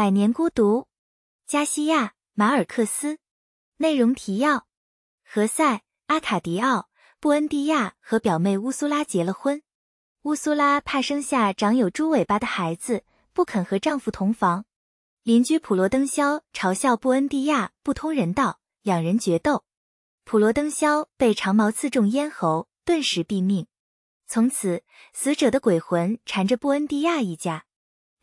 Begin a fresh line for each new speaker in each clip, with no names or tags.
《百年孤独》加西亚·马尔克斯。内容提要：何塞·阿卡迪奥·布恩迪亚和表妹乌苏拉结了婚。乌苏拉怕生下长有猪尾巴的孩子，不肯和丈夫同房。邻居普罗登肖嘲笑布恩迪亚不通人道，两人决斗，普罗登肖被长矛刺中咽喉，顿时毙命。从此，死者的鬼魂缠着布恩迪亚一家。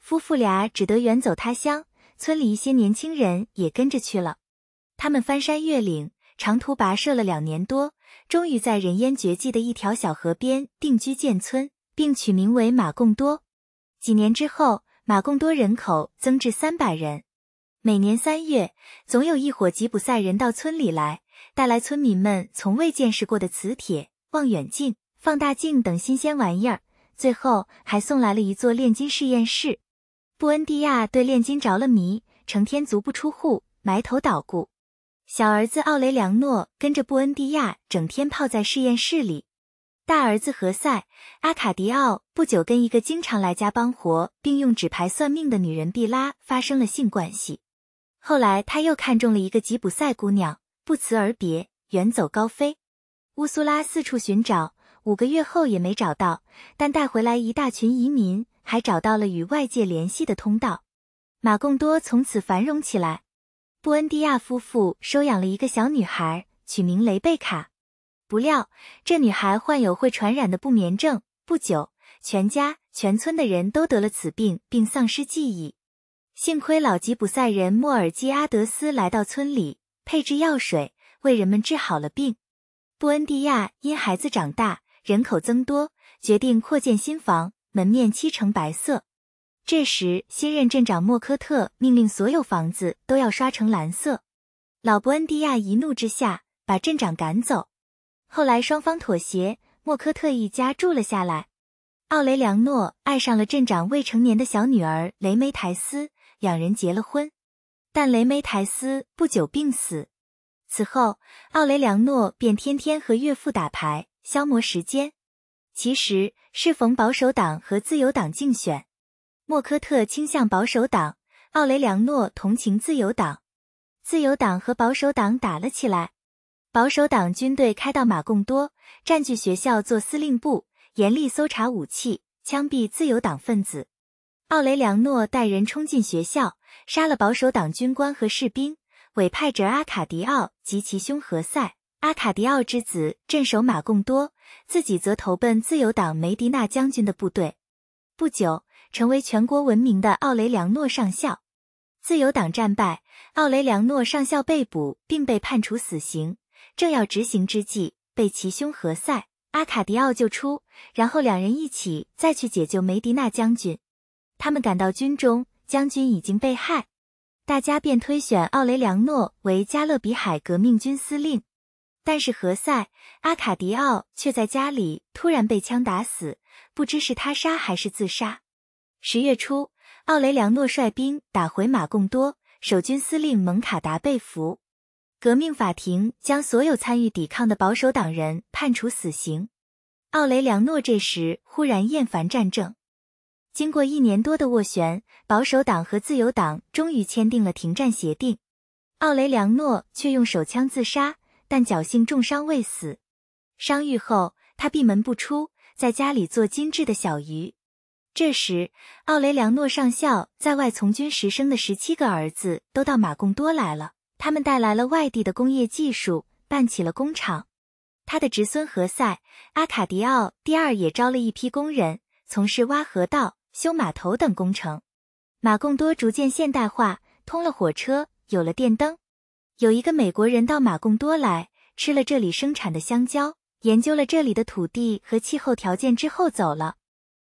夫妇俩只得远走他乡，村里一些年轻人也跟着去了。他们翻山越岭，长途跋涉了两年多，终于在人烟绝迹的一条小河边定居建村，并取名为马贡多。几年之后，马贡多人口增至三百人。每年三月，总有一伙吉普赛人到村里来，带来村民们从未见识过的磁铁、望远镜、放大镜等新鲜玩意儿，最后还送来了一座炼金实验室。布恩迪亚对炼金着了迷，成天足不出户，埋头捣鼓。小儿子奥雷良诺跟着布恩迪亚，整天泡在实验室里。大儿子何塞·阿卡迪奥不久跟一个经常来家帮活，并用纸牌算命的女人碧拉发生了性关系。后来他又看中了一个吉普赛姑娘，不辞而别，远走高飞。乌苏拉四处寻找，五个月后也没找到，但带回来一大群移民。还找到了与外界联系的通道，马贡多从此繁荣起来。布恩迪亚夫妇收养了一个小女孩，取名雷贝卡。不料，这女孩患有会传染的不眠症，不久，全家全村的人都得了此病，并丧失记忆。幸亏老吉普赛人莫尔基阿德斯来到村里，配制药水，为人们治好了病。布恩迪亚因孩子长大，人口增多，决定扩建新房。门面漆成白色。这时，新任镇长莫科特命令所有房子都要刷成蓝色。老伯恩迪亚一怒之下把镇长赶走。后来双方妥协，莫科特一家住了下来。奥雷良诺爱上了镇长未成年的小女儿雷梅苔丝，两人结了婚。但雷梅苔丝不久病死。此后，奥雷良诺便天天和岳父打牌消磨时间。其实适逢保守党和自由党竞选，莫科特倾向保守党，奥雷良诺同情自由党。自由党和保守党打了起来，保守党军队开到马贡多，占据学校做司令部，严厉搜查武器，枪毙自由党分子。奥雷良诺带人冲进学校，杀了保守党军官和士兵，委派哲阿卡迪奥及其兄何塞。阿卡迪奥之子镇守马贡多，自己则投奔自由党梅迪纳将军的部队，不久成为全国闻名的奥雷良诺上校。自由党战败，奥雷良诺上校被捕并被判处死刑。正要执行之际，被其兄何塞·阿卡迪奥救出，然后两人一起再去解救梅迪纳将军。他们赶到军中，将军已经被害，大家便推选奥雷良诺为加勒比海革命军司令。但是何塞·阿卡迪奥却在家里突然被枪打死，不知是他杀还是自杀。十月初，奥雷良诺率兵打回马贡多，守军司令蒙卡达被俘，革命法庭将所有参与抵抗的保守党人判处死刑。奥雷良诺这时忽然厌烦战争，经过一年多的斡旋，保守党和自由党终于签订了停战协定，奥雷良诺却用手枪自杀。但侥幸重伤未死，伤愈后他闭门不出，在家里做精致的小鱼。这时，奥雷良诺上校在外从军时生的十七个儿子都到马贡多来了，他们带来了外地的工业技术，办起了工厂。他的侄孙何塞·阿卡迪奥第二也招了一批工人，从事挖河道、修码头等工程。马贡多逐渐现代化，通了火车，有了电灯。有一个美国人到马贡多来，吃了这里生产的香蕉，研究了这里的土地和气候条件之后走了。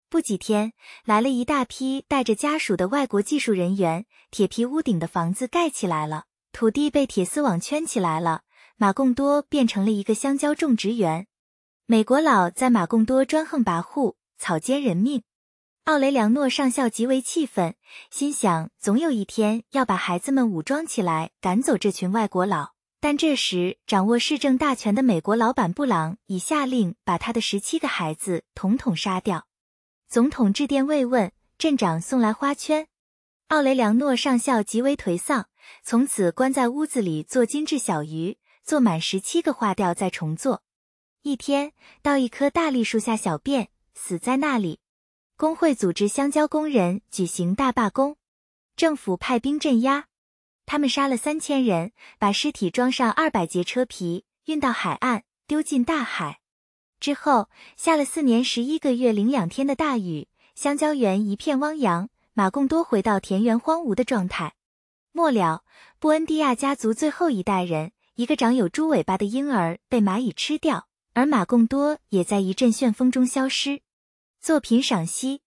不几天，来了一大批带着家属的外国技术人员，铁皮屋顶的房子盖起来了，土地被铁丝网圈起来了，马贡多变成了一个香蕉种植园。美国佬在马贡多专横跋扈，草菅人命。奥雷良诺上校极为气愤，心想总有一天要把孩子们武装起来，赶走这群外国佬。但这时，掌握市政大权的美国老板布朗已下令把他的十七个孩子统统杀掉。总统致电慰问，镇长送来花圈。奥雷良诺上校极为颓丧，从此关在屋子里做精致小鱼，做满十七个花掉再重做。一天到一棵大栗树下小便，死在那里。工会组织香蕉工人举行大罢工，政府派兵镇压，他们杀了三千人，把尸体装上二百节车皮，运到海岸，丢进大海。之后下了四年十一个月零两天的大雨，香蕉园一片汪洋，马贡多回到田园荒芜的状态。末了，布恩迪亚家族最后一代人，一个长有猪尾巴的婴儿被蚂蚁吃掉，而马贡多也在一阵旋风中消失。作品赏析，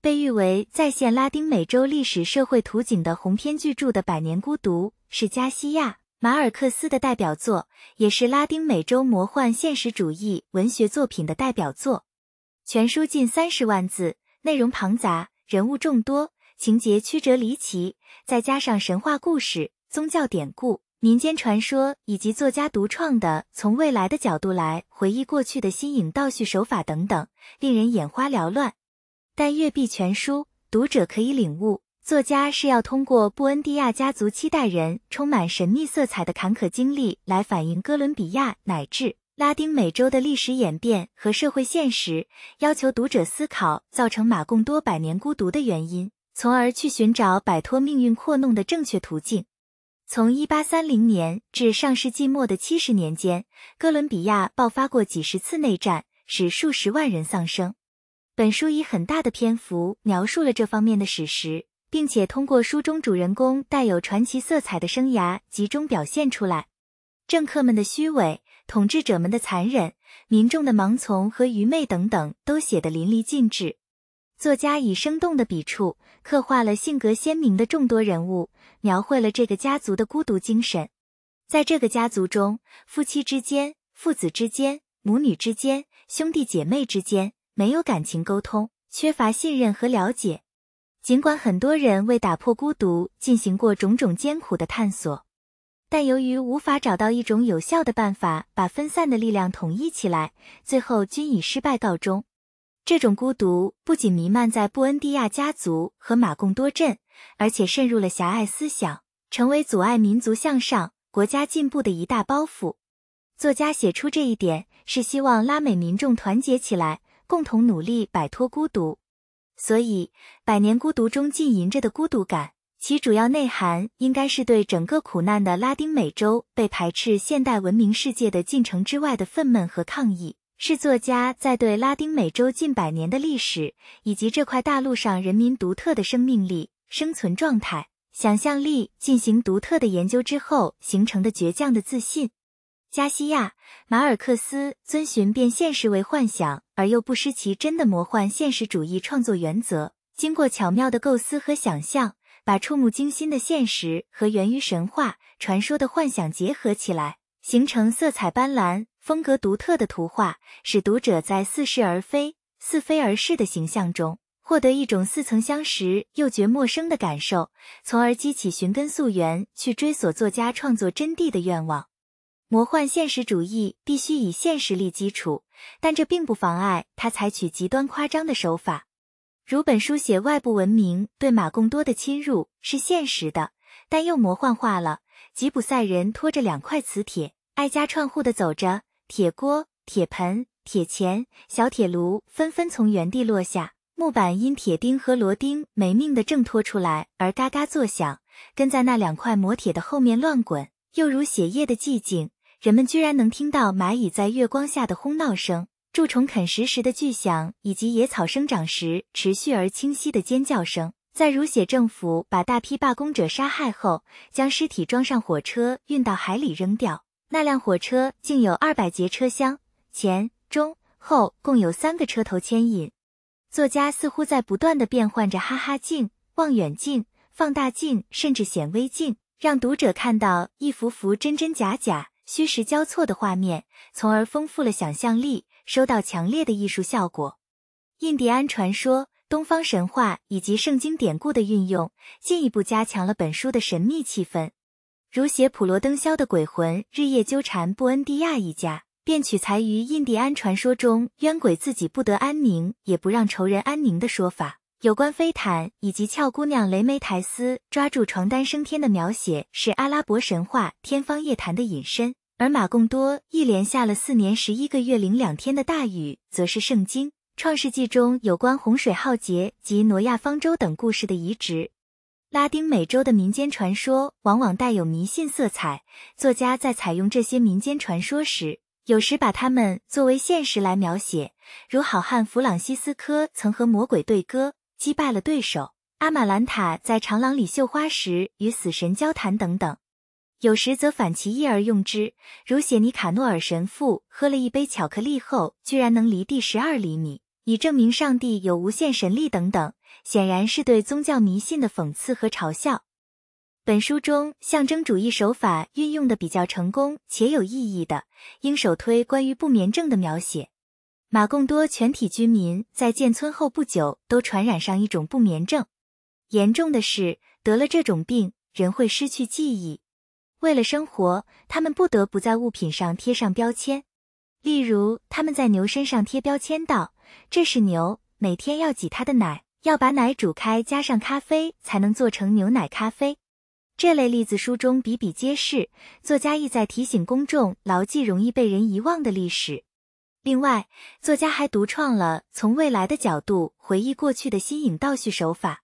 被誉为再现拉丁美洲历史社会图景的鸿篇巨著的《百年孤独》，是加西亚·马尔克斯的代表作，也是拉丁美洲魔幻现实主义文学作品的代表作。全书近三十万字，内容庞杂，人物众多，情节曲折离奇，再加上神话故事、宗教典故。民间传说以及作家独创的从未来的角度来回忆过去的新颖倒叙手法等等，令人眼花缭乱。但阅毕全书，读者可以领悟，作家是要通过布恩迪亚家族七代人充满神秘色彩的坎坷经历，来反映哥伦比亚乃至拉丁美洲的历史演变和社会现实，要求读者思考造成马贡多百年孤独的原因，从而去寻找摆脱命运阔弄的正确途径。从一八三零年至上世纪末的七十年间，哥伦比亚爆发过几十次内战，使数十万人丧生。本书以很大的篇幅描述了这方面的史实，并且通过书中主人公带有传奇色彩的生涯集中表现出来。政客们的虚伪、统治者们的残忍、民众的盲从和愚昧等等，都写得淋漓尽致。作家以生动的笔触刻画了性格鲜明的众多人物，描绘了这个家族的孤独精神。在这个家族中，夫妻之间、父子之间、母女之间、兄弟姐妹之间没有感情沟通，缺乏信任和了解。尽管很多人为打破孤独进行过种种艰苦的探索，但由于无法找到一种有效的办法把分散的力量统一起来，最后均以失败告终。这种孤独不仅弥漫在布恩迪亚家族和马贡多镇，而且渗入了狭隘思想，成为阻碍民族向上、国家进步的一大包袱。作家写出这一点，是希望拉美民众团结起来，共同努力摆脱孤独。所以，《百年孤独》中浸淫着的孤独感，其主要内涵应该是对整个苦难的拉丁美洲被排斥现代文明世界的进程之外的愤懑和抗议。是作家在对拉丁美洲近百年的历史，以及这块大陆上人民独特的生命力、生存状态、想象力进行独特的研究之后形成的倔强的自信。加西亚·马尔克斯遵循变现实为幻想而又不失其真的魔幻现实主义创作原则，经过巧妙的构思和想象，把触目惊心的现实和源于神话传说的幻想结合起来。形成色彩斑斓、风格独特的图画，使读者在似是而非、似非而是的形象中，获得一种似曾相识又觉陌生的感受，从而激起寻根溯源、去追索作家创作真谛的愿望。魔幻现实主义必须以现实为基础，但这并不妨碍他采取极端夸张的手法。如本书写外部文明对马贡多的侵入是现实的，但又魔幻化了。吉普赛人拖着两块磁铁，挨家串户地走着，铁锅、铁盆、铁钳、小铁炉纷纷从原地落下，木板因铁钉和螺钉没命的挣脱出来而嘎嘎作响，跟在那两块磨铁的后面乱滚，又如血液的寂静，人们居然能听到蚂蚁在月光下的哄闹声，蛀虫啃食时的巨响，以及野草生长时持续而清晰的尖叫声。在如血政府把大批罢工者杀害后，将尸体装上火车运到海里扔掉。那辆火车竟有二百节车厢，前、中、后共有三个车头牵引。作家似乎在不断的变换着哈哈镜、望远镜、放大镜，甚至显微镜，让读者看到一幅幅真真假假、虚实交错的画面，从而丰富了想象力，收到强烈的艺术效果。印第安传说。东方神话以及圣经典故的运用，进一步加强了本书的神秘气氛。如写普罗登肖的鬼魂日夜纠缠布恩迪亚一家，便取材于印第安传说中冤鬼自己不得安宁，也不让仇人安宁的说法。有关飞毯以及俏姑娘雷梅台斯抓住床单升天的描写，是阿拉伯神话天方夜谭的引申；而马贡多一连下了四年十一个月零两天的大雨，则是圣经。创世纪中有关洪水浩劫及挪亚方舟等故事的移植，拉丁美洲的民间传说往往带有迷信色彩。作家在采用这些民间传说时，有时把它们作为现实来描写，如好汉弗朗西斯科曾和魔鬼对歌，击败了对手；阿玛兰塔在长廊里绣花时与死神交谈等等。有时则反其意而用之，如写尼卡诺尔神父喝了一杯巧克力后，居然能离地十二厘米。以证明上帝有无限神力等等，显然是对宗教迷信的讽刺和嘲笑。本书中象征主义手法运用的比较成功且有意义的，应首推关于不眠症的描写。马贡多全体居民在建村后不久都传染上一种不眠症，严重的是得了这种病，人会失去记忆。为了生活，他们不得不在物品上贴上标签。例如，他们在牛身上贴标签，道：“这是牛，每天要挤它的奶，要把奶煮开，加上咖啡才能做成牛奶咖啡。”这类例子书中比比皆是。作家意在提醒公众牢记容易被人遗忘的历史。另外，作家还独创了从未来的角度回忆过去的新颖倒叙手法。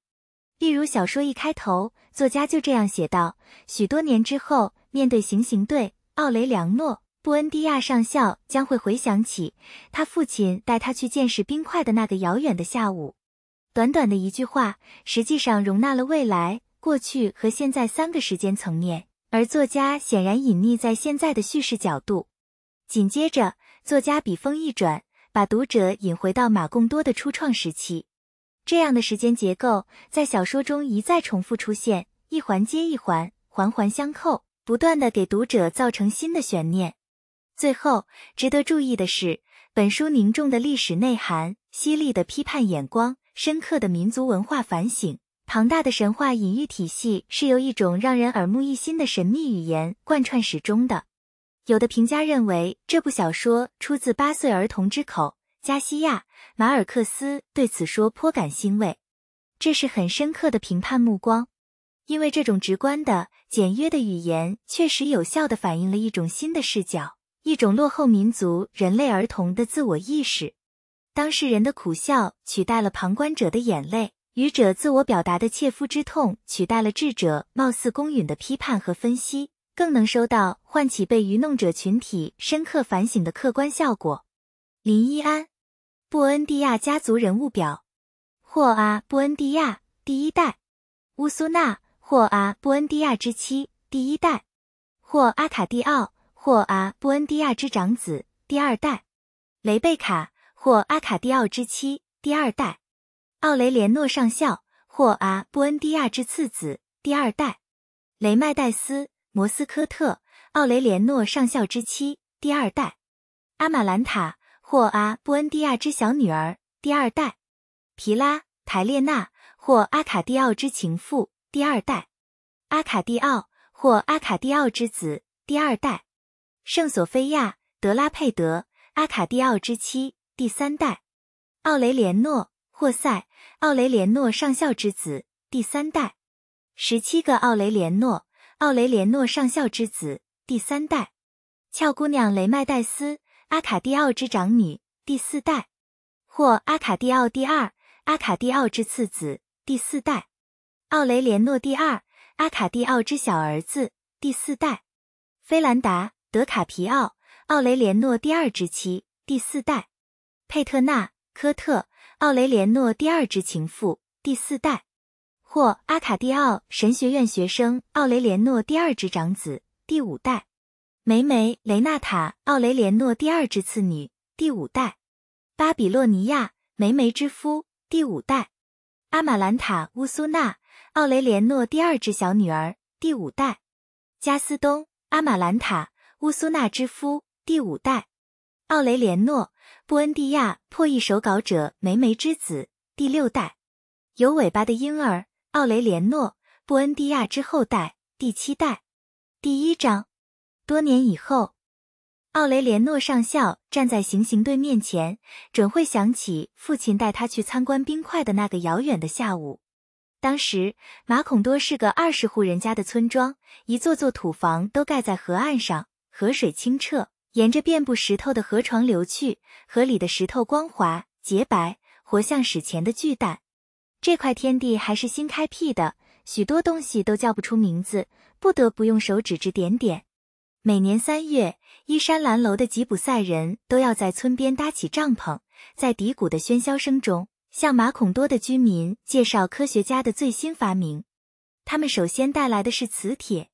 例如，小说一开头，作家就这样写道：“许多年之后，面对行刑队，奥雷良诺。”布恩迪亚上校将会回想起他父亲带他去见识冰块的那个遥远的下午。短短的一句话，实际上容纳了未来、过去和现在三个时间层面。而作家显然隐匿在现在的叙事角度。紧接着，作家笔锋一转，把读者引回到马贡多的初创时期。这样的时间结构在小说中一再重复出现，一环接一环，环环相扣，不断的给读者造成新的悬念。最后，值得注意的是，本书凝重的历史内涵、犀利的批判眼光、深刻的民族文化反省、庞大的神话隐喻体系，是由一种让人耳目一新的神秘语言贯穿始终的。有的评价认为这部小说出自八岁儿童之口，加西亚·马尔克斯对此说颇感欣慰。这是很深刻的评判目光，因为这种直观的简约的语言确实有效地反映了一种新的视角。一种落后民族人类儿童的自我意识，当事人的苦笑取代了旁观者的眼泪，愚者自我表达的切肤之痛取代了智者貌似公允的批判和分析，更能收到唤起被愚弄者群体深刻反省的客观效果。林一安，布恩迪亚家族人物表，霍阿布恩迪亚第一代，乌苏娜霍阿布恩迪亚之妻第一代，霍阿卡蒂奥。或阿布恩迪亚之长子，第二代雷贝卡；或阿卡迪奥之妻，第二代奥雷连诺上校；或阿布恩迪亚之次子，第二代雷麦戴斯·摩斯科特；奥雷连诺上校之妻，第二代阿玛兰塔；或阿布恩迪亚之小女儿，第二代皮拉·台列娜；或阿卡迪奥之情妇，第二代阿卡迪奥；或阿卡迪奥之子，第二代。圣索菲亚德拉佩德阿卡蒂奥之妻，第三代奥雷连诺霍塞奥雷连诺上校之子，第三代十七个奥雷连诺奥雷连诺上校之子，第三代俏姑娘雷麦戴斯阿卡蒂奥之长女，第四代或阿卡蒂奥第二阿卡蒂奥之次子，第四代奥雷连诺第二阿卡蒂奥之小儿子，第四代菲兰达。德卡皮奥·奥雷连诺第二之妻，第四代；佩特纳科特·奥雷连诺第二之情妇，第四代；或阿卡蒂奥神学院学生，奥雷连诺第二之长子，第五代；梅梅·雷纳塔·奥雷连诺第二之次女，第五代；巴比洛尼亚梅梅之夫，第五代；阿玛兰塔·乌苏娜·奥雷连诺第二之小女儿，第五代；加斯东·阿马兰塔。乌苏纳之夫第五代奥雷连诺·布恩迪亚破译手稿者梅梅之子第六代有尾巴的婴儿奥雷连诺·布恩迪亚之后代第七代第一章多年以后，奥雷连诺上校站在行刑队面前，准会想起父亲带他去参观冰块的那个遥远的下午。当时马孔多是个二十户人家的村庄，一座座土房都盖在河岸上。河水清澈，沿着遍布石头的河床流去。河里的石头光滑洁白，活像史前的巨蛋。这块天地还是新开辟的，许多东西都叫不出名字，不得不用手指指点点。每年三月，依山兰楼的吉普赛人都要在村边搭起帐篷，在笛谷的喧嚣声中，向马孔多的居民介绍科学家的最新发明。他们首先带来的是磁铁。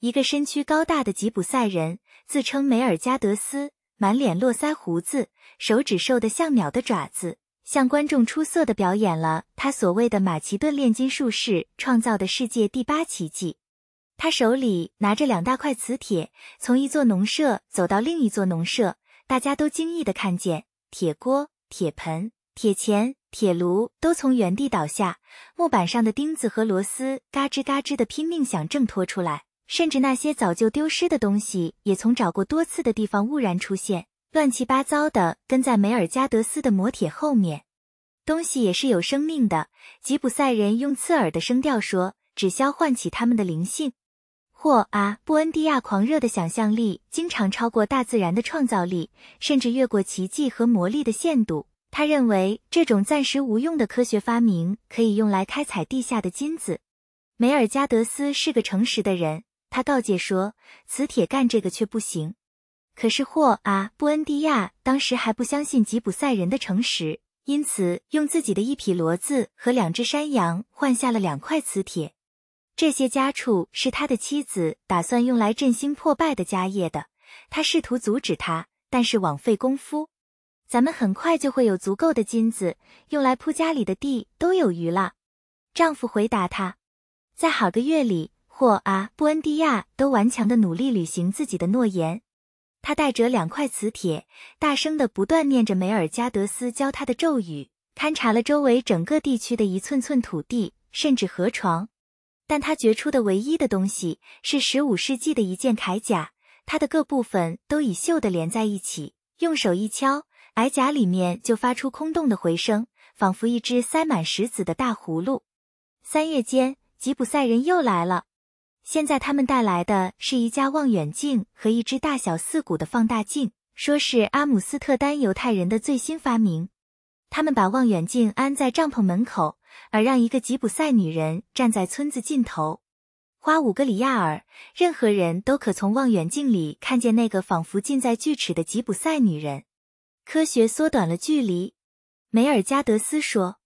一个身躯高大的吉普赛人自称梅尔加德斯，满脸络腮胡子，手指瘦得像鸟的爪子，向观众出色的表演了他所谓的马其顿炼金术士创造的世界第八奇迹。他手里拿着两大块磁铁，从一座农舍走到另一座农舍，大家都惊异的看见铁锅、铁盆、铁钳、铁炉都从原地倒下，木板上的钉子和螺丝嘎吱嘎吱的拼命想挣脱出来。甚至那些早就丢失的东西，也从找过多次的地方兀然出现，乱七八糟的跟在梅尔加德斯的魔铁后面。东西也是有生命的，吉普赛人用刺耳的声调说：“只消唤起他们的灵性。”或啊，布恩迪亚狂热的想象力经常超过大自然的创造力，甚至越过奇迹和魔力的限度。他认为这种暂时无用的科学发明可以用来开采地下的金子。梅尔加德斯是个诚实的人。他告诫说：“磁铁干这个却不行。”可是霍阿布恩迪亚当时还不相信吉普赛人的诚实，因此用自己的一匹骡子和两只山羊换下了两块磁铁。这些家畜是他的妻子打算用来振兴破败的家业的。他试图阻止他，但是枉费功夫。咱们很快就会有足够的金子用来铺家里的地，都有余了。丈夫回答他：“在好个月里。”或阿布恩迪亚都顽强地努力履行自己的诺言。他带着两块磁铁，大声地不断念着梅尔加德斯教他的咒语，勘察了周围整个地区的一寸寸土地，甚至河床。但他掘出的唯一的东西是十五世纪的一件铠甲，它的各部分都已锈的连在一起，用手一敲，铠甲里面就发出空洞的回声，仿佛一只塞满石子的大葫芦。三月间，吉普赛人又来了。现在他们带来的是一架望远镜和一只大小四股的放大镜，说是阿姆斯特丹犹太人的最新发明。他们把望远镜安在帐篷门口，而让一个吉普赛女人站在村子尽头。花五个里亚尔，任何人都可从望远镜里看见那个仿佛近在咫尺的吉普赛女人。科学缩短了距离，梅尔加德斯说，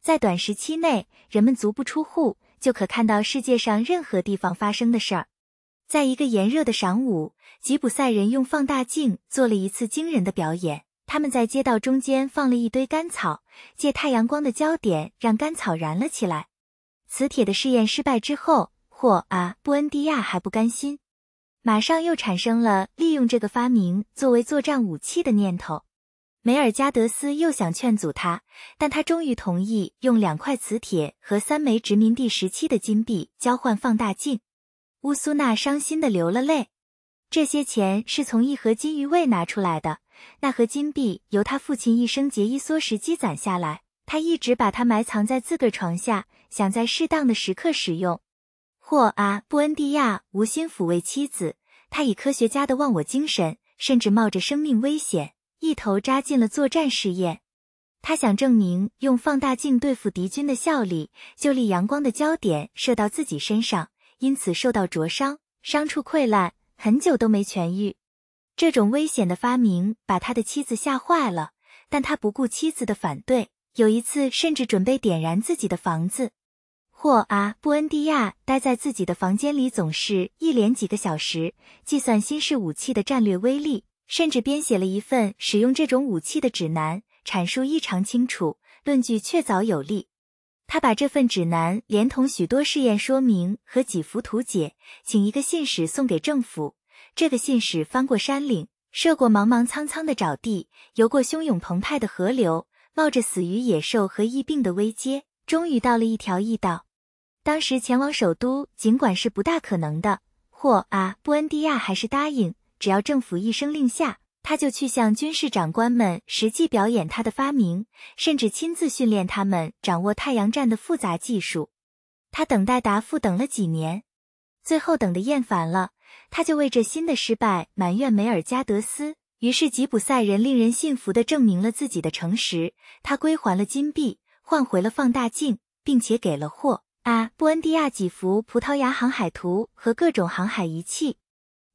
在短时期内，人们足不出户。就可看到世界上任何地方发生的事儿。在一个炎热的晌午，吉普赛人用放大镜做了一次惊人的表演。他们在街道中间放了一堆干草，借太阳光的焦点让干草燃了起来。磁铁的试验失败之后，霍啊布恩迪亚还不甘心，马上又产生了利用这个发明作为作战武器的念头。梅尔加德斯又想劝阻他，但他终于同意用两块磁铁和三枚殖民地时期的金币交换放大镜。乌苏娜伤心的流了泪，这些钱是从一盒金鱼胃拿出来的，那盒金币由他父亲一生节衣缩食积攒下来，他一直把它埋藏在自个床下，想在适当的时刻使用。霍阿布恩迪亚无心抚慰妻子，他以科学家的忘我精神，甚至冒着生命危险。一头扎进了作战试验，他想证明用放大镜对付敌军的效力，就令阳光的焦点射到自己身上，因此受到灼伤，伤处溃烂，很久都没痊愈。这种危险的发明把他的妻子吓坏了，但他不顾妻子的反对，有一次甚至准备点燃自己的房子。霍阿布恩迪亚待在自己的房间里，总是一连几个小时计算新式武器的战略威力。甚至编写了一份使用这种武器的指南，阐述异常清楚，论据确凿有力。他把这份指南连同许多试验说明和几幅图解，请一个信使送给政府。这个信使翻过山岭，涉过茫茫苍苍的沼地，游过汹涌澎湃的河流，冒着死于野兽和疫病的危阶，终于到了一条驿道。当时前往首都尽管是不大可能的，或阿布恩迪亚还是答应。只要政府一声令下，他就去向军事长官们实际表演他的发明，甚至亲自训练他们掌握太阳站的复杂技术。他等待答复等了几年，最后等的厌烦了，他就为这新的失败埋怨梅尔加德斯。于是吉普赛人令人信服的证明了自己的诚实，他归还了金币，换回了放大镜，并且给了货啊布恩迪亚几幅葡萄牙航海图和各种航海仪器。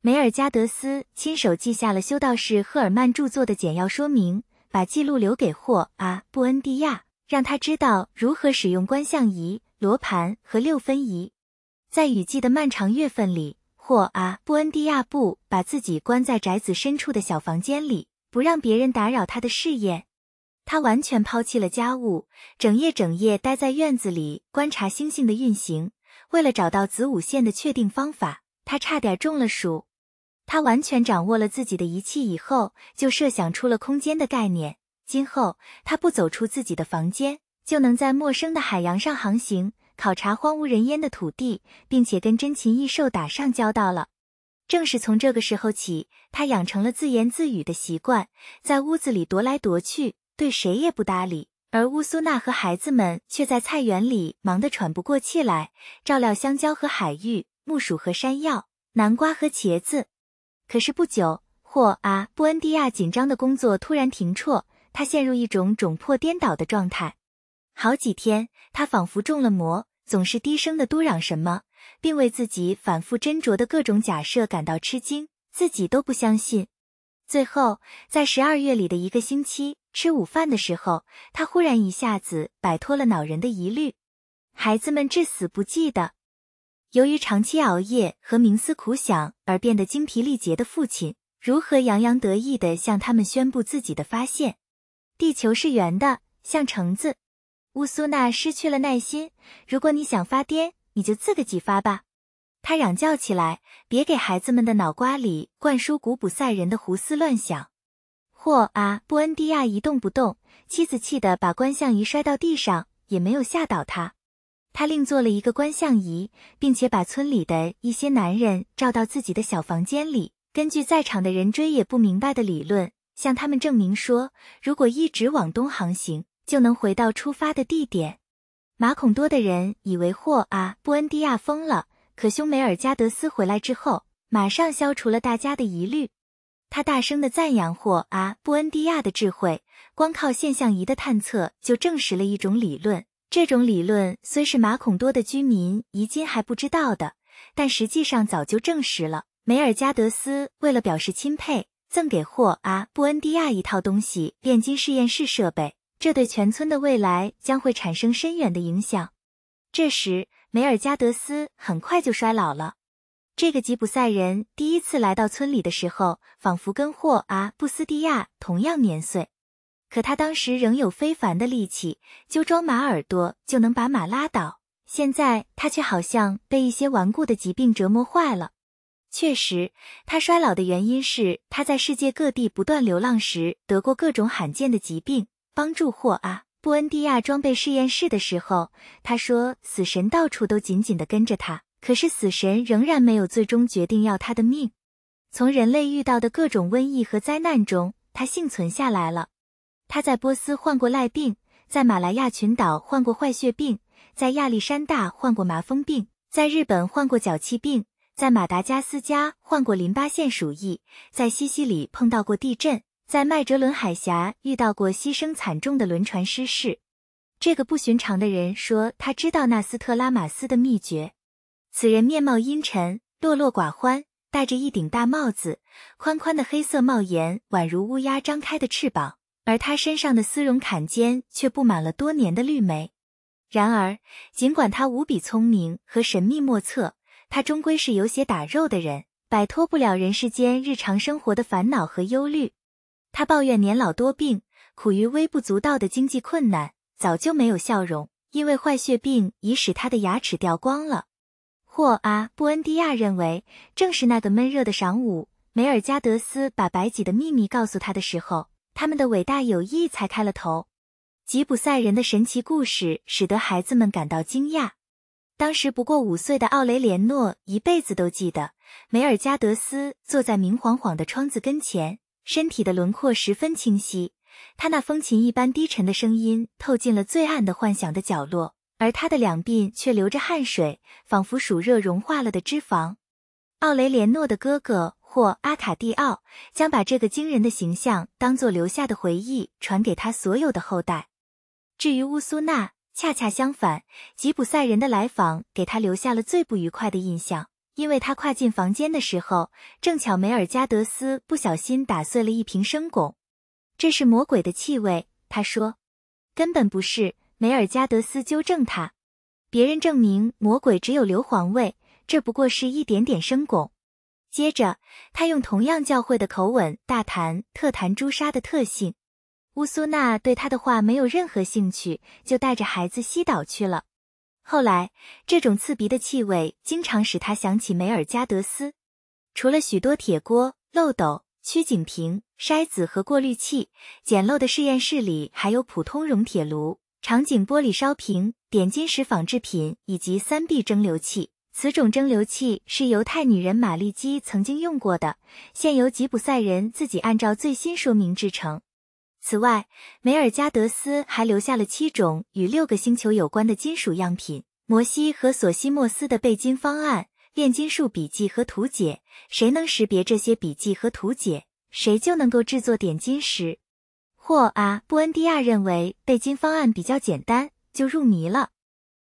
梅尔加德斯亲手记下了修道士赫尔曼著作的简要说明，把记录留给霍阿布恩迪亚，让他知道如何使用观象仪、罗盘和六分仪。在雨季的漫长月份里，霍阿布恩迪亚布把自己关在宅子深处的小房间里，不让别人打扰他的试验。他完全抛弃了家务，整夜整夜待在院子里观察星星的运行，为了找到子午线的确定方法。他差点中了暑。他完全掌握了自己的仪器以后，就设想出了空间的概念。今后他不走出自己的房间，就能在陌生的海洋上航行，考察荒无人烟的土地，并且跟珍禽异兽打上交道了。正是从这个时候起，他养成了自言自语的习惯，在屋子里踱来踱去，对谁也不搭理。而乌苏娜和孩子们却在菜园里忙得喘不过气来，照料香蕉和海芋。木薯和山药，南瓜和茄子。可是不久，霍啊，布恩迪亚紧张的工作突然停辍，他陷入一种窘迫颠倒的状态。好几天，他仿佛中了魔，总是低声的嘟嚷什么，并为自己反复斟酌的各种假设感到吃惊，自己都不相信。最后，在十二月里的一个星期吃午饭的时候，他忽然一下子摆脱了恼人的疑虑。孩子们至死不记得。由于长期熬夜和冥思苦想而变得精疲力竭的父亲，如何洋洋得意地向他们宣布自己的发现：地球是圆的，像橙子。乌苏娜失去了耐心。如果你想发癫，你就自个儿几发吧！他嚷叫起来：“别给孩子们的脑瓜里灌输古普赛人的胡思乱想！”“霍啊！”布恩迪亚一动不动。妻子气得把观象仪摔到地上，也没有吓倒他。他另做了一个观象仪，并且把村里的一些男人召到自己的小房间里，根据在场的人追也不明白的理论，向他们证明说，如果一直往东航行，就能回到出发的地点。马孔多的人以为霍阿布恩迪亚疯了，可兄梅尔加德斯回来之后，马上消除了大家的疑虑。他大声的赞扬霍阿布恩迪亚的智慧，光靠现象仪的探测就证实了一种理论。这种理论虽是马孔多的居民遗今还不知道的，但实际上早就证实了。梅尔加德斯为了表示钦佩，赠给霍阿布恩迪亚一套东西——炼金实验室设备，这对全村的未来将会产生深远的影响。这时，梅尔加德斯很快就衰老了。这个吉普赛人第一次来到村里的时候，仿佛跟霍阿布斯蒂亚同样年岁。可他当时仍有非凡的力气，揪装马耳朵就能把马拉倒。现在他却好像被一些顽固的疾病折磨坏了。确实，他衰老的原因是他在世界各地不断流浪时得过各种罕见的疾病。帮助霍阿布恩迪亚装备实验室的时候，他说：“死神到处都紧紧地跟着他，可是死神仍然没有最终决定要他的命。从人类遇到的各种瘟疫和灾难中，他幸存下来了。”他在波斯患过赖病，在马来亚群岛患过坏血病，在亚历山大患过麻风病，在日本患过脚气病，在马达加斯加患过淋巴腺鼠疫，在西西里碰到过地震，在麦哲伦海峡遇到过牺牲惨重的轮船失事。这个不寻常的人说：“他知道纳斯特拉马斯的秘诀。”此人面貌阴沉，落落寡欢，戴着一顶大帽子，宽宽的黑色帽檐宛如乌鸦张开的翅膀。而他身上的丝绒坎肩却布满了多年的绿霉。然而，尽管他无比聪明和神秘莫测，他终归是有些打肉的人，摆脱不了人世间日常生活的烦恼和忧虑。他抱怨年老多病，苦于微不足道的经济困难，早就没有笑容，因为坏血病已使他的牙齿掉光了。霍阿布恩迪亚认为，正是那个闷热的晌午，梅尔加德斯把白己的秘密告诉他的时候。他们的伟大友谊才开了头。吉普赛人的神奇故事使得孩子们感到惊讶。当时不过五岁的奥雷连诺一辈子都记得，梅尔加德斯坐在明晃晃的窗子跟前，身体的轮廓十分清晰。他那风琴一般低沉的声音透进了最暗的幻想的角落，而他的两鬓却流着汗水，仿佛暑热融化了的脂肪。奥雷连诺的哥哥。过阿卡蒂奥将把这个惊人的形象当作留下的回忆传给他所有的后代。至于乌苏娜，恰恰相反，吉普赛人的来访给他留下了最不愉快的印象，因为他跨进房间的时候，正巧梅尔加德斯不小心打碎了一瓶生汞。这是魔鬼的气味，他说。根本不是，梅尔加德斯纠正他。别人证明魔鬼只有硫磺味，这不过是一点点生汞。接着，他用同样教会的口吻大谈特谈朱砂的特性。乌苏娜对他的话没有任何兴趣，就带着孩子西岛去了。后来，这种刺鼻的气味经常使他想起梅尔加德斯。除了许多铁锅、漏斗、曲颈瓶、筛子和过滤器，简陋的实验室里还有普通熔铁炉、长颈玻璃烧瓶、点金石仿制品以及三臂蒸馏器。此种蒸馏器是犹太女人玛丽基曾经用过的，现由吉普赛人自己按照最新说明制成。此外，梅尔加德斯还留下了七种与六个星球有关的金属样品，摩西和索西莫斯的备金方案、炼金术笔记和图解。谁能识别这些笔记和图解，谁就能够制作点金石。霍阿布恩迪亚认为备金方案比较简单，就入迷了。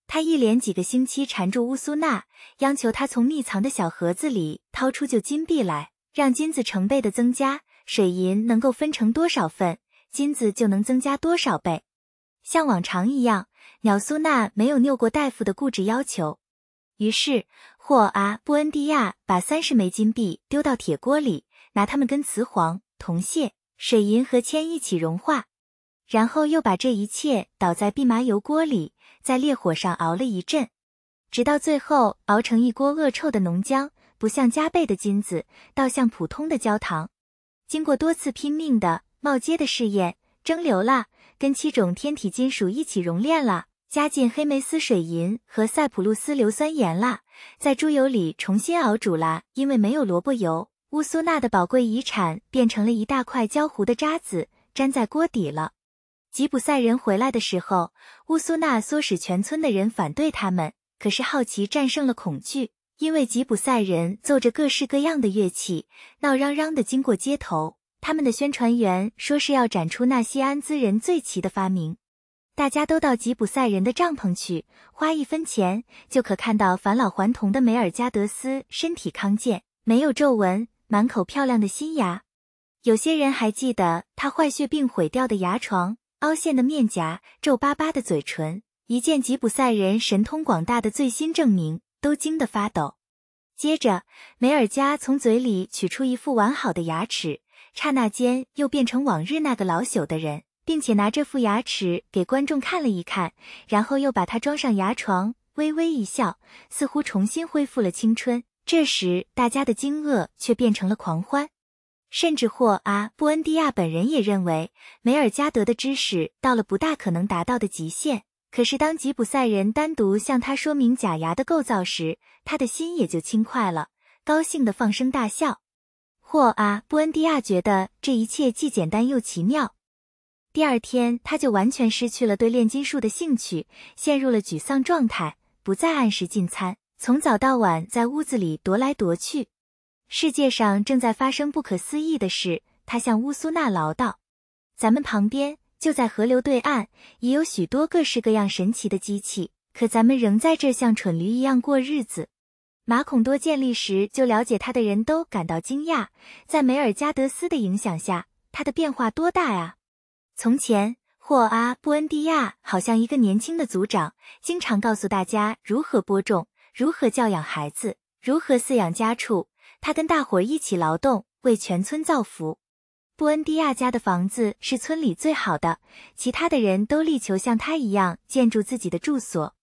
他一连几个星期缠住乌苏娜，央求他从密藏的小盒子里掏出旧金币来，让金子成倍的增加。水银能够分成多少份，金子就能增加多少倍。像往常一样，鸟苏娜没有拗过大夫的固执要求。于是，霍阿布恩迪亚把三十枚金币丢到铁锅里，拿它们跟雌黄、铜屑、水银和铅一起融化，然后又把这一切倒在蓖麻油锅里。在烈火上熬了一阵，直到最后熬成一锅恶臭的浓浆，不像加倍的金子，倒像普通的焦糖。经过多次拼命的冒尖的试验，蒸馏了，跟七种天体金属一起熔炼了，加进黑梅斯水银和塞浦路斯硫酸盐了，在猪油里重新熬煮了。因为没有萝卜油，乌苏纳的宝贵遗产变成了一大块焦糊的渣子，粘在锅底了。吉普赛人回来的时候，乌苏娜唆使全村的人反对他们。可是好奇战胜了恐惧，因为吉普赛人奏着各式各样的乐器，闹嚷嚷地经过街头。他们的宣传员说是要展出纳西安兹人最奇的发明。大家都到吉普赛人的帐篷去，花一分钱就可看到返老还童的梅尔加德斯，身体康健，没有皱纹，满口漂亮的新牙。有些人还记得他坏血病毁掉的牙床。凹陷的面颊，皱巴巴的嘴唇，一见吉普赛人神通广大的最新证明，都惊得发抖。接着，梅尔加从嘴里取出一副完好的牙齿，刹那间又变成往日那个老朽的人，并且拿这副牙齿给观众看了一看，然后又把它装上牙床，微微一笑，似乎重新恢复了青春。这时，大家的惊愕却变成了狂欢。甚至霍阿布恩迪亚本人也认为梅尔加德的知识到了不大可能达到的极限。可是当吉普赛人单独向他说明假牙的构造时，他的心也就轻快了，高兴地放声大笑。霍阿布恩迪亚觉得这一切既简单又奇妙。第二天，他就完全失去了对炼金术的兴趣，陷入了沮丧状态，不再按时进餐，从早到晚在屋子里踱来踱去。世界上正在发生不可思议的事，他向乌苏纳唠叨：“咱们旁边就在河流对岸，已有许多各式各样神奇的机器，可咱们仍在这像蠢驴一样过日子。”马孔多建立时就了解他的人都感到惊讶，在梅尔加德斯的影响下，他的变化多大啊！从前，霍阿布恩迪亚好像一个年轻的族长，经常告诉大家如何播种，如何教养孩子，如何饲养家畜。他跟大伙一起劳动，为全村造福。布恩迪亚家的房子是村里最好的，其他的人都力求像他一样建筑自己的住所。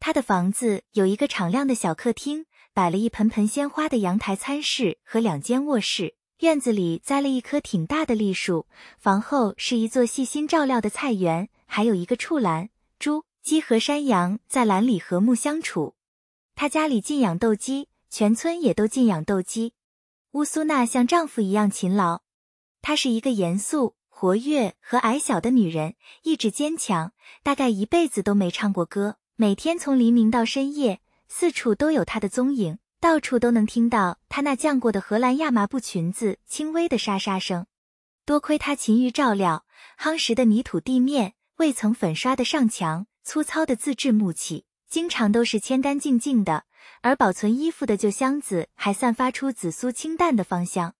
他的房子有一个敞亮的小客厅，摆了一盆盆鲜花的阳台餐室和两间卧室。院子里栽了一棵挺大的栗树，房后是一座细心照料的菜园，还有一个畜栏。猪、鸡和山羊在栏里和睦相处。他家里禁养斗鸡。全村也都禁养斗鸡。乌苏娜像丈夫一样勤劳，她是一个严肃、活跃和矮小的女人，意志坚强。大概一辈子都没唱过歌，每天从黎明到深夜，四处都有她的踪影，到处都能听到她那降过的荷兰亚麻布裙子轻微的沙沙声。多亏她勤于照料，夯实的泥土地面、未曾粉刷的上墙、粗糙的自制木器，经常都是干干净净的。而保存衣服的旧箱子还散发出紫苏清淡的芳香。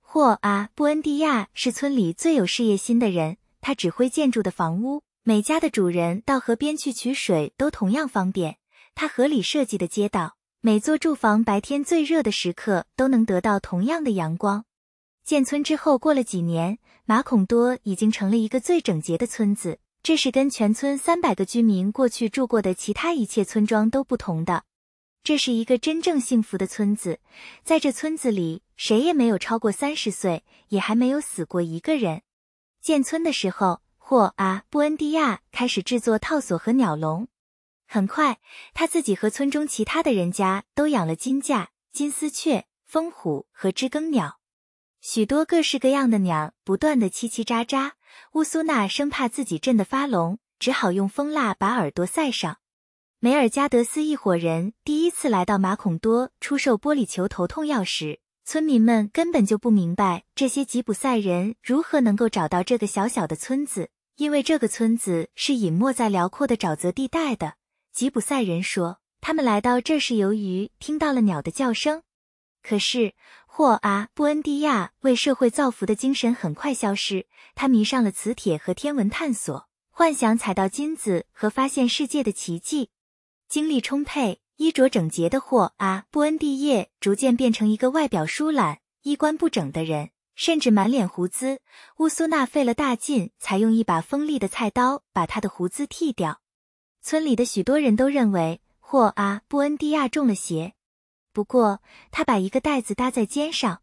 霍啊！布恩迪亚是村里最有事业心的人，他指挥建筑的房屋，每家的主人到河边去取水都同样方便。他合理设计的街道，每座住房白天最热的时刻都能得到同样的阳光。建村之后过了几年，马孔多已经成了一个最整洁的村子，这是跟全村三百个居民过去住过的其他一切村庄都不同的。这是一个真正幸福的村子，在这村子里，谁也没有超过三十岁，也还没有死过一个人。建村的时候，霍啊，布恩迪亚开始制作套索和鸟笼。很快，他自己和村中其他的人家都养了金架、金丝雀、蜂虎和知更鸟，许多各式各样的鸟不断的叽叽喳喳。乌苏娜生怕自己震得发聋，只好用蜂蜡把耳朵塞上。梅尔加德斯一伙人第一次来到马孔多出售玻璃球头痛药时，村民们根本就不明白这些吉普赛人如何能够找到这个小小的村子，因为这个村子是隐没在辽阔的沼泽地带的。吉普赛人说，他们来到这是由于听到了鸟的叫声。可是，霍阿布恩迪亚为社会造福的精神很快消失，他迷上了磁铁和天文探索，幻想采到金子和发现世界的奇迹。精力充沛、衣着整洁的霍阿布恩蒂亚逐渐变成一个外表疏懒、衣冠不整的人，甚至满脸胡子。乌苏娜费了大劲才用一把锋利的菜刀把他的胡子剃掉。村里的许多人都认为霍阿布恩蒂亚中了邪。不过，他把一个袋子搭在肩上，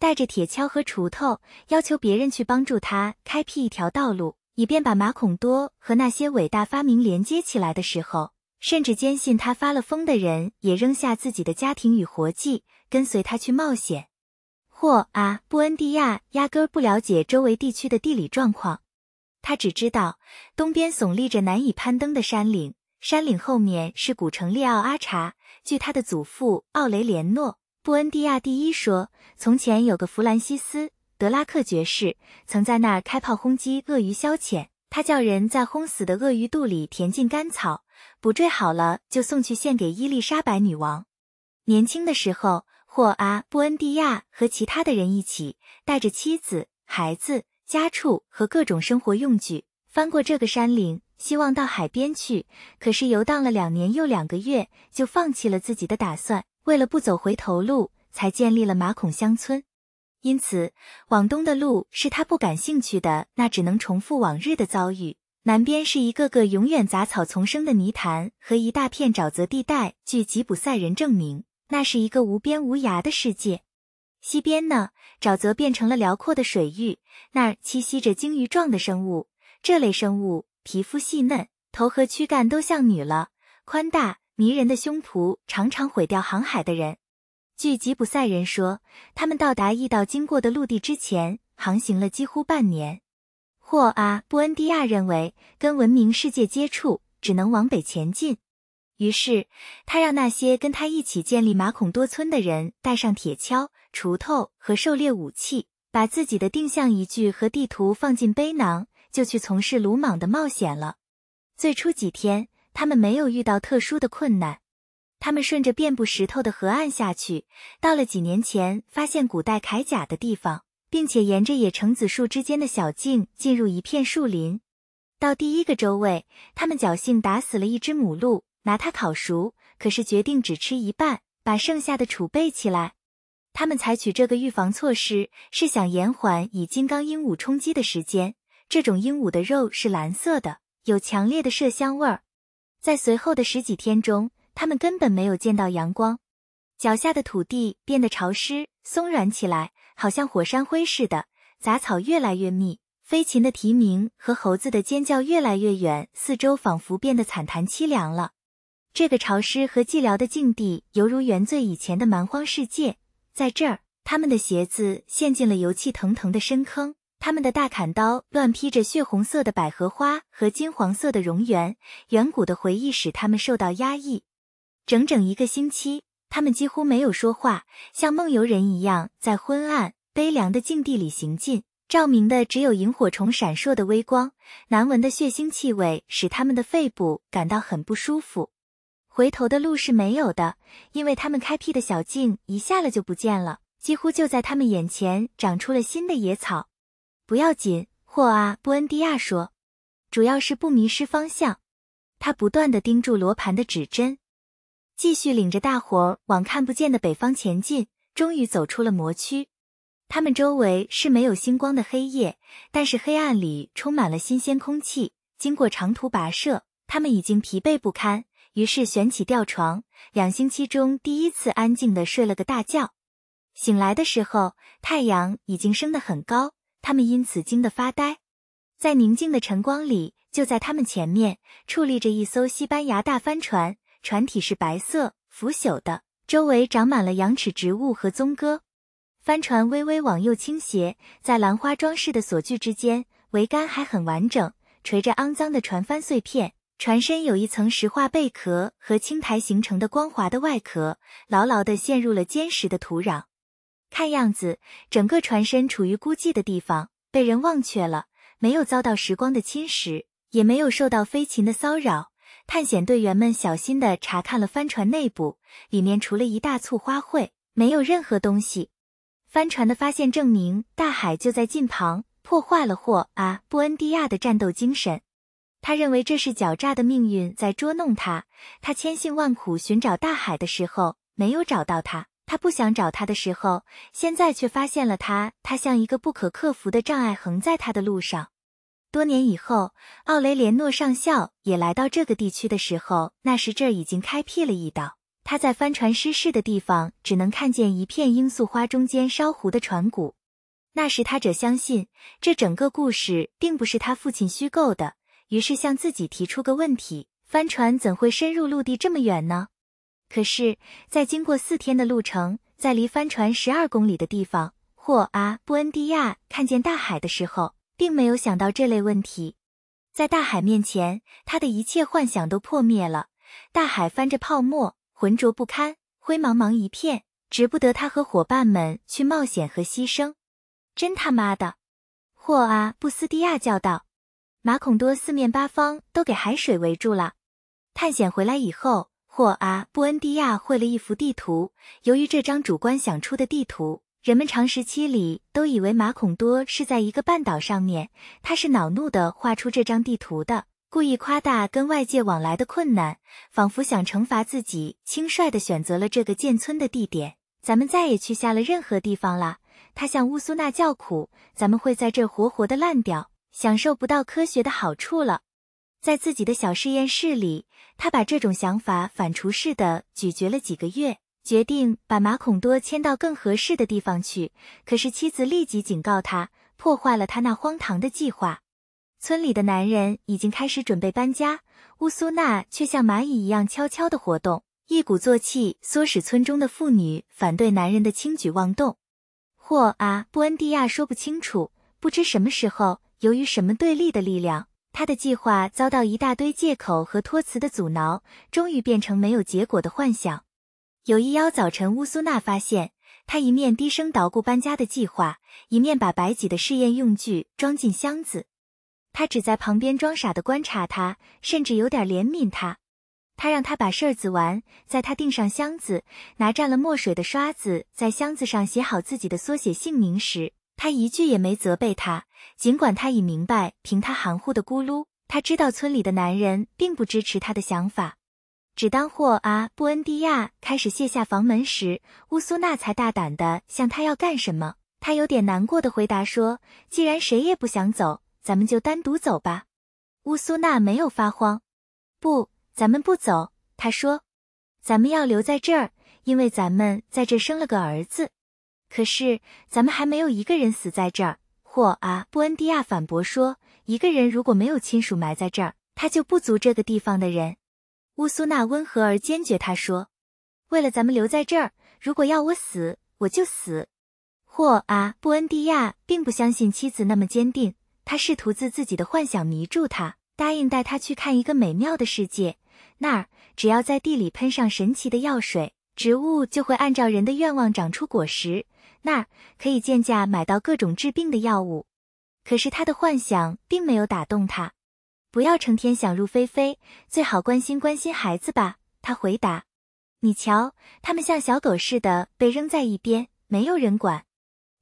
带着铁锹和锄头，要求别人去帮助他开辟一条道路，以便把马孔多和那些伟大发明连接起来的时候。甚至坚信他发了疯的人也扔下自己的家庭与活计，跟随他去冒险。或啊！布恩迪亚压根儿不了解周围地区的地理状况，他只知道东边耸立着难以攀登的山岭，山岭后面是古城利奥阿查。据他的祖父奥雷连诺·布恩迪亚第一说，从前有个弗兰西斯·德拉克爵士曾在那儿开炮轰击鳄鱼消遣，他叫人在轰死的鳄鱼肚里填进干草。补缀好了，就送去献给伊丽莎白女王。年轻的时候，霍阿布恩迪亚和其他的人一起，带着妻子、孩子、家畜和各种生活用具，翻过这个山岭，希望到海边去。可是游荡了两年又两个月，就放弃了自己的打算。为了不走回头路，才建立了马孔乡村。因此，往东的路是他不感兴趣的，那只能重复往日的遭遇。南边是一个个永远杂草丛生的泥潭和一大片沼泽地带，据吉普赛人证明，那是一个无边无涯的世界。西边呢，沼泽变成了辽阔的水域，那儿栖息着鲸鱼状的生物。这类生物皮肤细嫩，头和躯干都像女了，宽大迷人的胸脯常常毁掉航海的人。据吉普赛人说，他们到达驿道经过的陆地之前，航行了几乎半年。霍阿布恩迪亚认为，跟文明世界接触只能往北前进。于是，他让那些跟他一起建立马孔多村的人带上铁锹、锄头和狩猎武器，把自己的定向仪具和地图放进背囊，就去从事鲁莽的冒险了。最初几天，他们没有遇到特殊的困难，他们顺着遍布石头的河岸下去，到了几年前发现古代铠甲的地方。并且沿着野橙子树之间的小径进入一片树林，到第一个周位，他们侥幸打死了一只母鹿，拿它烤熟。可是决定只吃一半，把剩下的储备起来。他们采取这个预防措施，是想延缓以金刚鹦鹉充饥的时间。这种鹦鹉的肉是蓝色的，有强烈的麝香味儿。在随后的十几天中，他们根本没有见到阳光，脚下的土地变得潮湿、松软起来。好像火山灰似的，杂草越来越密，飞禽的啼鸣和猴子的尖叫越来越远，四周仿佛变得惨淡凄凉了。这个潮湿和寂寥的境地，犹如原罪以前的蛮荒世界。在这儿，他们的鞋子陷进了油气腾腾的深坑，他们的大砍刀乱披着血红色的百合花和金黄色的蝾螈。远古的回忆使他们受到压抑，整整一个星期。他们几乎没有说话，像梦游人一样在昏暗、悲凉的境地里行进。照明的只有萤火虫闪烁的微光，难闻的血腥气味使他们的肺部感到很不舒服。回头的路是没有的，因为他们开辟的小径一下了就不见了，几乎就在他们眼前长出了新的野草。不要紧，霍阿布恩迪亚说，主要是不迷失方向。他不断地盯住罗盘的指针。继续领着大伙儿往看不见的北方前进，终于走出了魔区。他们周围是没有星光的黑夜，但是黑暗里充满了新鲜空气。经过长途跋涉，他们已经疲惫不堪，于是选起吊床，两星期中第一次安静的睡了个大觉。醒来的时候，太阳已经升得很高，他们因此惊得发呆。在宁静的晨光里，就在他们前面矗立着一艘西班牙大帆船。船体是白色，腐朽的，周围长满了羊齿植物和棕哥。帆船微微往右倾斜，在兰花装饰的锁具之间，桅杆还很完整，垂着肮脏的船帆碎片。船身有一层石化贝壳和青苔形成的光滑的外壳，牢牢地陷入了坚实的土壤。看样子，整个船身处于孤寂的地方，被人忘却了，没有遭到时光的侵蚀，也没有受到飞禽的骚扰。探险队员们小心地查看了帆船内部，里面除了一大簇花卉，没有任何东西。帆船的发现证明大海就在近旁，破坏了霍阿·布恩迪亚的战斗精神。他认为这是狡诈的命运在捉弄他。他千辛万苦寻找大海的时候没有找到他，他不想找他的时候，现在却发现了他。他像一个不可克服的障碍横在他的路上。多年以后，奥雷连诺上校也来到这个地区的时候，那时这儿已经开辟了一道。他在帆船失事的地方，只能看见一片罂粟花中间烧糊的船骨。那时他者相信这整个故事并不是他父亲虚构的，于是向自己提出个问题：帆船怎会深入陆地这么远呢？可是，在经过四天的路程，在离帆船十二公里的地方，霍阿布恩迪亚看见大海的时候。并没有想到这类问题，在大海面前，他的一切幻想都破灭了。大海翻着泡沫，浑浊不堪，灰茫茫一片，值不得他和伙伴们去冒险和牺牲。真他妈的！霍阿布斯蒂亚叫道：“马孔多四面八方都给海水围住了。”探险回来以后，霍阿布恩蒂亚绘了一幅地图。由于这张主观想出的地图。人们长时期里都以为马孔多是在一个半岛上面，他是恼怒地画出这张地图的，故意夸大跟外界往来的困难，仿佛想惩罚自己轻率地选择了这个建村的地点。咱们再也去下了任何地方了。他向乌苏纳叫苦：“咱们会在这活活的烂掉，享受不到科学的好处了。”在自己的小实验室里，他把这种想法反刍似的咀嚼了几个月。决定把马孔多迁到更合适的地方去，可是妻子立即警告他，破坏了他那荒唐的计划。村里的男人已经开始准备搬家，乌苏娜却像蚂蚁一样悄悄地活动，一鼓作气唆使村中的妇女反对男人的轻举妄动。霍啊！布恩迪亚说不清楚，不知什么时候，由于什么对立的力量，他的计划遭到一大堆借口和托辞的阻挠，终于变成没有结果的幻想。有一邀早晨，乌苏娜发现他一面低声捣鼓搬家的计划，一面把白己的试验用具装进箱子。他只在旁边装傻的观察他，甚至有点怜悯他。他让他把事儿子完，在他钉上箱子，拿蘸了墨水的刷子在箱子上写好自己的缩写姓名时，他一句也没责备他。尽管他已明白，凭他含糊的咕噜，他知道村里的男人并不支持他的想法。只当霍阿布恩迪亚开始卸下房门时，乌苏娜才大胆地向他要干什么。他有点难过的回答说：“既然谁也不想走，咱们就单独走吧。”乌苏娜没有发慌，“不，咱们不走。”他说，“咱们要留在这儿，因为咱们在这生了个儿子。可是咱们还没有一个人死在这儿。”霍阿布恩迪亚反驳说：“一个人如果没有亲属埋在这儿，他就不足这个地方的人。”乌苏娜温和而坚决，他说：“为了咱们留在这儿，如果要我死，我就死。”霍阿布恩迪亚并不相信妻子那么坚定，他试图自自己的幻想迷住她，答应带她去看一个美妙的世界，那儿只要在地里喷上神奇的药水，植物就会按照人的愿望长出果实，那儿可以贱价买到各种治病的药物。可是他的幻想并没有打动他。不要成天想入非非，最好关心关心孩子吧。他回答：“你瞧，他们像小狗似的被扔在一边，没有人管。”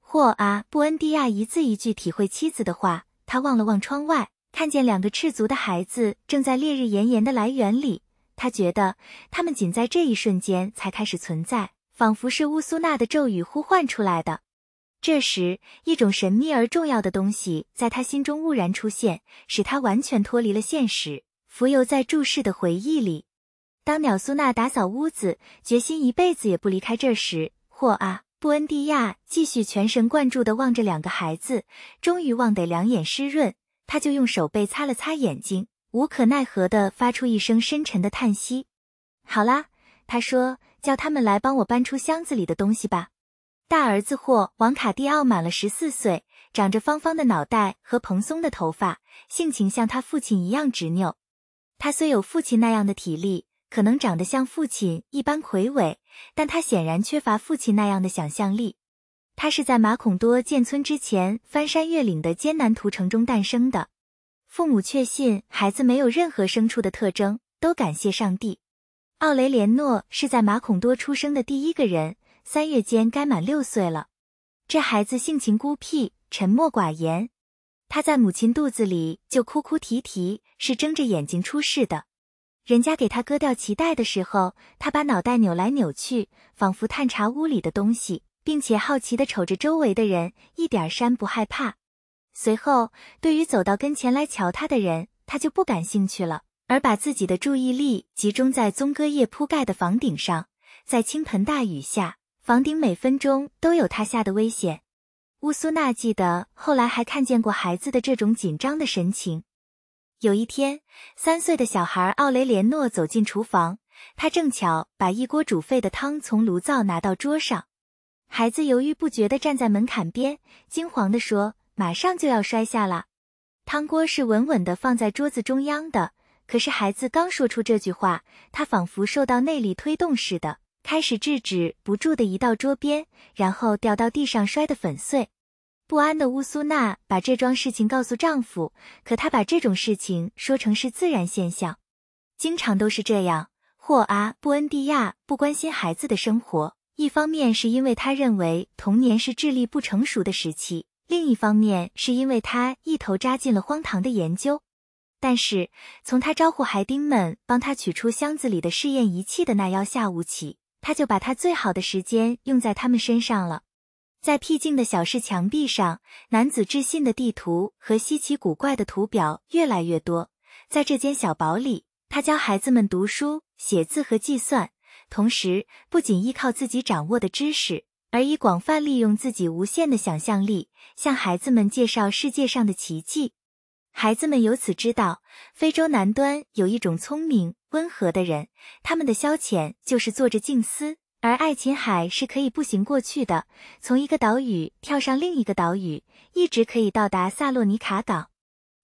霍阿布恩迪亚一字一句体会妻子的话。他望了望窗外，看见两个赤足的孩子正在烈日炎炎的来源里。他觉得他们仅在这一瞬间才开始存在，仿佛是乌苏娜的咒语呼唤出来的。这时，一种神秘而重要的东西在他心中兀然出现，使他完全脱离了现实，浮游在注视的回忆里。当鸟苏娜打扫屋子，决心一辈子也不离开这时，霍阿布恩蒂亚继续全神贯注地望着两个孩子，终于望得两眼湿润，他就用手背擦了擦眼睛，无可奈何地发出一声深沉的叹息。好啦，他说，叫他们来帮我搬出箱子里的东西吧。大儿子霍王卡蒂奥满了十四岁，长着方方的脑袋和蓬松的头发，性情像他父亲一样执拗。他虽有父亲那样的体力，可能长得像父亲一般魁伟，但他显然缺乏父亲那样的想象力。他是在马孔多建村之前翻山越岭的艰难途程中诞生的。父母确信孩子没有任何牲畜的特征，都感谢上帝。奥雷连诺是在马孔多出生的第一个人。三月间该满六岁了，这孩子性情孤僻，沉默寡言。他在母亲肚子里就哭哭啼啼，是睁着眼睛出世的。人家给他割掉脐带的时候，他把脑袋扭来扭去，仿佛探查屋里的东西，并且好奇地瞅着周围的人，一点山不害怕。随后，对于走到跟前来瞧他的人，他就不感兴趣了，而把自己的注意力集中在棕哥叶铺盖的房顶上，在倾盆大雨下。房顶每分钟都有塌下的危险。乌苏娜记得，后来还看见过孩子的这种紧张的神情。有一天，三岁的小孩奥雷连诺走进厨房，他正巧把一锅煮沸的汤从炉灶拿到桌上。孩子犹豫不决地站在门槛边，惊慌地说：“马上就要摔下了！”汤锅是稳稳地放在桌子中央的，可是孩子刚说出这句话，他仿佛受到内力推动似的。开始制止不住的移到桌边，然后掉到地上摔得粉碎。不安的乌苏娜把这桩事情告诉丈夫，可她把这种事情说成是自然现象。经常都是这样。霍阿布恩蒂亚不关心孩子的生活，一方面是因为他认为童年是智力不成熟的时期，另一方面是因为他一头扎进了荒唐的研究。但是从他招呼孩丁们帮他取出箱子里的试验仪器的那幺下午起，他就把他最好的时间用在他们身上了。在僻静的小室墙壁上，男子置信的地图和稀奇古怪的图表越来越多。在这间小堡里，他教孩子们读书、写字和计算，同时不仅依靠自己掌握的知识，而以广泛利用自己无限的想象力，向孩子们介绍世界上的奇迹。孩子们由此知道，非洲南端有一种聪明温和的人，他们的消遣就是坐着静思，而爱琴海是可以步行过去的，从一个岛屿跳上另一个岛屿，一直可以到达萨洛尼卡岛。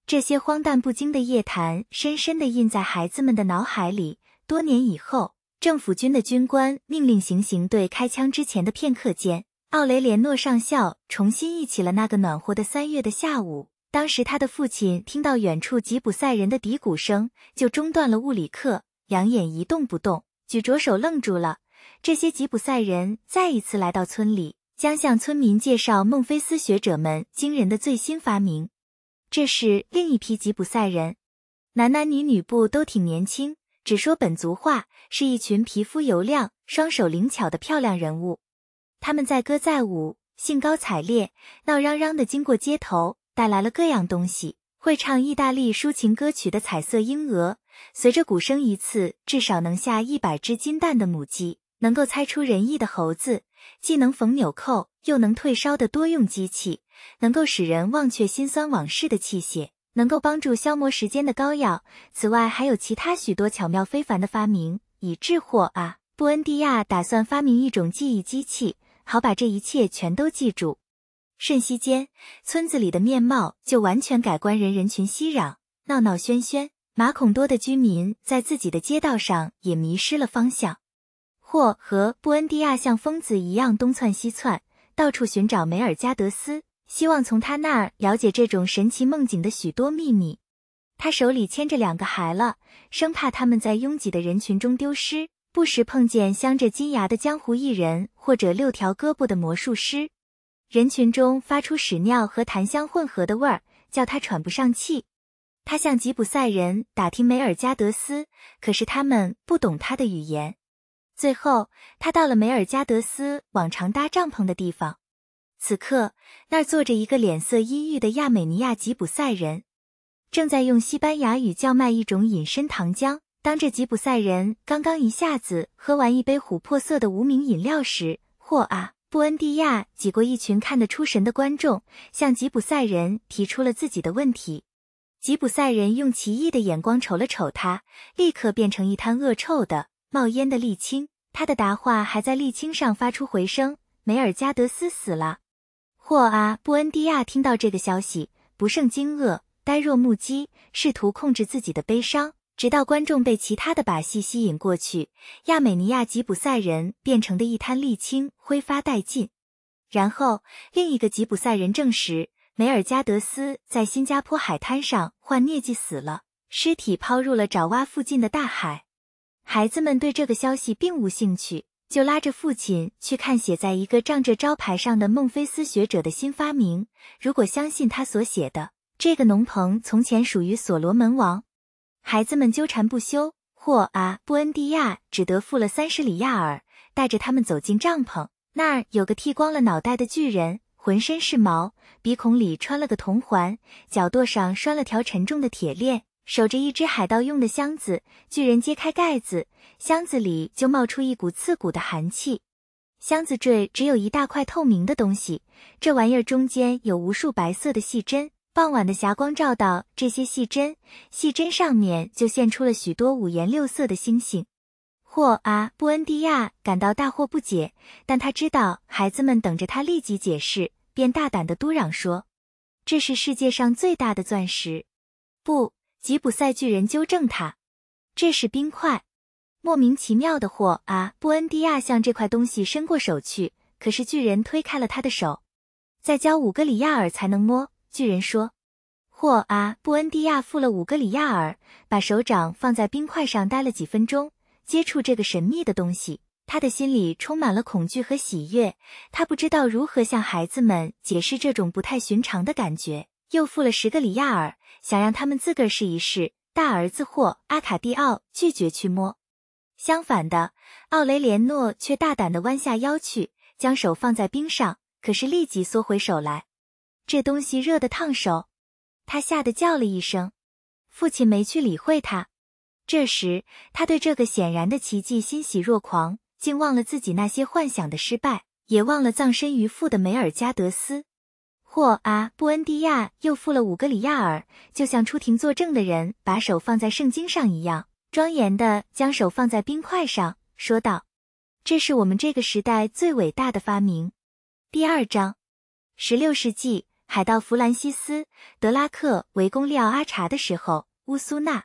这些荒诞不经的夜谈深深地印在孩子们的脑海里。多年以后，政府军的军官命令行刑队开枪之前的片刻间，奥雷连诺上校重新忆起了那个暖和的三月的下午。当时，他的父亲听到远处吉普赛人的嘀鼓声，就中断了物理课，两眼一动不动，举着手愣住了。这些吉普赛人再一次来到村里，将向村民介绍孟菲斯学者们惊人的最新发明。这是另一批吉普赛人，男男女女部都挺年轻，只说本族话，是一群皮肤油亮、双手灵巧的漂亮人物。他们载歌载舞，兴高采烈、闹嚷嚷地经过街头。带来了各样东西，会唱意大利抒情歌曲的彩色鹰鹅，随着鼓声一次至少能下一百只金蛋的母鸡，能够猜出人意的猴子，既能缝纽扣又能退烧的多用机器，能够使人忘却心酸往事的器械，能够帮助消磨时间的膏药。此外还有其他许多巧妙非凡的发明，以智或啊，布恩迪亚打算发明一种记忆机器，好把这一切全都记住。瞬息间，村子里的面貌就完全改观，人人群熙攘，闹闹喧喧。马孔多的居民在自己的街道上也迷失了方向。霍和布恩迪亚像疯子一样东窜西窜，到处寻找梅尔加德斯，希望从他那儿了解这种神奇梦境的许多秘密。他手里牵着两个孩了，生怕他们在拥挤的人群中丢失。不时碰见镶着金牙的江湖艺人或者六条胳膊的魔术师。人群中发出屎尿和檀香混合的味儿，叫他喘不上气。他向吉普赛人打听梅尔加德斯，可是他们不懂他的语言。最后，他到了梅尔加德斯往常搭帐篷的地方。此刻，那儿坐着一个脸色阴郁的亚美尼亚吉普赛人，正在用西班牙语叫卖一种隐身糖浆。当这吉普赛人刚刚一下子喝完一杯琥珀色的无名饮料时，嚯啊！布恩蒂亚挤过一群看得出神的观众，向吉普赛人提出了自己的问题。吉普赛人用奇异的眼光瞅了瞅他，立刻变成一滩恶臭的、冒烟的沥青。他的答话还在沥青上发出回声。梅尔加德斯死了。霍阿布恩蒂亚听到这个消息，不胜惊愕，呆若木鸡，试图控制自己的悲伤。直到观众被其他的把戏吸引过去，亚美尼亚吉普赛人变成的一滩沥青挥发殆尽，然后另一个吉普赛人证实梅尔加德斯在新加坡海滩上患疟疾死了，尸体抛入了爪哇附近的大海。孩子们对这个消息并无兴趣，就拉着父亲去看写在一个仗着招牌上的孟菲斯学者的新发明。如果相信他所写的，这个农棚从前属于所罗门王。孩子们纠缠不休，霍啊，布恩迪亚只得付了三十里亚尔，带着他们走进帐篷。那儿有个剃光了脑袋的巨人，浑身是毛，鼻孔里穿了个铜环，脚跺上拴了条沉重的铁链，守着一只海盗用的箱子。巨人揭开盖子，箱子里就冒出一股刺骨的寒气。箱子坠只有一大块透明的东西，这玩意儿中间有无数白色的细针。傍晚的霞光照到这些细针，细针上面就现出了许多五颜六色的星星。霍阿布恩迪亚感到大惑不解，但他知道孩子们等着他立即解释，便大胆的嘟嚷说：“这是世界上最大的钻石。”不，吉普赛巨人纠正他：“这是冰块。”莫名其妙的霍阿布恩迪亚向这块东西伸过手去，可是巨人推开了他的手：“再交五个里亚尔才能摸。”巨人说：“霍阿布恩蒂亚付了五个里亚尔，把手掌放在冰块上待了几分钟，接触这个神秘的东西，他的心里充满了恐惧和喜悦。他不知道如何向孩子们解释这种不太寻常的感觉，又付了十个里亚尔，想让他们自个儿试一试。大儿子霍阿卡蒂奥拒绝去摸，相反的，奥雷连诺却大胆地弯下腰去，将手放在冰上，可是立即缩回手来。”这东西热的烫手，他吓得叫了一声。父亲没去理会他。这时，他对这个显然的奇迹欣喜若狂，竟忘了自己那些幻想的失败，也忘了葬身于父的梅尔加德斯。霍阿布恩迪亚又附了五个里亚尔，就像出庭作证的人把手放在圣经上一样庄严的将手放在冰块上，说道：“这是我们这个时代最伟大的发明。”第二章，十六世纪。海盗弗兰西斯·德拉克围攻利奥阿查的时候，乌苏娜、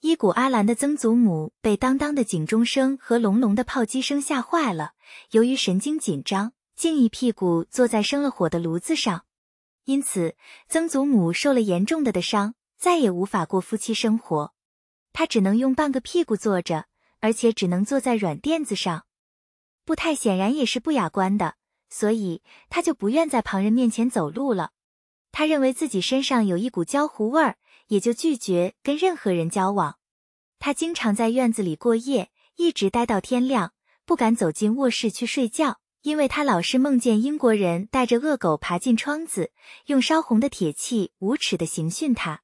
伊古阿兰的曾祖母被当当的警钟声和隆隆的炮击声吓坏了。由于神经紧张，竟一屁股坐在生了火的炉子上。因此，曾祖母受了严重的的伤，再也无法过夫妻生活。她只能用半个屁股坐着，而且只能坐在软垫子上，步态显然也是不雅观的。所以，他就不愿在旁人面前走路了。他认为自己身上有一股焦糊味儿，也就拒绝跟任何人交往。他经常在院子里过夜，一直待到天亮，不敢走进卧室去睡觉，因为他老是梦见英国人带着恶狗爬进窗子，用烧红的铁器无耻的刑讯他。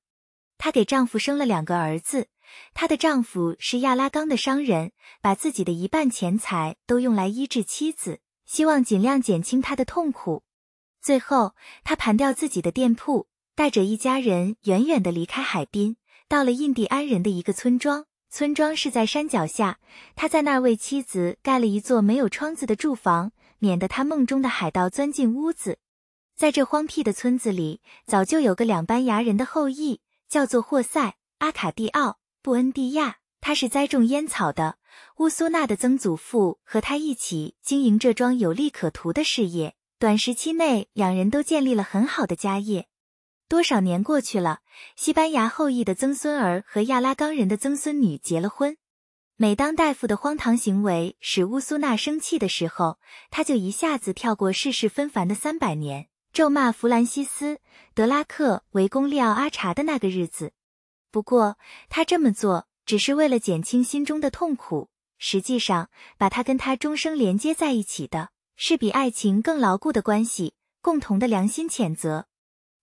她给丈夫生了两个儿子，她的丈夫是亚拉冈的商人，把自己的一半钱财都用来医治妻子，希望尽量减轻她的痛苦。最后，他盘掉自己的店铺，带着一家人远远的离开海滨，到了印第安人的一个村庄。村庄是在山脚下，他在那儿为妻子盖了一座没有窗子的住房，免得他梦中的海盗钻进屋子。在这荒僻的村子里，早就有个两班牙人的后裔，叫做霍塞·阿卡蒂奥·布恩迪亚，他是栽种烟草的乌苏纳的曾祖父，和他一起经营这桩有利可图的事业。短时期内，两人都建立了很好的家业。多少年过去了，西班牙后裔的曾孙儿和亚拉冈人的曾孙女结了婚。每当大夫的荒唐行为使乌苏娜生气的时候，他就一下子跳过世事纷繁的三百年，咒骂弗兰西斯·德拉克围攻利奥阿查的那个日子。不过，他这么做只是为了减轻心中的痛苦，实际上把他跟他终生连接在一起的。是比爱情更牢固的关系。共同的良心谴责。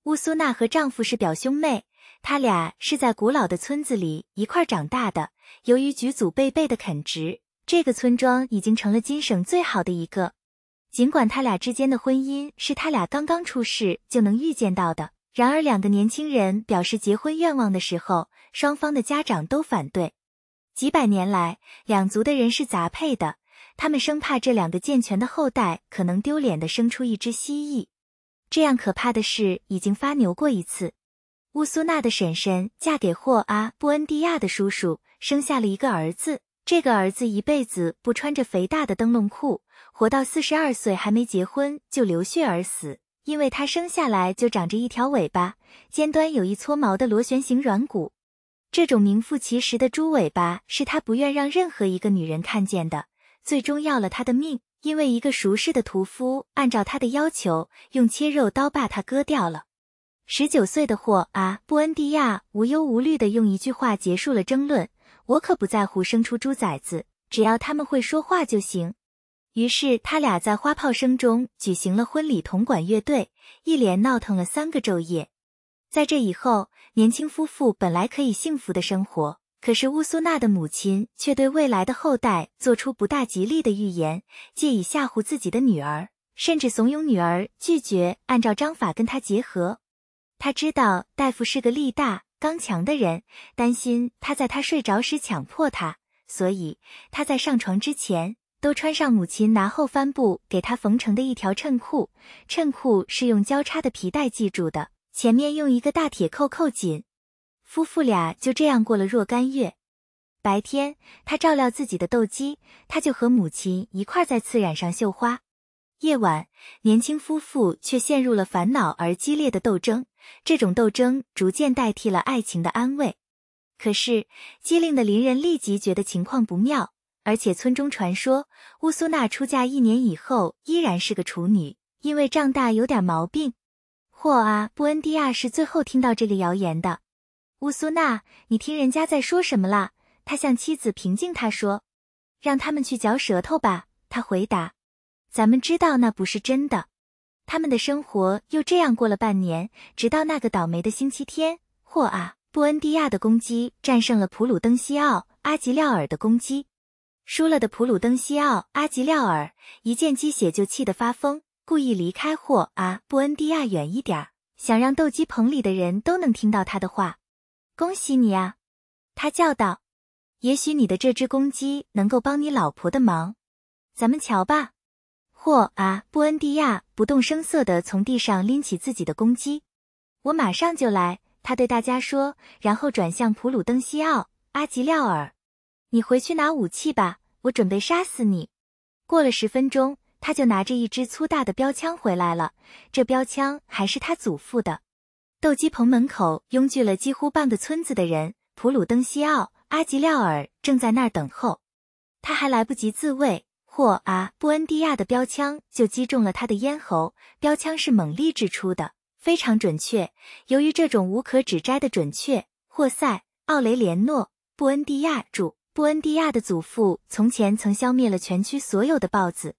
乌苏娜和丈夫是表兄妹，他俩是在古老的村子里一块长大的。由于举祖辈辈的垦殖，这个村庄已经成了金省最好的一个。尽管他俩之间的婚姻是他俩刚刚出世就能预见到的，然而两个年轻人表示结婚愿望的时候，双方的家长都反对。几百年来，两族的人是杂配的。他们生怕这两个健全的后代可能丢脸的生出一只蜥蜴，这样可怕的事已经发牛过一次。乌苏娜的婶婶嫁给霍阿布恩迪亚的叔叔，生下了一个儿子。这个儿子一辈子不穿着肥大的灯笼裤，活到四十二岁还没结婚就流血而死，因为他生下来就长着一条尾巴，尖端有一撮毛的螺旋形软骨。这种名副其实的猪尾巴是他不愿让任何一个女人看见的。最终要了他的命，因为一个熟识的屠夫按照他的要求，用切肉刀把他割掉了。十九岁的霍阿布恩迪亚无忧无虑地用一句话结束了争论：“我可不在乎生出猪崽子，只要他们会说话就行。”于是他俩在花炮声中举行了婚礼，铜管乐队一连闹腾了三个昼夜。在这以后，年轻夫妇本来可以幸福的生活。可是乌苏娜的母亲却对未来的后代做出不大吉利的预言，借以吓唬自己的女儿，甚至怂恿女儿拒绝按照章法跟他结合。他知道大夫是个力大刚强的人，担心他在他睡着时强迫他，所以他在上床之前都穿上母亲拿厚帆布给他缝成的一条衬裤，衬裤是用交叉的皮带系住的，前面用一个大铁扣扣紧。夫妇俩就这样过了若干月，白天他照料自己的斗鸡，他就和母亲一块在刺染上绣花。夜晚，年轻夫妇却陷入了烦恼而激烈的斗争，这种斗争逐渐代替了爱情的安慰。可是机灵的邻人立即觉得情况不妙，而且村中传说乌苏娜出嫁一年以后依然是个处女，因为胀大有点毛病。霍阿布恩迪亚是最后听到这个谣言的。乌苏娜，你听人家在说什么啦？他向妻子平静他说：“让他们去嚼舌头吧。”他回答：“咱们知道那不是真的。”他们的生活又这样过了半年，直到那个倒霉的星期天。霍阿布恩迪亚的公鸡战胜了普鲁登西奥阿吉廖尔的公鸡，输了的普鲁登西奥阿吉廖尔一见鸡血就气得发疯，故意离开霍阿布恩迪亚远一点儿，想让斗鸡棚里的人都能听到他的话。恭喜你啊！他叫道。也许你的这只公鸡能够帮你老婆的忙，咱们瞧吧。嚯啊！布恩迪亚不动声色地从地上拎起自己的公鸡。我马上就来，他对大家说，然后转向普鲁登西奥·阿吉廖尔：“你回去拿武器吧，我准备杀死你。”过了十分钟，他就拿着一支粗大的标枪回来了。这标枪还是他祖父的。斗鸡棚门口拥聚了几乎半个村子的人，普鲁登西奥·阿吉廖尔正在那儿等候。他还来不及自卫，霍阿·布恩迪亚的标枪就击中了他的咽喉。标枪是猛力掷出的，非常准确。由于这种无可指摘的准确，霍塞·奥雷连诺·布恩迪亚（住。布恩迪亚的祖父）从前曾消灭了全区所有的豹子。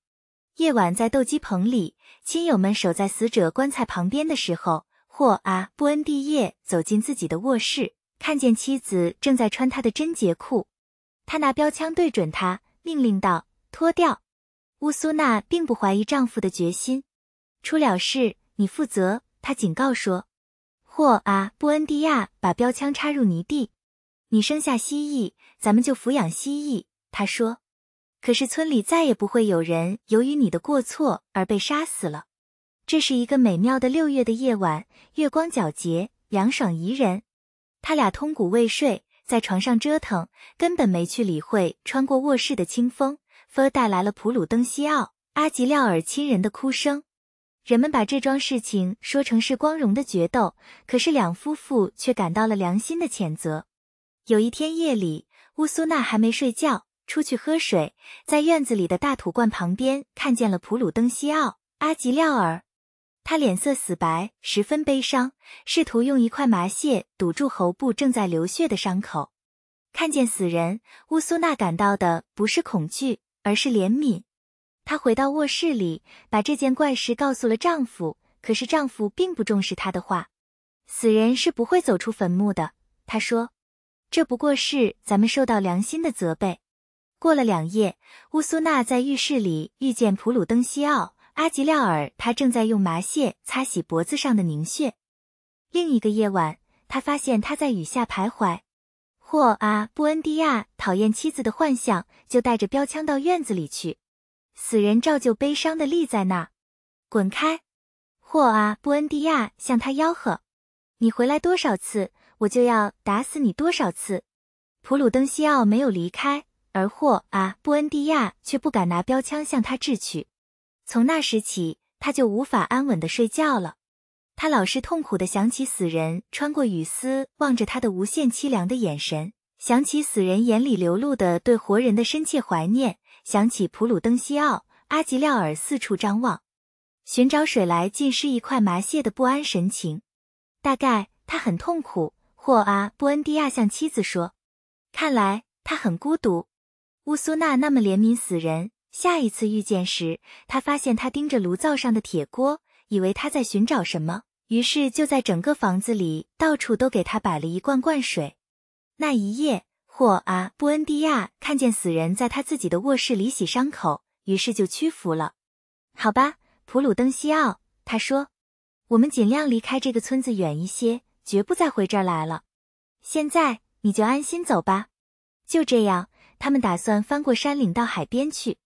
夜晚在斗鸡棚里，亲友们守在死者棺材旁边的时候。霍阿布恩蒂耶走进自己的卧室，看见妻子正在穿他的贞洁裤。他拿标枪对准他，命令道：“脱掉！”乌苏娜并不怀疑丈夫的决心。出了事，你负责。”她警告说。霍阿布恩蒂亚把标枪插入泥地。“你生下蜥蜴，咱们就抚养蜥蜴。”他说。“可是村里再也不会有人由于你的过错而被杀死了。”这是一个美妙的六月的夜晚，月光皎洁，凉爽宜人。他俩通古未睡，在床上折腾，根本没去理会穿过卧室的清风，风带来了普鲁登西奥阿吉廖尔亲人的哭声。人们把这桩事情说成是光荣的决斗，可是两夫妇却感到了良心的谴责。有一天夜里，乌苏娜还没睡觉，出去喝水，在院子里的大土罐旁边看见了普鲁登西奥阿吉廖尔。他脸色死白，十分悲伤，试图用一块麻线堵住喉部正在流血的伤口。看见死人，乌苏娜感到的不是恐惧，而是怜悯。她回到卧室里，把这件怪事告诉了丈夫，可是丈夫并不重视她的话。死人是不会走出坟墓的，他说，这不过是咱们受到良心的责备。过了两夜，乌苏娜在浴室里遇见普鲁登西奥。阿吉廖尔，他正在用麻线擦洗脖子上的凝血。另一个夜晚，他发现他在雨下徘徊。霍阿布恩迪亚讨厌妻子的幻象，就带着标枪到院子里去。死人照旧悲伤的立在那儿。滚开，霍阿布恩迪亚向他吆喝：“你回来多少次，我就要打死你多少次。”普鲁登西奥没有离开，而霍阿布恩迪亚却不敢拿标枪向他掷去。从那时起，他就无法安稳的睡觉了。他老是痛苦的想起死人穿过雨丝，望着他的无限凄凉的眼神；想起死人眼里流露的对活人的深切怀念；想起普鲁登西奥、阿吉廖尔四处张望，寻找水来浸湿一块麻屑的不安神情。大概他很痛苦。霍阿布恩迪亚向妻子说：“看来他很孤独。”乌苏娜那么怜悯死人。下一次遇见时，他发现他盯着炉灶上的铁锅，以为他在寻找什么，于是就在整个房子里到处都给他摆了一罐罐水。那一夜，霍阿布恩迪亚看见死人在他自己的卧室里洗伤口，于是就屈服了。好吧，普鲁登西奥，他说，我们尽量离开这个村子远一些，绝不再回这儿来了。现在你就安心走吧。就这样，他们打算翻过山岭到海边去。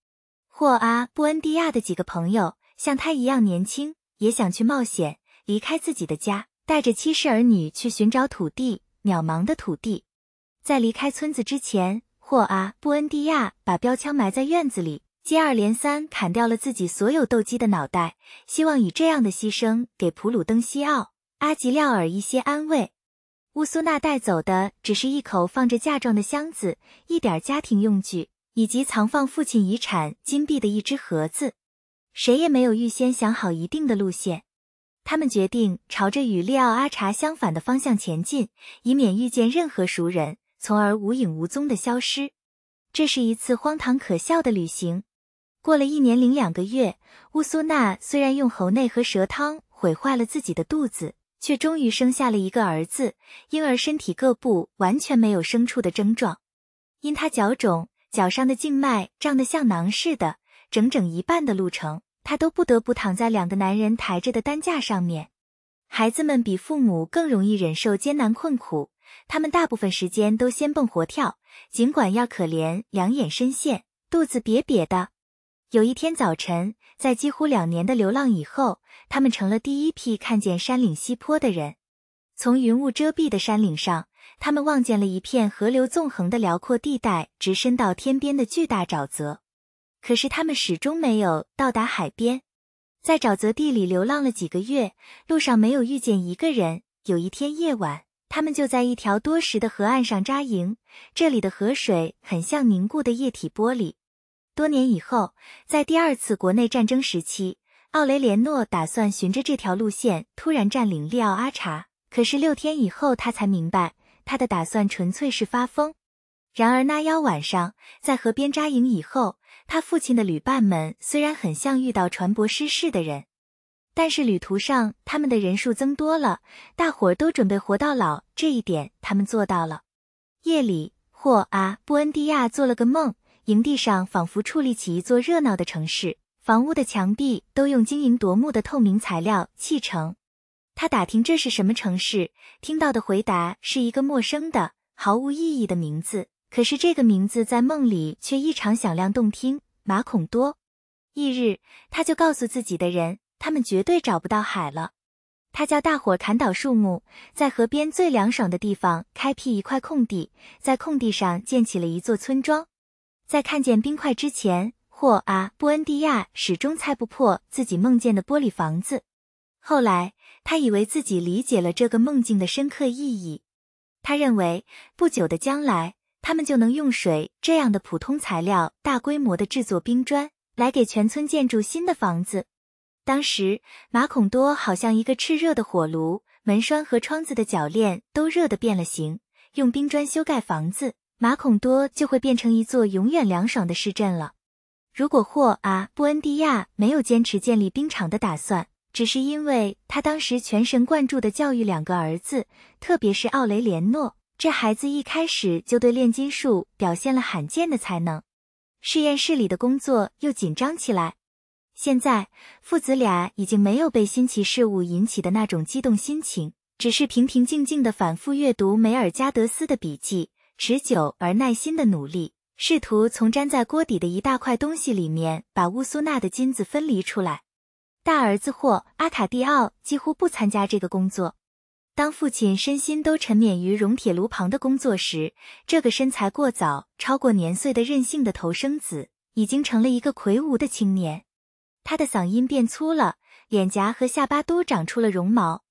霍阿布恩迪亚的几个朋友像他一样年轻，也想去冒险，离开自己的家，带着妻室儿女去寻找土地，渺茫的土地。在离开村子之前，霍阿布恩迪亚把标枪埋在院子里，接二连三砍掉了自己所有斗鸡的脑袋，希望以这样的牺牲给普鲁登西奥、阿吉廖尔一些安慰。乌苏娜带走的只是一口放着嫁妆的箱子，一点家庭用具。以及藏放父亲遗产金币的一只盒子，谁也没有预先想好一定的路线。他们决定朝着与利奥阿查相反的方向前进，以免遇见任何熟人，从而无影无踪地消失。这是一次荒唐可笑的旅行。过了一年零两个月，乌苏娜虽然用猴内和蛇汤毁坏了自己的肚子，却终于生下了一个儿子。婴儿身体各部完全没有生畜的症状，因他脚肿。脚上的静脉胀得像囊似的，整整一半的路程，他都不得不躺在两个男人抬着的担架上面。孩子们比父母更容易忍受艰难困苦，他们大部分时间都先蹦活跳，尽管要可怜，两眼深陷，肚子瘪瘪的。有一天早晨，在几乎两年的流浪以后，他们成了第一批看见山岭西坡的人，从云雾遮蔽的山岭上。他们望见了一片河流纵横的辽阔地带，直伸到天边的巨大沼泽。可是他们始终没有到达海边，在沼泽地里流浪了几个月，路上没有遇见一个人。有一天夜晚，他们就在一条多时的河岸上扎营，这里的河水很像凝固的液体玻璃。多年以后，在第二次国内战争时期，奥雷连诺打算循着这条路线突然占领利奥阿查。可是六天以后，他才明白。他的打算纯粹是发疯。然而，那夭晚上在河边扎营以后，他父亲的旅伴们虽然很像遇到船舶失事的人，但是旅途上他们的人数增多了，大伙儿都准备活到老，这一点他们做到了。夜里，霍阿布恩迪亚做了个梦，营地上仿佛矗立起一座热闹的城市，房屋的墙壁都用晶莹夺目的透明材料砌成。他打听这是什么城市，听到的回答是一个陌生的、毫无意义的名字。可是这个名字在梦里却异常响亮动听。马孔多。翌日，他就告诉自己的人，他们绝对找不到海了。他叫大伙砍倒树木，在河边最凉爽的地方开辟一块空地，在空地上建起了一座村庄。在看见冰块之前，霍阿布恩迪亚始终猜不破自己梦见的玻璃房子。后来。他以为自己理解了这个梦境的深刻意义。他认为不久的将来，他们就能用水这样的普通材料，大规模的制作冰砖，来给全村建筑新的房子。当时，马孔多好像一个炽热的火炉，门栓和窗子的铰链都热得变了形。用冰砖修盖房子，马孔多就会变成一座永远凉爽的市镇了。如果霍阿布恩迪亚没有坚持建立冰场的打算，只是因为他当时全神贯注的教育两个儿子，特别是奥雷连诺这孩子，一开始就对炼金术表现了罕见的才能。实验室里的工作又紧张起来。现在父子俩已经没有被新奇事物引起的那种激动心情，只是平平静静的反复阅读梅尔加德斯的笔记，持久而耐心的努力，试图从粘在锅底的一大块东西里面把乌苏纳的金子分离出来。大儿子霍阿卡蒂奥几乎不参加这个工作。当父亲身心都沉湎于熔铁炉旁的工作时，这个身材过早超过年岁的任性的头生子已经成了一个魁梧的青年。他的嗓音变粗了，脸颊和下巴都长出了绒毛。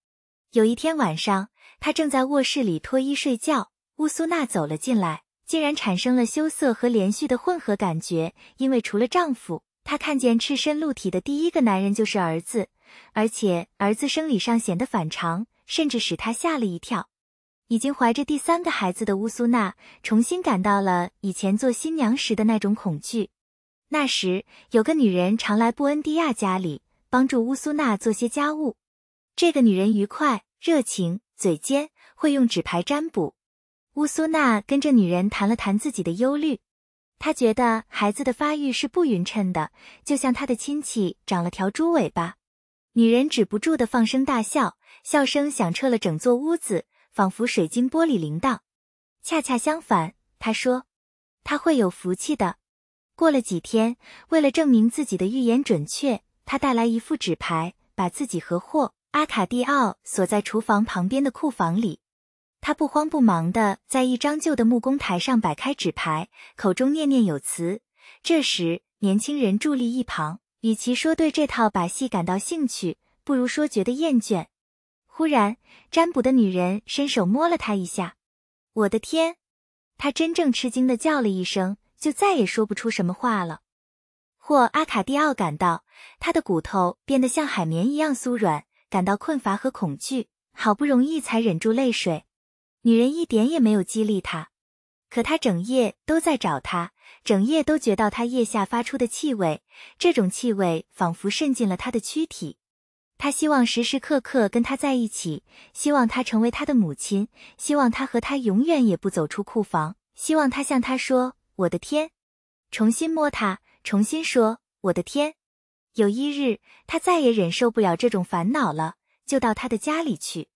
有一天晚上，他正在卧室里脱衣睡觉，乌苏娜走了进来，竟然产生了羞涩和连续的混合感觉，因为除了丈夫。他看见赤身露体的第一个男人就是儿子，而且儿子生理上显得反常，甚至使他吓了一跳。已经怀着第三个孩子的乌苏娜重新感到了以前做新娘时的那种恐惧。那时有个女人常来布恩迪亚家里，帮助乌苏娜做些家务。这个女人愉快、热情、嘴尖，会用纸牌占卜。乌苏娜跟这女人谈了谈自己的忧虑。他觉得孩子的发育是不匀称的，就像他的亲戚长了条猪尾巴。女人止不住的放声大笑，笑声响彻了整座屋子，仿佛水晶玻璃铃铛。恰恰相反，他说，他会有福气的。过了几天，为了证明自己的预言准确，他带来一副纸牌，把自己和霍阿卡蒂奥锁在厨房旁边的库房里。他不慌不忙地在一张旧的木工台上摆开纸牌，口中念念有词。这时，年轻人伫立一旁，与其说对这套把戏感到兴趣，不如说觉得厌倦。忽然，占卜的女人伸手摸了他一下。“我的天！”他真正吃惊地叫了一声，就再也说不出什么话了。霍阿卡蒂奥感到他的骨头变得像海绵一样酥软，感到困乏和恐惧，好不容易才忍住泪水。女人一点也没有激励他，可他整夜都在找她，整夜都觉到她腋下发出的气味，这种气味仿佛渗进了他的躯体。他希望时时刻刻跟她在一起，希望她成为他的母亲，希望他和她永远也不走出库房，希望他向她说：“我的天！”重新摸她，重新说：“我的天！”有一日，他再也忍受不了这种烦恼了，就到她的家里去。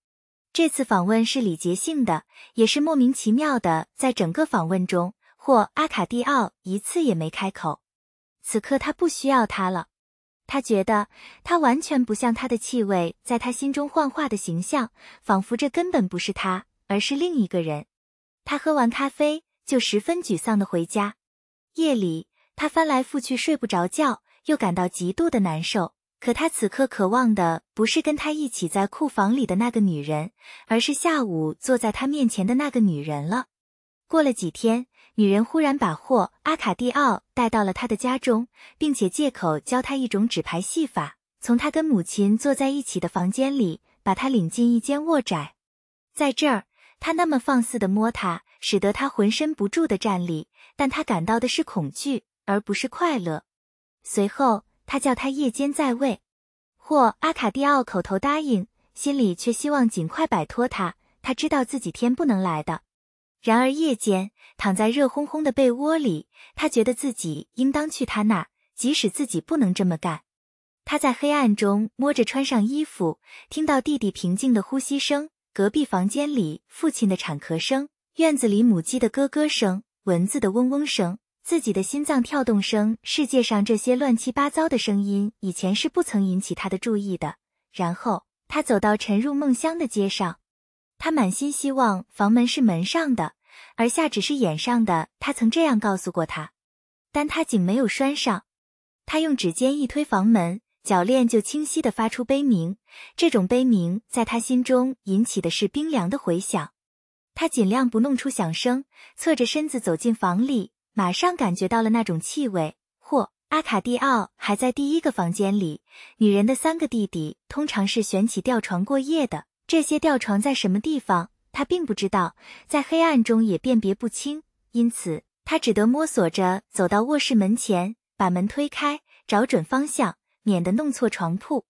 这次访问是礼节性的，也是莫名其妙的。在整个访问中，霍阿卡蒂奥一次也没开口。此刻他不需要他了。他觉得他完全不像他的气味在他心中幻化的形象，仿佛这根本不是他，而是另一个人。他喝完咖啡就十分沮丧的回家。夜里，他翻来覆去睡不着觉，又感到极度的难受。可他此刻渴望的不是跟他一起在库房里的那个女人，而是下午坐在他面前的那个女人了。过了几天，女人忽然把霍阿卡蒂奥带到了他的家中，并且借口教他一种纸牌戏法，从他跟母亲坐在一起的房间里把他领进一间卧宅，在这儿他那么放肆的摸他，使得他浑身不住的战栗，但他感到的是恐惧而不是快乐。随后。他叫他夜间在位，或阿卡蒂奥口头答应，心里却希望尽快摆脱他。他知道自己天不能来的。然而夜间躺在热烘烘的被窝里，他觉得自己应当去他那儿，即使自己不能这么干。他在黑暗中摸着穿上衣服，听到弟弟平静的呼吸声，隔壁房间里父亲的产咳声，院子里母鸡的咯咯声，蚊子的嗡嗡声。自己的心脏跳动声，世界上这些乱七八糟的声音，以前是不曾引起他的注意的。然后他走到沉入梦乡的街上，他满心希望房门是门上的，而下只是掩上的。他曾这样告诉过他，但他竟没有拴上。他用指尖一推房门，铰链就清晰地发出悲鸣。这种悲鸣在他心中引起的是冰凉的回响。他尽量不弄出响声，侧着身子走进房里。马上感觉到了那种气味。嚯，阿卡蒂奥还在第一个房间里。女人的三个弟弟通常是悬起吊床过夜的。这些吊床在什么地方，他并不知道，在黑暗中也辨别不清。因此，他只得摸索着走到卧室门前，把门推开，找准方向，免得弄错床铺。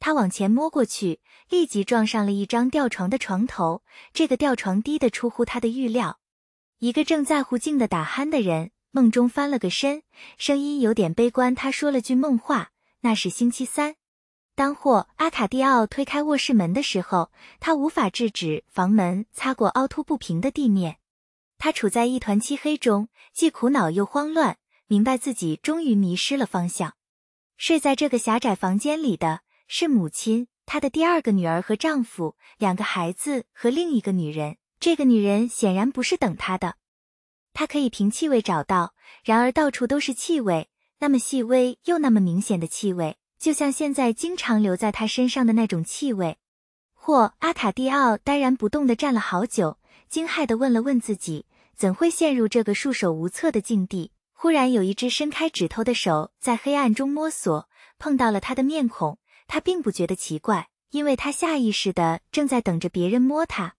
他往前摸过去，立即撞上了一张吊床的床头。这个吊床低得出乎他的预料。一个正在乎静的打鼾的人，梦中翻了个身，声音有点悲观。他说了句梦话，那是星期三。当霍阿卡蒂奥推开卧室门的时候，他无法制止房门擦过凹凸不平的地面。他处在一团漆黑中，既苦恼又慌乱，明白自己终于迷失了方向。睡在这个狭窄房间里的是母亲、他的第二个女儿和丈夫、两个孩子和另一个女人。这个女人显然不是等他的，他可以凭气味找到。然而到处都是气味，那么细微又那么明显的气味，就像现在经常留在他身上的那种气味。或阿卡蒂奥呆然不动地站了好久，惊骇地问了问自己，怎会陷入这个束手无策的境地？忽然有一只伸开指头的手在黑暗中摸索，碰到了他的面孔。他并不觉得奇怪，因为他下意识地正在等着别人摸他。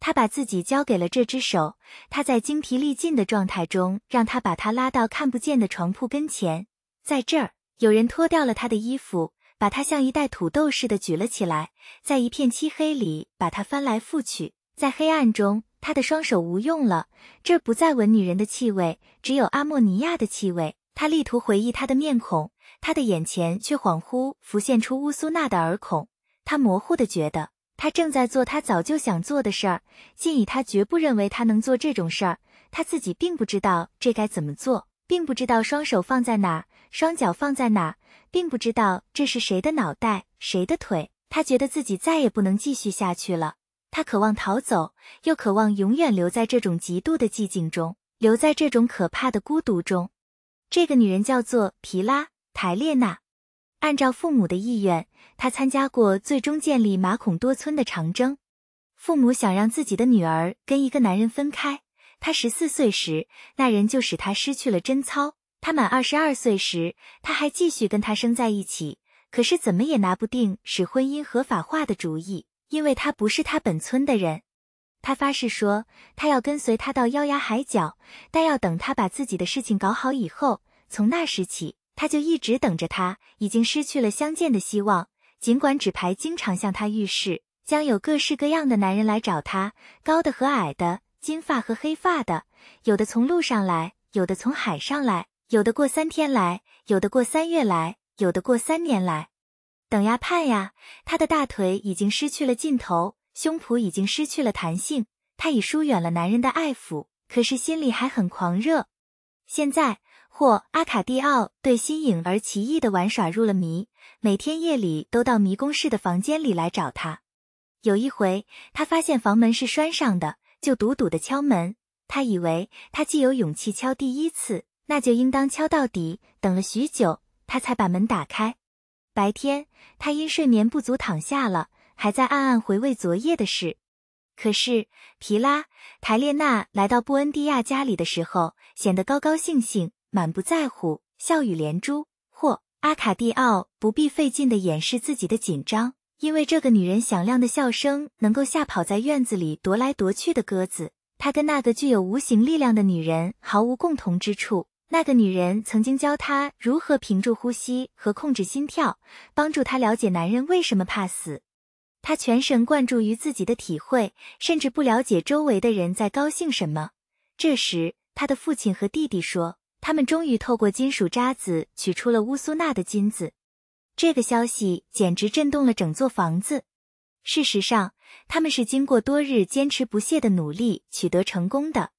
他把自己交给了这只手，他在精疲力尽的状态中，让他把他拉到看不见的床铺跟前，在这儿有人脱掉了他的衣服，把他像一袋土豆似的举了起来，在一片漆黑里把他翻来覆去，在黑暗中他的双手无用了，这儿不再闻女人的气味，只有阿莫尼亚的气味。他力图回忆他的面孔，他的眼前却恍惚浮现出乌苏娜的耳孔，他模糊的觉得。他正在做他早就想做的事儿，近以他绝不认为他能做这种事儿。他自己并不知道这该怎么做，并不知道双手放在哪儿，双脚放在哪儿，并不知道这是谁的脑袋，谁的腿。他觉得自己再也不能继续下去了。他渴望逃走，又渴望永远留在这种极度的寂静中，留在这种可怕的孤独中。这个女人叫做皮拉台列娜。按照父母的意愿，他参加过最终建立马孔多村的长征。父母想让自己的女儿跟一个男人分开。他十四岁时，那人就使他失去了贞操。他满二十二岁时，他还继续跟他生在一起。可是怎么也拿不定使婚姻合法化的主意，因为他不是他本村的人。他发誓说，他要跟随他到天涯海角，但要等他把自己的事情搞好以后，从那时起。他就一直等着，他已经失去了相见的希望。尽管纸牌经常向他预示，将有各式各样的男人来找他，高的和矮的，金发和黑发的，有的从陆上来，有的从海上来，有的过三天来，有的过三月来，有的过三年来，等呀盼呀，他的大腿已经失去了劲头，胸脯已经失去了弹性，他已疏远了男人的爱抚，可是心里还很狂热。现在。或阿卡蒂奥对新颖而奇异的玩耍入了迷，每天夜里都到迷宫式的房间里来找他。有一回，他发现房门是拴上的，就笃笃的敲门。他以为他既有勇气敲第一次，那就应当敲到底。等了许久，他才把门打开。白天，他因睡眠不足躺下了，还在暗暗回味昨夜的事。可是皮拉台列娜来到布恩迪亚家里的时候，显得高高兴兴。满不在乎，笑语连珠。或阿卡蒂奥不必费劲的掩饰自己的紧张，因为这个女人响亮的笑声能够吓跑在院子里踱来踱去的鸽子。他跟那个具有无形力量的女人毫无共同之处。那个女人曾经教他如何屏住呼吸和控制心跳，帮助他了解男人为什么怕死。他全神贯注于自己的体会，甚至不了解周围的人在高兴什么。这时，他的父亲和弟弟说。他们终于透过金属渣子取出了乌苏娜的金子，这个消息简直震动了整座房子。事实上，他们是经过多日坚持不懈的努力取得成功的。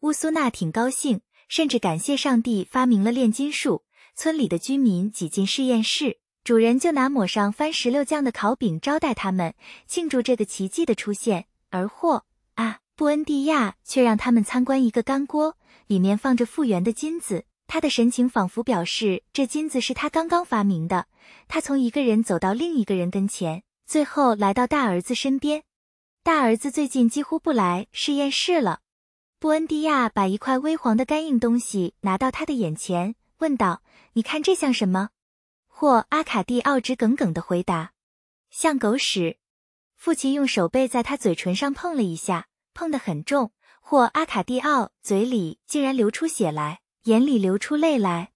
乌苏娜挺高兴，甚至感谢上帝发明了炼金术。村里的居民挤进实验室，主人就拿抹上番石榴酱的烤饼招待他们，庆祝这个奇迹的出现。而霍啊布恩蒂亚却让他们参观一个干锅。里面放着复原的金子，他的神情仿佛表示这金子是他刚刚发明的。他从一个人走到另一个人跟前，最后来到大儿子身边。大儿子最近几乎不来实验室了。布恩迪亚把一块微黄的干硬东西拿到他的眼前，问道：“你看这像什么？”霍阿卡蒂奥直耿耿地回答：“像狗屎。”父亲用手背在他嘴唇上碰了一下，碰得很重。或阿卡蒂奥嘴里竟然流出血来，眼里流出泪来。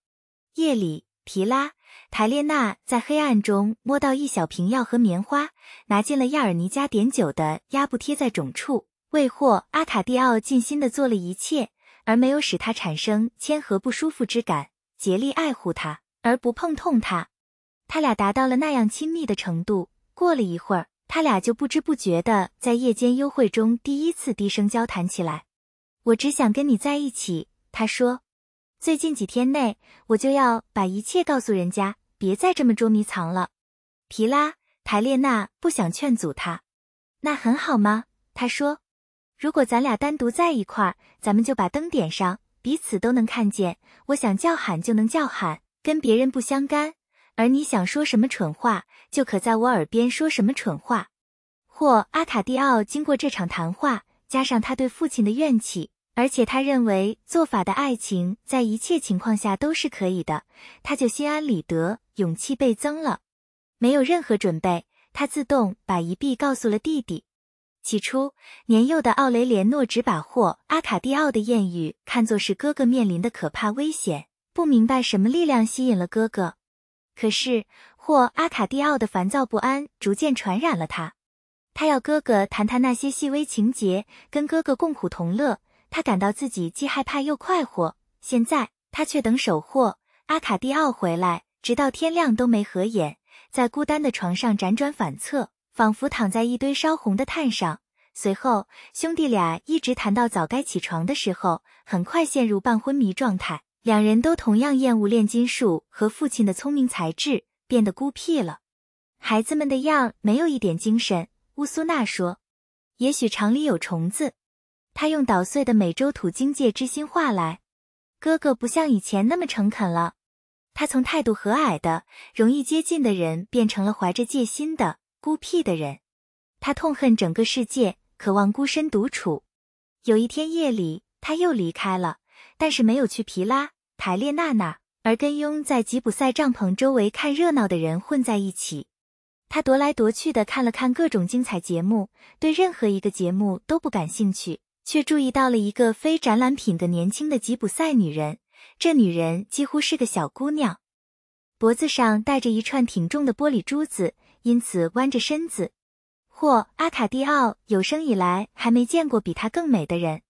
夜里，提拉·台列娜在黑暗中摸到一小瓶药和棉花，拿进了亚尔尼加碘酒的压布，贴在肿处。为霍阿卡蒂奥尽心的做了一切，而没有使他产生谦和不舒服之感，竭力爱护他而不碰痛他。他俩达到了那样亲密的程度。过了一会儿。他俩就不知不觉的在夜间幽会中第一次低声交谈起来。我只想跟你在一起，他说。最近几天内，我就要把一切告诉人家，别再这么捉迷藏了。皮拉·台列娜不想劝阻他。那很好吗？他说。如果咱俩单独在一块儿，咱们就把灯点上，彼此都能看见。我想叫喊就能叫喊，跟别人不相干。而你想说什么蠢话，就可在我耳边说什么蠢话。或阿卡蒂奥经过这场谈话，加上他对父亲的怨气，而且他认为做法的爱情在一切情况下都是可以的，他就心安理得，勇气倍增了。没有任何准备，他自动把一璧告诉了弟弟。起初，年幼的奥雷连诺只把霍阿卡蒂奥的艳遇看作是哥哥面临的可怕危险，不明白什么力量吸引了哥哥。可是，或阿卡蒂奥的烦躁不安逐渐传染了他。他要哥哥谈谈那些细微情节，跟哥哥共苦同乐。他感到自己既害怕又快活。现在，他却等守货阿卡蒂奥回来，直到天亮都没合眼，在孤单的床上辗转反侧，仿佛躺在一堆烧红的炭上。随后，兄弟俩一直谈到早该起床的时候，很快陷入半昏迷状态。两人都同样厌恶炼金术和父亲的聪明才智，变得孤僻了。孩子们的样没有一点精神。乌苏娜说：“也许厂里有虫子。”他用捣碎的美洲土金界之心话来：“哥哥不像以前那么诚恳了。他从态度和蔼的、容易接近的人变成了怀着戒心的孤僻的人。他痛恨整个世界，渴望孤身独处。有一天夜里，他又离开了。”但是没有去皮拉·台列娜娜，而跟拥在吉普赛帐篷周围看热闹的人混在一起。他踱来踱去的看了看各种精彩节目，对任何一个节目都不感兴趣，却注意到了一个非展览品的年轻的吉普赛女人。这女人几乎是个小姑娘，脖子上戴着一串挺重的玻璃珠子，因此弯着身子。或阿卡蒂奥有生以来还没见过比她更美的人。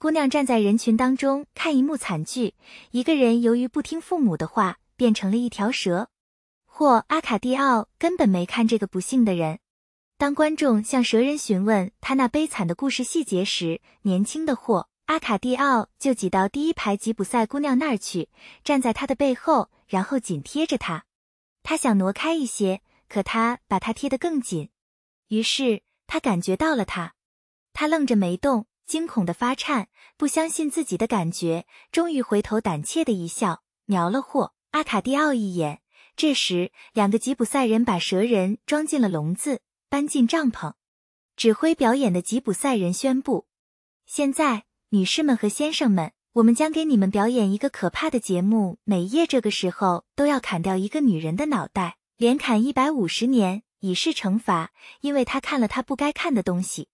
姑娘站在人群当中看一幕惨剧，一个人由于不听父母的话，变成了一条蛇。或阿卡蒂奥根本没看这个不幸的人。当观众向蛇人询问他那悲惨的故事细节时，年轻的霍阿卡蒂奥就挤到第一排吉普赛姑娘那儿去，站在她的背后，然后紧贴着她。他想挪开一些，可他把她贴得更紧。于是他感觉到了她，他愣着没动。惊恐的发颤，不相信自己的感觉，终于回头，胆怯的一笑，瞄了霍阿卡蒂奥一眼。这时，两个吉普赛人把蛇人装进了笼子，搬进帐篷。指挥表演的吉普赛人宣布：“现在，女士们和先生们，我们将给你们表演一个可怕的节目。每夜这个时候都要砍掉一个女人的脑袋，连砍一百五十年，以示惩罚，因为她看了她不该看的东西。”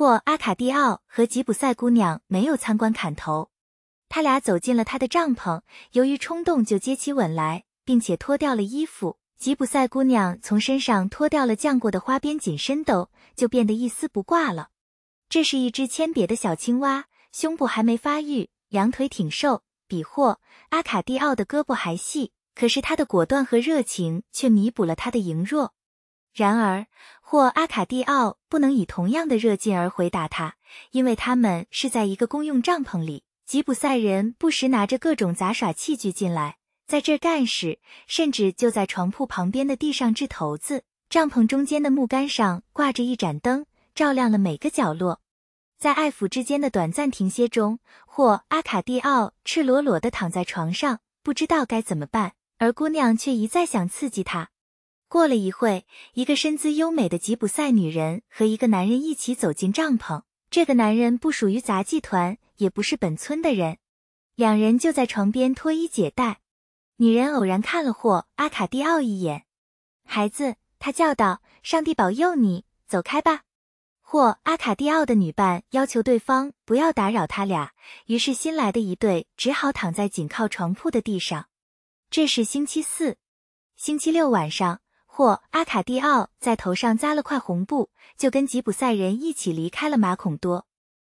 过阿卡蒂奥和吉普赛姑娘没有参观砍头，他俩走进了他的帐篷，由于冲动就接起吻来，并且脱掉了衣服。吉普赛姑娘从身上脱掉了浆过的花边紧身兜，就变得一丝不挂了。这是一只铅瘪的小青蛙，胸部还没发育，两腿挺瘦，比霍阿卡蒂奥的胳膊还细。可是他的果断和热情却弥补了他的羸弱。然而，霍阿卡蒂奥不能以同样的热劲儿回答他，因为他们是在一个公用帐篷里。吉普赛人不时拿着各种杂耍器具进来，在这儿干事，甚至就在床铺旁边的地上掷骰子。帐篷中间的木杆上挂着一盏灯，照亮了每个角落。在爱抚之间的短暂停歇中，霍阿卡蒂奥赤裸裸地躺在床上，不知道该怎么办，而姑娘却一再想刺激他。过了一会，一个身姿优美的吉普赛女人和一个男人一起走进帐篷。这个男人不属于杂技团，也不是本村的人。两人就在床边脱衣解带。女人偶然看了霍阿卡蒂奥一眼，孩子，她叫道：“上帝保佑你，走开吧！”霍阿卡蒂奥的女伴要求对方不要打扰他俩，于是新来的一对只好躺在紧靠床铺的地上。这是星期四、星期六晚上。阿卡蒂奥在头上扎了块红布，就跟吉普赛人一起离开了马孔多。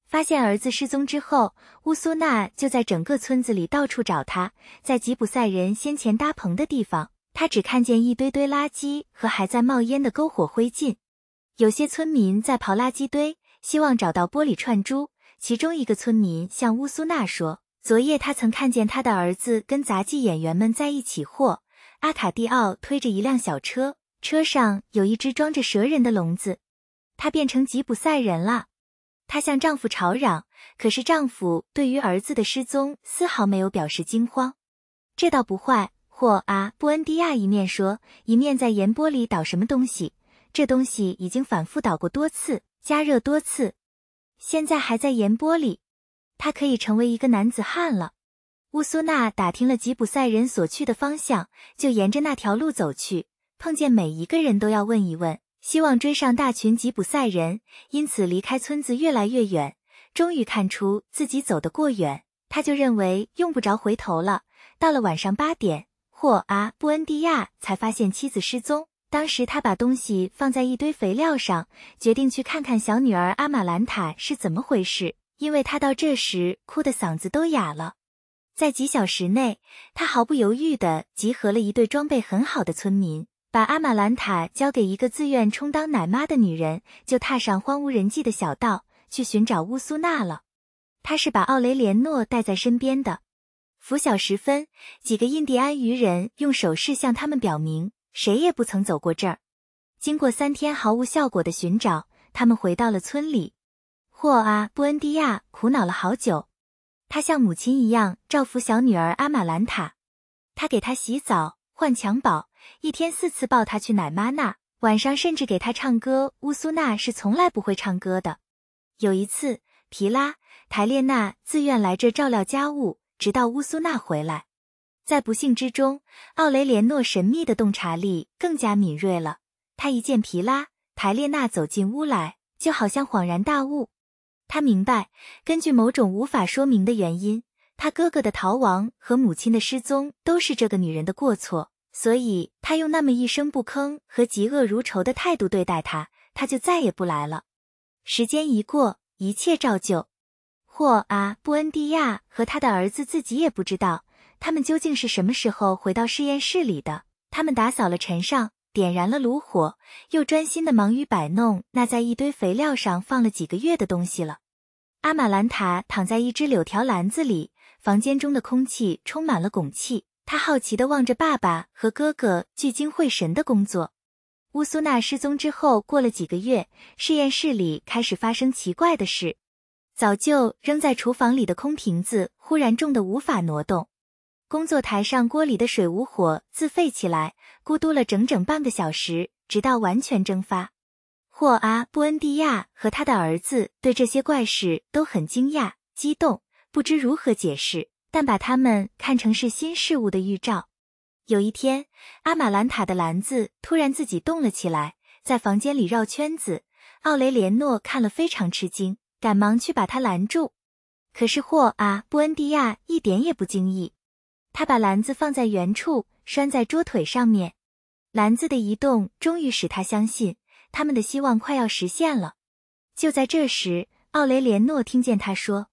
发现儿子失踪之后，乌苏娜就在整个村子里到处找他。在吉普赛人先前搭棚的地方，他只看见一堆堆垃圾和还在冒烟的篝火灰烬。有些村民在刨垃圾堆，希望找到玻璃串珠。其中一个村民向乌苏娜说：“昨夜他曾看见他的儿子跟杂技演员们在一起。”或阿卡蒂奥推着一辆小车，车上有一只装着蛇人的笼子。他变成吉普赛人了。她向丈夫吵嚷，可是丈夫对于儿子的失踪丝毫没有表示惊慌。这倒不坏。霍阿布恩迪亚一面说，一面在盐锅里捣什么东西。这东西已经反复捣过多次，加热多次，现在还在盐锅里。他可以成为一个男子汉了。乌苏娜打听了吉普赛人所去的方向，就沿着那条路走去，碰见每一个人都要问一问，希望追上大群吉普赛人。因此，离开村子越来越远。终于看出自己走得过远，他就认为用不着回头了。到了晚上八点，霍阿布恩迪亚才发现妻子失踪。当时他把东西放在一堆肥料上，决定去看看小女儿阿玛兰塔是怎么回事，因为他到这时哭得嗓子都哑了。在几小时内，他毫不犹豫的集合了一队装备很好的村民，把阿玛兰塔交给一个自愿充当奶妈的女人，就踏上荒无人迹的小道去寻找乌苏娜了。他是把奥雷连诺带在身边的。拂晓时分，几个印第安渔人用手势向他们表明，谁也不曾走过这儿。经过三天毫无效果的寻找，他们回到了村里。霍阿布恩迪亚苦恼了好久。他像母亲一样照拂小女儿阿玛兰塔，他给她洗澡、换襁褓，一天四次抱她去奶妈那，晚上甚至给她唱歌。乌苏娜是从来不会唱歌的。有一次，皮拉台列娜自愿来这照料家务，直到乌苏娜回来。在不幸之中，奥雷连诺神秘的洞察力更加敏锐了。他一见皮拉台列娜走进屋来，就好像恍然大悟。他明白，根据某种无法说明的原因，他哥哥的逃亡和母亲的失踪都是这个女人的过错，所以他用那么一声不吭和嫉恶如仇的态度对待她，他就再也不来了。时间一过，一切照旧。霍阿布恩蒂亚和他的儿子自己也不知道，他们究竟是什么时候回到实验室里的。他们打扫了尘上，点燃了炉火，又专心的忙于摆弄那在一堆肥料上放了几个月的东西了。阿玛兰塔躺在一只柳条篮子里，房间中的空气充满了汞气。她好奇地望着爸爸和哥哥聚精会神的工作。乌苏娜失踪之后，过了几个月，实验室里开始发生奇怪的事：早就扔在厨房里的空瓶子忽然重得无法挪动；工作台上锅里的水无火自沸起来，咕嘟了整整半个小时，直到完全蒸发。霍阿布恩迪亚和他的儿子对这些怪事都很惊讶、激动，不知如何解释，但把他们看成是新事物的预兆。有一天，阿玛兰塔的篮子突然自己动了起来，在房间里绕圈子。奥雷连诺看了非常吃惊，赶忙去把他拦住。可是霍阿布恩迪亚一点也不惊异，他把篮子放在原处，拴在桌腿上面。篮子的移动终于使他相信。他们的希望快要实现了。就在这时，奥雷连诺听见他说：“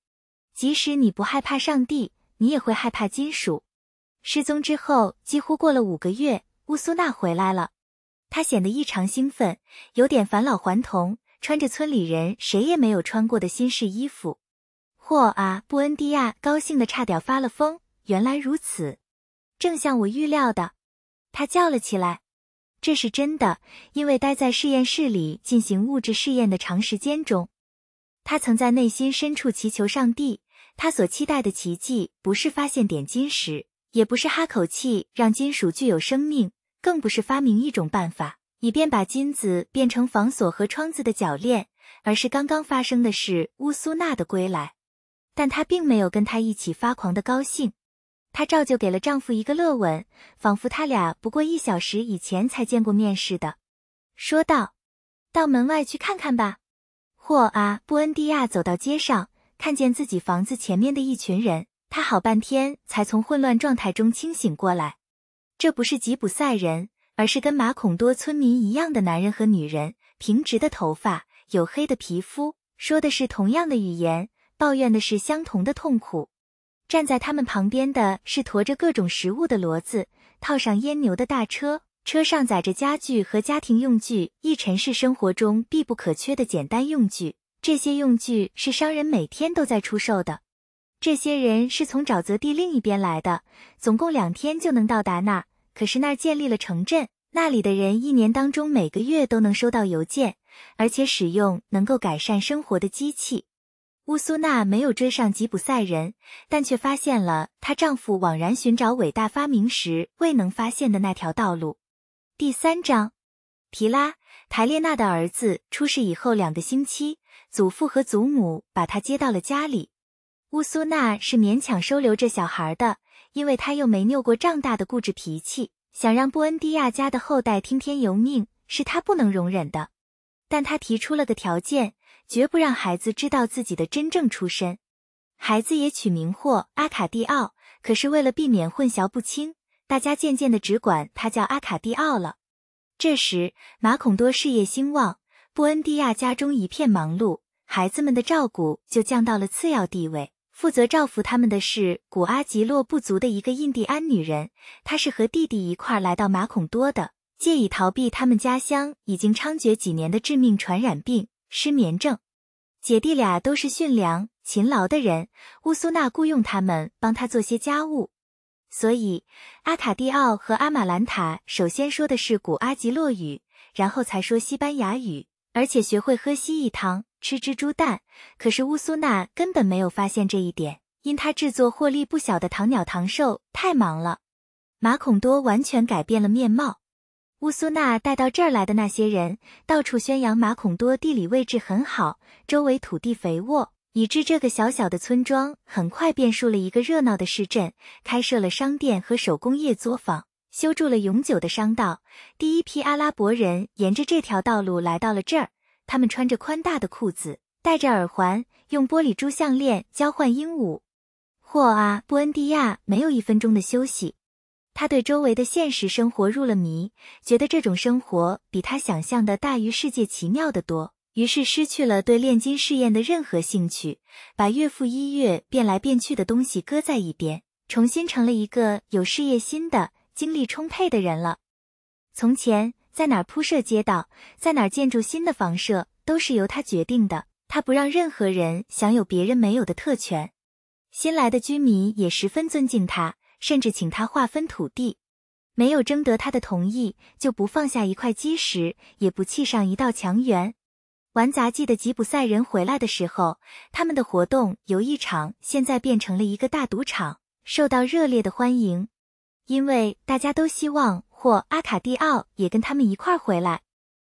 即使你不害怕上帝，你也会害怕金属。”失踪之后几乎过了五个月，乌苏娜回来了。她显得异常兴奋，有点返老还童，穿着村里人谁也没有穿过的新式衣服。霍啊，布恩迪亚高兴的差点发了疯。原来如此，正像我预料的，他叫了起来。这是真的，因为待在实验室里进行物质试验的长时间中，他曾在内心深处祈求上帝。他所期待的奇迹，不是发现点金石，也不是哈口气让金属具有生命，更不是发明一种办法，以便把金子变成房锁和窗子的铰链，而是刚刚发生的是乌苏娜的归来。但他并没有跟他一起发狂的高兴。她照旧给了丈夫一个乐吻，仿佛他俩不过一小时以前才见过面似的，说道：“到门外去看看吧。”“霍啊！”布恩迪亚走到街上，看见自己房子前面的一群人，他好半天才从混乱状态中清醒过来。这不是吉普赛人，而是跟马孔多村民一样的男人和女人，平直的头发，黝黑的皮肤，说的是同样的语言，抱怨的是相同的痛苦。站在他们旁边的是驮着各种食物的骡子，套上阉牛的大车，车上载着家具和家庭用具。一尘是生活中必不可缺的简单用具，这些用具是商人每天都在出售的。这些人是从沼泽地另一边来的，总共两天就能到达那儿。可是那儿建立了城镇，那里的人一年当中每个月都能收到邮件，而且使用能够改善生活的机器。乌苏娜没有追上吉普赛人，但却发现了她丈夫枉然寻找伟大发明时未能发现的那条道路。第三章，提拉·台列娜的儿子出事以后两个星期，祖父和祖母把他接到了家里。乌苏娜是勉强收留这小孩的，因为他又没拗过丈大的固执脾气，想让布恩迪亚家的后代听天由命，是他不能容忍的。但他提出了个条件。绝不让孩子知道自己的真正出身，孩子也取名或阿卡蒂奥，可是为了避免混淆不清，大家渐渐的只管他叫阿卡蒂奥了。这时马孔多事业兴旺，布恩迪亚家中一片忙碌，孩子们的照顾就降到了次要地位。负责照拂他们的是古阿吉洛部族的一个印第安女人，她是和弟弟一块来到马孔多的，借以逃避他们家乡已经猖獗几年的致命传染病。失眠症，姐弟俩都是驯良勤劳的人。乌苏娜雇佣他们帮他做些家务，所以阿卡蒂奥和阿玛兰塔首先说的是古阿吉洛语，然后才说西班牙语，而且学会喝蜥蜴汤、吃蜘蛛蛋。可是乌苏娜根本没有发现这一点，因他制作获利不小的糖鸟糖兽太忙了。马孔多完全改变了面貌。乌苏纳带到这儿来的那些人，到处宣扬马孔多地理位置很好，周围土地肥沃，以致这个小小的村庄很快变树了一个热闹的市镇，开设了商店和手工业作坊，修筑了永久的商道。第一批阿拉伯人沿着这条道路来到了这儿，他们穿着宽大的裤子，戴着耳环，用玻璃珠项链交换鹦鹉。霍阿布恩迪亚没有一分钟的休息。他对周围的现实生活入了迷，觉得这种生活比他想象的大于世界奇妙的多，于是失去了对炼金试验的任何兴趣，把岳父一月变来变去的东西搁在一边，重新成了一个有事业心的、精力充沛的人了。从前，在哪铺设街道，在哪建筑新的房舍，都是由他决定的。他不让任何人享有别人没有的特权，新来的居民也十分尊敬他。甚至请他划分土地，没有征得他的同意，就不放下一块基石，也不砌上一道墙垣。玩杂技的吉普赛人回来的时候，他们的活动由一场现在变成了一个大赌场，受到热烈的欢迎，因为大家都希望霍阿卡蒂奥也跟他们一块回来。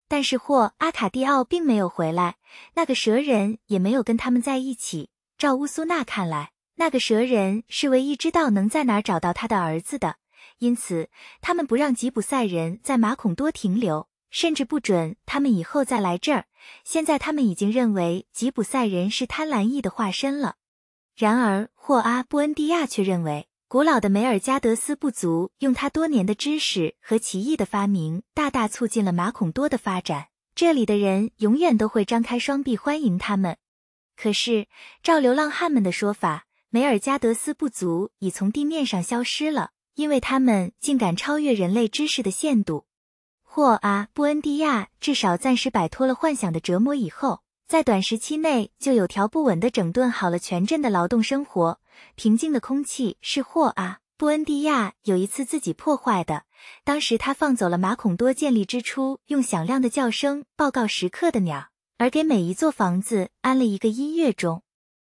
但是霍阿卡蒂奥并没有回来，那个蛇人也没有跟他们在一起。照乌苏娜看来。那个蛇人是唯一知道能在哪找到他的儿子的，因此他们不让吉普赛人在马孔多停留，甚至不准他们以后再来这儿。现在他们已经认为吉普赛人是贪婪意的化身了。然而，霍阿布恩迪亚却认为，古老的梅尔加德斯部族用他多年的知识和奇异的发明，大大促进了马孔多的发展。这里的人永远都会张开双臂欢迎他们。可是，照流浪汉们的说法，梅尔加德斯部族已从地面上消失了，因为他们竟敢超越人类知识的限度。霍阿布恩迪亚至少暂时摆脱了幻想的折磨以后，在短时期内就有条不紊的整顿好了全镇的劳动生活。平静的空气是霍阿布恩迪亚有一次自己破坏的，当时他放走了马孔多建立之初用响亮的叫声报告时刻的鸟，而给每一座房子安了一个音乐钟。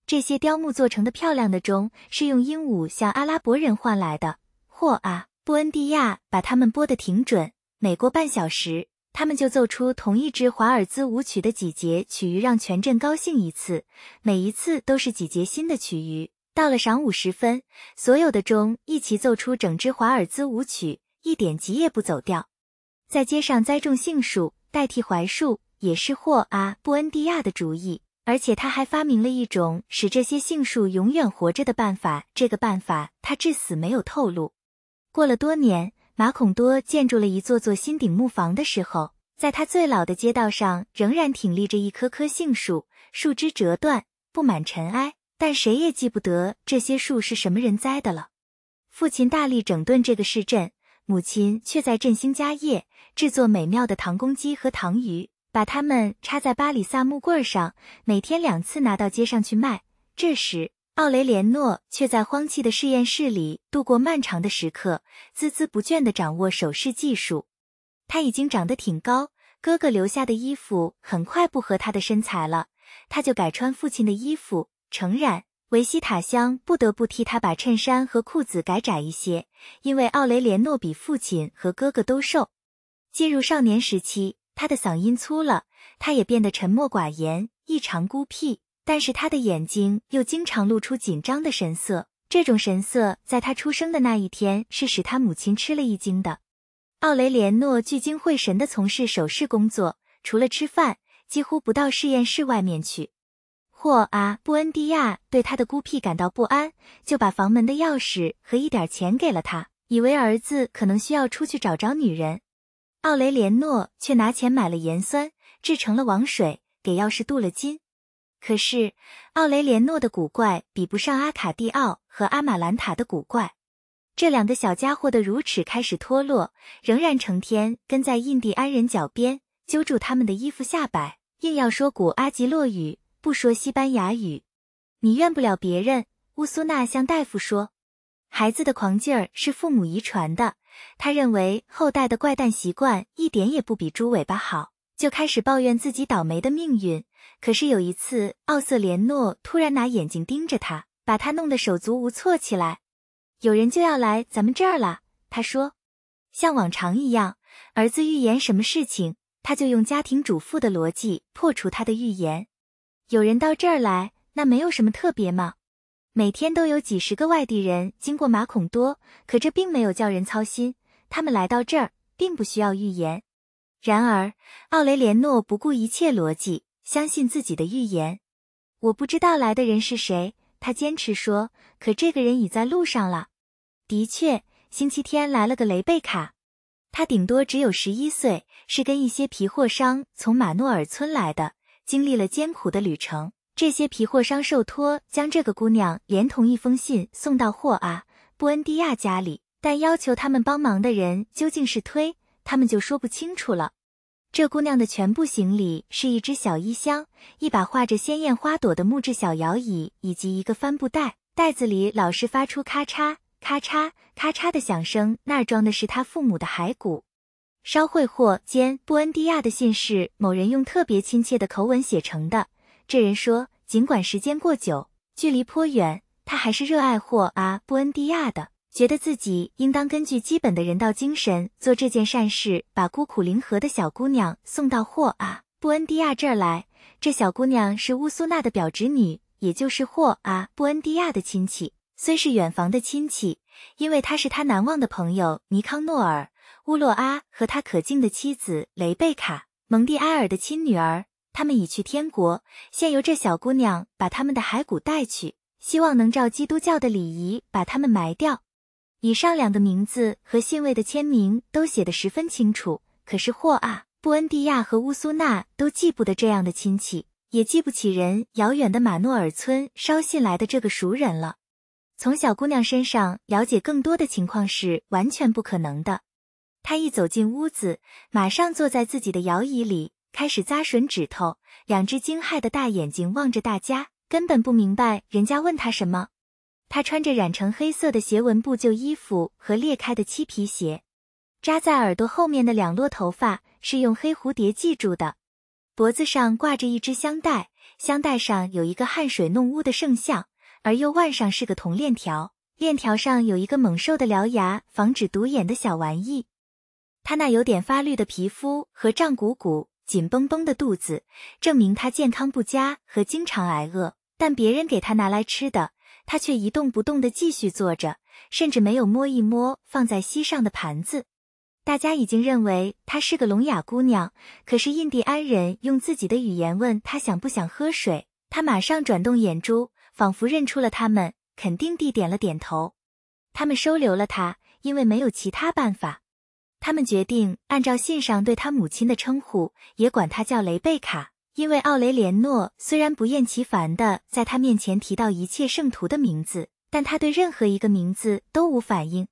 这些雕木做成的漂亮的钟，是用鹦鹉向阿拉伯人换来的。嚯啊！布恩迪亚把它们拨得挺准，每过半小时，他们就奏出同一支华尔兹舞曲的几节曲余，让全镇高兴一次。每一次都是几节新的曲余。到了晌午时分，所有的钟一齐奏出整支华尔兹舞曲，一点急也不走调。在街上栽种杏树代替槐树，也是霍阿布恩迪亚的主意。而且他还发明了一种使这些杏树永远活着的办法，这个办法他至死没有透露。过了多年，马孔多建筑了一座座新顶木房的时候，在他最老的街道上仍然挺立着一棵棵杏树，树枝折断，布满尘埃，但谁也记不得这些树是什么人栽的了。父亲大力整顿这个市镇，母亲却在振兴家业，制作美妙的糖公鸡和糖鱼。把它们插在巴里萨木棍上，每天两次拿到街上去卖。这时，奥雷连诺却在荒弃的实验室里度过漫长的时刻，孜孜不倦地掌握手饰技术。他已经长得挺高，哥哥留下的衣服很快不合他的身材了，他就改穿父亲的衣服。诚然，维西塔乡不得不替他把衬衫和裤子改窄一些，因为奥雷连诺比父亲和哥哥都瘦。进入少年时期。他的嗓音粗了，他也变得沉默寡言，异常孤僻。但是他的眼睛又经常露出紧张的神色，这种神色在他出生的那一天是使他母亲吃了一惊的。奥雷连诺聚精会神的从事首饰工作，除了吃饭，几乎不到实验室外面去。霍阿布恩迪亚对他的孤僻感到不安，就把房门的钥匙和一点钱给了他，以为儿子可能需要出去找找女人。奥雷连诺却拿钱买了盐酸，制成了王水，给钥匙镀了金。可是奥雷连诺的古怪比不上阿卡蒂奥和阿玛兰塔的古怪。这两个小家伙的乳齿开始脱落，仍然成天跟在印第安人脚边，揪住他们的衣服下摆，硬要说古阿吉洛语，不说西班牙语。你怨不了别人。乌苏娜向大夫说，孩子的狂劲儿是父母遗传的。他认为后代的怪诞习惯一点也不比猪尾巴好，就开始抱怨自己倒霉的命运。可是有一次，奥瑟连诺突然拿眼睛盯着他，把他弄得手足无措起来。有人就要来咱们这儿了，他说。像往常一样，儿子预言什么事情，他就用家庭主妇的逻辑破除他的预言。有人到这儿来，那没有什么特别吗？每天都有几十个外地人经过马孔多，可这并没有叫人操心。他们来到这儿，并不需要预言。然而，奥雷连诺不顾一切逻辑，相信自己的预言。我不知道来的人是谁，他坚持说。可这个人已在路上了。的确，星期天来了个雷贝卡，他顶多只有十一岁，是跟一些皮货商从马诺尔村来的，经历了艰苦的旅程。这些皮货商受托将这个姑娘连同一封信送到霍阿布恩迪亚家里，但要求他们帮忙的人究竟是推他们，就说不清楚了。这姑娘的全部行李是一只小衣箱、一把画着鲜艳花朵的木质小摇椅以及一个帆布袋，袋子里老是发出咔嚓咔嚓咔嚓的响声，那儿装的是他父母的骸骨。烧会货兼布恩迪亚的信是某人用特别亲切的口吻写成的。这人说：“尽管时间过久，距离颇远，他还是热爱霍阿布恩迪亚的，觉得自己应当根据基本的人道精神做这件善事，把孤苦伶仃的小姑娘送到霍阿布恩迪亚这儿来。这小姑娘是乌苏娜的表侄女，也就是霍阿布恩迪亚的亲戚，虽是远房的亲戚，因为她是他难忘的朋友尼康诺尔乌洛阿和他可敬的妻子雷贝卡蒙蒂埃尔的亲女儿。”他们已去天国，现由这小姑娘把他们的骸骨带去，希望能照基督教的礼仪把他们埋掉。以上两个名字和信位的签名都写得十分清楚，可是霍啊、布恩蒂亚和乌苏娜都记不得这样的亲戚，也记不起人。遥远的马诺尔村捎信来的这个熟人了，从小姑娘身上了解更多的情况是完全不可能的。他一走进屋子，马上坐在自己的摇椅里。开始扎吮指头，两只惊骇的大眼睛望着大家，根本不明白人家问他什么。他穿着染成黑色的斜纹布旧衣服和裂开的漆皮鞋，扎在耳朵后面的两摞头发是用黑蝴蝶系住的，脖子上挂着一只香袋，香袋上有一个汗水弄污的圣像，而右腕上是个铜链条，链条上有一个猛兽的獠牙，防止独眼的小玩意。他那有点发绿的皮肤和胀鼓鼓。紧绷绷的肚子，证明她健康不佳和经常挨饿。但别人给她拿来吃的，她却一动不动地继续坐着，甚至没有摸一摸放在膝上的盘子。大家已经认为她是个聋哑姑娘，可是印第安人用自己的语言问她想不想喝水，她马上转动眼珠，仿佛认出了他们，肯定地点了点头。他们收留了她，因为没有其他办法。他们决定按照信上对他母亲的称呼，也管他叫雷贝卡。因为奥雷连诺虽然不厌其烦地在他面前提到一切圣徒的名字，但他对任何一个名字都无反应。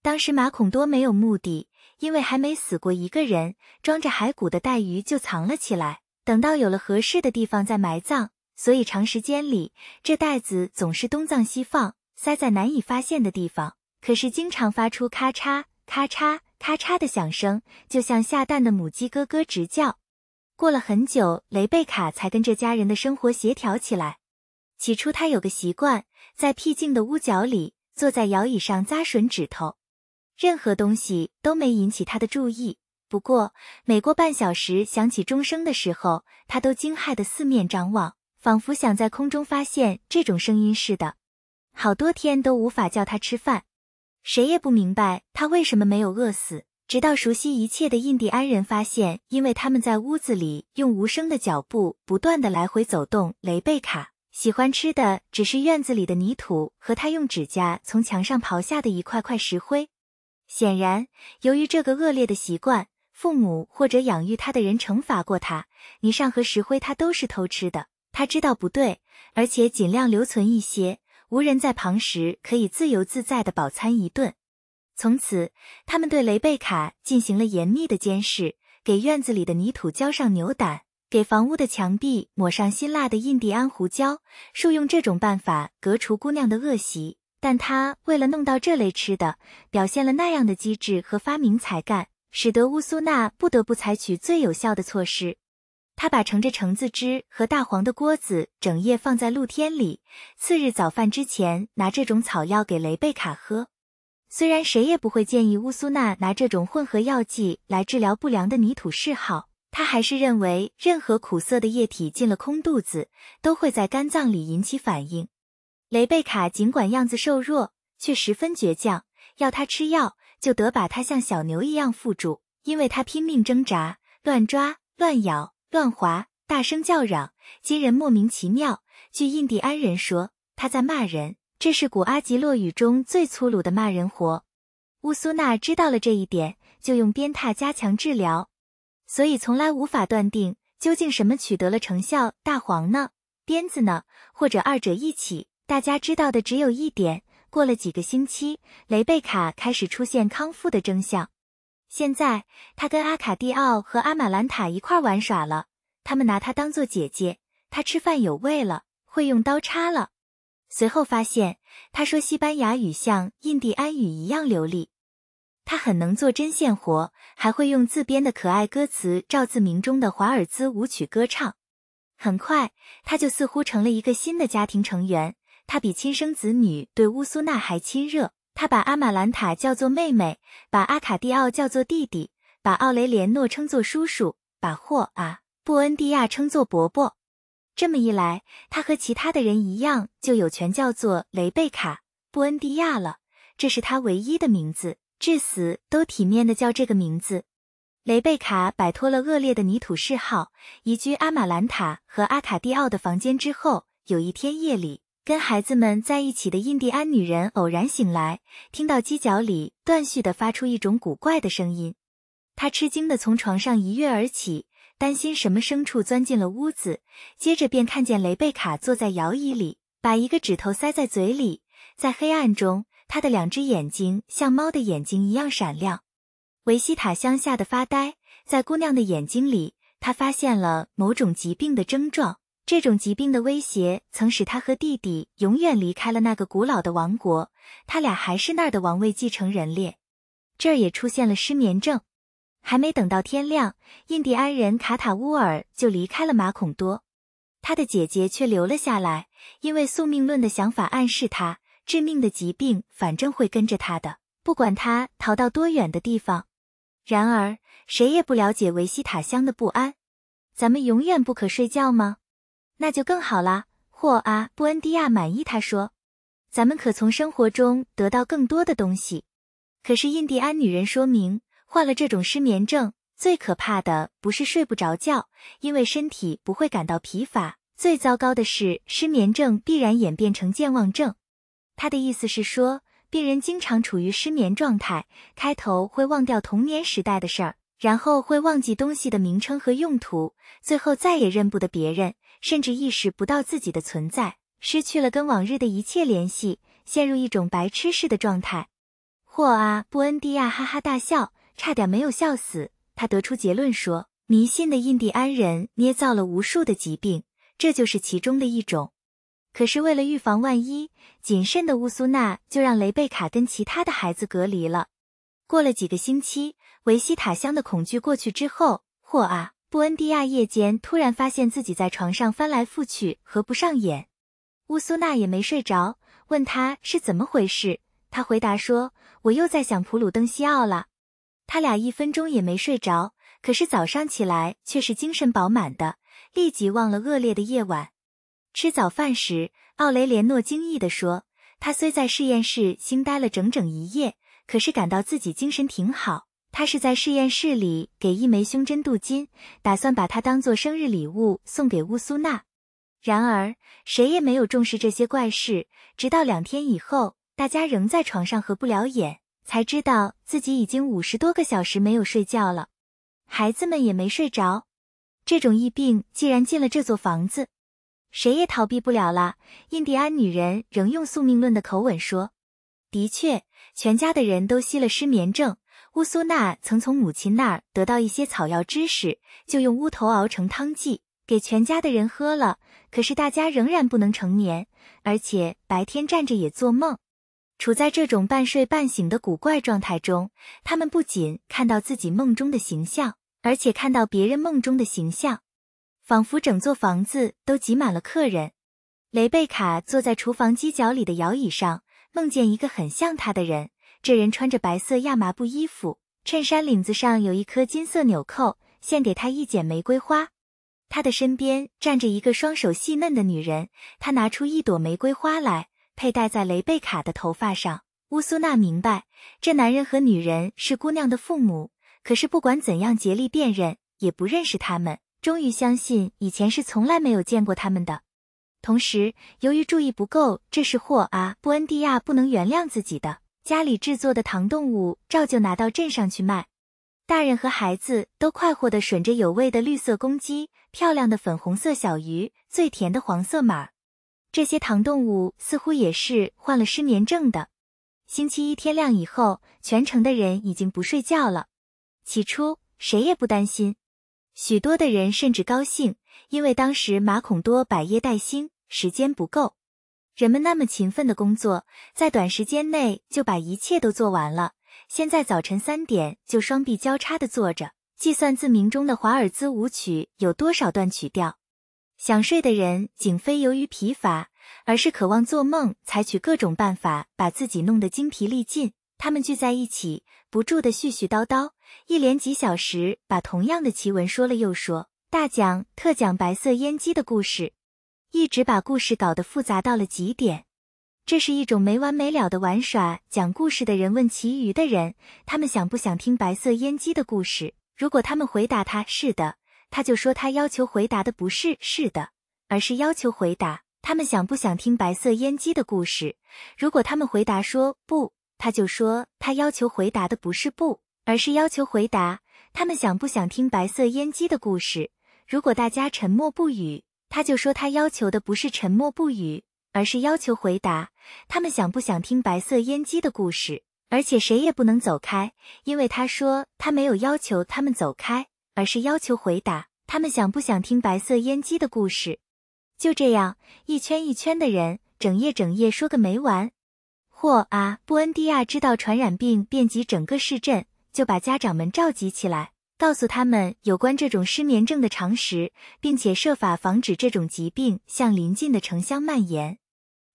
当时马孔多没有目的，因为还没死过一个人，装着骸骨的带鱼就藏了起来，等到有了合适的地方再埋葬。所以长时间里，这袋子总是东藏西放，塞在难以发现的地方，可是经常发出咔嚓咔嚓。咔嚓的响声，就像下蛋的母鸡咯咯直叫。过了很久，雷贝卡才跟这家人的生活协调起来。起初，他有个习惯，在僻静的屋角里，坐在摇椅上扎吮指头，任何东西都没引起他的注意。不过，每过半小时响起钟声的时候，他都惊骇的四面张望，仿佛想在空中发现这种声音似的。好多天都无法叫他吃饭。谁也不明白他为什么没有饿死，直到熟悉一切的印第安人发现，因为他们在屋子里用无声的脚步不断的来回走动。雷贝卡喜欢吃的只是院子里的泥土和他用指甲从墙上刨下的一块块石灰。显然，由于这个恶劣的习惯，父母或者养育他的人惩罚过他。泥上和石灰他都是偷吃的，他知道不对，而且尽量留存一些。无人在旁时，可以自由自在的饱餐一顿。从此，他们对雷贝卡进行了严密的监视，给院子里的泥土浇上牛胆，给房屋的墙壁抹上辛辣的印第安胡椒。树用这种办法隔除姑娘的恶习。但他为了弄到这类吃的，表现了那样的机智和发明才干，使得乌苏娜不得不采取最有效的措施。他把盛着橙子汁和大黄的锅子整夜放在露天里，次日早饭之前拿这种草药给雷贝卡喝。虽然谁也不会建议乌苏娜拿这种混合药剂来治疗不良的泥土嗜好，他还是认为任何苦涩的液体进了空肚子都会在肝脏里引起反应。雷贝卡尽管样子瘦弱，却十分倔强，要他吃药就得把他像小牛一样缚住，因为他拼命挣扎，乱抓乱咬。乱划，大声叫嚷，金人莫名其妙。据印第安人说，他在骂人，这是古阿吉洛语中最粗鲁的骂人活。乌苏娜知道了这一点，就用鞭挞加强治疗，所以从来无法断定究竟什么取得了成效。大黄呢？鞭子呢？或者二者一起？大家知道的只有一点：过了几个星期，雷贝卡开始出现康复的征象。现在，他跟阿卡蒂奥和阿玛兰塔一块玩耍了。他们拿他当做姐姐。他吃饭有味了，会用刀叉了。随后发现，他说西班牙语像印第安语一样流利。他很能做针线活，还会用自编的可爱歌词照自名中的华尔兹舞曲歌唱。很快，他就似乎成了一个新的家庭成员。他比亲生子女对乌苏娜还亲热。他把阿玛兰塔叫做妹妹，把阿卡蒂奥叫做弟弟，把奥雷连诺称作叔叔，把霍啊布恩迪亚称作伯伯。这么一来，他和其他的人一样，就有权叫做雷贝卡布恩迪亚了。这是他唯一的名字，至死都体面的叫这个名字。雷贝卡摆脱了恶劣的泥土嗜好，移居阿玛兰塔和阿卡蒂奥的房间之后，有一天夜里。跟孩子们在一起的印第安女人偶然醒来，听到犄角里断续的发出一种古怪的声音，她吃惊地从床上一跃而起，担心什么牲畜钻进了屋子。接着便看见雷贝卡坐在摇椅里，把一个指头塞在嘴里，在黑暗中，她的两只眼睛像猫的眼睛一样闪亮。维西塔乡吓得发呆，在姑娘的眼睛里，她发现了某种疾病的症状。这种疾病的威胁曾使他和弟弟永远离开了那个古老的王国，他俩还是那儿的王位继承人列。这儿也出现了失眠症，还没等到天亮，印第安人卡塔乌尔就离开了马孔多，他的姐姐却留了下来，因为宿命论的想法暗示他，致命的疾病反正会跟着他的，不管他逃到多远的地方。然而，谁也不了解维西塔乡的不安。咱们永远不可睡觉吗？那就更好啦！霍阿布恩迪亚满意他说：“咱们可从生活中得到更多的东西。”可是印第安女人说明，患了这种失眠症，最可怕的不是睡不着觉，因为身体不会感到疲乏。最糟糕的是，失眠症必然演变成健忘症。他的意思是说，病人经常处于失眠状态，开头会忘掉童年时代的事儿，然后会忘记东西的名称和用途，最后再也认不得别人。甚至意识不到自己的存在，失去了跟往日的一切联系，陷入一种白痴似的状态。霍阿布恩迪亚哈哈大笑，差点没有笑死。他得出结论说，迷信的印第安人捏造了无数的疾病，这就是其中的一种。可是为了预防万一，谨慎的乌苏娜就让雷贝卡跟其他的孩子隔离了。过了几个星期，维西塔乡的恐惧过去之后，霍阿。布恩迪亚夜间突然发现自己在床上翻来覆去，合不上眼。乌苏娜也没睡着，问他是怎么回事。他回答说：“我又在想普鲁登西奥了。”他俩一分钟也没睡着，可是早上起来却是精神饱满的，立即忘了恶劣的夜晚。吃早饭时，奥雷连诺惊异地说：“他虽在实验室星呆了整整一夜，可是感到自己精神挺好。”他是在实验室里给一枚胸针镀金，打算把它当做生日礼物送给乌苏娜。然而，谁也没有重视这些怪事，直到两天以后，大家仍在床上合不了眼，才知道自己已经五十多个小时没有睡觉了。孩子们也没睡着。这种疫病既然进了这座房子，谁也逃避不了啦。印第安女人仍用宿命论的口吻说：“的确，全家的人都吸了失眠症。”乌苏娜曾从母亲那儿得到一些草药知识，就用乌头熬成汤剂给全家的人喝了。可是大家仍然不能成年，而且白天站着也做梦，处在这种半睡半醒的古怪状态中。他们不仅看到自己梦中的形象，而且看到别人梦中的形象，仿佛整座房子都挤满了客人。雷贝卡坐在厨房犄角里的摇椅上，梦见一个很像他的人。这人穿着白色亚麻布衣服，衬衫领子上有一颗金色纽扣。献给他一剪玫瑰花，他的身边站着一个双手细嫩的女人。她拿出一朵玫瑰花来，佩戴在雷贝卡的头发上。乌苏娜明白，这男人和女人是姑娘的父母。可是不管怎样竭力辨认，也不认识他们。终于相信以前是从来没有见过他们的。同时，由于注意不够，这是霍阿布恩迪亚不能原谅自己的。家里制作的糖动物照旧拿到镇上去卖，大人和孩子都快活的吮着有味的绿色公鸡、漂亮的粉红色小鱼、最甜的黄色马。这些糖动物似乎也是患了失眠症的。星期一天亮以后，全城的人已经不睡觉了。起初谁也不担心，许多的人甚至高兴，因为当时马孔多百业待兴，时间不够。人们那么勤奋的工作，在短时间内就把一切都做完了。现在早晨三点就双臂交叉的坐着，计算《自鸣钟》的华尔兹舞曲有多少段曲调。想睡的人，仅非由于疲乏，而是渴望做梦，采取各种办法把自己弄得精疲力尽。他们聚在一起，不住的絮絮叨叨，一连几小时把同样的奇闻说了又说，大讲特讲白色烟鸡的故事。一直把故事搞得复杂到了极点，这是一种没完没了的玩耍。讲故事的人问其余的人，他们想不想听白色烟机的故事？如果他们回答他是的，他就说他要求回答的不是是的，而是要求回答他们想不想听白色烟机的故事。如果他们回答说不，他就说他要求回答的不是不，而是要求回答他们想不想听白色烟机的故事。如果大家沉默不语。他就说，他要求的不是沉默不语，而是要求回答他们想不想听白色烟机的故事。而且谁也不能走开，因为他说他没有要求他们走开，而是要求回答他们想不想听白色烟机的故事。就这样，一圈一圈的人，整夜整夜说个没完。霍啊！布恩迪亚知道传染病遍及整个市镇，就把家长们召集起来。告诉他们有关这种失眠症的常识，并且设法防止这种疾病向邻近的城乡蔓延。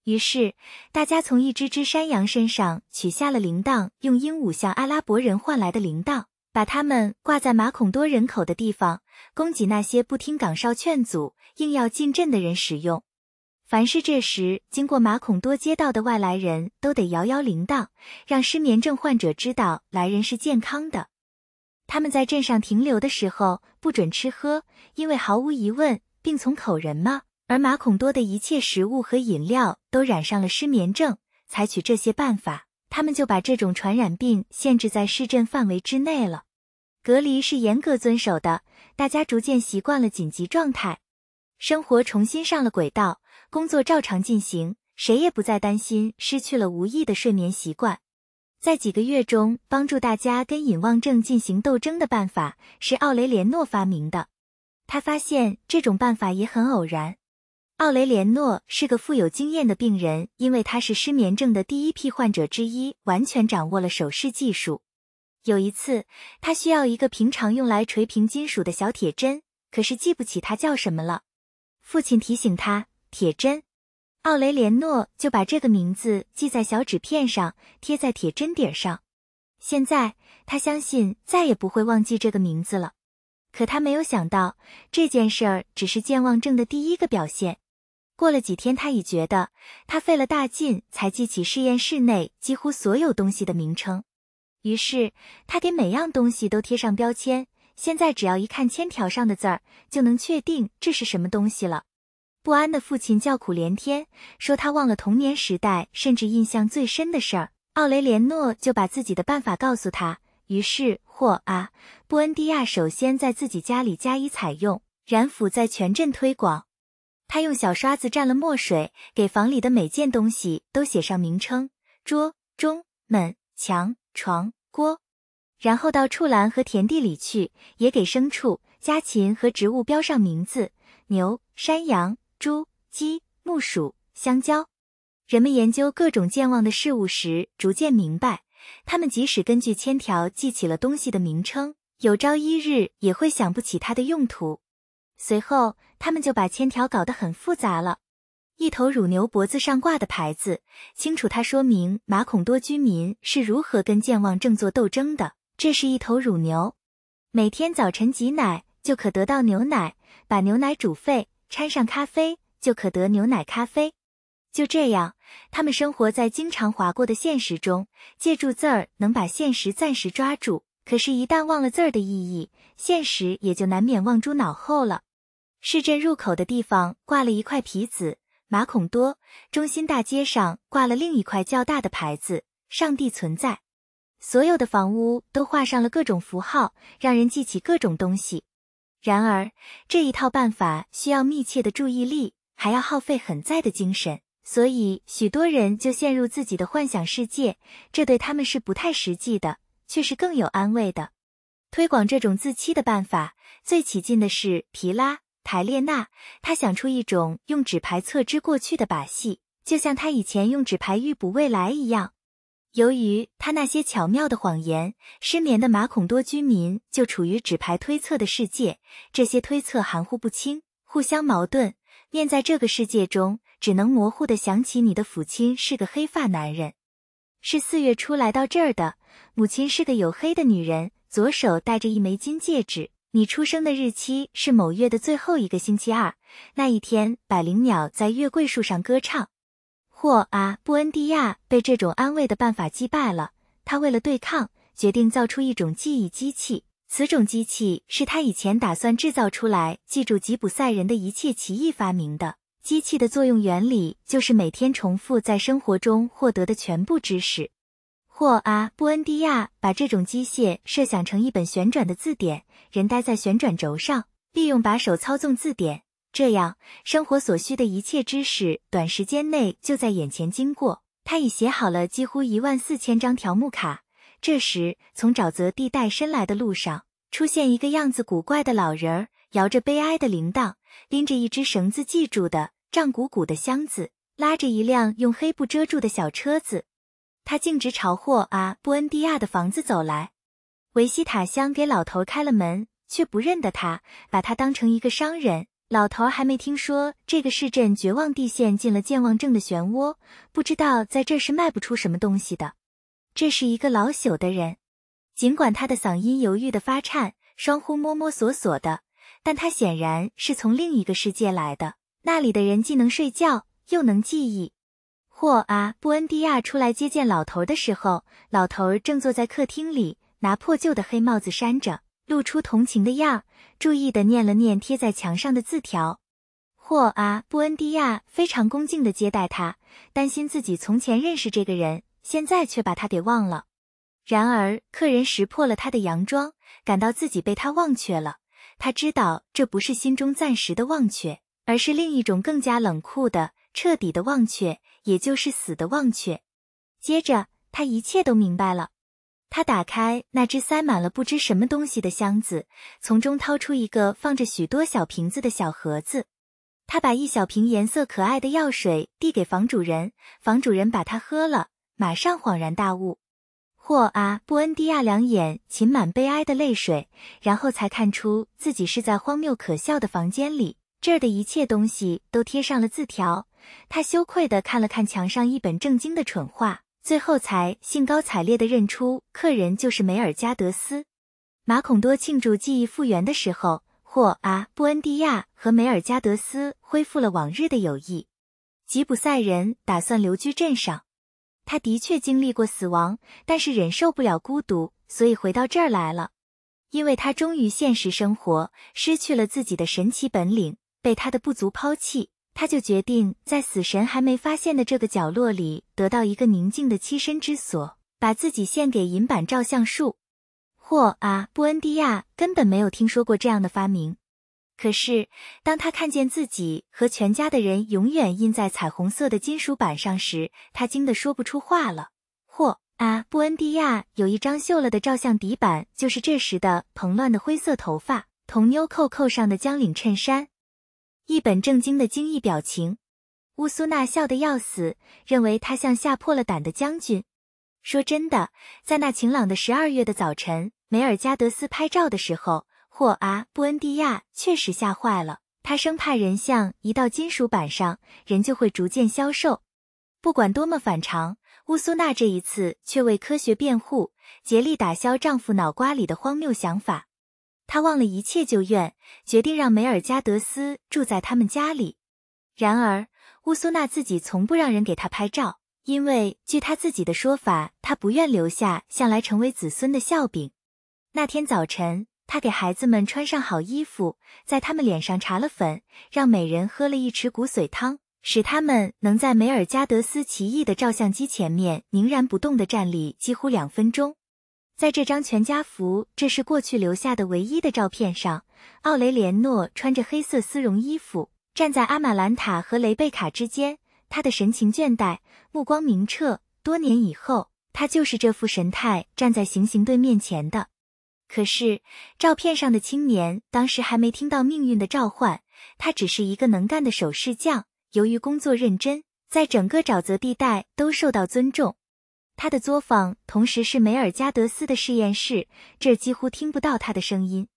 于是，大家从一只只山羊身上取下了铃铛，用鹦鹉向阿拉伯人换来的铃铛，把它们挂在马孔多人口的地方，供给那些不听岗哨劝阻、硬要进镇的人使用。凡是这时经过马孔多街道的外来人都得摇摇铃铛，让失眠症患者知道来人是健康的。他们在镇上停留的时候不准吃喝，因为毫无疑问，病从口入嘛。而马孔多的一切食物和饮料都染上了失眠症。采取这些办法，他们就把这种传染病限制在市镇范围之内了。隔离是严格遵守的，大家逐渐习惯了紧急状态，生活重新上了轨道，工作照常进行，谁也不再担心失去了无意的睡眠习惯。在几个月中，帮助大家跟隐忘症进行斗争的办法是奥雷连诺发明的。他发现这种办法也很偶然。奥雷连诺是个富有经验的病人，因为他是失眠症的第一批患者之一，完全掌握了手势技术。有一次，他需要一个平常用来锤平金属的小铁针，可是记不起它叫什么了。父亲提醒他：“铁针。”奥雷连诺就把这个名字记在小纸片上，贴在铁针底上。现在他相信再也不会忘记这个名字了。可他没有想到，这件事儿只是健忘症的第一个表现。过了几天，他已觉得他费了大劲才记起试验室内几乎所有东西的名称。于是他给每样东西都贴上标签。现在只要一看签条上的字儿，就能确定这是什么东西了。不安的父亲叫苦连天，说他忘了童年时代，甚至印象最深的事儿。奥雷连诺就把自己的办法告诉他。于是，或啊，布恩迪亚首先在自己家里加以采用，然府在全镇推广。他用小刷子蘸了墨水，给房里的每件东西都写上名称：桌、钟、门、墙、床、锅。然后到畜栏和田地里去，也给牲畜、家禽和植物标上名字：牛、山羊。猪、鸡、木薯、香蕉。人们研究各种健忘的事物时，逐渐明白，他们即使根据千条记起了东西的名称，有朝一日也会想不起它的用途。随后，他们就把千条搞得很复杂了。一头乳牛脖子上挂的牌子，清楚它说明马孔多居民是如何跟健忘症做斗争的。这是一头乳牛，每天早晨挤奶就可得到牛奶，把牛奶煮沸。掺上咖啡就可得牛奶咖啡。就这样，他们生活在经常划过的现实中，借助字儿能把现实暂时抓住。可是，一旦忘了字儿的意义，现实也就难免忘诸脑后了。市镇入口的地方挂了一块皮子，马孔多中心大街上挂了另一块较大的牌子，上帝存在。所有的房屋都画上了各种符号，让人记起各种东西。然而，这一套办法需要密切的注意力，还要耗费很在的精神，所以许多人就陷入自己的幻想世界，这对他们是不太实际的，却是更有安慰的。推广这种自欺的办法最起劲的是皮拉台列娜，他想出一种用纸牌测知过去的把戏，就像他以前用纸牌预卜未来一样。由于他那些巧妙的谎言，失眠的马孔多居民就处于纸牌推测的世界。这些推测含糊不清，互相矛盾。念在这个世界中，只能模糊的想起你的父亲是个黑发男人，是四月初来到这儿的；母亲是个黝黑的女人，左手戴着一枚金戒指。你出生的日期是某月的最后一个星期二，那一天百灵鸟在月桂树上歌唱。霍阿布恩迪亚被这种安慰的办法击败了。他为了对抗，决定造出一种记忆机器。此种机器是他以前打算制造出来记住吉普赛人的一切奇异发明的。机器的作用原理就是每天重复在生活中获得的全部知识。霍阿布恩迪亚把这种机械设想成一本旋转的字典，人待在旋转轴上，利用把手操纵字典。这样，生活所需的一切知识，短时间内就在眼前经过。他已写好了几乎一万四千张条目卡。这时，从沼泽地带伸来的路上出现一个样子古怪的老人儿，摇着悲哀的铃铛，拎着一只绳子系住的胀鼓鼓的箱子，拉着一辆用黑布遮住的小车子。他径直朝霍阿布恩迪亚的房子走来。维西塔乡给老头开了门，却不认得他，把他当成一个商人。老头儿还没听说这个市镇绝望地陷进了健忘症的漩涡，不知道在这是卖不出什么东西的。这是一个老朽的人，尽管他的嗓音犹豫的发颤，双呼摸摸索索的，但他显然是从另一个世界来的。那里的人既能睡觉又能记忆。嚯啊！布恩迪亚出来接见老头的时候，老头儿正坐在客厅里，拿破旧的黑帽子扇着。露出同情的样，注意地念了念贴在墙上的字条。霍阿布恩迪亚非常恭敬地接待他，担心自己从前认识这个人，现在却把他给忘了。然而，客人识破了他的佯装，感到自己被他忘却了。他知道这不是心中暂时的忘却，而是另一种更加冷酷的、彻底的忘却，也就是死的忘却。接着，他一切都明白了。他打开那只塞满了不知什么东西的箱子，从中掏出一个放着许多小瓶子的小盒子。他把一小瓶颜色可爱的药水递给房主人，房主人把它喝了，马上恍然大悟。霍阿布恩迪亚两眼噙满悲哀的泪水，然后才看出自己是在荒谬可笑的房间里。这儿的一切东西都贴上了字条。他羞愧的看了看墙上一本正经的蠢话。最后才兴高采烈地认出客人就是梅尔加德斯。马孔多庆祝记忆复原的时候，霍阿布恩迪亚和梅尔加德斯恢复了往日的友谊。吉普赛人打算留居镇上。他的确经历过死亡，但是忍受不了孤独，所以回到这儿来了。因为他忠于现实生活，失去了自己的神奇本领，被他的部族抛弃。他就决定在死神还没发现的这个角落里得到一个宁静的栖身之所，把自己献给银板照相术。霍啊！布恩迪亚根本没有听说过这样的发明。可是当他看见自己和全家的人永远印在彩虹色的金属板上时，他惊得说不出话了。霍啊！布恩迪亚有一张锈了的照相底板，就是这时的蓬乱的灰色头发，铜纽扣扣上的将领衬衫。一本正经的惊异表情，乌苏娜笑得要死，认为他像吓破了胆的将军。说真的，在那晴朗的十二月的早晨，梅尔加德斯拍照的时候，霍阿布恩迪亚确实吓坏了，他生怕人像一到金属板上，人就会逐渐消瘦。不管多么反常，乌苏娜这一次却为科学辩护，竭力打消丈夫脑瓜里的荒谬想法。他忘了一切旧怨，决定让梅尔加德斯住在他们家里。然而，乌苏娜自己从不让人给她拍照，因为据他自己的说法，他不愿留下向来成为子孙的笑柄。那天早晨，他给孩子们穿上好衣服，在他们脸上搽了粉，让每人喝了一匙骨髓汤，使他们能在梅尔加德斯奇异的照相机前面凝然不动的站立几乎两分钟。在这张全家福，这是过去留下的唯一的照片上，奥雷连诺穿着黑色丝绒衣服，站在阿玛兰塔和雷贝卡之间。他的神情倦怠，目光明澈。多年以后，他就是这副神态站在行刑队面前的。可是，照片上的青年当时还没听到命运的召唤，他只是一个能干的手势匠，由于工作认真，在整个沼泽地带都受到尊重。他的作坊同时是梅尔加德斯的实验室，这几乎听不到他的声音。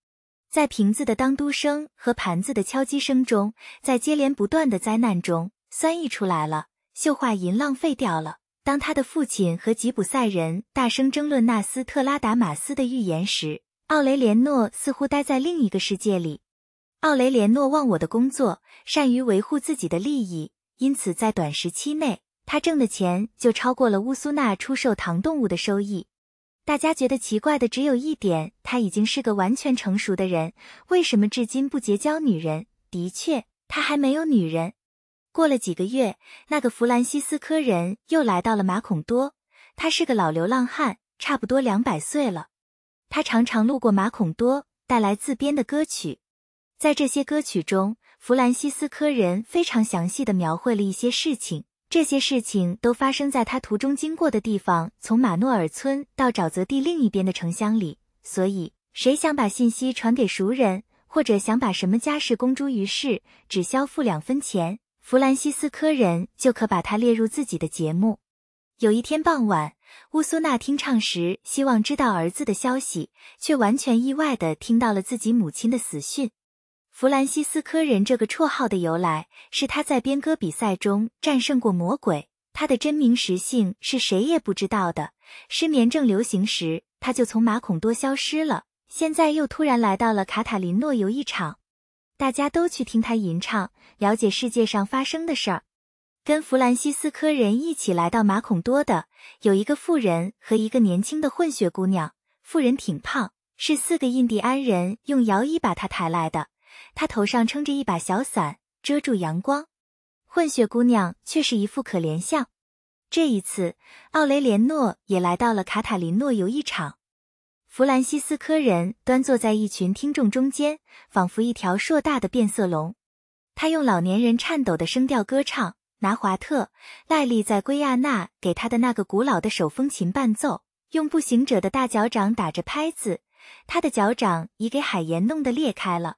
在瓶子的当嘟声和盘子的敲击声中，在接连不断的灾难中，酸溢出来了，溴化银浪费掉了。当他的父亲和吉普赛人大声争论纳斯特拉达马斯的预言时，奥雷连诺似乎待在另一个世界里。奥雷连诺忘我的工作，善于维护自己的利益，因此在短时期内。他挣的钱就超过了乌苏纳出售糖动物的收益。大家觉得奇怪的只有一点，他已经是个完全成熟的人，为什么至今不结交女人？的确，他还没有女人。过了几个月，那个弗兰西斯科人又来到了马孔多。他是个老流浪汉，差不多两百岁了。他常常路过马孔多，带来自编的歌曲。在这些歌曲中，弗兰西斯科人非常详细的描绘了一些事情。这些事情都发生在他途中经过的地方，从马诺尔村到沼泽地另一边的城乡里。所以，谁想把信息传给熟人，或者想把什么家事公诸于世，只消付两分钱，弗兰西斯科人就可把他列入自己的节目。有一天傍晚，乌苏娜听唱时，希望知道儿子的消息，却完全意外地听到了自己母亲的死讯。弗兰西斯科人这个绰号的由来是他在编歌比赛中战胜过魔鬼。他的真名实姓是谁也不知道的。失眠症流行时，他就从马孔多消失了。现在又突然来到了卡塔林诺游艺场，大家都去听他吟唱，了解世界上发生的事儿。跟弗兰西斯科人一起来到马孔多的有一个富人和一个年轻的混血姑娘。富人挺胖，是四个印第安人用摇椅把她抬来的。他头上撑着一把小伞，遮住阳光。混血姑娘却是一副可怜相。这一次，奥雷连诺也来到了卡塔林诺游艺场。弗兰西斯科人端坐在一群听众中间，仿佛一条硕大的变色龙。他用老年人颤抖的声调歌唱。拿华特·赖利在圭亚那给他的那个古老的手风琴伴奏，用步行者的大脚掌打着拍子。他的脚掌已给海盐弄得裂开了。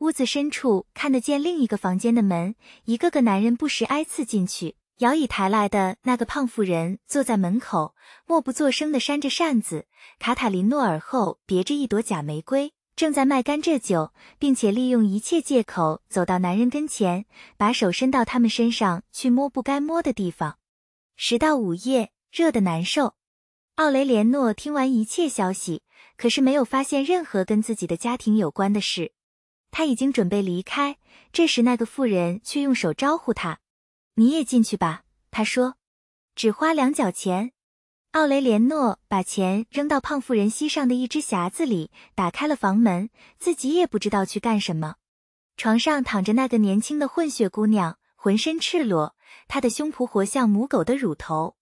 屋子深处看得见另一个房间的门，一个个男人不时挨次进去。摇椅抬来的那个胖妇人坐在门口，默不作声的扇着扇子。卡塔林诺耳后别着一朵假玫瑰，正在卖甘蔗酒，并且利用一切借口走到男人跟前，把手伸到他们身上去摸不该摸的地方。时到午夜，热得难受。奥雷连诺听完一切消息，可是没有发现任何跟自己的家庭有关的事。他已经准备离开，这时那个妇人却用手招呼他：“你也进去吧。”他说：“只花两角钱。”奥雷连诺把钱扔到胖妇人膝上的一只匣子里，打开了房门，自己也不知道去干什么。床上躺着那个年轻的混血姑娘，浑身赤裸，她的胸脯活像母狗的乳头。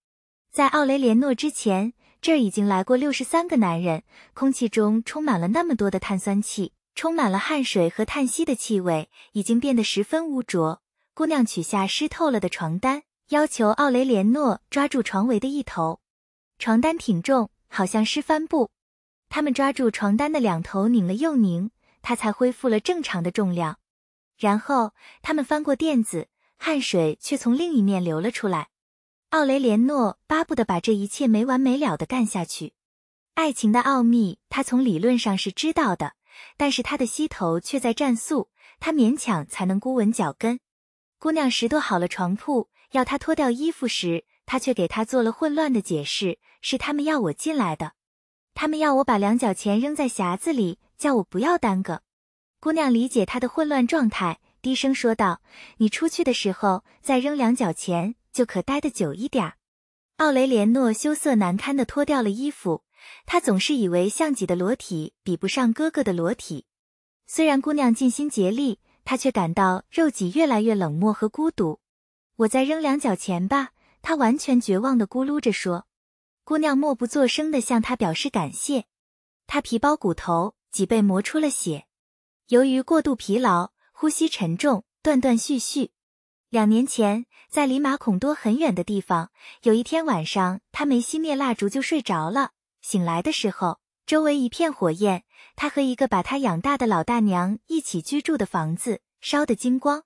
在奥雷连诺之前，这儿已经来过六十三个男人，空气中充满了那么多的碳酸气。充满了汗水和叹息的气味，已经变得十分污浊。姑娘取下湿透了的床单，要求奥雷连诺抓住床围的一头。床单挺重，好像湿帆布。他们抓住床单的两头，拧了又拧，它才恢复了正常的重量。然后他们翻过垫子，汗水却从另一面流了出来。奥雷连诺巴不得把这一切没完没了的干下去。爱情的奥秘，他从理论上是知道的。但是他的膝头却在战粟，他勉强才能固稳脚跟。姑娘拾掇好了床铺，要他脱掉衣服时，他却给他做了混乱的解释：是他们要我进来的，他们要我把两角钱扔在匣子里，叫我不要耽搁。姑娘理解他的混乱状态，低声说道：“你出去的时候再扔两角钱，就可待得久一点。”奥雷莲诺羞涩难堪地脱掉了衣服。他总是以为象己的裸体比不上哥哥的裸体，虽然姑娘尽心竭力，他却感到肉己越来越冷漠和孤独。我再扔两角钱吧，他完全绝望的咕噜着说。姑娘默不作声的向他表示感谢。他皮包骨头，脊背磨出了血，由于过度疲劳，呼吸沉重，断断续续。两年前，在离马孔多很远的地方，有一天晚上，他没熄灭蜡烛就睡着了。醒来的时候，周围一片火焰。他和一个把他养大的老大娘一起居住的房子烧得精光。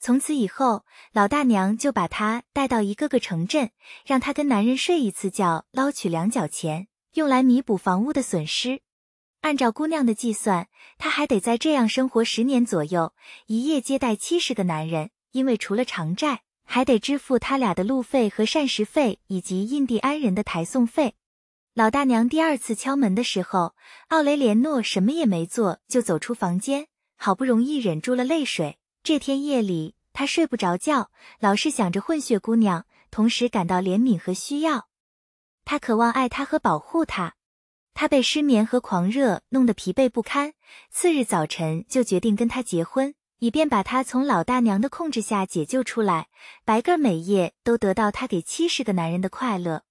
从此以后，老大娘就把他带到一个个城镇，让他跟男人睡一次觉，捞取两角钱，用来弥补房屋的损失。按照姑娘的计算，他还得在这样生活十年左右，一夜接待七十个男人，因为除了偿债，还得支付他俩的路费和膳食费，以及印第安人的抬送费。老大娘第二次敲门的时候，奥雷连诺什么也没做，就走出房间。好不容易忍住了泪水。这天夜里，他睡不着觉，老是想着混血姑娘，同时感到怜悯和需要。他渴望爱她和保护她。他被失眠和狂热弄得疲惫不堪。次日早晨，就决定跟她结婚，以便把她从老大娘的控制下解救出来。白个每夜都得到她给七十个男人的快乐。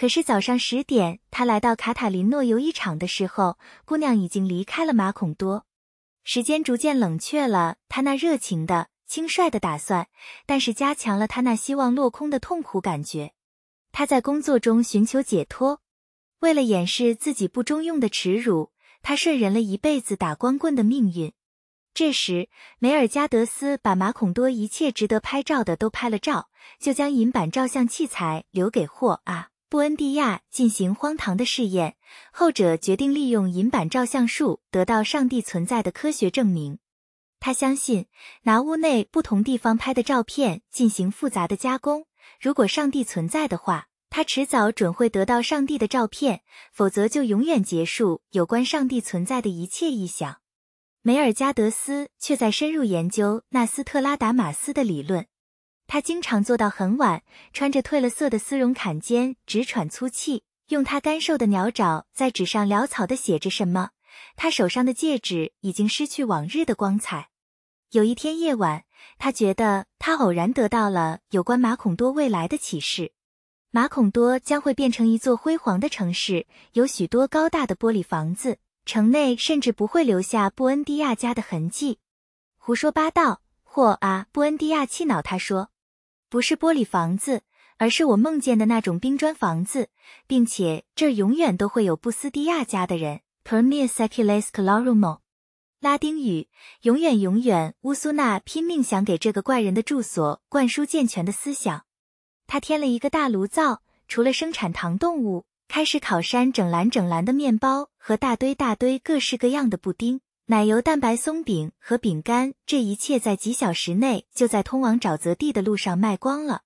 可是早上十点，他来到卡塔林诺游艺场的时候，姑娘已经离开了马孔多。时间逐渐冷却了他那热情的、轻率的打算，但是加强了他那希望落空的痛苦感觉。他在工作中寻求解脱，为了掩饰自己不中用的耻辱，他顺忍了一辈子打光棍的命运。这时，梅尔加德斯把马孔多一切值得拍照的都拍了照，就将银板照相器材留给霍阿。布恩蒂亚进行荒唐的试验，后者决定利用银板照相术得到上帝存在的科学证明。他相信，拿屋内不同地方拍的照片进行复杂的加工，如果上帝存在的话，他迟早准会得到上帝的照片，否则就永远结束有关上帝存在的一切臆想。梅尔加德斯却在深入研究那斯特拉达马斯的理论。他经常做到很晚，穿着褪了色的丝绒坎肩，直喘粗气，用他干瘦的鸟爪在纸上潦草地写着什么。他手上的戒指已经失去往日的光彩。有一天夜晚，他觉得他偶然得到了有关马孔多未来的启示：马孔多将会变成一座辉煌的城市，有许多高大的玻璃房子，城内甚至不会留下布恩迪亚家的痕迹。胡说八道！或啊，布恩迪亚气恼，他说。不是玻璃房子，而是我梦见的那种冰砖房子，并且这儿永远都会有布斯蒂亚家的人。Per me seculares colorum，拉丁语永远永远。乌苏娜拼命想给这个怪人的住所灌输健全的思想，他添了一个大炉灶，除了生产糖动物，开始烤山整篮整篮的面包和大堆大堆各式各样的布丁。奶油蛋白松饼和饼干，这一切在几小时内就在通往沼泽地的路上卖光了。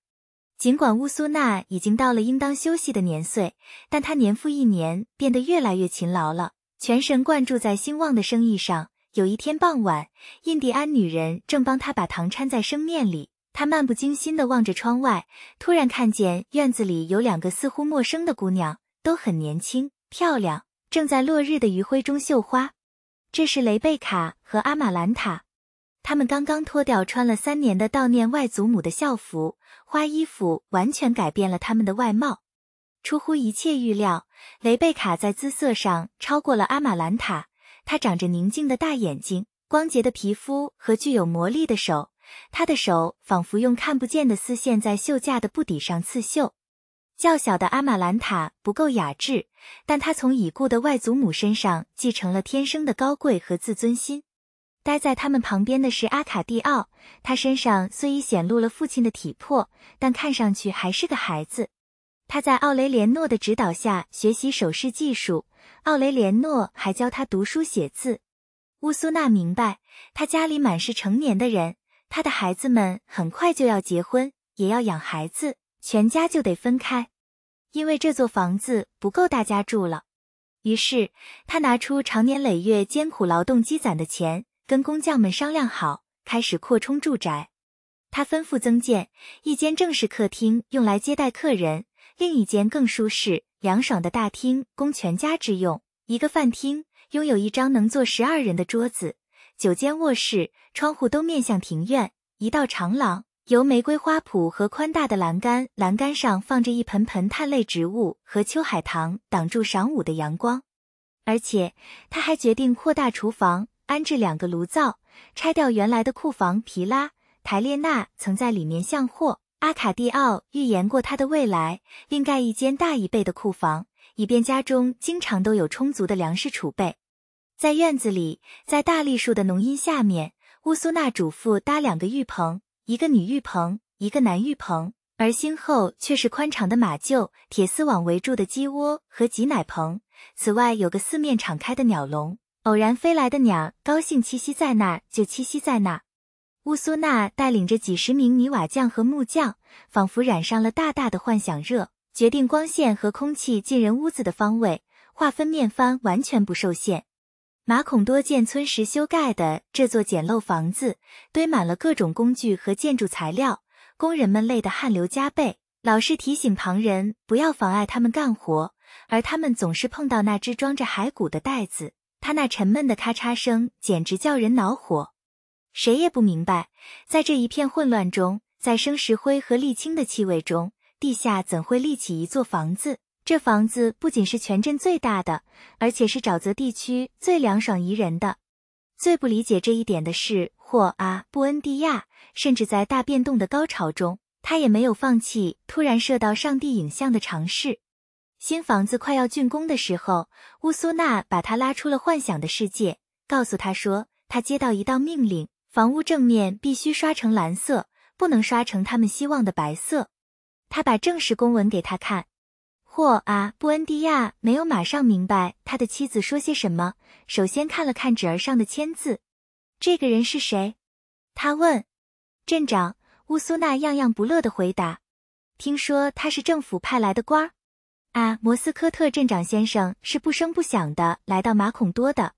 尽管乌苏娜已经到了应当休息的年岁，但她年复一年变得越来越勤劳了，全神贯注在兴旺的生意上。有一天傍晚，印第安女人正帮她把糖掺在生面里，她漫不经心的望着窗外，突然看见院子里有两个似乎陌生的姑娘，都很年轻漂亮，正在落日的余晖中绣花。这是雷贝卡和阿玛兰塔，他们刚刚脱掉穿了三年的悼念外祖母的校服花衣服，完全改变了他们的外貌。出乎一切预料，雷贝卡在姿色上超过了阿玛兰塔。她长着宁静的大眼睛、光洁的皮肤和具有魔力的手，她的手仿佛用看不见的丝线在绣架的布底上刺绣。较小的阿玛兰塔不够雅致。但他从已故的外祖母身上继承了天生的高贵和自尊心。待在他们旁边的是阿卡蒂奥，他身上虽已显露了父亲的体魄，但看上去还是个孩子。他在奥雷连诺的指导下学习手势技术，奥雷连诺还教他读书写字。乌苏娜明白，他家里满是成年的人，他的孩子们很快就要结婚，也要养孩子，全家就得分开。因为这座房子不够大家住了，于是他拿出长年累月艰苦劳动积攒的钱，跟工匠们商量好，开始扩充住宅。他吩咐增建一间正式客厅，用来接待客人；另一间更舒适、凉爽的大厅，供全家之用；一个饭厅，拥有一张能坐十二人的桌子；九间卧室，窗户都面向庭院；一道长廊。由玫瑰花圃和宽大的栏杆，栏杆上放着一盆盆碳类植物和秋海棠，挡住晌午的阳光。而且他还决定扩大厨房，安置两个炉灶，拆掉原来的库房。皮拉·台列娜曾在里面相货。阿卡蒂奥预言过他的未来，另盖一间大一倍的库房，以便家中经常都有充足的粮食储备。在院子里，在大栗树的浓荫下面，乌苏娜嘱咐搭两个浴棚。一个女浴棚，一个男浴棚，而身后却是宽敞的马厩、铁丝网围住的鸡窝和挤奶棚。此外，有个四面敞开的鸟笼，偶然飞来的鸟高兴栖息在那儿就栖息在那儿。乌苏娜带领着几十名泥瓦匠和木匠，仿佛染上了大大的幻想热，决定光线和空气进人屋子的方位，划分面帆完全不受限。马孔多建村时修盖的这座简陋房子，堆满了各种工具和建筑材料，工人们累得汗流浃背，老是提醒旁人不要妨碍他们干活，而他们总是碰到那只装着骸骨的袋子，它那沉闷的咔嚓声简直叫人恼火。谁也不明白，在这一片混乱中，在生石灰和沥青的气味中，地下怎会立起一座房子。这房子不仅是全镇最大的，而且是沼泽地区最凉爽宜人的。最不理解这一点的是霍阿布恩蒂亚，甚至在大变动的高潮中，他也没有放弃突然射到上帝影像的尝试。新房子快要竣工的时候，乌苏娜把他拉出了幻想的世界，告诉他说他接到一道命令，房屋正面必须刷成蓝色，不能刷成他们希望的白色。他把正式公文给他看。或啊，布恩迪亚没有马上明白他的妻子说些什么。首先看了看纸儿上的签字，这个人是谁？他问。镇长乌苏纳样样不乐的回答：“听说他是政府派来的官儿。”啊，摩斯科特镇长先生是不声不响的来到马孔多的。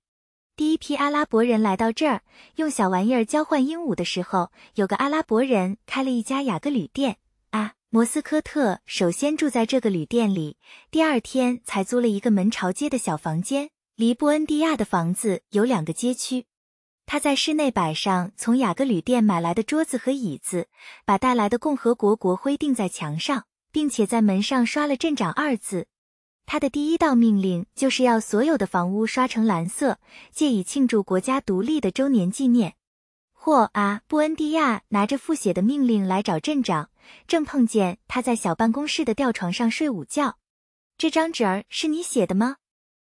第一批阿拉伯人来到这儿，用小玩意儿交换鹦鹉的时候，有个阿拉伯人开了一家雅各旅店。摩斯科特首先住在这个旅店里，第二天才租了一个门朝街的小房间，离布恩迪亚的房子有两个街区。他在室内摆上从雅各旅店买来的桌子和椅子，把带来的共和国国徽钉在墙上，并且在门上刷了“镇长”二字。他的第一道命令就是要所有的房屋刷成蓝色，借以庆祝国家独立的周年纪念。霍阿布恩迪亚拿着复写的命令来找镇长，正碰见他在小办公室的吊床上睡午觉。这张纸儿是你写的吗？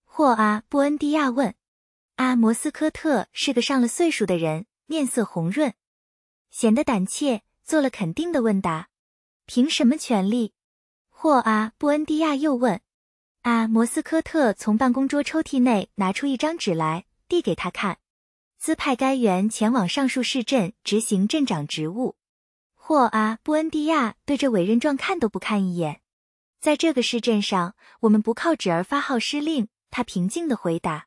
霍阿布恩迪亚问。阿摩斯科特是个上了岁数的人，面色红润，显得胆怯，做了肯定的问答。凭什么权利？霍阿布恩迪亚又问。阿摩斯科特从办公桌抽屉内拿出一张纸来，递给他看。兹派该员前往上述市镇执行镇长职务。霍阿布恩迪亚对这委任状看都不看一眼。在这个市镇上，我们不靠纸而发号施令，他平静地回答。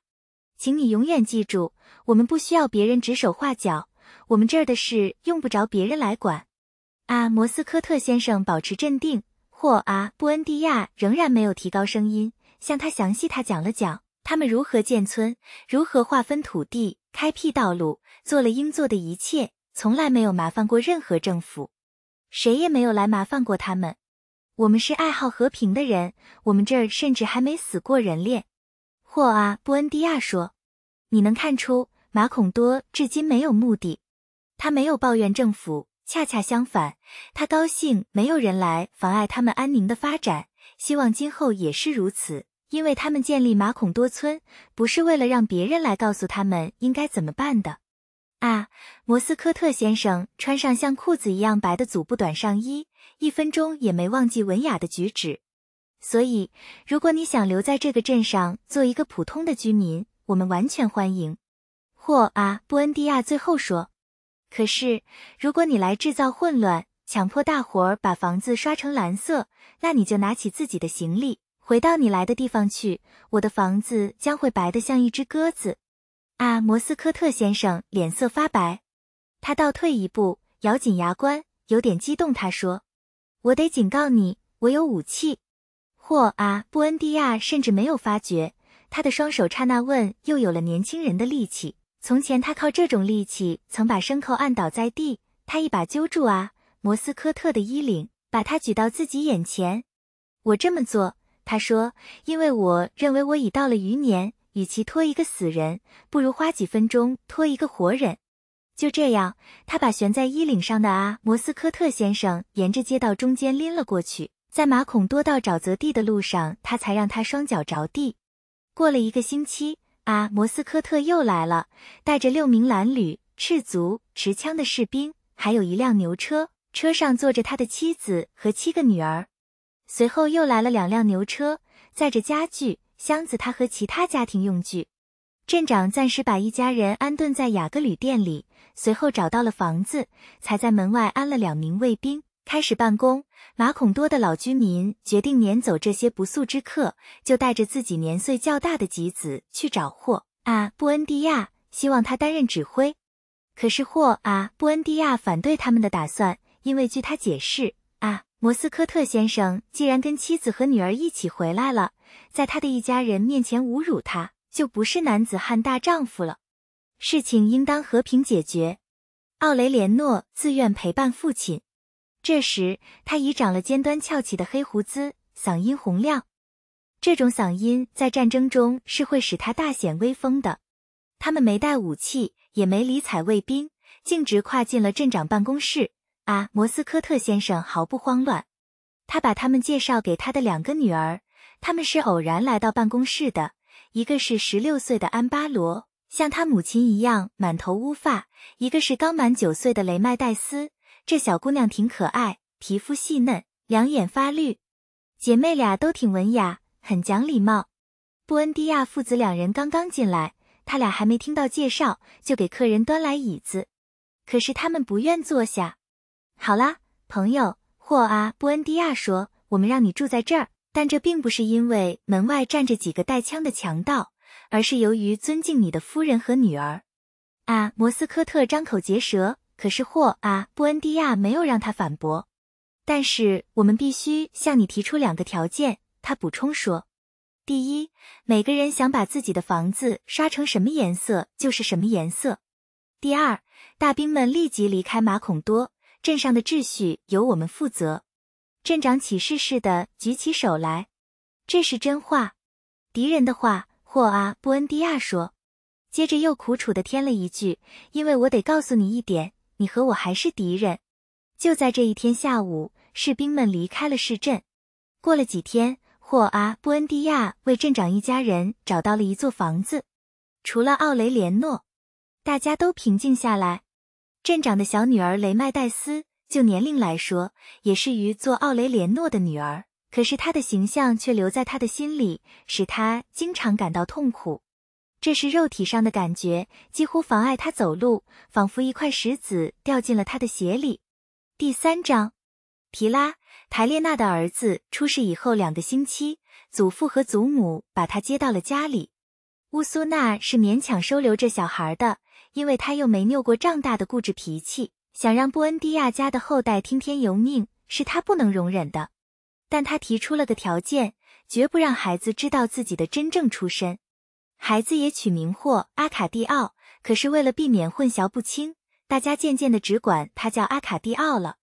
请你永远记住，我们不需要别人指手画脚，我们这儿的事用不着别人来管。阿摩斯科特先生保持镇定。霍阿布恩迪亚仍然没有提高声音，向他详细他讲了讲。他们如何建村，如何划分土地、开辟道路，做了应做的一切，从来没有麻烦过任何政府，谁也没有来麻烦过他们。我们是爱好和平的人，我们这儿甚至还没死过人链。霍阿·布恩迪亚说：“你能看出马孔多至今没有目的，他没有抱怨政府。恰恰相反，他高兴没有人来妨碍他们安宁的发展，希望今后也是如此。”因为他们建立马孔多村，不是为了让别人来告诉他们应该怎么办的，啊，摩斯科特先生穿上像裤子一样白的祖布短上衣，一分钟也没忘记文雅的举止。所以，如果你想留在这个镇上做一个普通的居民，我们完全欢迎。或啊，布恩迪亚最后说。可是，如果你来制造混乱，强迫大伙儿把房子刷成蓝色，那你就拿起自己的行李。回到你来的地方去，我的房子将会白得像一只鸽子。啊，摩斯科特先生脸色发白，他倒退一步，咬紧牙关，有点激动。他说：“我得警告你，我有武器。”或啊，布恩迪亚甚至没有发觉，他的双手刹那问又有了年轻人的力气。从前他靠这种力气曾把牲口按倒在地。他一把揪住啊，摩斯科特的衣领，把他举到自己眼前。我这么做。他说：“因为我认为我已到了余年，与其拖一个死人，不如花几分钟拖一个活人。”就这样，他把悬在衣领上的阿摩斯科特先生沿着街道中间拎了过去。在马孔多到沼泽地的路上，他才让他双脚着地。过了一个星期，阿摩斯科特又来了，带着六名褴褛、赤足、持枪的士兵，还有一辆牛车，车上坐着他的妻子和七个女儿。随后又来了两辆牛车，载着家具、箱子，他和其他家庭用具。镇长暂时把一家人安顿在雅各旅店里，随后找到了房子，才在门外安了两名卫兵，开始办公。马孔多的老居民决定撵走这些不速之客，就带着自己年岁较大的吉子去找霍阿布恩迪亚，希望他担任指挥。可是霍阿布恩迪亚反对他们的打算，因为据他解释。摩斯科特先生既然跟妻子和女儿一起回来了，在他的一家人面前侮辱他，就不是男子汉大丈夫了。事情应当和平解决。奥雷连诺自愿陪伴父亲。这时，他已长了尖端翘起的黑胡子，嗓音洪亮。这种嗓音在战争中是会使他大显威风的。他们没带武器，也没理睬卫兵，径直跨进了镇长办公室。啊，摩斯科特先生毫不慌乱，他把他们介绍给他的两个女儿。他们是偶然来到办公室的，一个是十六岁的安巴罗，像他母亲一样满头乌发；一个是刚满九岁的雷麦戴斯，这小姑娘挺可爱，皮肤细嫩，两眼发绿。姐妹俩都挺文雅，很讲礼貌。布恩迪亚父子两人刚刚进来，他俩还没听到介绍，就给客人端来椅子，可是他们不愿坐下。好啦，朋友，霍阿布恩迪亚说：“我们让你住在这儿，但这并不是因为门外站着几个带枪的强盗，而是由于尊敬你的夫人和女儿。”啊，摩斯科特张口结舌。可是霍阿布恩迪亚没有让他反驳。但是我们必须向你提出两个条件，他补充说：“第一，每个人想把自己的房子刷成什么颜色就是什么颜色；第二，大兵们立即离开马孔多。”镇上的秩序由我们负责。镇长起誓似的举起手来，这是真话。敌人的话，霍阿布恩迪亚说，接着又苦楚的添了一句：“因为我得告诉你一点，你和我还是敌人。”就在这一天下午，士兵们离开了市镇。过了几天，霍阿布恩迪亚为镇长一家人找到了一座房子，除了奥雷连诺，大家都平静下来。镇长的小女儿雷麦戴斯，就年龄来说，也是于做奥雷连诺的女儿，可是她的形象却留在他的心里，使他经常感到痛苦。这是肉体上的感觉，几乎妨碍他走路，仿佛一块石子掉进了他的鞋里。第三章，提拉台列娜的儿子出事以后两个星期，祖父和祖母把他接到了家里。乌苏娜是勉强收留这小孩的。因为他又没拗过仗大的固执脾气，想让布恩迪亚家的后代听天由命，是他不能容忍的。但他提出了个条件，绝不让孩子知道自己的真正出身。孩子也取名或阿卡蒂奥，可是为了避免混淆不清，大家渐渐的只管他叫阿卡蒂奥了。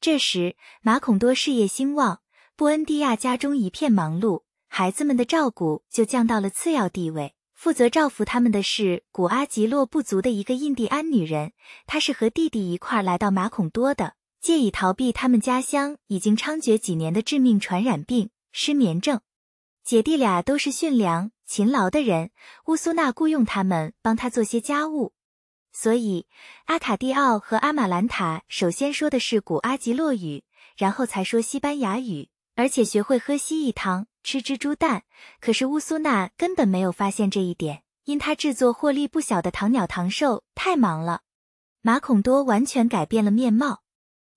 这时马孔多事业兴旺，布恩迪亚家中一片忙碌，孩子们的照顾就降到了次要地位。负责照拂他们的是古阿吉洛部族的一个印第安女人，她是和弟弟一块儿来到马孔多的，借以逃避他们家乡已经猖獗几年的致命传染病——失眠症。姐弟俩都是驯良勤劳的人，乌苏娜雇佣他们帮他做些家务。所以，阿卡蒂奥和阿玛兰塔首先说的是古阿吉洛语，然后才说西班牙语，而且学会喝蜥蜴汤。吃蜘蛛蛋，可是乌苏纳根本没有发现这一点，因他制作获利不小的糖鸟糖兽太忙了。马孔多完全改变了面貌。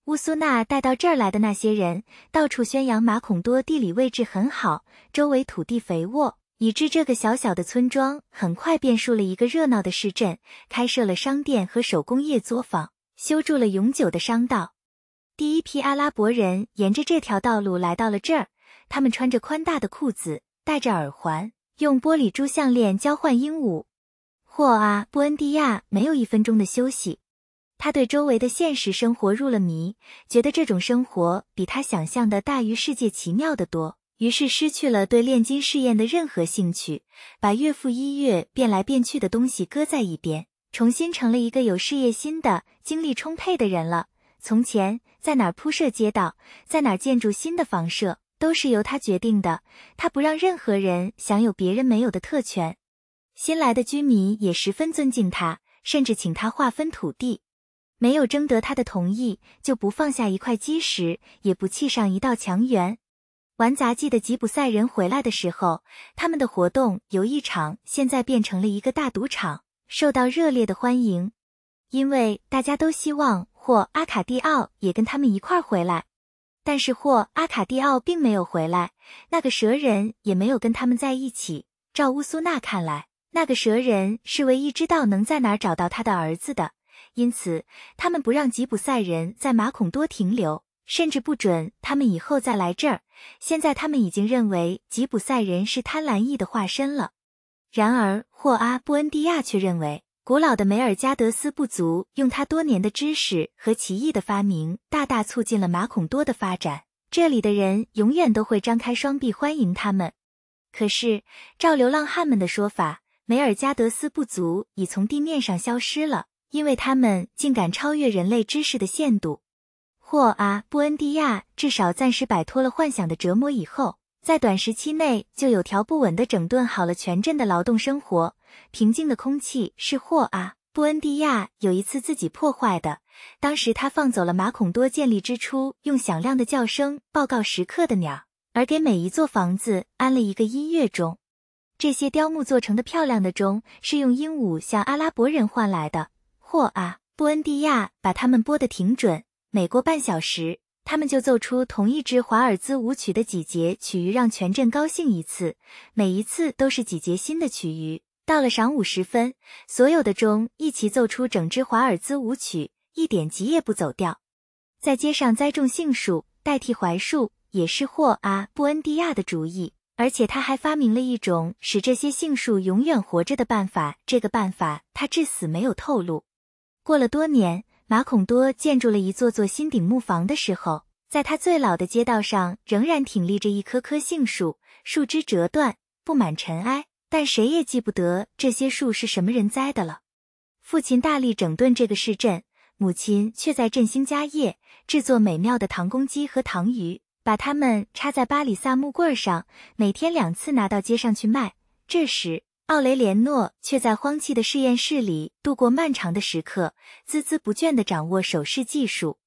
乌苏纳带到这儿来的那些人，到处宣扬马孔多地理位置很好，周围土地肥沃，以致这个小小的村庄很快变树了一个热闹的市镇，开设了商店和手工业作坊，修筑了永久的商道。第一批阿拉伯人沿着这条道路来到了这儿。他们穿着宽大的裤子，戴着耳环，用玻璃珠项链交换鹦鹉。霍啊，布恩迪亚没有一分钟的休息，他对周围的现实生活入了迷，觉得这种生活比他想象的大于世界奇妙得多。于是失去了对炼金试验的任何兴趣，把岳父一月变来变去的东西搁在一边，重新成了一个有事业心的、精力充沛的人了。从前，在哪铺设街道，在哪建筑新的房舍。都是由他决定的，他不让任何人享有别人没有的特权。新来的居民也十分尊敬他，甚至请他划分土地，没有征得他的同意，就不放下一块基石，也不砌上一道墙垣。玩杂技的吉普赛人回来的时候，他们的活动由一场现在变成了一个大赌场，受到热烈的欢迎，因为大家都希望霍阿卡蒂奥也跟他们一块回来。但是霍阿卡蒂奥并没有回来，那个蛇人也没有跟他们在一起。照乌苏娜看来，那个蛇人是唯一知道能在哪找到他的儿子的，因此他们不让吉普赛人在马孔多停留，甚至不准他们以后再来这儿。现在他们已经认为吉普赛人是贪婪意的化身了。然而霍阿布恩迪亚却认为。古老的梅尔加德斯部族用他多年的知识和奇异的发明，大大促进了马孔多的发展。这里的人永远都会张开双臂欢迎他们。可是，照流浪汉们的说法，梅尔加德斯部族已从地面上消失了，因为他们竟敢超越人类知识的限度。霍阿布恩迪亚至少暂时摆脱了幻想的折磨以后，在短时期内就有条不紊的整顿好了全镇的劳动生活。平静的空气是霍阿布恩迪亚有一次自己破坏的。当时他放走了马孔多建立之初用响亮的叫声报告时刻的鸟，而给每一座房子安了一个音乐钟。这些雕木做成的漂亮的钟是用鹦鹉向阿拉伯人换来的。霍阿布恩迪亚把它们拨得挺准，每过半小时，他们就奏出同一支华尔兹舞曲的几节曲余，让全镇高兴一次。每一次都是几节新的曲余。到了晌午时分，所有的钟一齐奏出整支华尔兹舞曲，一点急也不走调。在街上栽种杏树代替槐树，也是霍阿布恩迪亚的主意，而且他还发明了一种使这些杏树永远活着的办法。这个办法他至死没有透露。过了多年，马孔多建筑了一座座新顶木房的时候，在他最老的街道上仍然挺立着一棵棵杏树，树枝折断，布满尘埃。但谁也记不得这些树是什么人栽的了。父亲大力整顿这个市镇，母亲却在振兴家业，制作美妙的糖公鸡和糖鱼，把它们插在巴里萨木棍上，每天两次拿到街上去卖。这时，奥雷连诺却在荒弃的实验室里度过漫长的时刻，孜孜不倦的掌握首饰技术。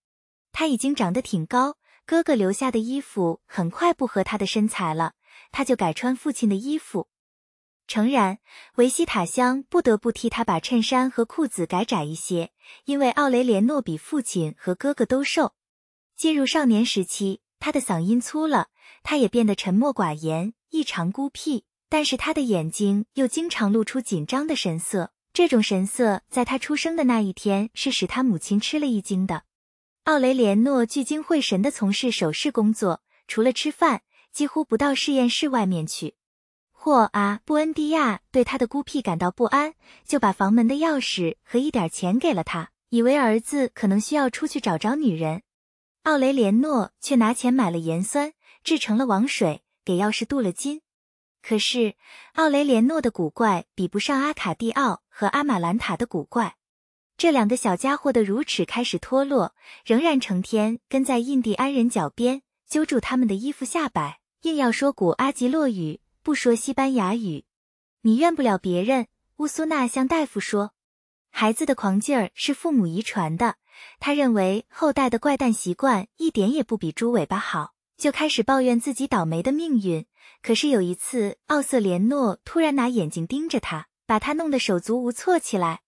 他已经长得挺高，哥哥留下的衣服很快不合他的身材了，他就改穿父亲的衣服。诚然，维西塔乡不得不替他把衬衫和裤子改窄一些，因为奥雷连诺比父亲和哥哥都瘦。进入少年时期，他的嗓音粗了，他也变得沉默寡言，异常孤僻。但是他的眼睛又经常露出紧张的神色，这种神色在他出生的那一天是使他母亲吃了一惊的。奥雷连诺聚精会神地从事手饰工作，除了吃饭，几乎不到实验室外面去。霍阿布恩迪亚对他的孤僻感到不安，就把房门的钥匙和一点钱给了他，以为儿子可能需要出去找找女人。奥雷连诺却拿钱买了盐酸，制成了王水，给钥匙镀了金。可是奥雷连诺的古怪比不上阿卡蒂奥和阿玛兰塔的古怪。这两个小家伙的乳齿开始脱落，仍然成天跟在印第安人脚边，揪住他们的衣服下摆，硬要说古阿吉洛语。不说西班牙语，你怨不了别人。乌苏娜向大夫说：“孩子的狂劲儿是父母遗传的。”他认为后代的怪诞习惯一点也不比猪尾巴好，就开始抱怨自己倒霉的命运。可是有一次，奥瑟连诺突然拿眼睛盯着他，把他弄得手足无措起来。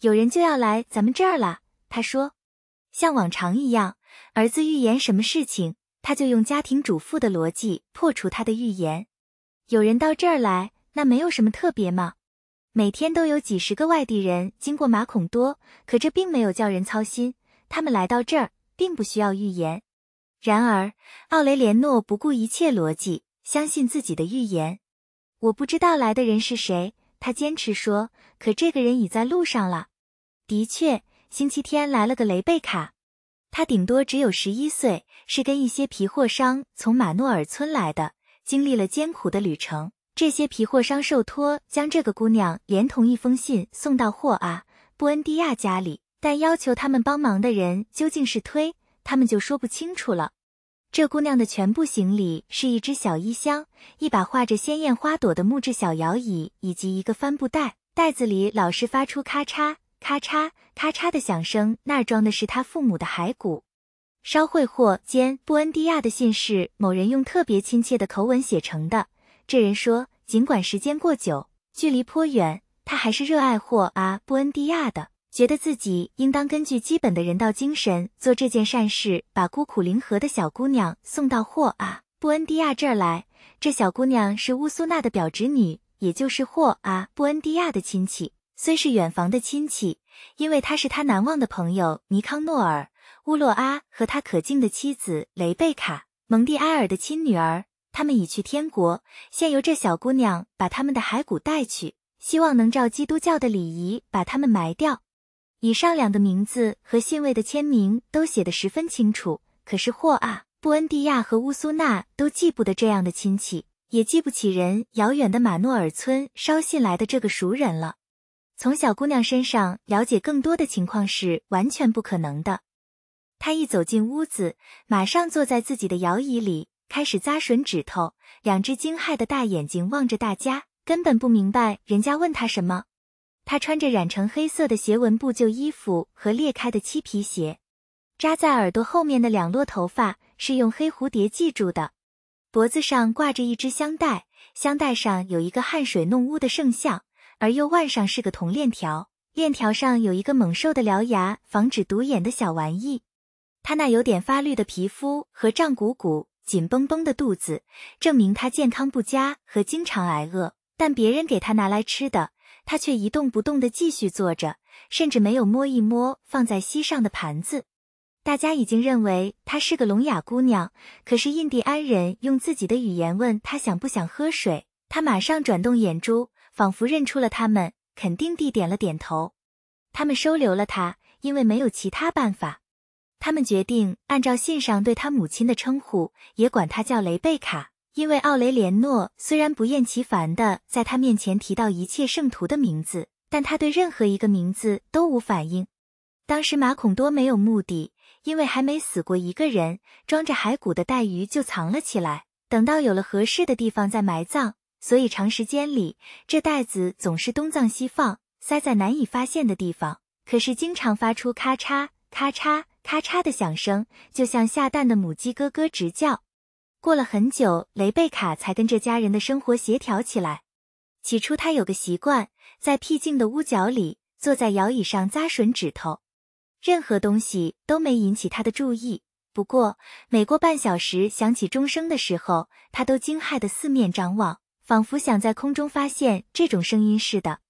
有人就要来咱们这儿了，他说：“像往常一样，儿子预言什么事情，他就用家庭主妇的逻辑破除他的预言。”有人到这儿来，那没有什么特别嘛。每天都有几十个外地人经过马孔多，可这并没有叫人操心。他们来到这儿，并不需要预言。然而，奥雷连诺不顾一切逻辑，相信自己的预言。我不知道来的人是谁，他坚持说。可这个人已在路上了。的确，星期天来了个雷贝卡，他顶多只有十一岁，是跟一些皮货商从马诺尔村来的。经历了艰苦的旅程，这些皮货商受托将这个姑娘连同一封信送到霍阿·布恩迪亚家里，但要求他们帮忙的人究竟是推，他们就说不清楚了。这姑娘的全部行李是一只小衣箱、一把画着鲜艳花朵的木质小摇椅以及一个帆布袋，袋子里老是发出咔嚓、咔嚓、咔嚓的响声，那儿装的是她父母的骸骨。稍会霍兼布恩迪亚的信是某人用特别亲切的口吻写成的。这人说，尽管时间过久，距离颇远，他还是热爱霍阿布恩迪亚的，觉得自己应当根据基本的人道精神做这件善事，把孤苦伶仃的小姑娘送到霍阿布恩迪亚这儿来。这小姑娘是乌苏娜的表侄女，也就是霍阿布恩迪亚的亲戚，虽是远房的亲戚，因为他是他难忘的朋友尼康诺尔。乌洛阿和他可敬的妻子雷贝卡蒙蒂埃尔的亲女儿，他们已去天国，现由这小姑娘把他们的骸骨带去，希望能照基督教的礼仪把他们埋掉。以上两个名字和信位的签名都写得十分清楚。可是霍啊，布恩蒂亚和乌苏纳都记不得这样的亲戚，也记不起人遥远的马诺尔村捎信来的这个熟人了。从小姑娘身上了解更多的情况是完全不可能的。他一走进屋子，马上坐在自己的摇椅里，开始扎吮指头，两只惊骇的大眼睛望着大家，根本不明白人家问他什么。他穿着染成黑色的斜纹布旧衣服和裂开的漆皮鞋，扎在耳朵后面的两摞头发是用黑蝴蝶系住的，脖子上挂着一只香袋，香袋上有一个汗水弄污的圣像，而右腕上是个铜链条，链条上有一个猛兽的獠牙，防止独眼的小玩意。他那有点发绿的皮肤和胀鼓鼓、紧绷绷的肚子，证明他健康不佳和经常挨饿。但别人给他拿来吃的，他却一动不动地继续坐着，甚至没有摸一摸放在膝上的盘子。大家已经认为她是个聋哑姑娘，可是印第安人用自己的语言问她想不想喝水，她马上转动眼珠，仿佛认出了他们，肯定地点了点头。他们收留了他，因为没有其他办法。他们决定按照信上对他母亲的称呼，也管他叫雷贝卡。因为奥雷连诺虽然不厌其烦地在他面前提到一切圣徒的名字，但他对任何一个名字都无反应。当时马孔多没有目的，因为还没死过一个人，装着骸骨的带鱼就藏了起来，等到有了合适的地方再埋葬。所以长时间里，这袋子总是东藏西放，塞在难以发现的地方，可是经常发出咔嚓咔嚓。咔嚓的响声，就像下蛋的母鸡咯咯直叫。过了很久，雷贝卡才跟这家人的生活协调起来。起初，他有个习惯，在僻静的屋角里，坐在摇椅上扎吮指头。任何东西都没引起他的注意。不过，每过半小时响起钟声的时候，他都惊骇的四面张望，仿佛想在空中发现这种声音似的。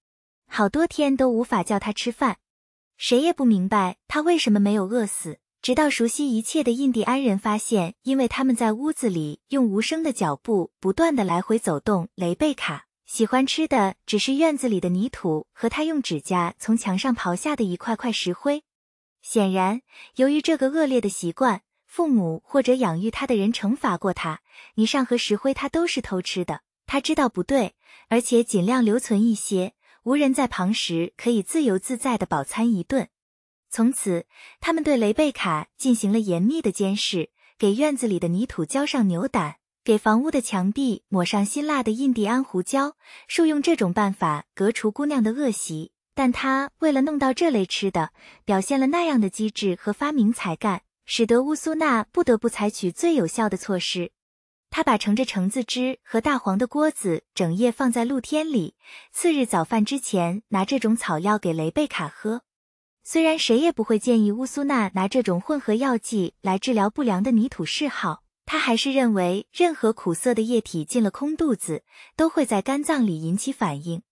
好多天都无法叫他吃饭。谁也不明白他为什么没有饿死，直到熟悉一切的印第安人发现，因为他们在屋子里用无声的脚步不断的来回走动。雷贝卡喜欢吃的只是院子里的泥土和他用指甲从墙上刨下的一块块石灰。显然，由于这个恶劣的习惯，父母或者养育他的人惩罚过他。泥上和石灰他都是偷吃的，他知道不对，而且尽量留存一些。无人在旁时，可以自由自在的饱餐一顿。从此，他们对雷贝卡进行了严密的监视，给院子里的泥土浇上牛胆，给房屋的墙壁抹上辛辣的印第安胡椒树，用这种办法隔除姑娘的恶习。但他为了弄到这类吃的，表现了那样的机智和发明才干，使得乌苏娜不得不采取最有效的措施。他把盛着橙子汁和大黄的锅子整夜放在露天里，次日早饭之前拿这种草药给雷贝卡喝。虽然谁也不会建议乌苏娜拿这种混合药剂来治疗不良的泥土嗜好，他还是认为任何苦涩的液体进了空肚子都会在肝脏里引起反应。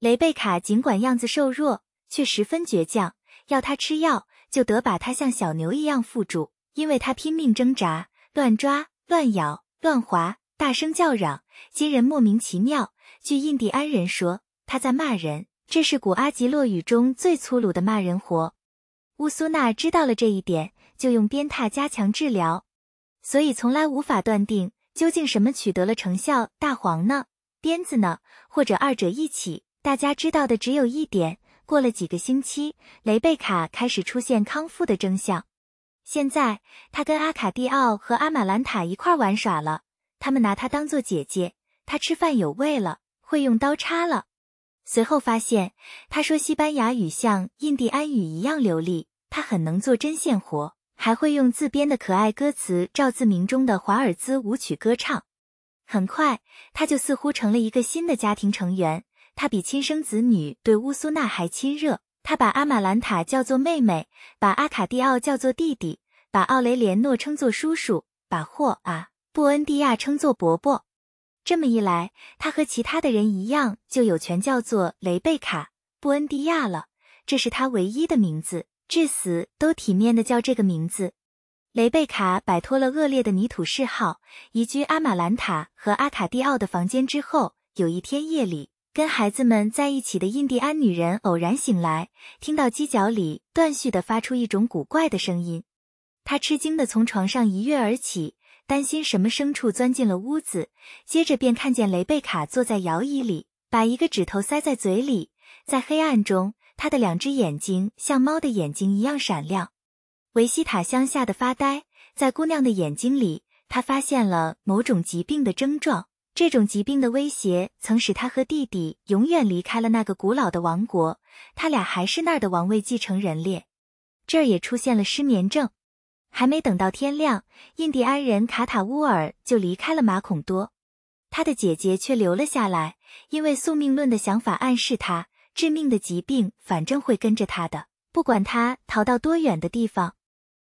雷贝卡尽管样子瘦弱，却十分倔强，要他吃药就得把他像小牛一样缚住，因为他拼命挣扎，乱抓乱咬。乱划，大声叫嚷，接人莫名其妙。据印第安人说，他在骂人，这是古阿吉洛语中最粗鲁的骂人活。乌苏娜知道了这一点，就用鞭挞加强治疗，所以从来无法断定究竟什么取得了成效。大黄呢？鞭子呢？或者二者一起？大家知道的只有一点：过了几个星期，雷贝卡开始出现康复的征象。现在他跟阿卡蒂奥和阿玛兰塔一块玩耍了，他们拿他当做姐姐。他吃饭有味了，会用刀叉了。随后发现，他说西班牙语像印第安语一样流利。他很能做针线活，还会用自编的可爱歌词照自名中的华尔兹舞曲歌唱。很快，他就似乎成了一个新的家庭成员。他比亲生子女对乌苏娜还亲热。他把阿玛兰塔叫做妹妹，把阿卡蒂奥叫做弟弟，把奥雷连诺称作叔叔，把霍啊布恩迪亚称作伯伯。这么一来，他和其他的人一样，就有权叫做雷贝卡布恩迪亚了。这是他唯一的名字，至死都体面的叫这个名字。雷贝卡摆脱了恶劣的泥土嗜好，移居阿玛兰塔和阿卡蒂奥的房间之后，有一天夜里。跟孩子们在一起的印第安女人偶然醒来，听到犄角里断续地发出一种古怪的声音，她吃惊地从床上一跃而起，担心什么牲畜钻进了屋子。接着便看见雷贝卡坐在摇椅里，把一个指头塞在嘴里，在黑暗中，她的两只眼睛像猫的眼睛一样闪亮。维西塔乡吓得发呆，在姑娘的眼睛里，他发现了某种疾病的症状。这种疾病的威胁曾使他和弟弟永远离开了那个古老的王国，他俩还是那儿的王位继承人列。这儿也出现了失眠症，还没等到天亮，印第安人卡塔乌尔就离开了马孔多，他的姐姐却留了下来，因为宿命论的想法暗示他，致命的疾病反正会跟着他的，不管他逃到多远的地方。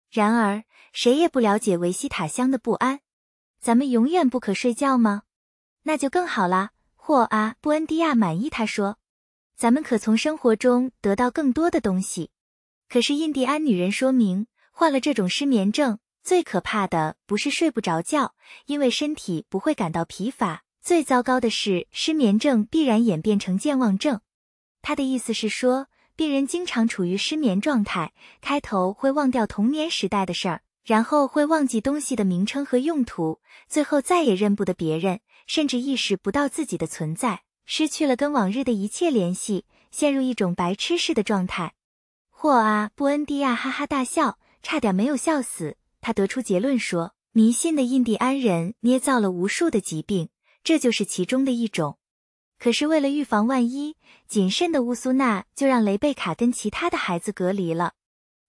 然而，谁也不了解维西塔乡的不安。咱们永远不可睡觉吗？那就更好啦！霍阿布恩迪亚满意他说：“咱们可从生活中得到更多的东西。”可是印第安女人说明，患了这种失眠症，最可怕的不是睡不着觉，因为身体不会感到疲乏；最糟糕的是，失眠症必然演变成健忘症。他的意思是说，病人经常处于失眠状态，开头会忘掉童年时代的事儿，然后会忘记东西的名称和用途，最后再也认不得别人。甚至意识不到自己的存在，失去了跟往日的一切联系，陷入一种白痴似的状态。霍阿布恩迪亚哈哈大笑，差点没有笑死。他得出结论说，迷信的印第安人捏造了无数的疾病，这就是其中的一种。可是为了预防万一，谨慎的乌苏娜就让雷贝卡跟其他的孩子隔离了。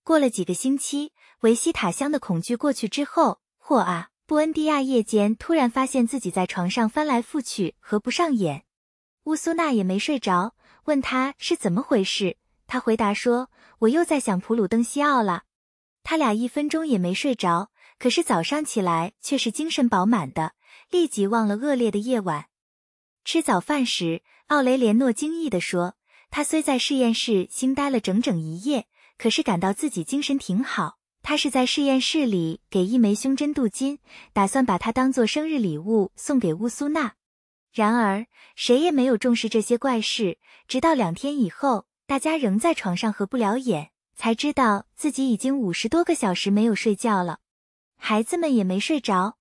过了几个星期，维西塔乡的恐惧过去之后，霍阿。布恩迪亚夜间突然发现自己在床上翻来覆去，合不上眼。乌苏娜也没睡着，问他是怎么回事。他回答说：“我又在想普鲁登西奥了。”他俩一分钟也没睡着，可是早上起来却是精神饱满的，立即忘了恶劣的夜晚。吃早饭时，奥雷连诺惊异地说：“他虽在实验室星呆了整整一夜，可是感到自己精神挺好。”他是在实验室里给一枚胸针镀金，打算把它当做生日礼物送给乌苏娜。然而，谁也没有重视这些怪事，直到两天以后，大家仍在床上合不了眼，才知道自己已经五十多个小时没有睡觉了。孩子们也没睡着。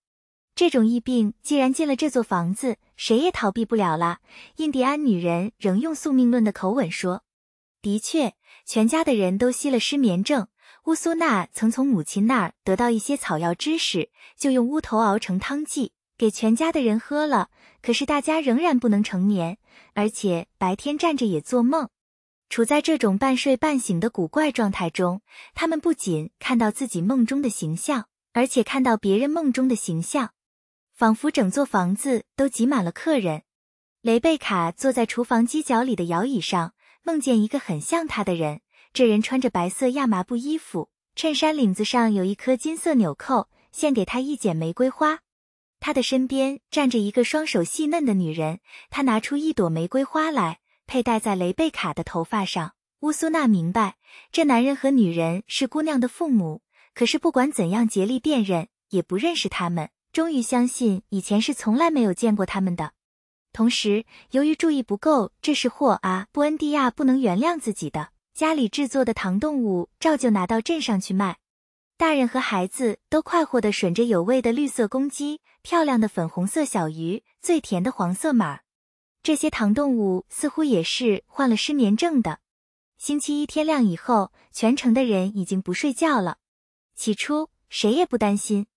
这种疫病既然进了这座房子，谁也逃避不了了。印第安女人仍用宿命论的口吻说：“的确，全家的人都吸了失眠症。”乌苏娜曾从母亲那儿得到一些草药知识，就用乌头熬成汤剂给全家的人喝了。可是大家仍然不能成年，而且白天站着也做梦，处在这种半睡半醒的古怪状态中。他们不仅看到自己梦中的形象，而且看到别人梦中的形象，仿佛整座房子都挤满了客人。雷贝卡坐在厨房犄角里的摇椅上，梦见一个很像他的人。这人穿着白色亚麻布衣服，衬衫领子上有一颗金色纽扣。献给他一剪玫瑰花。他的身边站着一个双手细嫩的女人。她拿出一朵玫瑰花来，佩戴在雷贝卡的头发上。乌苏娜明白，这男人和女人是姑娘的父母。可是不管怎样竭力辨认，也不认识他们。终于相信以前是从来没有见过他们的。同时，由于注意不够，这是霍阿布恩迪亚不能原谅自己的。家里制作的糖动物照旧拿到镇上去卖，大人和孩子都快活的吮着有味的绿色公鸡、漂亮的粉红色小鱼、最甜的黄色马。这些糖动物似乎也是患了失眠症的。星期一天亮以后，全城的人已经不睡觉了。起初谁也不担心，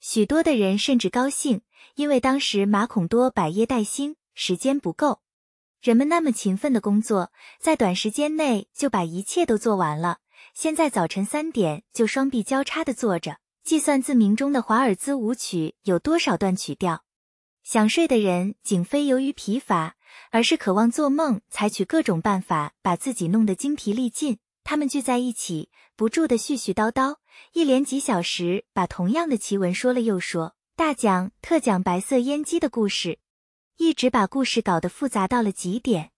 许多的人甚至高兴，因为当时马孔多百业待兴，时间不够。人们那么勤奋的工作，在短时间内就把一切都做完了。现在早晨三点就双臂交叉的坐着，计算《自鸣钟》的华尔兹舞曲有多少段曲调。想睡的人，并非由于疲乏，而是渴望做梦，采取各种办法把自己弄得精疲力尽。他们聚在一起，不住的絮絮叨叨，一连几小时把同样的奇闻说了又说，大讲特讲白色烟鸡的故事。一直把故事搞得复杂到了极点，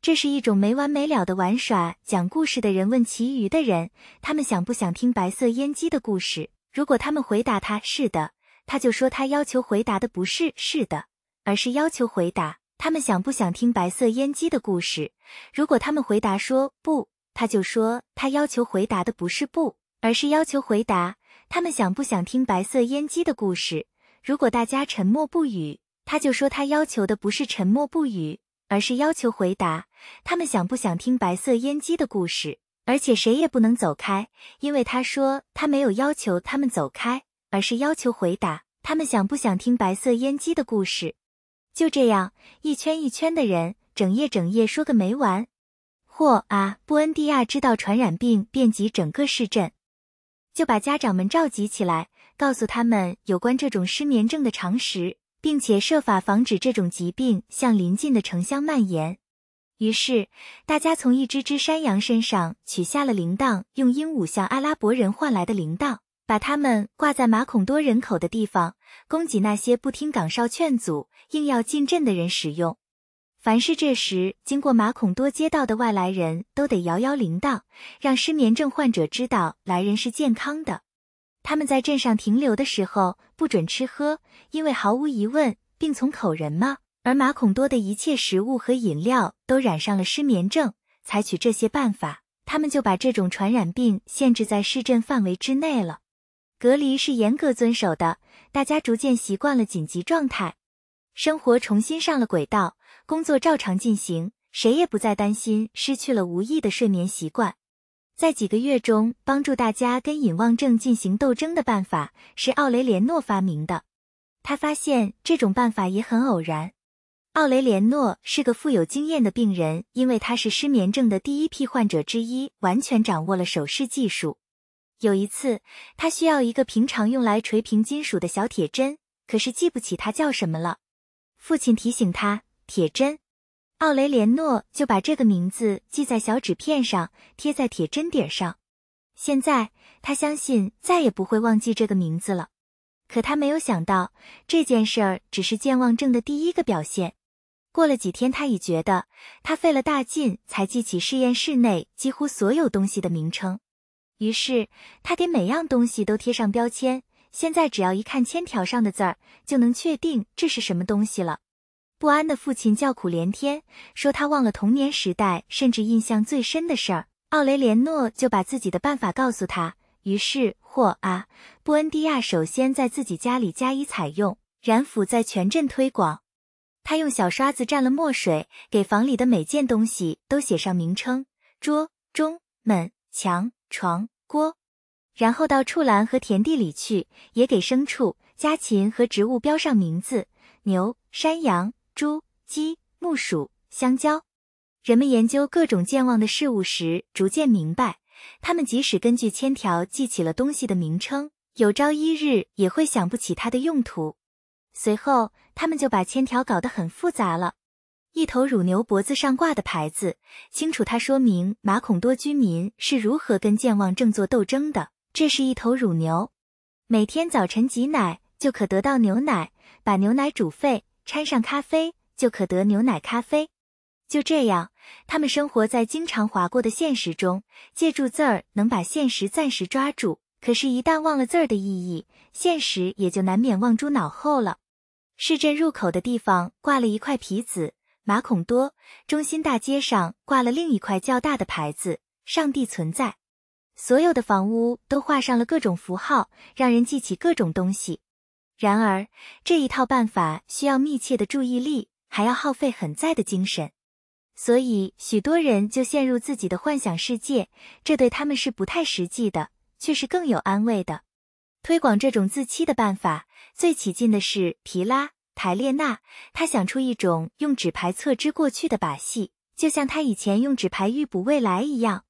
这是一种没完没了的玩耍。讲故事的人问其余的人，他们想不想听白色烟机的故事？如果他们回答他是的，他就说他要求回答的不是是的，而是要求回答他们想不想听白色烟机的故事。如果他们回答说不，他就说他要求回答的不是不，而是要求回答他们想不想听白色烟机的故事。如果大家沉默不语。他就说，他要求的不是沉默不语，而是要求回答他们想不想听白色烟机的故事。而且谁也不能走开，因为他说他没有要求他们走开，而是要求回答他们想不想听白色烟机的故事。就这样，一圈一圈的人，整夜整夜说个没完。霍啊！布恩迪亚知道传染病遍及整个市镇，就把家长们召集起来，告诉他们有关这种失眠症的常识。并且设法防止这种疾病向邻近的城乡蔓延。于是，大家从一只只山羊身上取下了铃铛，用鹦鹉向阿拉伯人换来的铃铛，把它们挂在马孔多人口的地方，供给那些不听岗哨劝阻、硬要进镇的人使用。凡是这时经过马孔多街道的外来人都得摇摇铃铛，让失眠症患者知道来人是健康的。他们在镇上停留的时候不准吃喝，因为毫无疑问，病从口入嘛。而马孔多的一切食物和饮料都染上了失眠症。采取这些办法，他们就把这种传染病限制在市镇范围之内了。隔离是严格遵守的，大家逐渐习惯了紧急状态，生活重新上了轨道，工作照常进行，谁也不再担心失去了无意的睡眠习惯。在几个月中，帮助大家跟隐望症进行斗争的办法是奥雷连诺发明的。他发现这种办法也很偶然。奥雷连诺是个富有经验的病人，因为他是失眠症的第一批患者之一，完全掌握了手势技术。有一次，他需要一个平常用来锤平金属的小铁针，可是记不起它叫什么了。父亲提醒他：“铁针。”奥雷连诺就把这个名字记在小纸片上，贴在铁针底上。现在他相信再也不会忘记这个名字了。可他没有想到，这件事儿只是健忘症的第一个表现。过了几天，他已觉得他费了大劲才记起试验室内几乎所有东西的名称。于是他给每样东西都贴上标签。现在只要一看签条上的字儿，就能确定这是什么东西了。不安的父亲叫苦连天，说他忘了童年时代甚至印象最深的事儿。奥雷连诺就把自己的办法告诉他。于是，霍阿布恩迪亚首先在自己家里加以采用，然府在全镇推广。他用小刷子蘸了墨水，给房里的每件东西都写上名称：桌、钟、门、墙、床、锅。然后到畜栏和田地里去，也给牲畜、家禽和植物标上名字：牛、山羊。猪、鸡、木薯、香蕉。人们研究各种健忘的事物时，逐渐明白，他们即使根据千条记起了东西的名称，有朝一日也会想不起它的用途。随后，他们就把千条搞得很复杂了。一头乳牛脖子上挂的牌子，清楚它说明马孔多居民是如何跟健忘症作斗争的。这是一头乳牛，每天早晨挤奶就可得到牛奶，把牛奶煮沸。掺上咖啡，就可得牛奶咖啡。就这样，他们生活在经常划过的现实中，借助字儿能把现实暂时抓住。可是，一旦忘了字儿的意义，现实也就难免忘诸脑后了。市镇入口的地方挂了一块皮子，马孔多中心大街上挂了另一块较大的牌子，上帝存在。所有的房屋都画上了各种符号，让人记起各种东西。然而，这一套办法需要密切的注意力，还要耗费很在的精神，所以许多人就陷入自己的幻想世界，这对他们是不太实际的，却是更有安慰的。推广这种自欺的办法最起劲的是皮拉台列娜，他想出一种用纸牌测知过去的把戏，就像他以前用纸牌预卜未来一样。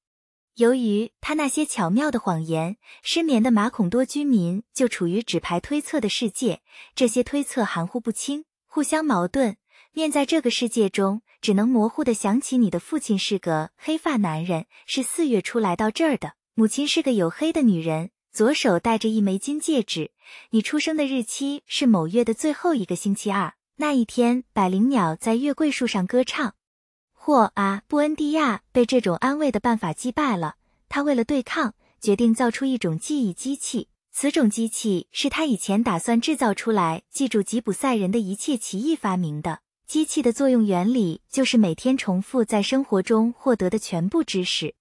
由于他那些巧妙的谎言，失眠的马孔多居民就处于纸牌推测的世界。这些推测含糊不清，互相矛盾。念在这个世界中，只能模糊的想起你的父亲是个黑发男人，是四月初来到这儿的；母亲是个黝黑的女人，左手戴着一枚金戒指。你出生的日期是某月的最后一个星期二。那一天，百灵鸟在月桂树上歌唱。霍阿布恩迪亚被这种安慰的办法击败了。他为了对抗，决定造出一种记忆机器。此种机器是他以前打算制造出来记住吉普赛人的一切奇异发明的。机器的作用原理就是每天重复在生活中获得的全部知识。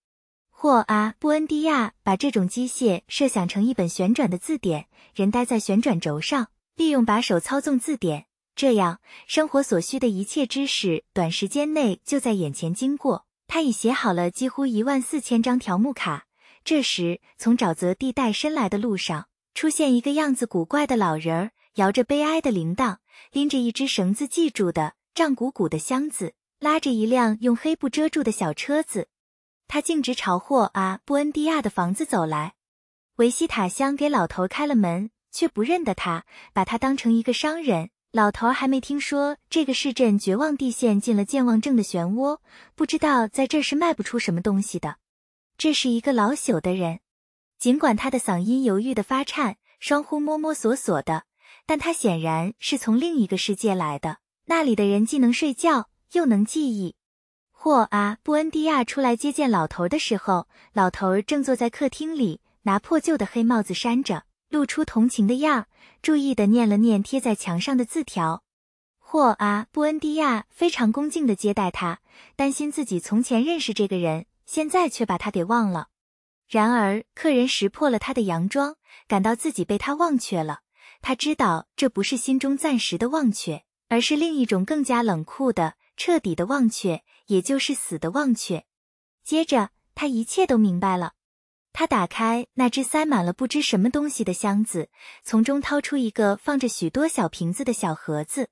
霍阿布恩迪亚把这种机械设想成一本旋转的字典，人待在旋转轴上，利用把手操纵字典。这样，生活所需的一切知识，短时间内就在眼前经过。他已写好了几乎一万四千张条目卡。这时，从沼泽地带伸来的路上出现一个样子古怪的老人儿，摇着悲哀的铃铛，拎着一只绳子系住的胀鼓鼓的箱子，拉着一辆用黑布遮住的小车子。他径直朝霍阿布恩迪亚的房子走来。维西塔乡给老头开了门，却不认得他，把他当成一个商人。老头儿还没听说这个市镇绝望地陷进了健忘症的漩涡，不知道在这是卖不出什么东西的。这是一个老朽的人，尽管他的嗓音犹豫的发颤，双呼摸摸索索的，但他显然是从另一个世界来的。那里的人既能睡觉又能记忆。霍啊！布恩迪亚出来接见老头的时候，老头儿正坐在客厅里，拿破旧的黑帽子扇着。露出同情的样，注意地念了念贴在墙上的字条。霍阿布恩迪亚非常恭敬地接待他，担心自己从前认识这个人，现在却把他给忘了。然而，客人识破了他的佯装，感到自己被他忘却了。他知道这不是心中暂时的忘却，而是另一种更加冷酷的、彻底的忘却，也就是死的忘却。接着，他一切都明白了。他打开那只塞满了不知什么东西的箱子，从中掏出一个放着许多小瓶子的小盒子。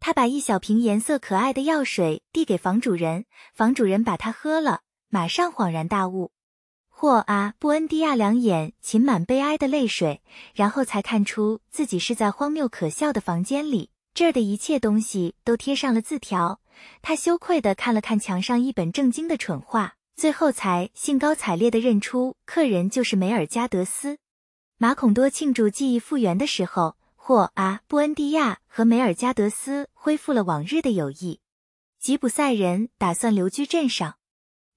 他把一小瓶颜色可爱的药水递给房主人，房主人把它喝了，马上恍然大悟。霍阿布恩迪亚两眼噙满悲哀的泪水，然后才看出自己是在荒谬可笑的房间里，这儿的一切东西都贴上了字条。他羞愧地看了看墙上一本正经的蠢话。最后才兴高采烈地认出客人就是梅尔加德斯。马孔多庆祝记忆复原的时候，霍阿布恩迪亚和梅尔加德斯恢复了往日的友谊。吉普赛人打算留居镇上。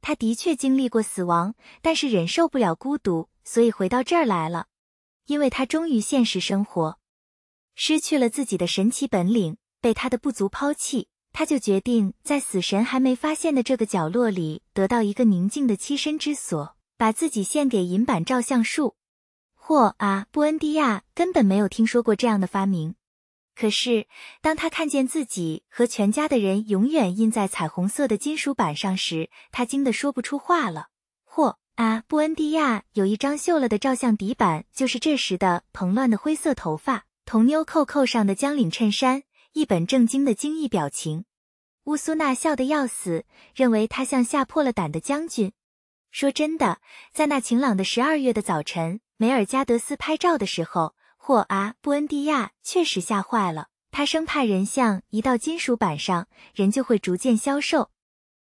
他的确经历过死亡，但是忍受不了孤独，所以回到这儿来了。因为他忠于现实生活，失去了自己的神奇本领，被他的部族抛弃。他就决定在死神还没发现的这个角落里得到一个宁静的栖身之所，把自己献给银版照相术。或啊！布恩迪亚根本没有听说过这样的发明。可是当他看见自己和全家的人永远印在彩虹色的金属板上时，他惊得说不出话了。或啊！布恩迪亚有一张锈了的照相底板，就是这时的蓬乱的灰色头发、铜妞扣扣上的将领衬衫。一本正经的惊异表情，乌苏娜笑得要死，认为他像吓破了胆的将军。说真的，在那晴朗的十二月的早晨，梅尔加德斯拍照的时候，霍阿布恩迪亚确实吓坏了，他生怕人像移到金属板上，人就会逐渐消瘦。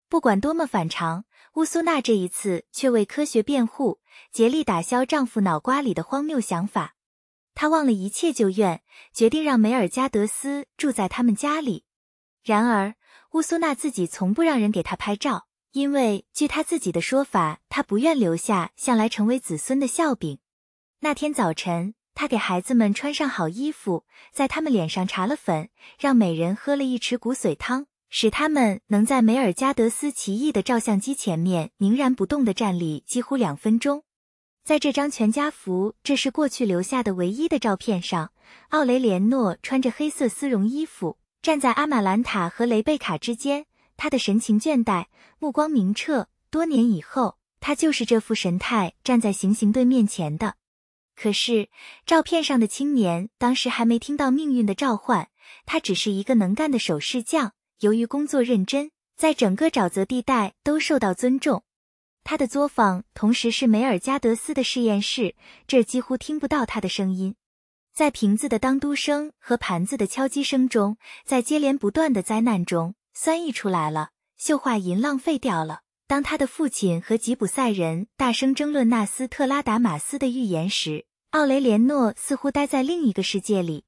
不管多么反常，乌苏娜这一次却为科学辩护，竭力打消丈夫脑瓜里的荒谬想法。他忘了一切旧怨，决定让梅尔加德斯住在他们家里。然而，乌苏娜自己从不让人给她拍照，因为据他自己的说法，他不愿留下向来成为子孙的笑柄。那天早晨，他给孩子们穿上好衣服，在他们脸上搽了粉，让每人喝了一匙骨髓汤，使他们能在梅尔加德斯奇异的照相机前面凝然不动地站立几乎两分钟。在这张全家福，这是过去留下的唯一的照片上，奥雷连诺穿着黑色丝绒衣服，站在阿玛兰塔和雷贝卡之间。他的神情倦怠，目光明澈。多年以后，他就是这副神态站在行刑队面前的。可是，照片上的青年当时还没听到命运的召唤，他只是一个能干的手饰匠，由于工作认真，在整个沼泽地带都受到尊重。他的作坊同时是梅尔加德斯的实验室，这几乎听不到他的声音，在瓶子的当嘟声和盘子的敲击声中，在接连不断的灾难中，酸溢出来了，溴化银浪费掉了。当他的父亲和吉普赛人大声争论纳斯特拉达马斯的预言时，奥雷连诺似乎待在另一个世界里。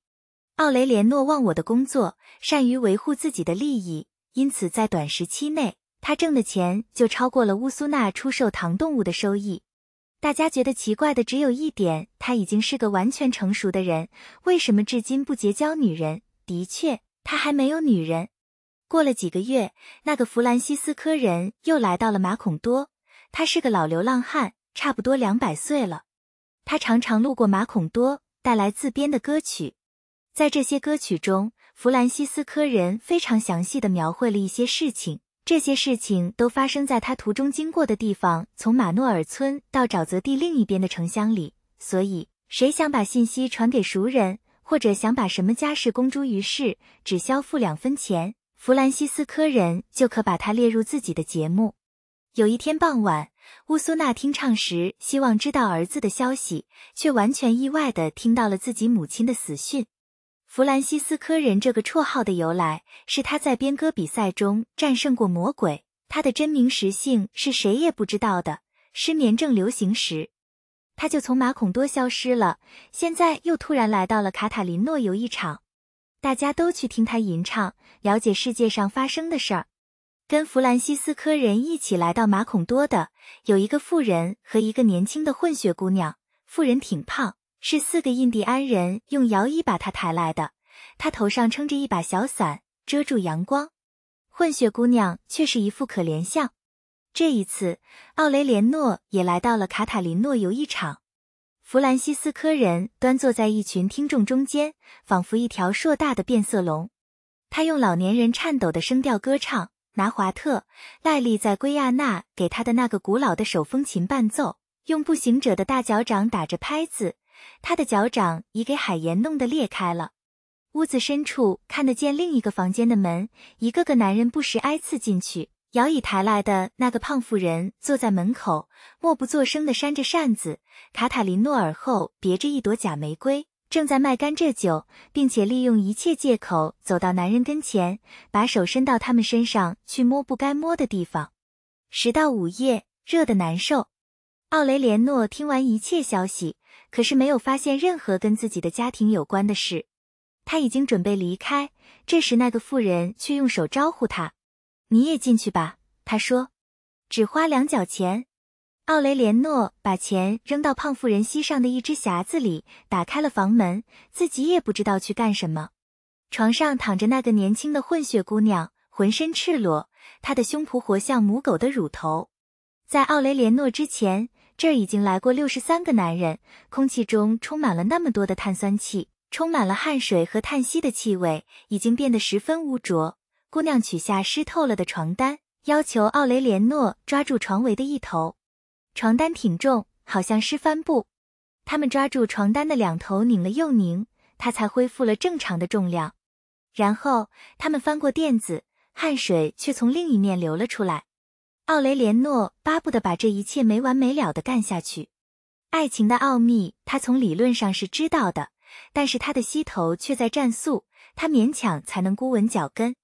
奥雷连诺忘我的工作，善于维护自己的利益，因此在短时期内。他挣的钱就超过了乌苏纳出售糖动物的收益。大家觉得奇怪的只有一点，他已经是个完全成熟的人，为什么至今不结交女人？的确，他还没有女人。过了几个月，那个弗兰西斯科人又来到了马孔多。他是个老流浪汉，差不多两百岁了。他常常路过马孔多，带来自编的歌曲。在这些歌曲中，弗兰西斯科人非常详细的描绘了一些事情。这些事情都发生在他途中经过的地方，从马诺尔村到沼泽地另一边的城乡里。所以，谁想把信息传给熟人，或者想把什么家事公诸于世，只消付两分钱，弗兰西斯科人就可把它列入自己的节目。有一天傍晚，乌苏娜听唱时，希望知道儿子的消息，却完全意外地听到了自己母亲的死讯。弗兰西斯科人这个绰号的由来是他在编歌比赛中战胜过魔鬼。他的真名实姓是谁也不知道的。失眠症流行时，他就从马孔多消失了。现在又突然来到了卡塔林诺游一场，大家都去听他吟唱，了解世界上发生的事儿。跟弗兰西斯科人一起来到马孔多的有一个妇人和一个年轻的混血姑娘，妇人挺胖。是四个印第安人用摇椅把他抬来的，他头上撑着一把小伞，遮住阳光。混血姑娘却是一副可怜相。这一次，奥雷连诺也来到了卡塔林诺游艺场。弗兰西斯科人端坐在一群听众中间，仿佛一条硕大的变色龙。他用老年人颤抖的声调歌唱。拿华特·赖利在圭亚那给他的那个古老的手风琴伴奏，用步行者的大脚掌打着拍子。他的脚掌已给海盐弄得裂开了。屋子深处看得见另一个房间的门，一个个男人不时挨刺进去。摇椅抬来的那个胖妇人坐在门口，默不作声地扇着扇子。卡塔林诺耳后别着一朵假玫瑰，正在卖甘蔗酒，并且利用一切借口走到男人跟前，把手伸到他们身上去摸不该摸的地方。时到午夜，热得难受。奥雷连诺听完一切消息。可是没有发现任何跟自己的家庭有关的事，他已经准备离开。这时，那个妇人却用手招呼他：“你也进去吧。”他说：“只花两角钱。”奥雷连诺把钱扔到胖妇人膝上的一只匣子里，打开了房门，自己也不知道去干什么。床上躺着那个年轻的混血姑娘，浑身赤裸，她的胸脯活像母狗的乳头。在奥雷连诺之前。这儿已经来过六十三个男人，空气中充满了那么多的碳酸气，充满了汗水和叹息的气味，已经变得十分污浊。姑娘取下湿透了的床单，要求奥雷连诺抓住床围的一头。床单挺重，好像湿帆布。他们抓住床单的两头拧了又拧，它才恢复了正常的重量。然后他们翻过垫子，汗水却从另一面流了出来。奥雷连诺巴不得把这一切没完没了的干下去。爱情的奥秘，他从理论上是知道的，但是他的膝头却在战粟，他勉强才能固稳脚跟。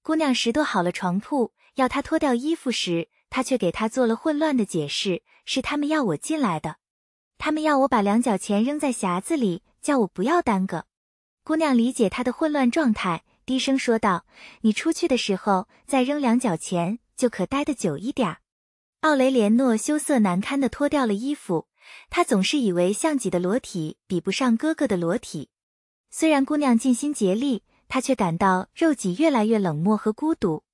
姑娘拾掇好了床铺，要他脱掉衣服时，他却给他做了混乱的解释：是他们要我进来的，他们要我把两角钱扔在匣子里，叫我不要耽搁。姑娘理解他的混乱状态，低声说道：“你出去的时候再扔两角钱。”就可待得久一点儿。奥雷连诺羞涩难堪地脱掉了衣服。他总是以为像己的裸体比不上哥哥的裸体。虽然姑娘尽心竭力，他却感到肉体越来越冷漠和孤独。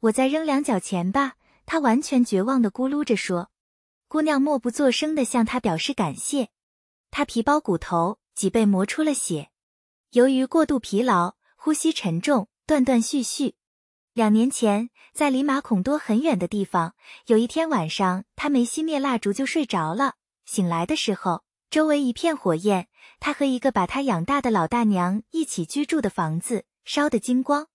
我再扔两角钱吧，他完全绝望地咕噜着说。姑娘默不作声地向他表示感谢。他皮包骨头，脊背磨出了血，由于过度疲劳，呼吸沉重，断断续续。两年前，在离马孔多很远的地方，有一天晚上，他没熄灭蜡烛就睡着了。醒来的时候，周围一片火焰。他和一个把他养大的老大娘一起居住的房子烧得精光。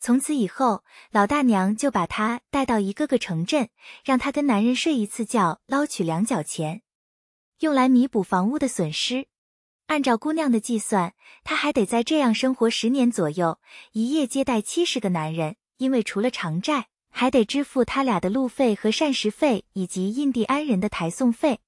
从此以后，老大娘就把他带到一个个城镇，让他跟男人睡一次觉，捞取两角钱，用来弥补房屋的损失。按照姑娘的计算，他还得在这样生活十年左右，一夜接待七十个男人。因为除了偿债，还得支付他俩的路费和膳食费，以及印第安人的抬送费。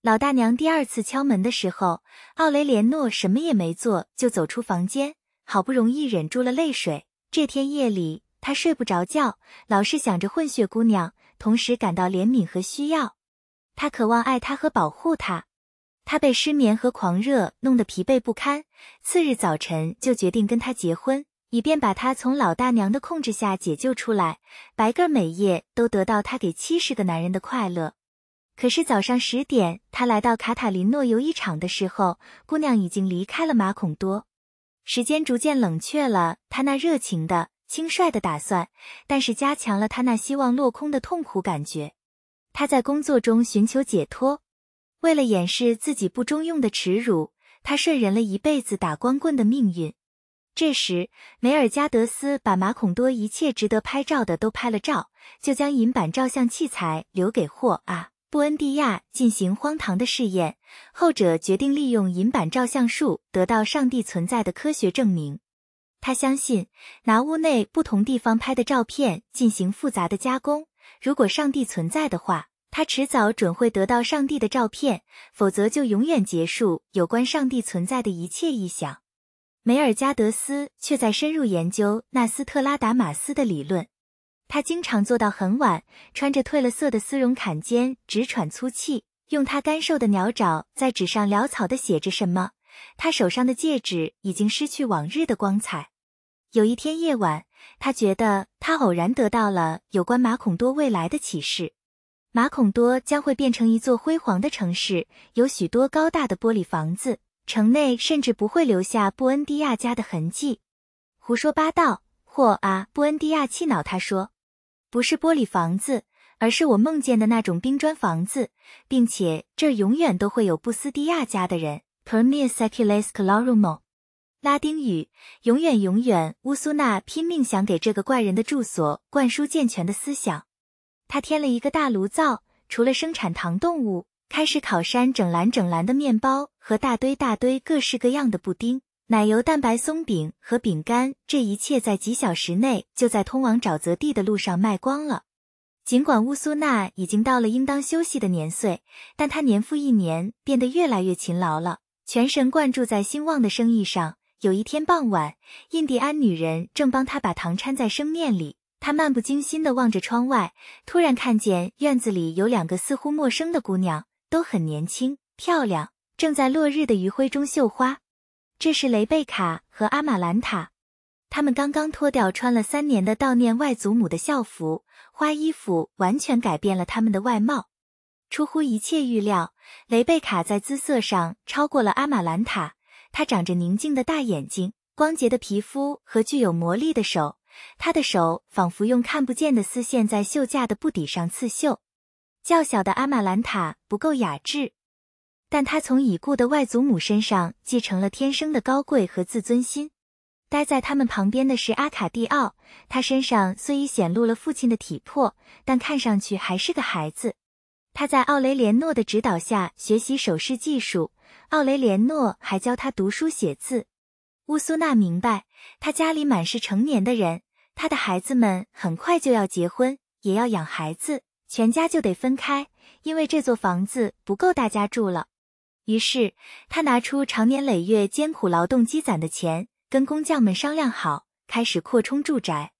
老大娘第二次敲门的时候，奥雷连诺什么也没做，就走出房间，好不容易忍住了泪水。这天夜里，他睡不着觉，老是想着混血姑娘，同时感到怜悯和需要。他渴望爱她和保护她。他被失眠和狂热弄得疲惫不堪，次日早晨就决定跟她结婚。以便把他从老大娘的控制下解救出来，白个每夜都得到他给七十个男人的快乐。可是早上十点，他来到卡塔林诺游艺场的时候，姑娘已经离开了马孔多。时间逐渐冷却了他那热情的轻率的打算，但是加强了他那希望落空的痛苦感觉。他在工作中寻求解脱，为了掩饰自己不中用的耻辱，他顺忍了一辈子打光棍的命运。这时，梅尔加德斯把马孔多一切值得拍照的都拍了照，就将银版照相器材留给霍阿布恩迪亚进行荒唐的试验。后者决定利用银版照相术得到上帝存在的科学证明。他相信，拿屋内不同地方拍的照片进行复杂的加工，如果上帝存在的话，他迟早准会得到上帝的照片，否则就永远结束有关上帝存在的一切臆想。梅尔加德斯却在深入研究纳斯特拉达马斯的理论，他经常做到很晚，穿着褪了色的丝绒坎肩，直喘粗气，用他干瘦的鸟爪在纸上潦草地写着什么。他手上的戒指已经失去往日的光彩。有一天夜晚，他觉得他偶然得到了有关马孔多未来的启示：马孔多将会变成一座辉煌的城市，有许多高大的玻璃房子。城内甚至不会留下布恩迪亚家的痕迹，胡说八道！或啊！布恩迪亚气恼，他说：“不是玻璃房子，而是我梦见的那种冰砖房子，并且这儿永远都会有布斯蒂亚家的人。” Per me seculis clorum，拉丁语，永远永远。乌苏娜拼命想给这个怪人的住所灌输健全的思想，他添了一个大炉灶，除了生产糖动物。开始烤山，整篮整篮的面包和大堆大堆各式各样的布丁、奶油蛋白松饼和饼干，这一切在几小时内就在通往沼泽地的路上卖光了。尽管乌苏娜已经到了应当休息的年岁，但她年复一年变得越来越勤劳了，全神贯注在兴旺的生意上。有一天傍晚，印第安女人正帮她把糖掺在生面里，她漫不经心地望着窗外，突然看见院子里有两个似乎陌生的姑娘。都很年轻漂亮，正在落日的余晖中绣花。这是雷贝卡和阿玛兰塔，他们刚刚脱掉穿了三年的悼念外祖母的校服花衣服，完全改变了他们的外貌。出乎一切预料，雷贝卡在姿色上超过了阿玛兰塔。她长着宁静的大眼睛、光洁的皮肤和具有魔力的手，她的手仿佛用看不见的丝线在绣架的布底上刺绣。较小的阿玛兰塔不够雅致，但她从已故的外祖母身上继承了天生的高贵和自尊心。待在他们旁边的是阿卡蒂奥，他身上虽已显露了父亲的体魄，但看上去还是个孩子。他在奥雷连诺的指导下学习手势技术，奥雷连诺还教他读书写字。乌苏娜明白，他家里满是成年的人，他的孩子们很快就要结婚，也要养孩子。全家就得分开，因为这座房子不够大家住了。于是他拿出常年累月艰苦劳动积攒的钱，跟工匠们商量好，开始扩充住宅。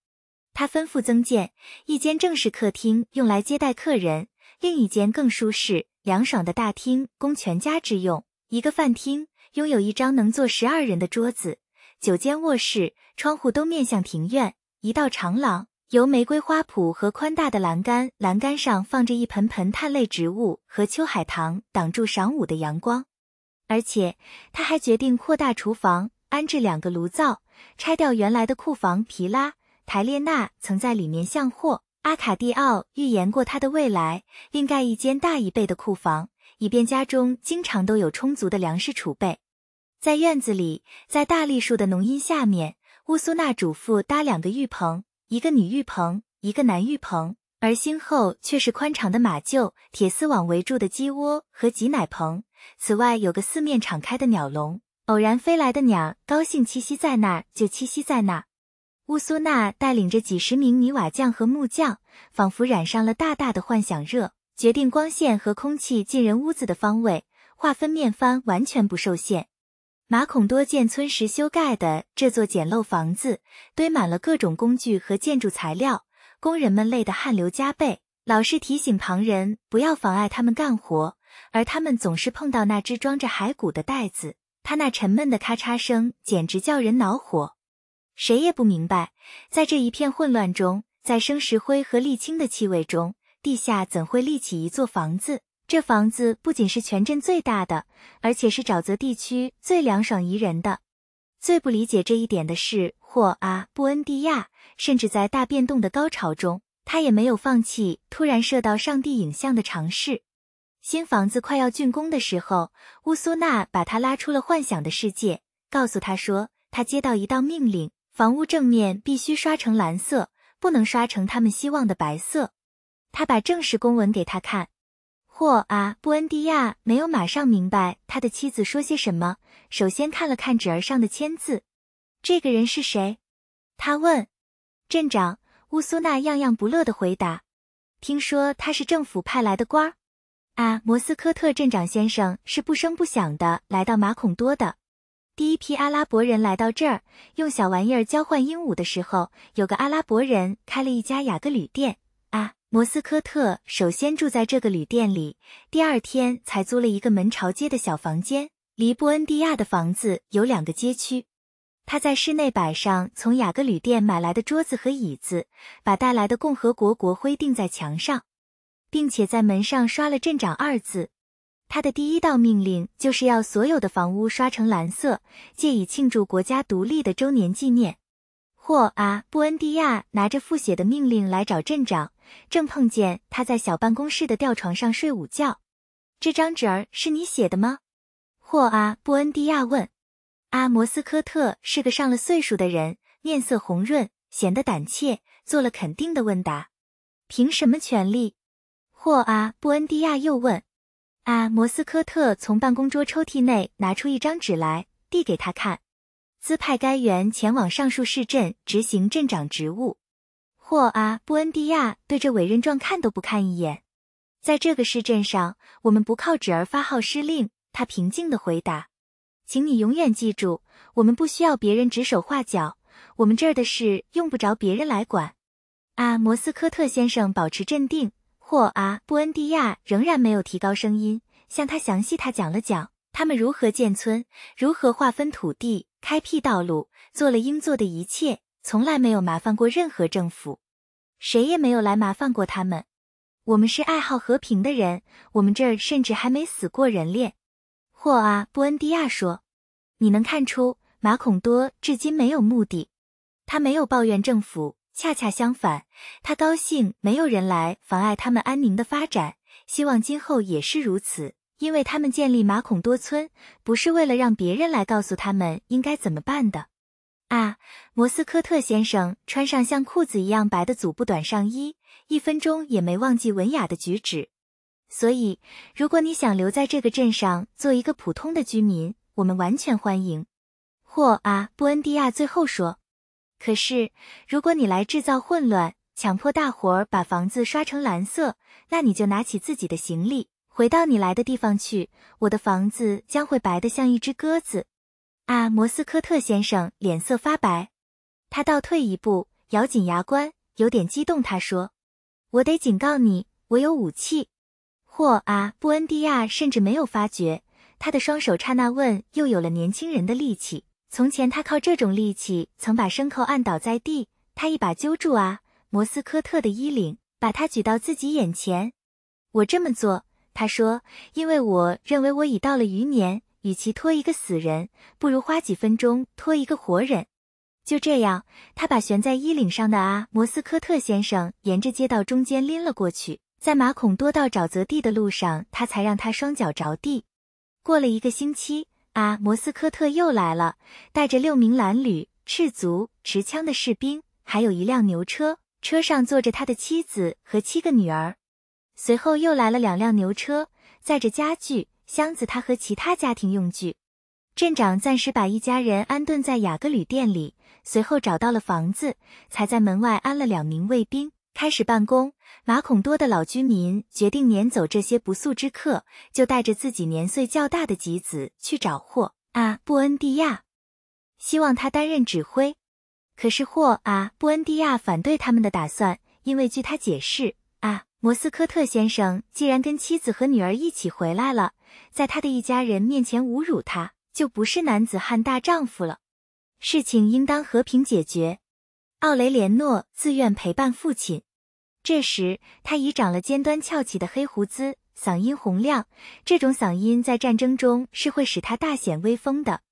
他吩咐增建一间正式客厅，用来接待客人；另一间更舒适、凉爽的大厅，供全家之用。一个饭厅，拥有一张能坐十二人的桌子；九间卧室，窗户都面向庭院；一道长廊。由玫瑰花圃和宽大的栏杆，栏杆上放着一盆盆碳类植物和秋海棠，挡住晌午的阳光。而且他还决定扩大厨房，安置两个炉灶，拆掉原来的库房。皮拉、台列娜曾在里面相货。阿卡蒂奥预言过他的未来，另盖一间大一倍的库房，以便家中经常都有充足的粮食储备。在院子里，在大栗树的浓荫下面，乌苏娜嘱咐搭两个浴棚。一个女浴棚，一个男浴棚，而身后却是宽敞的马厩、铁丝网围住的鸡窝和挤奶棚。此外，有个四面敞开的鸟笼，偶然飞来的鸟高兴栖息在那儿就栖息在那儿。乌苏娜带领着几十名泥瓦匠和木匠，仿佛染上了大大的幻想热，决定光线和空气进人屋子的方位，划分面帆完全不受限。马孔多建村时修盖的这座简陋房子，堆满了各种工具和建筑材料，工人们累得汗流浃背，老是提醒旁人不要妨碍他们干活，而他们总是碰到那只装着骸骨的袋子，它那沉闷的咔嚓声简直叫人恼火。谁也不明白，在这一片混乱中，在生石灰和沥青的气味中，地下怎会立起一座房子。这房子不仅是全镇最大的，而且是沼泽地区最凉爽宜人的。最不理解这一点的是霍阿布恩蒂亚，甚至在大变动的高潮中，他也没有放弃突然射到上帝影像的尝试。新房子快要竣工的时候，乌苏纳把他拉出了幻想的世界，告诉他说他接到一道命令，房屋正面必须刷成蓝色，不能刷成他们希望的白色。他把正式公文给他看。霍啊，布恩迪亚没有马上明白他的妻子说些什么。首先看了看纸儿上的签字，这个人是谁？他问。镇长乌苏纳样样不乐的回答：“听说他是政府派来的官儿。”啊，摩斯科特镇长先生是不声不响的来到马孔多的。第一批阿拉伯人来到这儿，用小玩意儿交换鹦鹉的时候，有个阿拉伯人开了一家雅各旅店。摩斯科特首先住在这个旅店里，第二天才租了一个门朝街的小房间，离布恩迪亚的房子有两个街区。他在室内摆上从雅各旅店买来的桌子和椅子，把带来的共和国国徽钉在墙上，并且在门上刷了镇长二字。他的第一道命令就是要所有的房屋刷成蓝色，借以庆祝国家独立的周年纪念。霍啊，布恩迪亚拿着复写的命令来找镇长。正碰见他在小办公室的吊床上睡午觉。这张纸儿是你写的吗？霍阿布恩迪亚问。阿摩斯科特是个上了岁数的人，面色红润，显得胆怯，做了肯定的问答。凭什么权利？霍阿布恩迪亚又问。阿摩斯科特从办公桌抽屉内拿出一张纸来，递给他看。兹派该员前往上述市镇执行镇长职务。霍阿布恩迪亚对着委任状看都不看一眼，在这个市镇上，我们不靠纸而发号施令。他平静的回答：“请你永远记住，我们不需要别人指手画脚，我们这儿的事用不着别人来管。”啊，摩斯科特先生保持镇定。霍阿布恩迪亚仍然没有提高声音，向他详细他讲了讲他们如何建村，如何划分土地，开辟道路，做了应做的一切。从来没有麻烦过任何政府，谁也没有来麻烦过他们。我们是爱好和平的人，我们这儿甚至还没死过人链。霍阿布恩迪亚说：“你能看出马孔多至今没有目的，他没有抱怨政府。恰恰相反，他高兴没有人来妨碍他们安宁的发展，希望今后也是如此。因为他们建立马孔多村，不是为了让别人来告诉他们应该怎么办的。”啊，摩斯科特先生穿上像裤子一样白的祖布短上衣，一分钟也没忘记文雅的举止。所以，如果你想留在这个镇上做一个普通的居民，我们完全欢迎。或啊，布恩迪亚最后说。可是，如果你来制造混乱，强迫大伙儿把房子刷成蓝色，那你就拿起自己的行李，回到你来的地方去。我的房子将会白得像一只鸽子。啊，摩斯科特先生脸色发白，他倒退一步，咬紧牙关，有点激动。他说：“我得警告你，我有武器。”嚯啊！布恩迪亚甚至没有发觉，他的双手刹那问又有了年轻人的力气。从前他靠这种力气曾把牲口按倒在地。他一把揪住啊，摩斯科特的衣领，把他举到自己眼前。我这么做，他说，因为我认为我已到了余年。与其拖一个死人，不如花几分钟拖一个活人。就这样，他把悬在衣领上的阿摩斯科特先生沿着街道中间拎了过去。在马孔多到沼泽地的路上，他才让他双脚着地。过了一个星期，阿摩斯科特又来了，带着六名蓝褛、赤足、持枪的士兵，还有一辆牛车，车上坐着他的妻子和七个女儿。随后又来了两辆牛车，载着家具。箱子，他和其他家庭用具。镇长暂时把一家人安顿在雅各旅店里，随后找到了房子，才在门外安了两名卫兵，开始办公。马孔多的老居民决定撵走这些不速之客，就带着自己年岁较大的吉子去找霍阿布恩迪亚，希望他担任指挥。可是霍阿布恩迪亚反对他们的打算，因为据他解释。摩斯科特先生既然跟妻子和女儿一起回来了，在他的一家人面前侮辱他，就不是男子汉大丈夫了。事情应当和平解决。奥雷连诺自愿陪伴父亲。这时，他已长了尖端翘起的黑胡子，嗓音洪亮。这种嗓音在战争中是会使他大显威风的。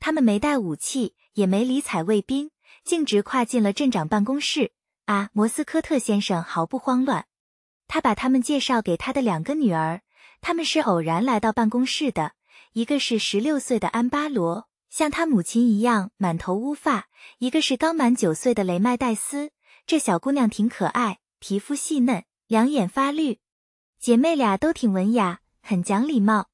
他们没带武器，也没理睬卫兵，径直跨进了镇长办公室。啊，摩斯科特先生毫不慌乱。他把他们介绍给他的两个女儿，他们是偶然来到办公室的。一个是十六岁的安巴罗，像他母亲一样满头乌发；一个是刚满九岁的雷麦戴斯，这小姑娘挺可爱，皮肤细嫩，两眼发绿。姐妹俩都挺文雅，很讲礼貌。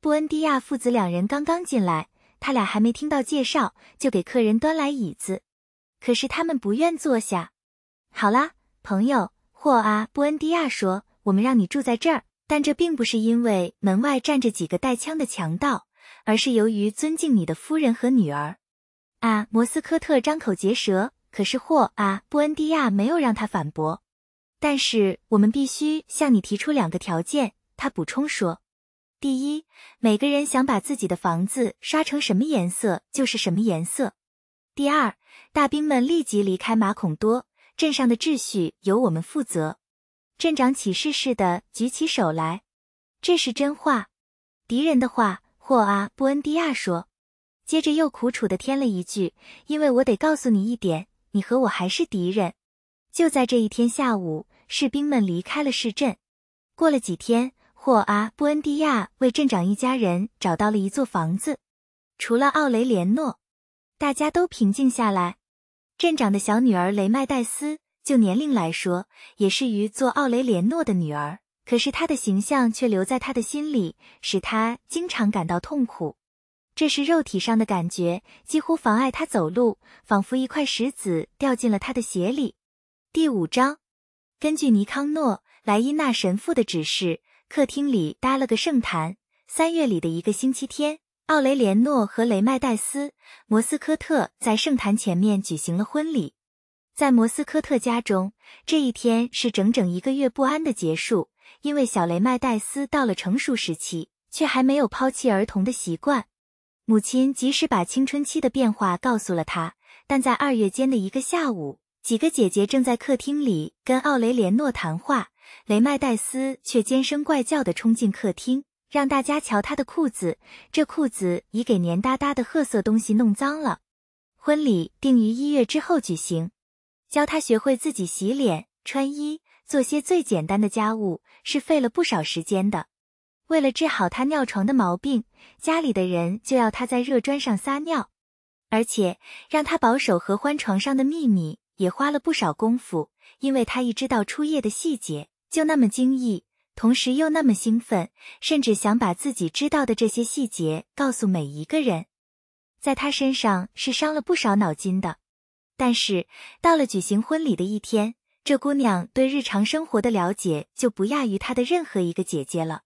布恩迪亚父子两人刚刚进来，他俩还没听到介绍，就给客人端来椅子，可是他们不愿坐下。好啦，朋友。霍阿布恩迪亚说：“我们让你住在这儿，但这并不是因为门外站着几个带枪的强盗，而是由于尊敬你的夫人和女儿。”啊，摩斯科特张口结舌。可是霍阿布恩迪亚没有让他反驳。但是我们必须向你提出两个条件，他补充说：“第一，每个人想把自己的房子刷成什么颜色就是什么颜色；第二，大兵们立即离开马孔多。”镇上的秩序由我们负责。镇长起誓似的举起手来，这是真话。敌人的话，霍阿布恩迪亚说，接着又苦楚的添了一句：“因为我得告诉你一点，你和我还是敌人。”就在这一天下午，士兵们离开了市镇。过了几天，霍阿布恩迪亚为镇长一家人找到了一座房子。除了奥雷连诺，大家都平静下来。镇长的小女儿雷麦戴斯，就年龄来说，也是于做奥雷连诺的女儿。可是她的形象却留在他的心里，使他经常感到痛苦。这是肉体上的感觉，几乎妨碍他走路，仿佛一块石子掉进了他的鞋里。第五章，根据尼康诺莱因纳神父的指示，客厅里搭了个圣坛。三月里的一个星期天。奥雷连诺和雷麦戴斯·摩斯科特在圣坛前面举行了婚礼，在摩斯科特家中，这一天是整整一个月不安的结束，因为小雷麦戴斯到了成熟时期，却还没有抛弃儿童的习惯。母亲及时把青春期的变化告诉了他，但在二月间的一个下午，几个姐姐正在客厅里跟奥雷连诺谈话，雷麦戴斯却尖声怪叫地冲进客厅。让大家瞧他的裤子，这裤子已给黏哒哒的褐色东西弄脏了。婚礼定于一月之后举行。教他学会自己洗脸、穿衣、做些最简单的家务，是费了不少时间的。为了治好他尿床的毛病，家里的人就要他在热砖上撒尿，而且让他保守合欢床上的秘密，也花了不少功夫。因为他一知道初夜的细节，就那么惊异。同时又那么兴奋，甚至想把自己知道的这些细节告诉每一个人，在他身上是伤了不少脑筋的。但是到了举行婚礼的一天，这姑娘对日常生活的了解就不亚于她的任何一个姐姐了。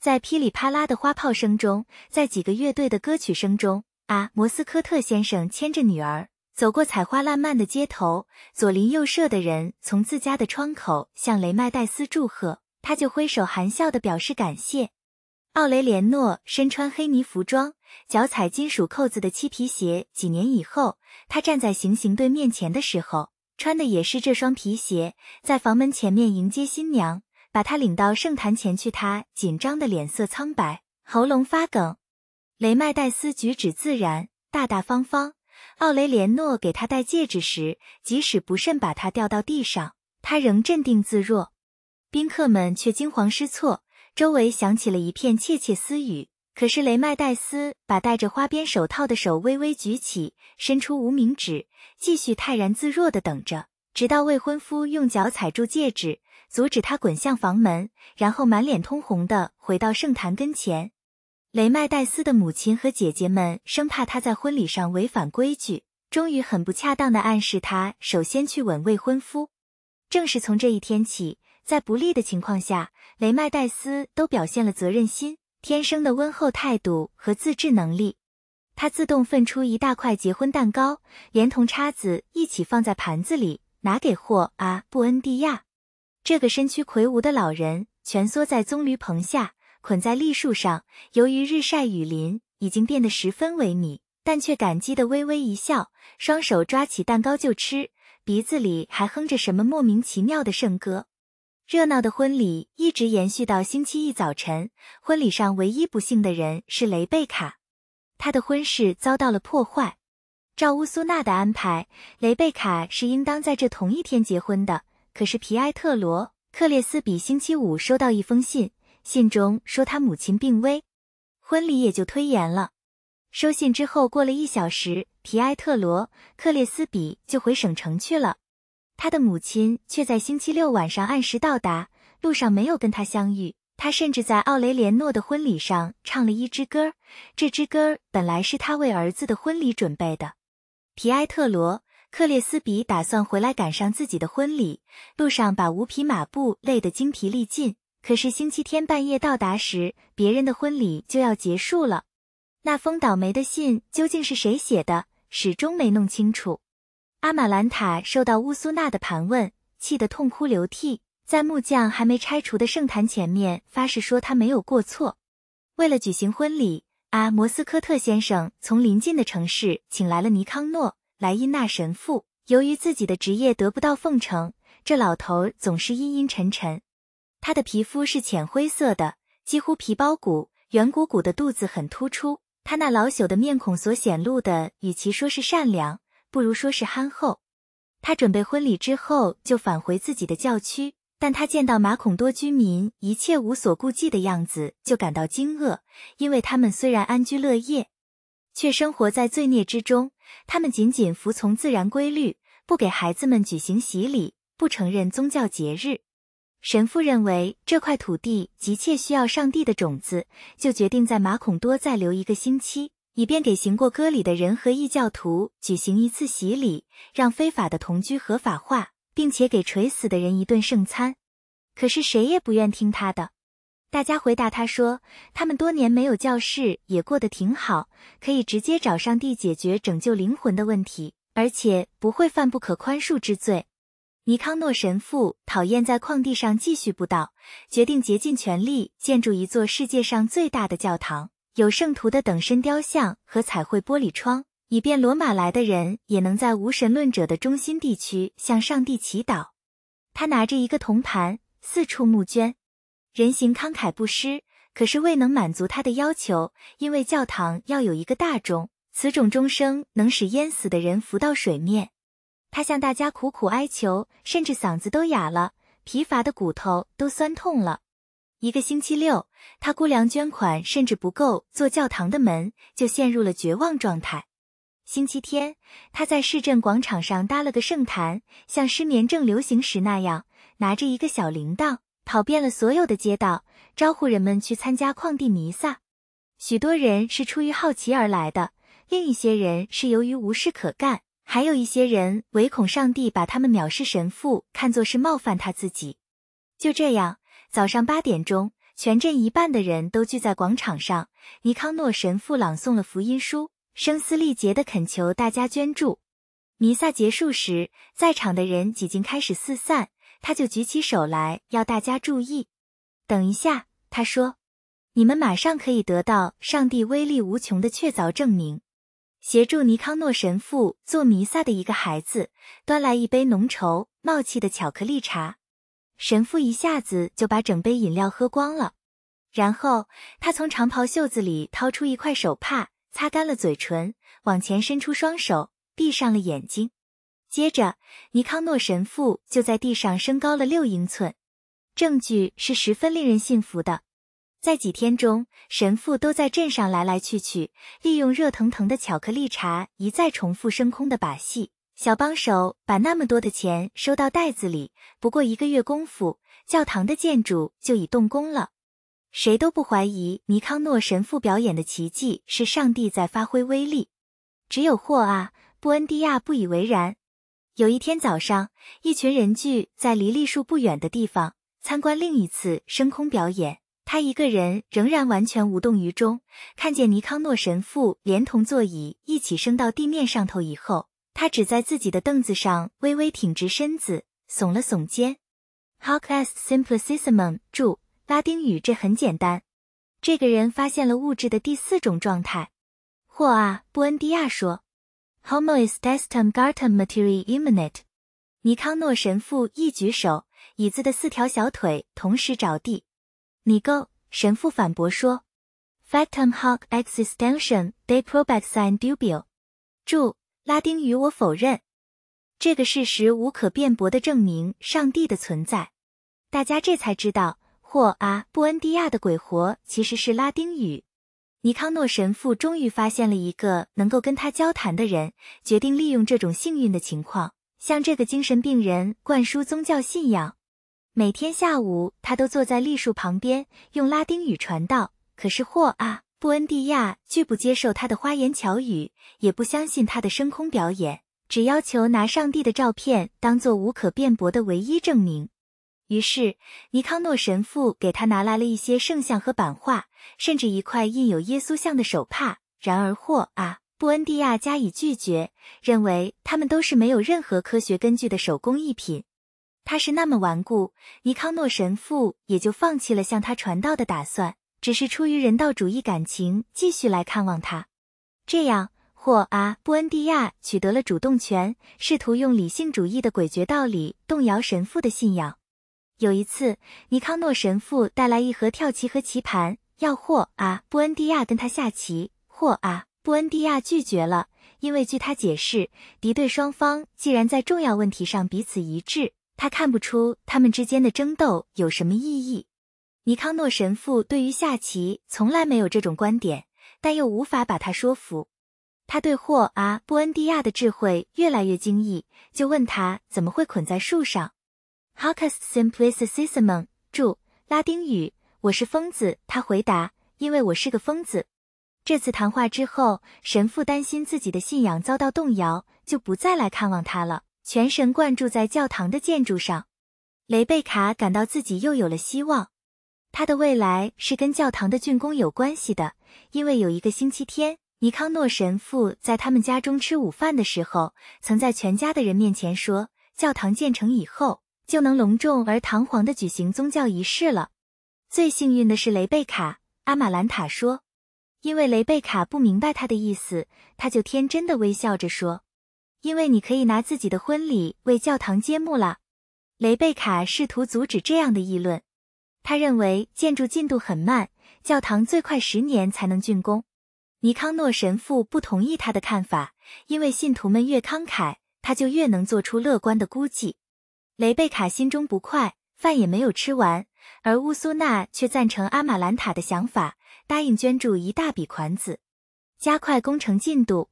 在噼里啪啦的花炮声中，在几个乐队的歌曲声中，啊，摩斯科特先生牵着女儿走过彩花烂漫的街头，左邻右舍的人从自家的窗口向雷麦戴斯祝贺。他就挥手含笑地表示感谢。奥雷连诺身穿黑泥服装，脚踩金属扣子的漆皮鞋。几年以后，他站在行刑队面前的时候，穿的也是这双皮鞋。在房门前面迎接新娘，把她领到圣坛前去，他紧张的脸色苍白，喉咙发梗。雷麦戴斯举止自然，大大方方。奥雷连诺给他戴戒指时，即使不慎把它掉到地上，他仍镇定自若。宾客们却惊慌失措，周围响起了一片窃窃私语。可是雷麦戴斯把戴着花边手套的手微微举起，伸出无名指，继续泰然自若地等着，直到未婚夫用脚踩住戒指，阻止他滚向房门，然后满脸通红地回到圣坛跟前。雷麦戴斯的母亲和姐姐们生怕他在婚礼上违反规矩，终于很不恰当地暗示他首先去吻未婚夫。正是从这一天起。在不利的情况下，雷麦戴斯都表现了责任心、天生的温厚态度和自制能力。他自动分出一大块结婚蛋糕，连同叉子一起放在盘子里，拿给霍阿布恩蒂亚。这个身躯魁梧的老人蜷缩在棕榈棚下，捆在栗树上，由于日晒雨淋，已经变得十分萎靡，但却感激的微微一笑，双手抓起蛋糕就吃，鼻子里还哼着什么莫名其妙的圣歌。热闹的婚礼一直延续到星期一早晨。婚礼上唯一不幸的人是雷贝卡，她的婚事遭到了破坏。照乌苏娜的安排，雷贝卡是应当在这同一天结婚的。可是皮埃特罗·克列斯比星期五收到一封信，信中说他母亲病危，婚礼也就推延了。收信之后过了一小时，皮埃特罗·克列斯比就回省城去了。他的母亲却在星期六晚上按时到达，路上没有跟他相遇。他甚至在奥雷连诺的婚礼上唱了一支歌，这支歌本来是他为儿子的婚礼准备的。皮埃特罗·克列斯比打算回来赶上自己的婚礼，路上把五匹马步累得精疲力尽。可是星期天半夜到达时，别人的婚礼就要结束了。那封倒霉的信究竟是谁写的，始终没弄清楚。阿玛兰塔受到乌苏娜的盘问，气得痛哭流涕，在木匠还没拆除的圣坛前面发誓说他没有过错。为了举行婚礼，阿摩斯科特先生从邻近的城市请来了尼康诺莱因纳神父。由于自己的职业得不到奉承，这老头总是阴阴沉沉。他的皮肤是浅灰色的，几乎皮包骨，圆鼓鼓的肚子很突出。他那老朽的面孔所显露的，与其说是善良。不如说是憨厚。他准备婚礼之后就返回自己的教区，但他见到马孔多居民一切无所顾忌的样子就感到惊愕，因为他们虽然安居乐业，却生活在罪孽之中。他们仅仅服从自然规律，不给孩子们举行洗礼，不承认宗教节日。神父认为这块土地急切需要上帝的种子，就决定在马孔多再留一个星期。以便给行过割礼的人和异教徒举行一次洗礼，让非法的同居合法化，并且给垂死的人一顿圣餐。可是谁也不愿听他的。大家回答他说：“他们多年没有教室，也过得挺好，可以直接找上帝解决拯救灵魂的问题，而且不会犯不可宽恕之罪。”尼康诺神父讨厌在旷地上继续布道，决定竭尽全力建筑一座世界上最大的教堂。有圣徒的等身雕像和彩绘玻璃窗，以便罗马来的人也能在无神论者的中心地区向上帝祈祷。他拿着一个铜盘，四处募捐，人行慷慨不施，可是未能满足他的要求，因为教堂要有一个大钟，此种钟声能使淹死的人浮到水面。他向大家苦苦哀求，甚至嗓子都哑了，疲乏的骨头都酸痛了。一个星期六，他姑量捐款甚至不够做教堂的门，就陷入了绝望状态。星期天，他在市镇广场上搭了个圣坛，像失眠症流行时那样，拿着一个小铃铛，跑遍了所有的街道，招呼人们去参加旷地弥撒。许多人是出于好奇而来的，另一些人是由于无事可干，还有一些人唯恐上帝把他们藐视神父看作是冒犯他自己。就这样。早上八点钟，全镇一半的人都聚在广场上。尼康诺神父朗诵了福音书，声嘶力竭地恳求大家捐助。弥撒结束时，在场的人已经开始四散，他就举起手来要大家注意。等一下，他说：“你们马上可以得到上帝威力无穷的确凿证明。”协助尼康诺神父做弥撒的一个孩子端来一杯浓稠冒气的巧克力茶。神父一下子就把整杯饮料喝光了，然后他从长袍袖子里掏出一块手帕，擦干了嘴唇，往前伸出双手，闭上了眼睛。接着，尼康诺神父就在地上升高了六英寸。证据是十分令人信服的。在几天中，神父都在镇上来来去去，利用热腾腾的巧克力茶一再重复升空的把戏。小帮手把那么多的钱收到袋子里，不过一个月功夫，教堂的建筑就已动工了。谁都不怀疑尼康诺神父表演的奇迹是上帝在发挥威力，只有霍阿·布恩迪亚不以为然。有一天早上，一群人聚在离栗树不远的地方参观另一次升空表演，他一个人仍然完全无动于衷。看见尼康诺神父连同座椅一起升到地面上头以后。他只在自己的凳子上微微挺直身子，耸了耸肩。Hoc est simplicissimum。注：拉丁语，这很简单。这个人发现了物质的第四种状态。霍啊！布恩迪亚说。Homo est destum g a r t u m materiali m m a n e n t 尼康诺神父一举手，椅子的四条小腿同时着地。尼够！神父反驳说。Factum hoc existentium de probat sine dubio。注。拉丁语，我否认这个事实无可辩驳地证明上帝的存在。大家这才知道，霍阿布恩迪亚的鬼活其实是拉丁语。尼康诺神父终于发现了一个能够跟他交谈的人，决定利用这种幸运的情况，向这个精神病人灌输宗教信仰。每天下午，他都坐在栗树旁边用拉丁语传道。可是霍阿。布恩蒂亚拒不接受他的花言巧语，也不相信他的升空表演，只要求拿上帝的照片当做无可辩驳的唯一证明。于是，尼康诺神父给他拿来了一些圣像和版画，甚至一块印有耶稣像的手帕。然而，霍啊！布恩蒂亚加以拒绝，认为他们都是没有任何科学根据的手工艺品。他是那么顽固，尼康诺神父也就放弃了向他传道的打算。只是出于人道主义感情，继续来看望他。这样，霍阿布恩迪亚取得了主动权，试图用理性主义的诡谲道理动摇神父的信仰。有一次，尼康诺神父带来一盒跳棋和棋盘，要霍阿布恩迪亚跟他下棋。霍阿布恩迪亚拒绝了，因为据他解释，敌对双方既然在重要问题上彼此一致，他看不出他们之间的争斗有什么意义。尼康诺神父对于下棋从来没有这种观点，但又无法把他说服。他对霍阿布恩迪亚的智慧越来越惊异，就问他怎么会捆在树上。Hocus s i m p l i c y s i s m u m 注拉丁语，我是疯子。他回答：“因为我是个疯子。”这次谈话之后，神父担心自己的信仰遭到动摇，就不再来看望他了，全神贯注在教堂的建筑上。雷贝卡感到自己又有了希望。他的未来是跟教堂的竣工有关系的，因为有一个星期天，尼康诺神父在他们家中吃午饭的时候，曾在全家的人面前说，教堂建成以后就能隆重而堂皇地举行宗教仪式了。最幸运的是雷贝卡，阿玛兰塔说，因为雷贝卡不明白他的意思，他就天真的微笑着说，因为你可以拿自己的婚礼为教堂揭幕了。雷贝卡试图阻止这样的议论。他认为建筑进度很慢，教堂最快十年才能竣工。尼康诺神父不同意他的看法，因为信徒们越慷慨，他就越能做出乐观的估计。雷贝卡心中不快，饭也没有吃完，而乌苏娜却赞成阿玛兰塔的想法，答应捐助一大笔款子，加快工程进度。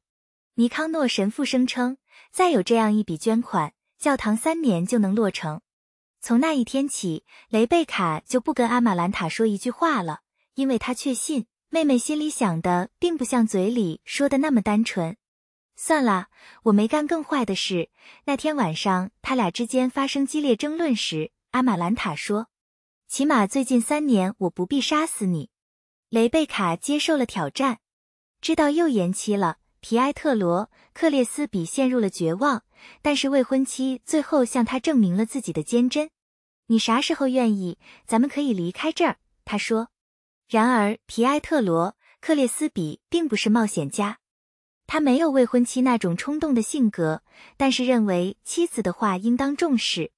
尼康诺神父声称，再有这样一笔捐款，教堂三年就能落成。从那一天起，雷贝卡就不跟阿玛兰塔说一句话了，因为她确信妹妹心里想的并不像嘴里说的那么单纯。算了，我没干更坏的事。那天晚上，他俩之间发生激烈争论时，阿玛兰塔说：“起码最近三年，我不必杀死你。”雷贝卡接受了挑战，知道又延期了。皮埃特罗·克列斯比陷入了绝望，但是未婚妻最后向他证明了自己的坚贞。你啥时候愿意，咱们可以离开这儿。”他说。然而，皮埃特罗·克列斯比并不是冒险家，他没有未婚妻那种冲动的性格，但是认为妻子的话应当重视。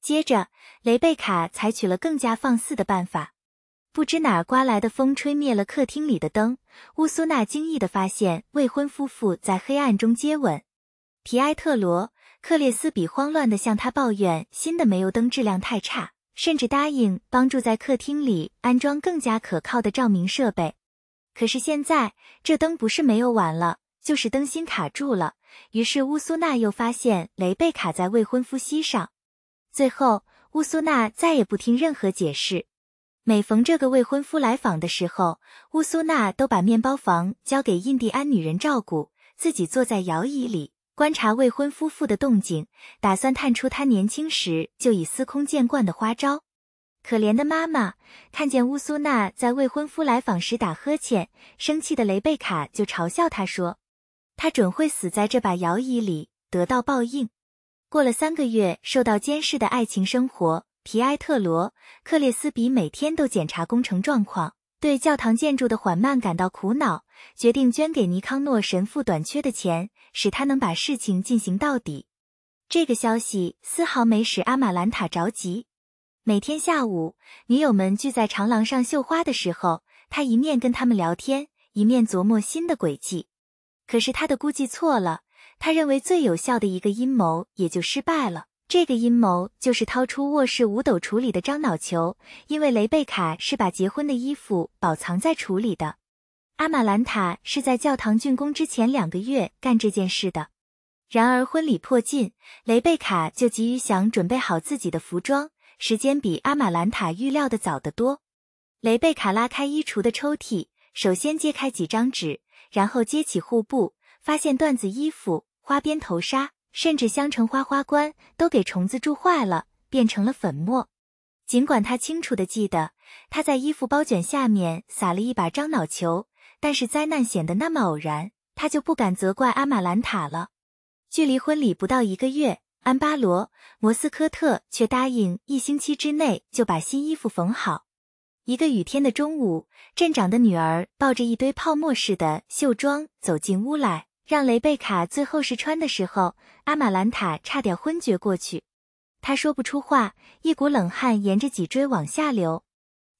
接着，雷贝卡采取了更加放肆的办法。不知哪儿刮来的风，吹灭了客厅里的灯。乌苏娜惊异的发现，未婚夫妇在黑暗中接吻。皮埃特罗。克列斯比慌乱地向他抱怨新的煤油灯质量太差，甚至答应帮助在客厅里安装更加可靠的照明设备。可是现在这灯不是没油晚了，就是灯芯卡住了。于是乌苏娜又发现雷被卡在未婚夫膝上。最后乌苏娜再也不听任何解释。每逢这个未婚夫来访的时候，乌苏娜都把面包房交给印第安女人照顾，自己坐在摇椅里。观察未婚夫妇的动静，打算探出他年轻时就已司空见惯的花招。可怜的妈妈看见乌苏娜在未婚夫来访时打呵欠，生气的雷贝卡就嘲笑他说：“他准会死在这把摇椅里，得到报应。”过了三个月，受到监视的爱情生活，皮埃特罗·克列斯比每天都检查工程状况。对教堂建筑的缓慢感到苦恼，决定捐给尼康诺神父短缺的钱，使他能把事情进行到底。这个消息丝毫没使阿玛兰塔着急。每天下午，女友们聚在长廊上绣花的时候，他一面跟他们聊天，一面琢磨新的诡计。可是他的估计错了，他认为最有效的一个阴谋也就失败了。这个阴谋就是掏出卧室五斗橱里的樟脑球，因为雷贝卡是把结婚的衣服保藏在橱里的。阿玛兰塔是在教堂竣工之前两个月干这件事的。然而婚礼迫近，雷贝卡就急于想准备好自己的服装，时间比阿玛兰塔预料的早得多。雷贝卡拉开衣橱的抽屉，首先揭开几张纸，然后揭起护布，发现缎子衣服、花边头纱。甚至香橙花花冠都给虫子蛀坏了，变成了粉末。尽管他清楚的记得他在衣服包卷下面撒了一把樟脑球，但是灾难显得那么偶然，他就不敢责怪阿玛兰塔了。距离婚礼不到一个月，安巴罗·摩斯科特却答应一星期之内就把新衣服缝好。一个雨天的中午，镇长的女儿抱着一堆泡沫似的袖装走进屋来。让雷贝卡最后试穿的时候，阿玛兰塔差点昏厥过去。她说不出话，一股冷汗沿着脊椎往下流。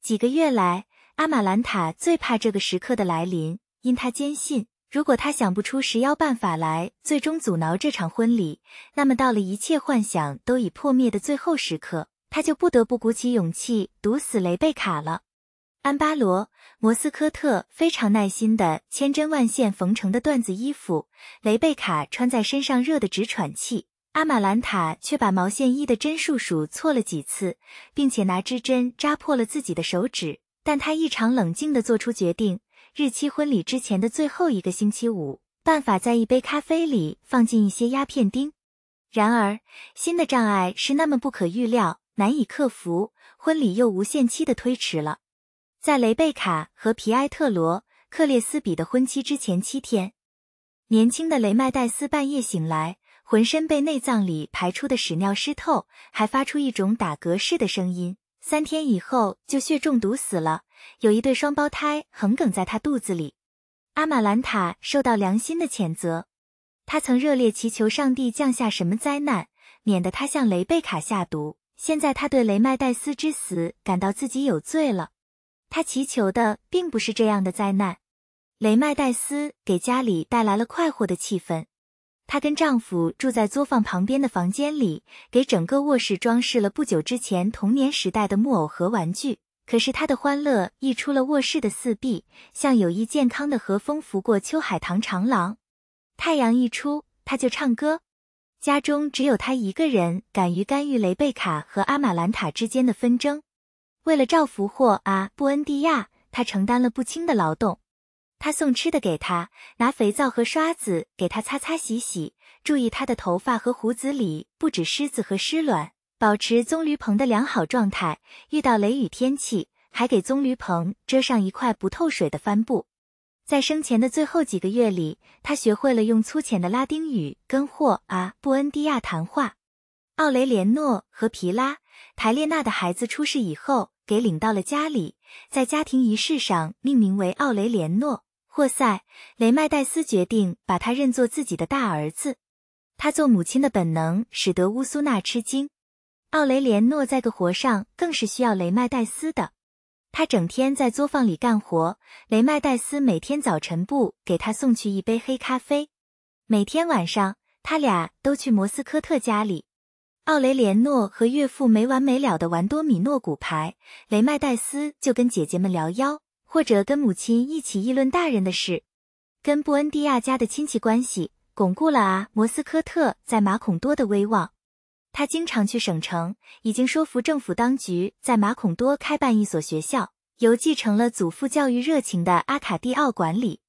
几个月来，阿玛兰塔最怕这个时刻的来临，因她坚信，如果她想不出石妖办法来最终阻挠这场婚礼，那么到了一切幻想都已破灭的最后时刻，她就不得不鼓起勇气毒死雷贝卡了。安巴罗·摩斯科特非常耐心的千针万线缝成的缎子衣服，雷贝卡穿在身上热得直喘气。阿玛兰塔却把毛线衣的针数数错了几次，并且拿支针扎破了自己的手指。但他异常冷静的做出决定：日期婚礼之前的最后一个星期五，办法在一杯咖啡里放进一些鸦片丁。然而，新的障碍是那么不可预料，难以克服，婚礼又无限期的推迟了。在雷贝卡和皮埃特罗克列斯比的婚期之前七天，年轻的雷麦戴斯半夜醒来，浑身被内脏里排出的屎尿湿透，还发出一种打嗝式的声音。三天以后就血中毒死了，有一对双胞胎横梗在他肚子里。阿玛兰塔受到良心的谴责，他曾热烈祈求上帝降下什么灾难，免得他向雷贝卡下毒。现在他对雷麦戴斯之死感到自己有罪了。她祈求的并不是这样的灾难。雷麦戴斯给家里带来了快活的气氛。她跟丈夫住在作坊旁边的房间里，给整个卧室装饰了不久之前童年时代的木偶和玩具。可是她的欢乐溢出了卧室的四壁，像有意健康的和风拂过秋海棠长廊。太阳一出，她就唱歌。家中只有她一个人敢于干预雷贝卡和阿玛兰塔之间的纷争。为了造福霍阿布恩迪亚，他承担了不轻的劳动。他送吃的给他，拿肥皂和刷子给他擦擦洗洗。注意，他的头发和胡子里不止虱子和虱卵。保持棕榈棚的良好状态。遇到雷雨天气，还给棕榈棚遮上一块不透水的帆布。在生前的最后几个月里，他学会了用粗浅的拉丁语跟霍阿布恩迪亚谈话。奥雷连诺和皮拉台列娜的孩子出世以后。给领到了家里，在家庭仪式上命名为奥雷连诺。霍塞·雷麦戴斯决定把他认作自己的大儿子。他做母亲的本能使得乌苏娜吃惊。奥雷连诺在个活上更是需要雷麦戴斯的。他整天在作坊里干活，雷麦戴斯每天早晨不给他送去一杯黑咖啡，每天晚上他俩都去摩斯科特家里。奥雷连诺和岳父没完没了的玩多米诺骨牌，雷麦戴斯就跟姐姐们聊妖，或者跟母亲一起议论大人的事。跟布恩迪亚家的亲戚关系巩固了阿摩斯科特在马孔多的威望。他经常去省城，已经说服政府当局在马孔多开办一所学校，由继承了祖父教育热情的阿卡蒂奥管理。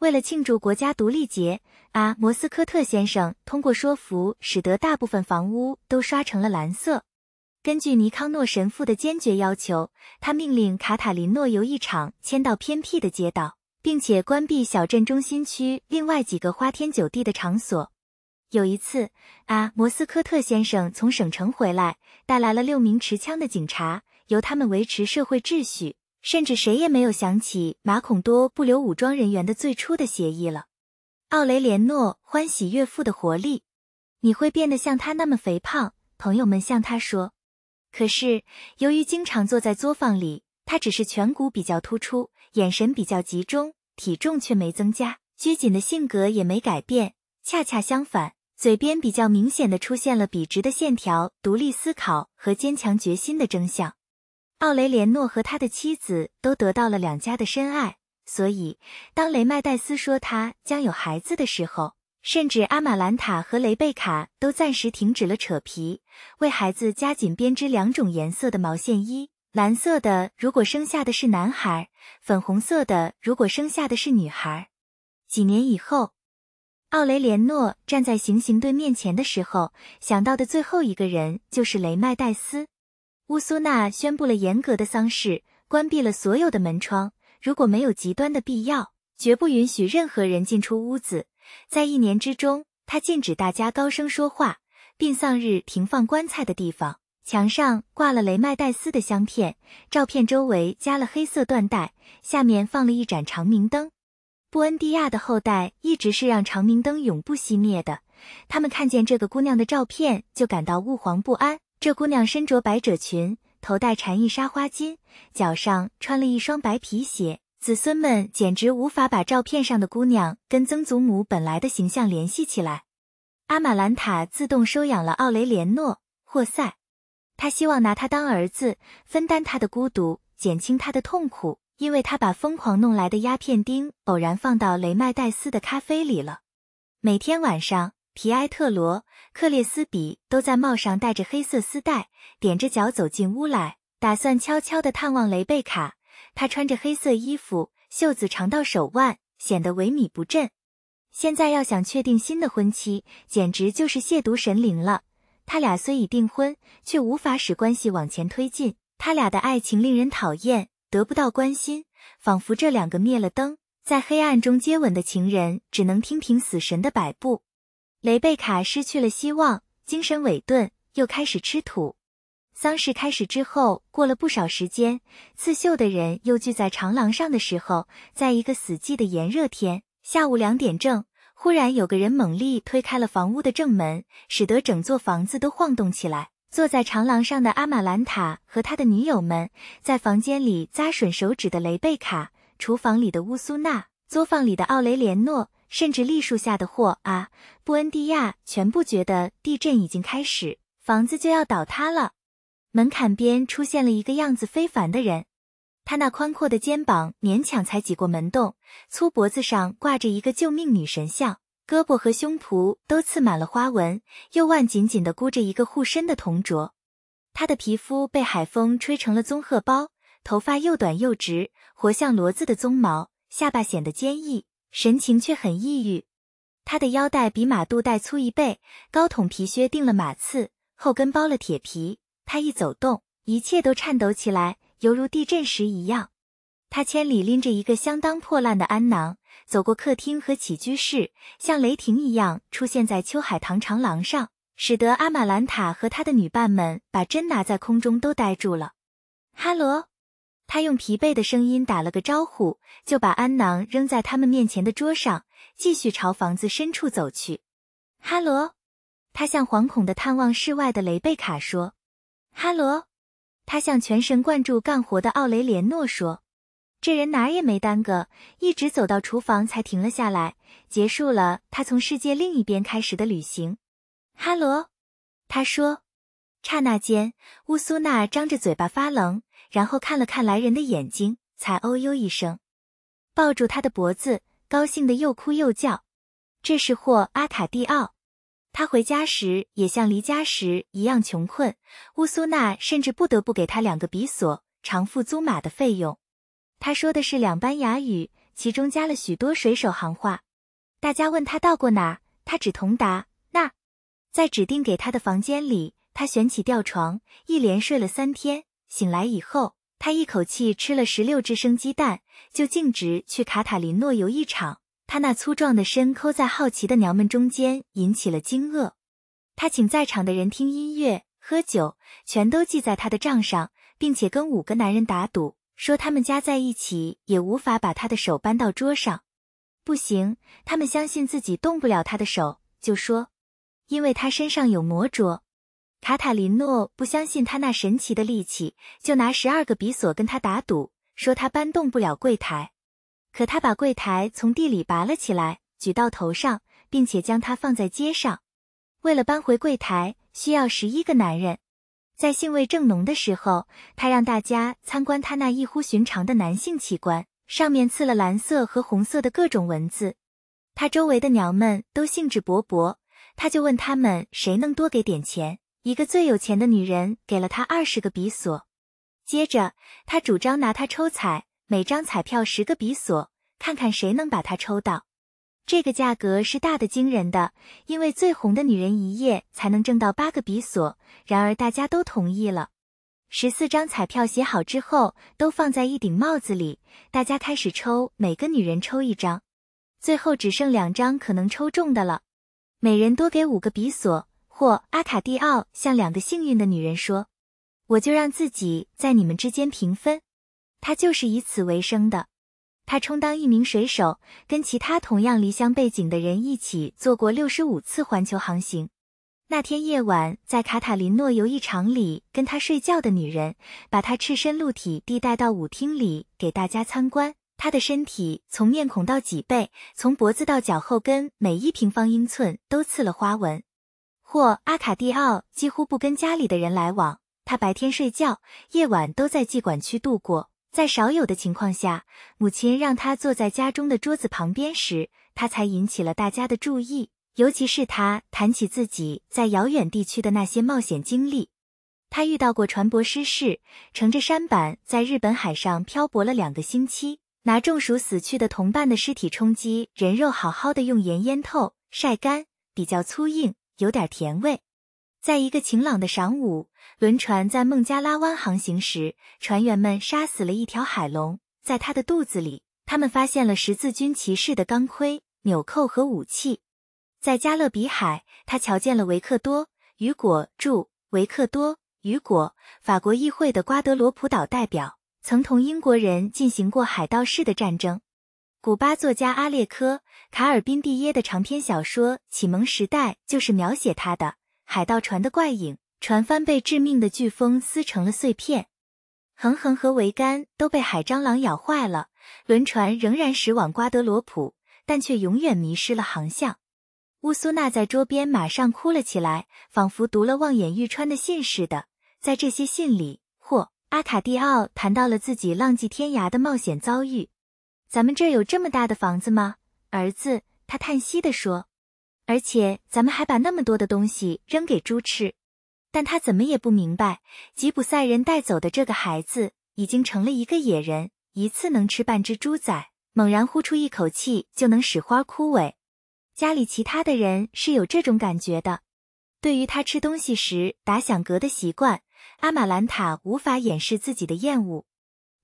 为了庆祝国家独立节，阿摩斯科特先生通过说服，使得大部分房屋都刷成了蓝色。根据尼康诺神父的坚决要求，他命令卡塔林诺游艺场迁到偏僻的街道，并且关闭小镇中心区另外几个花天酒地的场所。有一次，阿摩斯科特先生从省城回来，带来了六名持枪的警察，由他们维持社会秩序。甚至谁也没有想起马孔多不留武装人员的最初的协议了。奥雷连诺欢喜岳父的活力，你会变得像他那么肥胖，朋友们向他说。可是由于经常坐在作坊里，他只是颧骨比较突出，眼神比较集中，体重却没增加，拘谨的性格也没改变。恰恰相反，嘴边比较明显的出现了笔直的线条，独立思考和坚强决心的征象。奥雷连诺和他的妻子都得到了两家的深爱，所以当雷麦戴斯说他将有孩子的时候，甚至阿玛兰塔和雷贝卡都暂时停止了扯皮，为孩子加紧编织两种颜色的毛线衣：蓝色的，如果生下的是男孩；粉红色的，如果生下的是女孩。几年以后，奥雷连诺站在行刑队面前的时候，想到的最后一个人就是雷麦戴斯。乌苏娜宣布了严格的丧事，关闭了所有的门窗。如果没有极端的必要，绝不允许任何人进出屋子。在一年之中，他禁止大家高声说话。殡丧日停放棺材的地方，墙上挂了雷麦戴斯的相片，照片周围加了黑色缎带，下面放了一盏长明灯。布恩迪亚的后代一直是让长明灯永不熄灭的。他们看见这个姑娘的照片，就感到雾惶不安。这姑娘身着百褶裙，头戴蝉翼纱花巾，脚上穿了一双白皮鞋。子孙们简直无法把照片上的姑娘跟曾祖母本来的形象联系起来。阿玛兰塔自动收养了奥雷连诺·霍塞，他希望拿他当儿子，分担他的孤独，减轻他的痛苦，因为他把疯狂弄来的鸦片丁偶然放到雷麦戴斯的咖啡里了。每天晚上。皮埃特罗·克列斯比都在帽上戴着黑色丝带，踮着脚走进屋来，打算悄悄地探望雷贝卡。她穿着黑色衣服，袖子长到手腕，显得萎靡不振。现在要想确定新的婚期，简直就是亵渎神灵了。他俩虽已订婚，却无法使关系往前推进。他俩的爱情令人讨厌，得不到关心，仿佛这两个灭了灯在黑暗中接吻的情人，只能听凭死神的摆布。雷贝卡失去了希望，精神萎顿，又开始吃土。丧事开始之后，过了不少时间，刺绣的人又聚在长廊上的时候，在一个死寂的炎热天下午两点正，忽然有个人猛力推开了房屋的正门，使得整座房子都晃动起来。坐在长廊上的阿玛兰塔和他的女友们，在房间里扎吮手指的雷贝卡，厨房里的乌苏娜，作坊里的奥雷连诺。甚至栗树下的货啊，布恩迪亚全部觉得地震已经开始，房子就要倒塌了。门槛边出现了一个样子非凡的人，他那宽阔的肩膀勉强才挤过门洞，粗脖子上挂着一个救命女神像，胳膊和胸脯都刺满了花纹，右腕紧紧的箍着一个护身的铜镯。他的皮肤被海风吹成了棕褐包，头发又短又直，活像骡子的鬃毛，下巴显得坚毅。神情却很抑郁。他的腰带比马肚带粗一倍，高筒皮靴钉了马刺，后跟包了铁皮。他一走动，一切都颤抖起来，犹如地震时一样。他千里拎着一个相当破烂的鞍囊，走过客厅和起居室，像雷霆一样出现在秋海棠长廊上，使得阿玛兰塔和他的女伴们把针拿在空中都呆住了。哈罗。他用疲惫的声音打了个招呼，就把安囊扔在他们面前的桌上，继续朝房子深处走去。哈罗，他向惶恐地探望室外的雷贝卡说。哈罗，他向全神贯注干活的奥雷连诺说。这人哪也没耽搁，一直走到厨房才停了下来，结束了他从世界另一边开始的旅行。哈罗，他说。刹那间，乌苏娜张着嘴巴发愣。然后看了看来人的眼睛，才哦哟一声，抱住他的脖子，高兴的又哭又叫。这是霍阿卡蒂奥，他回家时也像离家时一样穷困，乌苏娜甚至不得不给他两个比索偿付租马的费用。他说的是两班牙语，其中加了许多水手行话。大家问他到过哪，他只同答那。在指定给他的房间里，他悬起吊床，一连睡了三天。醒来以后，他一口气吃了十六只生鸡蛋，就径直去卡塔林诺游一场。他那粗壮的身扣在好奇的娘们中间，引起了惊愕。他请在场的人听音乐、喝酒，全都记在他的账上，并且跟五个男人打赌，说他们加在一起也无法把他的手搬到桌上。不行，他们相信自己动不了他的手，就说，因为他身上有魔镯。卡塔林诺不相信他那神奇的力气，就拿十二个比索跟他打赌，说他搬动不了柜台。可他把柜台从地里拔了起来，举到头上，并且将它放在街上。为了搬回柜台，需要十一个男人。在兴味正浓的时候，他让大家参观他那异乎寻常的男性器官，上面刺了蓝色和红色的各种文字。他周围的娘们都兴致勃勃，他就问他们谁能多给点钱。一个最有钱的女人给了他二十个比索，接着他主张拿它抽彩，每张彩票十个比索，看看谁能把它抽到。这个价格是大的惊人的，因为最红的女人一夜才能挣到八个比索。然而大家都同意了。十四张彩票写好之后，都放在一顶帽子里，大家开始抽，每个女人抽一张，最后只剩两张可能抽中的了，每人多给五个比索。或阿卡蒂奥向两个幸运的女人说：“我就让自己在你们之间平分。”他就是以此为生的。他充当一名水手，跟其他同样离乡背景的人一起做过六十五次环球航行。那天夜晚，在卡塔林诺游艺场里，跟他睡觉的女人把他赤身露体地带到舞厅里给大家参观。他的身体从面孔到脊背，从脖子到脚后跟，每一平方英寸都刺了花纹。或阿卡蒂奥几乎不跟家里的人来往，他白天睡觉，夜晚都在寄管区度过。在少有的情况下，母亲让他坐在家中的桌子旁边时，他才引起了大家的注意。尤其是他谈起自己在遥远地区的那些冒险经历，他遇到过船舶失事，乘着山板在日本海上漂泊了两个星期，拿中暑死去的同伴的尸体充饥，人肉好好的用盐腌透、晒干，比较粗硬。有点甜味。在一个晴朗的晌午，轮船在孟加拉湾航行时，船员们杀死了一条海龙，在他的肚子里，他们发现了十字军骑士的钢盔、纽扣和武器。在加勒比海，他瞧见了维克多·雨果（注：维克多·雨果，法国议会的瓜德罗普岛代表，曾同英国人进行过海盗式的战争）。古巴作家阿列科·卡尔宾蒂耶的长篇小说《启蒙时代》就是描写他的海盗船的怪影，船帆被致命的飓风撕成了碎片，横横和桅杆都被海蟑螂咬坏了，轮船仍然驶往瓜德罗普，但却永远迷失了航向。乌苏娜在桌边马上哭了起来，仿佛读了望眼欲穿的信似的。在这些信里，或阿卡蒂奥谈到了自己浪迹天涯的冒险遭遇。咱们这儿有这么大的房子吗，儿子？他叹息地说。而且咱们还把那么多的东西扔给猪吃。但他怎么也不明白，吉普赛人带走的这个孩子已经成了一个野人，一次能吃半只猪仔，猛然呼出一口气就能使花枯萎。家里其他的人是有这种感觉的。对于他吃东西时打响嗝的习惯，阿玛兰塔无法掩饰自己的厌恶。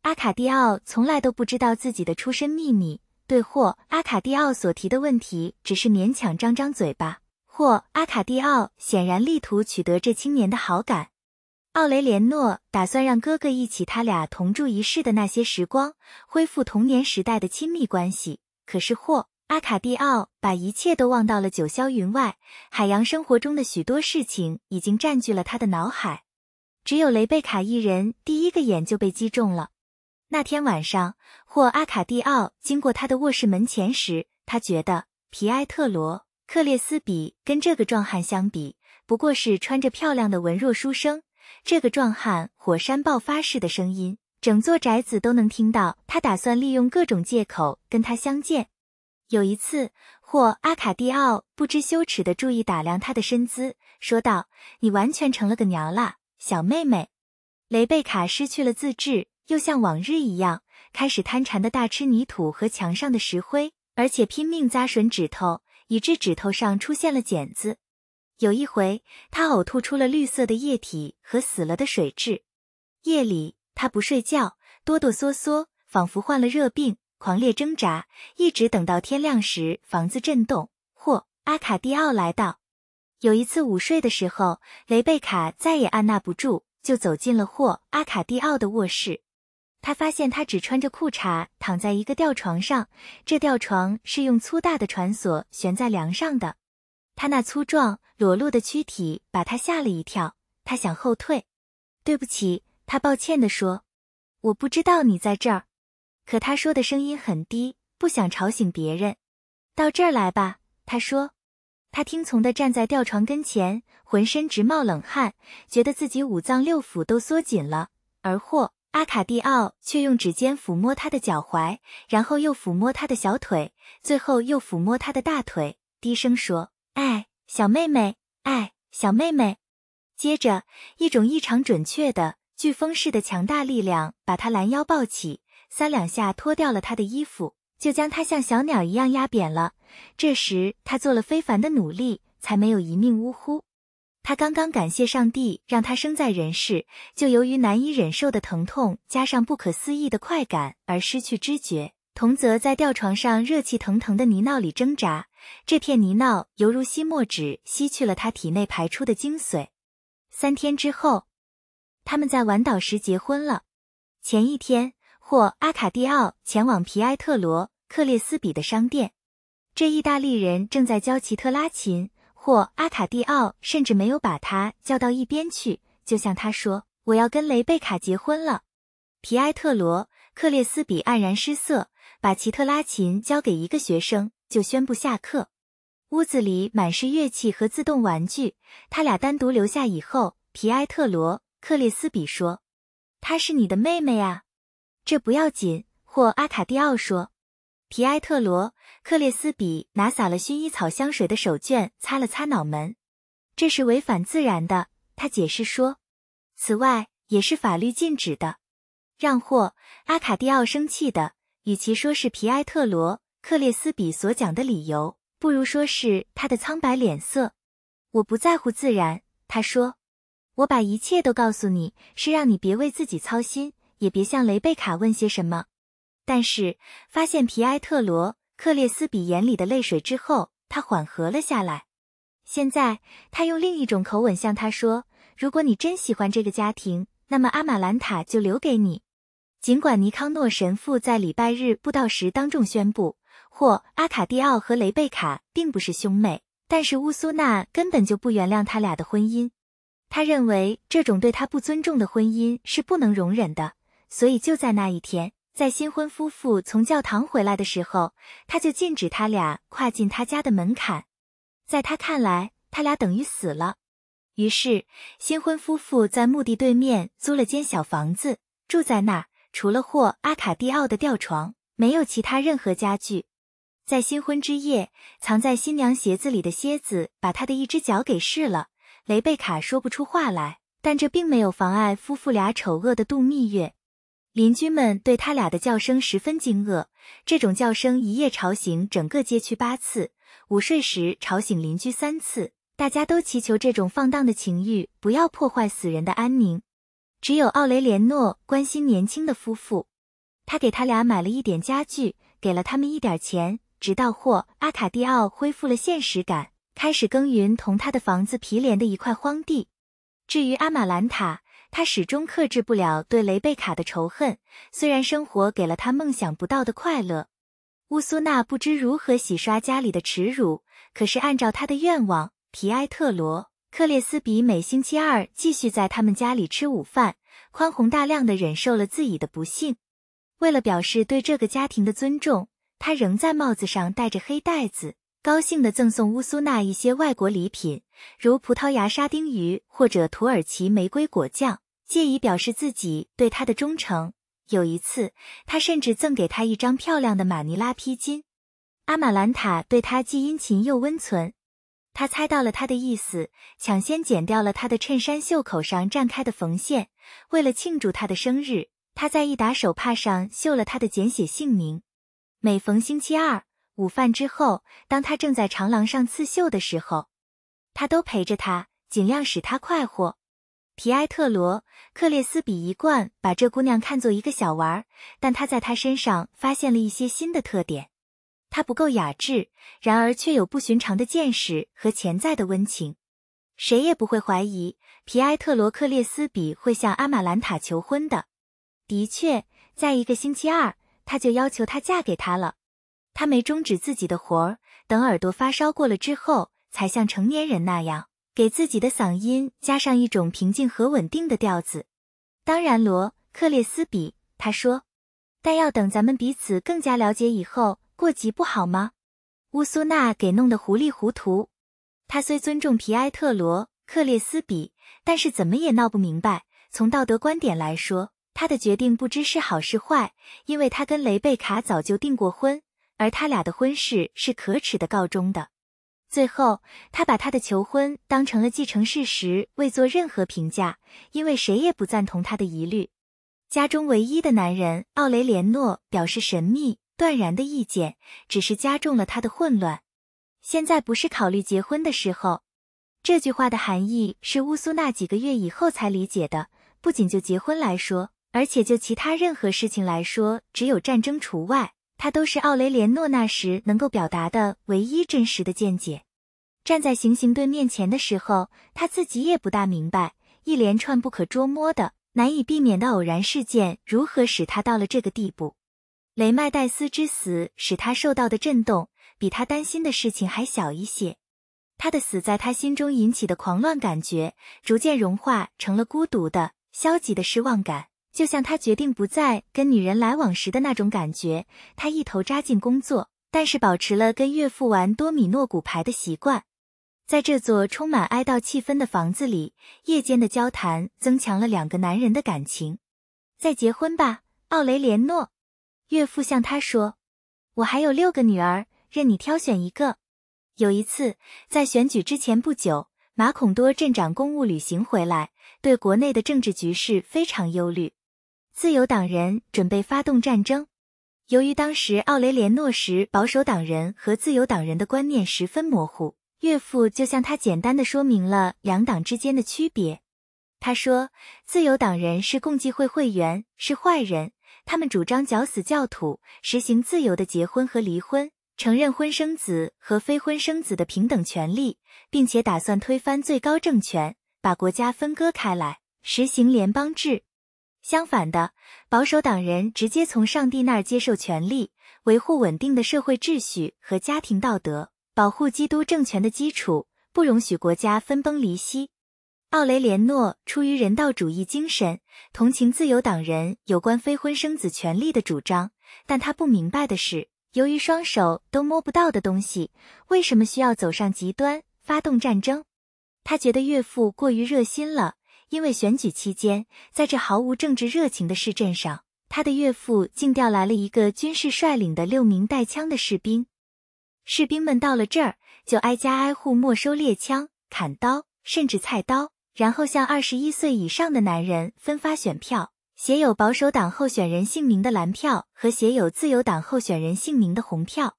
阿卡蒂奥从来都不知道自己的出身秘密。对，霍阿卡蒂奥所提的问题只是勉强张张嘴巴。霍阿卡蒂奥显然力图取得这青年的好感。奥雷连诺打算让哥哥忆起他俩同住一室的那些时光，恢复童年时代的亲密关系。可是，霍阿卡蒂奥把一切都忘到了九霄云外。海洋生活中的许多事情已经占据了他的脑海，只有雷贝卡一人第一个眼就被击中了。那天晚上，霍阿卡蒂奥经过他的卧室门前时，他觉得皮埃特罗克列斯比跟这个壮汉相比，不过是穿着漂亮的文弱书生。这个壮汉火山爆发式的声音，整座宅子都能听到。他打算利用各种借口跟他相见。有一次，霍阿卡蒂奥不知羞耻的注意打量他的身姿，说道：“你完全成了个娘啦，小妹妹。”雷贝卡失去了自制。又像往日一样，开始贪馋的大吃泥土和墙上的石灰，而且拼命砸吮指头，以致指头上出现了茧子。有一回，他呕吐出了绿色的液体和死了的水蛭。夜里，他不睡觉，哆哆嗦嗦，仿佛患了热病，狂烈挣扎，一直等到天亮时，房子震动。霍阿卡蒂奥来到。有一次午睡的时候，雷贝卡再也按捺不住，就走进了霍阿卡蒂奥的卧室。他发现他只穿着裤衩躺在一个吊床上，这吊床是用粗大的船索悬在梁上的。他那粗壮裸露的躯体把他吓了一跳，他想后退。对不起，他抱歉地说：“我不知道你在这儿。”可他说的声音很低，不想吵醒别人。到这儿来吧，他说。他听从地站在吊床跟前，浑身直冒冷汗，觉得自己五脏六腑都缩紧了，而或。阿卡蒂奥却用指尖抚摸她的脚踝，然后又抚摸她的小腿，最后又抚摸她的大腿，低声说：“哎，小妹妹，哎，小妹妹。”接着，一种异常准确的飓风式的强大力量把她拦腰抱起，三两下脱掉了她的衣服，就将她像小鸟一样压扁了。这时，她做了非凡的努力，才没有一命呜呼。他刚刚感谢上帝让他生在人世，就由于难以忍受的疼痛加上不可思议的快感而失去知觉。童泽在吊床上热气腾腾的泥淖里挣扎，这片泥淖犹如吸墨纸吸去了他体内排出的精髓。三天之后，他们在晚岛时结婚了。前一天，霍阿卡蒂奥前往皮埃特罗克列斯比的商店，这意大利人正在教奇特拉琴。或阿卡蒂奥甚至没有把他叫到一边去，就向他说：“我要跟雷贝卡结婚了。”皮埃特罗·克列斯比黯然失色，把奇特拉琴交给一个学生，就宣布下课。屋子里满是乐器和自动玩具。他俩单独留下以后，皮埃特罗·克列斯比说：“她是你的妹妹呀。”这不要紧。”或阿卡蒂奥说。皮埃特罗。克列斯比拿洒了薰衣草香水的手绢擦了擦脑门，这是违反自然的。他解释说，此外也是法律禁止的。让霍阿卡蒂奥生气的，与其说是皮埃特罗克列斯比所讲的理由，不如说是他的苍白脸色。我不在乎自然，他说，我把一切都告诉你是让你别为自己操心，也别向雷贝卡问些什么。但是发现皮埃特罗。克列斯比眼里的泪水之后，他缓和了下来。现在，他用另一种口吻向他说：“如果你真喜欢这个家庭，那么阿玛兰塔就留给你。”尽管尼康诺神父在礼拜日布道时当众宣布，或阿卡蒂奥和雷贝卡并不是兄妹，但是乌苏娜根本就不原谅他俩的婚姻。他认为这种对他不尊重的婚姻是不能容忍的，所以就在那一天。在新婚夫妇从教堂回来的时候，他就禁止他俩跨进他家的门槛。在他看来，他俩等于死了。于是，新婚夫妇在墓地对面租了间小房子住在那儿，除了霍阿卡蒂奥的吊床，没有其他任何家具。在新婚之夜，藏在新娘鞋子里的蝎子把她的一只脚给试了。雷贝卡说不出话来，但这并没有妨碍夫妇俩丑恶的度蜜月。邻居们对他俩的叫声十分惊愕，这种叫声一夜吵醒整个街区八次，午睡时吵醒邻居三次。大家都祈求这种放荡的情欲不要破坏死人的安宁。只有奥雷连诺关心年轻的夫妇，他给他俩买了一点家具，给了他们一点钱，直到霍阿卡蒂奥恢复了现实感，开始耕耘同他的房子毗连的一块荒地。至于阿玛兰塔，他始终克制不了对雷贝卡的仇恨，虽然生活给了他梦想不到的快乐。乌苏娜不知如何洗刷家里的耻辱，可是按照他的愿望，皮埃特罗克列斯比每星期二继续在他们家里吃午饭，宽宏大量的忍受了自己的不幸。为了表示对这个家庭的尊重，他仍在帽子上戴着黑带子。高兴地赠送乌苏纳一些外国礼品，如葡萄牙沙丁鱼或者土耳其玫瑰果酱，借以表示自己对他的忠诚。有一次，他甚至赠给他一张漂亮的马尼拉披巾。阿玛兰塔对他既殷勤又温存。他猜到了他的意思，抢先剪掉了他的衬衫袖口上绽开的缝线。为了庆祝他的生日，他在一打手帕上绣了他的简写姓名。每逢星期二。午饭之后，当他正在长廊上刺绣的时候，他都陪着他，尽量使他快活。皮埃特罗·克列斯比一贯把这姑娘看作一个小娃儿，但他在她身上发现了一些新的特点。他不够雅致，然而却有不寻常的见识和潜在的温情。谁也不会怀疑皮埃特罗·克列斯比会向阿玛兰塔求婚的。的确，在一个星期二，他就要求她嫁给他了。他没终止自己的活儿，等耳朵发烧过了之后，才像成年人那样给自己的嗓音加上一种平静和稳定的调子。当然，罗克列斯比他说，但要等咱们彼此更加了解以后过急不好吗？乌苏娜给弄得糊里糊涂。他虽尊重皮埃特罗克列斯比，但是怎么也闹不明白。从道德观点来说，他的决定不知是好是坏，因为他跟雷贝卡早就订过婚。而他俩的婚事是可耻的告终的。最后，他把他的求婚当成了既成事实，未做任何评价，因为谁也不赞同他的疑虑。家中唯一的男人奥雷连诺表示神秘断然的意见，只是加重了他的混乱。现在不是考虑结婚的时候。这句话的含义是乌苏娜几个月以后才理解的。不仅就结婚来说，而且就其他任何事情来说，只有战争除外。他都是奥雷连诺那时能够表达的唯一真实的见解。站在行刑队面前的时候，他自己也不大明白一连串不可捉摸的、难以避免的偶然事件如何使他到了这个地步。雷麦戴斯之死使他受到的震动比他担心的事情还小一些。他的死在他心中引起的狂乱感觉逐渐融化成了孤独的、消极的失望感。就像他决定不再跟女人来往时的那种感觉，他一头扎进工作，但是保持了跟岳父玩多米诺骨牌的习惯。在这座充满哀悼气氛的房子里，夜间的交谈增强了两个男人的感情。再结婚吧，奥雷连诺，岳父向他说：“我还有六个女儿，任你挑选一个。”有一次，在选举之前不久，马孔多镇长公务旅行回来，对国内的政治局势非常忧虑。自由党人准备发动战争。由于当时奥雷连诺什保守党人和自由党人的观念十分模糊，岳父就向他简单的说明了两党之间的区别。他说：“自由党人是共济会会员，是坏人。他们主张绞死教徒，实行自由的结婚和离婚，承认婚生子和非婚生子的平等权利，并且打算推翻最高政权，把国家分割开来，实行联邦制。”相反的，保守党人直接从上帝那儿接受权力，维护稳定的社会秩序和家庭道德，保护基督政权的基础，不容许国家分崩离析。奥雷连诺出于人道主义精神，同情自由党人有关非婚生子权利的主张，但他不明白的是，由于双手都摸不到的东西，为什么需要走上极端，发动战争？他觉得岳父过于热心了。因为选举期间，在这毫无政治热情的市镇上，他的岳父竟调来了一个军事率领的六名带枪的士兵。士兵们到了这儿，就挨家挨户没收猎枪、砍刀，甚至菜刀，然后向二十一岁以上的男人分发选票，写有保守党候选人姓名的蓝票和写有自由党候选人姓名的红票。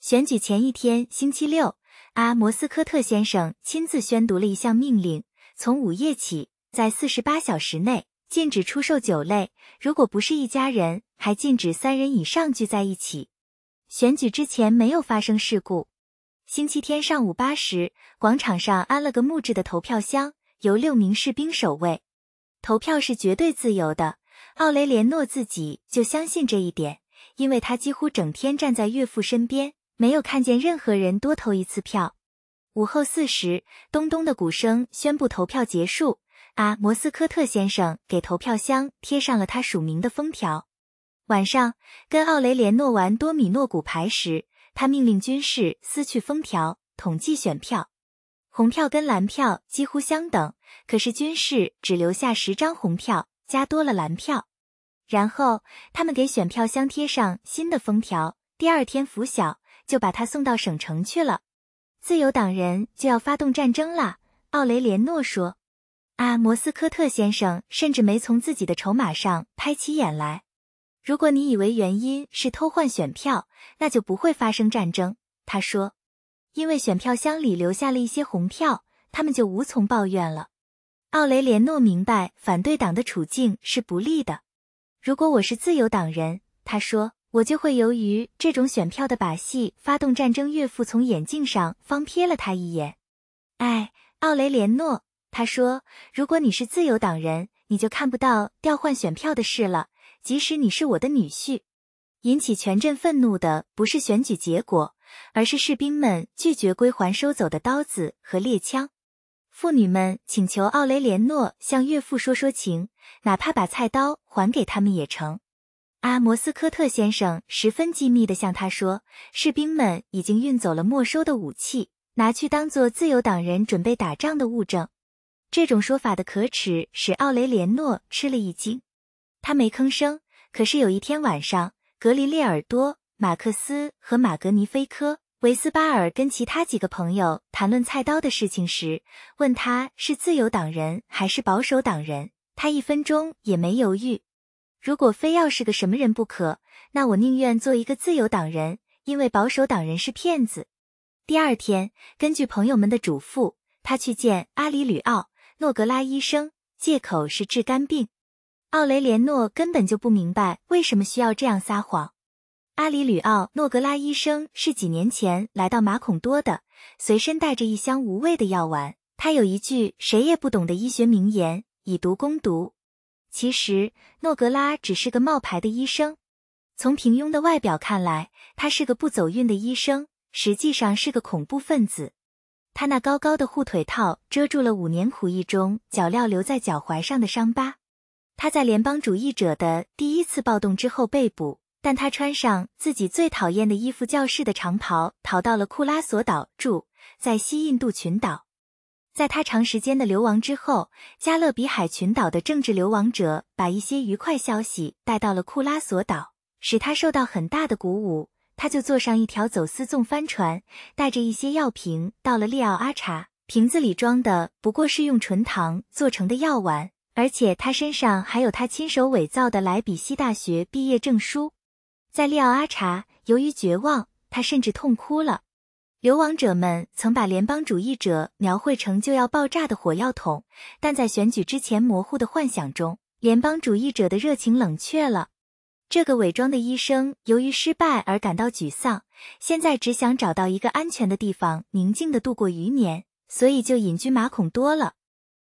选举前一天星期六，阿摩斯科特先生亲自宣读了一项命令：从午夜起。在四十八小时内禁止出售酒类，如果不是一家人，还禁止三人以上聚在一起。选举之前没有发生事故。星期天上午八时，广场上安了个木质的投票箱，由六名士兵守卫。投票是绝对自由的。奥雷连诺自己就相信这一点，因为他几乎整天站在岳父身边，没有看见任何人多投一次票。午后四时，咚咚的鼓声宣布投票结束。啊，摩斯科特先生给投票箱贴上了他署名的封条。晚上跟奥雷连诺玩多米诺骨牌时，他命令军士撕去封条，统计选票。红票跟蓝票几乎相等，可是军士只留下十张红票，加多了蓝票。然后他们给选票箱贴上新的封条。第二天拂晓，就把他送到省城去了。自由党人就要发动战争了，奥雷连诺说。摩斯科特先生甚至没从自己的筹码上拍起眼来。如果你以为原因是偷换选票，那就不会发生战争，他说。因为选票箱里留下了一些红票，他们就无从抱怨了。奥雷连诺明白反对党的处境是不利的。如果我是自由党人，他说，我就会由于这种选票的把戏发动战争。岳父从眼镜上方瞥了他一眼。哎，奥雷连诺。他说：“如果你是自由党人，你就看不到调换选票的事了。即使你是我的女婿。”引起全镇愤怒的不是选举结果，而是士兵们拒绝归还收走的刀子和猎枪。妇女们请求奥雷连诺向岳父说说情，哪怕把菜刀还给他们也成。阿摩斯科特先生十分机密地向他说：“士兵们已经运走了没收的武器，拿去当做自由党人准备打仗的物证。”这种说法的可耻使奥雷连诺吃了一惊，他没吭声。可是有一天晚上，格林列尔多、马克思和马格尼菲科·维斯巴尔跟其他几个朋友谈论菜刀的事情时，问他是自由党人还是保守党人，他一分钟也没犹豫。如果非要是个什么人不可，那我宁愿做一个自由党人，因为保守党人是骗子。第二天，根据朋友们的嘱咐，他去见阿里吕奥。诺格拉医生借口是治肝病，奥雷连诺根本就不明白为什么需要这样撒谎。阿里吕奥诺格拉医生是几年前来到马孔多的，随身带着一箱无味的药丸。他有一句谁也不懂的医学名言：以毒攻毒。其实诺格拉只是个冒牌的医生，从平庸的外表看来，他是个不走运的医生，实际上是个恐怖分子。他那高高的护腿套遮住了五年苦役中脚镣留在脚踝上的伤疤。他在联邦主义者的第一次暴动之后被捕，但他穿上自己最讨厌的衣服——教士的长袍，逃到了库拉索岛，住在西印度群岛。在他长时间的流亡之后，加勒比海群岛的政治流亡者把一些愉快消息带到了库拉索岛，使他受到很大的鼓舞。他就坐上一条走私纵帆船，带着一些药瓶到了利奥阿查。瓶子里装的不过是用纯糖做成的药丸，而且他身上还有他亲手伪造的莱比锡大学毕业证书。在利奥阿查，由于绝望，他甚至痛哭了。流亡者们曾把联邦主义者描绘成就要爆炸的火药桶，但在选举之前模糊的幻想中，联邦主义者的热情冷却了。这个伪装的医生由于失败而感到沮丧，现在只想找到一个安全的地方，宁静的度过余年，所以就隐居马孔多了。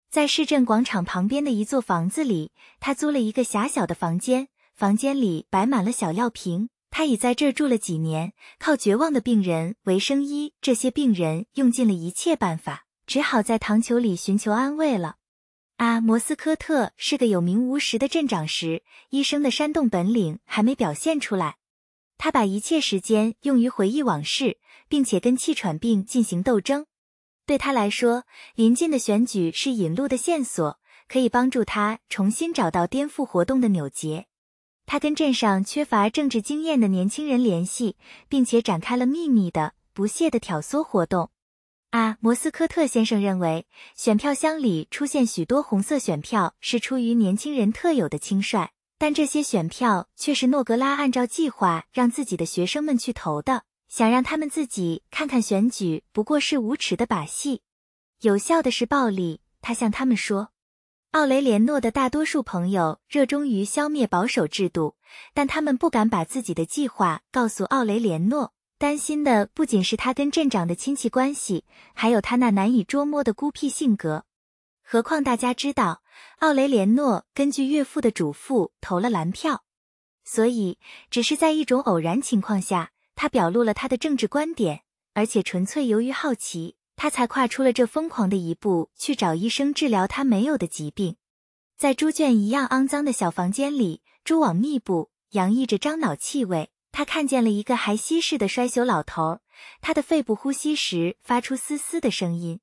在市政广场旁边的一座房子里，他租了一个狭小的房间，房间里摆满了小药瓶。他已在这儿住了几年，靠绝望的病人为生。医这些病人用尽了一切办法，只好在糖球里寻求安慰了。啊，摩斯科特是个有名无实的镇长时，医生的煽动本领还没表现出来。他把一切时间用于回忆往事，并且跟气喘病进行斗争。对他来说，临近的选举是引路的线索，可以帮助他重新找到颠覆活动的纽结。他跟镇上缺乏政治经验的年轻人联系，并且展开了秘密的、不懈的挑唆活动。啊，摩斯科特先生认为，选票箱里出现许多红色选票是出于年轻人特有的轻率，但这些选票却是诺格拉按照计划让自己的学生们去投的，想让他们自己看看选举不过是无耻的把戏。有效的是暴力，他向他们说。奥雷连诺的大多数朋友热衷于消灭保守制度，但他们不敢把自己的计划告诉奥雷连诺。担心的不仅是他跟镇长的亲戚关系，还有他那难以捉摸的孤僻性格。何况大家知道，奥雷连诺根据岳父的嘱咐投了蓝票，所以只是在一种偶然情况下，他表露了他的政治观点，而且纯粹由于好奇，他才跨出了这疯狂的一步，去找医生治疗他没有的疾病。在猪圈一样肮脏的小房间里，蛛网密布，洋溢着樟脑气味。他看见了一个还稀释的衰朽老头，他的肺部呼吸时发出嘶嘶的声音。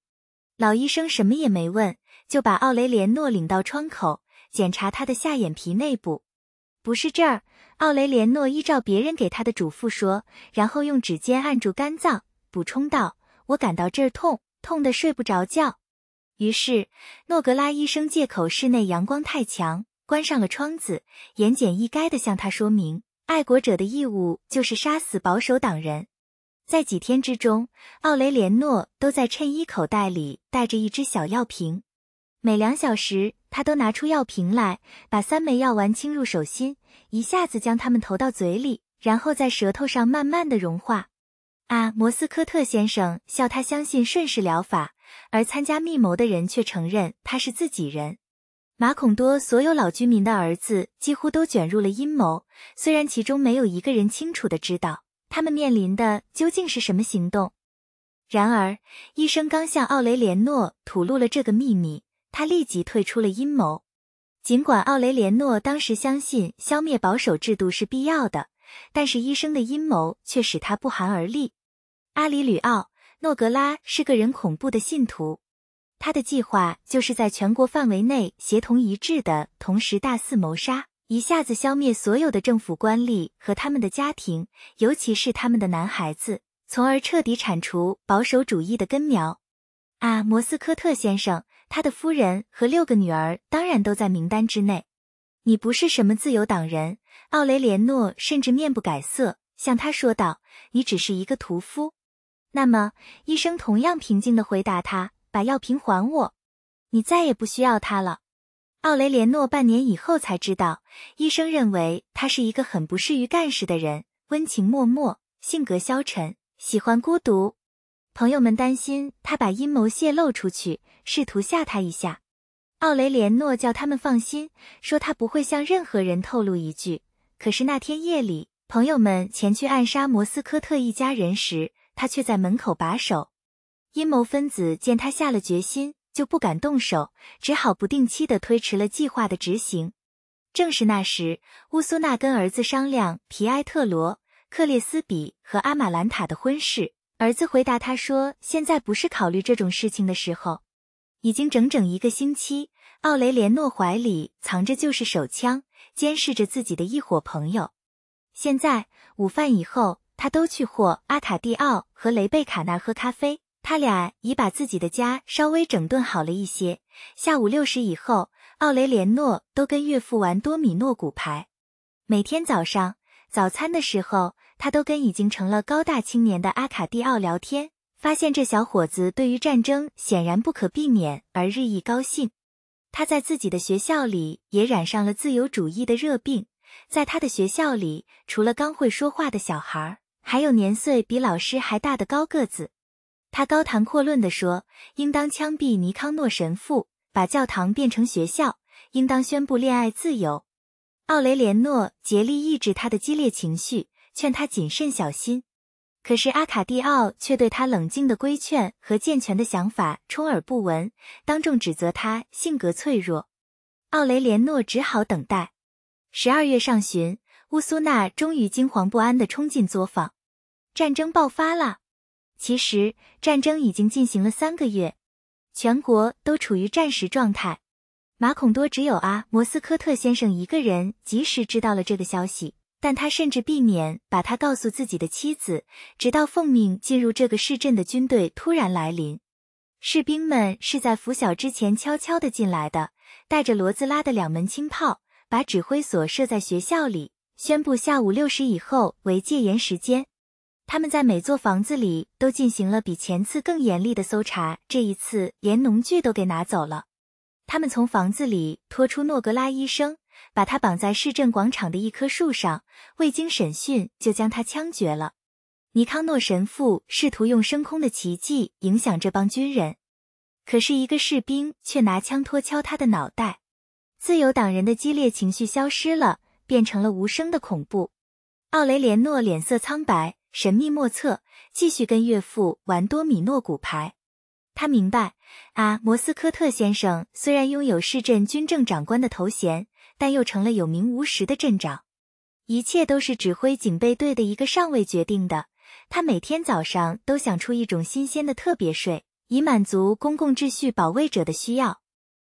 老医生什么也没问，就把奥雷连诺领到窗口，检查他的下眼皮内部。不是这儿，奥雷连诺依照别人给他的嘱咐说，然后用指尖按住肝脏，补充道：“我感到这儿痛，痛得睡不着觉。”于是，诺格拉医生借口室内阳光太强，关上了窗子，言简意赅地向他说明。爱国者的义务就是杀死保守党人。在几天之中，奥雷连诺都在衬衣口袋里带着一只小药瓶，每两小时他都拿出药瓶来，把三枚药丸倾入手心，一下子将它们投到嘴里，然后在舌头上慢慢的融化。啊，摩斯科特先生笑他相信顺势疗法，而参加密谋的人却承认他是自己人。马孔多所有老居民的儿子几乎都卷入了阴谋，虽然其中没有一个人清楚的知道他们面临的究竟是什么行动。然而，医生刚向奥雷连诺吐露了这个秘密，他立即退出了阴谋。尽管奥雷连诺当时相信消灭保守制度是必要的，但是医生的阴谋却使他不寒而栗。阿里吕奥·诺格拉是个人恐怖的信徒。他的计划就是在全国范围内协同一致的同时大肆谋杀，一下子消灭所有的政府官吏和他们的家庭，尤其是他们的男孩子，从而彻底铲除保守主义的根苗。啊，摩斯科特先生，他的夫人和六个女儿当然都在名单之内。你不是什么自由党人，奥雷连诺甚至面不改色向他说道：“你只是一个屠夫。”那么，医生同样平静地回答他。把药瓶还我，你再也不需要它了。奥雷连诺半年以后才知道，医生认为他是一个很不适于干事的人，温情脉脉，性格消沉，喜欢孤独。朋友们担心他把阴谋泄露出去，试图吓他一下。奥雷连诺叫他们放心，说他不会向任何人透露一句。可是那天夜里，朋友们前去暗杀摩斯科特一家人时，他却在门口把守。阴谋分子见他下了决心，就不敢动手，只好不定期的推迟了计划的执行。正是那时，乌苏娜跟儿子商量皮埃特罗、克列斯比和阿玛兰塔的婚事。儿子回答他说：“现在不是考虑这种事情的时候。”已经整整一个星期，奥雷连诺怀里藏着就是手枪，监视着自己的一伙朋友。现在午饭以后，他都去霍阿卡蒂奥和雷贝卡那喝咖啡。他俩已把自己的家稍微整顿好了一些。下午六时以后，奥雷连诺都跟岳父玩多米诺骨牌。每天早上早餐的时候，他都跟已经成了高大青年的阿卡蒂奥聊天，发现这小伙子对于战争显然不可避免而日益高兴。他在自己的学校里也染上了自由主义的热病。在他的学校里，除了刚会说话的小孩儿，还有年岁比老师还大的高个子。他高谈阔论的说，应当枪毙尼康诺神父，把教堂变成学校，应当宣布恋爱自由。奥雷连诺竭力抑制他的激烈情绪，劝他谨慎小心。可是阿卡蒂奥却对他冷静的规劝和健全的想法充耳不闻，当众指责他性格脆弱。奥雷连诺只好等待。十二月上旬，乌苏娜终于惊惶不安地冲进作坊，战争爆发了。其实战争已经进行了三个月，全国都处于战时状态。马孔多只有阿摩斯科特先生一个人及时知道了这个消息，但他甚至避免把他告诉自己的妻子，直到奉命进入这个市镇的军队突然来临。士兵们是在拂晓之前悄悄的进来的，带着骡子拉的两门轻炮，把指挥所设在学校里，宣布下午六时以后为戒严时间。他们在每座房子里都进行了比前次更严厉的搜查，这一次连农具都给拿走了。他们从房子里拖出诺格拉医生，把他绑在市政广场的一棵树上，未经审讯就将他枪决了。尼康诺神父试图用升空的奇迹影响这帮军人，可是一个士兵却拿枪托敲他的脑袋。自由党人的激烈情绪消失了，变成了无声的恐怖。奥雷连诺脸色苍白。神秘莫测，继续跟岳父玩多米诺骨牌。他明白，啊，摩斯科特先生虽然拥有市镇军政长官的头衔，但又成了有名无实的镇长。一切都是指挥警备队的一个上尉决定的。他每天早上都想出一种新鲜的特别税，以满足公共秩序保卫者的需要。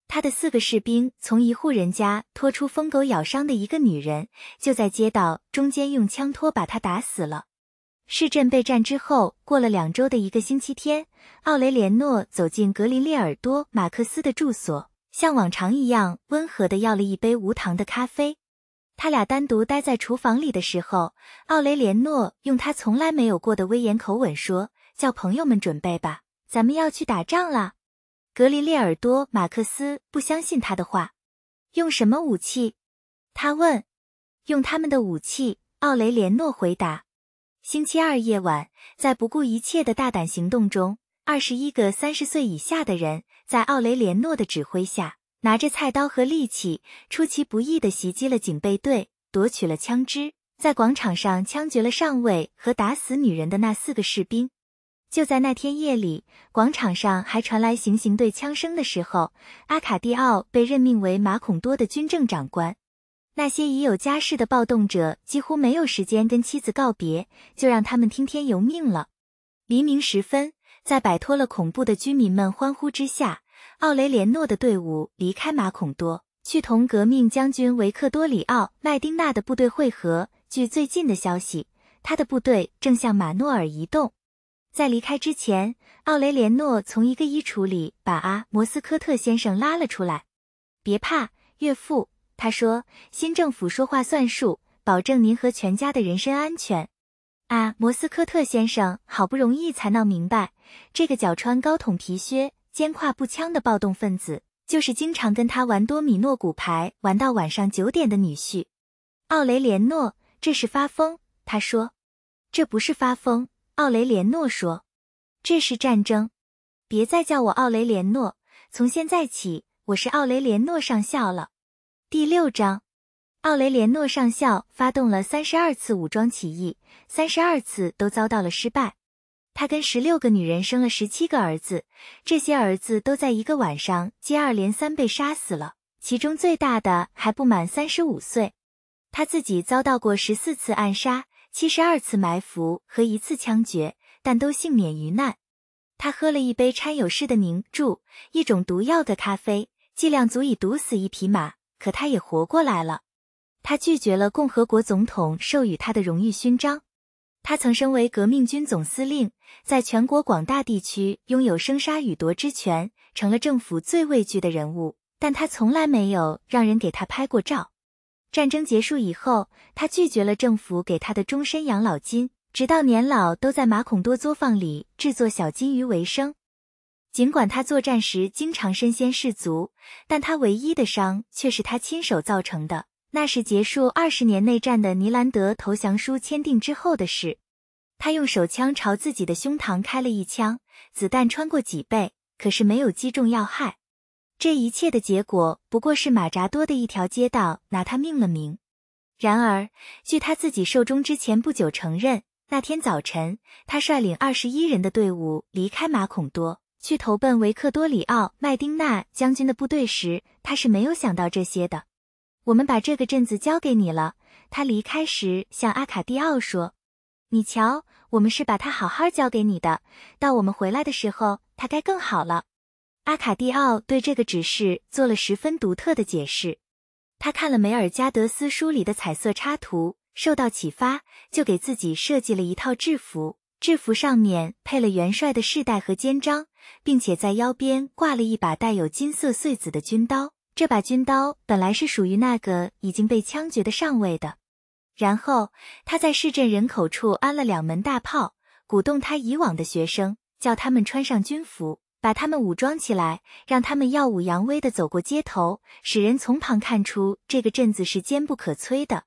他的四个士兵从一户人家拖出疯狗咬伤的一个女人，就在街道中间用枪托把她打死了。市镇备战之后，过了两周的一个星期天，奥雷连诺走进格林列尔多·马克思的住所，像往常一样温和地要了一杯无糖的咖啡。他俩单独待在厨房里的时候，奥雷连诺用他从来没有过的威严口吻说：“叫朋友们准备吧，咱们要去打仗了。”格林列尔多·马克思不相信他的话：“用什么武器？”他问。“用他们的武器。”奥雷连诺回答。星期二夜晚，在不顾一切的大胆行动中，二十一个三十岁以下的人在奥雷连诺的指挥下，拿着菜刀和利器，出其不意地袭击了警备队，夺取了枪支，在广场上枪决了上尉和打死女人的那四个士兵。就在那天夜里，广场上还传来行刑队枪声的时候，阿卡蒂奥被任命为马孔多的军政长官。那些已有家室的暴动者几乎没有时间跟妻子告别，就让他们听天由命了。黎明时分，在摆脱了恐怖的居民们欢呼之下，奥雷连诺的队伍离开马孔多，去同革命将军维克多里奥·麦丁纳的部队会合。据最近的消息，他的部队正向马诺尔移动。在离开之前，奥雷连诺从一个衣橱里把阿摩斯科特先生拉了出来。别怕，岳父。他说：“新政府说话算数，保证您和全家的人身安全。”啊，摩斯科特先生好不容易才闹明白，这个脚穿高筒皮靴、肩挎步枪的暴动分子，就是经常跟他玩多米诺骨牌，玩到晚上九点的女婿奥雷连诺。这是发疯，他说：“这不是发疯。”奥雷连诺说：“这是战争。”别再叫我奥雷连诺，从现在起我是奥雷连诺上校了。第六章，奥雷连诺上校发动了三十二次武装起义，三十二次都遭到了失败。他跟十六个女人生了十七个儿子，这些儿子都在一个晚上接二连三被杀死了，其中最大的还不满三十五岁。他自己遭到过十四次暗杀、七十二次埋伏和一次枪决，但都幸免于难。他喝了一杯掺有氏的凝柱，一种毒药的咖啡，剂量足以毒死一匹马。可他也活过来了。他拒绝了共和国总统授予他的荣誉勋章。他曾身为革命军总司令，在全国广大地区拥有生杀予夺之权，成了政府最畏惧的人物。但他从来没有让人给他拍过照。战争结束以后，他拒绝了政府给他的终身养老金，直到年老，都在马孔多作坊里制作小金鱼为生。尽管他作战时经常身先士卒，但他唯一的伤却是他亲手造成的。那是结束二十年内战的尼兰德投降书签订之后的事。他用手枪朝自己的胸膛开了一枪，子弹穿过脊背，可是没有击中要害。这一切的结果不过是马扎多的一条街道拿他命了名。然而，据他自己寿终之前不久承认，那天早晨他率领二十一人的队伍离开马孔多。去投奔维克多里奥·麦丁纳将军的部队时，他是没有想到这些的。我们把这个镇子交给你了，他离开时向阿卡蒂奥说：“你瞧，我们是把他好好交给你的。到我们回来的时候，他该更好了。”阿卡蒂奥对这个指示做了十分独特的解释。他看了梅尔加德斯书里的彩色插图，受到启发，就给自己设计了一套制服。制服上面配了元帅的饰带和肩章，并且在腰边挂了一把带有金色穗子的军刀。这把军刀本来是属于那个已经被枪决的上尉的。然后他在市镇人口处安了两门大炮，鼓动他以往的学生，叫他们穿上军服，把他们武装起来，让他们耀武扬威地走过街头，使人从旁看出这个镇子是坚不可摧的。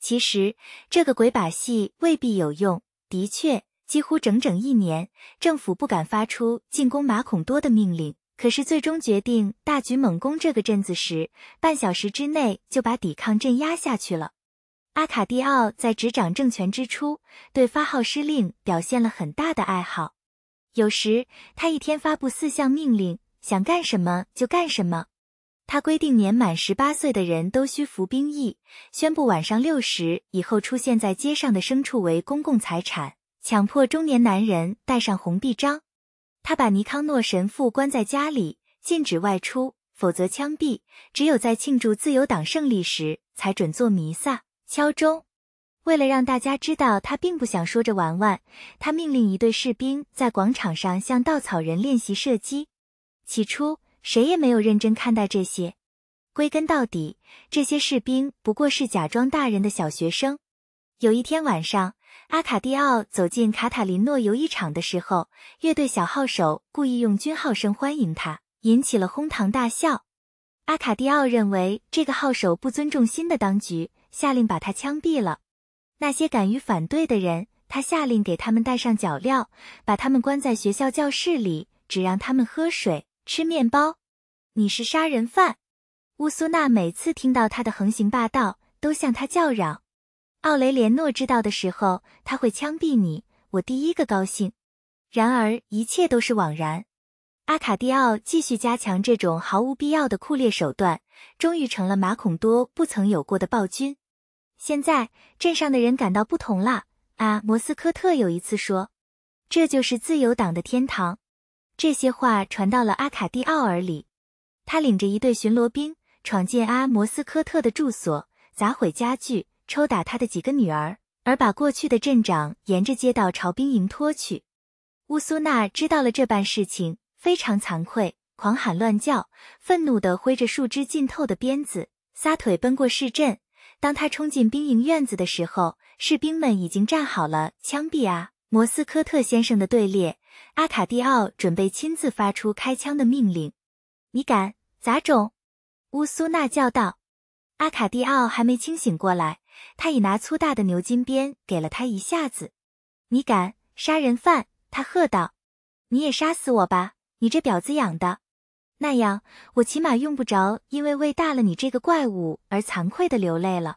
其实这个鬼把戏未必有用。的确。几乎整整一年，政府不敢发出进攻马孔多的命令。可是，最终决定大举猛攻这个镇子时，半小时之内就把抵抗镇压下去了。阿卡蒂奥在执掌政权之初，对发号施令表现了很大的爱好。有时，他一天发布四项命令，想干什么就干什么。他规定年满十八岁的人都需服兵役，宣布晚上六时以后出现在街上的牲畜为公共财产。强迫中年男人戴上红臂章，他把尼康诺神父关在家里，禁止外出，否则枪毙。只有在庆祝自由党胜利时，才准做弥撒敲钟。为了让大家知道他并不想说着玩玩，他命令一队士兵在广场上向稻草人练习射击。起初，谁也没有认真看待这些。归根到底，这些士兵不过是假装大人的小学生。有一天晚上。阿卡蒂奥走进卡塔林诺游艺场的时候，乐队小号手故意用军号声欢迎他，引起了哄堂大笑。阿卡蒂奥认为这个号手不尊重新的当局，下令把他枪毙了。那些敢于反对的人，他下令给他们戴上脚镣，把他们关在学校教室里，只让他们喝水、吃面包。你是杀人犯！乌苏娜每次听到他的横行霸道，都向他叫嚷。奥雷连诺知道的时候，他会枪毙你，我第一个高兴。然而一切都是枉然。阿卡蒂奥继续加强这种毫无必要的酷烈手段，终于成了马孔多不曾有过的暴君。现在镇上的人感到不同了。啊，摩斯科特有一次说：“这就是自由党的天堂。”这些话传到了阿卡蒂奥耳里，他领着一队巡逻兵闯进阿摩斯科特的住所，砸毁家具。抽打他的几个女儿，而把过去的镇长沿着街道朝兵营拖去。乌苏娜知道了这般事情，非常惭愧，狂喊乱叫，愤怒地挥着树枝浸透的鞭子，撒腿奔过市镇。当他冲进兵营院子的时候，士兵们已经站好了，枪毙啊！摩斯科特先生的队列，阿卡蒂奥准备亲自发出开枪的命令。你敢，杂种！乌苏娜叫道。阿卡蒂奥还没清醒过来。他已拿粗大的牛筋鞭给了他一下子。你敢杀人犯？他喝道。你也杀死我吧！你这婊子养的！那样，我起码用不着因为喂大了你这个怪物而惭愧的流泪了。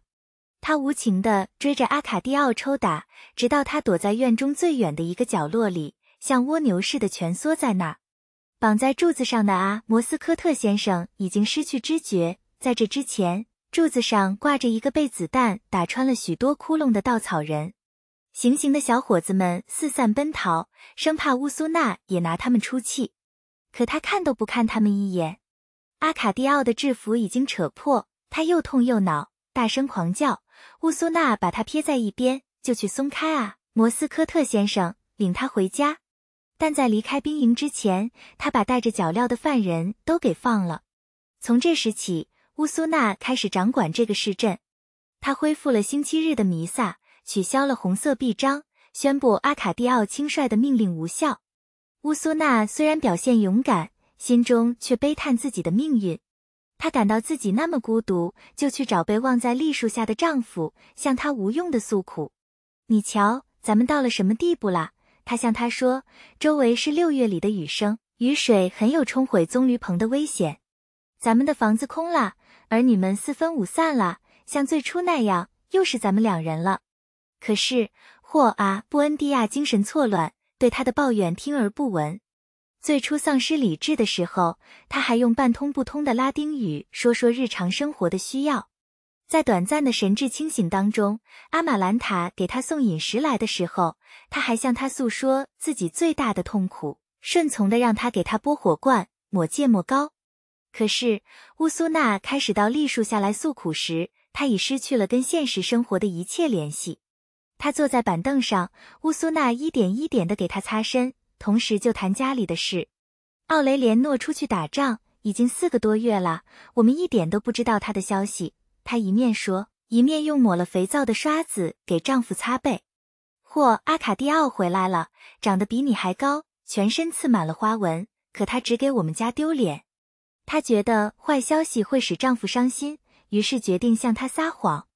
他无情地追着阿卡蒂奥抽打，直到他躲在院中最远的一个角落里，像蜗牛似的蜷缩在那儿。绑在柱子上的阿摩斯科特先生已经失去知觉，在这之前。柱子上挂着一个被子弹打穿了许多窟窿的稻草人，行刑的小伙子们四散奔逃，生怕乌苏娜也拿他们出气。可他看都不看他们一眼。阿卡蒂奥的制服已经扯破，他又痛又恼，大声狂叫。乌苏娜把他撇在一边，就去松开啊。摩斯科特先生领他回家，但在离开兵营之前，他把带着脚镣的犯人都给放了。从这时起。乌苏娜开始掌管这个市镇，他恢复了星期日的弥撒，取消了红色臂章，宣布阿卡蒂奥轻率的命令无效。乌苏娜虽然表现勇敢，心中却悲叹自己的命运。她感到自己那么孤独，就去找被忘在栗树下的丈夫，向他无用的诉苦：“你瞧，咱们到了什么地步了？他向他说：“周围是六月里的雨声，雨水很有冲毁棕榈棚的危险，咱们的房子空了。”儿女们四分五散了，像最初那样，又是咱们两人了。可是，霍阿布恩迪亚精神错乱，对他的抱怨听而不闻。最初丧失理智的时候，他还用半通不通的拉丁语说说日常生活的需要。在短暂的神志清醒当中，阿玛兰塔给他送饮食来的时候，他还向他诉说自己最大的痛苦，顺从的让他给他拨火罐、抹芥末膏。可是乌苏娜开始到栗树下来诉苦时，她已失去了跟现实生活的一切联系。她坐在板凳上，乌苏娜一点一点的给她擦身，同时就谈家里的事。奥雷连诺出去打仗已经四个多月了，我们一点都不知道他的消息。她一面说，一面用抹了肥皂的刷子给丈夫擦背。或阿卡蒂奥回来了，长得比你还高，全身刺满了花纹，可他只给我们家丢脸。她觉得坏消息会使丈夫伤心，于是决定向他撒谎。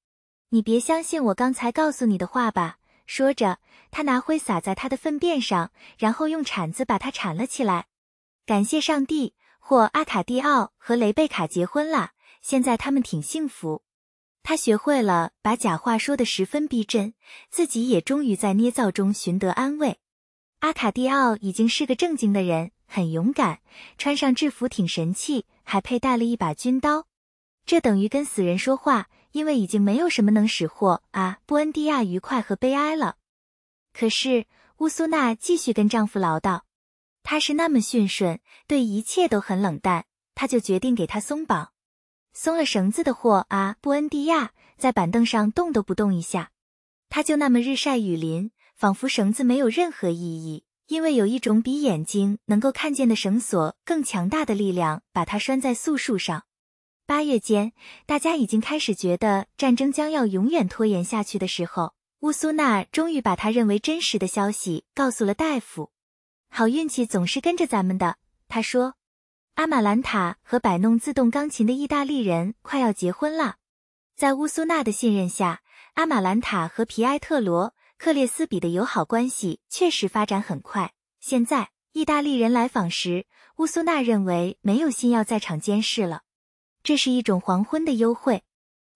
你别相信我刚才告诉你的话吧。说着，她拿灰撒在他的粪便上，然后用铲子把它铲了起来。感谢上帝，或阿卡蒂奥和雷贝卡结婚了，现在他们挺幸福。她学会了把假话说得十分逼真，自己也终于在捏造中寻得安慰。阿卡蒂奥已经是个正经的人。很勇敢，穿上制服挺神气，还佩戴了一把军刀，这等于跟死人说话，因为已经没有什么能使霍啊。布恩迪亚愉快和悲哀了。可是乌苏娜继续跟丈夫唠叨，她是那么驯顺，对一切都很冷淡，她就决定给他松绑，松了绳子的货啊。布恩迪亚在板凳上动都不动一下，他就那么日晒雨淋，仿佛绳子没有任何意义。因为有一种比眼睛能够看见的绳索更强大的力量，把它拴在素树上。八月间，大家已经开始觉得战争将要永远拖延下去的时候，乌苏娜终于把他认为真实的消息告诉了大夫。好运气总是跟着咱们的，他说。阿玛兰塔和摆弄自动钢琴的意大利人快要结婚了。在乌苏娜的信任下，阿玛兰塔和皮埃特罗。克列斯比的友好关系确实发展很快。现在意大利人来访时，乌苏纳认为没有心要在场监视了。这是一种黄昏的幽会。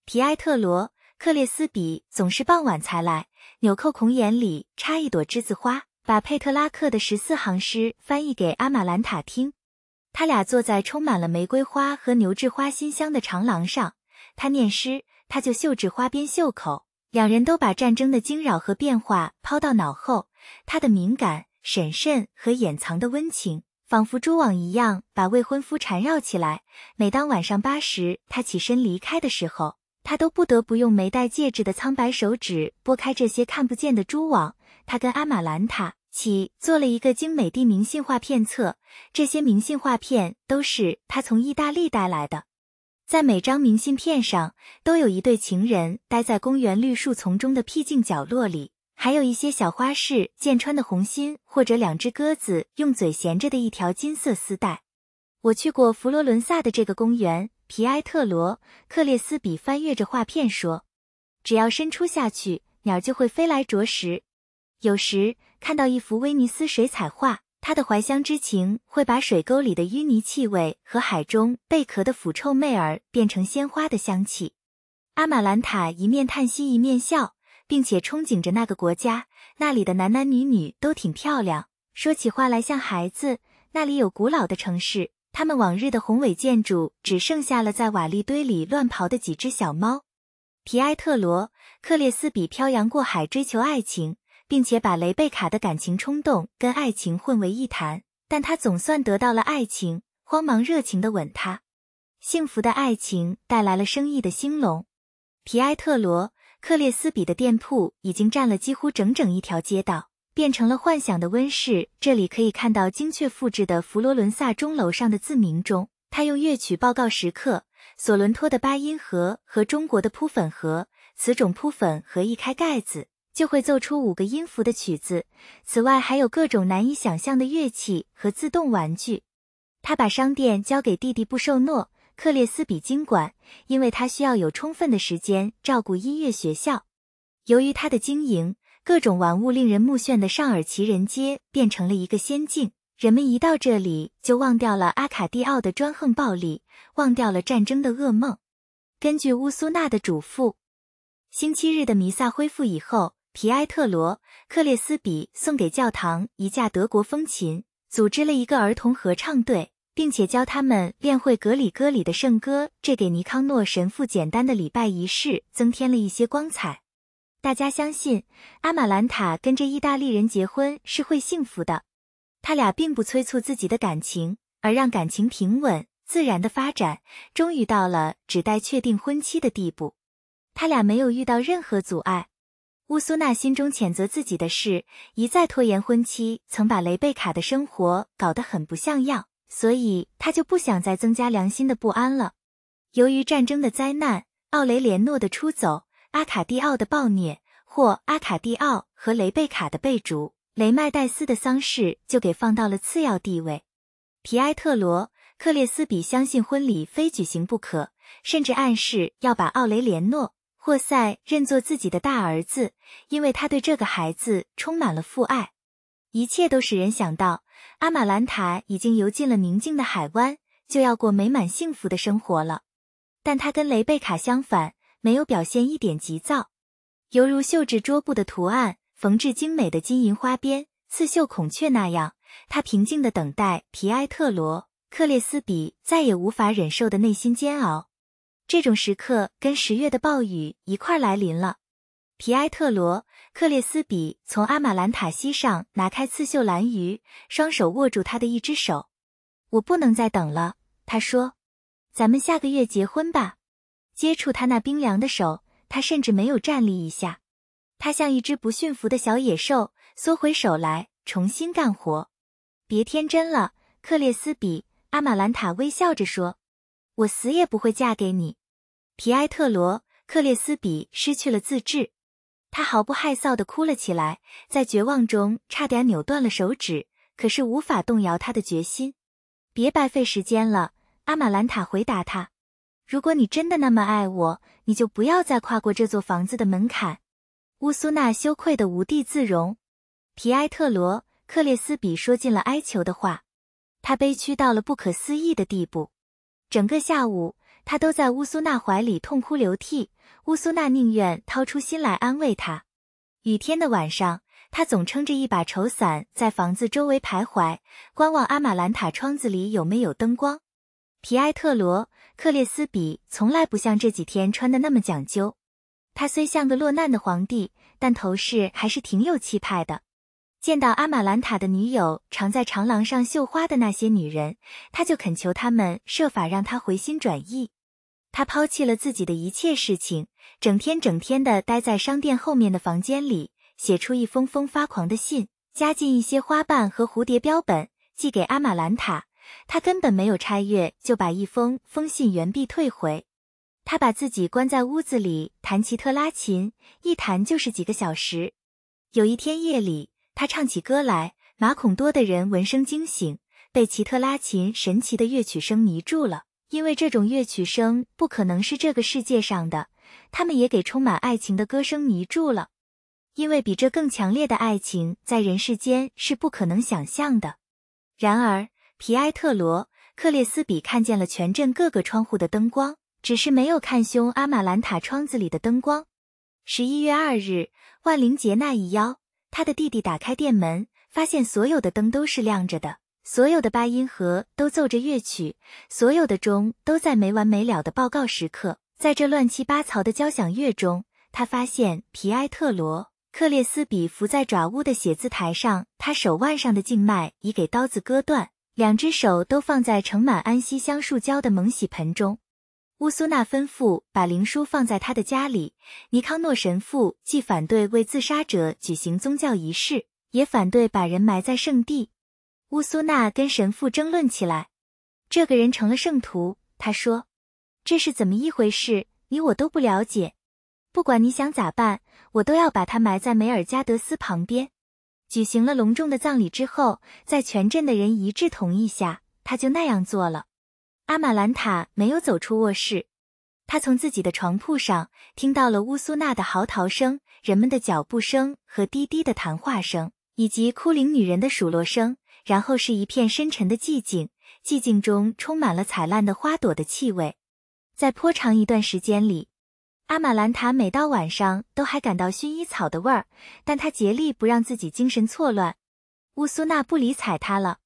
皮埃特罗·克列斯比总是傍晚才来。纽扣孔眼里插一朵栀子花，把佩特拉克的十四行诗翻译给阿玛兰塔听。他俩坐在充满了玫瑰花和牛至花馨香的长廊上，他念诗，他就绣至花边袖口。两人都把战争的惊扰和变化抛到脑后，他的敏感、审慎和掩藏的温情，仿佛蛛网一样把未婚夫缠绕起来。每当晚上八时他起身离开的时候，他都不得不用没戴戒指的苍白手指拨开这些看不见的蛛网。他跟阿玛兰塔起做了一个精美的明信片册，这些明信片都是他从意大利带来的。在每张明信片上，都有一对情人待在公园绿树丛中的僻静角落里，还有一些小花式箭穿的红心，或者两只鸽子用嘴衔着的一条金色丝带。我去过佛罗伦萨的这个公园，皮埃特罗·克列斯比翻阅着画片说：“只要伸出下去，鸟就会飞来啄食。有时看到一幅威尼斯水彩画。”他的怀乡之情会把水沟里的淤泥气味和海中贝壳的腐臭味儿变成鲜花的香气。阿玛兰塔一面叹息一面笑，并且憧憬着那个国家，那里的男男女女都挺漂亮，说起话来像孩子。那里有古老的城市，他们往日的宏伟建筑只剩下了在瓦砾堆里乱刨的几只小猫。皮埃特罗·克列斯比漂洋过海追求爱情。并且把雷贝卡的感情冲动跟爱情混为一谈，但他总算得到了爱情，慌忙热情地吻她。幸福的爱情带来了生意的兴隆。皮埃特罗·克列斯比的店铺已经占了几乎整整一条街道，变成了幻想的温室。这里可以看到精确复制的佛罗伦萨钟楼上的字名钟。他用乐曲报告时刻。索伦托的八音盒和中国的扑粉盒，此种扑粉盒一开盖子。就会奏出五个音符的曲子。此外，还有各种难以想象的乐器和自动玩具。他把商店交给弟弟布受诺克列斯比经管，因为他需要有充分的时间照顾音乐学校。由于他的经营，各种玩物令人目眩的上尔奇人街变成了一个仙境。人们一到这里就忘掉了阿卡蒂奥的专横暴力，忘掉了战争的噩梦。根据乌苏纳的嘱咐，星期日的弥撒恢复以后。皮埃特罗·克列斯比送给教堂一架德国风琴，组织了一个儿童合唱队，并且教他们练会格里戈里的圣歌。这给尼康诺神父简单的礼拜仪式增添了一些光彩。大家相信阿玛兰塔跟着意大利人结婚是会幸福的。他俩并不催促自己的感情，而让感情平稳自然的发展。终于到了只待确定婚期的地步。他俩没有遇到任何阻碍。乌苏娜心中谴责自己的事，一再拖延婚期，曾把雷贝卡的生活搞得很不像样，所以她就不想再增加良心的不安了。由于战争的灾难、奥雷连诺的出走、阿卡蒂奥的暴虐，或阿卡蒂奥和雷贝卡的被逐、雷麦戴斯的丧事，就给放到了次要地位。皮埃特罗·克列斯比相信婚礼非举行不可，甚至暗示要把奥雷连诺。霍塞认作自己的大儿子，因为他对这个孩子充满了父爱。一切都使人想到，阿玛兰塔已经游进了宁静的海湾，就要过美满幸福的生活了。但他跟雷贝卡相反，没有表现一点急躁，犹如绣制桌布的图案，缝制精美的金银花边，刺绣孔雀那样，他平静的等待皮埃特罗·克列斯比再也无法忍受的内心煎熬。这种时刻跟十月的暴雨一块来临了。皮埃特罗·克列斯比从阿玛兰塔西上拿开刺绣蓝鱼，双手握住他的一只手。我不能再等了，他说。咱们下个月结婚吧。接触他那冰凉的手，他甚至没有站立一下。他像一只不驯服的小野兽，缩回手来，重新干活。别天真了，克列斯比。阿玛兰塔微笑着说。我死也不会嫁给你，皮埃特罗克列斯比失去了自制，他毫不害臊的哭了起来，在绝望中差点扭断了手指，可是无法动摇他的决心。别白费时间了，阿玛兰塔回答他。如果你真的那么爱我，你就不要再跨过这座房子的门槛。乌苏娜羞愧的无地自容，皮埃特罗克列斯比说尽了哀求的话，他悲屈到了不可思议的地步。整个下午，他都在乌苏娜怀里痛哭流涕。乌苏娜宁愿掏出心来安慰他。雨天的晚上，他总撑着一把绸伞在房子周围徘徊，观望阿玛兰塔窗子里有没有灯光。皮埃特罗·克列斯比从来不像这几天穿的那么讲究。他虽像个落难的皇帝，但头饰还是挺有气派的。见到阿玛兰塔的女友，常在长廊上绣花的那些女人，他就恳求他们设法让他回心转意。他抛弃了自己的一切事情，整天整天的待在商店后面的房间里，写出一封封发狂的信，加进一些花瓣和蝴蝶标本，寄给阿玛兰塔。他根本没有拆阅，就把一封封信原地退回。他把自己关在屋子里，弹奇特拉琴，一弹就是几个小时。有一天夜里。他唱起歌来，马孔多的人闻声惊醒，被奇特拉琴神奇的乐曲声迷住了，因为这种乐曲声不可能是这个世界上的。他们也给充满爱情的歌声迷住了，因为比这更强烈的爱情在人世间是不可能想象的。然而，皮埃特罗·克列斯比看见了全镇各个窗户的灯光，只是没有看凶阿玛兰塔窗子里的灯光。十一月二日，万灵节那一邀，他的弟弟打开店门，发现所有的灯都是亮着的，所有的八音盒都奏着乐曲，所有的钟都在没完没了的报告时刻。在这乱七八糟的交响乐中，他发现皮埃特罗·克列斯比伏在爪屋的写字台上，他手腕上的静脉已给刀子割断，两只手都放在盛满安息香树胶的猛洗盆中。乌苏娜吩咐把灵书放在他的家里。尼康诺神父既反对为自杀者举行宗教仪式，也反对把人埋在圣地。乌苏娜跟神父争论起来。这个人成了圣徒，他说：“这是怎么一回事？你我都不了解。不管你想咋办，我都要把他埋在梅尔加德斯旁边。”举行了隆重的葬礼之后，在全镇的人一致同意下，他就那样做了。阿玛兰塔没有走出卧室，他从自己的床铺上听到了乌苏娜的嚎啕声、人们的脚步声和低低的谈话声，以及哭灵女人的数落声，然后是一片深沉的寂静。寂静中充满了踩烂的花朵的气味。在颇长一段时间里，阿玛兰塔每到晚上都还感到薰衣草的味儿，但他竭力不让自己精神错乱。乌苏娜不理睬他了。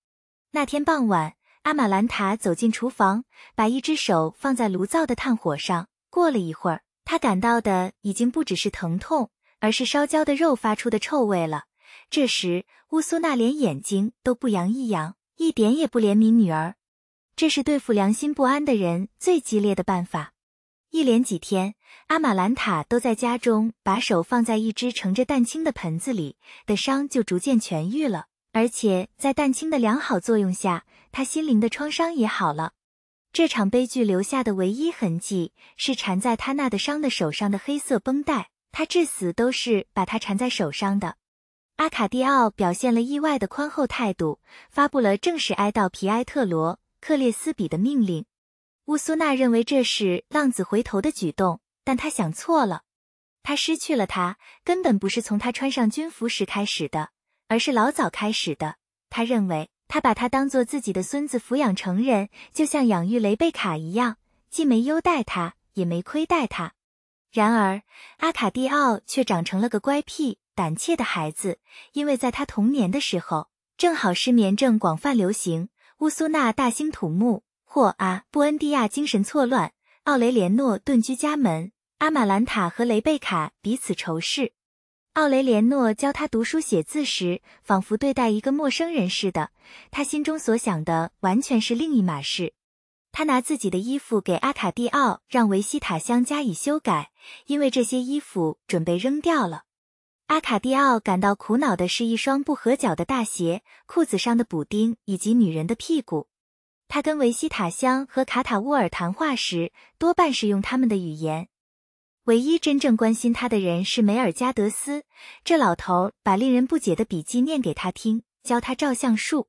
那天傍晚。阿玛兰塔走进厨房，把一只手放在炉灶的炭火上。过了一会儿，他感到的已经不只是疼痛，而是烧焦的肉发出的臭味了。这时，乌苏娜连眼睛都不扬一扬，一点也不怜悯女儿。这是对付良心不安的人最激烈的办法。一连几天，阿玛兰塔都在家中把手放在一只盛着蛋清的盆子里，的伤就逐渐痊愈了，而且在蛋清的良好作用下。他心灵的创伤也好了，这场悲剧留下的唯一痕迹是缠在他那的伤的手上的黑色绷带，他至死都是把它缠在手上的。阿卡蒂奥表现了意外的宽厚态度，发布了正式哀悼皮埃特罗·克列斯比的命令。乌苏娜认为这是浪子回头的举动，但他想错了，他失去了他根本不是从他穿上军服时开始的，而是老早开始的。他认为。他把他当做自己的孙子抚养成人，就像养育雷贝卡一样，既没优待他，也没亏待他。然而，阿卡蒂奥却长成了个乖僻、胆怯的孩子，因为在他童年的时候，正好失眠症广泛流行，乌苏纳大兴土木，霍阿·布恩蒂亚精神错乱，奥雷连诺遁居家门，阿玛兰塔和雷贝卡彼此仇视。奥雷连诺教他读书写字时，仿佛对待一个陌生人似的。他心中所想的完全是另一码事。他拿自己的衣服给阿卡蒂奥让维西塔乡加以修改，因为这些衣服准备扔掉了。阿卡蒂奥感到苦恼的是一双不合脚的大鞋、裤子上的补丁以及女人的屁股。他跟维西塔乡和卡塔乌尔谈话时，多半是用他们的语言。唯一真正关心他的人是梅尔加德斯，这老头把令人不解的笔记念给他听，教他照相术。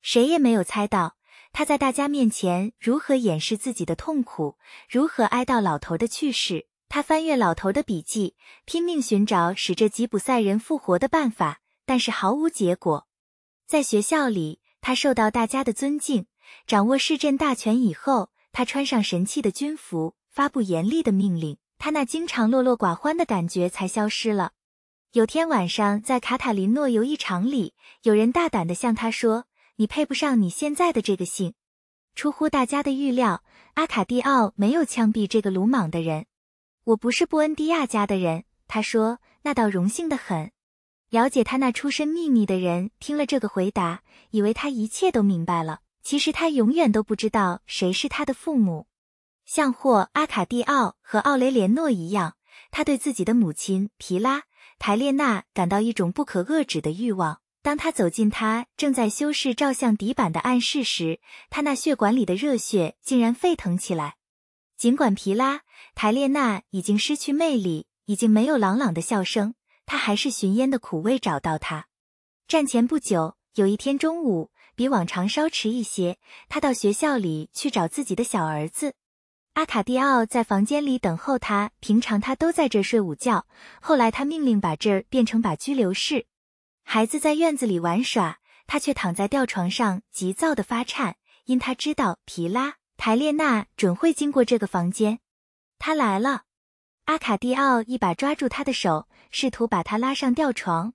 谁也没有猜到他在大家面前如何掩饰自己的痛苦，如何哀悼老头的去世。他翻阅老头的笔记，拼命寻找使这吉普赛人复活的办法，但是毫无结果。在学校里，他受到大家的尊敬；掌握市镇大权以后，他穿上神气的军服，发布严厉的命令。他那经常落落寡欢的感觉才消失了。有天晚上，在卡塔林诺游艺场里，有人大胆地向他说：“你配不上你现在的这个姓。”出乎大家的预料，阿卡蒂奥没有枪毙这个鲁莽的人。“我不是布恩迪亚家的人。”他说，“那倒荣幸的很。”了解他那出身秘密的人听了这个回答，以为他一切都明白了。其实他永远都不知道谁是他的父母。像霍阿卡蒂奥和奥雷连诺一样，他对自己的母亲皮拉台列娜感到一种不可遏制的欲望。当他走进他正在修饰照相底板的暗室时，他那血管里的热血竟然沸腾起来。尽管皮拉台列娜已经失去魅力，已经没有朗朗的笑声，他还是寻烟的苦味找到他。战前不久，有一天中午，比往常稍迟一些，他到学校里去找自己的小儿子。阿卡蒂奥在房间里等候他。平常他都在这睡午觉。后来他命令把这儿变成把拘留室。孩子在院子里玩耍，他却躺在吊床上，急躁的发颤，因他知道皮拉台列娜准会经过这个房间。他来了，阿卡蒂奥一把抓住他的手，试图把他拉上吊床。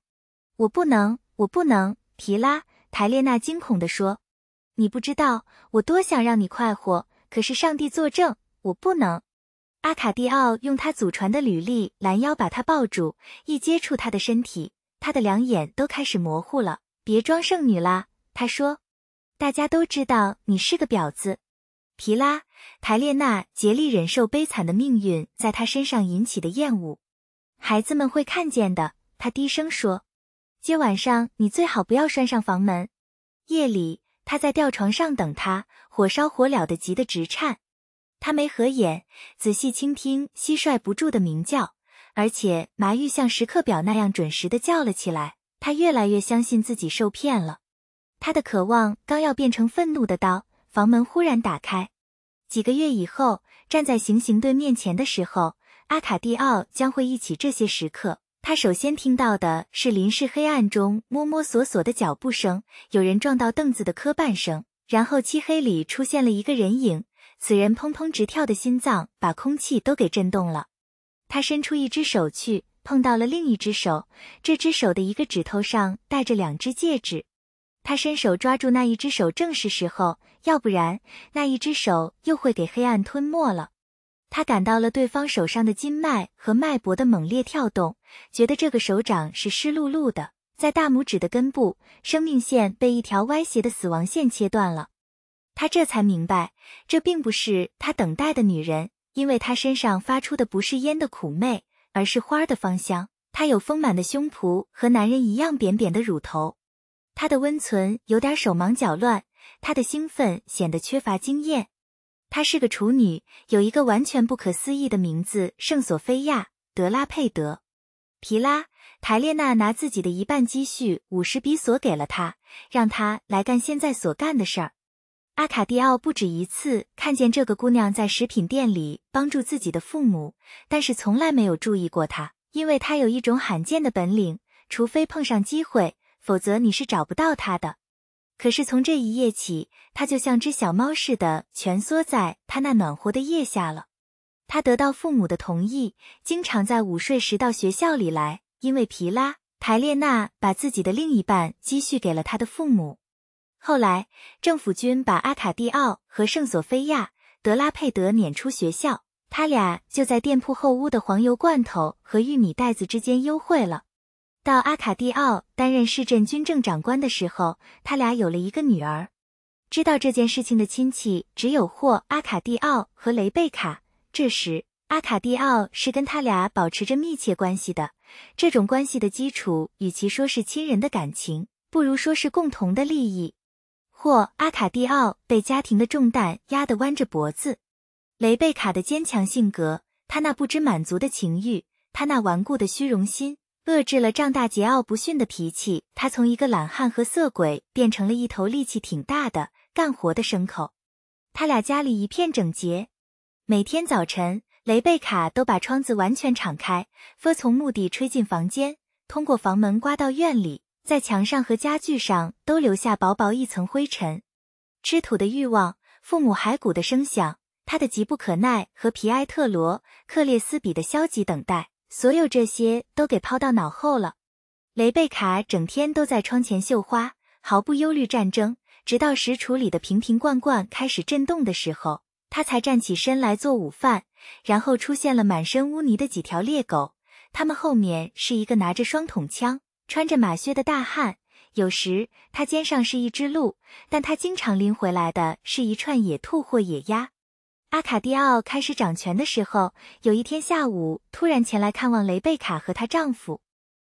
我不能，我不能！皮拉台列娜惊恐地说：“你不知道我多想让你快活，可是上帝作证。”我不能，阿卡蒂奥用他祖传的履历拦腰把她抱住，一接触她的身体，他的两眼都开始模糊了。别装圣女啦，他说。大家都知道你是个婊子，皮拉·台列娜竭力忍受悲惨的命运在她身上引起的厌恶。孩子们会看见的，他低声说。今晚上你最好不要拴上房门。夜里，他在吊床上等他，火烧火燎的，急得直颤。他没合眼，仔细倾听蟋蟀不住的鸣叫，而且麻玉像时刻表那样准时的叫了起来。他越来越相信自己受骗了，他的渴望刚要变成愤怒的刀，房门忽然打开。几个月以后，站在行刑队面前的时候，阿卡蒂奥将会忆起这些时刻。他首先听到的是林氏黑暗中摸摸索索的脚步声，有人撞到凳子的磕绊声，然后漆黑里出现了一个人影。此人砰砰直跳的心脏把空气都给震动了，他伸出一只手去碰到了另一只手，这只手的一个指头上戴着两只戒指，他伸手抓住那一只手正是时候，要不然那一只手又会给黑暗吞没了。他感到了对方手上的经脉和脉搏的猛烈跳动，觉得这个手掌是湿漉漉的，在大拇指的根部，生命线被一条歪斜的死亡线切断了。他这才明白，这并不是他等待的女人，因为她身上发出的不是烟的苦味，而是花的芳香。她有丰满的胸脯和男人一样扁扁的乳头，她的温存有点手忙脚乱，她的兴奋显得缺乏经验。她是个处女，有一个完全不可思议的名字——圣索菲亚·德拉佩德·皮拉泰列娜。拿自己的一半积蓄五十比索给了他，让他来干现在所干的事儿。阿卡蒂奥不止一次看见这个姑娘在食品店里帮助自己的父母，但是从来没有注意过她，因为她有一种罕见的本领，除非碰上机会，否则你是找不到她的。可是从这一夜起，她就像只小猫似的蜷缩在她那暖和的腋下了。他得到父母的同意，经常在午睡时到学校里来，因为皮拉·台列娜把自己的另一半积蓄给了他的父母。后来，政府军把阿卡蒂奥和圣索菲亚·德拉佩德撵出学校，他俩就在店铺后屋的黄油罐头和玉米袋子之间幽会了。到阿卡蒂奥担任市镇军政长官的时候，他俩有了一个女儿。知道这件事情的亲戚只有霍阿卡蒂奥和雷贝卡。这时，阿卡蒂奥是跟他俩保持着密切关系的。这种关系的基础，与其说是亲人的感情，不如说是共同的利益。或阿卡蒂奥被家庭的重担压得弯着脖子，雷贝卡的坚强性格，他那不知满足的情欲，他那顽固的虚荣心，遏制了仗大桀骜不驯的脾气。他从一个懒汉和色鬼变成了一头力气挺大的干活的牲口。他俩家里一片整洁。每天早晨，雷贝卡都把窗子完全敞开，风从墓地吹进房间，通过房门刮到院里。在墙上和家具上都留下薄薄一层灰尘，吃土的欲望、父母骸骨的声响、他的急不可耐和皮埃特罗克列斯比的消极等待，所有这些都给抛到脑后了。雷贝卡整天都在窗前绣花，毫不忧虑战争，直到石橱里的瓶瓶罐罐开始震动的时候，他才站起身来做午饭。然后出现了满身污泥的几条猎狗，他们后面是一个拿着双筒枪。穿着马靴的大汉，有时他肩上是一只鹿，但他经常拎回来的是一串野兔或野鸭。阿卡蒂奥开始掌权的时候，有一天下午突然前来看望雷贝卡和她丈夫。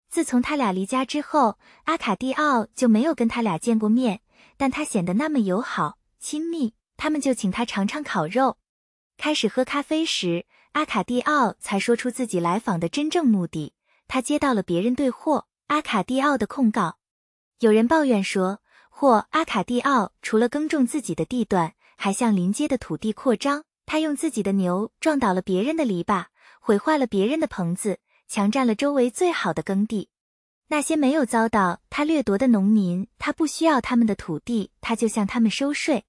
自从他俩离家之后，阿卡蒂奥就没有跟他俩见过面，但他显得那么友好亲密。他们就请他尝尝烤肉，开始喝咖啡时，阿卡蒂奥才说出自己来访的真正目的。他接到了别人对货。阿卡蒂奥的控告，有人抱怨说，或阿卡蒂奥除了耕种自己的地段，还向临街的土地扩张。他用自己的牛撞倒了别人的篱笆，毁坏了别人的棚子，强占了周围最好的耕地。那些没有遭到他掠夺的农民，他不需要他们的土地，他就向他们收税。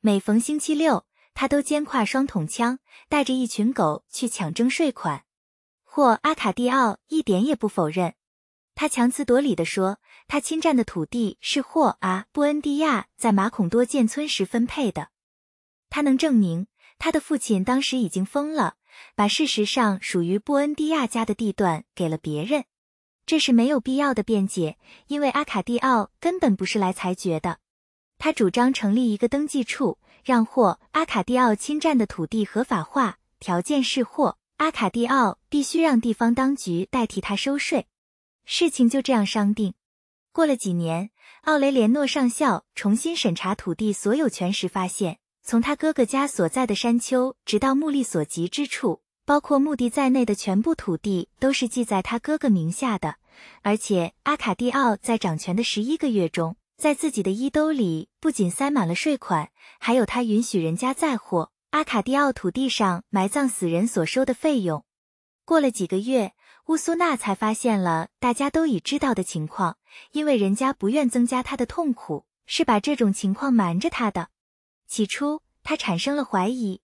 每逢星期六，他都肩挎双筒枪，带着一群狗去抢征税款。或阿卡蒂奥一点也不否认。他强词夺理地说：“他侵占的土地是霍阿布恩迪亚在马孔多建村时分配的。他能证明他的父亲当时已经疯了，把事实上属于布恩迪亚家的地段给了别人。这是没有必要的辩解，因为阿卡蒂奥根本不是来裁决的。他主张成立一个登记处，让霍阿卡蒂奥侵占的土地合法化。条件是霍阿卡蒂奥必须让地方当局代替他收税。”事情就这样商定。过了几年，奥雷连诺上校重新审查土地所有权时，发现从他哥哥家所在的山丘直到目力所及之处，包括墓地在内的全部土地都是记在他哥哥名下的。而且，阿卡蒂奥在掌权的十一个月中，在自己的衣兜里不仅塞满了税款，还有他允许人家载货阿卡蒂奥土地上埋葬死人所收的费用。过了几个月。乌苏娜才发现了大家都已知道的情况，因为人家不愿增加她的痛苦，是把这种情况瞒着她的。起初，她产生了怀疑：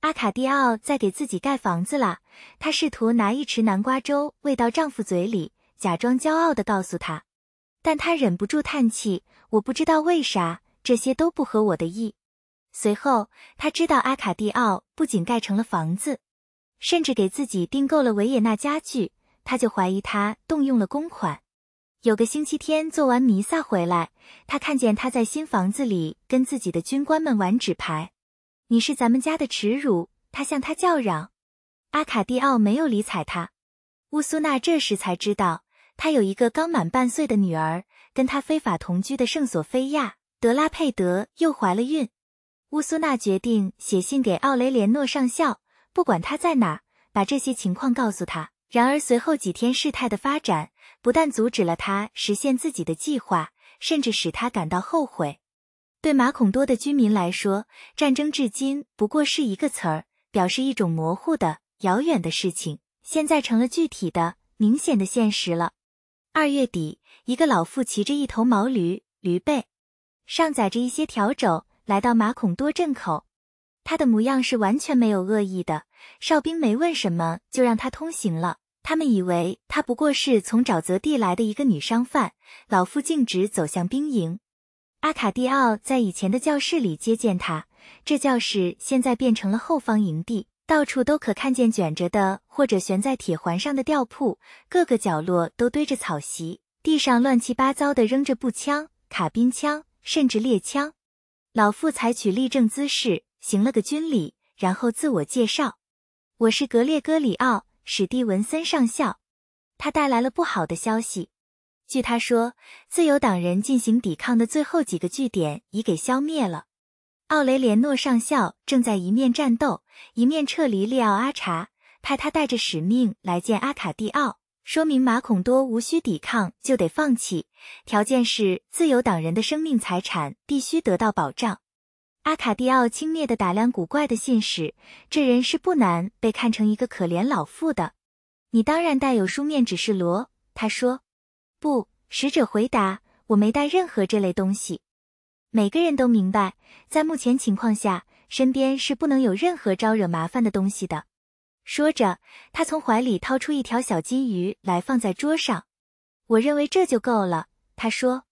阿卡蒂奥在给自己盖房子啦。她试图拿一池南瓜粥喂到丈夫嘴里，假装骄傲地告诉他，但她忍不住叹气：“我不知道为啥，这些都不合我的意。”随后，她知道阿卡蒂奥不仅盖成了房子，甚至给自己订购了维也纳家具。他就怀疑他动用了公款。有个星期天做完弥撒回来，他看见他在新房子里跟自己的军官们玩纸牌。你是咱们家的耻辱，他向他叫嚷。阿卡蒂奥没有理睬他。乌苏娜这时才知道，他有一个刚满半岁的女儿，跟他非法同居的圣索菲亚·德拉佩德又怀了孕。乌苏娜决定写信给奥雷连诺上校，不管他在哪，把这些情况告诉他。然而，随后几天事态的发展不但阻止了他实现自己的计划，甚至使他感到后悔。对马孔多的居民来说，战争至今不过是一个词儿，表示一种模糊的、遥远的事情。现在成了具体的、明显的现实了。二月底，一个老妇骑着一头毛驴，驴背上载着一些笤帚，来到马孔多镇口。他的模样是完全没有恶意的，哨兵没问什么就让他通行了。他们以为他不过是从沼泽地来的一个女商贩。老妇径直走向兵营。阿卡蒂奥在以前的教室里接见他，这教室现在变成了后方营地，到处都可看见卷着的或者悬在铁环上的吊铺，各个角落都堆着草席，地上乱七八糟的扔着步枪、卡宾枪，甚至猎枪。老妇采取立正姿势，行了个军礼，然后自我介绍：“我是格列戈里奥。”史蒂文森上校，他带来了不好的消息。据他说，自由党人进行抵抗的最后几个据点已给消灭了。奥雷连诺上校正在一面战斗，一面撤离利奥阿查，派他带着使命来见阿卡蒂奥，说明马孔多无需抵抗就得放弃，条件是自由党人的生命财产必须得到保障。阿卡蒂奥轻蔑地打量古怪的信使，这人是不难被看成一个可怜老妇的。你当然带有书面指示，罗，他说。不，使者回答，我没带任何这类东西。每个人都明白，在目前情况下，身边是不能有任何招惹麻烦的东西的。说着，他从怀里掏出一条小金鱼来，放在桌上。我认为这就够了，他说。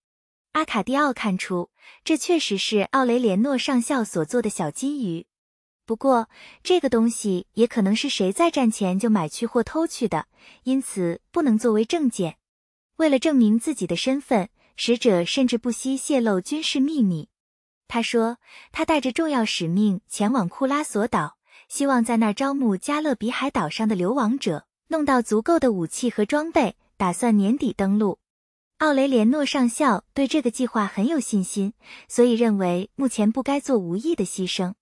阿卡蒂奥看出，这确实是奥雷连诺上校所做的小金鱼。不过，这个东西也可能是谁在战前就买去或偷去的，因此不能作为证件。为了证明自己的身份，使者甚至不惜泄露军事秘密。他说，他带着重要使命前往库拉索岛，希望在那招募加勒比海岛上的流亡者，弄到足够的武器和装备，打算年底登陆。奥雷连诺上校对这个计划很有信心，所以认为目前不该做无意的牺牲。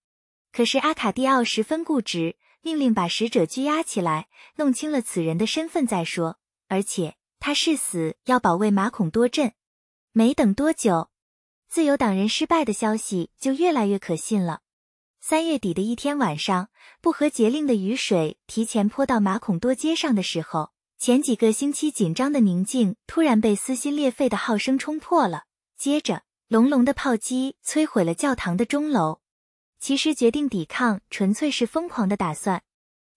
可是阿卡蒂奥十分固执，命令把使者拘押起来，弄清了此人的身份再说。而且他誓死要保卫马孔多镇。没等多久，自由党人失败的消息就越来越可信了。三月底的一天晚上，不和节令的雨水提前泼到马孔多街上的时候。前几个星期紧张的宁静突然被撕心裂肺的号声冲破了。接着，隆隆的炮击摧毁了教堂的钟楼。其实，决定抵抗纯粹是疯狂的打算。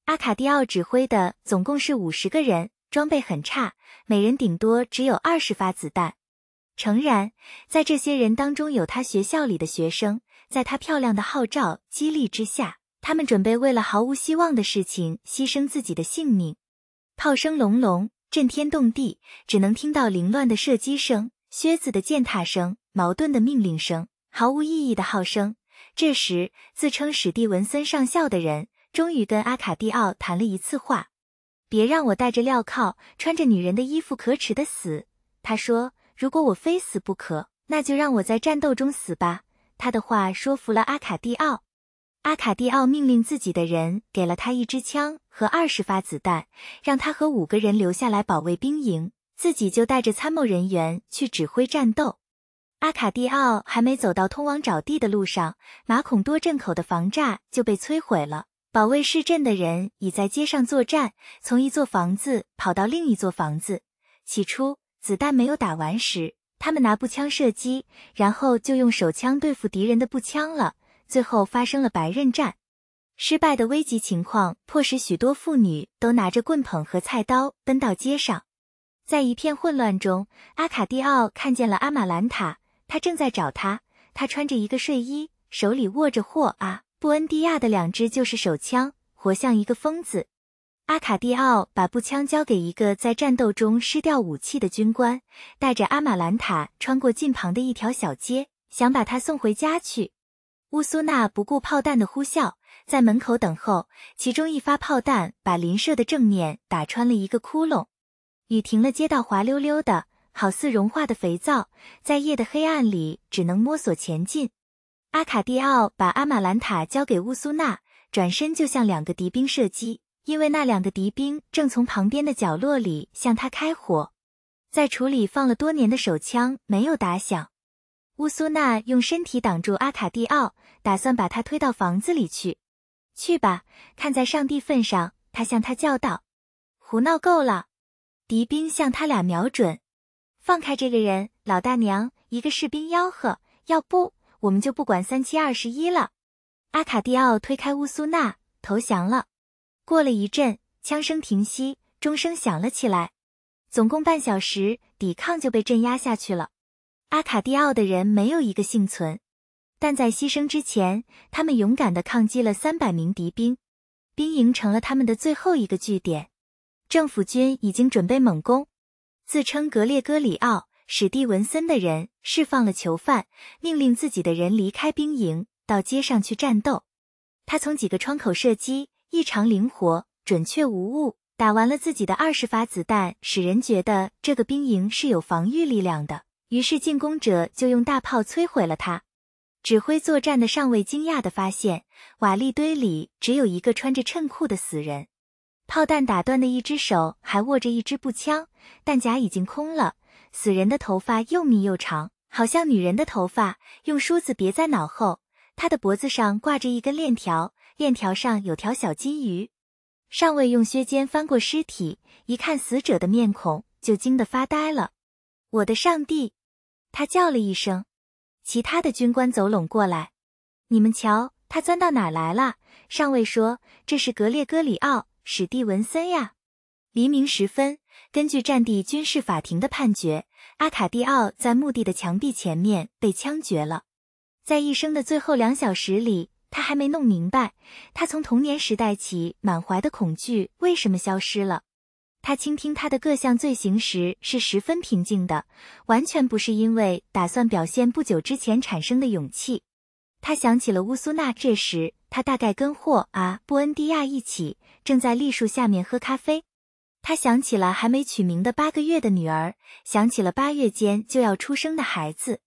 阿卡迪奥指挥的总共是五十个人，装备很差，每人顶多只有二十发子弹。诚然，在这些人当中有他学校里的学生，在他漂亮的号召激励之下，他们准备为了毫无希望的事情牺牲自己的性命。炮声隆隆，震天动地，只能听到凌乱的射击声、靴子的践踏声、矛盾的命令声、毫无意义的号声。这时，自称史蒂文森上校的人终于跟阿卡蒂奥谈了一次话：“别让我戴着镣铐，穿着女人的衣服，可耻的死。”他说：“如果我非死不可，那就让我在战斗中死吧。”他的话说服了阿卡蒂奥。阿卡蒂奥命令自己的人给了他一支枪和二十发子弹，让他和五个人留下来保卫兵营，自己就带着参谋人员去指挥战斗。阿卡蒂奥还没走到通往沼地的路上，马孔多镇口的防栅就被摧毁了。保卫市镇的人已在街上作战，从一座房子跑到另一座房子。起初，子弹没有打完时，他们拿步枪射击，然后就用手枪对付敌人的步枪了。最后发生了白刃战，失败的危急情况迫使许多妇女都拿着棍棒和菜刀奔到街上。在一片混乱中，阿卡蒂奥看见了阿玛兰塔，他正在找他。他穿着一个睡衣，手里握着霍阿布恩迪亚的两支就是手枪，活像一个疯子。阿卡蒂奥把步枪交给一个在战斗中失掉武器的军官，带着阿玛兰塔穿过近旁的一条小街，想把他送回家去。乌苏娜不顾炮弹的呼啸，在门口等候。其中一发炮弹把林舍的正面打穿了一个窟窿。雨停了，街道滑溜溜的，好似融化的肥皂，在夜的黑暗里只能摸索前进。阿卡蒂奥把阿玛兰塔交给乌苏娜，转身就向两个敌兵射击，因为那两个敌兵正从旁边的角落里向他开火。在橱里放了多年的手枪没有打响。乌苏娜用身体挡住阿卡蒂奥，打算把他推到房子里去。去吧，看在上帝份上，他向他叫道：“胡闹够了！”敌兵向他俩瞄准。放开这个人，老大娘！一个士兵吆喝：“要不我们就不管三七二十一了。”阿卡蒂奥推开乌苏娜，投降了。过了一阵，枪声停息，钟声响了起来。总共半小时，抵抗就被镇压下去了。阿卡蒂奥的人没有一个幸存，但在牺牲之前，他们勇敢的抗击了三百名敌兵。兵营成了他们的最后一个据点。政府军已经准备猛攻。自称格列戈里奥·史蒂文森的人释放了囚犯，命令自己的人离开兵营，到街上去战斗。他从几个窗口射击，异常灵活，准确无误。打完了自己的二十发子弹，使人觉得这个兵营是有防御力量的。于是进攻者就用大炮摧毁了它。指挥作战的上尉惊讶地发现，瓦砾堆里只有一个穿着衬裤的死人。炮弹打断的一只手还握着一支步枪，弹夹已经空了。死人的头发又密又长，好像女人的头发，用梳子别在脑后。他的脖子上挂着一根链条，链条上有条小金鱼。上尉用削尖翻过尸体，一看死者的面孔，就惊得发呆了。我的上帝！他叫了一声，其他的军官走拢过来。你们瞧，他钻到哪来了？上尉说：“这是格列戈里奥·史蒂文森呀。”黎明时分，根据战地军事法庭的判决，阿卡蒂奥在墓地的墙壁前面被枪决了。在一生的最后两小时里，他还没弄明白，他从童年时代起满怀的恐惧为什么消失了。他倾听他的各项罪行时是十分平静的，完全不是因为打算表现不久之前产生的勇气。他想起了乌苏娜，这时他大概跟霍阿布恩迪亚一起正在栗树下面喝咖啡。他想起了还没取名的八个月的女儿，想起了八月间就要出生的孩子。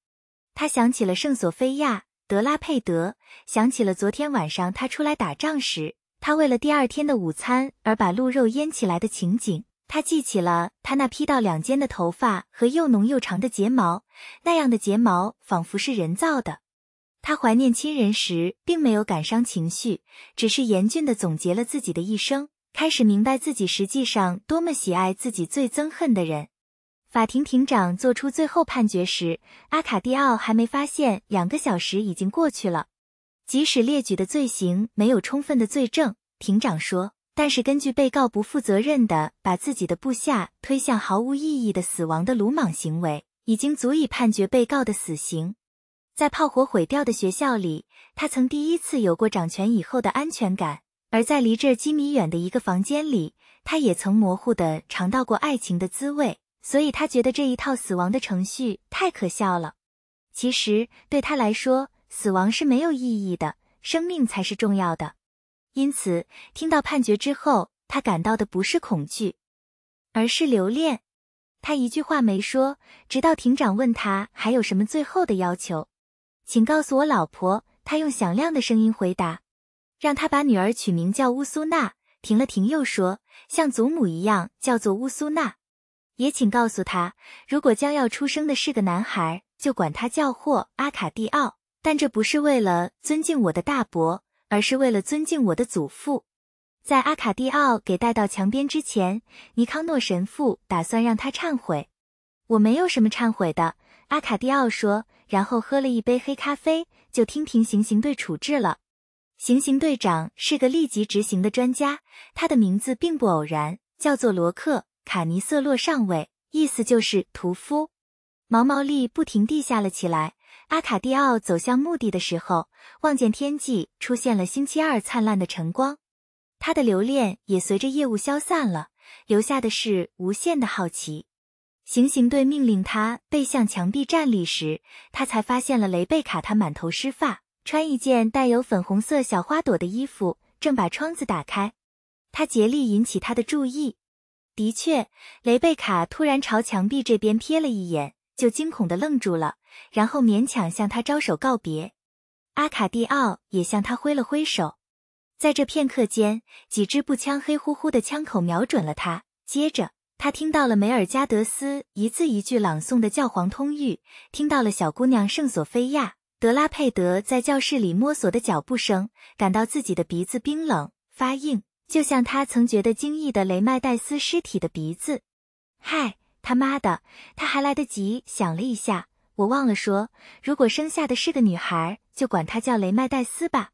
他想起了圣索菲亚德拉佩德，想起了昨天晚上他出来打仗时。他为了第二天的午餐而把鹿肉腌起来的情景，他记起了他那披到两肩的头发和又浓又长的睫毛，那样的睫毛仿佛是人造的。他怀念亲人时并没有感伤情绪，只是严峻的总结了自己的一生，开始明白自己实际上多么喜爱自己最憎恨的人。法庭庭长做出最后判决时，阿卡蒂奥还没发现两个小时已经过去了。即使列举的罪行没有充分的罪证，庭长说，但是根据被告不负责任的把自己的部下推向毫无意义的死亡的鲁莽行为，已经足以判决被告的死刑。在炮火毁掉的学校里，他曾第一次有过掌权以后的安全感；而在离这几米远的一个房间里，他也曾模糊的尝到过爱情的滋味。所以他觉得这一套死亡的程序太可笑了。其实对他来说，死亡是没有意义的，生命才是重要的。因此，听到判决之后，他感到的不是恐惧，而是留恋。他一句话没说，直到庭长问他还有什么最后的要求。请告诉我，老婆。他用响亮的声音回答：“让他把女儿取名叫乌苏娜。”停了停，又说：“像祖母一样，叫做乌苏娜。”也请告诉他，如果将要出生的是个男孩，就管他叫霍阿卡蒂奥。但这不是为了尊敬我的大伯，而是为了尊敬我的祖父。在阿卡蒂奥给带到墙边之前，尼康诺神父打算让他忏悔。我没有什么忏悔的，阿卡蒂奥说，然后喝了一杯黑咖啡，就听凭行刑队处置了。行刑队长是个立即执行的专家，他的名字并不偶然，叫做罗克卡尼瑟洛上尉，意思就是屠夫。毛毛利不停地下了起来。阿卡蒂奥走向墓地的时候，望见天际出现了星期二灿烂的晨光，他的留恋也随着夜雾消散了，留下的是无限的好奇。行刑队命令他背向墙壁站立时，他才发现了雷贝卡，她满头湿发，穿一件带有粉红色小花朵的衣服，正把窗子打开。他竭力引起他的注意。的确，雷贝卡突然朝墙壁这边瞥了一眼。就惊恐的愣住了，然后勉强向他招手告别。阿卡蒂奥也向他挥了挥手。在这片刻间，几支步枪黑乎乎的枪口瞄准了他。接着，他听到了梅尔加德斯一字一句朗诵的教皇通谕，听到了小姑娘圣索菲亚德拉佩德在教室里摸索的脚步声，感到自己的鼻子冰冷发硬，就像他曾觉得惊异的雷麦戴斯尸体的鼻子。嗨。他妈的！他还来得及想了一下，我忘了说，如果生下的是个女孩，就管她叫雷麦戴斯吧。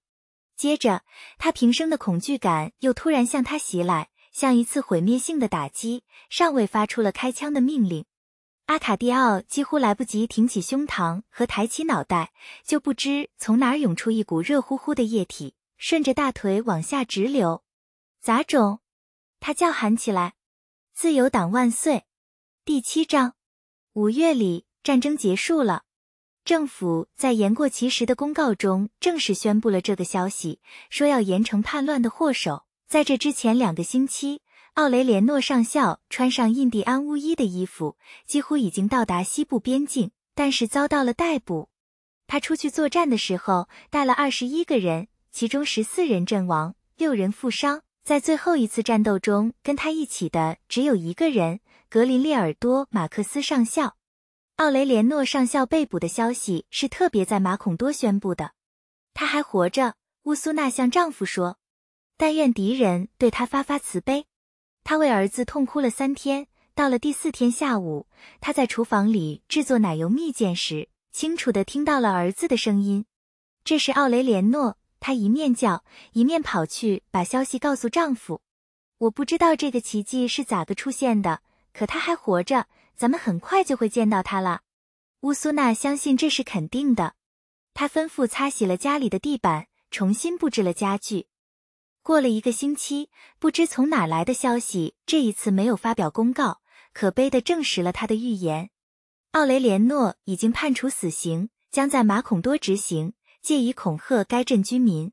接着，他平生的恐惧感又突然向他袭来，像一次毁灭性的打击。尚未发出了开枪的命令，阿卡迪奥几乎来不及挺起胸膛和抬起脑袋，就不知从哪涌出一股热乎乎的液体，顺着大腿往下直流。杂种！他叫喊起来：“自由党万岁！”第七章，五月里战争结束了。政府在言过其实的公告中正式宣布了这个消息，说要严惩叛乱的祸首。在这之前两个星期，奥雷连诺上校穿上印第安巫医的衣服，几乎已经到达西部边境，但是遭到了逮捕。他出去作战的时候带了二十一个人，其中十四人阵亡，六人负伤。在最后一次战斗中，跟他一起的只有一个人。格林列尔多·马克思上校、奥雷连诺上校被捕的消息是特别在马孔多宣布的。他还活着。乌苏娜向丈夫说：“但愿敌人对他发发慈悲。”她为儿子痛哭了三天。到了第四天下午，她在厨房里制作奶油蜜饯时，清楚地听到了儿子的声音。这是奥雷连诺。他一面叫，一面跑去把消息告诉丈夫。我不知道这个奇迹是咋个出现的。可他还活着，咱们很快就会见到他了。乌苏娜相信这是肯定的。她吩咐擦洗了家里的地板，重新布置了家具。过了一个星期，不知从哪来的消息，这一次没有发表公告，可悲地证实了他的预言：奥雷连诺已经判处死刑，将在马孔多执行，借以恐吓该镇居民。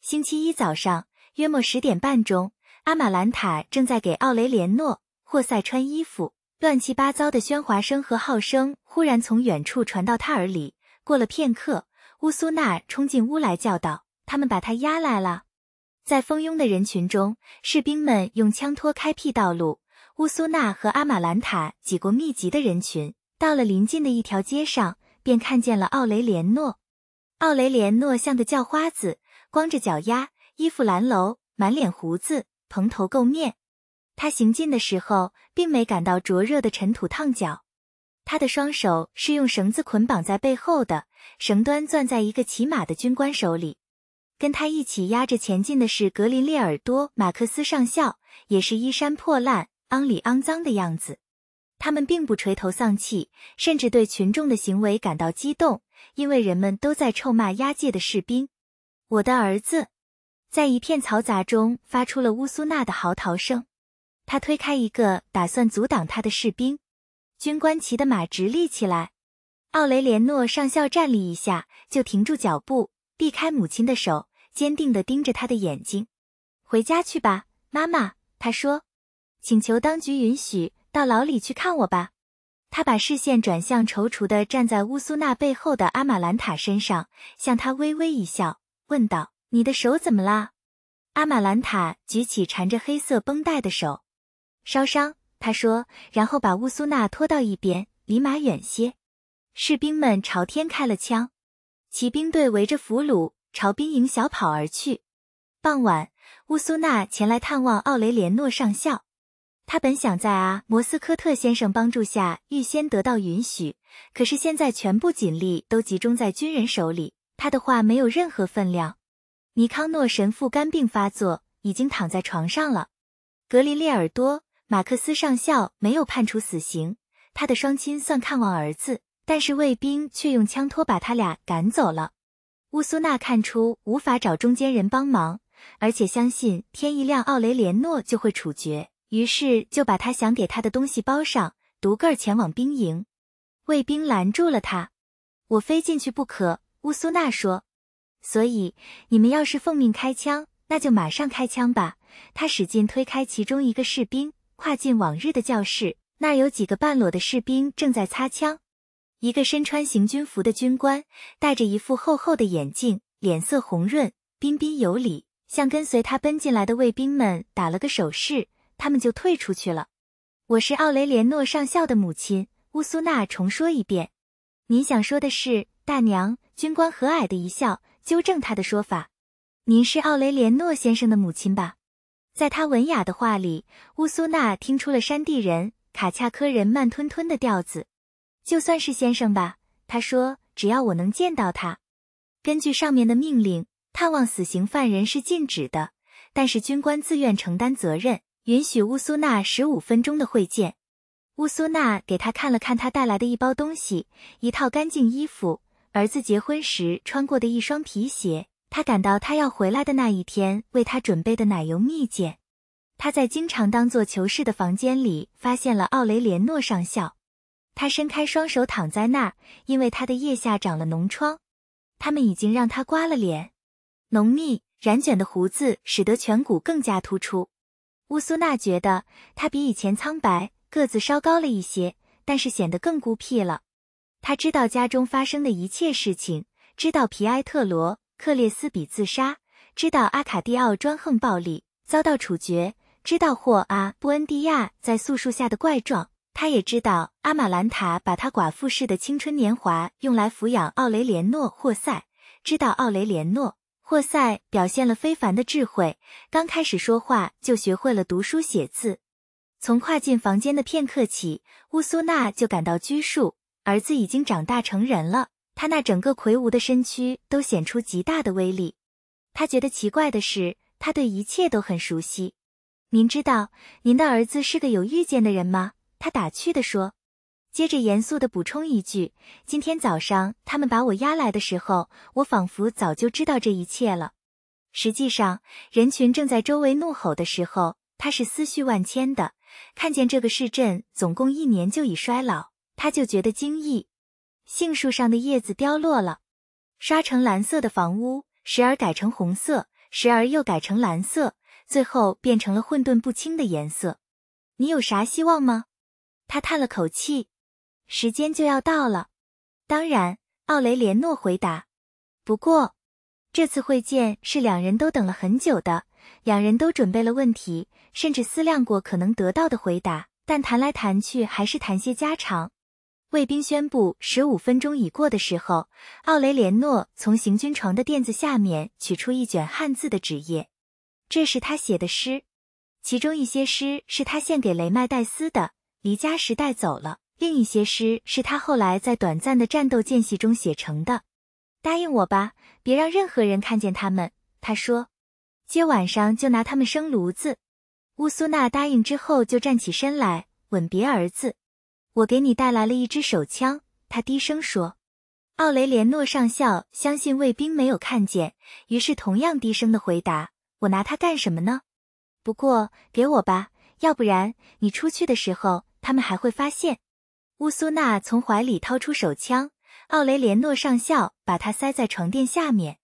星期一早上约莫十点半钟，阿玛兰塔正在给奥雷连诺。莫塞穿衣服，乱七八糟的喧哗声和号声忽然从远处传到他耳里。过了片刻，乌苏娜冲进屋来叫道：“他们把他押来了！”在蜂拥的人群中，士兵们用枪托开辟道路。乌苏娜和阿玛兰塔挤过密集的人群，到了临近的一条街上，便看见了奥雷连诺。奥雷连诺像个叫花子，光着脚丫，衣服褴褛，满脸胡子，蓬头垢面。他行进的时候，并没感到灼热的尘土烫脚。他的双手是用绳子捆绑在背后的，绳端攥在一个骑马的军官手里。跟他一起压着前进的是格林列尔多·马克思上校，也是衣衫破烂、肮里肮脏的样子。他们并不垂头丧气，甚至对群众的行为感到激动，因为人们都在臭骂押解的士兵。我的儿子，在一片嘈杂中发出了乌苏纳的嚎啕声。他推开一个打算阻挡他的士兵，军官骑的马直立起来。奥雷连诺上校站立一下，就停住脚步，避开母亲的手，坚定地盯着他的眼睛：“回家去吧，妈妈。”他说：“请求当局允许到牢里去看我吧。”他把视线转向踌躇地站在乌苏纳背后的阿玛兰塔身上，向他微微一笑，问道：“你的手怎么啦？”阿玛兰塔举起缠着黑色绷带的手。烧伤，他说，然后把乌苏纳拖到一边，离马远些。士兵们朝天开了枪，骑兵队围着俘虏朝兵营小跑而去。傍晚，乌苏纳前来探望奥雷连诺上校。他本想在阿摩斯科特先生帮助下预先得到允许，可是现在全部警力都集中在军人手里，他的话没有任何分量。尼康诺神父肝病发作，已经躺在床上了。格林列尔多。马克思上校没有判处死刑，他的双亲算看望儿子，但是卫兵却用枪托把他俩赶走了。乌苏娜看出无法找中间人帮忙，而且相信天一亮奥雷连诺就会处决，于是就把他想给他的东西包上，独个儿前往兵营。卫兵拦住了他：“我非进去不可。”乌苏娜说：“所以你们要是奉命开枪，那就马上开枪吧。”他使劲推开其中一个士兵。跨进往日的教室，那有几个半裸的士兵正在擦枪。一个身穿行军服的军官，戴着一副厚厚的眼镜，脸色红润，彬彬有礼，向跟随他奔进来的卫兵们打了个手势，他们就退出去了。我是奥雷连诺上校的母亲乌苏娜。重说一遍，您想说的是，大娘？军官和蔼的一笑，纠正他的说法：“您是奥雷连诺先生的母亲吧？”在他文雅的话里，乌苏娜听出了山地人卡恰科人慢吞吞的调子。就算是先生吧，他说，只要我能见到他。根据上面的命令，探望死刑犯人是禁止的，但是军官自愿承担责任，允许乌苏娜十五分钟的会见。乌苏娜给他看了看他带来的一包东西，一套干净衣服，儿子结婚时穿过的一双皮鞋。他感到他要回来的那一天，为他准备的奶油蜜饯。他在经常当做囚室的房间里发现了奥雷连诺上校。他伸开双手躺在那儿，因为他的腋下长了脓疮。他们已经让他刮了脸，浓密染卷的胡子使得颧骨更加突出。乌苏娜觉得他比以前苍白，个子稍高了一些，但是显得更孤僻了。他知道家中发生的一切事情，知道皮埃特罗。克列斯比自杀，知道阿卡蒂奥专横暴力遭到处决，知道霍阿布恩迪亚在宿树下的怪状，他也知道阿玛兰塔把他寡妇式的青春年华用来抚养奥雷连诺·霍塞，知道奥雷连诺·霍塞表现了非凡的智慧，刚开始说话就学会了读书写字，从跨进房间的片刻起，乌苏娜就感到拘束，儿子已经长大成人了。他那整个魁梧的身躯都显出极大的威力。他觉得奇怪的是，他对一切都很熟悉。您知道您的儿子是个有预见的人吗？他打趣的说，接着严肃的补充一句：“今天早上他们把我押来的时候，我仿佛早就知道这一切了。”实际上，人群正在周围怒吼的时候，他是思绪万千的。看见这个市镇总共一年就已衰老，他就觉得惊异。杏树上的叶子凋落了，刷成蓝色的房屋，时而改成红色，时而又改成蓝色，最后变成了混沌不清的颜色。你有啥希望吗？他叹了口气。时间就要到了。当然，奥雷连诺回答。不过，这次会见是两人都等了很久的，两人都准备了问题，甚至思量过可能得到的回答，但谈来谈去还是谈些家常。卫兵宣布十五分钟已过的时候，奥雷连诺从行军床的垫子下面取出一卷汉字的纸页，这是他写的诗，其中一些诗是他献给雷麦戴斯的，离家时带走了；另一些诗是他后来在短暂的战斗间隙中写成的。答应我吧，别让任何人看见他们，他说。今晚上就拿他们生炉子。乌苏娜答应之后，就站起身来吻别儿子。我给你带来了一支手枪，他低声说。奥雷连诺上校相信卫兵没有看见，于是同样低声的回答：“我拿它干什么呢？不过给我吧，要不然你出去的时候他们还会发现。”乌苏娜从怀里掏出手枪，奥雷连诺上校把它塞在床垫下面。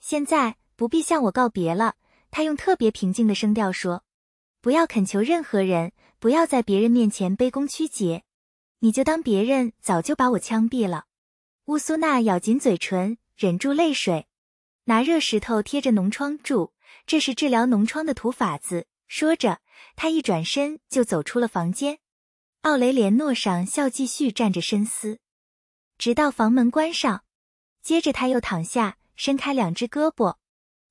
现在不必向我告别了，他用特别平静的声调说：“不要恳求任何人，不要在别人面前卑躬屈节。”你就当别人早就把我枪毙了。乌苏娜咬紧嘴唇，忍住泪水，拿热石头贴着脓疮住，这是治疗脓疮的土法子。说着，他一转身就走出了房间。奥雷连诺上校继续站着深思，直到房门关上。接着，他又躺下，伸开两只胳膊。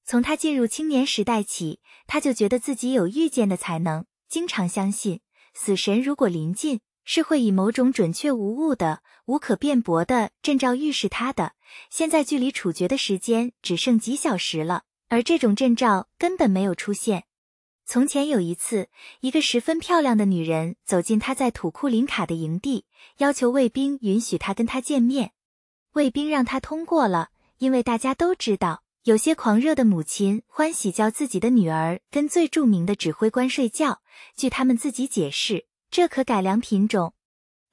从他进入青年时代起，他就觉得自己有预见的才能，经常相信死神如果临近。是会以某种准确无误的、无可辩驳的证照预示他的。现在距离处决的时间只剩几小时了，而这种证照根本没有出现。从前有一次，一个十分漂亮的女人走进他在土库林卡的营地，要求卫兵允许她跟他见面。卫兵让他通过了，因为大家都知道，有些狂热的母亲欢喜叫自己的女儿跟最著名的指挥官睡觉。据他们自己解释。这可改良品种。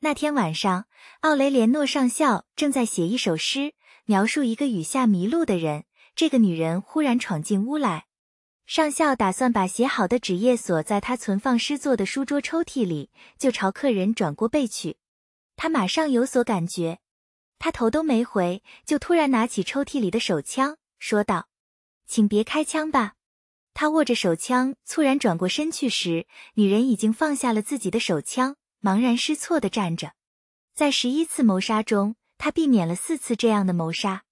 那天晚上，奥雷连诺上校正在写一首诗，描述一个雨下迷路的人。这个女人忽然闯进屋来。上校打算把写好的纸页锁在他存放诗作的书桌抽屉里，就朝客人转过背去。他马上有所感觉，他头都没回，就突然拿起抽屉里的手枪，说道：“请别开枪吧。”他握着手枪，猝然转过身去时，女人已经放下了自己的手枪，茫然失措地站着。在十一次谋杀中，他避免了四次这样的谋杀。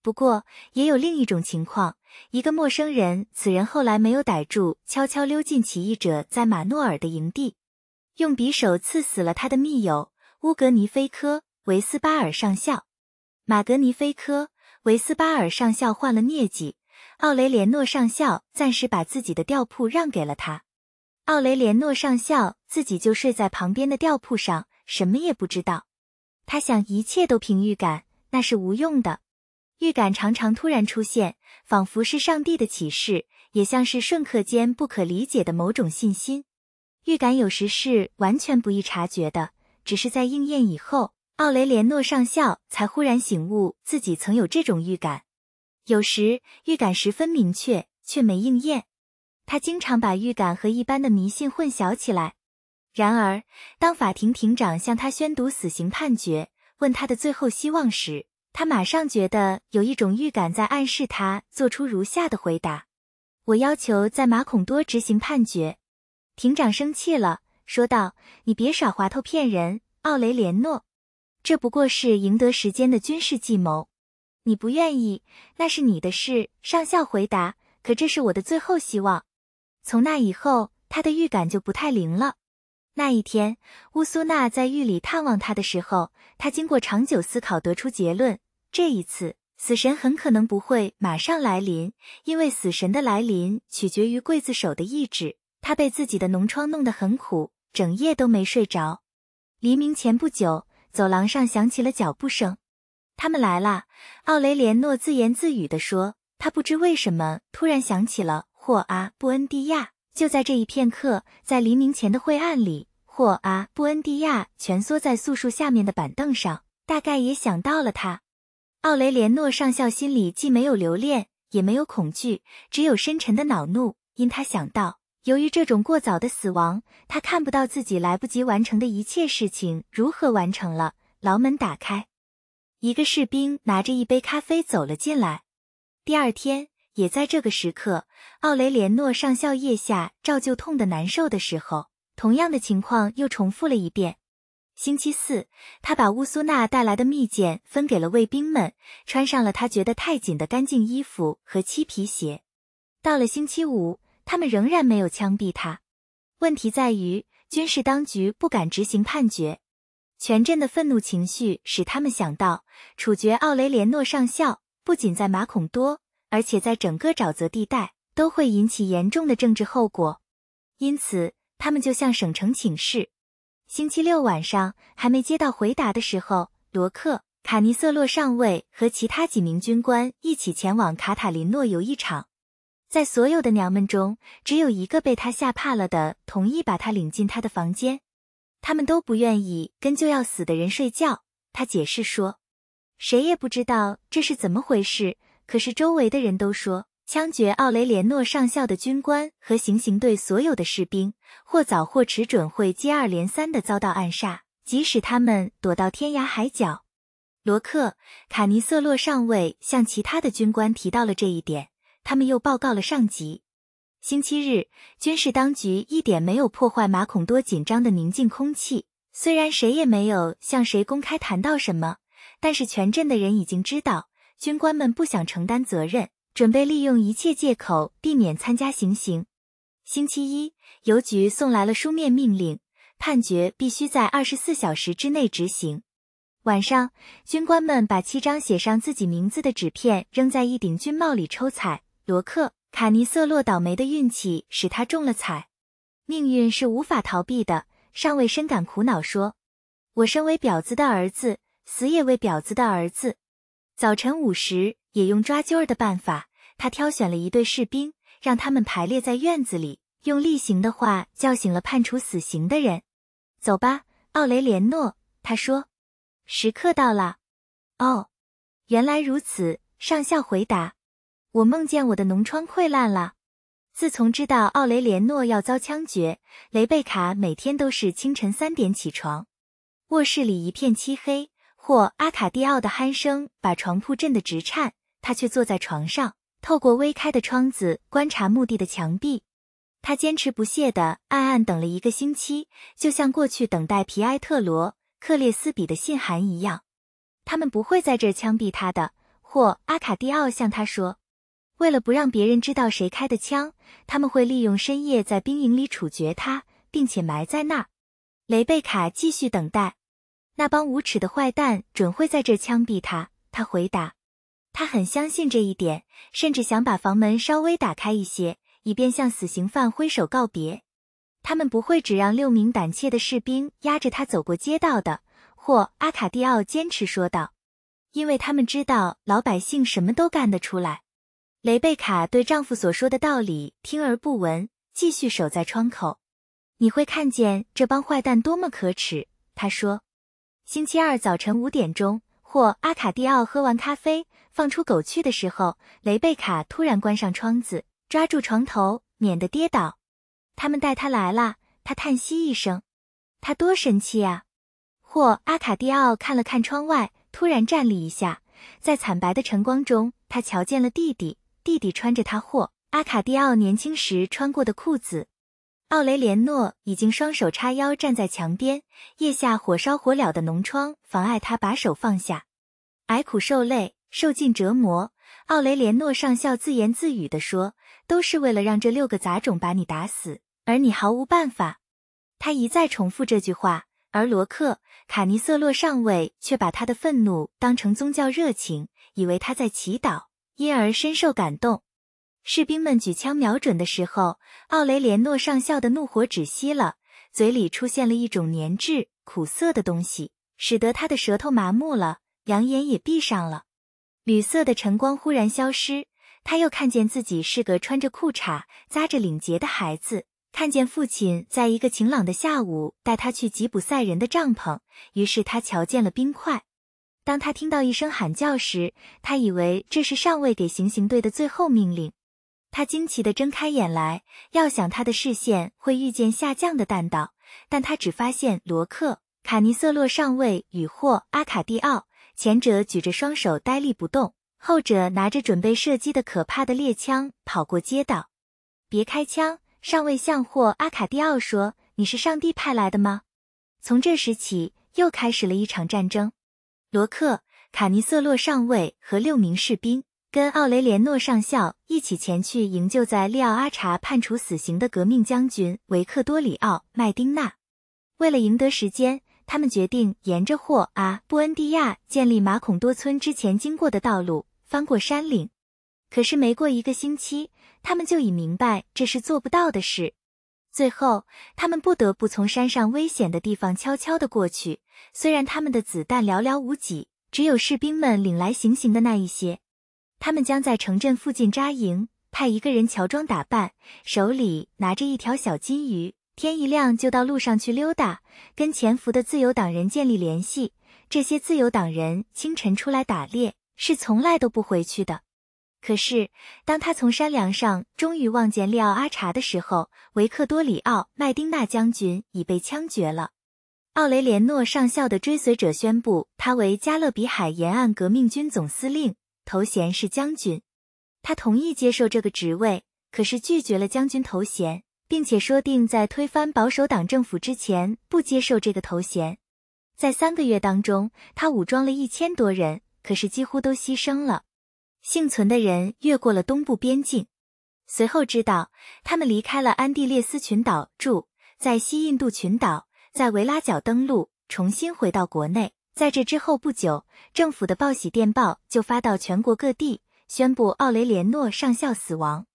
不过，也有另一种情况：一个陌生人，此人后来没有逮住，悄悄溜进起义者在马诺尔的营地，用匕首刺死了他的密友乌格尼菲科·维斯巴尔上校。马格尼菲科·维斯巴尔上校患了疟疾。奥雷连诺上校暂时把自己的吊铺让给了他，奥雷连诺上校自己就睡在旁边的吊铺上，什么也不知道。他想，一切都凭预感，那是无用的。预感常常突然出现，仿佛是上帝的启示，也像是瞬刻间不可理解的某种信心。预感有时是完全不易察觉的，只是在应验以后，奥雷连诺上校才忽然醒悟，自己曾有这种预感。有时预感十分明确，却没应验。他经常把预感和一般的迷信混淆起来。然而，当法庭庭长向他宣读死刑判决，问他的最后希望时，他马上觉得有一种预感在暗示他做出如下的回答：“我要求在马孔多执行判决。”庭长生气了，说道：“你别耍滑头骗人，奥雷连诺，这不过是赢得时间的军事计谋。”你不愿意，那是你的事。”上校回答。“可这是我的最后希望。”从那以后，他的预感就不太灵了。那一天，乌苏娜在狱里探望他的时候，他经过长久思考，得出结论：这一次，死神很可能不会马上来临，因为死神的来临取决于刽子手的意志。他被自己的脓疮弄得很苦，整夜都没睡着。黎明前不久，走廊上响起了脚步声。他们来了，奥雷连诺自言自语地说。他不知为什么突然想起了霍阿布恩迪亚。就在这一片刻，在黎明前的晦暗里，霍阿布恩迪亚蜷缩在素树下面的板凳上，大概也想到了他。奥雷连诺上校心里既没有留恋，也没有恐惧，只有深沉的恼怒，因他想到，由于这种过早的死亡，他看不到自己来不及完成的一切事情如何完成了。牢门打开。一个士兵拿着一杯咖啡走了进来。第二天，也在这个时刻，奥雷连诺上校腋下照旧痛得难受的时候，同样的情况又重复了一遍。星期四，他把乌苏纳带来的蜜饯分给了卫兵们，穿上了他觉得太紧的干净衣服和漆皮鞋。到了星期五，他们仍然没有枪毙他。问题在于，军事当局不敢执行判决。全镇的愤怒情绪使他们想到，处决奥雷连诺上校不仅在马孔多，而且在整个沼泽地带都会引起严重的政治后果。因此，他们就向省城请示。星期六晚上还没接到回答的时候，罗克·卡尼瑟洛上尉和其他几名军官一起前往卡塔林诺游一场。在所有的娘们中，只有一个被他吓怕了的，同意把他领进他的房间。他们都不愿意跟就要死的人睡觉。他解释说，谁也不知道这是怎么回事。可是周围的人都说，枪决奥雷连诺上校的军官和行刑队所有的士兵，或早或迟准会接二连三的遭到暗杀，即使他们躲到天涯海角。罗克·卡尼瑟洛上尉向其他的军官提到了这一点，他们又报告了上级。星期日，军事当局一点没有破坏马孔多紧张的宁静空气。虽然谁也没有向谁公开谈到什么，但是全镇的人已经知道，军官们不想承担责任，准备利用一切借口避免参加行刑。星期一，邮局送来了书面命令，判决必须在二十四小时之内执行。晚上，军官们把七张写上自己名字的纸片扔在一顶军帽里抽彩。罗克。卡尼瑟洛倒霉的运气使他中了彩，命运是无法逃避的。上尉深感苦恼，说：“我身为婊子的儿子，死也为婊子的儿子。”早晨五时，也用抓阄儿的办法，他挑选了一队士兵，让他们排列在院子里，用例行的话叫醒了判处死刑的人。“走吧，奥雷连诺。”他说，“时刻到了。”“哦，原来如此。”上校回答。我梦见我的脓疮溃烂了。自从知道奥雷连诺要遭枪决，雷贝卡每天都是清晨三点起床。卧室里一片漆黑，或阿卡蒂奥的鼾声把床铺震得直颤。他却坐在床上，透过微开的窗子观察墓地的墙壁。他坚持不懈地暗暗等了一个星期，就像过去等待皮埃特罗·克列斯比的信函一样。他们不会在这儿枪毙他的。或阿卡蒂奥向他说。为了不让别人知道谁开的枪，他们会利用深夜在兵营里处决他，并且埋在那儿。雷贝卡继续等待，那帮无耻的坏蛋准会在这枪毙他。他回答，他很相信这一点，甚至想把房门稍微打开一些，以便向死刑犯挥手告别。他们不会只让六名胆怯的士兵压着他走过街道的。霍阿卡蒂奥坚持说道，因为他们知道老百姓什么都干得出来。雷贝卡对丈夫所说的道理听而不闻，继续守在窗口。你会看见这帮坏蛋多么可耻，她说。星期二早晨五点钟，或阿卡蒂奥喝完咖啡，放出狗去的时候，雷贝卡突然关上窗子，抓住床头，免得跌倒。他们带他来了，他叹息一声。他多神气啊！或阿卡蒂奥看了看窗外，突然站立一下，在惨白的晨光中，他瞧见了弟弟。弟弟穿着他或阿卡迪奥年轻时穿过的裤子。奥雷连诺已经双手叉腰站在墙边，腋下火烧火燎的脓疮妨碍他把手放下。挨苦受累，受尽折磨，奥雷连诺上校自言自语地说：“都是为了让这六个杂种把你打死，而你毫无办法。”他一再重复这句话，而罗克·卡尼瑟洛上尉却把他的愤怒当成宗教热情，以为他在祈祷。因而深受感动，士兵们举枪瞄准的时候，奥雷连诺上校的怒火止息了，嘴里出现了一种粘滞苦涩的东西，使得他的舌头麻木了，两眼也闭上了。绿色的晨光忽然消失，他又看见自己是个穿着裤衩、扎着领结的孩子，看见父亲在一个晴朗的下午带他去吉普赛人的帐篷，于是他瞧见了冰块。当他听到一声喊叫时，他以为这是上尉给行刑队的最后命令。他惊奇地睁开眼来，要想他的视线会遇见下降的弹道，但他只发现罗克·卡尼瑟洛上尉与霍阿卡蒂奥。前者举着双手呆立不动，后者拿着准备射击的可怕的猎枪跑过街道。别开枪，上尉向霍阿卡蒂奥说：“你是上帝派来的吗？”从这时起，又开始了一场战争。罗克·卡尼瑟洛上尉和六名士兵跟奥雷连诺上校一起前去营救在利奥阿查判处死刑的革命将军维克多里奥·麦丁纳。为了赢得时间，他们决定沿着霍阿·布恩迪亚建立马孔多村之前经过的道路翻过山岭。可是没过一个星期，他们就已明白这是做不到的事。最后，他们不得不从山上危险的地方悄悄地过去。虽然他们的子弹寥寥无几，只有士兵们领来行刑的那一些。他们将在城镇附近扎营，派一个人乔装打扮，手里拿着一条小金鱼，天一亮就到路上去溜达，跟潜伏的自由党人建立联系。这些自由党人清晨出来打猎，是从来都不回去的。可是，当他从山梁上终于望见利奥阿查的时候，维克多里奥·麦丁纳将军已被枪决了。奥雷连诺上校的追随者宣布他为加勒比海沿岸革命军总司令，头衔是将军。他同意接受这个职位，可是拒绝了将军头衔，并且说定在推翻保守党政府之前不接受这个头衔。在三个月当中，他武装了一千多人，可是几乎都牺牲了。幸存的人越过了东部边境，随后知道他们离开了安地列斯群岛，住在西印度群岛，在维拉角登陆，重新回到国内。在这之后不久，政府的报喜电报就发到全国各地，宣布奥雷连诺上校死亡。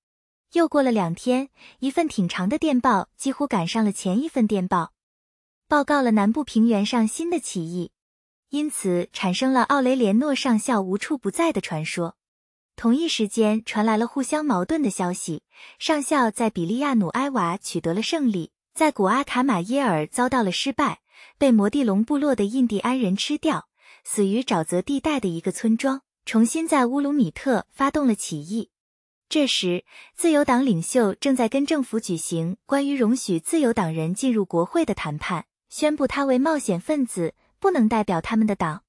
又过了两天，一份挺长的电报几乎赶上了前一份电报，报告了南部平原上新的起义，因此产生了奥雷连诺上校无处不在的传说。同一时间传来了互相矛盾的消息：上校在比利亚努埃瓦取得了胜利，在古阿卡马耶尔遭到了失败，被摩地龙部落的印第安人吃掉，死于沼泽地带的一个村庄；重新在乌鲁米特发动了起义。这时，自由党领袖正在跟政府举行关于容许自由党人进入国会的谈判，宣布他为冒险分子，不能代表他们的党。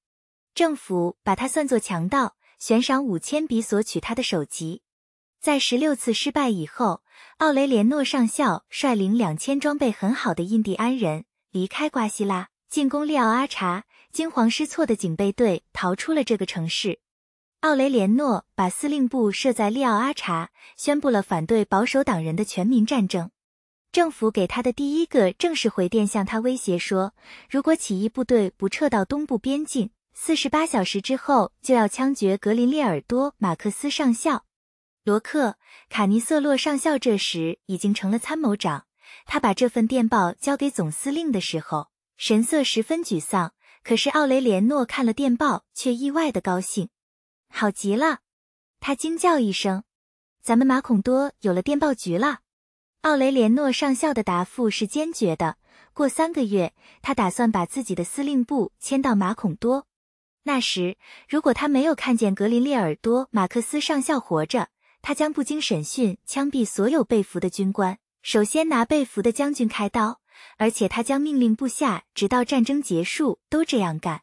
政府把他算作强盗。悬赏五千比索取他的首级，在十六次失败以后，奥雷连诺上校率领两千装备很好的印第安人离开瓜希拉，进攻利奥阿查。惊慌失措的警备队逃出了这个城市。奥雷连诺把司令部设在利奥阿查，宣布了反对保守党人的全民战争。政府给他的第一个正式回电向他威胁说，如果起义部队不撤到东部边境。四十八小时之后就要枪决格林列尔多·马克思上校，罗克·卡尼瑟洛上校这时已经成了参谋长。他把这份电报交给总司令的时候，神色十分沮丧。可是奥雷连诺看了电报，却意外的高兴：“好极了！”他惊叫一声：“咱们马孔多有了电报局了！”奥雷连诺上校的答复是坚决的。过三个月，他打算把自己的司令部迁到马孔多。那时，如果他没有看见格林列尔多·马克思上校活着，他将不经审讯枪毙所有被俘的军官，首先拿被俘的将军开刀，而且他将命令部下，直到战争结束都这样干。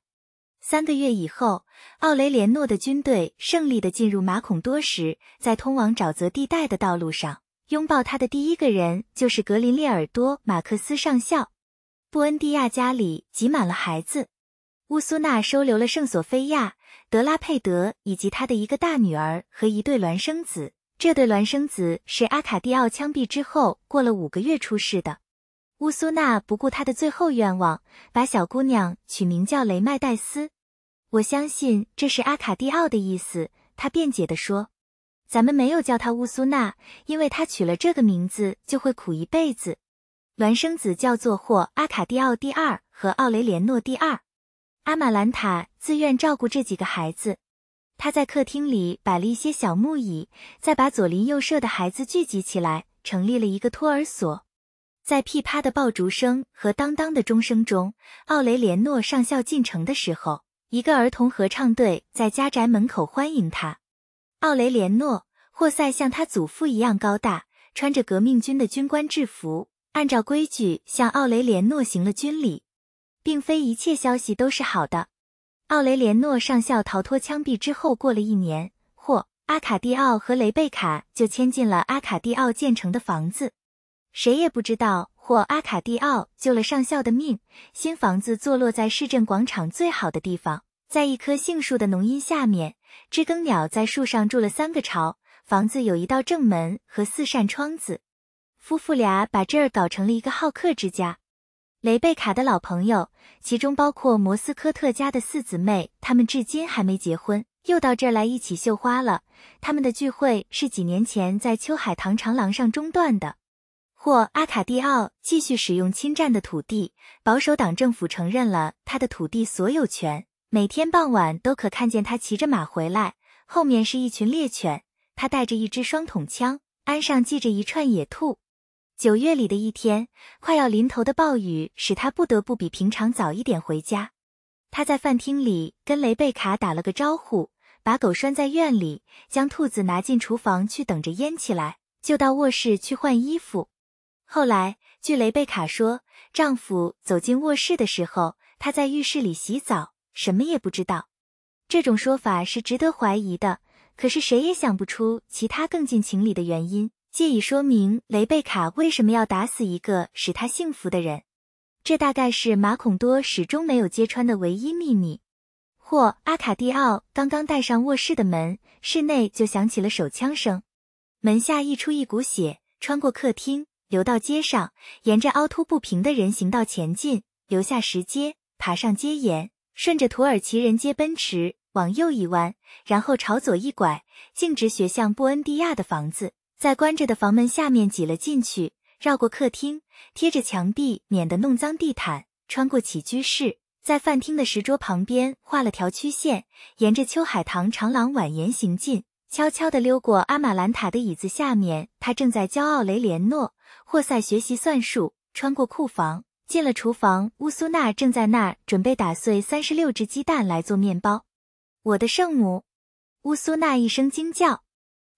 三个月以后，奥雷连诺的军队胜利地进入马孔多时，在通往沼泽地带的道路上，拥抱他的第一个人就是格林列尔多·马克思上校。布恩迪亚家里挤满了孩子。乌苏娜收留了圣索菲亚·德拉佩德以及她的一个大女儿和一对孪生子。这对孪生子是阿卡蒂奥枪毙之后过了五个月出世的。乌苏娜不顾他的最后愿望，把小姑娘取名叫雷麦戴斯。我相信这是阿卡蒂奥的意思，他辩解地说：“咱们没有叫他乌苏娜，因为他取了这个名字就会苦一辈子。孪生子叫做或阿卡蒂奥第二和奥雷连诺第二。”阿玛兰塔自愿照顾这几个孩子。他在客厅里摆了一些小木椅，再把左邻右舍的孩子聚集起来，成立了一个托儿所。在噼啪的爆竹声和当当的钟声中，奥雷连诺上校进城的时候，一个儿童合唱队在家宅门口欢迎他。奥雷连诺·霍塞像他祖父一样高大，穿着革命军的军官制服，按照规矩向奥雷连诺行了军礼。并非一切消息都是好的。奥雷连诺上校逃脱枪毙之后，过了一年，霍阿卡蒂奥和雷贝卡就迁进了阿卡蒂奥建成的房子。谁也不知道霍阿卡蒂奥救了上校的命。新房子坐落在市政广场最好的地方，在一棵杏树的浓荫下面，知更鸟在树上筑了三个巢。房子有一道正门和四扇窗子。夫妇俩把这儿搞成了一个好客之家。雷贝卡的老朋友，其中包括摩斯科特家的四姊妹，他们至今还没结婚，又到这儿来一起绣花了。他们的聚会是几年前在秋海棠长廊上中断的。或阿卡蒂奥继续使用侵占的土地，保守党政府承认了他的土地所有权。每天傍晚都可看见他骑着马回来，后面是一群猎犬，他带着一支双筒枪，鞍上系着一串野兔。九月里的一天，快要临头的暴雨使他不得不比平常早一点回家。他在饭厅里跟雷贝卡打了个招呼，把狗拴在院里，将兔子拿进厨房去等着腌起来，就到卧室去换衣服。后来据雷贝卡说，丈夫走进卧室的时候，她在浴室里洗澡，什么也不知道。这种说法是值得怀疑的，可是谁也想不出其他更近情理的原因。借以说明雷贝卡为什么要打死一个使他幸福的人，这大概是马孔多始终没有揭穿的唯一秘密。或阿卡蒂奥刚刚带上卧室的门，室内就响起了手枪声，门下溢出一股血，穿过客厅，流到街上，沿着凹凸不平的人行道前进，留下石阶，爬上街沿，顺着土耳其人街奔驰，往右一弯，然后朝左一拐，径直学向布恩迪亚的房子。在关着的房门下面挤了进去，绕过客厅，贴着墙壁，免得弄脏地毯。穿过起居室，在饭厅的石桌旁边画了条曲线，沿着秋海棠长廊蜿蜒行进，悄悄地溜过阿玛兰塔的椅子下面。他正在教奥雷连诺·霍塞学习算术。穿过库房，进了厨房，乌苏娜正在那儿准备打碎三十六只鸡蛋来做面包。我的圣母！乌苏娜一声惊叫。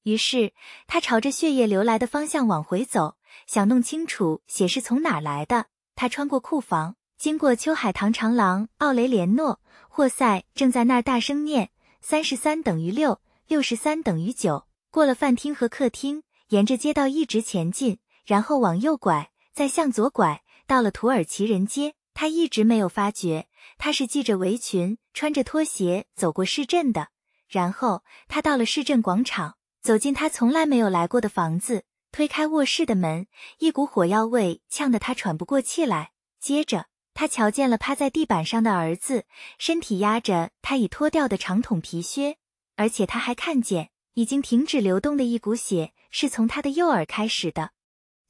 于是他朝着血液流来的方向往回走，想弄清楚血是从哪来的。他穿过库房，经过秋海棠长廊，奥雷连诺·霍塞正在那儿大声念：“三十三等于六，六十三等于九。”过了饭厅和客厅，沿着街道一直前进，然后往右拐，再向左拐，到了土耳其人街。他一直没有发觉，他是系着围裙、穿着拖鞋走过市镇的。然后他到了市镇广场。走进他从来没有来过的房子，推开卧室的门，一股火药味呛得他喘不过气来。接着，他瞧见了趴在地板上的儿子，身体压着他已脱掉的长筒皮靴，而且他还看见已经停止流动的一股血是从他的右耳开始的。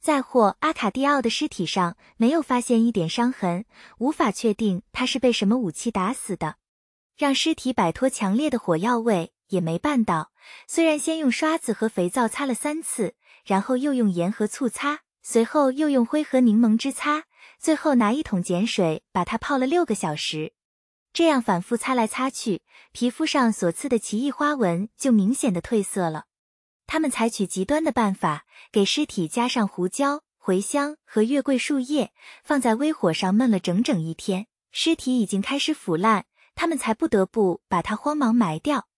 再或阿卡蒂奥的尸体上没有发现一点伤痕，无法确定他是被什么武器打死的。让尸体摆脱强烈的火药味。也没办到。虽然先用刷子和肥皂擦了三次，然后又用盐和醋擦，随后又用灰和柠檬汁擦，最后拿一桶碱水把它泡了六个小时。这样反复擦来擦去，皮肤上所刺的奇异花纹就明显的褪色了。他们采取极端的办法，给尸体加上胡椒、茴香和月桂树叶，放在微火上闷了整整一天。尸体已经开始腐烂，他们才不得不把它慌忙埋掉。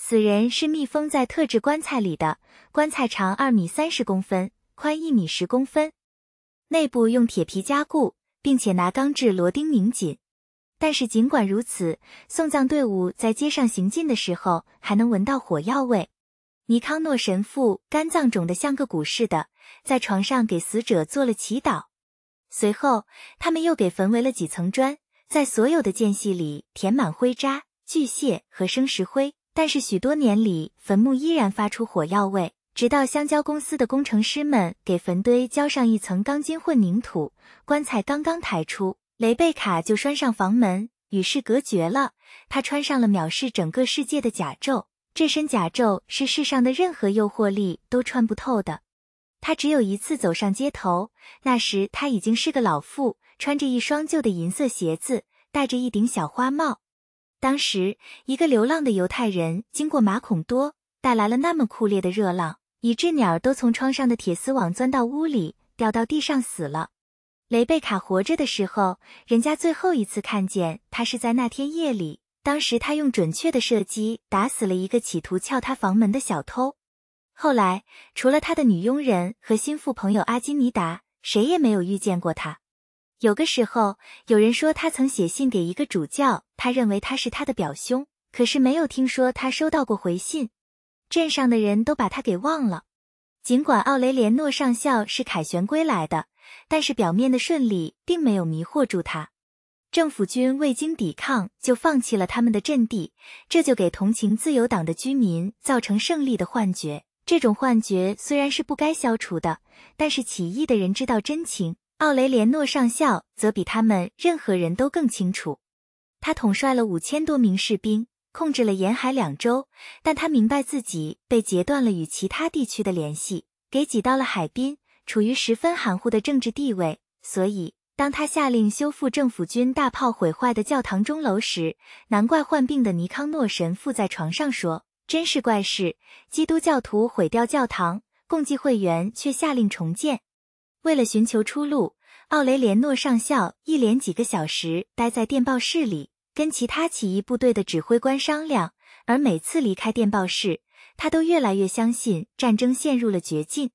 死人是密封在特制棺材里的，棺材长二米三十公分，宽一米十公分，内部用铁皮加固，并且拿钢制螺钉拧紧。但是尽管如此，送葬队伍在街上行进的时候，还能闻到火药味。尼康诺神父肝脏肿得像个鼓似的，在床上给死者做了祈祷。随后，他们又给焚围了几层砖，在所有的间隙里填满灰渣、巨蟹和生石灰。但是许多年里，坟墓依然发出火药味。直到香蕉公司的工程师们给坟堆浇上一层钢筋混凝土，棺材刚刚抬出，雷贝卡就拴上房门，与世隔绝了。她穿上了藐视整个世界的甲胄，这身甲胄是世上的任何诱惑力都穿不透的。她只有一次走上街头，那时她已经是个老妇，穿着一双旧的银色鞋子，戴着一顶小花帽。当时，一个流浪的犹太人经过马孔多，带来了那么酷烈的热浪，以致鸟都从窗上的铁丝网钻到屋里，掉到地上死了。雷贝卡活着的时候，人家最后一次看见他是在那天夜里，当时他用准确的射击打死了一个企图撬他房门的小偷。后来，除了他的女佣人和心腹朋友阿金尼达，谁也没有遇见过他。有个时候，有人说他曾写信给一个主教，他认为他是他的表兄，可是没有听说他收到过回信。镇上的人都把他给忘了。尽管奥雷连诺上校是凯旋归来的，但是表面的顺利并没有迷惑住他。政府军未经抵抗就放弃了他们的阵地，这就给同情自由党的居民造成胜利的幻觉。这种幻觉虽然是不该消除的，但是起义的人知道真情。奥雷连诺上校则比他们任何人都更清楚，他统帅了五千多名士兵，控制了沿海两州，但他明白自己被截断了与其他地区的联系，给挤到了海滨，处于十分含糊的政治地位。所以，当他下令修复政府军大炮毁坏的教堂钟楼时，难怪患病的尼康诺神父在床上说：“真是怪事，基督教徒毁掉教堂，共济会员却下令重建。”为了寻求出路，奥雷连诺上校一连几个小时待在电报室里，跟其他起义部队的指挥官商量。而每次离开电报室，他都越来越相信战争陷入了绝境。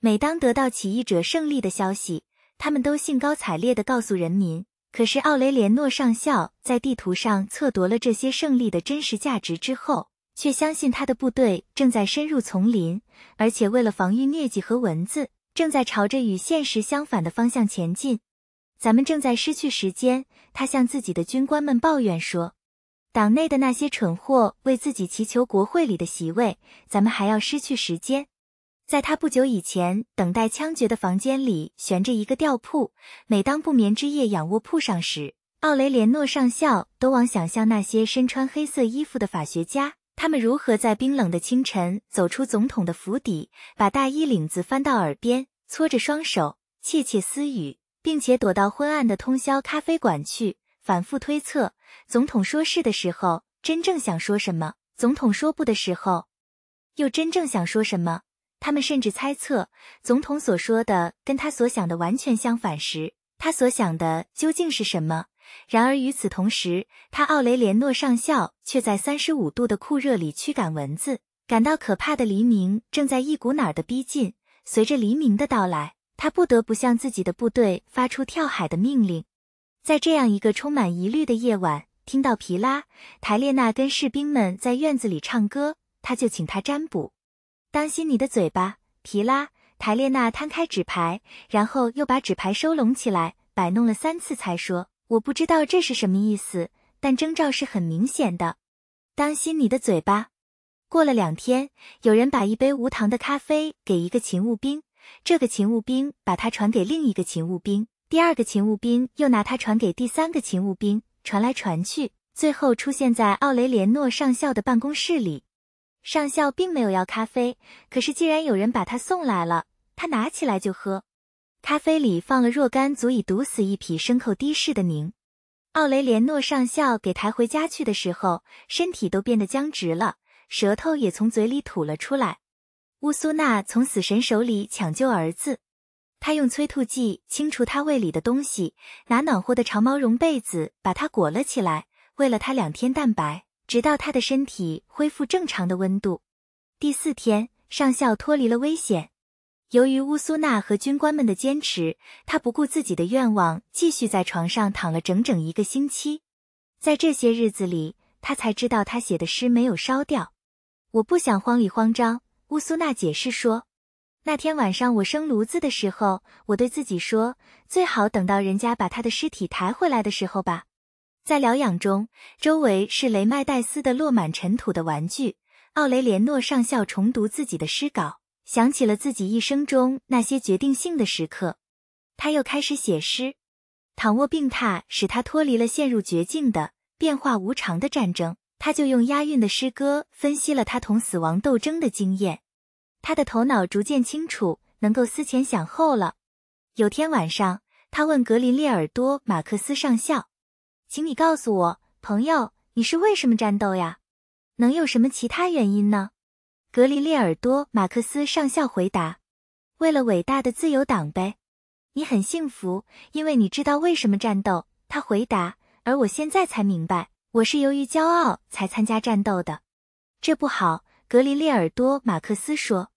每当得到起义者胜利的消息，他们都兴高采烈地告诉人民。可是，奥雷连诺上校在地图上测度了这些胜利的真实价值之后，却相信他的部队正在深入丛林，而且为了防御疟疾和蚊子。正在朝着与现实相反的方向前进，咱们正在失去时间。他向自己的军官们抱怨说：“党内的那些蠢货为自己祈求国会里的席位，咱们还要失去时间。”在他不久以前等待枪决的房间里悬着一个吊铺，每当不眠之夜仰卧铺上时，奥雷连诺上校都往想象那些身穿黑色衣服的法学家。他们如何在冰冷的清晨走出总统的府邸，把大衣领子翻到耳边，搓着双手窃窃私语，并且躲到昏暗的通宵咖啡馆去，反复推测总统说“是”的时候真正想说什么，总统说“不”的时候又真正想说什么？他们甚至猜测，总统所说的跟他所想的完全相反时，他所想的究竟是什么？然而，与此同时，他奥雷连诺上校却在三十五度的酷热里驱赶蚊子。感到可怕的黎明正在一股脑的逼近。随着黎明的到来，他不得不向自己的部队发出跳海的命令。在这样一个充满疑虑的夜晚，听到皮拉台列娜跟士兵们在院子里唱歌，他就请他占卜。当心你的嘴巴，皮拉台列娜摊开纸牌，然后又把纸牌收拢起来，摆弄了三次才说。我不知道这是什么意思，但征兆是很明显的。当心你的嘴巴。过了两天，有人把一杯无糖的咖啡给一个勤务兵，这个勤务兵把它传给另一个勤务兵，第二个勤务兵又拿它传给第三个勤务兵，传来传去，最后出现在奥雷连诺上校的办公室里。上校并没有要咖啡，可是既然有人把他送来了，他拿起来就喝。咖啡里放了若干足以毒死一匹牲口的士的宁。奥雷连诺上校给抬回家去的时候，身体都变得僵直了，舌头也从嘴里吐了出来。乌苏娜从死神手里抢救儿子，她用催吐剂清除他胃里的东西，拿暖和的长毛绒被子把他裹了起来，喂了他两天蛋白，直到他的身体恢复正常的温度。第四天，上校脱离了危险。由于乌苏娜和军官们的坚持，他不顾自己的愿望，继续在床上躺了整整一个星期。在这些日子里，他才知道他写的诗没有烧掉。我不想慌里慌张，乌苏娜解释说。那天晚上我生炉子的时候，我对自己说，最好等到人家把他的尸体抬回来的时候吧。在疗养中，周围是雷麦戴斯的落满尘土的玩具。奥雷连诺上校重读自己的诗稿。想起了自己一生中那些决定性的时刻，他又开始写诗。躺卧病榻使他脱离了陷入绝境的变化无常的战争。他就用押韵的诗歌分析了他同死亡斗争的经验。他的头脑逐渐清楚，能够思前想后了。有天晚上，他问格林列尔多·马克思上校：“请你告诉我，朋友，你是为什么战斗呀？能有什么其他原因呢？”格林列尔多·马克思上校回答：“为了伟大的自由党呗。”你很幸福，因为你知道为什么战斗。”他回答。“而我现在才明白，我是由于骄傲才参加战斗的，这不好。”格林列尔多·马克思说。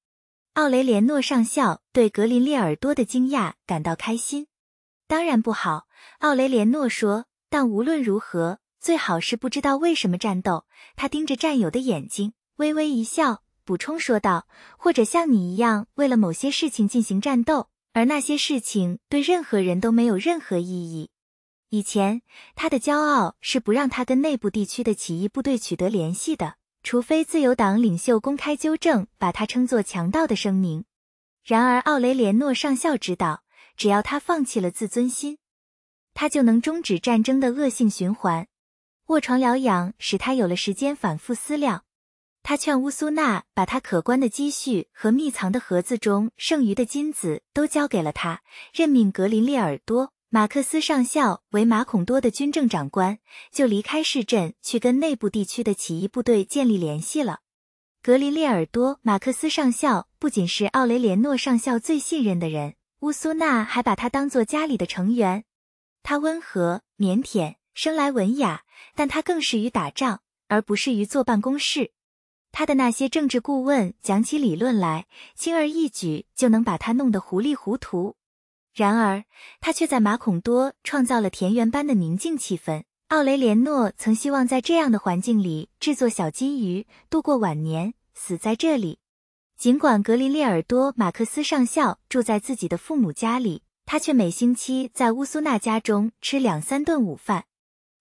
奥雷连诺上校对格林列尔多的惊讶感到开心。“当然不好。”奥雷连诺说。“但无论如何，最好是不知道为什么战斗。”他盯着战友的眼睛，微微一笑。补充说道，或者像你一样，为了某些事情进行战斗，而那些事情对任何人都没有任何意义。以前，他的骄傲是不让他跟内部地区的起义部队取得联系的，除非自由党领袖公开纠正把他称作强盗的声明。然而，奥雷连诺上校知道，只要他放弃了自尊心，他就能终止战争的恶性循环。卧床疗养使他有了时间反复思量。他劝乌苏娜把他可观的积蓄和密藏的盒子中剩余的金子都交给了他，任命格林列尔多·马克思上校为马孔多的军政长官，就离开市镇去跟内部地区的起义部队建立联系了。格林列尔多·马克思上校不仅是奥雷连诺上校最信任的人，乌苏娜还把他当作家里的成员。他温和、腼腆，生来文雅，但他更适于打仗，而不适于坐办公室。他的那些政治顾问讲起理论来，轻而易举就能把他弄得糊里糊涂。然而，他却在马孔多创造了田园般的宁静气氛。奥雷连诺曾希望在这样的环境里制作小金鱼，度过晚年，死在这里。尽管格林列尔多·马克思上校住在自己的父母家里，他却每星期在乌苏纳家中吃两三顿午饭。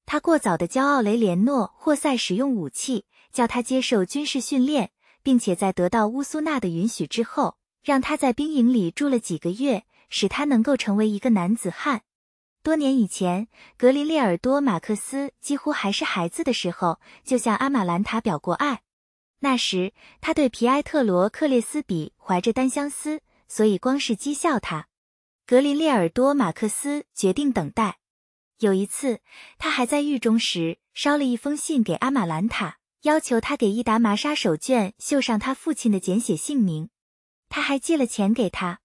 他过早地教奥雷连诺·霍塞使用武器。叫他接受军事训练，并且在得到乌苏纳的允许之后，让他在兵营里住了几个月，使他能够成为一个男子汉。多年以前，格林列尔多·马克思几乎还是孩子的时候，就向阿玛兰塔表过爱。那时，他对皮埃特罗·克列斯比怀着单相思，所以光是讥笑他。格林列尔多·马克思决定等待。有一次，他还在狱中时，捎了一封信给阿玛兰塔。要求他给一沓麻纱手绢绣上他父亲的简写姓名，他还寄了钱给他。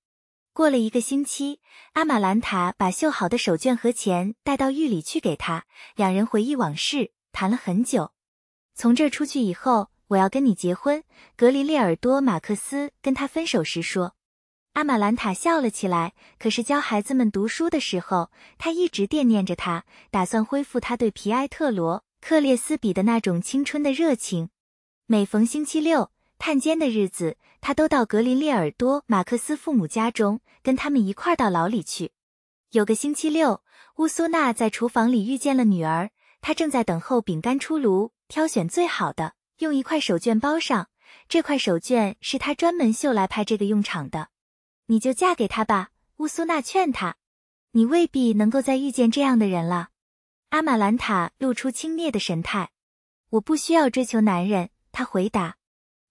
过了一个星期，阿玛兰塔把绣好的手绢和钱带到狱里去给他。两人回忆往事，谈了很久。从这儿出去以后，我要跟你结婚，格里列尔多·马克思跟他分手时说。阿玛兰塔笑了起来。可是教孩子们读书的时候，他一直惦念着他，打算恢复他对皮埃特罗。克列斯比的那种青春的热情，每逢星期六探监的日子，他都到格林列尔多马克思父母家中，跟他们一块儿到牢里去。有个星期六，乌苏娜在厨房里遇见了女儿，她正在等候饼干出炉，挑选最好的，用一块手绢包上。这块手绢是她专门绣来派这个用场的。你就嫁给他吧，乌苏娜劝他，你未必能够再遇见这样的人了。阿玛兰塔露出轻蔑的神态。我不需要追求男人，他回答。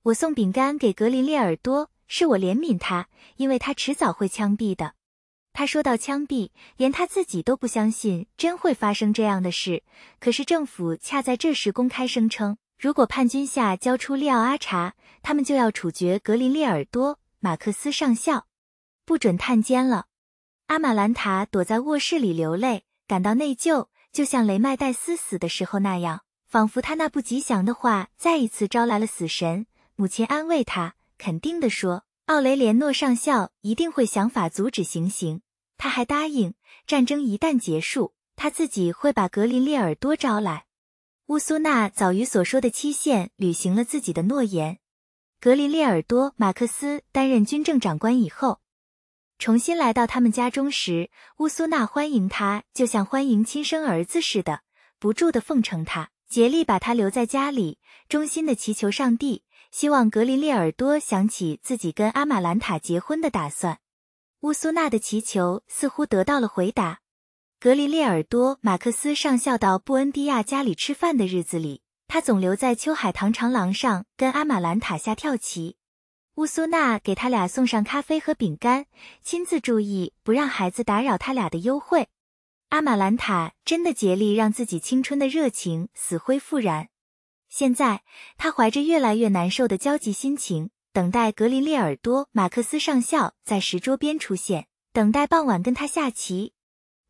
我送饼干给格林列尔多，是我怜悯他，因为他迟早会枪毙的。他说到枪毙，连他自己都不相信真会发生这样的事。可是政府恰在这时公开声称，如果叛军下交出利奥阿查，他们就要处决格林列尔多。马克思上校，不准探监了。阿玛兰塔躲在卧室里流泪，感到内疚。就像雷麦戴斯死的时候那样，仿佛他那不吉祥的话再一次招来了死神。母亲安慰他，肯定地说，奥雷连诺上校一定会想法阻止行刑。他还答应，战争一旦结束，他自己会把格林列尔多招来。乌苏纳早于所说的期限履行了自己的诺言。格林列尔多、马克思担任军政长官以后。重新来到他们家中时，乌苏娜欢迎他，就像欢迎亲生儿子似的，不住地奉承他，竭力把他留在家里，衷心地祈求上帝，希望格林列尔多想起自己跟阿玛兰塔结婚的打算。乌苏娜的祈求似乎得到了回答。格林列尔多、马克思上校到布恩迪亚家里吃饭的日子里，他总留在秋海棠长廊上跟阿玛兰塔下跳棋。乌苏娜给他俩送上咖啡和饼干，亲自注意不让孩子打扰他俩的幽会。阿玛兰塔真的竭力让自己青春的热情死灰复燃。现在，他怀着越来越难受的焦急心情，等待格林列尔多·马克思上校在石桌边出现，等待傍晚跟他下棋。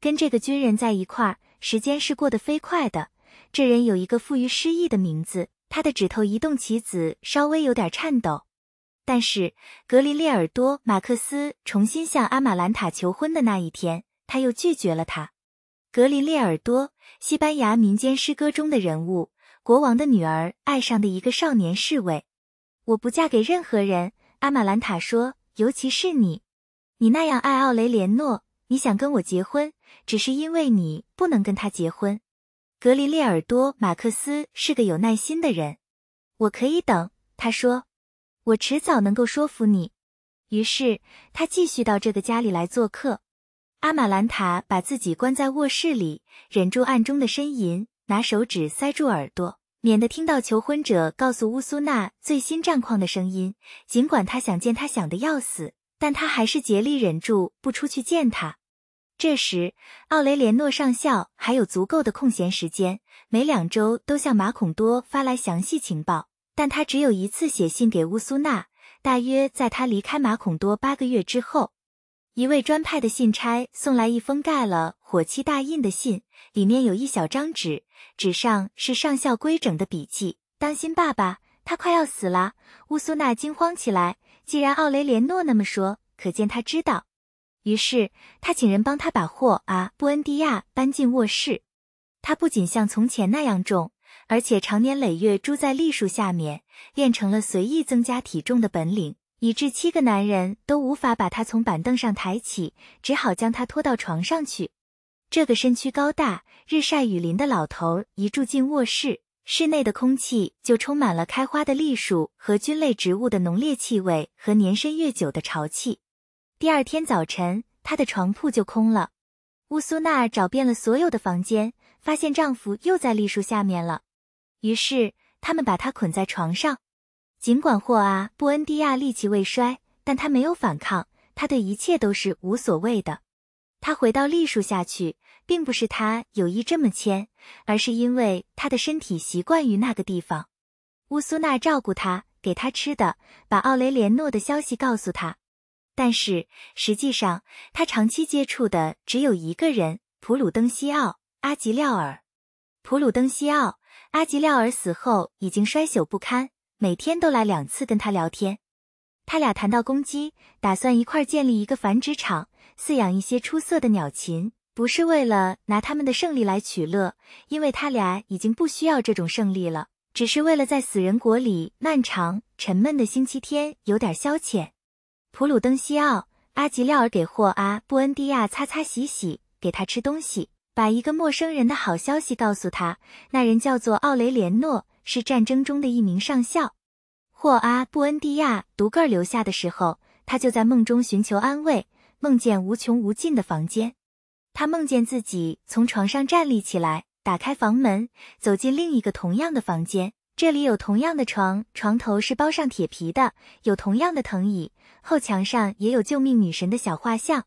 跟这个军人在一块儿，时间是过得飞快的。这人有一个富于诗意的名字，他的指头移动棋子，稍微有点颤抖。但是，格林列尔多·马克思重新向阿玛兰塔求婚的那一天，他又拒绝了他。格林列尔多，西班牙民间诗歌中的人物，国王的女儿爱上的一个少年侍卫。我不嫁给任何人，阿玛兰塔说，尤其是你。你那样爱奥雷连诺，你想跟我结婚，只是因为你不能跟他结婚。格林列尔多·马克思是个有耐心的人，我可以等，他说。我迟早能够说服你。于是他继续到这个家里来做客。阿玛兰塔把自己关在卧室里，忍住暗中的呻吟，拿手指塞住耳朵，免得听到求婚者告诉乌苏娜最新战况的声音。尽管他想见他想的要死，但他还是竭力忍住不出去见他。这时，奥雷连诺上校还有足够的空闲时间，每两周都向马孔多发来详细情报。但他只有一次写信给乌苏娜，大约在他离开马孔多八个月之后，一位专派的信差送来一封盖了火漆大印的信，里面有一小张纸，纸上是上校规整的笔迹。当心，爸爸，他快要死了。乌苏娜惊慌起来。既然奥雷连诺那么说，可见他知道。于是他请人帮他把货啊，布恩迪亚搬进卧室。他不仅像从前那样重。而且长年累月住在栗树下面，练成了随意增加体重的本领，以致七个男人都无法把他从板凳上抬起，只好将他拖到床上去。这个身躯高大、日晒雨淋的老头一住进卧室，室内的空气就充满了开花的栗树和菌类植物的浓烈气味和年深月久的潮气。第二天早晨，他的床铺就空了。乌苏娜找遍了所有的房间，发现丈夫又在栗树下面了。于是他们把他捆在床上，尽管霍阿布恩迪亚力气未衰，但他没有反抗。他对一切都是无所谓的。他回到栗树下去，并不是他有意这么牵，而是因为他的身体习惯于那个地方。乌苏娜照顾他，给他吃的，把奥雷连诺的消息告诉他。但是实际上，他长期接触的只有一个人——普鲁登西奥·阿吉廖尔。普鲁登西奥。阿吉廖尔死后已经衰朽不堪，每天都来两次跟他聊天。他俩谈到公鸡，打算一块儿建立一个繁殖场，饲养一些出色的鸟禽，不是为了拿他们的胜利来取乐，因为他俩已经不需要这种胜利了，只是为了在死人国里漫长沉闷的星期天有点消遣。普鲁登西奥，阿吉廖尔给霍阿布恩迪亚擦擦洗洗，给他吃东西。把一个陌生人的好消息告诉他。那人叫做奥雷连诺，是战争中的一名上校。霍阿布恩迪亚独个儿留下的时候，他就在梦中寻求安慰，梦见无穷无尽的房间。他梦见自己从床上站立起来，打开房门，走进另一个同样的房间。这里有同样的床，床头是包上铁皮的，有同样的藤椅，后墙上也有救命女神的小画像。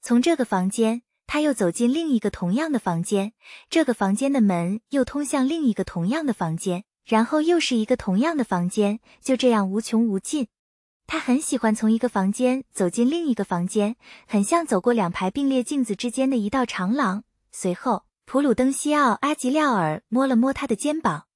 从这个房间。他又走进另一个同样的房间，这个房间的门又通向另一个同样的房间，然后又是一个同样的房间，就这样无穷无尽。他很喜欢从一个房间走进另一个房间，很像走过两排并列镜子之间的一道长廊。随后，普鲁登西奥·阿吉廖尔摸了摸他的肩膀，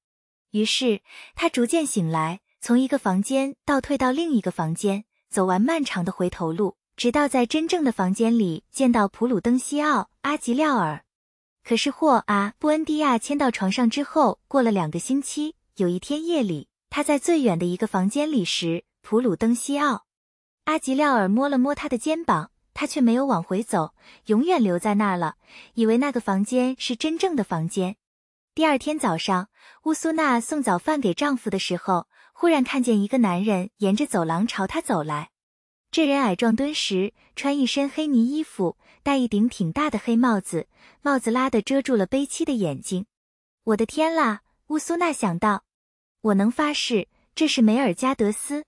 于是他逐渐醒来，从一个房间倒退到另一个房间，走完漫长的回头路。直到在真正的房间里见到普鲁登西奥·阿吉廖尔，可是霍阿·布恩迪亚迁到床上之后，过了两个星期，有一天夜里，他在最远的一个房间里时，普鲁登西奥·阿吉廖尔摸了摸他的肩膀，他却没有往回走，永远留在那儿了，以为那个房间是真正的房间。第二天早上，乌苏娜送早饭给丈夫的时候，忽然看见一个男人沿着走廊朝她走来。这人矮壮敦实，穿一身黑泥衣服，戴一顶挺大的黑帽子，帽子拉的遮住了悲戚的眼睛。我的天啦，乌苏娜想到，我能发誓这是梅尔加德斯。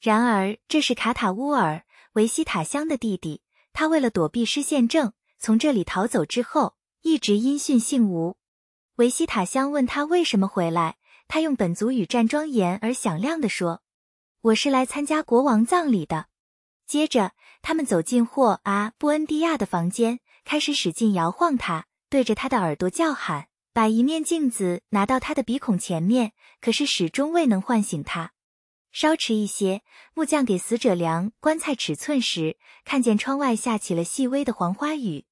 然而这是卡塔乌尔维西塔乡的弟弟，他为了躲避失陷症，从这里逃走之后，一直音讯信无。维西塔乡问他为什么回来，他用本族语站庄严而响亮地说：“我是来参加国王葬礼的。”接着，他们走进霍阿布恩迪亚的房间，开始使劲摇晃他，对着他的耳朵叫喊，把一面镜子拿到他的鼻孔前面，可是始终未能唤醒他。稍迟一些，木匠给死者量棺材尺寸时，看见窗外下起了细微的黄花雨，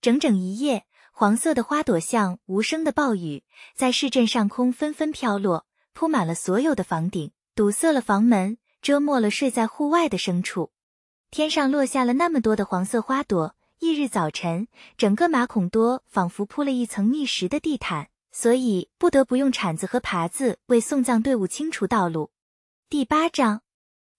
整整一夜，黄色的花朵像无声的暴雨，在市镇上空纷纷飘落，铺满了所有的房顶，堵塞了房门，遮没了睡在户外的牲畜。天上落下了那么多的黄色花朵。翌日早晨，整个马孔多仿佛铺了一层密实的地毯，所以不得不用铲子和耙子为送葬队伍清除道路。第八章，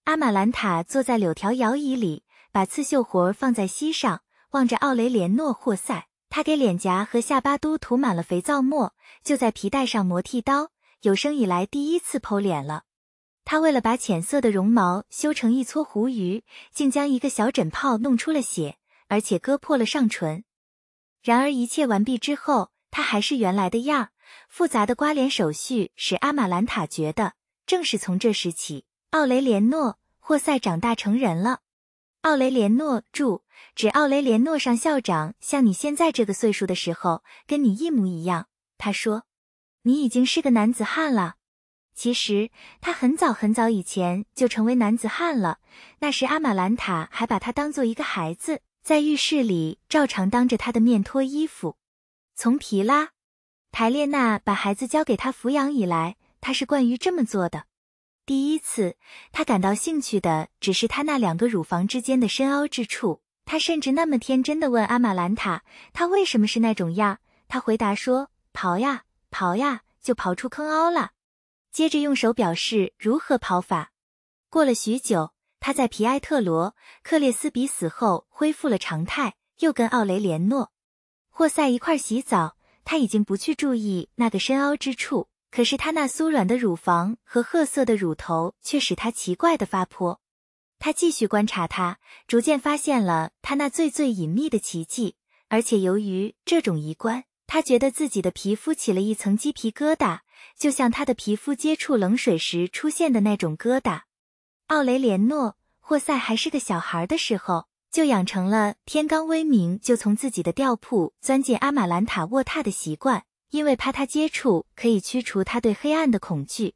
阿玛兰塔坐在柳条摇椅里，把刺绣活放在膝上，望着奥雷连诺·霍塞。他给脸颊和下巴都涂满了肥皂沫，就在皮带上磨剃刀，有生以来第一次剖脸了。他为了把浅色的绒毛修成一撮胡须，竟将一个小枕泡弄出了血，而且割破了上唇。然而一切完毕之后，他还是原来的样复杂的刮脸手续使阿玛兰塔觉得，正是从这时起，奥雷连诺·霍塞长大成人了。奥雷连诺注指奥雷连诺上校长像你现在这个岁数的时候，跟你一模一样。他说：“你已经是个男子汉了。”其实他很早很早以前就成为男子汉了。那时阿玛兰塔还把他当做一个孩子，在浴室里照常当着他的面脱衣服。从皮拉，台列娜把孩子交给他抚养以来，他是惯于这么做的。第一次，他感到兴趣的只是他那两个乳房之间的深凹之处。他甚至那么天真的问阿玛兰塔：“他为什么是那种样？”他回答说：“刨呀刨呀，就刨出坑凹了。”接着用手表示如何跑法。过了许久，他在皮埃特罗·克列斯比死后恢复了常态，又跟奥雷连诺·霍塞一块洗澡。他已经不去注意那个深凹之处，可是他那酥软的乳房和褐色的乳头却使他奇怪的发泼。他继续观察他，逐渐发现了他那最最隐秘的奇迹，而且由于这种移观，他觉得自己的皮肤起了一层鸡皮疙瘩。就像他的皮肤接触冷水时出现的那种疙瘩，奥雷连诺·霍塞还是个小孩的时候就养成了天刚微明就从自己的吊铺钻进阿玛兰塔卧榻的习惯，因为怕他接触可以驱除他对黑暗的恐惧。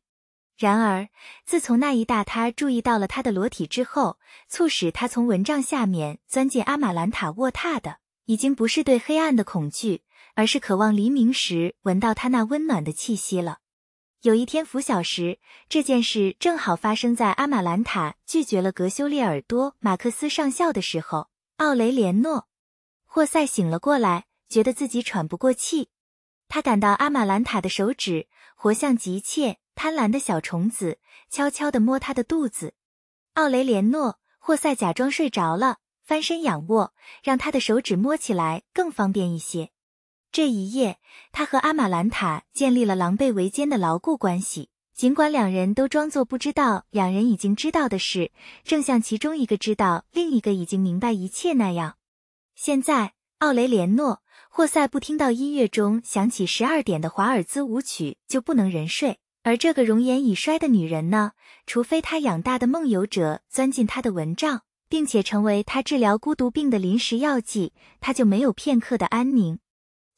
然而，自从那一大他注意到了他的裸体之后，促使他从蚊帐下面钻进阿玛兰塔卧榻的，已经不是对黑暗的恐惧，而是渴望黎明时闻到他那温暖的气息了。有一天拂晓时，这件事正好发生在阿玛兰塔拒绝了格修列尔多·马克思上校的时候。奥雷连诺·霍塞醒了过来，觉得自己喘不过气。他感到阿玛兰塔的手指，活像急切贪婪的小虫子，悄悄地摸他的肚子。奥雷连诺·霍塞假装睡着了，翻身仰卧，让他的手指摸起来更方便一些。这一夜，他和阿玛兰塔建立了狼狈为奸的牢固关系，尽管两人都装作不知道，两人已经知道的事，正像其中一个知道另一个已经明白一切那样。现在，奥雷连诺·霍塞不听到音乐中响起十二点的华尔兹舞曲就不能人睡，而这个容颜已衰的女人呢，除非他养大的梦游者钻进他的蚊帐，并且成为他治疗孤独病的临时药剂，他就没有片刻的安宁。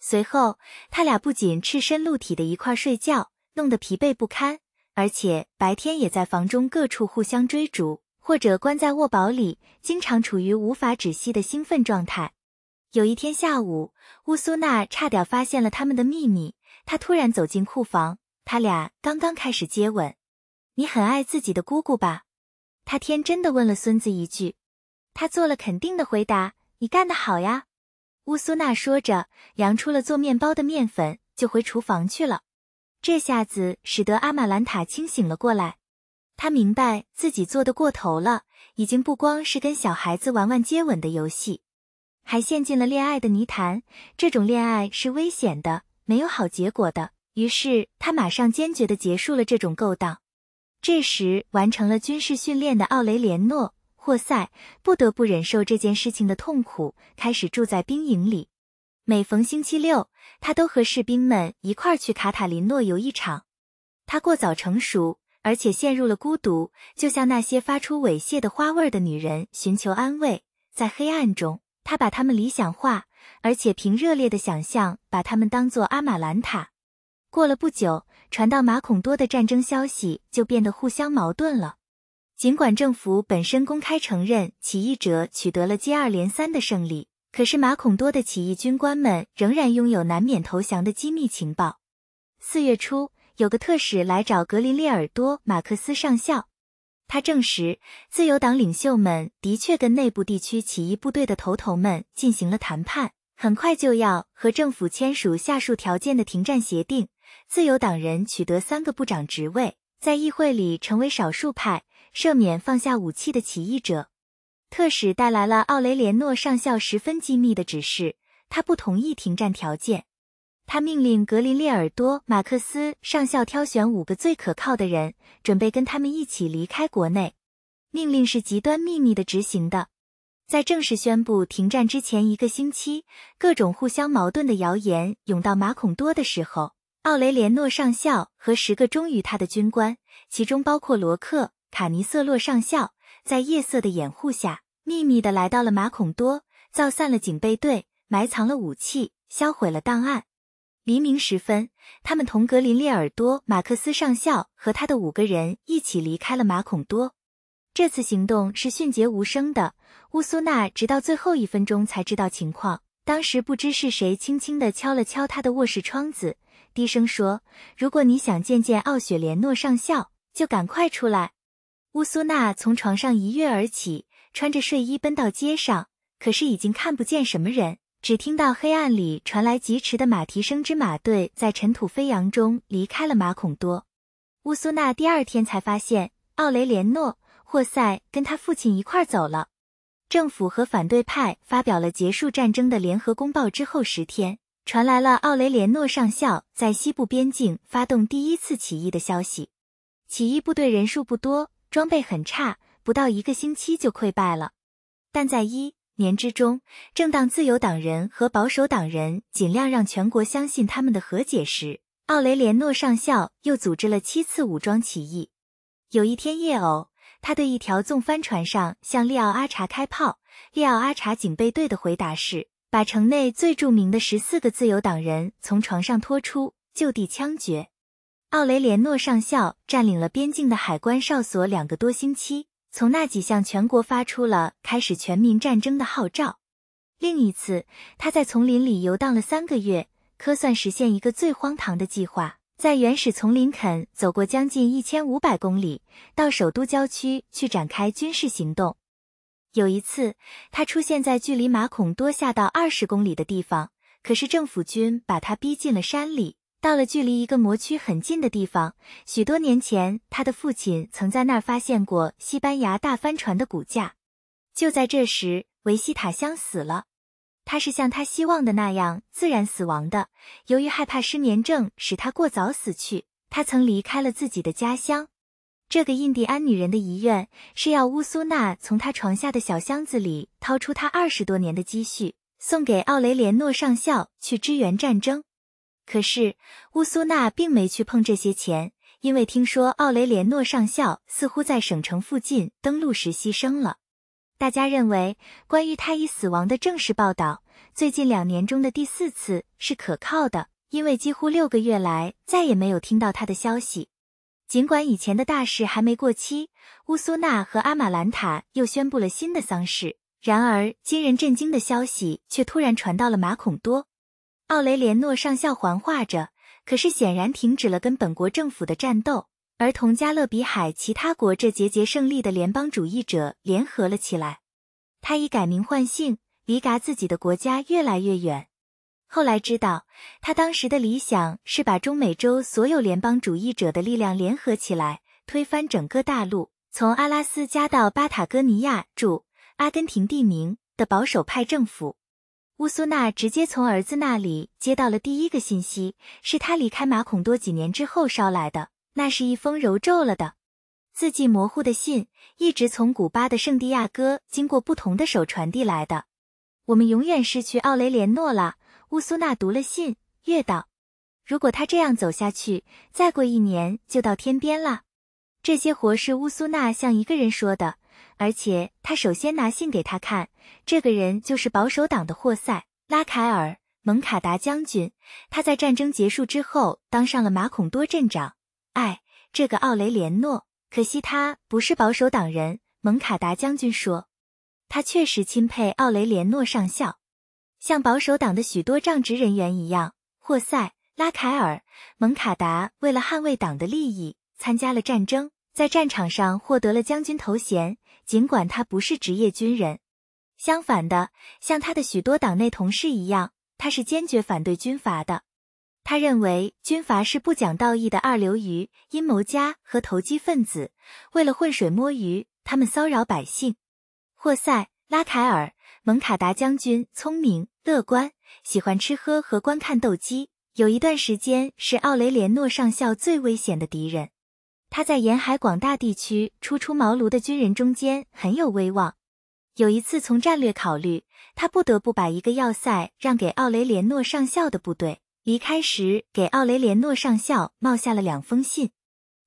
随后，他俩不仅赤身露体的一块睡觉，弄得疲惫不堪，而且白天也在房中各处互相追逐，或者关在卧堡里，经常处于无法止息的兴奋状态。有一天下午，乌苏娜差点发现了他们的秘密。她突然走进库房，他俩刚刚开始接吻。你很爱自己的姑姑吧？他天真的问了孙子一句。他做了肯定的回答。你干得好呀！乌苏娜说着，量出了做面包的面粉，就回厨房去了。这下子使得阿玛兰塔清醒了过来，她明白自己做的过头了，已经不光是跟小孩子玩玩接吻的游戏，还陷进了恋爱的泥潭。这种恋爱是危险的，没有好结果的。于是她马上坚决地结束了这种勾当。这时，完成了军事训练的奥雷连诺。霍塞不得不忍受这件事情的痛苦，开始住在兵营里。每逢星期六，他都和士兵们一块去卡塔林诺游一场。他过早成熟，而且陷入了孤独，就像那些发出猥亵的花味儿的女人寻求安慰。在黑暗中，他把她们理想化，而且凭热烈的想象把她们当作阿玛兰塔。过了不久，传到马孔多的战争消息就变得互相矛盾了。尽管政府本身公开承认起义者取得了接二连三的胜利，可是马孔多的起义军官们仍然拥有难免投降的机密情报。四月初，有个特使来找格林列尔多·马克思上校，他证实自由党领袖们的确跟内部地区起义部队的头头们进行了谈判，很快就要和政府签署下述条件的停战协定：自由党人取得三个部长职位，在议会里成为少数派。赦免放下武器的起义者，特使带来了奥雷连诺上校十分机密的指示。他不同意停战条件，他命令格林列尔多、马克思上校挑选五个最可靠的人，准备跟他们一起离开国内。命令是极端秘密的执行的。在正式宣布停战之前一个星期，各种互相矛盾的谣言涌到马孔多的时候，奥雷连诺上校和十个忠于他的军官，其中包括罗克。卡尼瑟洛上校在夜色的掩护下，秘密地来到了马孔多，造散了警备队，埋藏了武器，销毁了档案。黎明时分，他们同格林列尔多、马克思上校和他的五个人一起离开了马孔多。这次行动是迅捷无声的。乌苏娜直到最后一分钟才知道情况。当时不知是谁轻轻地敲了敲他的卧室窗子，低声说：“如果你想见见奥雪莲诺上校，就赶快出来。”乌苏娜从床上一跃而起，穿着睡衣奔到街上，可是已经看不见什么人，只听到黑暗里传来疾驰的马蹄声，支马队在尘土飞扬中离开了马孔多。乌苏娜第二天才发现，奥雷连诺·霍塞跟他父亲一块儿走了。政府和反对派发表了结束战争的联合公报之后十天，传来了奥雷连诺上校在西部边境发动第一次起义的消息。起义部队人数不多。装备很差，不到一个星期就溃败了。但在一年之中，正当自由党人和保守党人尽量让全国相信他们的和解时，奥雷连诺上校又组织了七次武装起义。有一天夜偶，他对一条纵帆船上向利奥阿查开炮，利奥阿查警备队的回答是：把城内最著名的十四个自由党人从床上拖出，就地枪决。奥雷连诺上校占领了边境的海关哨所两个多星期，从那几项全国发出了开始全民战争的号召。另一次，他在丛林里游荡了三个月，科算实现一个最荒唐的计划，在原始丛林肯走过将近一千五百公里，到首都郊区去展开军事行动。有一次，他出现在距离马孔多下到二十公里的地方，可是政府军把他逼进了山里。到了距离一个魔区很近的地方，许多年前，他的父亲曾在那儿发现过西班牙大帆船的骨架。就在这时，维西塔香死了，他是像他希望的那样自然死亡的。由于害怕失眠症使他过早死去，他曾离开了自己的家乡。这个印第安女人的遗愿是要乌苏娜从她床下的小箱子里掏出她二十多年的积蓄，送给奥雷连诺上校去支援战争。可是乌苏娜并没去碰这些钱，因为听说奥雷连诺上校似乎在省城附近登陆时牺牲了。大家认为，关于他已死亡的正式报道，最近两年中的第四次是可靠的，因为几乎六个月来再也没有听到他的消息。尽管以前的大事还没过期，乌苏娜和阿玛兰塔又宣布了新的丧事，然而惊人震惊的消息却突然传到了马孔多。奥雷连诺上校环画着，可是显然停止了跟本国政府的战斗，而同加勒比海其他国这节节胜利的联邦主义者联合了起来。他已改名换姓，离嘎自己的国家越来越远。后来知道，他当时的理想是把中美洲所有联邦主义者的力量联合起来，推翻整个大陆，从阿拉斯加到巴塔哥尼亚（驻阿根廷地名）的保守派政府。乌苏娜直接从儿子那里接到了第一个信息，是他离开马孔多几年之后捎来的。那是一封揉皱了的、字迹模糊的信，一直从古巴的圣地亚哥经过不同的手传递来的。我们永远失去奥雷连诺了。乌苏娜读了信，越道：“如果他这样走下去，再过一年就到天边了。”这些活是乌苏娜向一个人说的。而且他首先拿信给他看，这个人就是保守党的霍塞·拉凯尔·蒙卡达将军。他在战争结束之后当上了马孔多镇长。哎，这个奥雷连诺，可惜他不是保守党人。蒙卡达将军说，他确实钦佩奥雷连诺上校，像保守党的许多仗职人员一样，霍塞·拉凯尔·蒙卡达为了捍卫党的利益参加了战争，在战场上获得了将军头衔。尽管他不是职业军人，相反的，像他的许多党内同事一样，他是坚决反对军阀的。他认为军阀是不讲道义的二流鱼、阴谋家和投机分子，为了浑水摸鱼，他们骚扰百姓。霍塞·拉凯尔·蒙卡达将军聪明、乐观，喜欢吃喝和观看斗鸡。有一段时间，是奥雷连诺上校最危险的敌人。他在沿海广大地区初出茅庐的军人中间很有威望。有一次，从战略考虑，他不得不把一个要塞让给奥雷连诺上校的部队。离开时，给奥雷连诺上校冒下了两封信。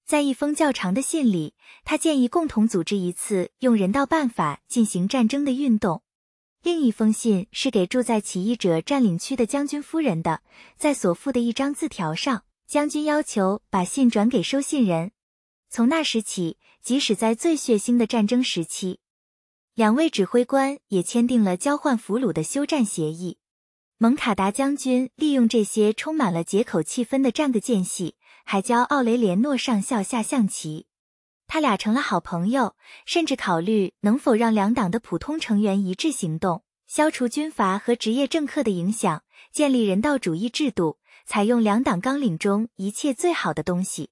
在一封较长的信里，他建议共同组织一次用人道办法进行战争的运动。另一封信是给住在起义者占领区的将军夫人的。在所附的一张字条上，将军要求把信转给收信人。从那时起，即使在最血腥的战争时期，两位指挥官也签订了交换俘虏的休战协议。蒙卡达将军利用这些充满了结口气氛的战的间隙，还教奥雷连诺上校下象棋。他俩成了好朋友，甚至考虑能否让两党的普通成员一致行动，消除军阀和职业政客的影响，建立人道主义制度，采用两党纲领中一切最好的东西。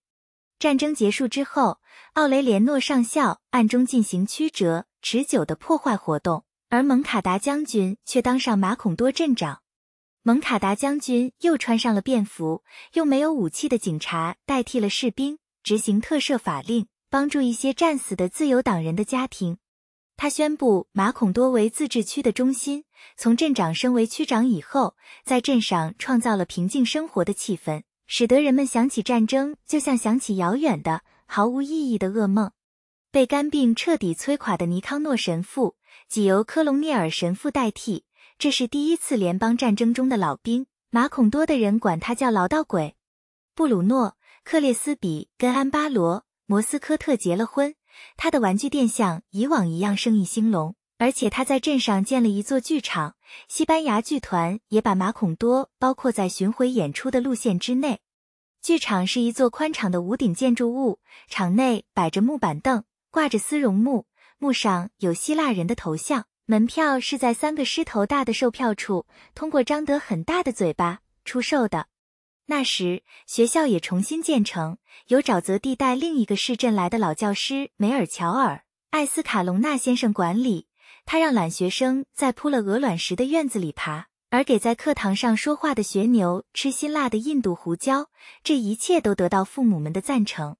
战争结束之后，奥雷连诺上校暗中进行曲折持久的破坏活动，而蒙卡达将军却当上马孔多镇长。蒙卡达将军又穿上了便服，用没有武器的警察代替了士兵，执行特赦法令，帮助一些战死的自由党人的家庭。他宣布马孔多为自治区的中心。从镇长升为区长以后，在镇上创造了平静生活的气氛。使得人们想起战争，就像想起遥远的、毫无意义的噩梦。被肝病彻底摧垮的尼康诺神父，即由科隆涅尔神父代替。这是第一次联邦战争中的老兵。马孔多的人管他叫老道鬼。布鲁诺·克列斯比跟安巴罗·摩斯科特结了婚。他的玩具店像以往一样生意兴隆。而且他在镇上建了一座剧场，西班牙剧团也把马孔多包括在巡回演出的路线之内。剧场是一座宽敞的无顶建筑物，场内摆着木板凳，挂着丝绒幕，幕上有希腊人的头像。门票是在三个狮头大的售票处通过张德很大的嘴巴出售的。那时学校也重新建成，由沼泽地带另一个市镇来的老教师梅尔乔尔·艾斯卡隆纳先生管理。他让懒学生在铺了鹅卵石的院子里爬，而给在课堂上说话的学牛吃辛辣的印度胡椒。这一切都得到父母们的赞成。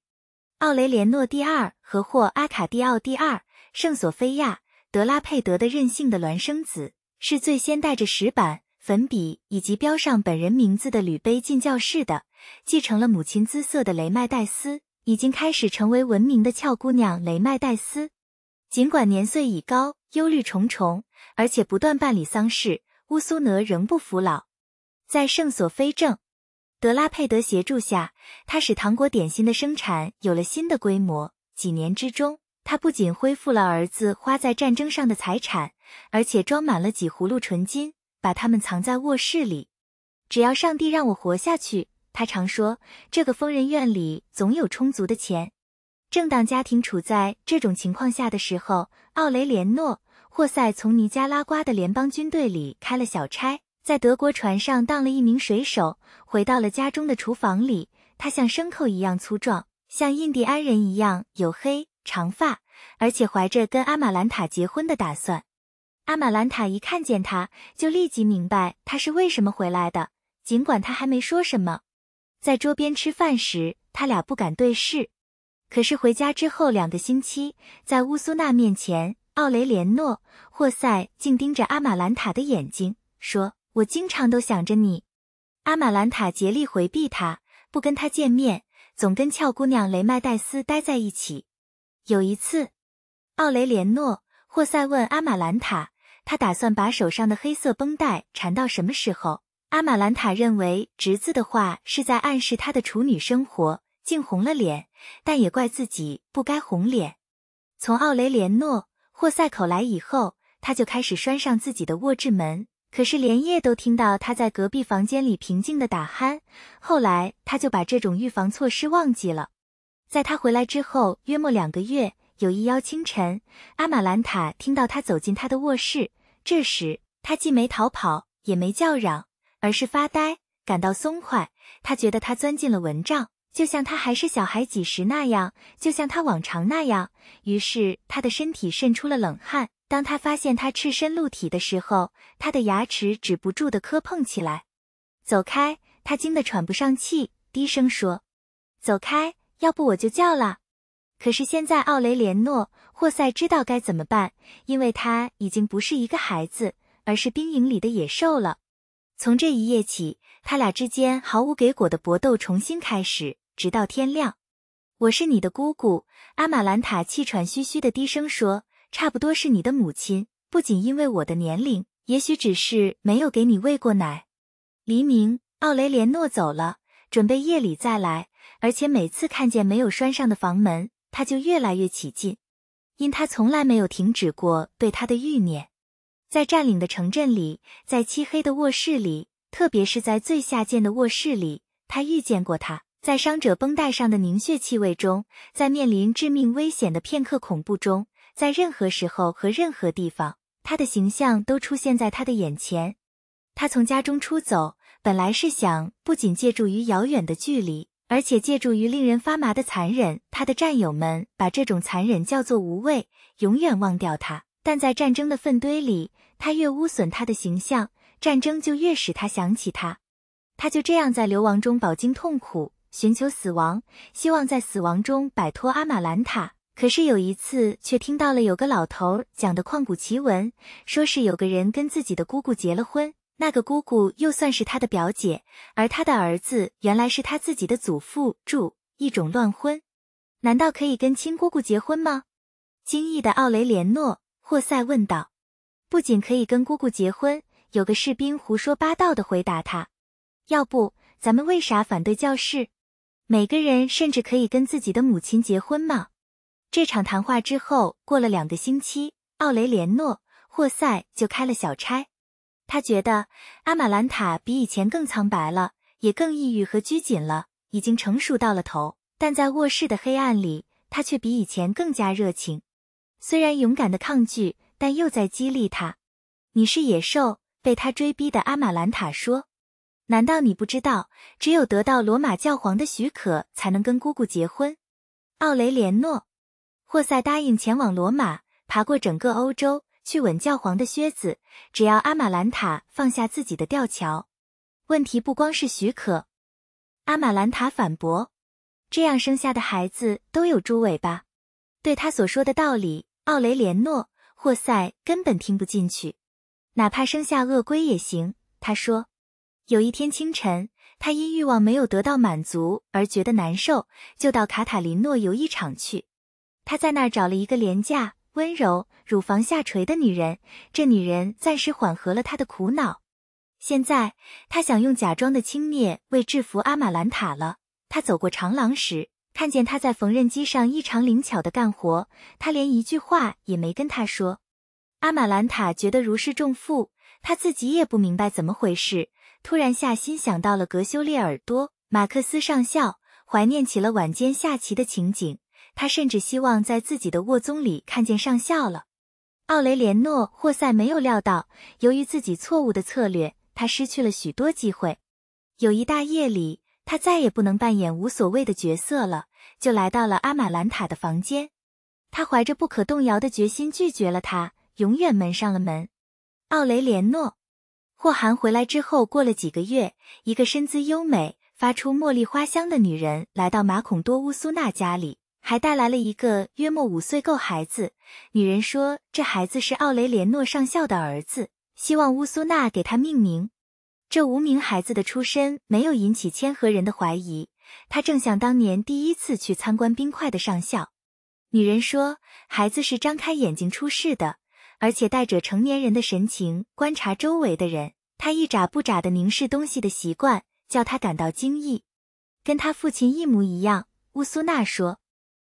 奥雷连诺第二和霍阿卡蒂奥第二，圣索菲亚德拉佩德的任性的孪生子，是最先带着石板、粉笔以及标上本人名字的铝杯进教室的。继承了母亲姿色的雷麦戴斯，已经开始成为闻名的俏姑娘雷麦戴斯。尽管年岁已高，忧虑重重，而且不断办理丧事，乌苏呢仍不服老。在圣索菲正德拉佩德协助下，他使糖果点心的生产有了新的规模。几年之中，他不仅恢复了儿子花在战争上的财产，而且装满了几葫芦纯金，把它们藏在卧室里。只要上帝让我活下去，他常说：“这个疯人院里总有充足的钱。”正当家庭处在这种情况下的时候，奥雷连诺·霍塞从尼加拉瓜的联邦军队里开了小差，在德国船上当了一名水手，回到了家中的厨房里。他像牲口一样粗壮，像印第安人一样黝黑、长发，而且怀着跟阿玛兰塔结婚的打算。阿玛兰塔一看见他，就立即明白他是为什么回来的，尽管他还没说什么。在桌边吃饭时，他俩不敢对视。可是回家之后两个星期，在乌苏娜面前，奥雷连诺·霍塞竟盯着阿玛兰塔的眼睛说：“我经常都想着你。”阿玛兰塔竭力回避他，不跟他见面，总跟俏姑娘雷麦黛丝待在一起。有一次，奥雷连诺·霍塞问阿玛兰塔：“他打算把手上的黑色绷带缠到什么时候？”阿玛兰塔认为侄子的话是在暗示他的处女生活。竟红了脸，但也怪自己不该红脸。从奥雷连诺·霍塞口来以后，他就开始拴上自己的卧室门。可是连夜都听到他在隔壁房间里平静的打鼾。后来他就把这种预防措施忘记了。在他回来之后约莫两个月，有一邀清晨，阿玛兰塔听到他走进他的卧室。这时他既没逃跑，也没叫嚷，而是发呆，感到松快。他觉得他钻进了蚊帐。就像他还是小孩几时那样，就像他往常那样。于是他的身体渗出了冷汗。当他发现他赤身露体的时候，他的牙齿止不住的磕碰起来。走开！他惊得喘不上气，低声说：“走开！要不我就叫了。”可是现在奥雷连诺·霍塞知道该怎么办，因为他已经不是一个孩子，而是兵营里的野兽了。从这一夜起，他俩之间毫无给果的搏斗重新开始。直到天亮，我是你的姑姑阿玛兰塔，气喘吁吁的低声说：“差不多是你的母亲，不仅因为我的年龄，也许只是没有给你喂过奶。”黎明，奥雷连诺走了，准备夜里再来，而且每次看见没有拴上的房门，他就越来越起劲，因他从来没有停止过对他的欲念。在占领的城镇里，在漆黑的卧室里，特别是在最下贱的卧室里，他遇见过他。在伤者绷带上的凝血气味中，在面临致命危险的片刻恐怖中，在任何时候和任何地方，他的形象都出现在他的眼前。他从家中出走，本来是想不仅借助于遥远的距离，而且借助于令人发麻的残忍。他的战友们把这种残忍叫做无畏，永远忘掉他。但在战争的粪堆里，他越污损他的形象，战争就越使他想起他。他就这样在流亡中饱经痛苦。寻求死亡，希望在死亡中摆脱阿玛兰塔。可是有一次，却听到了有个老头讲的旷古奇闻，说是有个人跟自己的姑姑结了婚，那个姑姑又算是他的表姐，而他的儿子原来是他自己的祖父。注一种乱婚，难道可以跟亲姑姑结婚吗？惊异的奥雷连诺·霍塞问道。不仅可以跟姑姑结婚，有个士兵胡说八道地回答他。要不，咱们为啥反对教士？每个人甚至可以跟自己的母亲结婚吗？这场谈话之后，过了两个星期，奥雷连诺·霍塞就开了小差。他觉得阿玛兰塔比以前更苍白了，也更抑郁和拘谨了，已经成熟到了头。但在卧室的黑暗里，他却比以前更加热情。虽然勇敢的抗拒，但又在激励他。你是野兽，被他追逼的阿玛兰塔说。难道你不知道，只有得到罗马教皇的许可，才能跟姑姑结婚？奥雷莲诺、霍塞答应前往罗马，爬过整个欧洲，去吻教皇的靴子。只要阿玛兰塔放下自己的吊桥，问题不光是许可。阿玛兰塔反驳：“这样生下的孩子都有猪尾巴。”对他所说的道理，奥雷莲诺、霍塞根本听不进去。哪怕生下鳄龟也行，他说。有一天清晨，他因欲望没有得到满足而觉得难受，就到卡塔林诺游艺场去。他在那儿找了一个廉价、温柔、乳房下垂的女人，这女人暂时缓和了他的苦恼。现在他想用假装的轻蔑为制服阿玛兰塔了。他走过长廊时，看见他在缝纫机上异常灵巧的干活。他连一句话也没跟她说。阿玛兰塔觉得如释重负，他自己也不明白怎么回事。突然下心想到了格修列尔多，马克思上校怀念起了晚间下棋的情景。他甚至希望在自己的卧宗里看见上校了。奥雷连诺·霍塞没有料到，由于自己错误的策略，他失去了许多机会。有一大夜里，他再也不能扮演无所谓的角色了，就来到了阿玛兰塔的房间。他怀着不可动摇的决心拒绝了他，永远门上了门。奥雷连诺。过寒回来之后，过了几个月，一个身姿优美、发出茉莉花香的女人来到马孔多乌苏娜家里，还带来了一个约莫五岁够孩子。女人说，这孩子是奥雷连诺上校的儿子，希望乌苏娜给他命名。这无名孩子的出身没有引起千和人的怀疑，他正像当年第一次去参观冰块的上校。女人说，孩子是张开眼睛出世的。而且带着成年人的神情观察周围的人，他一眨不眨地凝视东西的习惯，叫他感到惊异，跟他父亲一模一样。乌苏娜说，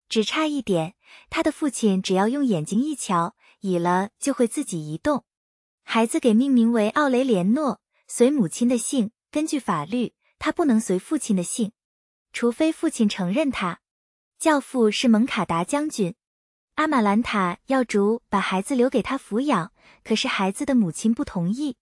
只差一点，他的父亲只要用眼睛一瞧，倚了就会自己移动。孩子给命名为奥雷连诺，随母亲的姓。根据法律，他不能随父亲的姓，除非父亲承认他。教父是蒙卡达将军。阿玛兰塔要主把孩子留给他抚养，可是孩子的母亲不同意，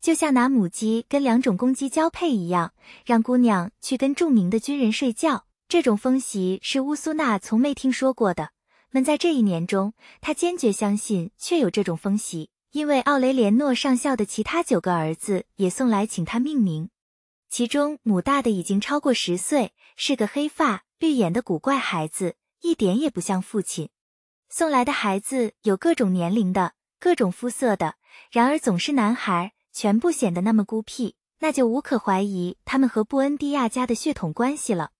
就像拿母鸡跟两种公鸡交配一样，让姑娘去跟著名的军人睡觉。这种风习是乌苏娜从没听说过的。但在这一年中，他坚决相信确有这种风习，因为奥雷连诺上校的其他九个儿子也送来请他命名，其中母大的已经超过十岁，是个黑发绿眼的古怪孩子，一点也不像父亲。送来的孩子有各种年龄的，各种肤色的，然而总是男孩，全部显得那么孤僻，那就无可怀疑他们和布恩迪亚家的血统关系了。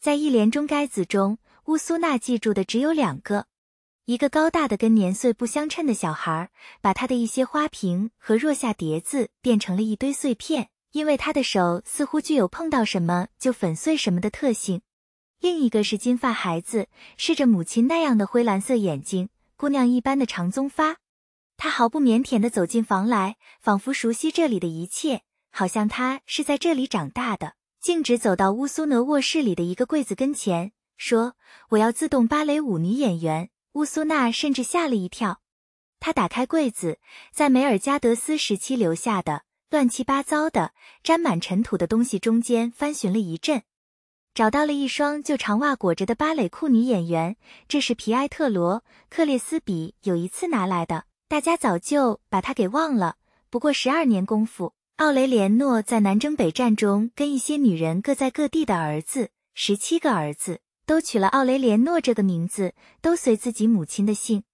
在一连中该子中，乌苏娜记住的只有两个，一个高大的跟年岁不相称的小孩，把他的一些花瓶和弱下碟子变成了一堆碎片，因为他的手似乎具有碰到什么就粉碎什么的特性。另一个是金发孩子，是着母亲那样的灰蓝色眼睛，姑娘一般的长棕发。他毫不腼腆地走进房来，仿佛熟悉这里的一切，好像他是在这里长大的。径直走到乌苏娜卧室里的一个柜子跟前，说：“我要自动芭蕾舞女演员。”乌苏娜甚至吓了一跳。他打开柜子，在梅尔加德斯时期留下的乱七八糟的、沾满尘土的东西中间翻寻了一阵。找到了一双旧长袜裹着的芭蕾裤，女演员，这是皮埃特罗·克列斯比有一次拿来的，大家早就把他给忘了。不过十二年功夫，奥雷连诺在南征北战中跟一些女人各在各地的儿子，十七个儿子都取了奥雷连诺这个名字，都随自己母亲的姓。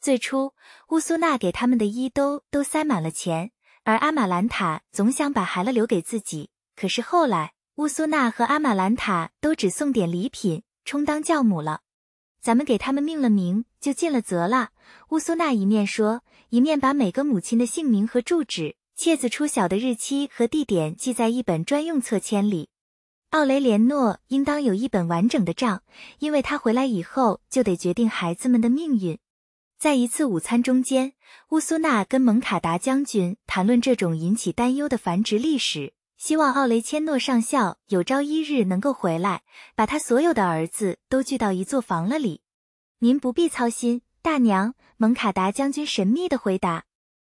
最初，乌苏娜给他们的衣兜都塞满了钱，而阿玛兰塔总想把孩子留给自己，可是后来。乌苏娜和阿玛兰塔都只送点礼品，充当教母了。咱们给他们命了名，就尽了责了。乌苏娜一面说，一面把每个母亲的姓名和住址、切子出小的日期和地点记在一本专用册签里。奥雷连诺应当有一本完整的账，因为他回来以后就得决定孩子们的命运。在一次午餐中间，乌苏娜跟蒙卡达将军谈论这种引起担忧的繁殖历史。希望奥雷千诺上校有朝一日能够回来，把他所有的儿子都聚到一座房了里。您不必操心，大娘。蒙卡达将军神秘的回答：“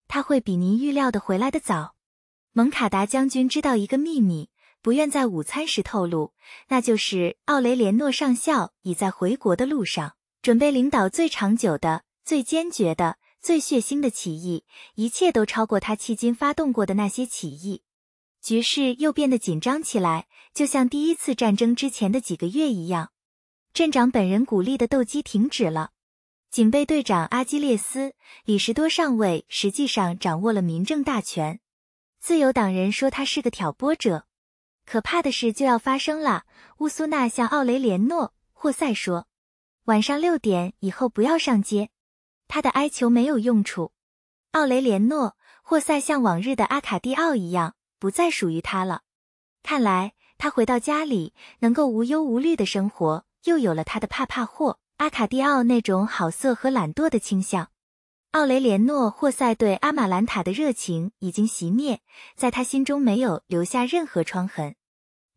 他会比您预料的回来的早。”蒙卡达将军知道一个秘密，不愿在午餐时透露，那就是奥雷连诺上校已在回国的路上，准备领导最长久的、最坚决的、最血腥的起义，一切都超过他迄今发动过的那些起义。局势又变得紧张起来，就像第一次战争之前的几个月一样。镇长本人鼓励的斗鸡停止了。警备队长阿基列斯·里什多上尉实际上掌握了民政大权。自由党人说他是个挑拨者。可怕的事就要发生了。乌苏纳向奥雷连诺·霍塞说：“晚上六点以后不要上街。”他的哀求没有用处。奥雷连诺·霍塞像往日的阿卡蒂奥一样。不再属于他了。看来他回到家里能够无忧无虑的生活，又有了他的帕帕霍、阿卡蒂奥那种好色和懒惰的倾向。奥雷连诺·霍塞对阿玛兰塔的热情已经熄灭，在他心中没有留下任何创痕。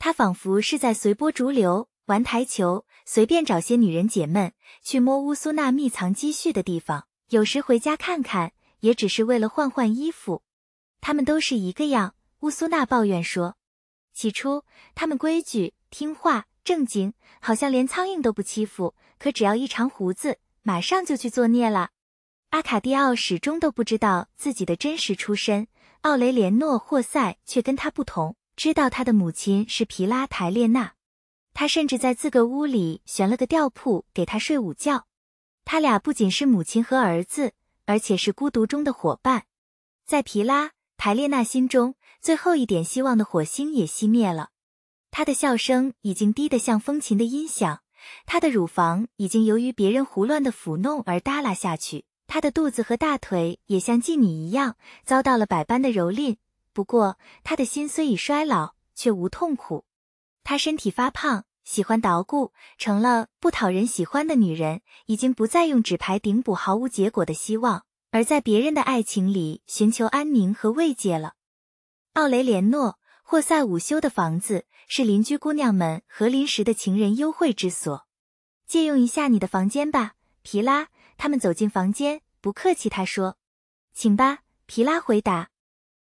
他仿佛是在随波逐流，玩台球，随便找些女人解闷，去摸乌苏纳密藏积蓄的地方，有时回家看看，也只是为了换换衣服。他们都是一个样。乌苏娜抱怨说：“起初他们规矩、听话、正经，好像连苍蝇都不欺负。可只要一长胡子，马上就去作孽了。”阿卡蒂奥始终都不知道自己的真实出身，奥雷连诺·霍塞却跟他不同，知道他的母亲是皮拉台列娜。他甚至在自个屋里选了个吊铺给他睡午觉。他俩不仅是母亲和儿子，而且是孤独中的伙伴。在皮拉台列娜心中。最后一点希望的火星也熄灭了，他的笑声已经低得像风琴的音响，他的乳房已经由于别人胡乱的抚弄而耷拉下去，他的肚子和大腿也像妓女一样遭到了百般的蹂躏。不过，他的心虽已衰老，却无痛苦。他身体发胖，喜欢捣鼓，成了不讨人喜欢的女人，已经不再用纸牌顶补毫无结果的希望，而在别人的爱情里寻求安宁和慰藉了。奥雷莲诺·霍塞午休的房子是邻居姑娘们和临时的情人幽会之所。借用一下你的房间吧，皮拉。他们走进房间，不客气，他说：“请吧。”皮拉回答。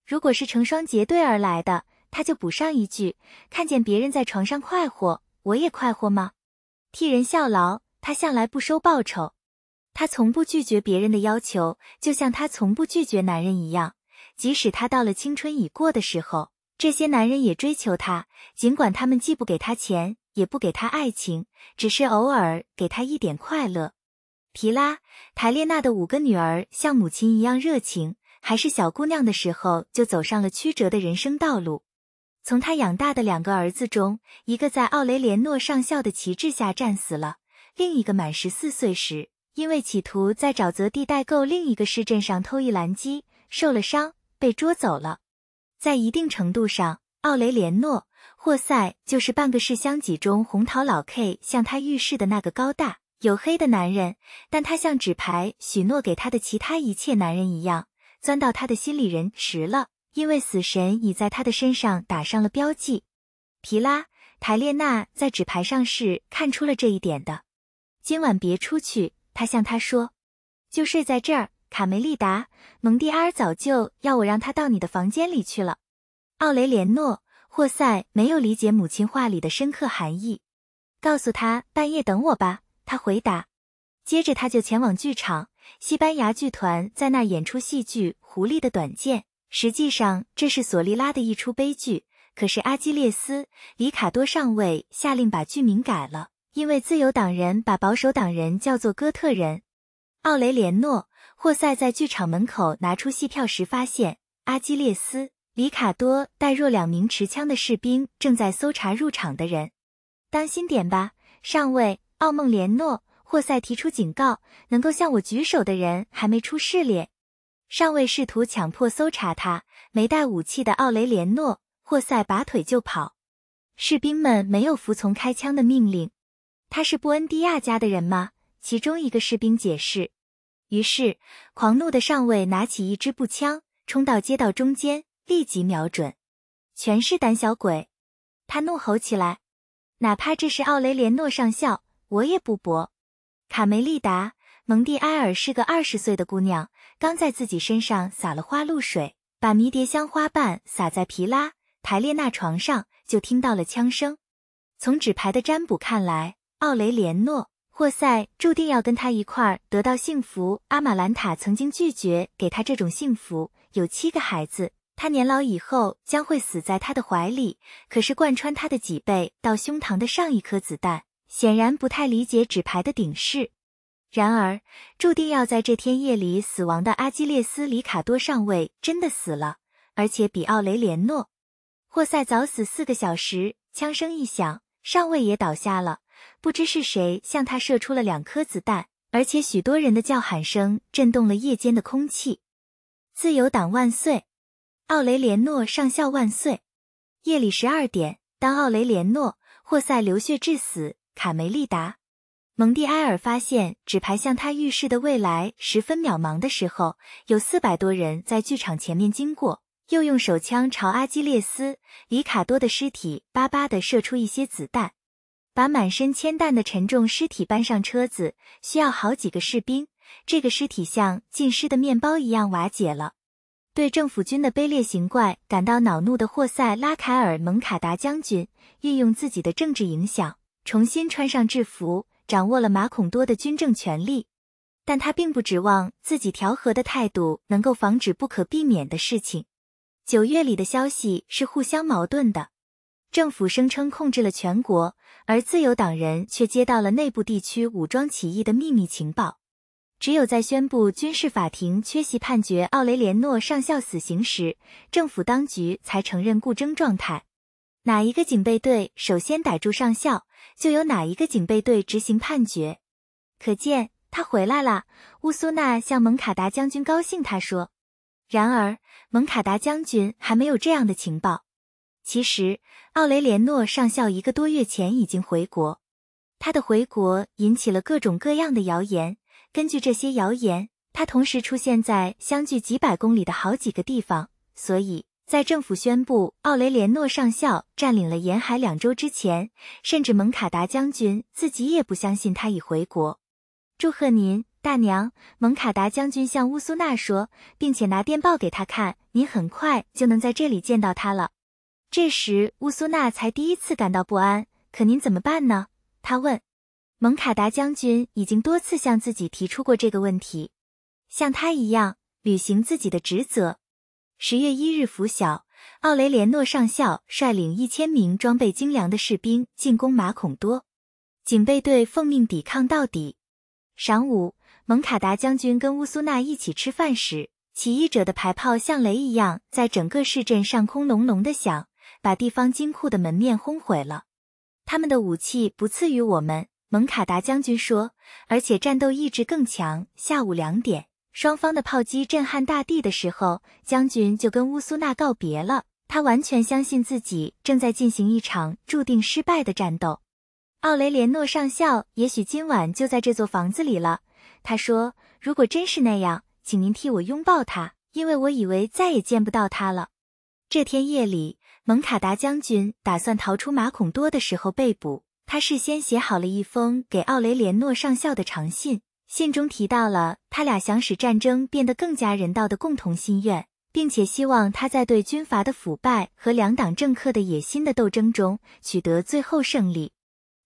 如果是成双结对而来的，他就补上一句：“看见别人在床上快活，我也快活吗？”替人效劳，他向来不收报酬。他从不拒绝别人的要求，就像他从不拒绝男人一样。即使他到了青春已过的时候，这些男人也追求他。尽管他们既不给他钱，也不给他爱情，只是偶尔给他一点快乐。提拉·台列娜的五个女儿像母亲一样热情。还是小姑娘的时候，就走上了曲折的人生道路。从她养大的两个儿子中，一个在奥雷连诺上校的旗帜下战死了，另一个满十四岁时，因为企图在沼泽地带购另一个市镇上偷一篮鸡，受了伤。被捉走了，在一定程度上，奥雷连诺·霍塞就是半个世相集中红桃老 K，向他预示的那个高大黝黑的男人，但他像纸牌许诺给他的其他一切男人一样，钻到他的心里人迟了，因为死神已在他的身上打上了标记。皮拉·台列娜在纸牌上是看出了这一点的。今晚别出去，他向他说，就睡在这儿。卡梅利达·蒙蒂阿尔早就要我让他到你的房间里去了。奥雷连诺·霍塞没有理解母亲话里的深刻含义，告诉他半夜等我吧。他回答。接着他就前往剧场，西班牙剧团在那儿演出戏剧《狐狸的短剑》。实际上这是索利拉的一出悲剧，可是阿基列斯·里卡多上尉下令把剧名改了，因为自由党人把保守党人叫做哥特人。奥雷连诺。霍塞在剧场门口拿出戏票时，发现阿基列斯、里卡多、戴若两名持枪的士兵正在搜查入场的人。当心点吧，上尉奥孟连诺。霍塞提出警告：“能够向我举手的人还没出试咧。”上尉试图强迫搜查他，没带武器的奥雷连诺·霍塞拔腿就跑。士兵们没有服从开枪的命令。他是布恩迪亚家的人吗？其中一个士兵解释。于是，狂怒的上尉拿起一支步枪，冲到街道中间，立即瞄准。全是胆小鬼！他怒吼起来。哪怕这是奥雷连诺上校，我也不搏。卡梅利达·蒙蒂埃尔是个二十岁的姑娘，刚在自己身上撒了花露水，把迷迭香花瓣撒在皮拉·台列那床上，就听到了枪声。从纸牌的占卜看来，奥雷连诺。霍塞注定要跟他一块得到幸福。阿玛兰塔曾经拒绝给他这种幸福。有七个孩子，他年老以后将会死在他的怀里。可是，贯穿他的脊背到胸膛的上一颗子弹，显然不太理解纸牌的顶视。然而，注定要在这天夜里死亡的阿基列斯·里卡多上尉真的死了，而且比奥雷连诺·霍塞早死四个小时。枪声一响，上尉也倒下了。不知是谁向他射出了两颗子弹，而且许多人的叫喊声震动了夜间的空气。“自由党万岁！”“奥雷连诺上校万岁！”夜里十二点，当奥雷连诺·霍塞流血致死，卡梅利达·蒙蒂埃尔发现纸牌向他预示的未来十分渺茫的时候，有四百多人在剧场前面经过，又用手枪朝阿基列斯·里卡多的尸体叭叭地射出一些子弹。把满身铅弹的沉重尸体搬上车子，需要好几个士兵。这个尸体像浸湿的面包一样瓦解了。对政府军的卑劣行怪感到恼怒的霍塞·拉凯尔·蒙卡达将军，运用自己的政治影响，重新穿上制服，掌握了马孔多的军政权力。但他并不指望自己调和的态度能够防止不可避免的事情。九月里的消息是互相矛盾的。政府声称控制了全国，而自由党人却接到了内部地区武装起义的秘密情报。只有在宣布军事法庭缺席判决奥雷连诺上校死刑时，政府当局才承认固征状态。哪一个警备队首先逮住上校，就由哪一个警备队执行判决。可见他回来了。乌苏纳向蒙卡达将军高兴他说，然而蒙卡达将军还没有这样的情报。其实，奥雷连诺上校一个多月前已经回国，他的回国引起了各种各样的谣言。根据这些谣言，他同时出现在相距几百公里的好几个地方。所以在政府宣布奥雷连诺上校占领了沿海两州之前，甚至蒙卡达将军自己也不相信他已回国。祝贺您，大娘！蒙卡达将军向乌苏娜说，并且拿电报给他看，您很快就能在这里见到他了。这时，乌苏娜才第一次感到不安。可您怎么办呢？他问。蒙卡达将军已经多次向自己提出过这个问题。像他一样履行自己的职责。十月一日拂晓，奥雷连诺上校率领一千名装备精良的士兵进攻马孔多，警备队奉命抵抗到底。晌午，蒙卡达将军跟乌苏娜一起吃饭时，起义者的排炮像雷一样在整个市镇上空隆隆地响。把地方金库的门面轰毁了。他们的武器不次于我们，蒙卡达将军说，而且战斗意志更强。下午两点，双方的炮击震撼大地的时候，将军就跟乌苏纳告别了。他完全相信自己正在进行一场注定失败的战斗。奥雷连诺上校，也许今晚就在这座房子里了。他说：“如果真是那样，请您替我拥抱他，因为我以为再也见不到他了。”这天夜里。蒙卡达将军打算逃出马孔多的时候被捕。他事先写好了一封给奥雷连诺上校的长信，信中提到了他俩想使战争变得更加人道的共同心愿，并且希望他在对军阀的腐败和两党政客的野心的斗争中取得最后胜利。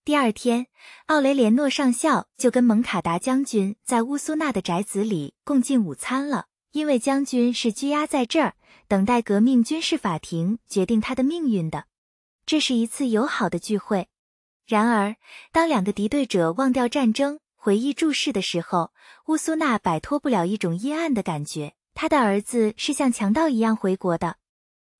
第二天，奥雷连诺上校就跟蒙卡达将军在乌苏纳的宅子里共进午餐了。因为将军是拘押在这儿，等待革命军事法庭决定他的命运的。这是一次友好的聚会。然而，当两个敌对者忘掉战争，回忆注视的时候，乌苏娜摆脱不了一种阴暗的感觉。他的儿子是像强盗一样回国的。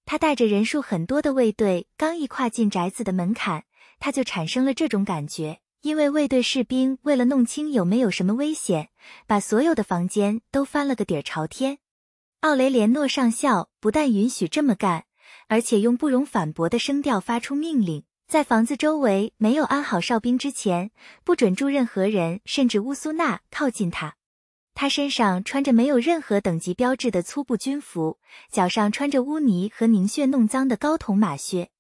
他带着人数很多的卫队，刚一跨进宅子的门槛，他就产生了这种感觉。因为卫队士兵为了弄清有没有什么危险，把所有的房间都翻了个底朝天。奥雷连诺上校不但允许这么干，而且用不容反驳的声调发出命令：在房子周围没有安好哨兵之前，不准住任何人，甚至乌苏纳靠近他。他身上穿着没有任何等级标志的粗布军服，脚上穿着污泥和凝血弄脏的高筒马靴。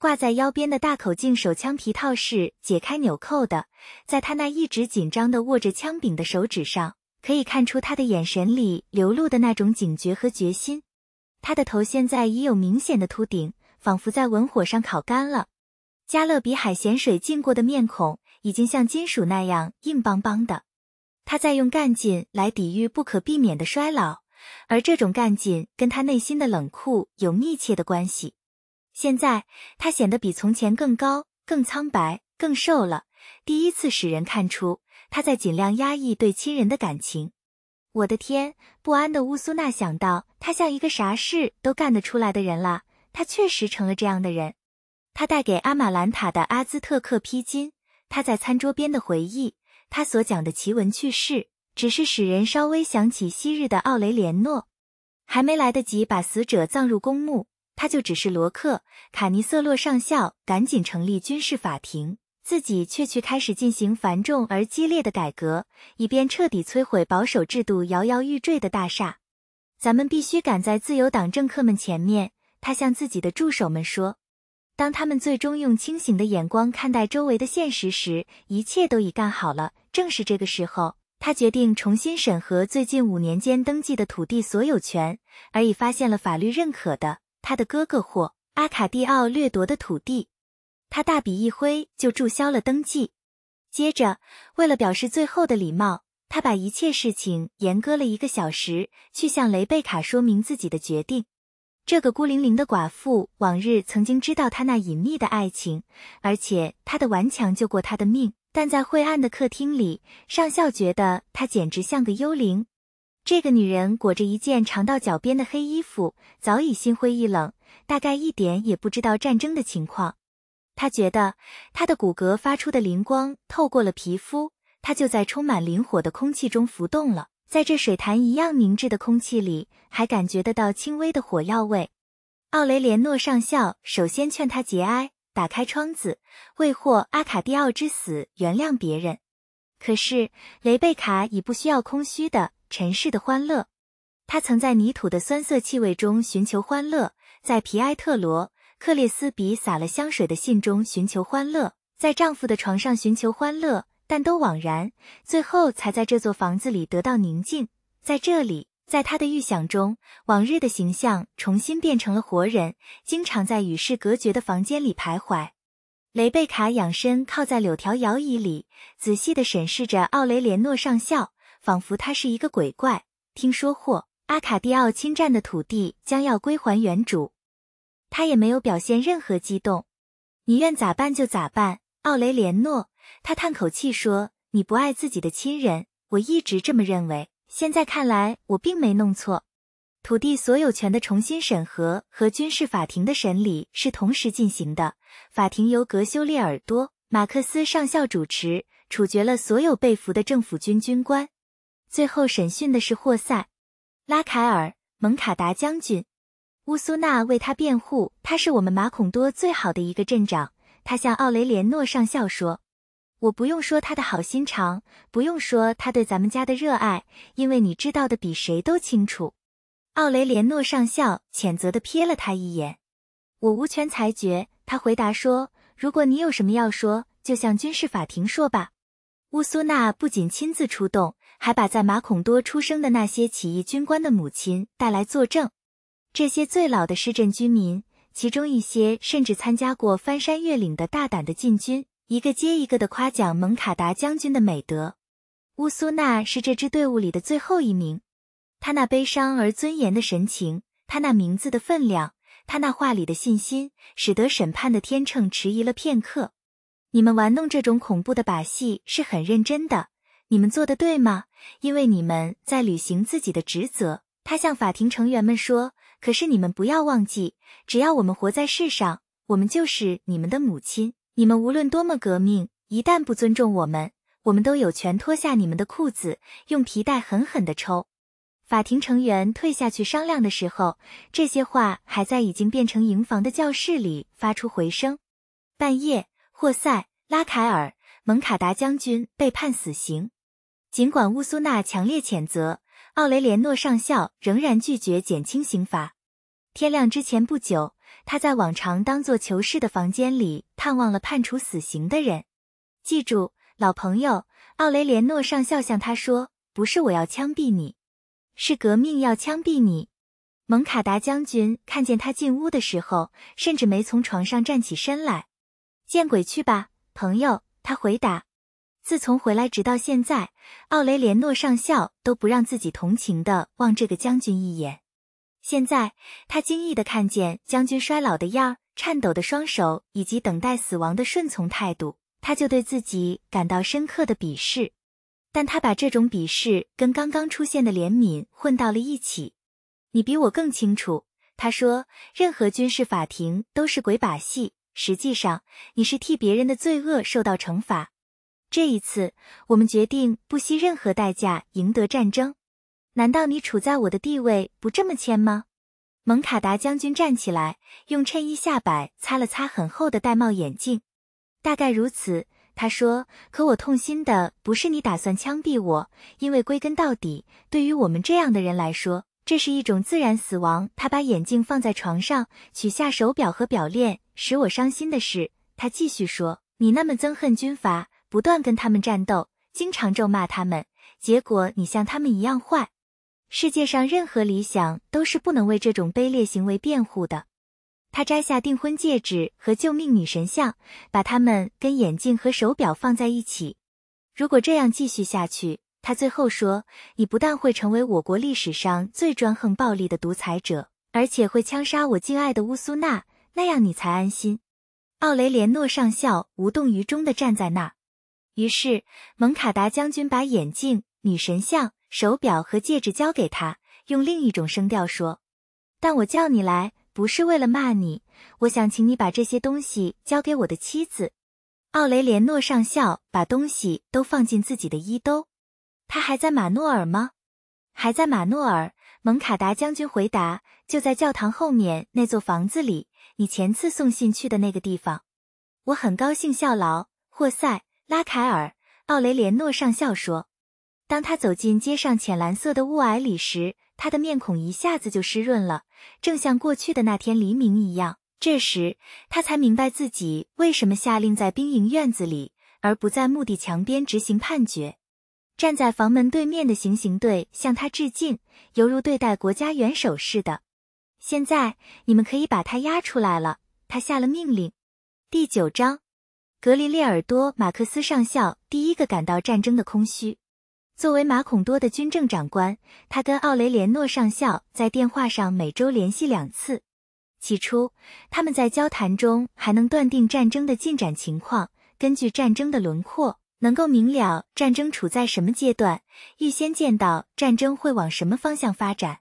挂在腰边的大口径手枪皮套是解开纽扣的，在他那一直紧张地握着枪柄的手指上，可以看出他的眼神里流露的那种警觉和决心。他的头现在已有明显的秃顶，仿佛在文火上烤干了。加勒比海咸水浸过的面孔已经像金属那样硬邦邦的。他在用干劲来抵御不可避免的衰老，而这种干劲跟他内心的冷酷有密切的关系。现在他显得比从前更高、更苍白、更瘦了。第一次使人看出他在尽量压抑对亲人的感情。我的天！不安的乌苏娜想到，他像一个啥事都干得出来的人了。他确实成了这样的人。他带给阿玛兰塔的阿兹特克披巾，他在餐桌边的回忆，他所讲的奇闻趣事，只是使人稍微想起昔日的奥雷连诺。还没来得及把死者葬入公墓。他就只是罗克卡尼瑟洛上校，赶紧成立军事法庭，自己却去开始进行繁重而激烈的改革，以便彻底摧毁保守制度摇摇欲坠的大厦。咱们必须赶在自由党政客们前面，他向自己的助手们说。当他们最终用清醒的眼光看待周围的现实时，一切都已干好了。正是这个时候，他决定重新审核最近五年间登记的土地所有权，而已发现了法律认可的。他的哥哥或阿卡蒂奥掠夺的土地，他大笔一挥就注销了登记。接着，为了表示最后的礼貌，他把一切事情延搁了一个小时，去向雷贝卡说明自己的决定。这个孤零零的寡妇，往日曾经知道他那隐秘的爱情，而且他的顽强救过他的命。但在晦暗的客厅里，上校觉得他简直像个幽灵。这个女人裹着一件长到脚边的黑衣服，早已心灰意冷，大概一点也不知道战争的情况。她觉得她的骨骼发出的灵光透过了皮肤，她就在充满磷火的空气中浮动了。在这水潭一样凝滞的空气里，还感觉得到轻微的火药味。奥雷连诺上校首先劝她节哀，打开窗子，为获阿卡蒂奥之死原谅别人。可是雷贝卡已不需要空虚的。尘世的欢乐，她曾在泥土的酸涩气味中寻求欢乐，在皮埃特罗·克列斯比洒了香水的信中寻求欢乐，在丈夫的床上寻求欢乐，但都枉然。最后才在这座房子里得到宁静，在这里，在她的预想中，往日的形象重新变成了活人。经常在与世隔绝的房间里徘徊，雷贝卡仰身靠在柳条摇椅里，仔细的审视着奥雷连诺上校。仿佛他是一个鬼怪。听说霍阿卡蒂奥侵占的土地将要归还原主，他也没有表现任何激动。你愿咋办就咋办，奥雷连诺。他叹口气说：“你不爱自己的亲人，我一直这么认为。现在看来，我并没弄错。”土地所有权的重新审核和军事法庭的审理是同时进行的。法庭由格修列尔多·马克思上校主持，处决了所有被俘的政府军军官。最后审讯的是霍塞·拉凯尔·蒙卡达将军，乌苏娜为他辩护。他是我们马孔多最好的一个镇长。他向奥雷连诺上校说：“我不用说他的好心肠，不用说他对咱们家的热爱，因为你知道的比谁都清楚。”奥雷连诺上校谴责地瞥了他一眼。“我无权裁决。”他回答说，“如果你有什么要说，就向军事法庭说吧。”乌苏娜不仅亲自出动。还把在马孔多出生的那些起义军官的母亲带来作证，这些最老的市镇居民，其中一些甚至参加过翻山越岭的大胆的进军，一个接一个地夸奖蒙卡达将军的美德。乌苏纳是这支队伍里的最后一名，他那悲伤而尊严的神情，他那名字的分量，他那话里的信心，使得审判的天秤迟疑了片刻。你们玩弄这种恐怖的把戏是很认真的。你们做的对吗？因为你们在履行自己的职责。他向法庭成员们说：“可是你们不要忘记，只要我们活在世上，我们就是你们的母亲。你们无论多么革命，一旦不尊重我们，我们都有权脱下你们的裤子，用皮带狠狠地抽。”法庭成员退下去商量的时候，这些话还在已经变成营房的教室里发出回声。半夜，霍塞·拉凯尔·蒙卡达将军被判死刑。尽管乌苏纳强烈谴责，奥雷连诺上校仍然拒绝减轻刑罚。天亮之前不久，他在往常当做囚室的房间里探望了判处死刑的人。记住，老朋友，奥雷连诺上校向他说：“不是我要枪毙你，是革命要枪毙你。”蒙卡达将军看见他进屋的时候，甚至没从床上站起身来。“见鬼去吧，朋友！”他回答。自从回来直到现在，奥雷连诺上校都不让自己同情的望这个将军一眼。现在他惊异的看见将军衰老的样儿、颤抖的双手以及等待死亡的顺从态度，他就对自己感到深刻的鄙视。但他把这种鄙视跟刚刚出现的怜悯混到了一起。你比我更清楚，他说，任何军事法庭都是鬼把戏。实际上，你是替别人的罪恶受到惩罚。这一次，我们决定不惜任何代价赢得战争。难道你处在我的地位不这么签吗？蒙卡达将军站起来，用衬衣下摆擦了擦很厚的玳瑁眼镜。大概如此，他说。可我痛心的不是你打算枪毙我，因为归根到底，对于我们这样的人来说，这是一种自然死亡。他把眼镜放在床上，取下手表和表链。使我伤心的是，他继续说，你那么憎恨军阀。不断跟他们战斗，经常咒骂他们，结果你像他们一样坏。世界上任何理想都是不能为这种卑劣行为辩护的。他摘下订婚戒指和救命女神像，把它们跟眼镜和手表放在一起。如果这样继续下去，他最后说：“你不但会成为我国历史上最专横暴力的独裁者，而且会枪杀我敬爱的乌苏娜，那样你才安心。”奥雷连诺上校无动于衷的站在那儿。于是，蒙卡达将军把眼镜、女神像、手表和戒指交给他，用另一种声调说：“但我叫你来不是为了骂你，我想请你把这些东西交给我的妻子。”奥雷连诺上校把东西都放进自己的衣兜。他还在马诺尔吗？还在马诺尔。蒙卡达将军回答：“就在教堂后面那座房子里，你前次送信去的那个地方。”我很高兴效劳，霍塞。拉凯尔·奥雷连诺上校说：“当他走进街上浅蓝色的雾霭里时，他的面孔一下子就湿润了，正像过去的那天黎明一样。这时他才明白自己为什么下令在兵营院子里，而不在墓地墙边执行判决。站在房门对面的行刑队向他致敬，犹如对待国家元首似的。现在你们可以把他押出来了。”他下了命令。第九章。格林列尔多·马克思上校第一个感到战争的空虚。作为马孔多的军政长官，他跟奥雷连诺上校在电话上每周联系两次。起初，他们在交谈中还能断定战争的进展情况，根据战争的轮廓，能够明了战争处在什么阶段，预先见到战争会往什么方向发展。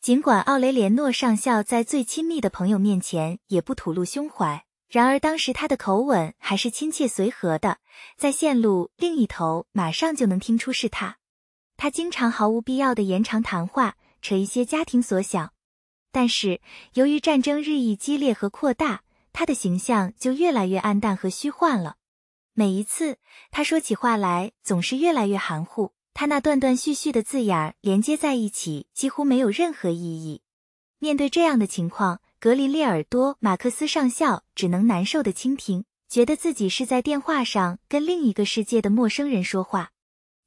尽管奥雷连诺上校在最亲密的朋友面前也不吐露胸怀。然而，当时他的口吻还是亲切随和的，在线路另一头马上就能听出是他。他经常毫无必要的延长谈话，扯一些家庭所想。但是，由于战争日益激烈和扩大，他的形象就越来越暗淡和虚幻了。每一次他说起话来，总是越来越含糊。他那断断续续的字眼连接在一起，几乎没有任何意义。面对这样的情况，格林列尔多·马克思上校只能难受的倾听，觉得自己是在电话上跟另一个世界的陌生人说话。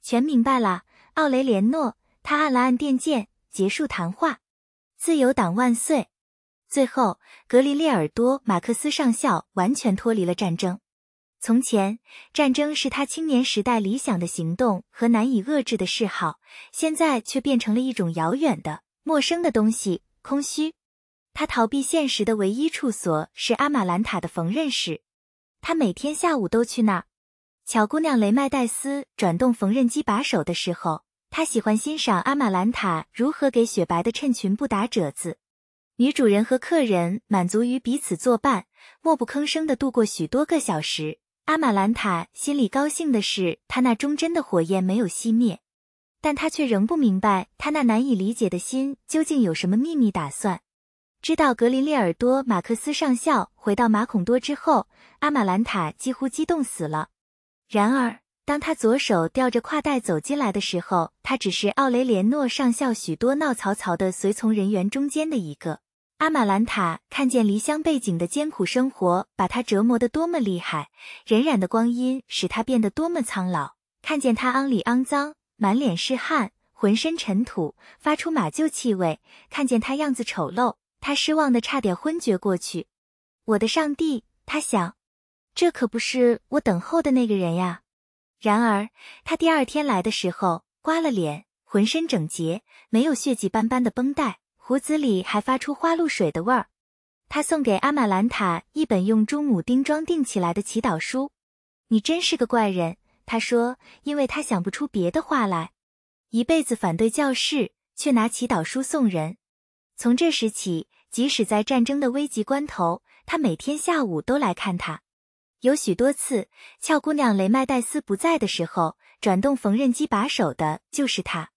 全明白了，奥雷连诺。他按了按电键，结束谈话。自由党万岁！最后，格林列尔多·马克思上校完全脱离了战争。从前，战争是他青年时代理想的行动和难以遏制的嗜好，现在却变成了一种遥远的、陌生的东西，空虚。他逃避现实的唯一处所是阿玛兰塔的缝纫室，他每天下午都去那儿。巧姑娘雷麦戴斯转动缝纫机把手的时候，他喜欢欣赏阿玛兰塔如何给雪白的衬裙不打褶子。女主人和客人满足于彼此作伴，默不吭声的度过许多个小时。阿玛兰塔心里高兴的是，她那忠贞的火焰没有熄灭，但她却仍不明白她那难以理解的心究竟有什么秘密打算。知道格林列尔多·马克思上校回到马孔多之后，阿玛兰塔几乎激动死了。然而，当他左手吊着胯带走进来的时候，他只是奥雷连诺上校许多闹嘈嘈的随从人员中间的一个。阿玛兰塔看见离乡背景的艰苦生活把他折磨得多么厉害，荏苒的光阴使他变得多么苍老，看见他肮里肮脏，满脸是汗，浑身尘土，发出马厩气味，看见他样子丑陋。他失望的差点昏厥过去。我的上帝，他想，这可不是我等候的那个人呀！然而，他第二天来的时候，刮了脸，浑身整洁，没有血迹斑斑的绷带，胡子里还发出花露水的味儿。他送给阿玛兰塔一本用朱母丁装订起来的祈祷书。你真是个怪人，他说，因为他想不出别的话来。一辈子反对教士，却拿祈祷书送人。从这时起，即使在战争的危急关头，他每天下午都来看她。有许多次，俏姑娘雷麦戴斯不在的时候，转动缝纫机把手的就是他。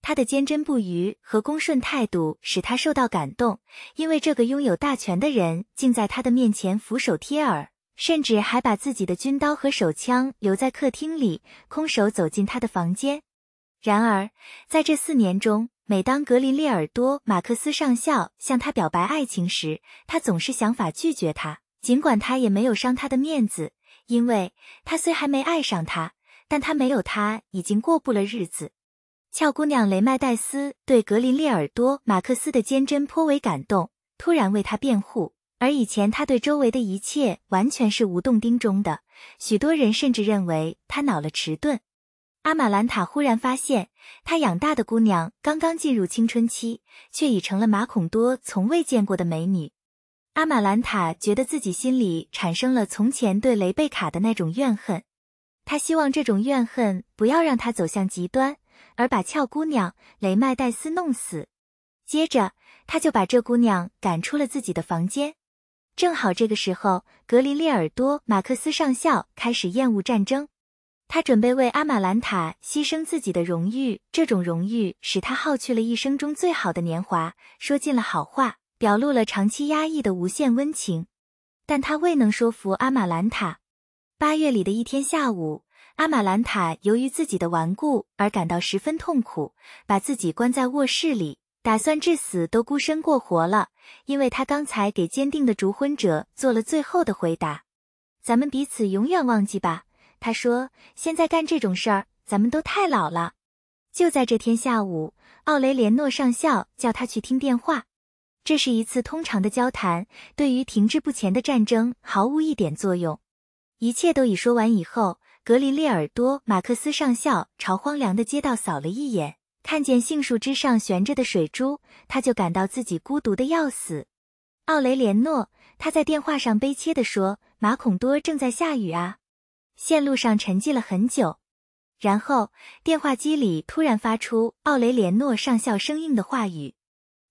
他的坚贞不渝和恭顺态度使他受到感动，因为这个拥有大权的人竟在他的面前俯首帖耳，甚至还把自己的军刀和手枪留在客厅里，空手走进他的房间。然而，在这四年中，每当格林列尔多·马克思上校向他表白爱情时，他总是想法拒绝他。尽管他也没有伤他的面子，因为他虽还没爱上他，但他没有他已经过不了日子。俏姑娘雷麦戴斯对格林列尔多·马克思的坚贞颇为感动，突然为他辩护。而以前他对周围的一切完全是无动丁衷的，许多人甚至认为他恼了迟钝。阿玛兰塔忽然发现，她养大的姑娘刚刚进入青春期，却已成了马孔多从未见过的美女。阿玛兰塔觉得自己心里产生了从前对雷贝卡的那种怨恨，他希望这种怨恨不要让他走向极端，而把俏姑娘雷麦戴斯弄死。接着，他就把这姑娘赶出了自己的房间。正好这个时候，格林列尔多·马克思上校开始厌恶战争。他准备为阿玛兰塔牺牲自己的荣誉，这种荣誉使他耗去了一生中最好的年华，说尽了好话，表露了长期压抑的无限温情，但他未能说服阿玛兰塔。八月里的一天下午，阿玛兰塔由于自己的顽固而感到十分痛苦，把自己关在卧室里，打算至死都孤身过活了，因为他刚才给坚定的逐婚者做了最后的回答：“咱们彼此永远忘记吧。”他说：“现在干这种事儿，咱们都太老了。”就在这天下午，奥雷连诺上校叫他去听电话。这是一次通常的交谈，对于停滞不前的战争毫无一点作用。一切都已说完以后，格里列尔多·马克思上校朝荒凉的街道扫了一眼，看见杏树枝上悬着的水珠，他就感到自己孤独的要死。奥雷连诺，他在电话上悲切地说：“马孔多正在下雨啊。”线路上沉寂了很久，然后电话机里突然发出奥雷连诺上校生硬的话语：“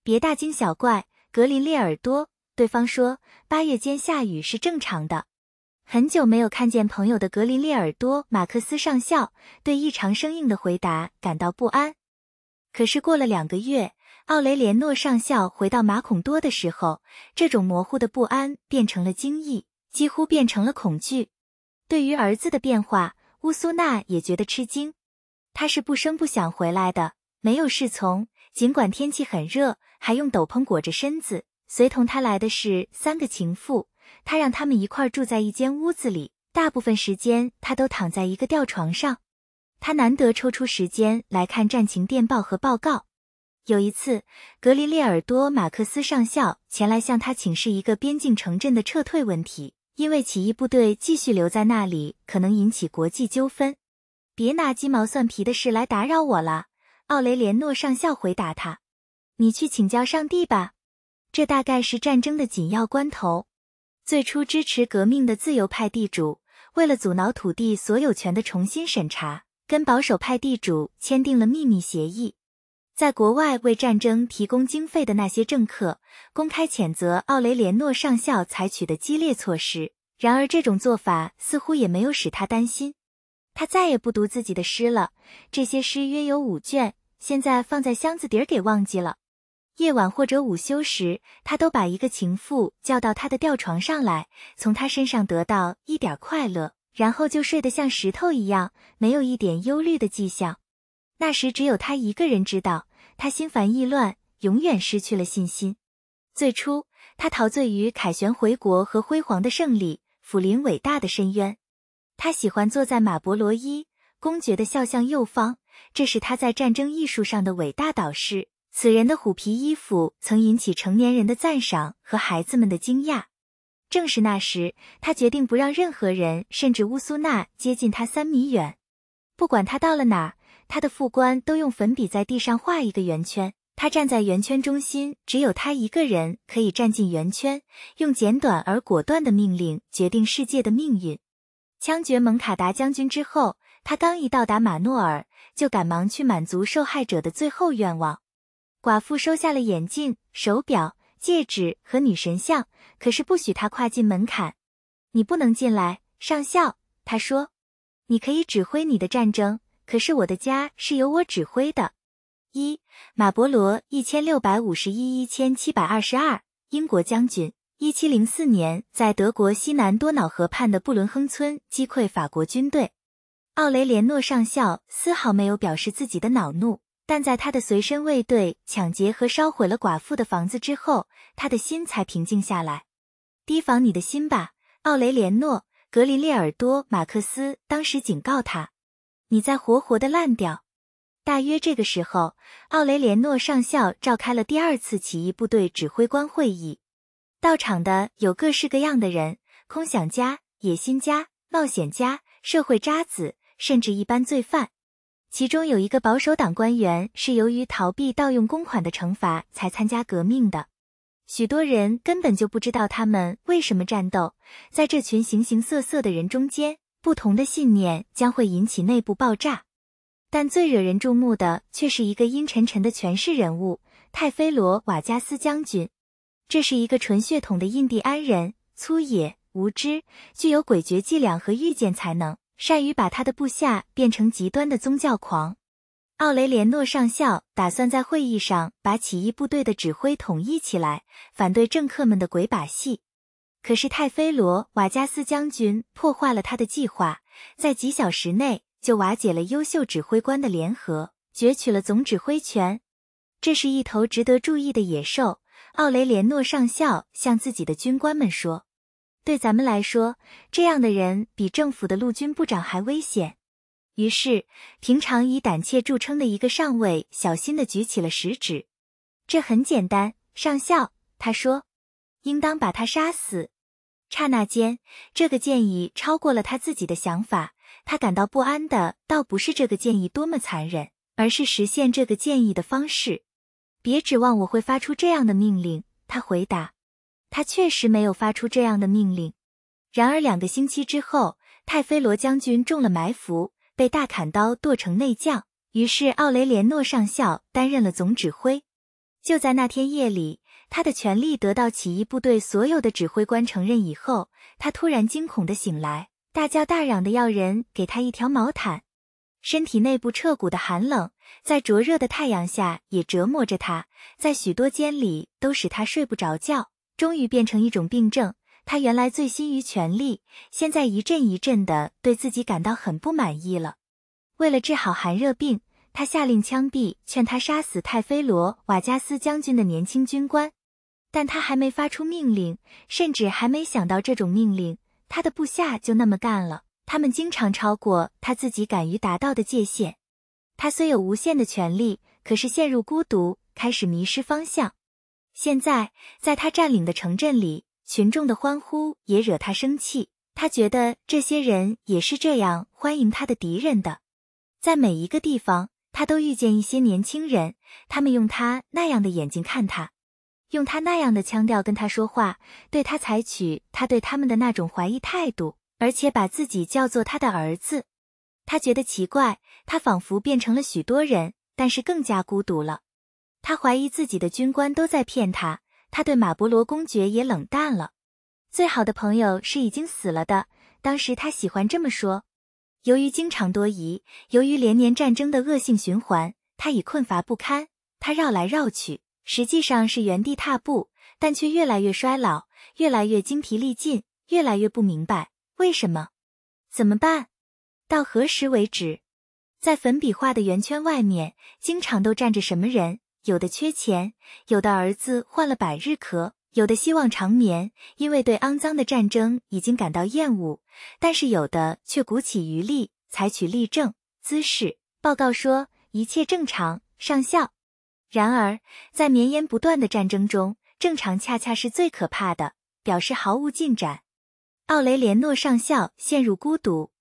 别大惊小怪，格林列尔多。”对方说：“八月间下雨是正常的。”很久没有看见朋友的格林列尔多，马克思上校对异常生硬的回答感到不安。可是过了两个月，奥雷连诺上校回到马孔多的时候，这种模糊的不安变成了惊异，几乎变成了恐惧。对于儿子的变化，乌苏娜也觉得吃惊。他是不声不响回来的，没有侍从。尽管天气很热，还用斗篷裹着身子。随同他来的是三个情妇，他让他们一块住在一间屋子里。大部分时间，他都躺在一个吊床上。他难得抽出时间来看战情电报和报告。有一次，格林列尔多·马克思上校前来向他请示一个边境城镇的撤退问题。因为起义部队继续留在那里，可能引起国际纠纷。别拿鸡毛蒜皮的事来打扰我了，奥雷连诺上校回答他。你去请教上帝吧，这大概是战争的紧要关头。最初支持革命的自由派地主，为了阻挠土地所有权的重新审查，跟保守派地主签订了秘密协议。在国外为战争提供经费的那些政客公开谴责奥雷连诺上校采取的激烈措施。然而，这种做法似乎也没有使他担心。他再也不读自己的诗了，这些诗约有五卷，现在放在箱子底儿给忘记了。夜晚或者午休时，他都把一个情妇叫到他的吊床上来，从他身上得到一点快乐，然后就睡得像石头一样，没有一点忧虑的迹象。那时只有他一个人知道，他心烦意乱，永远失去了信心。最初，他陶醉于凯旋回国和辉煌的胜利，俯临伟大的深渊。他喜欢坐在马伯罗伊公爵的肖像右方，这是他在战争艺术上的伟大导师。此人的虎皮衣服曾引起成年人的赞赏和孩子们的惊讶。正是那时，他决定不让任何人，甚至乌苏娜接近他三米远，不管他到了哪儿。他的副官都用粉笔在地上画一个圆圈，他站在圆圈中心，只有他一个人可以站进圆圈，用简短而果断的命令决定世界的命运。枪决蒙卡达将军之后，他刚一到达马诺尔，就赶忙去满足受害者的最后愿望。寡妇收下了眼镜、手表、戒指和女神像，可是不许他跨进门槛。你不能进来，上校，他说，你可以指挥你的战争。可是我的家是由我指挥的。一马伯罗一千六百五十一一千七百二十二英国将军一七零四年在德国西南多瑙河畔的布伦亨村击溃法国军队。奥雷连诺上校丝毫没有表示自己的恼怒，但在他的随身卫队抢劫和烧毁了寡妇的房子之后，他的心才平静下来。提防你的心吧，奥雷连诺·格林列尔多·马克思。当时警告他。你在活活的烂掉。大约这个时候，奥雷连诺上校召开了第二次起义部队指挥官会议，到场的有各式各样的人：空想家、野心家、冒险家、社会渣子，甚至一般罪犯。其中有一个保守党官员是由于逃避盗用公款的惩罚才参加革命的。许多人根本就不知道他们为什么战斗。在这群形形色色的人中间。不同的信念将会引起内部爆炸，但最惹人注目的却是一个阴沉沉的权势人物——泰菲罗·瓦加斯将军。这是一个纯血统的印第安人，粗野无知，具有诡谲伎俩和预见才能，善于把他的部下变成极端的宗教狂。奥雷连诺上校打算在会议上把起义部队的指挥统一起来，反对政客们的鬼把戏。可是泰菲罗瓦加斯将军破坏了他的计划，在几小时内就瓦解了优秀指挥官的联合，攫取了总指挥权。这是一头值得注意的野兽，奥雷连诺上校向自己的军官们说：“对咱们来说，这样的人比政府的陆军部长还危险。”于是，平常以胆怯著称的一个上尉小心地举起了食指：“这很简单，上校。”他说：“应当把他杀死。”刹那间，这个建议超过了他自己的想法。他感到不安的，倒不是这个建议多么残忍，而是实现这个建议的方式。别指望我会发出这样的命令，他回答。他确实没有发出这样的命令。然而，两个星期之后，泰菲罗将军中了埋伏，被大砍刀剁成内将。于是，奥雷连诺上校担任了总指挥。就在那天夜里。他的权力得到起义部队所有的指挥官承认以后，他突然惊恐地醒来，大叫大嚷地要人给他一条毛毯。身体内部彻骨的寒冷，在灼热的太阳下也折磨着他，在许多间里都使他睡不着觉，终于变成一种病症。他原来醉心于权力，现在一阵一阵的对自己感到很不满意了。为了治好寒热病，他下令枪毙劝他杀死泰菲罗·瓦加斯将军的年轻军官。但他还没发出命令，甚至还没想到这种命令，他的部下就那么干了。他们经常超过他自己敢于达到的界限。他虽有无限的权利，可是陷入孤独，开始迷失方向。现在，在他占领的城镇里，群众的欢呼也惹他生气。他觉得这些人也是这样欢迎他的敌人的。在每一个地方，他都遇见一些年轻人，他们用他那样的眼睛看他。用他那样的腔调跟他说话，对他采取他对他们的那种怀疑态度，而且把自己叫做他的儿子。他觉得奇怪，他仿佛变成了许多人，但是更加孤独了。他怀疑自己的军官都在骗他，他对马伯罗公爵也冷淡了。最好的朋友是已经死了的，当时他喜欢这么说。由于经常多疑，由于连年战争的恶性循环，他已困乏不堪。他绕来绕去。实际上是原地踏步，但却越来越衰老，越来越精疲力尽，越来越不明白为什么，怎么办，到何时为止？在粉笔画的圆圈外面，经常都站着什么人？有的缺钱，有的儿子患了百日咳，有的希望长眠，因为对肮脏的战争已经感到厌恶；但是有的却鼓起余力，采取立正姿势。报告说一切正常，上校。然而，在绵延不断的战争中，正常恰恰是最可怕的，表示毫无进展。奥雷连诺上校陷入孤独，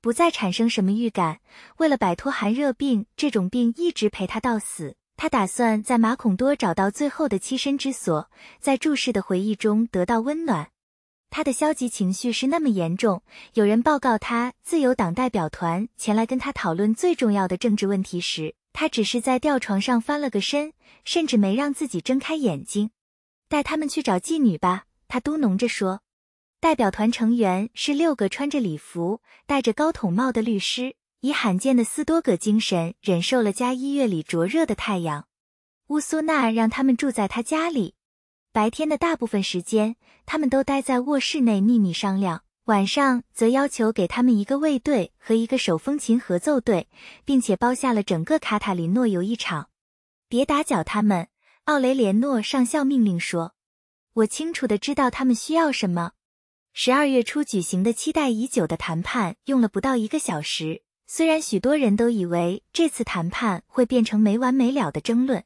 不再产生什么预感。为了摆脱寒热病，这种病一直陪他到死，他打算在马孔多找到最后的栖身之所，在注视的回忆中得到温暖。他的消极情绪是那么严重，有人报告他，自由党代表团前来跟他讨论最重要的政治问题时。他只是在吊床上翻了个身，甚至没让自己睁开眼睛。带他们去找妓女吧，他嘟哝着说。代表团成员是六个穿着礼服、戴着高筒帽的律师，以罕见的斯多葛精神忍受了加一月里灼热的太阳。乌苏娜让他们住在他家里，白天的大部分时间他们都待在卧室内秘密商量。晚上则要求给他们一个卫队和一个手风琴合奏队，并且包下了整个卡塔林诺游艺场。别打搅他们，奥雷连诺上校命令说。我清楚的知道他们需要什么。十二月初举行的期待已久的谈判用了不到一个小时，虽然许多人都以为这次谈判会变成没完没了的争论。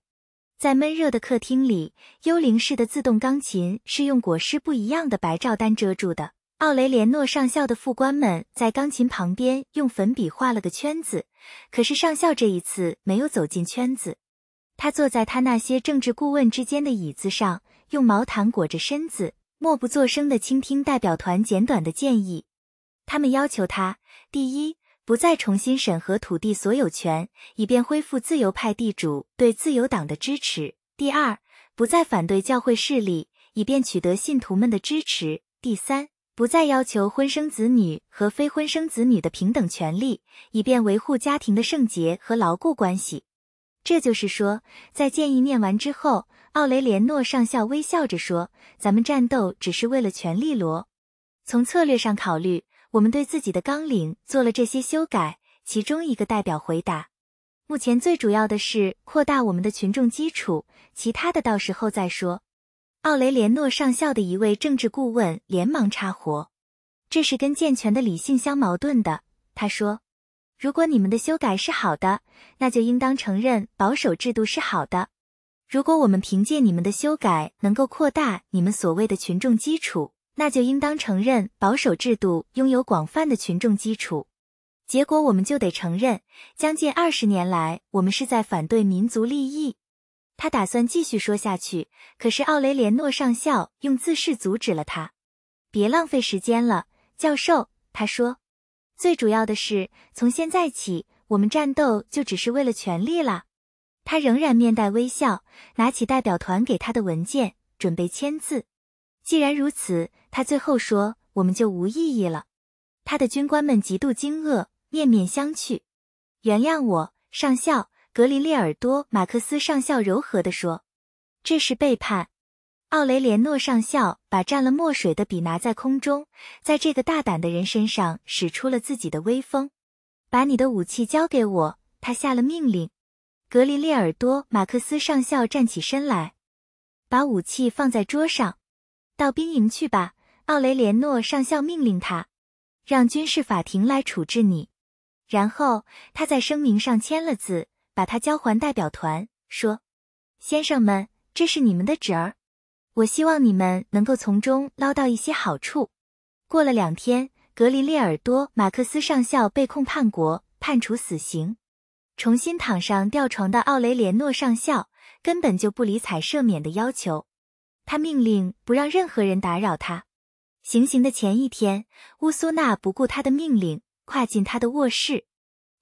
在闷热的客厅里，幽灵式的自动钢琴是用裹尸不一样的白罩单遮住的。奥雷连诺上校的副官们在钢琴旁边用粉笔画了个圈子，可是上校这一次没有走进圈子。他坐在他那些政治顾问之间的椅子上，用毛毯裹着身子，默不作声地倾听代表团简短的建议。他们要求他：第一，不再重新审核土地所有权，以便恢复自由派地主对自由党的支持；第二，不再反对教会势力，以便取得信徒们的支持；第三。不再要求婚生子女和非婚生子女的平等权利，以便维护家庭的圣洁和牢固关系。这就是说，在建议念完之后，奥雷连诺上校微笑着说：“咱们战斗只是为了权力罗。”从策略上考虑，我们对自己的纲领做了这些修改。其中一个代表回答：“目前最主要的是扩大我们的群众基础，其他的到时候再说。”奥雷连诺上校的一位政治顾问连忙插活：“这是跟健全的理性相矛盾的。”他说：“如果你们的修改是好的，那就应当承认保守制度是好的；如果我们凭借你们的修改能够扩大你们所谓的群众基础，那就应当承认保守制度拥有广泛的群众基础。结果，我们就得承认，将近二十年来，我们是在反对民族利益。”他打算继续说下去，可是奥雷连诺上校用自视阻止了他。别浪费时间了，教授，他说。最主要的是，从现在起，我们战斗就只是为了权力了。他仍然面带微笑，拿起代表团给他的文件，准备签字。既然如此，他最后说，我们就无意义了。他的军官们极度惊愕，面面相觑。原谅我，上校。格林列尔多·马克思上校柔和地说：“这是背叛。”奥雷连诺上校把蘸了墨水的笔拿在空中，在这个大胆的人身上使出了自己的威风。把你的武器交给我，他下了命令。格林列尔多·马克思上校站起身来，把武器放在桌上。到兵营去吧，奥雷连诺上校命令他。让军事法庭来处置你。然后他在声明上签了字。把他交还代表团，说：“先生们，这是你们的侄儿，我希望你们能够从中捞到一些好处。”过了两天，格林列尔多、马克思上校被控叛国，判处死刑。重新躺上吊床的奥雷连诺上校根本就不理睬赦免的要求，他命令不让任何人打扰他。行刑的前一天，乌苏娜不顾他的命令，跨进他的卧室，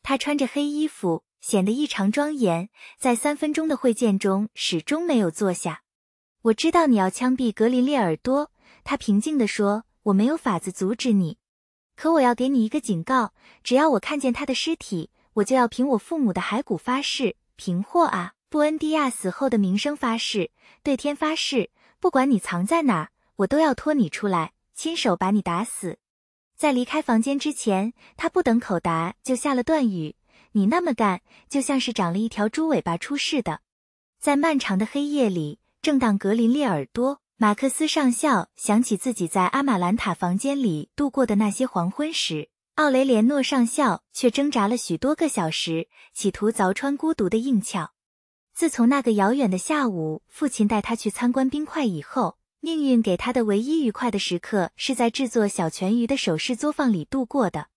他穿着黑衣服。显得异常庄严，在三分钟的会见中始终没有坐下。我知道你要枪毙格林列尔多，他平静地说：“我没有法子阻止你，可我要给你一个警告：只要我看见他的尸体，我就要凭我父母的骸骨发誓，凭霍啊布恩迪亚死后的名声发誓，对天发誓，不管你藏在哪儿，我都要拖你出来，亲手把你打死。”在离开房间之前，他不等口答，就下了断语。你那么干，就像是长了一条猪尾巴出世的。在漫长的黑夜里，正当格林列尔多、马克思上校想起自己在阿玛兰塔房间里度过的那些黄昏时，奥雷连诺上校却挣扎了许多个小时，企图凿穿孤独的硬壳。自从那个遥远的下午，父亲带他去参观冰块以后，命运给他的唯一愉快的时刻，是在制作小全鱼的首饰作坊里度过的。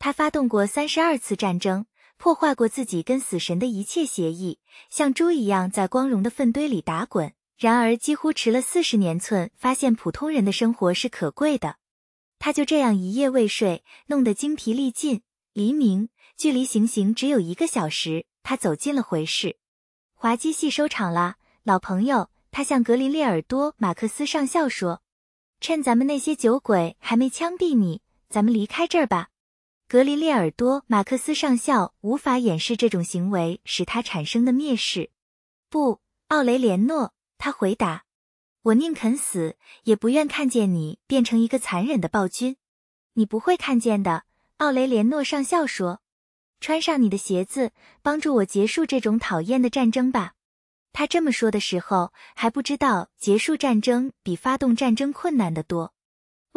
他发动过三十二次战争。破坏过自己跟死神的一切协议，像猪一样在光荣的粪堆里打滚。然而，几乎迟了四十年寸，发现普通人的生活是可贵的。他就这样一夜未睡，弄得精疲力尽。黎明，距离行刑只有一个小时，他走进了回室。滑稽戏收场了，老朋友。他向格林列尔多·马克思上校说：“趁咱们那些酒鬼还没枪毙你，咱们离开这儿吧。”格林列尔多·马克思上校无法掩饰这种行为使他产生的蔑视。不，奥雷连诺，他回答，我宁肯死，也不愿看见你变成一个残忍的暴君。你不会看见的，奥雷连诺上校说。穿上你的鞋子，帮助我结束这种讨厌的战争吧。他这么说的时候，还不知道结束战争比发动战争困难得多。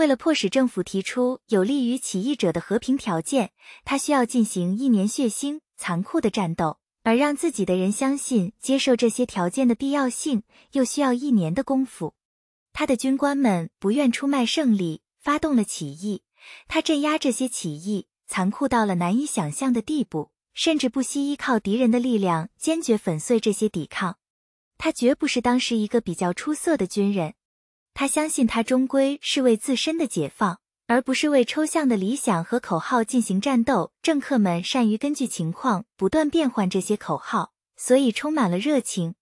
为了迫使政府提出有利于起义者的和平条件，他需要进行一年血腥残酷的战斗，而让自己的人相信接受这些条件的必要性，又需要一年的功夫。他的军官们不愿出卖胜利，发动了起义。他镇压这些起义，残酷到了难以想象的地步，甚至不惜依靠敌人的力量，坚决粉碎这些抵抗。他绝不是当时一个比较出色的军人。他相信，他终归是为自身的解放，而不是为抽象的理想和口号进行战斗。政客们善于根据情况不断变换这些口号，所以充满了热情，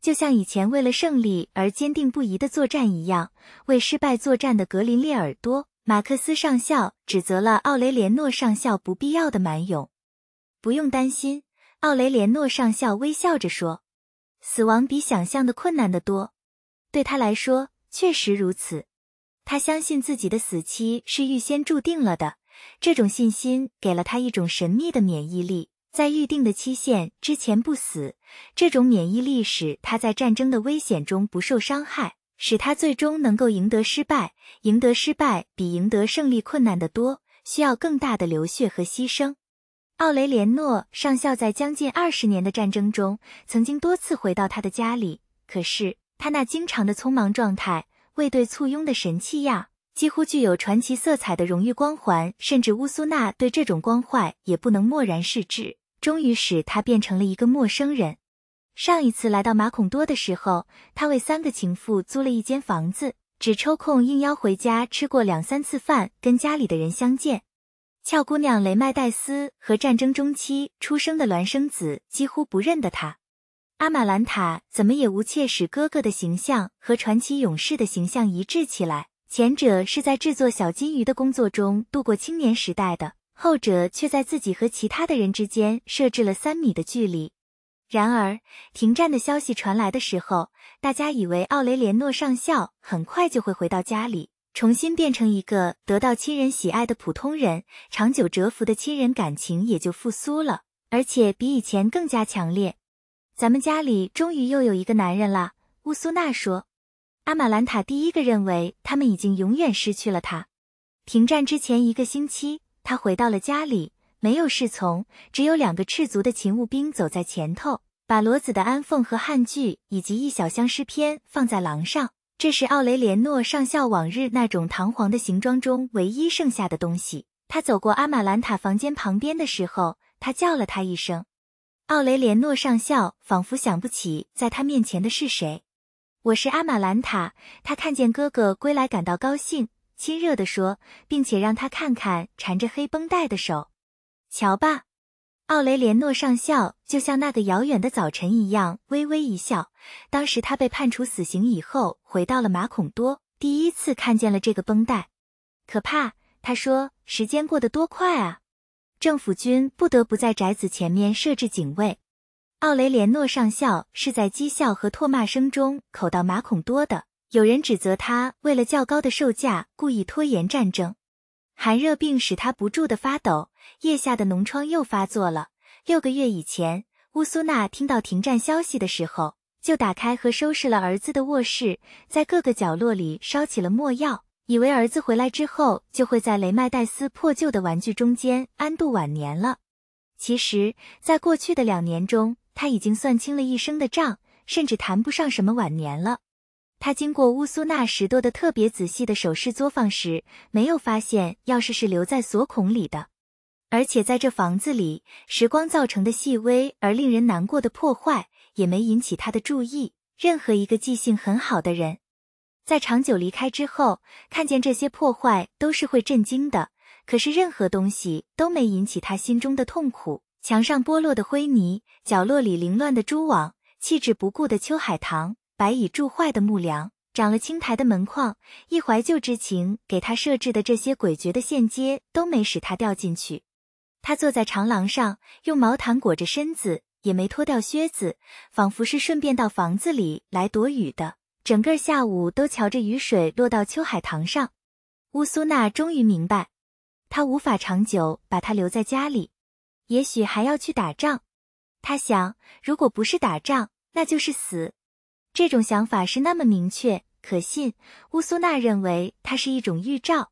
就像以前为了胜利而坚定不移的作战一样。为失败作战的格林列尔多，马克思上校指责了奥雷连诺上校不必要的蛮勇。不用担心，奥雷连诺上校微笑着说：“死亡比想象的困难得多，对他来说。”确实如此，他相信自己的死期是预先注定了的。这种信心给了他一种神秘的免疫力，在预定的期限之前不死。这种免疫力使他在战争的危险中不受伤害，使他最终能够赢得失败。赢得失败比赢得胜利困难得多，需要更大的流血和牺牲。奥雷连诺上校在将近二十年的战争中，曾经多次回到他的家里，可是他那经常的匆忙状态。卫队簇拥的神气呀，几乎具有传奇色彩的荣誉光环，甚至乌苏纳对这种光环也不能漠然视之，终于使他变成了一个陌生人。上一次来到马孔多的时候，他为三个情妇租了一间房子，只抽空应邀回家吃过两三次饭，跟家里的人相见。俏姑娘雷麦黛斯和战争中期出生的孪生子几乎不认得他。阿玛兰塔怎么也无切使哥哥的形象和传奇勇士的形象一致起来。前者是在制作小金鱼的工作中度过青年时代的，后者却在自己和其他的人之间设置了三米的距离。然而停战的消息传来的时候，大家以为奥雷连诺上校很快就会回到家里，重新变成一个得到亲人喜爱的普通人，长久蛰伏的亲人感情也就复苏了，而且比以前更加强烈。咱们家里终于又有一个男人了，乌苏娜说。阿玛兰塔第一个认为他们已经永远失去了他。停战之前一个星期，他回到了家里，没有侍从，只有两个赤足的勤务兵走在前头，把骡子的安缝和汉剧以及一小箱诗篇放在廊上。这是奥雷连诺上校往日那种堂皇的行装中唯一剩下的东西。他走过阿玛兰塔房间旁边的时候，他叫了他一声。奥雷连诺上校仿佛想不起在他面前的是谁。我是阿玛兰塔。他看见哥哥归来，感到高兴，亲热地说，并且让他看看缠着黑绷带的手。瞧吧，奥雷连诺上校就像那个遥远的早晨一样，微微一笑。当时他被判处死刑以后，回到了马孔多，第一次看见了这个绷带。可怕，他说，时间过得多快啊！政府军不得不在宅子前面设置警卫。奥雷连诺上校是在讥笑和唾骂声中口到马孔多的。有人指责他为了较高的售价故意拖延战争。寒热病使他不住的发抖，腋下的脓疮又发作了。六个月以前，乌苏纳听到停战消息的时候，就打开和收拾了儿子的卧室，在各个角落里烧起了墨药。以为儿子回来之后就会在雷麦戴斯破旧的玩具中间安度晚年了，其实，在过去的两年中，他已经算清了一生的账，甚至谈不上什么晚年了。他经过乌苏纳什多的特别仔细的首饰作坊时，没有发现钥匙是留在锁孔里的，而且在这房子里，时光造成的细微而令人难过的破坏也没引起他的注意。任何一个记性很好的人。在长久离开之后，看见这些破坏都是会震惊的。可是任何东西都没引起他心中的痛苦。墙上剥落的灰泥，角落里凌乱的蛛网，弃质不顾的秋海棠，白蚁蛀坏的木梁，长了青苔的门框，一怀旧之情给他设置的这些诡谲的陷阱都没使他掉进去。他坐在长廊上，用毛毯裹着身子，也没脱掉靴子，仿佛是顺便到房子里来躲雨的。整个下午都瞧着雨水落到秋海棠上，乌苏娜终于明白，他无法长久把他留在家里，也许还要去打仗。他想，如果不是打仗，那就是死。这种想法是那么明确可信。乌苏娜认为它是一种预兆。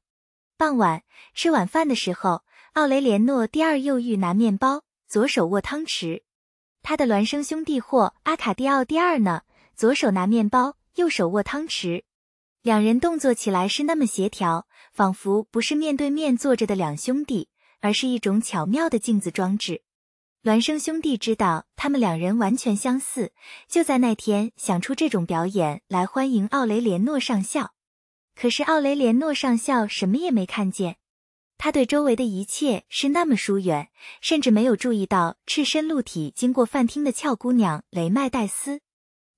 傍晚吃晚饭的时候，奥雷连诺第二右玉拿面包，左手握汤匙；他的孪生兄弟霍阿卡蒂奥第二呢，左手拿面包。右手握汤匙，两人动作起来是那么协调，仿佛不是面对面坐着的两兄弟，而是一种巧妙的镜子装置。孪生兄弟知道他们两人完全相似，就在那天想出这种表演来欢迎奥雷连诺上校。可是奥雷连诺上校什么也没看见，他对周围的一切是那么疏远，甚至没有注意到赤身露体经过饭厅的俏姑娘雷麦戴斯。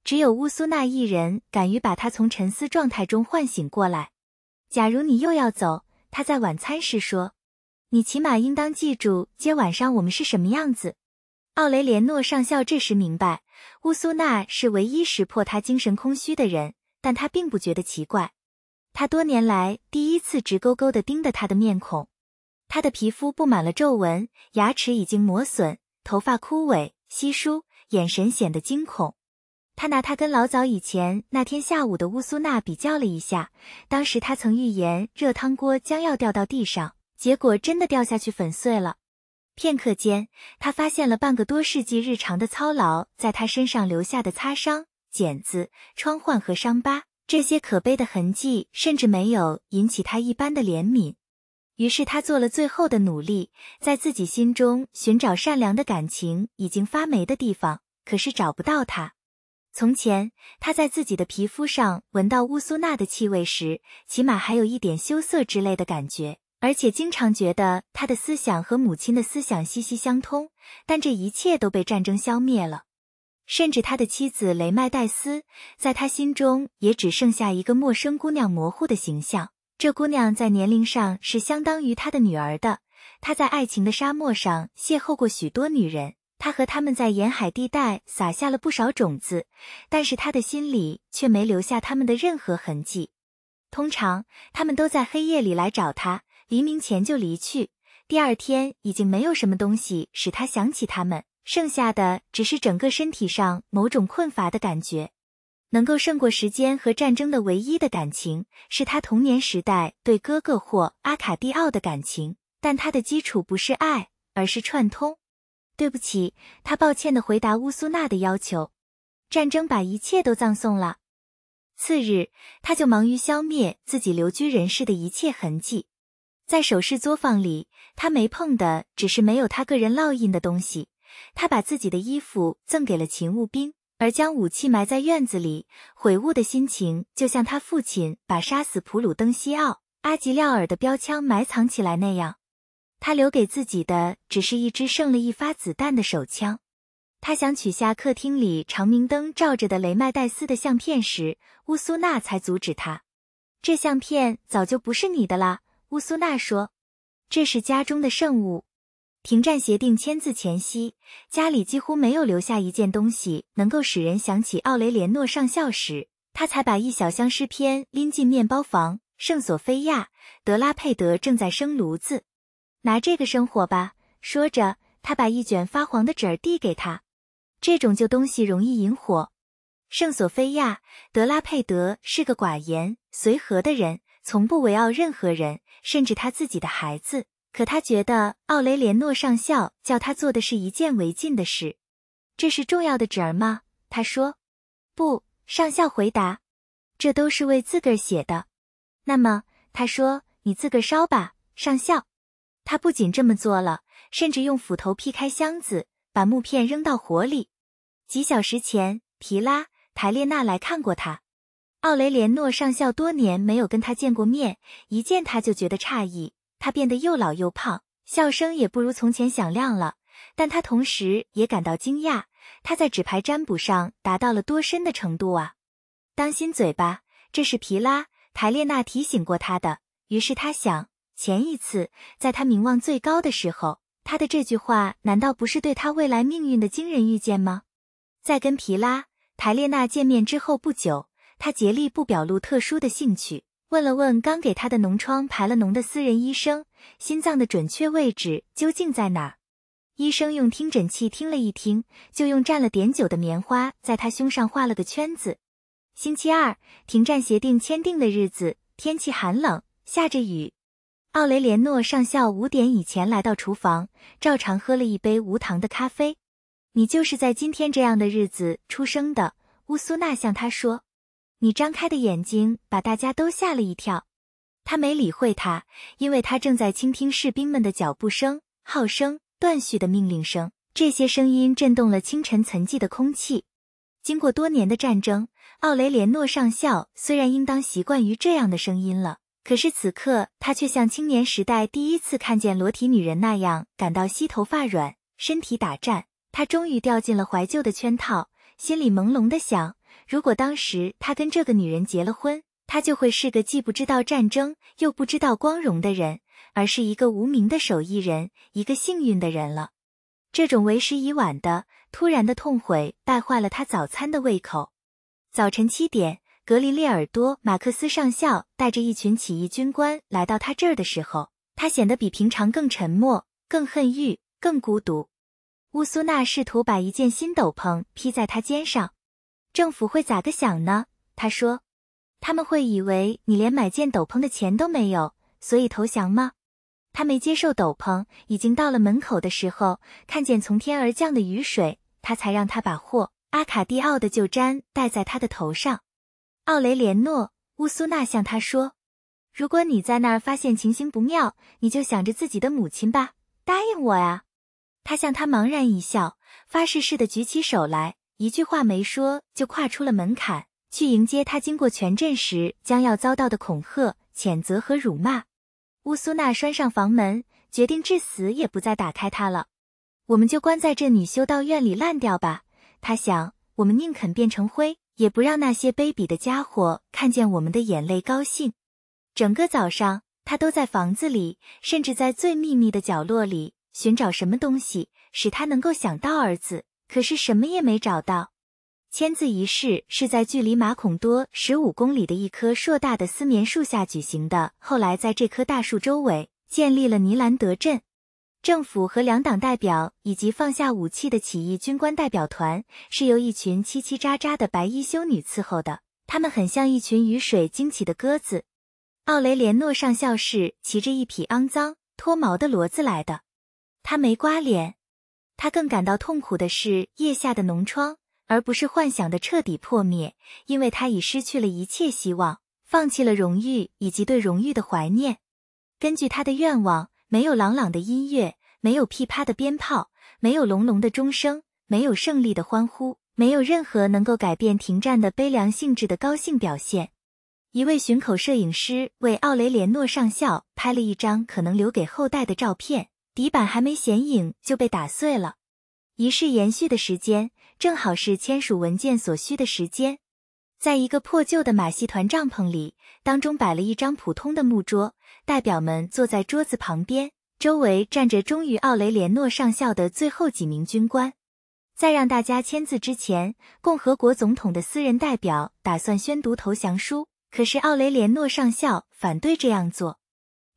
只有乌苏娜一人敢于把他从沉思状态中唤醒过来。假如你又要走，他在晚餐时说：“你起码应当记住，今晚上我们是什么样子。”奥雷连诺上校这时明白，乌苏娜是唯一识破他精神空虚的人，但他并不觉得奇怪。他多年来第一次直勾勾的盯着他的面孔，他的皮肤布满了皱纹，牙齿已经磨损，头发枯萎稀疏，眼神显得惊恐。他拿他跟老早以前那天下午的乌苏娜比较了一下，当时他曾预言热汤锅将要掉到地上，结果真的掉下去粉碎了。片刻间，他发现了半个多世纪日常的操劳在他身上留下的擦伤、茧子、疮患和伤疤，这些可悲的痕迹甚至没有引起他一般的怜悯。于是他做了最后的努力，在自己心中寻找善良的感情已经发霉的地方，可是找不到它。从前，他在自己的皮肤上闻到乌苏娜的气味时，起码还有一点羞涩之类的感觉，而且经常觉得他的思想和母亲的思想息息相通。但这一切都被战争消灭了，甚至他的妻子雷麦戴斯，在他心中也只剩下一个陌生姑娘模糊的形象。这姑娘在年龄上是相当于他的女儿的。他在爱情的沙漠上邂逅过许多女人。他和他们在沿海地带撒下了不少种子，但是他的心里却没留下他们的任何痕迹。通常他们都在黑夜里来找他，黎明前就离去。第二天已经没有什么东西使他想起他们，剩下的只是整个身体上某种困乏的感觉。能够胜过时间和战争的唯一的感情，是他童年时代对哥哥或阿卡蒂奥的感情，但他的基础不是爱，而是串通。对不起，他抱歉地回答乌苏娜的要求。战争把一切都葬送了。次日，他就忙于消灭自己留居人世的一切痕迹。在首饰作坊里，他没碰的只是没有他个人烙印的东西。他把自己的衣服赠给了勤务兵，而将武器埋在院子里。悔悟的心情，就像他父亲把杀死普鲁登西奥·阿吉廖尔的标枪埋藏起来那样。他留给自己的只是一支剩了一发子弹的手枪。他想取下客厅里长明灯照着的雷麦戴斯的相片时，乌苏娜才阻止他。这相片早就不是你的啦，乌苏娜说，这是家中的圣物。停战协定签字前夕，家里几乎没有留下一件东西能够使人想起奥雷连诺上校。时，他才把一小箱诗篇拎进面包房。圣索菲亚德拉佩德正在生炉子。拿这个生火吧。说着，他把一卷发黄的纸儿递给他。这种旧东西容易引火。圣索菲亚·德拉佩德是个寡言、随和的人，从不围绕任何人，甚至他自己的孩子。可他觉得奥雷连诺上校叫他做的是一件违禁的事。这是重要的纸儿吗？他说。不，上校回答。这都是为自个儿写的。那么，他说，你自个儿烧吧，上校。他不仅这么做了，甚至用斧头劈开箱子，把木片扔到火里。几小时前，皮拉台列娜来看过他。奥雷连诺上校多年没有跟他见过面，一见他就觉得诧异。他变得又老又胖，笑声也不如从前响亮了。但他同时也感到惊讶，他在纸牌占卜上达到了多深的程度啊！当心嘴巴，这是皮拉台列娜提醒过他的。于是他想。前一次，在他名望最高的时候，他的这句话难道不是对他未来命运的惊人预见吗？在跟皮拉·台列娜见面之后不久，他竭力不表露特殊的兴趣，问了问刚给他的脓疮排了脓的私人医生，心脏的准确位置究竟在哪儿。医生用听诊器听了一听，就用蘸了碘酒的棉花在他胸上画了个圈子。星期二，停战协定签订的日子，天气寒冷，下着雨。奥雷连诺上校五点以前来到厨房，照常喝了一杯无糖的咖啡。你就是在今天这样的日子出生的，乌苏娜向他说。你张开的眼睛把大家都吓了一跳。他没理会他，因为他正在倾听士兵们的脚步声、号声、断续的命令声。这些声音震动了清晨沉寂的空气。经过多年的战争，奥雷连诺上校虽然应当习惯于这样的声音了。可是此刻，他却像青年时代第一次看见裸体女人那样，感到膝头发软，身体打颤。他终于掉进了怀旧的圈套，心里朦胧的想：如果当时他跟这个女人结了婚，他就会是个既不知道战争又不知道光荣的人，而是一个无名的手艺人，一个幸运的人了。这种为时已晚的突然的痛悔，败坏了他早餐的胃口。早晨七点。格林列尔多·马克思上校带着一群起义军官来到他这儿的时候，他显得比平常更沉默、更恨欲、更孤独。乌苏娜试图把一件新斗篷披在他肩上。政府会咋个想呢？他说：“他们会以为你连买件斗篷的钱都没有，所以投降吗？”他没接受斗篷。已经到了门口的时候，看见从天而降的雨水，他才让他把货阿卡蒂奥的旧毡戴在他的头上。奥雷莲诺·乌苏娜向他说：“如果你在那儿发现情形不妙，你就想着自己的母亲吧。答应我呀！”他向他茫然一笑，发誓似的举起手来，一句话没说，就跨出了门槛，去迎接他经过全镇时将要遭到的恐吓、谴责和辱骂。乌苏娜拴上房门，决定至死也不再打开它了。我们就关在这女修道院里烂掉吧，他想，我们宁肯变成灰。也不让那些卑鄙的家伙看见我们的眼泪高兴。整个早上，他都在房子里，甚至在最秘密的角落里寻找什么东西，使他能够想到儿子。可是什么也没找到。签字仪式是在距离马孔多十五公里的一棵硕大的丝棉树下举行的。后来，在这棵大树周围建立了尼兰德镇。政府和两党代表以及放下武器的起义军官代表团，是由一群叽叽喳喳的白衣修女伺候的。他们很像一群雨水惊起的鸽子。奥雷连诺上校是骑着一匹肮脏、脱毛的骡子来的。他没刮脸。他更感到痛苦的是腋下的脓疮，而不是幻想的彻底破灭，因为他已失去了一切希望，放弃了荣誉以及对荣誉的怀念。根据他的愿望。没有朗朗的音乐，没有噼啪的鞭炮，没有隆隆的钟声，没有胜利的欢呼，没有任何能够改变停战的悲凉性质的高兴表现。一位巡口摄影师为奥雷连诺上校拍了一张可能留给后代的照片，底板还没显影就被打碎了。仪式延续的时间正好是签署文件所需的时间。在一个破旧的马戏团帐篷里，当中摆了一张普通的木桌。代表们坐在桌子旁边，周围站着忠于奥雷连诺上校的最后几名军官。在让大家签字之前，共和国总统的私人代表打算宣读投降书。可是奥雷连诺上校反对这样做。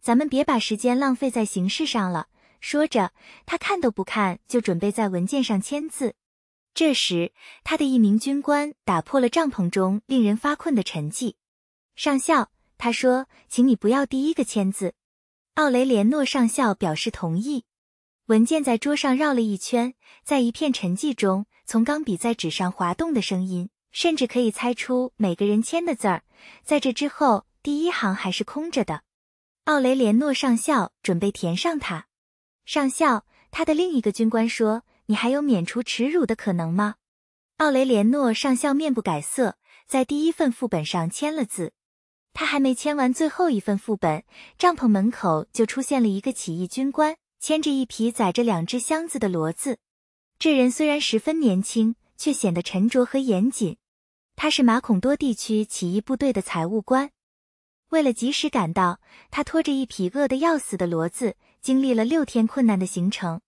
咱们别把时间浪费在形式上了。说着，他看都不看，就准备在文件上签字。这时，他的一名军官打破了帐篷中令人发困的沉寂。上校。他说：“请你不要第一个签字。”奥雷连诺上校表示同意。文件在桌上绕了一圈，在一片沉寂中，从钢笔在纸上滑动的声音，甚至可以猜出每个人签的字儿。在这之后，第一行还是空着的。奥雷连诺上校准备填上它。上校，他的另一个军官说：“你还有免除耻辱的可能吗？”奥雷连诺上校面不改色，在第一份副本上签了字。他还没签完最后一份副本，帐篷门口就出现了一个起义军官，牵着一匹载着两只箱子的骡子。这人虽然十分年轻，却显得沉着和严谨。他是马孔多地区起义部队的财务官。为了及时赶到，他拖着一匹饿得要死的骡子，经历了六天困难的行程。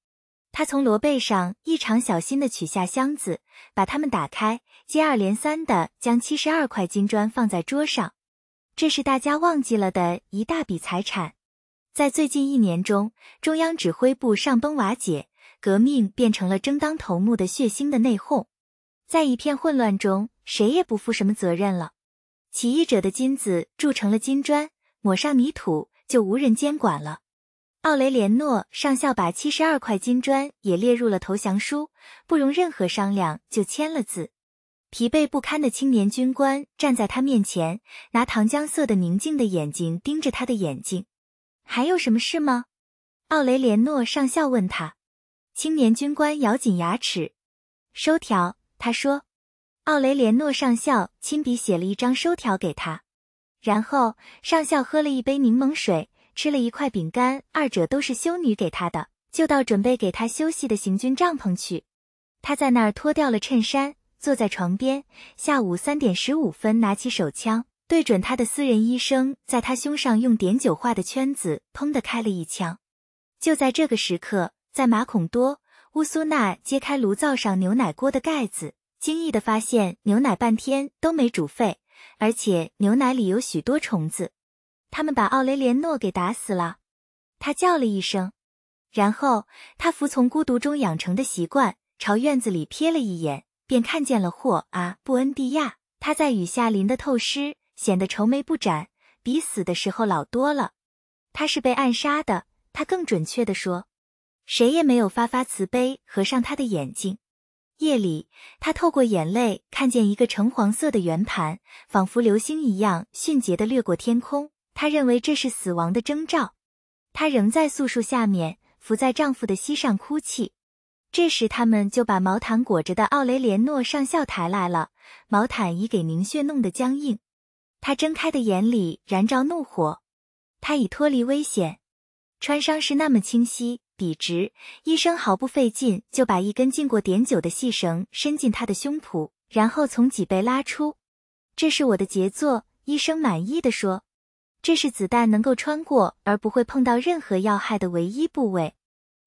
他从骡背上异常小心地取下箱子，把它们打开，接二连三地将七十二块金砖放在桌上。这是大家忘记了的一大笔财产，在最近一年中，中央指挥部上崩瓦解，革命变成了争当头目的血腥的内讧，在一片混乱中，谁也不负什么责任了。起义者的金子铸成了金砖，抹上泥土就无人监管了。奥雷连诺上校把七十二块金砖也列入了投降书，不容任何商量就签了字。疲惫不堪的青年军官站在他面前，拿糖浆色的宁静的眼睛盯着他的眼睛。还有什么事吗？奥雷连诺上校问他。青年军官咬紧牙齿，收条。他说。奥雷连诺上校亲笔写了一张收条给他。然后上校喝了一杯柠檬水，吃了一块饼干，二者都是修女给他的。就到准备给他休息的行军帐篷去。他在那儿脱掉了衬衫。坐在床边，下午三点十五分，拿起手枪对准他的私人医生，在他胸上用碘酒画的圈子，砰的开了一枪。就在这个时刻，在马孔多，乌苏娜揭开炉灶上牛奶锅的盖子，惊异的发现牛奶半天都没煮沸，而且牛奶里有许多虫子。他们把奥雷连诺给打死了。他叫了一声，然后他服从孤独中养成的习惯，朝院子里瞥了一眼。便看见了霍阿布恩迪亚，他在雨下淋得透湿，显得愁眉不展，比死的时候老多了。他是被暗杀的。他更准确的说，谁也没有发发慈悲，合上他的眼睛。夜里，他透过眼泪看见一个橙黄色的圆盘，仿佛流星一样迅捷的掠过天空。他认为这是死亡的征兆。她仍在素树下面，伏在丈夫的膝上哭泣。这时，他们就把毛毯裹着的奥雷连诺上校抬来了。毛毯已给凝血弄得僵硬，他睁开的眼里燃着怒火。他已脱离危险，穿伤是那么清晰、笔直。医生毫不费劲就把一根浸过碘酒的细绳伸进他的胸脯，然后从脊背拉出。这是我的杰作，医生满意的说。这是子弹能够穿过而不会碰到任何要害的唯一部位。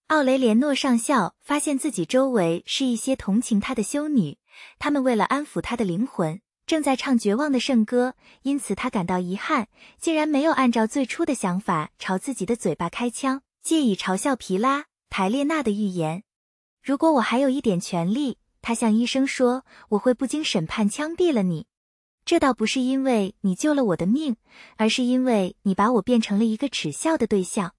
奥雷连诺上校发现自己周围是一些同情他的修女，他们为了安抚他的灵魂，正在唱绝望的圣歌。因此，他感到遗憾，竟然没有按照最初的想法朝自己的嘴巴开枪，借以嘲笑皮拉台列娜的预言。如果我还有一点权利，他向医生说，我会不经审判枪毙了你。这倒不是因为你救了我的命，而是因为你把我变成了一个耻笑的对象。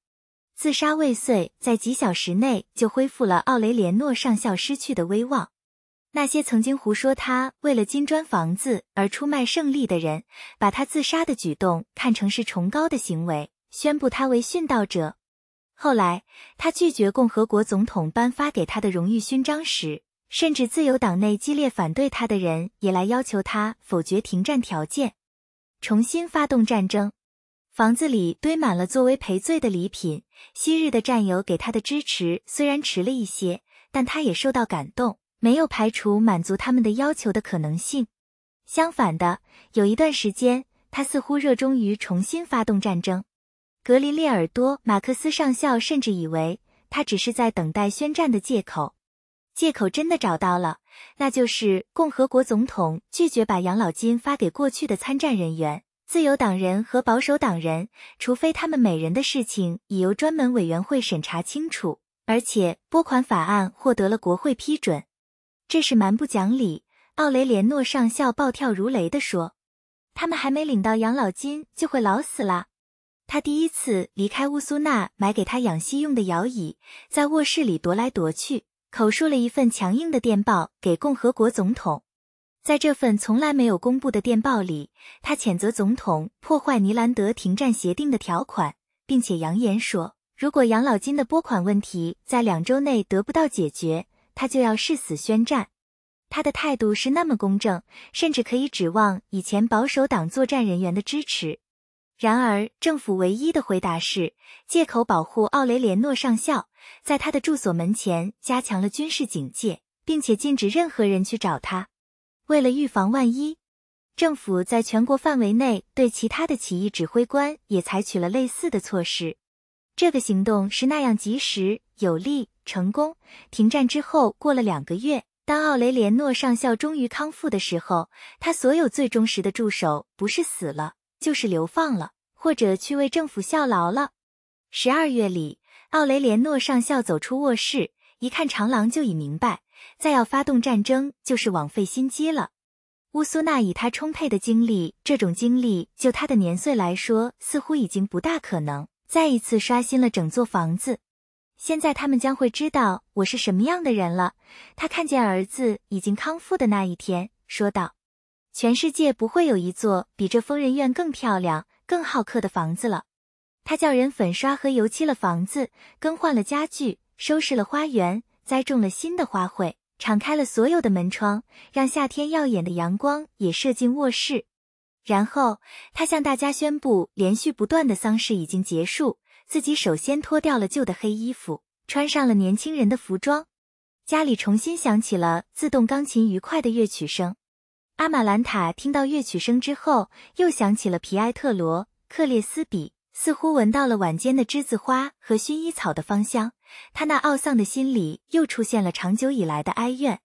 自杀未遂，在几小时内就恢复了奥雷连诺上校失去的威望。那些曾经胡说他为了金砖房子而出卖胜利的人，把他自杀的举动看成是崇高的行为，宣布他为殉道者。后来，他拒绝共和国总统颁发给他的荣誉勋章时，甚至自由党内激烈反对他的人也来要求他否决停战条件，重新发动战争。房子里堆满了作为赔罪的礼品。昔日的战友给他的支持虽然迟了一些，但他也受到感动，没有排除满足他们的要求的可能性。相反的，有一段时间，他似乎热衷于重新发动战争。格林列尔多·马克思上校甚至以为他只是在等待宣战的借口。借口真的找到了，那就是共和国总统拒绝把养老金发给过去的参战人员。自由党人和保守党人，除非他们每人的事情已由专门委员会审查清楚，而且拨款法案获得了国会批准，这是蛮不讲理。”奥雷连诺上校暴跳如雷地说，“他们还没领到养老金就会老死了。”他第一次离开乌苏纳买给他养息用的摇椅，在卧室里踱来踱去，口述了一份强硬的电报给共和国总统。在这份从来没有公布的电报里，他谴责总统破坏尼兰德停战协定的条款，并且扬言说，如果养老金的拨款问题在两周内得不到解决，他就要誓死宣战。他的态度是那么公正，甚至可以指望以前保守党作战人员的支持。然而，政府唯一的回答是，借口保护奥雷连诺上校，在他的住所门前加强了军事警戒，并且禁止任何人去找他。为了预防万一，政府在全国范围内对其他的起义指挥官也采取了类似的措施。这个行动是那样及时、有力、成功。停战之后过了两个月，当奥雷连诺上校终于康复的时候，他所有最忠实的助手不是死了，就是流放了，或者去为政府效劳了。十二月里，奥雷连诺上校走出卧室，一看长廊，就已明白。再要发动战争就是枉费心机了。乌苏娜以他充沛的精力，这种精力就他的年岁来说，似乎已经不大可能。再一次刷新了整座房子。现在他们将会知道我是什么样的人了。他看见儿子已经康复的那一天，说道：“全世界不会有一座比这疯人院更漂亮、更好客的房子了。”他叫人粉刷和油漆了房子，更换了家具，收拾了花园，栽种了新的花卉。敞开了所有的门窗，让夏天耀眼的阳光也射进卧室。然后他向大家宣布，连续不断的丧事已经结束。自己首先脱掉了旧的黑衣服，穿上了年轻人的服装。家里重新响起了自动钢琴愉快的乐曲声。阿玛兰塔听到乐曲声之后，又想起了皮埃特罗·克列斯比，似乎闻到了晚间的栀子花和薰衣草的芳香。他那懊丧的心里又出现了长久以来的哀怨。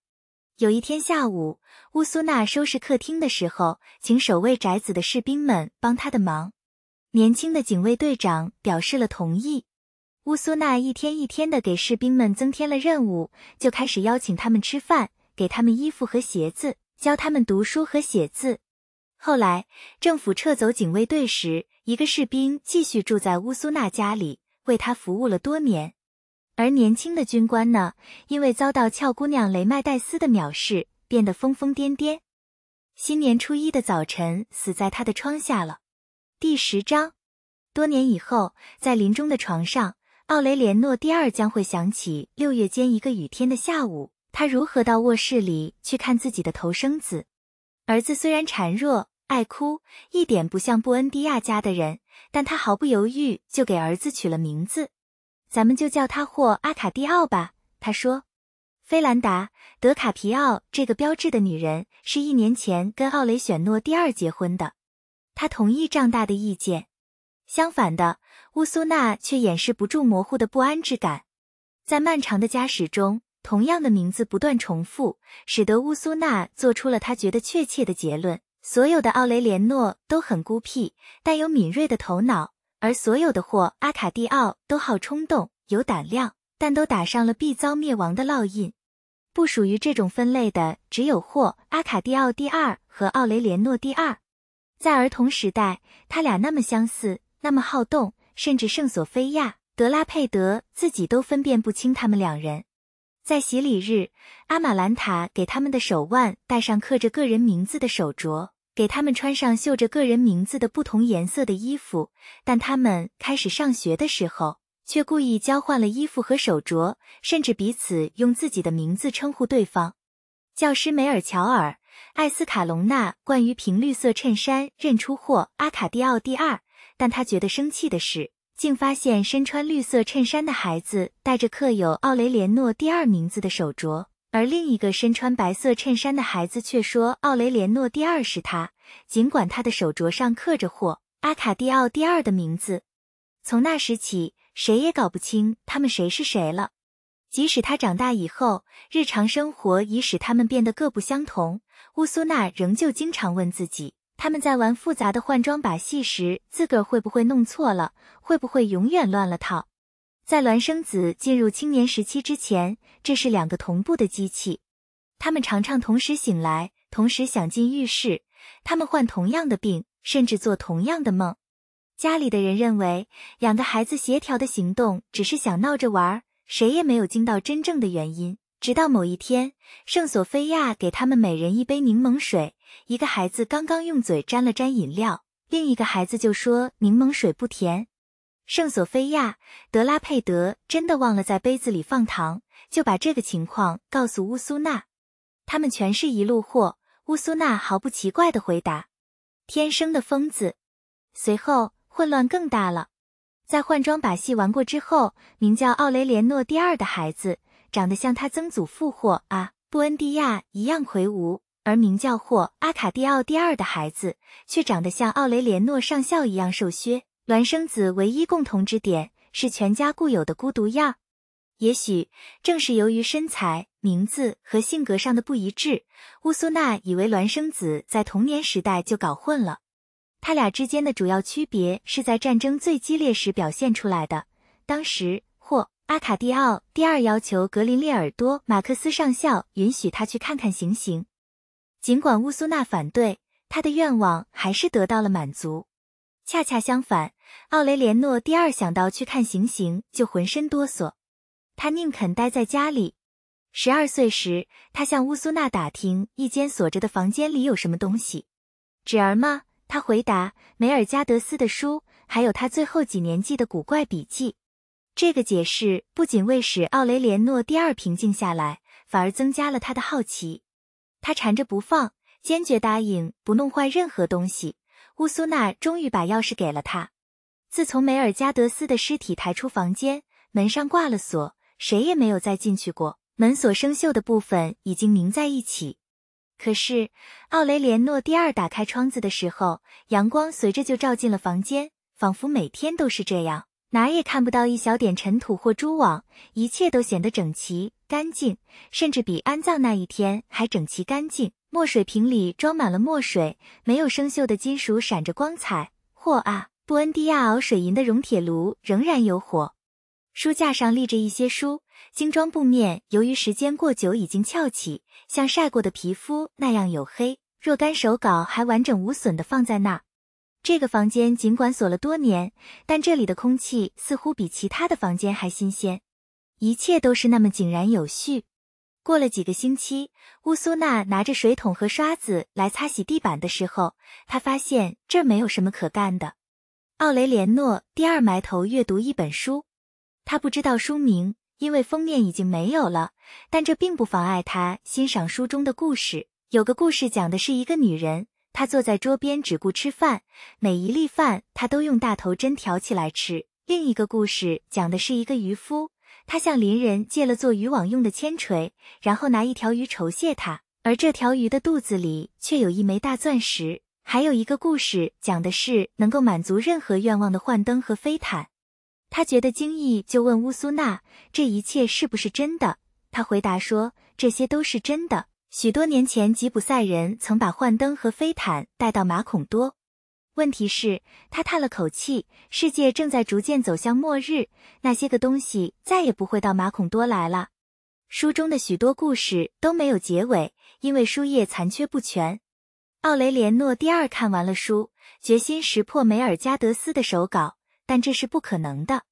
有一天下午，乌苏娜收拾客厅的时候，请守卫宅子的士兵们帮他的忙。年轻的警卫队长表示了同意。乌苏娜一天一天的给士兵们增添了任务，就开始邀请他们吃饭，给他们衣服和鞋子，教他们读书和写字。后来政府撤走警卫队时，一个士兵继续住在乌苏娜家里，为他服务了多年。而年轻的军官呢，因为遭到俏姑娘雷麦戴斯的藐视，变得疯疯癫癫，新年初一的早晨死在他的窗下了。第十章，多年以后，在临终的床上，奥雷连诺第二将会想起六月间一个雨天的下午，他如何到卧室里去看自己的头生子。儿子虽然孱弱、爱哭，一点不像布恩迪亚家的人，但他毫不犹豫就给儿子取了名字。咱们就叫他霍阿卡蒂奥吧，他说。菲兰达·德卡皮奥这个标志的女人是一年前跟奥雷选诺第二结婚的，他同意丈大的意见。相反的，乌苏娜却掩饰不住模糊的不安之感。在漫长的家史中，同样的名字不断重复，使得乌苏娜做出了她觉得确切的结论：所有的奥雷连诺都很孤僻，但有敏锐的头脑。而所有的霍阿卡蒂奥都好冲动、有胆量，但都打上了必遭灭亡的烙印。不属于这种分类的只有霍阿卡蒂奥第二和奥雷连诺第二。在儿童时代，他俩那么相似，那么好动，甚至圣索菲亚德拉佩德自己都分辨不清他们两人。在洗礼日，阿玛兰塔给他们的手腕戴上刻着个人名字的手镯。给他们穿上绣着个人名字的不同颜色的衣服，但他们开始上学的时候，却故意交换了衣服和手镯，甚至彼此用自己的名字称呼对方。教师梅尔乔尔·艾斯卡隆纳惯于凭绿色衬衫认出霍阿卡蒂奥第二，但他觉得生气的是，竟发现身穿绿色衬衫的孩子戴着刻有奥雷连诺第二名字的手镯。而另一个身穿白色衬衫的孩子却说，奥雷连诺第二是他，尽管他的手镯上刻着“霍阿卡蒂奥第二”的名字。从那时起，谁也搞不清他们谁是谁了。即使他长大以后，日常生活已使他们变得各不相同，乌苏娜仍旧经常问自己：他们在玩复杂的换装把戏时，自个儿会不会弄错了？会不会永远乱了套？在孪生子进入青年时期之前，这是两个同步的机器，他们常常同时醒来，同时想进浴室，他们患同样的病，甚至做同样的梦。家里的人认为，两个孩子协调的行动只是想闹着玩，谁也没有惊到真正的原因。直到某一天，圣索菲亚给他们每人一杯柠檬水，一个孩子刚刚用嘴沾了沾饮料，另一个孩子就说柠檬水不甜。圣索菲亚·德拉佩德真的忘了在杯子里放糖，就把这个情况告诉乌苏娜。他们全是一路货。乌苏娜毫不奇怪地回答：“天生的疯子。”随后混乱更大了。在换装把戏玩过之后，名叫奥雷连诺第二的孩子长得像他曾祖父霍阿·布恩迪亚一样魁梧，而名叫霍阿卡蒂奥第二的孩子却长得像奥雷连诺上校一样瘦削。孪生子唯一共同之点是全家固有的孤独样也许正是由于身材、名字和性格上的不一致，乌苏娜以为孪生子在童年时代就搞混了。他俩之间的主要区别是在战争最激烈时表现出来的。当时，或阿卡蒂奥第二要求格林列尔多、马克思上校允许他去看看行刑，尽管乌苏娜反对，他的愿望还是得到了满足。恰恰相反。奥雷连诺第二想到去看行刑就浑身哆嗦，他宁肯待在家里。十二岁时，他向乌苏娜打听一间锁着的房间里有什么东西。侄儿吗？他回答。梅尔加德斯的书，还有他最后几年记的古怪笔记。这个解释不仅未使奥雷连诺第二平静下来，反而增加了他的好奇。他缠着不放，坚决答应不弄坏任何东西。乌苏娜终于把钥匙给了他。自从梅尔加德斯的尸体抬出房间，门上挂了锁，谁也没有再进去过。门锁生锈的部分已经凝在一起。可是奥雷连诺第二打开窗子的时候，阳光随着就照进了房间，仿佛每天都是这样，哪也看不到一小点尘土或蛛网，一切都显得整齐干净，甚至比安葬那一天还整齐干净。墨水瓶里装满了墨水，没有生锈的金属闪着光彩。或啊。布恩迪亚熬水银的熔铁炉仍然有火，书架上立着一些书，精装布面由于时间过久已经翘起，像晒过的皮肤那样黝黑。若干手稿还完整无损地放在那儿。这个房间尽管锁了多年，但这里的空气似乎比其他的房间还新鲜，一切都是那么井然有序。过了几个星期，乌苏娜拿着水桶和刷子来擦洗地板的时候，她发现这儿没有什么可干的。奥雷连诺第二埋头阅读一本书，他不知道书名，因为封面已经没有了。但这并不妨碍他欣赏书中的故事。有个故事讲的是一个女人，她坐在桌边只顾吃饭，每一粒饭她都用大头针挑起来吃。另一个故事讲的是一个渔夫，他向邻人借了做渔网用的铅锤，然后拿一条鱼酬谢他，而这条鱼的肚子里却有一枚大钻石。还有一个故事，讲的是能够满足任何愿望的幻灯和飞毯。他觉得惊异，就问乌苏娜：“这一切是不是真的？”他回答说：“这些都是真的。许多年前，吉普赛人曾把幻灯和飞毯带到马孔多。问题是，他叹了口气：世界正在逐渐走向末日，那些个东西再也不会到马孔多来了。”书中的许多故事都没有结尾，因为书页残缺不全。奥雷连诺第二看完了书，决心识破梅尔加德斯的手稿，但这是不可能的。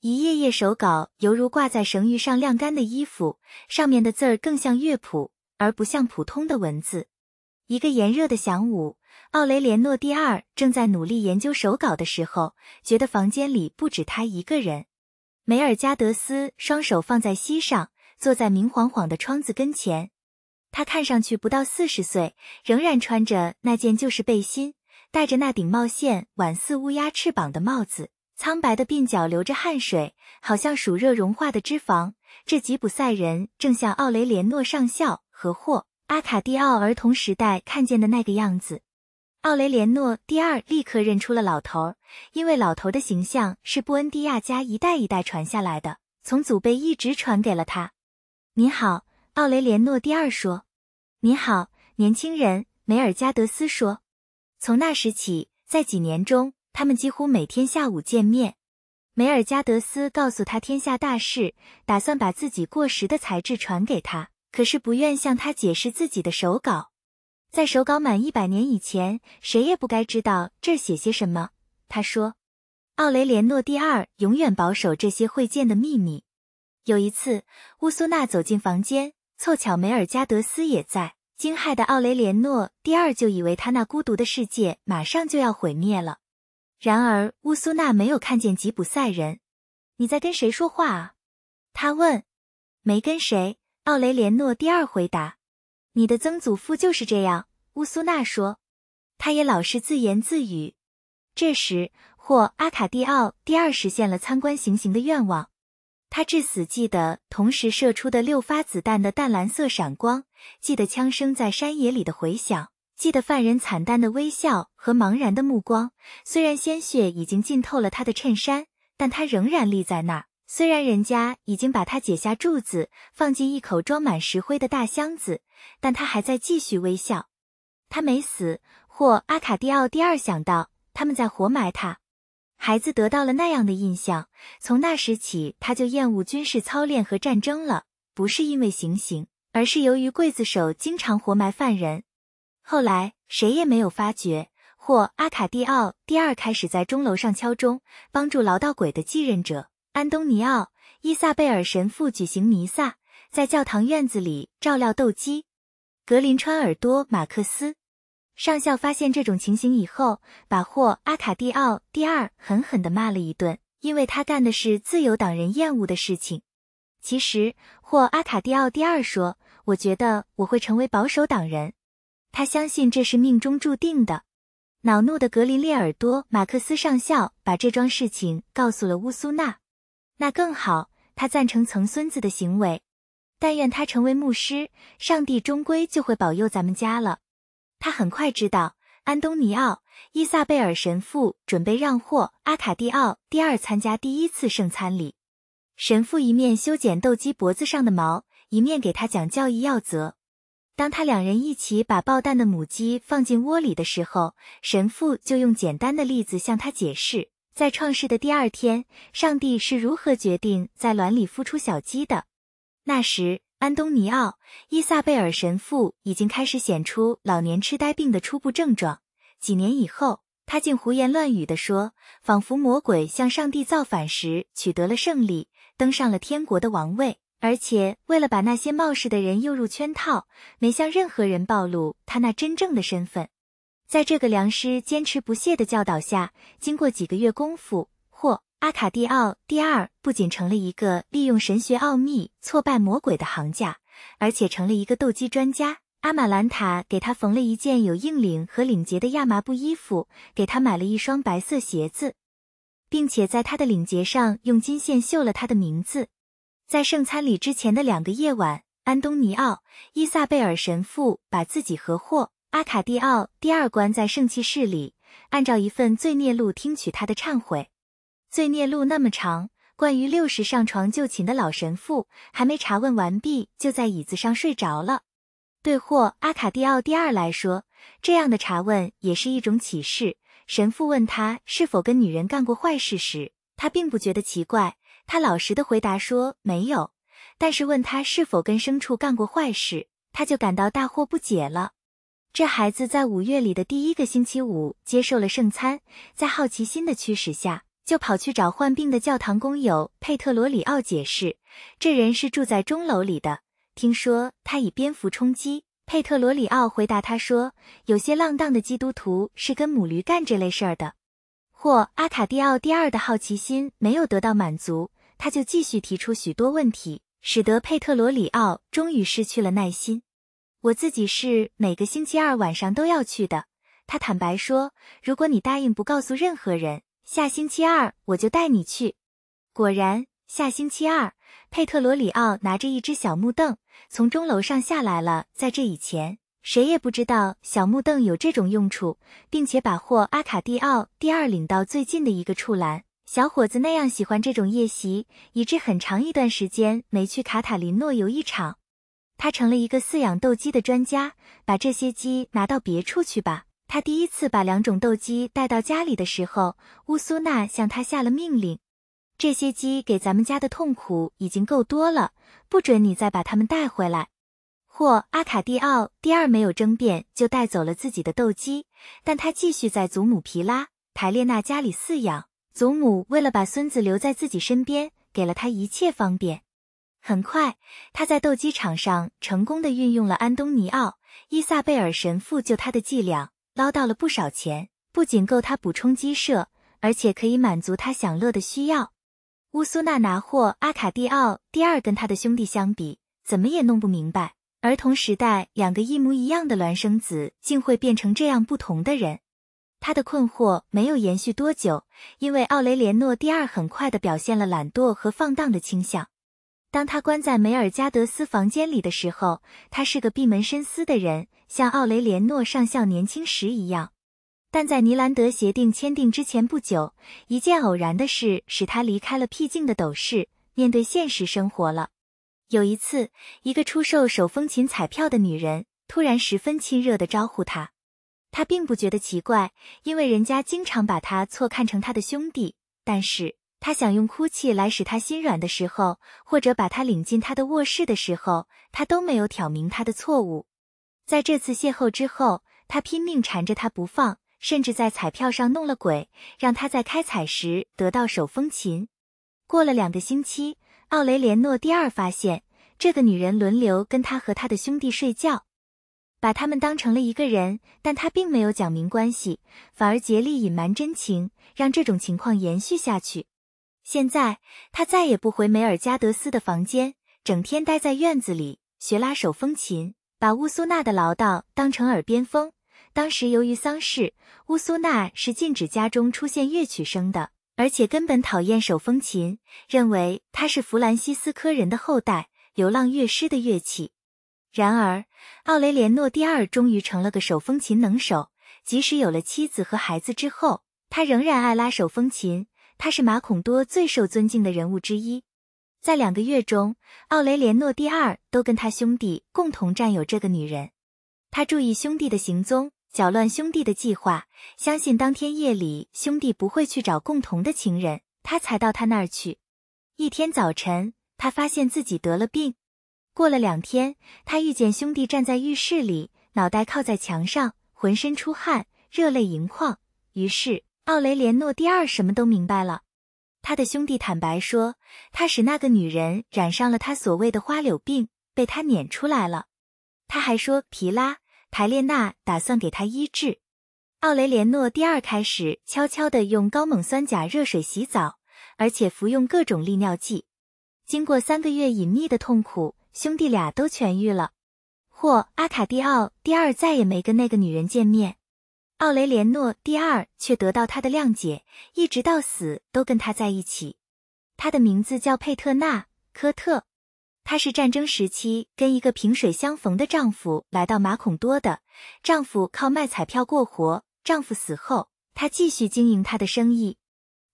一页页手稿犹如挂在绳鱼上晾干的衣服，上面的字儿更像乐谱，而不像普通的文字。一个炎热的晌午，奥雷连诺第二正在努力研究手稿的时候，觉得房间里不止他一个人。梅尔加德斯双手放在膝上，坐在明晃晃的窗子跟前。他看上去不到四十岁，仍然穿着那件旧式背心，戴着那顶帽线宛似乌鸦翅膀的帽子，苍白的鬓角流着汗水，好像暑热融化的脂肪。这吉普赛人正像奥雷连诺上校和霍阿卡蒂奥儿童时代看见的那个样子。奥雷连诺第二立刻认出了老头儿，因为老头的形象是布恩迪亚家一代一代传下来的，从祖辈一直传给了他。您好。奥雷连诺第二说：“你好，年轻人。”梅尔加德斯说：“从那时起，在几年中，他们几乎每天下午见面。梅尔加德斯告诉他天下大事，打算把自己过时的才智传给他，可是不愿向他解释自己的手稿。在手稿满一百年以前，谁也不该知道这儿写些什么。”他说：“奥雷连诺第二永远保守这些会见的秘密。”有一次，乌苏娜走进房间。凑巧梅尔加德斯也在，惊骇的奥雷连诺第二就以为他那孤独的世界马上就要毁灭了。然而乌苏娜没有看见吉普赛人。你在跟谁说话啊？他问。没跟谁，奥雷连诺第二回答。你的曾祖父就是这样，乌苏娜说。他也老是自言自语。这时，或阿卡蒂奥第二实现了参观行刑的愿望。他至死记得同时射出的六发子弹的淡蓝色闪光，记得枪声在山野里的回响，记得犯人惨淡的微笑和茫然的目光。虽然鲜血已经浸透了他的衬衫，但他仍然立在那儿。虽然人家已经把他解下柱子，放进一口装满石灰的大箱子，但他还在继续微笑。他没死，或阿卡蒂奥第二想到他们在活埋他。孩子得到了那样的印象，从那时起他就厌恶军事操练和战争了，不是因为行刑，而是由于刽子手经常活埋犯人。后来谁也没有发觉，或阿卡蒂奥第二开始在钟楼上敲钟，帮助老道鬼的继任者安东尼奥伊萨贝尔神父举行弥撒，在教堂院子里照料斗鸡。格林·川尔多·马克思。上校发现这种情形以后，把霍阿卡蒂奥第二狠狠地骂了一顿，因为他干的是自由党人厌恶的事情。其实，霍阿卡蒂奥第二说：“我觉得我会成为保守党人，他相信这是命中注定的。”恼怒的格林列尔多·马克思上校把这桩事情告诉了乌苏娜。那更好，他赞成曾孙子的行为。但愿他成为牧师，上帝终归就会保佑咱们家了。他很快知道，安东尼奥、伊萨贝尔神父准备让霍阿卡蒂奥第二参加第一次圣餐礼。神父一面修剪斗鸡脖子上的毛，一面给他讲教义要则。当他两人一起把爆蛋的母鸡放进窝里的时候，神父就用简单的例子向他解释，在创世的第二天，上帝是如何决定在卵里孵出小鸡的。那时。安东尼奥·伊萨贝尔神父已经开始显出老年痴呆病的初步症状。几年以后，他竟胡言乱语地说，仿佛魔鬼向上帝造反时取得了胜利，登上了天国的王位，而且为了把那些冒失的人诱入圈套，没向任何人暴露他那真正的身份。在这个良师坚持不懈的教导下，经过几个月功夫，或。阿卡蒂奥第二不仅成了一个利用神学奥秘挫败魔鬼的行家，而且成了一个斗鸡专家。阿玛兰塔给他缝了一件有硬领和领结的亚麻布衣服，给他买了一双白色鞋子，并且在他的领结上用金线绣了他的名字。在圣餐礼之前的两个夜晚，安东尼奥、伊萨贝尔神父把自己和霍阿卡蒂奥第二关在圣器室里，按照一份罪孽录听取他的忏悔。罪孽路那么长。关于六时上床就寝的老神父，还没查问完毕，就在椅子上睡着了。对霍阿卡蒂奥第二来说，这样的查问也是一种启示。神父问他是否跟女人干过坏事时，他并不觉得奇怪。他老实的回答说没有。但是问他是否跟牲畜干过坏事，他就感到大惑不解了。这孩子在五月里的第一个星期五接受了圣餐，在好奇心的驱使下。就跑去找患病的教堂工友佩特罗里奥解释，这人是住在钟楼里的。听说他以蝙蝠充饥。佩特罗里奥回答他说：“有些浪荡的基督徒是跟母驴干这类事儿的。”或阿卡蒂奥第二的好奇心没有得到满足，他就继续提出许多问题，使得佩特罗里奥终于失去了耐心。我自己是每个星期二晚上都要去的，他坦白说：“如果你答应不告诉任何人。”下星期二我就带你去。果然，下星期二，佩特罗里奥拿着一只小木凳从钟楼上下来了。在这以前，谁也不知道小木凳有这种用处，并且把霍阿卡蒂奥第二领到最近的一个处栏。小伙子那样喜欢这种夜袭，以致很长一段时间没去卡塔林诺游一场。他成了一个饲养斗鸡的专家。把这些鸡拿到别处去吧。他第一次把两种斗鸡带到家里的时候，乌苏娜向他下了命令：“这些鸡给咱们家的痛苦已经够多了，不准你再把它们带回来。”霍阿卡蒂奥第二没有争辩，就带走了自己的斗鸡。但他继续在祖母皮拉·台列娜家里饲养。祖母为了把孙子留在自己身边，给了他一切方便。很快，他在斗鸡场上成功地运用了安东尼奥、伊萨贝尔神父救他的伎俩。捞到了不少钱，不仅够他补充鸡舍，而且可以满足他享乐的需要。乌苏纳拿货，阿卡蒂奥第二跟他的兄弟相比，怎么也弄不明白，儿童时代两个一模一样的孪生子竟会变成这样不同的人。他的困惑没有延续多久，因为奥雷连诺第二很快地表现了懒惰和放荡的倾向。当他关在梅尔加德斯房间里的时候，他是个闭门深思的人。像奥雷连诺上校年轻时一样，但在尼兰德协定签订之前不久，一件偶然的事使他离开了僻静的斗室，面对现实生活了。有一次，一个出售手风琴彩票的女人突然十分亲热地招呼他，他并不觉得奇怪，因为人家经常把他错看成他的兄弟。但是他想用哭泣来使他心软的时候，或者把他领进他的卧室的时候，他都没有挑明他的错误。在这次邂逅之后，他拼命缠着他不放，甚至在彩票上弄了鬼，让他在开彩时得到手风琴。过了两个星期，奥雷连诺第二发现这个女人轮流跟他和他的兄弟睡觉，把他们当成了一个人，但他并没有讲明关系，反而竭力隐瞒真情，让这种情况延续下去。现在他再也不回梅尔加德斯的房间，整天待在院子里学拉手风琴。把乌苏娜的唠叨当成耳边风。当时由于丧事，乌苏娜是禁止家中出现乐曲声的，而且根本讨厌手风琴，认为它是弗兰西斯科人的后代，流浪乐师的乐器。然而，奥雷连诺第二终于成了个手风琴能手。即使有了妻子和孩子之后，他仍然爱拉手风琴。他是马孔多最受尊敬的人物之一。在两个月中，奥雷连诺第二都跟他兄弟共同占有这个女人。他注意兄弟的行踪，搅乱兄弟的计划，相信当天夜里兄弟不会去找共同的情人，他才到他那儿去。一天早晨，他发现自己得了病。过了两天，他遇见兄弟站在浴室里，脑袋靠在墙上，浑身出汗，热泪盈眶。于是，奥雷连诺第二什么都明白了。他的兄弟坦白说，他使那个女人染上了他所谓的花柳病，被他撵出来了。他还说，皮拉·台列娜打算给他医治。奥雷连诺第二开始悄悄地用高锰酸钾热水洗澡，而且服用各种利尿剂。经过三个月隐秘的痛苦，兄弟俩都痊愈了。或阿卡蒂奥第二再也没跟那个女人见面。奥雷连诺第二却得到他的谅解，一直到死都跟他在一起。他的名字叫佩特纳科特，他是战争时期跟一个萍水相逢的丈夫来到马孔多的。丈夫靠卖彩票过活，丈夫死后，他继续经营他的生意。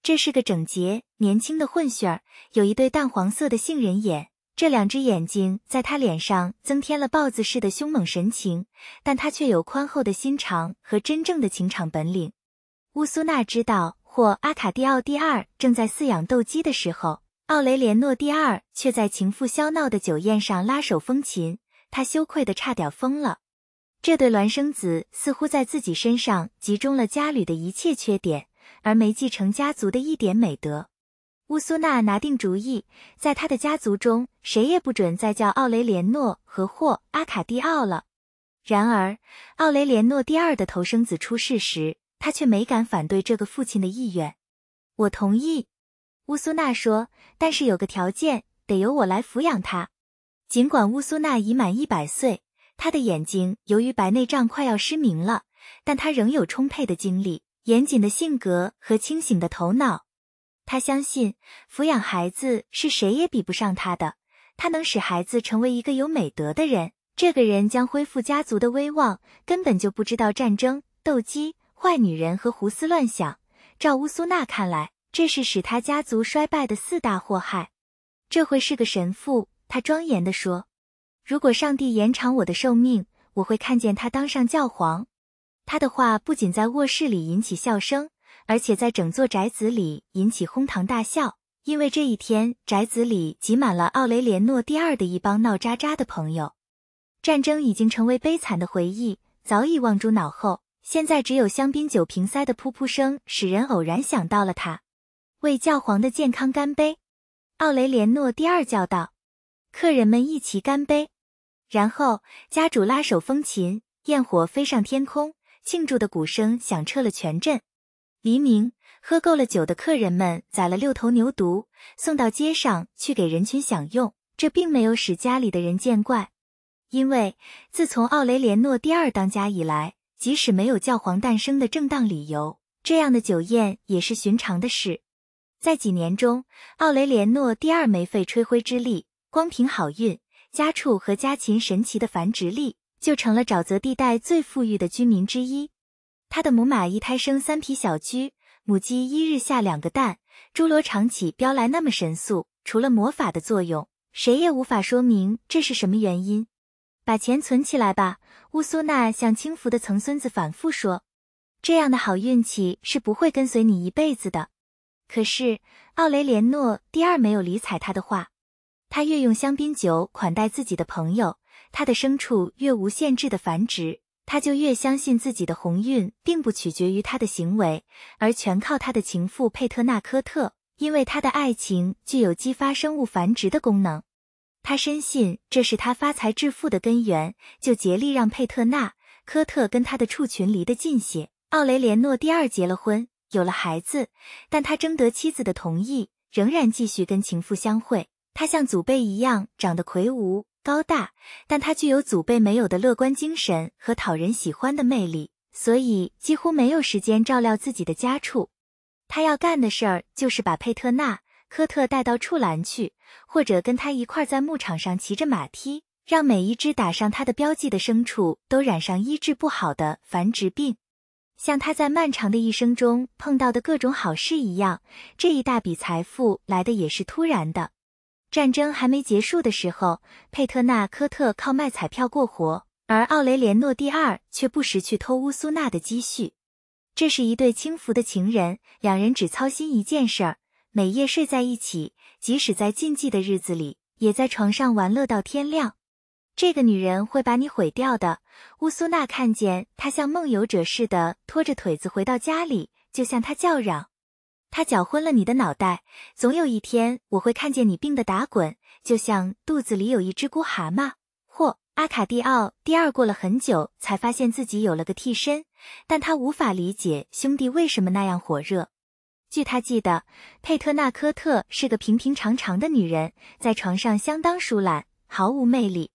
这是个整洁、年轻的混血儿，有一对淡黄色的杏仁眼。这两只眼睛在他脸上增添了豹子似的凶猛神情，但他却有宽厚的心肠和真正的情场本领。乌苏娜知道，或阿卡蒂奥第二正在饲养斗鸡的时候，奥雷连诺第二却在情妇肖闹的酒宴上拉手风琴，他羞愧的差点疯了。这对孪生子似乎在自己身上集中了家里的一切缺点，而没继承家族的一点美德。乌苏娜拿定主意，在他的家族中，谁也不准再叫奥雷连诺和霍阿卡蒂奥了。然而，奥雷连诺第二的头生子出世时，他却没敢反对这个父亲的意愿。我同意，乌苏娜说，但是有个条件，得由我来抚养他。尽管乌苏娜已满一百岁，他的眼睛由于白内障快要失明了，但他仍有充沛的精力、严谨的性格和清醒的头脑。他相信抚养孩子是谁也比不上他的，他能使孩子成为一个有美德的人，这个人将恢复家族的威望，根本就不知道战争、斗鸡、坏女人和胡思乱想。照乌苏娜看来，这是使他家族衰败的四大祸害。这会是个神父，他庄严地说：“如果上帝延长我的寿命，我会看见他当上教皇。”他的话不仅在卧室里引起笑声。而且在整座宅子里引起哄堂大笑，因为这一天宅子里挤满了奥雷连诺第二的一帮闹喳喳的朋友。战争已经成为悲惨的回忆，早已忘诸脑后。现在只有香槟酒瓶塞的噗噗声使人偶然想到了他。为教皇的健康干杯！奥雷连诺第二叫道。客人们一起干杯。然后家主拉手风琴，焰火飞上天空，庆祝的鼓声响彻了全镇。黎明，喝够了酒的客人们宰了六头牛犊，送到街上去给人群享用。这并没有使家里的人见怪，因为自从奥雷连诺第二当家以来，即使没有教皇诞生的正当理由，这样的酒宴也是寻常的事。在几年中，奥雷连诺第二没费吹灰之力，光凭好运、家畜和家禽神奇的繁殖力，就成了沼泽地带最富裕的居民之一。他的母马一胎生三匹小驹，母鸡一日下两个蛋，侏罗长起飙来那么神速，除了魔法的作用，谁也无法说明这是什么原因。把钱存起来吧，乌苏娜向轻浮的曾孙子反复说，这样的好运气是不会跟随你一辈子的。可是奥雷连诺第二没有理睬他的话，他越用香槟酒款待自己的朋友，他的牲畜越无限制的繁殖。他就越相信自己的鸿运并不取决于他的行为，而全靠他的情妇佩特纳科特，因为他的爱情具有激发生物繁殖的功能。他深信这是他发财致富的根源，就竭力让佩特纳科特跟他的畜群离得近些。奥雷连诺第二结了婚，有了孩子，但他征得妻子的同意，仍然继续跟情妇相会。他像祖辈一样长得魁梧。高大，但他具有祖辈没有的乐观精神和讨人喜欢的魅力，所以几乎没有时间照料自己的家畜。他要干的事儿就是把佩特纳科特带到畜栏去，或者跟他一块在牧场上骑着马踢，让每一只打上他的标记的牲畜都染上医治不好的繁殖病。像他在漫长的一生中碰到的各种好事一样，这一大笔财富来的也是突然的。战争还没结束的时候，佩特纳科特靠卖彩票过活，而奥雷连诺第二却不时去偷乌苏娜的积蓄。这是一对轻浮的情人，两人只操心一件事儿，每夜睡在一起，即使在禁忌的日子里，也在床上玩乐到天亮。这个女人会把你毁掉的。乌苏娜看见他像梦游者似的拖着腿子回到家里，就向他叫嚷。他搅昏了你的脑袋，总有一天我会看见你病得打滚，就像肚子里有一只孤蛤蟆。或阿卡蒂奥第二过了很久才发现自己有了个替身，但他无法理解兄弟为什么那样火热。据他记得，佩特纳科特是个平平常常的女人，在床上相当疏懒，毫无魅力。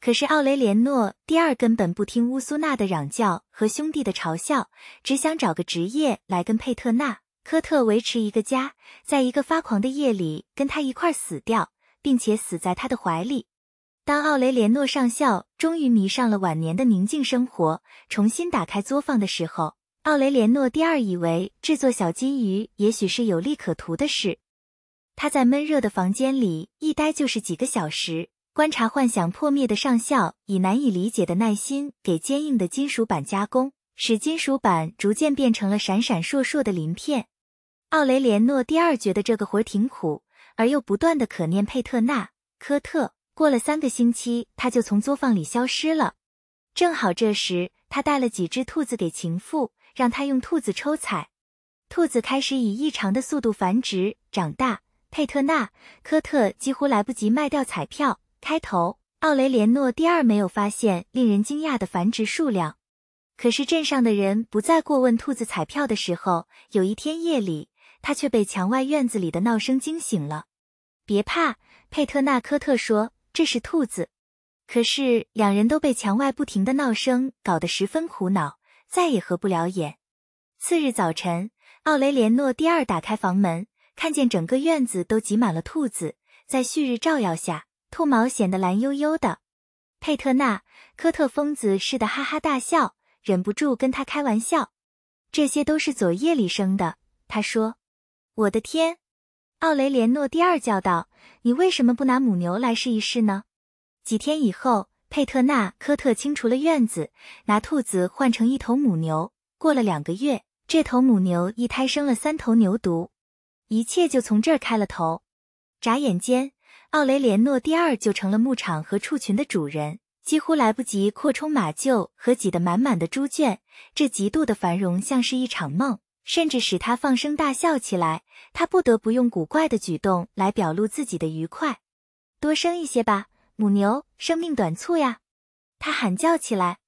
可是奥雷连诺第二根本不听乌苏娜的嚷叫和兄弟的嘲笑，只想找个职业来跟佩特纳。科特维持一个家，在一个发狂的夜里跟他一块儿死掉，并且死在他的怀里。当奥雷连诺上校终于迷上了晚年的宁静生活，重新打开作坊的时候，奥雷连诺第二以为制作小金鱼也许是有利可图的事。他在闷热的房间里一待就是几个小时，观察幻想破灭的上校，以难以理解的耐心给坚硬的金属板加工，使金属板逐渐变成了闪闪烁烁的鳞片。奥雷连诺第二觉得这个活挺苦，而又不断的可念佩特纳科特。过了三个星期，他就从作坊里消失了。正好这时，他带了几只兔子给情妇，让他用兔子抽彩。兔子开始以异常的速度繁殖长大。佩特纳科特几乎来不及卖掉彩票。开头，奥雷连诺第二没有发现令人惊讶的繁殖数量。可是镇上的人不再过问兔子彩票的时候，有一天夜里。他却被墙外院子里的闹声惊醒了。别怕，佩特纳科特说，这是兔子。可是两人都被墙外不停的闹声搞得十分苦恼，再也合不了眼。次日早晨，奥雷连诺第二打开房门，看见整个院子都挤满了兔子，在旭日照耀下，兔毛显得蓝悠悠的。佩特纳科特疯子似的哈哈大笑，忍不住跟他开玩笑：“这些都是昨夜里生的。”他说。我的天，奥雷连诺第二叫道：“你为什么不拿母牛来试一试呢？”几天以后，佩特纳科特清除了院子，拿兔子换成一头母牛。过了两个月，这头母牛一胎生了三头牛犊。一切就从这儿开了头。眨眼间，奥雷连诺第二就成了牧场和畜群的主人，几乎来不及扩充马厩和挤得满满的猪圈。这极度的繁荣像是一场梦。甚至使他放声大笑起来，他不得不用古怪的举动来表露自己的愉快。多生一些吧，母牛，生命短促呀！他喊叫起来。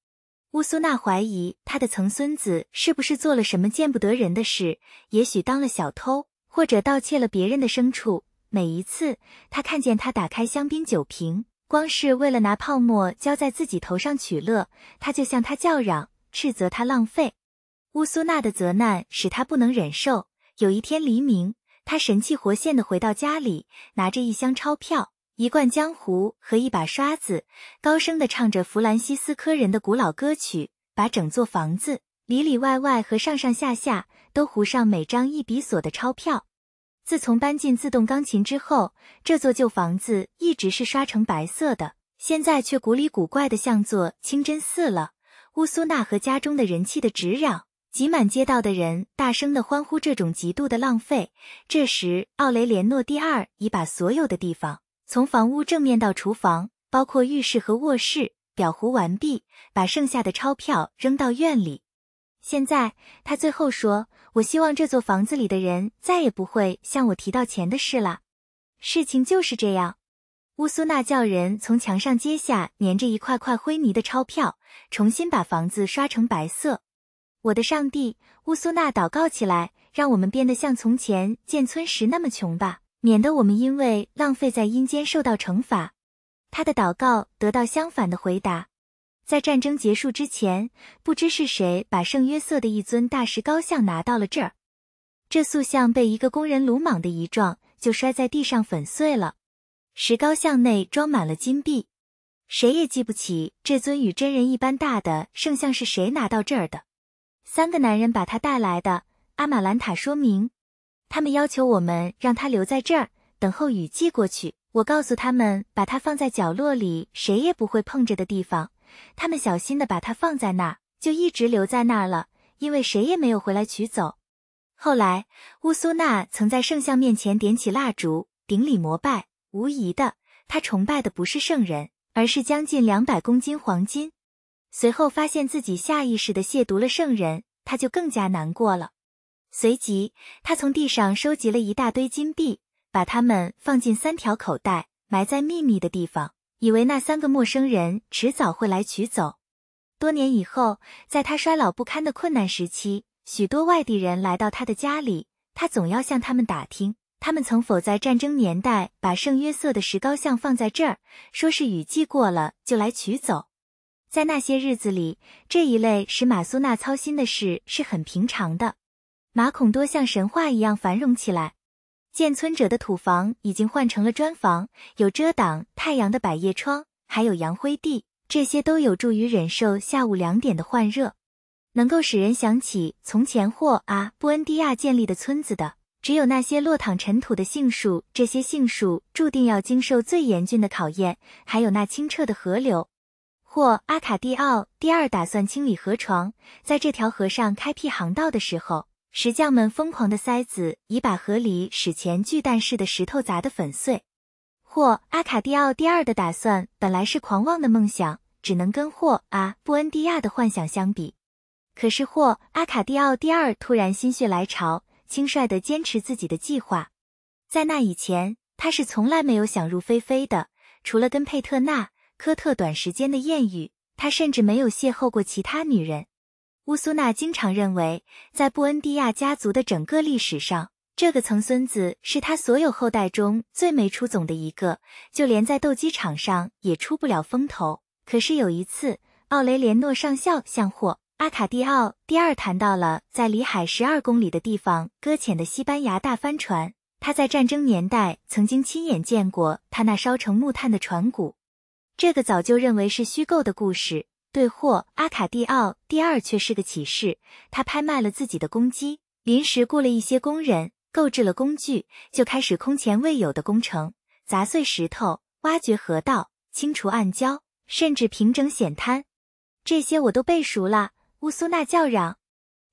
乌苏娜怀疑他的曾孙子是不是做了什么见不得人的事，也许当了小偷，或者盗窃了别人的牲畜。每一次他看见他打开香槟酒瓶，光是为了拿泡沫浇在自己头上取乐，他就向他叫嚷，斥责他浪费。乌苏娜的责难使他不能忍受。有一天黎明，他神气活现地回到家里，拿着一箱钞票、一罐浆糊和一把刷子，高声地唱着弗兰西斯科人的古老歌曲，把整座房子里里外外和上上下下都糊上每张一比索的钞票。自从搬进自动钢琴之后，这座旧房子一直是刷成白色的，现在却古里古怪的像座清真寺了。乌苏娜和家中的人气得直嚷。挤满街道的人大声地欢呼，这种极度的浪费。这时，奥雷连诺第二已把所有的地方，从房屋正面到厨房，包括浴室和卧室，裱糊完毕，把剩下的钞票扔到院里。现在，他最后说：“我希望这座房子里的人再也不会向我提到钱的事了。”事情就是这样。乌苏娜叫人从墙上揭下粘着一块块灰泥的钞票，重新把房子刷成白色。我的上帝，乌苏娜祷告起来，让我们变得像从前建村时那么穷吧，免得我们因为浪费在阴间受到惩罚。他的祷告得到相反的回答。在战争结束之前，不知是谁把圣约瑟的一尊大石膏像拿到了这儿。这塑像被一个工人鲁莽的一撞，就摔在地上粉碎了。石膏像内装满了金币，谁也记不起这尊与真人一般大的圣像是谁拿到这儿的。三个男人把他带来的阿玛兰塔说明，他们要求我们让他留在这儿，等候雨季过去。我告诉他们把他放在角落里，谁也不会碰着的地方。他们小心的把它放在那儿，就一直留在那儿了，因为谁也没有回来取走。后来乌苏娜曾在圣像面前点起蜡烛，顶礼膜拜。无疑的，他崇拜的不是圣人，而是将近两百公斤黄金。随后发现自己下意识地亵渎了圣人，他就更加难过了。随即，他从地上收集了一大堆金币，把它们放进三条口袋，埋在秘密的地方，以为那三个陌生人迟早会来取走。多年以后，在他衰老不堪的困难时期，许多外地人来到他的家里，他总要向他们打听，他们曾否在战争年代把圣约瑟的石膏像放在这儿，说是雨季过了就来取走。在那些日子里，这一类使马苏娜操心的事是很平常的。马孔多像神话一样繁荣起来，建村者的土房已经换成了砖房，有遮挡太阳的百叶窗，还有洋灰地，这些都有助于忍受下午两点的换热。能够使人想起从前或阿布恩迪亚建立的村子的，只有那些落躺尘土的杏树，这些杏树注定要经受最严峻的考验，还有那清澈的河流。或阿卡蒂奥第二打算清理河床，在这条河上开辟航道的时候，石匠们疯狂的塞子已把河里史前巨蛋似的石头砸得粉碎。或阿卡蒂奥第二的打算本来是狂妄的梦想，只能跟霍阿布恩迪亚的幻想相比。可是霍阿卡蒂奥第二突然心血来潮，轻率地坚持自己的计划。在那以前，他是从来没有想入非非的，除了跟佩特纳。科特短时间的艳遇，他甚至没有邂逅过其他女人。乌苏娜经常认为，在布恩迪亚家族的整个历史上，这个曾孙子是他所有后代中最没出总的一个，就连在斗鸡场上也出不了风头。可是有一次，奥雷连诺上校向霍阿卡蒂奥第二谈到了在离海十二公里的地方搁浅的西班牙大帆船，他在战争年代曾经亲眼见过他那烧成木炭的船骨。这个早就认为是虚构的故事，对霍阿卡蒂奥第二却是个启示。他拍卖了自己的公鸡，临时雇了一些工人，购置了工具，就开始空前未有的工程：砸碎石头、挖掘河道、清除暗礁，甚至平整险滩。这些我都背熟了。乌苏纳叫嚷：“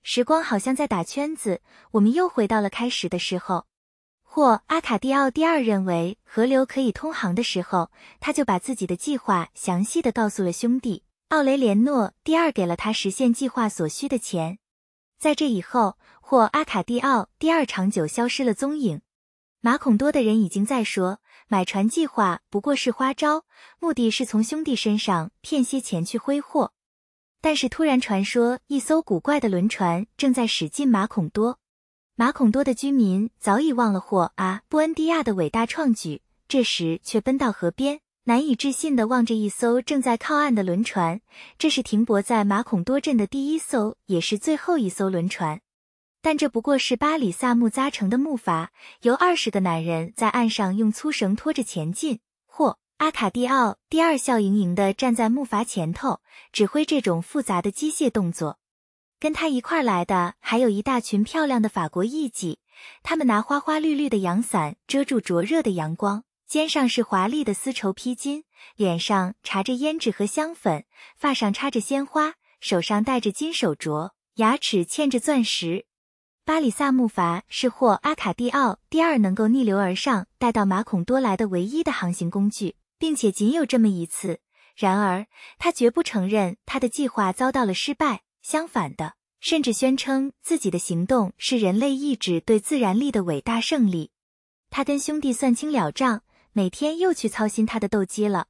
时光好像在打圈子，我们又回到了开始的时候。”或阿卡蒂奥第二认为河流可以通航的时候，他就把自己的计划详细的告诉了兄弟奥雷连诺第二，给了他实现计划所需的钱。在这以后，或阿卡蒂奥第二长久消失了踪影。马孔多的人已经在说，买船计划不过是花招，目的是从兄弟身上骗些钱去挥霍。但是突然传说，一艘古怪的轮船正在驶进马孔多。马孔多的居民早已忘了霍阿布恩迪亚的伟大创举，这时却奔到河边，难以置信地望着一艘正在靠岸的轮船。这是停泊在马孔多镇的第一艘，也是最后一艘轮船。但这不过是巴里萨木扎城的木筏，由二十个男人在岸上用粗绳拖着前进。霍阿卡蒂奥第二笑盈盈地站在木筏前头，指挥这种复杂的机械动作。跟他一块儿来的还有一大群漂亮的法国艺妓，他们拿花花绿绿的阳伞遮住灼热的阳光，肩上是华丽的丝绸披巾，脸上搽着胭脂和香粉，发上插着鲜花，手上戴着金手镯，牙齿嵌着钻石。巴里萨木筏是或阿卡蒂奥第二能够逆流而上带到马孔多来的唯一的航行工具，并且仅有这么一次。然而，他绝不承认他的计划遭到了失败。相反的，甚至宣称自己的行动是人类意志对自然力的伟大胜利。他跟兄弟算清了账，每天又去操心他的斗鸡了。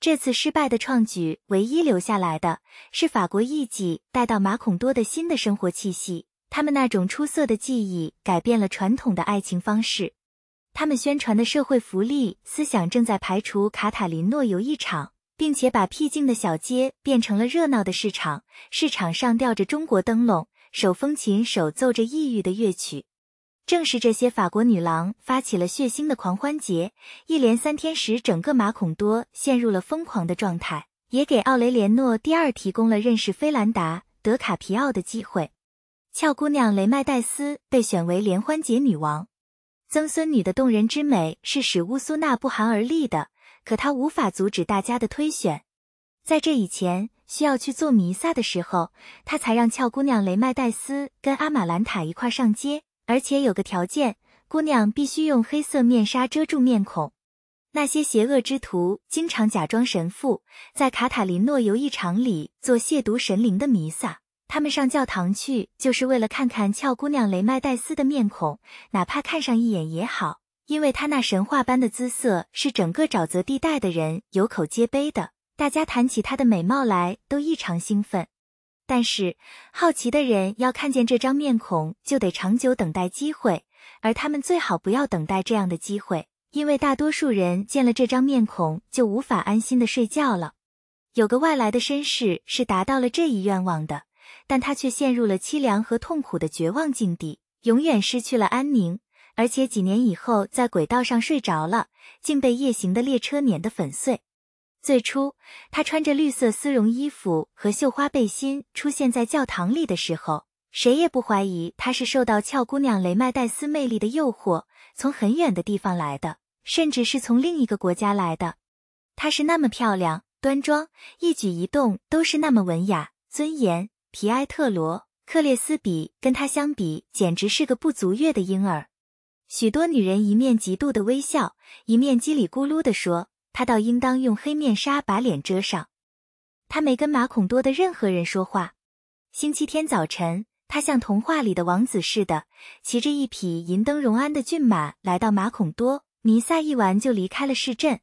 这次失败的创举，唯一留下来的是法国艺伎带到马孔多的新的生活气息。他们那种出色的技艺，改变了传统的爱情方式。他们宣传的社会福利思想正在排除卡塔林诺游艺场。并且把僻静的小街变成了热闹的市场，市场上吊着中国灯笼，手风琴手奏着异域的乐曲。正是这些法国女郎发起了血腥的狂欢节，一连三天时，整个马孔多陷入了疯狂的状态，也给奥雷连诺第二提供了认识菲兰达·德卡皮奥的机会。俏姑娘雷麦黛丝被选为联欢节女王，曾孙女的动人之美是使乌苏纳不寒而栗的。可他无法阻止大家的推选。在这以前，需要去做弥撒的时候，他才让俏姑娘雷麦戴斯跟阿玛兰塔一块上街，而且有个条件，姑娘必须用黑色面纱遮住面孔。那些邪恶之徒经常假装神父，在卡塔林诺游艺场里做亵渎神灵的弥撒。他们上教堂去，就是为了看看俏姑娘雷麦戴斯的面孔，哪怕看上一眼也好。因为他那神话般的姿色是整个沼泽地带的人有口皆碑的，大家谈起他的美貌来都异常兴奋。但是，好奇的人要看见这张面孔就得长久等待机会，而他们最好不要等待这样的机会，因为大多数人见了这张面孔就无法安心的睡觉了。有个外来的绅士是达到了这一愿望的，但他却陷入了凄凉和痛苦的绝望境地，永远失去了安宁。而且几年以后，在轨道上睡着了，竟被夜行的列车碾得粉碎。最初，他穿着绿色丝绒衣服和绣花背心出现在教堂里的时候，谁也不怀疑他是受到俏姑娘雷麦黛丝魅力的诱惑，从很远的地方来的，甚至是从另一个国家来的。她是那么漂亮、端庄，一举一动都是那么文雅、尊严。皮埃特罗·克列斯比跟她相比，简直是个不足月的婴儿。许多女人一面嫉妒地微笑，一面叽里咕噜地说：“她倒应当用黑面纱把脸遮上。”她没跟马孔多的任何人说话。星期天早晨，她像童话里的王子似的，骑着一匹银灯绒鞍的骏马来到马孔多。弥撒一完就离开了市镇。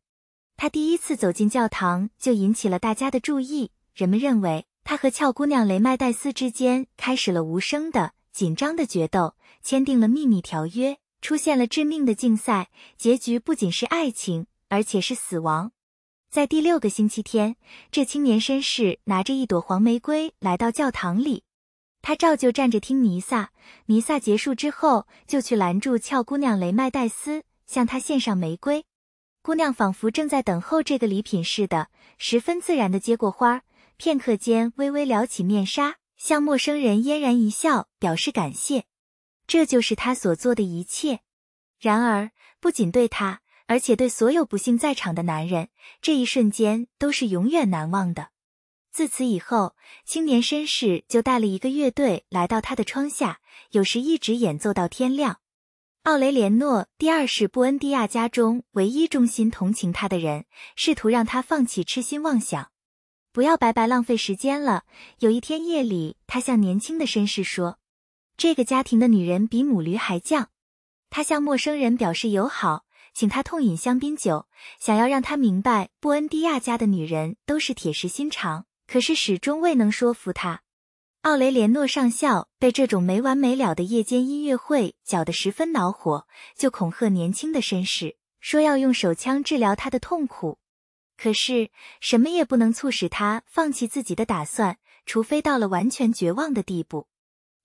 他第一次走进教堂就引起了大家的注意。人们认为他和俏姑娘雷麦戴斯之间开始了无声的、紧张的决斗，签订了秘密条约。出现了致命的竞赛，结局不仅是爱情，而且是死亡。在第六个星期天，这青年绅士拿着一朵黄玫瑰来到教堂里，他照旧站着听弥撒。弥撒结束之后，就去拦住俏姑娘雷麦戴斯，向她献上玫瑰。姑娘仿佛正在等候这个礼品似的，十分自然的接过花，片刻间微微撩起面纱，向陌生人嫣然一笑，表示感谢。这就是他所做的一切。然而，不仅对他，而且对所有不幸在场的男人，这一瞬间都是永远难忘的。自此以后，青年绅士就带了一个乐队来到他的窗下，有时一直演奏到天亮。奥雷连诺第二世布恩迪亚家中唯一衷心同情他的人，试图让他放弃痴心妄想，不要白白浪费时间了。有一天夜里，他向年轻的绅士说。这个家庭的女人比母驴还犟，他向陌生人表示友好，请他痛饮香槟酒，想要让他明白布恩迪亚家的女人都是铁石心肠，可是始终未能说服他。奥雷连诺上校被这种没完没了的夜间音乐会搅得十分恼火，就恐吓年轻的绅士说要用手枪治疗他的痛苦，可是什么也不能促使他放弃自己的打算，除非到了完全绝望的地步。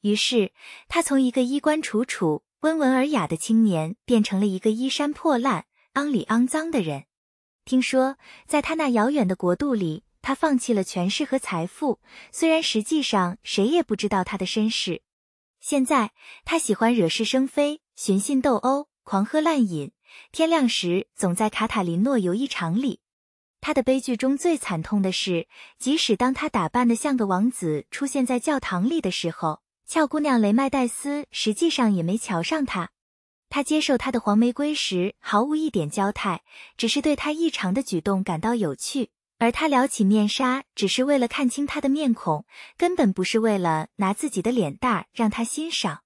于是，他从一个衣冠楚楚、温文尔雅的青年变成了一个衣衫破烂、肮里肮脏的人。听说，在他那遥远的国度里，他放弃了权势和财富。虽然实际上谁也不知道他的身世。现在，他喜欢惹是生非、寻衅斗殴、狂喝滥饮。天亮时，总在卡塔林诺游艺场里。他的悲剧中最惨痛的是，即使当他打扮的像个王子出现在教堂里的时候。俏姑娘雷麦黛丝实际上也没瞧上他，他接受他的黄玫瑰时毫无一点交态，只是对他异常的举动感到有趣。而他撩起面纱，只是为了看清他的面孔，根本不是为了拿自己的脸蛋让他欣赏。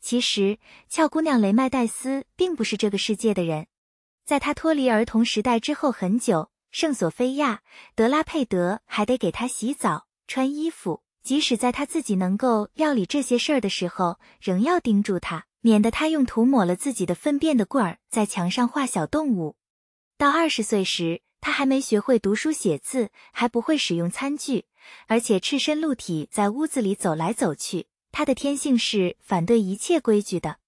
其实，俏姑娘雷麦黛丝并不是这个世界的人，在他脱离儿童时代之后很久，圣索菲亚德拉佩德还得给他洗澡、穿衣服。即使在他自己能够料理这些事儿的时候，仍要盯住他，免得他用涂抹了自己的粪便的棍儿在墙上画小动物。到二十岁时，他还没学会读书写字，还不会使用餐具，而且赤身露体在屋子里走来走去。他的天性是反对一切规矩的。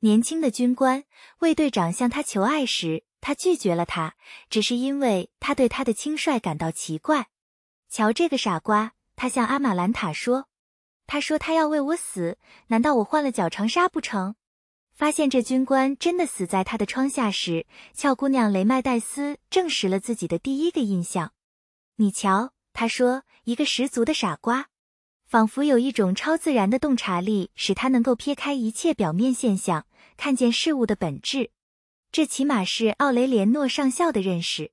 年轻的军官卫队长向他求爱时，他拒绝了他，只是因为他对他的轻率感到奇怪。瞧这个傻瓜！他向阿玛兰塔说：“他说他要为我死，难道我换了脚长沙不成？”发现这军官真的死在他的窗下时，俏姑娘雷麦戴斯证实了自己的第一个印象：“你瞧，他说一个十足的傻瓜，仿佛有一种超自然的洞察力，使他能够撇开一切表面现象，看见事物的本质。”这起码是奥雷连诺上校的认识。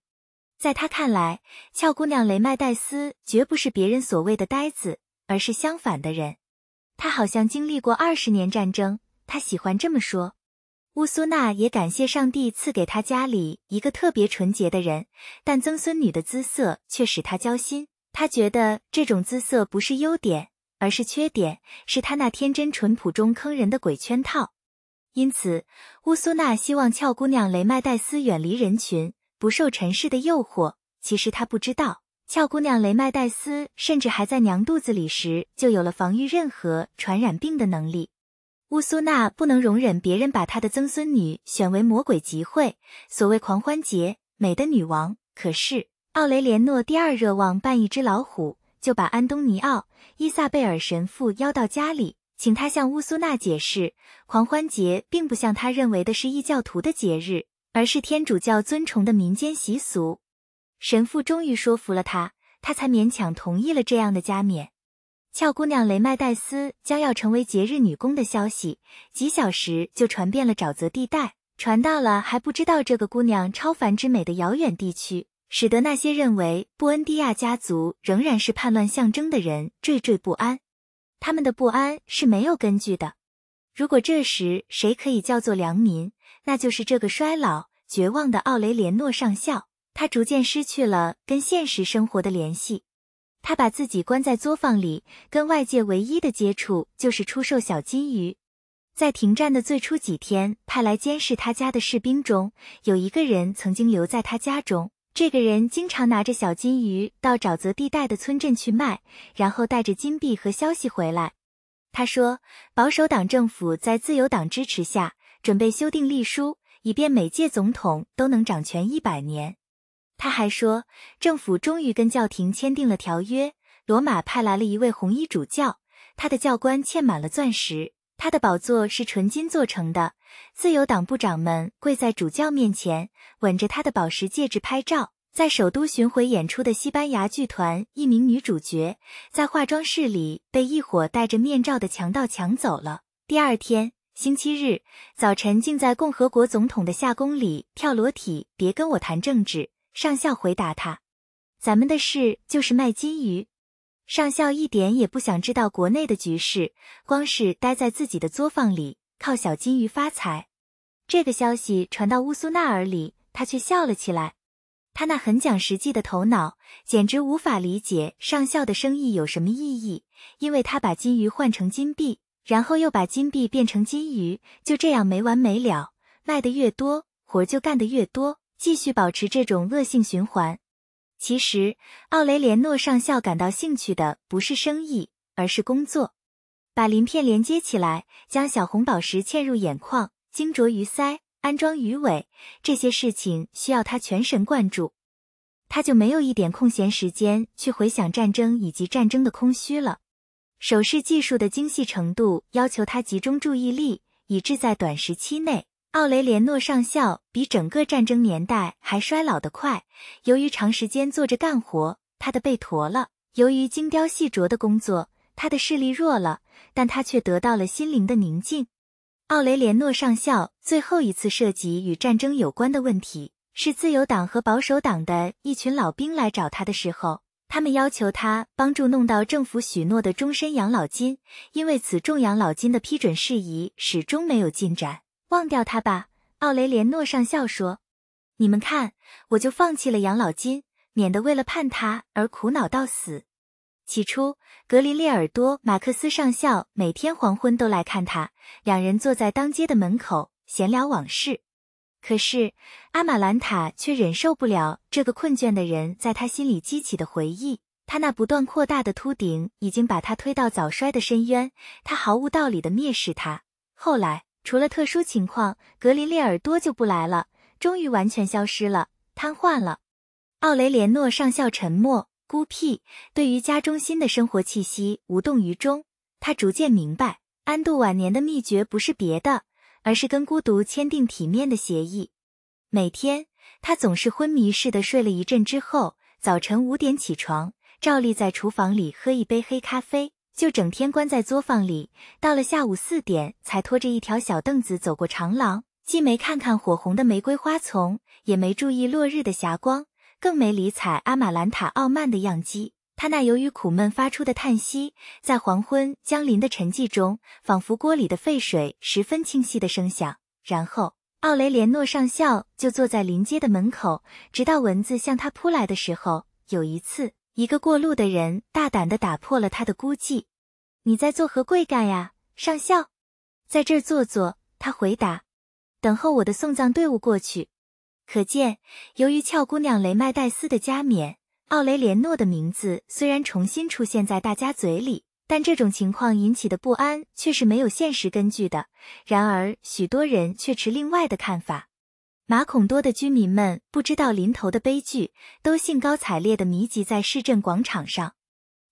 在他看来，俏姑娘雷麦戴斯绝不是别人所谓的呆子，而是相反的人。他好像经历过二十年战争，他喜欢这么说。乌苏娜也感谢上帝赐给她家里一个特别纯洁的人，但曾孙女的姿色却使他焦心。他觉得这种姿色不是优点，而是缺点，是他那天真淳朴中坑人的鬼圈套。因此，乌苏娜希望俏姑娘雷麦戴斯远离人群。不受尘世的诱惑。其实他不知道，俏姑娘雷麦戴斯甚至还在娘肚子里时，就有了防御任何传染病的能力。乌苏娜不能容忍别人把她的曾孙女选为魔鬼集会所谓狂欢节美的女王。可是奥雷连诺第二热望扮一只老虎，就把安东尼奥伊萨贝尔神父邀到家里，请他向乌苏娜解释，狂欢节并不像他认为的是异教徒的节日。而是天主教尊崇的民间习俗，神父终于说服了他，他才勉强同意了这样的加冕。俏姑娘雷麦戴斯将要成为节日女工的消息，几小时就传遍了沼泽地带，传到了还不知道这个姑娘超凡之美的遥远地区，使得那些认为布恩迪亚家族仍然是叛乱象征的人惴惴不安。他们的不安是没有根据的。如果这时谁可以叫做良民？那就是这个衰老绝望的奥雷连诺上校，他逐渐失去了跟现实生活的联系。他把自己关在作坊里，跟外界唯一的接触就是出售小金鱼。在停战的最初几天，派来监视他家的士兵中有一个人曾经留在他家中。这个人经常拿着小金鱼到沼泽地带的村镇去卖，然后带着金币和消息回来。他说，保守党政府在自由党支持下。准备修订历书，以便每届总统都能掌权一百年。他还说，政府终于跟教廷签订了条约。罗马派来了一位红衣主教，他的教官嵌满了钻石，他的宝座是纯金做成的。自由党部长们跪在主教面前，吻着他的宝石戒指拍照。在首都巡回演出的西班牙剧团，一名女主角在化妆室里被一伙戴着面罩的强盗抢走了。第二天。星期日早晨，竟在共和国总统的夏宫里跳裸体。别跟我谈政治，上校回答他：“咱们的事就是卖金鱼。”上校一点也不想知道国内的局势，光是待在自己的作坊里，靠小金鱼发财。这个消息传到乌苏纳耳里，他却笑了起来。他那很讲实际的头脑简直无法理解上校的生意有什么意义，因为他把金鱼换成金币。然后又把金币变成金鱼，就这样没完没了。卖的越多，活就干的越多，继续保持这种恶性循环。其实，奥雷连诺上校感到兴趣的不是生意，而是工作。把鳞片连接起来，将小红宝石嵌入眼眶，精琢鱼鳃，安装鱼尾，这些事情需要他全神贯注，他就没有一点空闲时间去回想战争以及战争的空虚了。手势技术的精细程度要求他集中注意力，以致在短时期内，奥雷连诺上校比整个战争年代还衰老得快。由于长时间坐着干活，他的背驼了；由于精雕细琢的工作，他的视力弱了。但他却得到了心灵的宁静。奥雷连诺上校最后一次涉及与战争有关的问题，是自由党和保守党的一群老兵来找他的时候。他们要求他帮助弄到政府许诺的终身养老金，因为此重养老金的批准事宜始终没有进展。忘掉他吧，奥雷连诺上校说。你们看，我就放弃了养老金，免得为了盼他而苦恼到死。起初，格林列尔多·马克思上校每天黄昏都来看他，两人坐在当街的门口闲聊往事。可是，阿玛兰塔却忍受不了这个困倦的人在他心里激起的回忆。他那不断扩大的秃顶已经把他推到早衰的深渊。他毫无道理的蔑视他。后来，除了特殊情况，格林列尔多就不来了，终于完全消失了，瘫痪了。奥雷连诺上校沉默、孤僻，对于家中心的生活气息无动于衷。他逐渐明白，安度晚年的秘诀不是别的。而是跟孤独签订体面的协议。每天，他总是昏迷似的睡了一阵之后，早晨五点起床，照例在厨房里喝一杯黑咖啡，就整天关在作坊里。到了下午四点，才拖着一条小凳子走过长廊，既没看看火红的玫瑰花丛，也没注意落日的霞光，更没理睬阿玛兰塔傲慢的样机。他那由于苦闷发出的叹息，在黄昏降临的沉寂中，仿佛锅里的沸水，十分清晰的声响。然后，奥雷连诺上校就坐在临街的门口，直到蚊子向他扑来的时候。有一次，一个过路的人大胆地打破了他的孤寂：“你在做何贵干呀，上校？在这儿坐坐。”他回答：“等候我的送葬队伍过去。”可见，由于俏姑娘雷麦戴斯的加冕。奥雷连诺的名字虽然重新出现在大家嘴里，但这种情况引起的不安却是没有现实根据的。然而，许多人却持另外的看法。马孔多的居民们不知道临头的悲剧，都兴高采烈地迷集在市政广场上，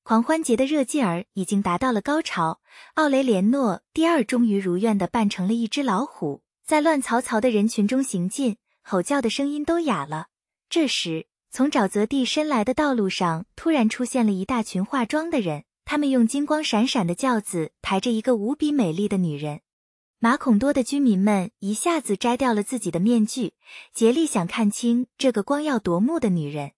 狂欢节的热劲儿已经达到了高潮。奥雷连诺第二终于如愿地扮成了一只老虎，在乱嘈嘈的人群中行进，吼叫的声音都哑了。这时，从沼泽地伸来的道路上，突然出现了一大群化妆的人。他们用金光闪闪的轿子抬着一个无比美丽的女人。马孔多的居民们一下子摘掉了自己的面具，竭力想看清这个光耀夺目的女人。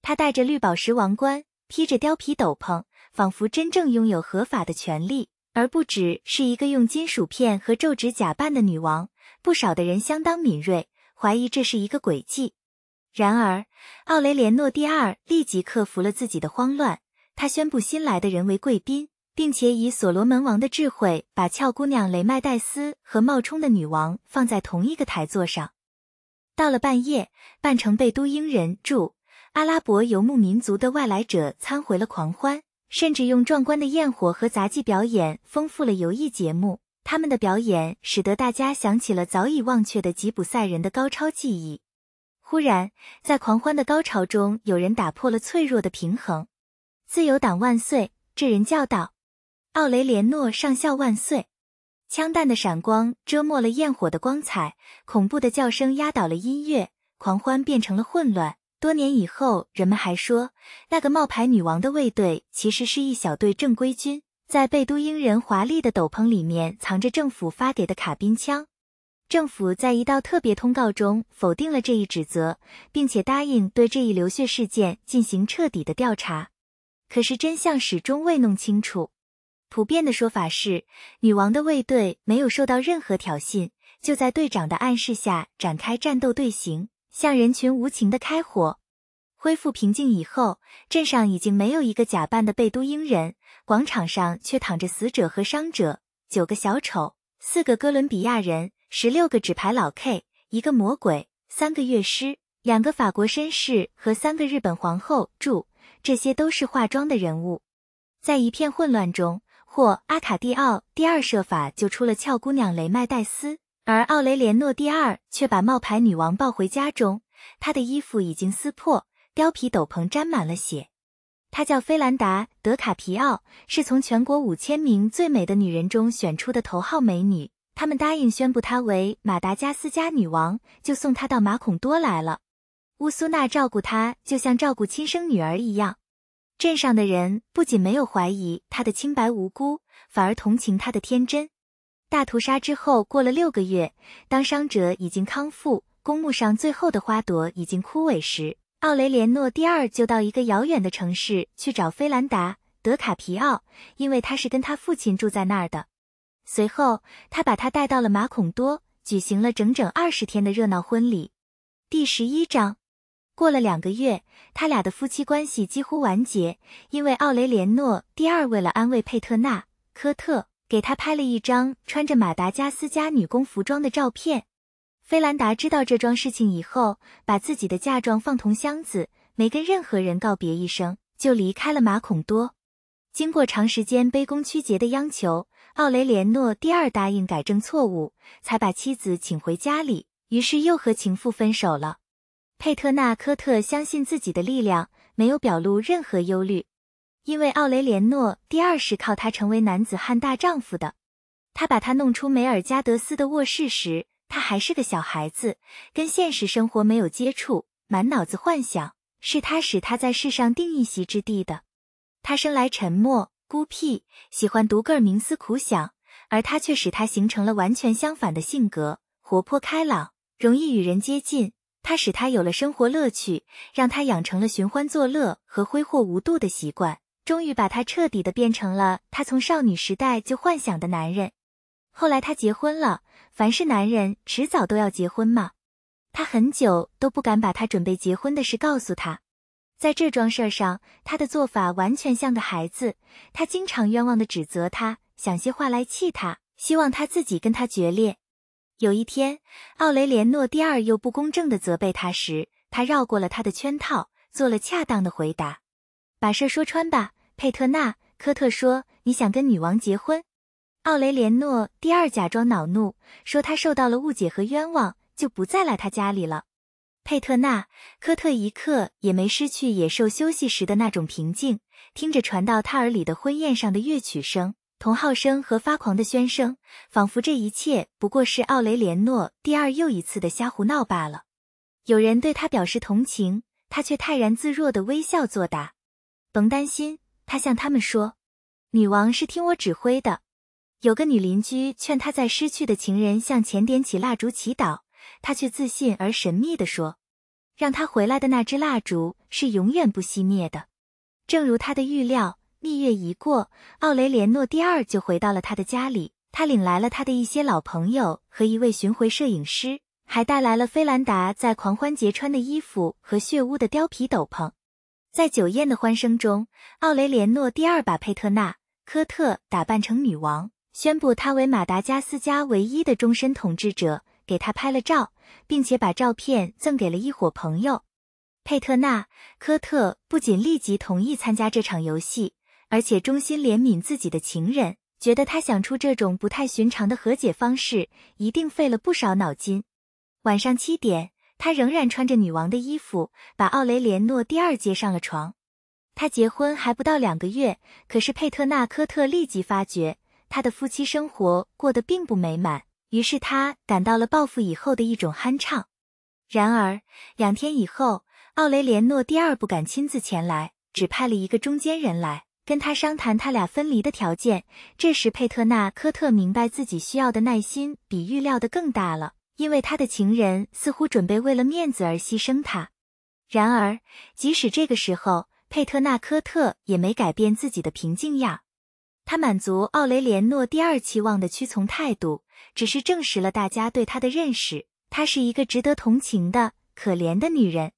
她戴着绿宝石王冠，披着貂皮斗篷，仿佛真正拥有合法的权利，而不只是一个用金属片和皱纸假扮的女王。不少的人相当敏锐，怀疑这是一个诡计。然而，奥雷连诺第二立即克服了自己的慌乱。他宣布新来的人为贵宾，并且以所罗门王的智慧，把俏姑娘雷麦戴斯和冒充的女王放在同一个台座上。到了半夜，扮成贝都英人、住阿拉伯游牧民族的外来者参回了狂欢，甚至用壮观的焰火和杂技表演丰富了游艺节目。他们的表演使得大家想起了早已忘却的吉普赛人的高超技艺。忽然，在狂欢的高潮中，有人打破了脆弱的平衡。“自由党万岁！”这人叫道，“奥雷连诺上校万岁！”枪弹的闪光遮没了焰火的光彩，恐怖的叫声压倒了音乐，狂欢变成了混乱。多年以后，人们还说，那个冒牌女王的卫队其实是一小队正规军，在贝都因人华丽的斗篷里面藏着政府发给的卡宾枪。政府在一道特别通告中否定了这一指责，并且答应对这一流血事件进行彻底的调查。可是真相始终未弄清楚。普遍的说法是，女王的卫队没有受到任何挑衅，就在队长的暗示下展开战斗队形，向人群无情的开火。恢复平静以后，镇上已经没有一个假扮的贝都因人，广场上却躺着死者和伤者：九个小丑，四个哥伦比亚人。十六个纸牌老 K，一个魔鬼，三个乐师，两个法国绅士和三个日本皇后。注：这些都是化妆的人物。在一片混乱中，霍阿卡蒂奥第二设法救出了俏姑娘雷麦黛丝，而奥雷连诺第二却把冒牌女王抱回家中。她的衣服已经撕破，貂皮斗篷沾满了血。她叫菲兰达·德卡皮奥，是从全国五千名最美的女人中选出的头号美女。他们答应宣布她为马达加斯加女王，就送她到马孔多来了。乌苏娜照顾她，就像照顾亲生女儿一样。镇上的人不仅没有怀疑她的清白无辜，反而同情她的天真。大屠杀之后过了六个月，当伤者已经康复，公墓上最后的花朵已经枯萎时，奥雷连诺第二就到一个遥远的城市去找菲兰达·德卡皮奥，因为他是跟他父亲住在那儿的。随后，他把他带到了马孔多，举行了整整二十天的热闹婚礼。第十一章，过了两个月，他俩的夫妻关系几乎完结，因为奥雷连诺第二为了安慰佩特纳科特，给他拍了一张穿着马达加斯加女工服装的照片。菲兰达知道这桩事情以后，把自己的嫁妆放同箱子，没跟任何人告别一声，就离开了马孔多。经过长时间卑躬屈节的央求。奥雷连诺第二答应改正错误，才把妻子请回家里。于是又和情妇分手了。佩特纳科特相信自己的力量，没有表露任何忧虑，因为奥雷连诺第二是靠他成为男子汉大丈夫的。他把他弄出梅尔加德斯的卧室时，他还是个小孩子，跟现实生活没有接触，满脑子幻想。是他使他在世上定一席之地的。他生来沉默。孤僻，喜欢独个儿冥思苦想，而他却使他形成了完全相反的性格，活泼开朗，容易与人接近。他使他有了生活乐趣，让他养成了寻欢作乐和挥霍无度的习惯，终于把他彻底的变成了他从少女时代就幻想的男人。后来他结婚了，凡是男人迟早都要结婚嘛。他很久都不敢把他准备结婚的事告诉他。在这桩事儿上，他的做法完全像个孩子。他经常冤枉的指责他，想些话来气他，希望他自己跟他决裂。有一天，奥雷连诺第二又不公正的责备他时，他绕过了他的圈套，做了恰当的回答：“把事儿说穿吧，佩特纳科特。”说：“你想跟女王结婚？”奥雷连诺第二假装恼怒，说他受到了误解和冤枉，就不再来他家里了。佩特纳科特一刻也没失去野兽休息时的那种平静，听着传到他耳里的婚宴上的乐曲声、铜号声和发狂的喧声，仿佛这一切不过是奥雷连诺第二又一次的瞎胡闹罢了。有人对他表示同情，他却泰然自若的微笑作答：“甭担心。”他向他们说：“女王是听我指挥的。”有个女邻居劝他在失去的情人向前点起蜡烛祈祷。他却自信而神秘地说：“让他回来的那支蜡烛是永远不熄灭的。”正如他的预料，蜜月一过，奥雷连诺第二就回到了他的家里。他领来了他的一些老朋友和一位巡回摄影师，还带来了菲兰达在狂欢节穿的衣服和血污的貂皮斗篷。在酒宴的欢声中，奥雷连诺第二把佩特纳科特打扮成女王，宣布他为马达加斯加唯一的终身统治者，给他拍了照。并且把照片赠给了一伙朋友。佩特纳科特不仅立即同意参加这场游戏，而且衷心怜悯自己的情人，觉得他想出这种不太寻常的和解方式，一定费了不少脑筋。晚上七点，他仍然穿着女王的衣服，把奥雷连诺第二接上了床。他结婚还不到两个月，可是佩特纳科特立即发觉，他的夫妻生活过得并不美满。于是他感到了报复以后的一种酣畅。然而两天以后，奥雷连诺第二不敢亲自前来，只派了一个中间人来跟他商谈他俩分离的条件。这时佩特纳科特明白自己需要的耐心比预料的更大了，因为他的情人似乎准备为了面子而牺牲他。然而即使这个时候，佩特纳科特也没改变自己的平静样。他满足奥雷连诺第二期望的屈从态度，只是证实了大家对他的认识。她是一个值得同情的可怜的女人。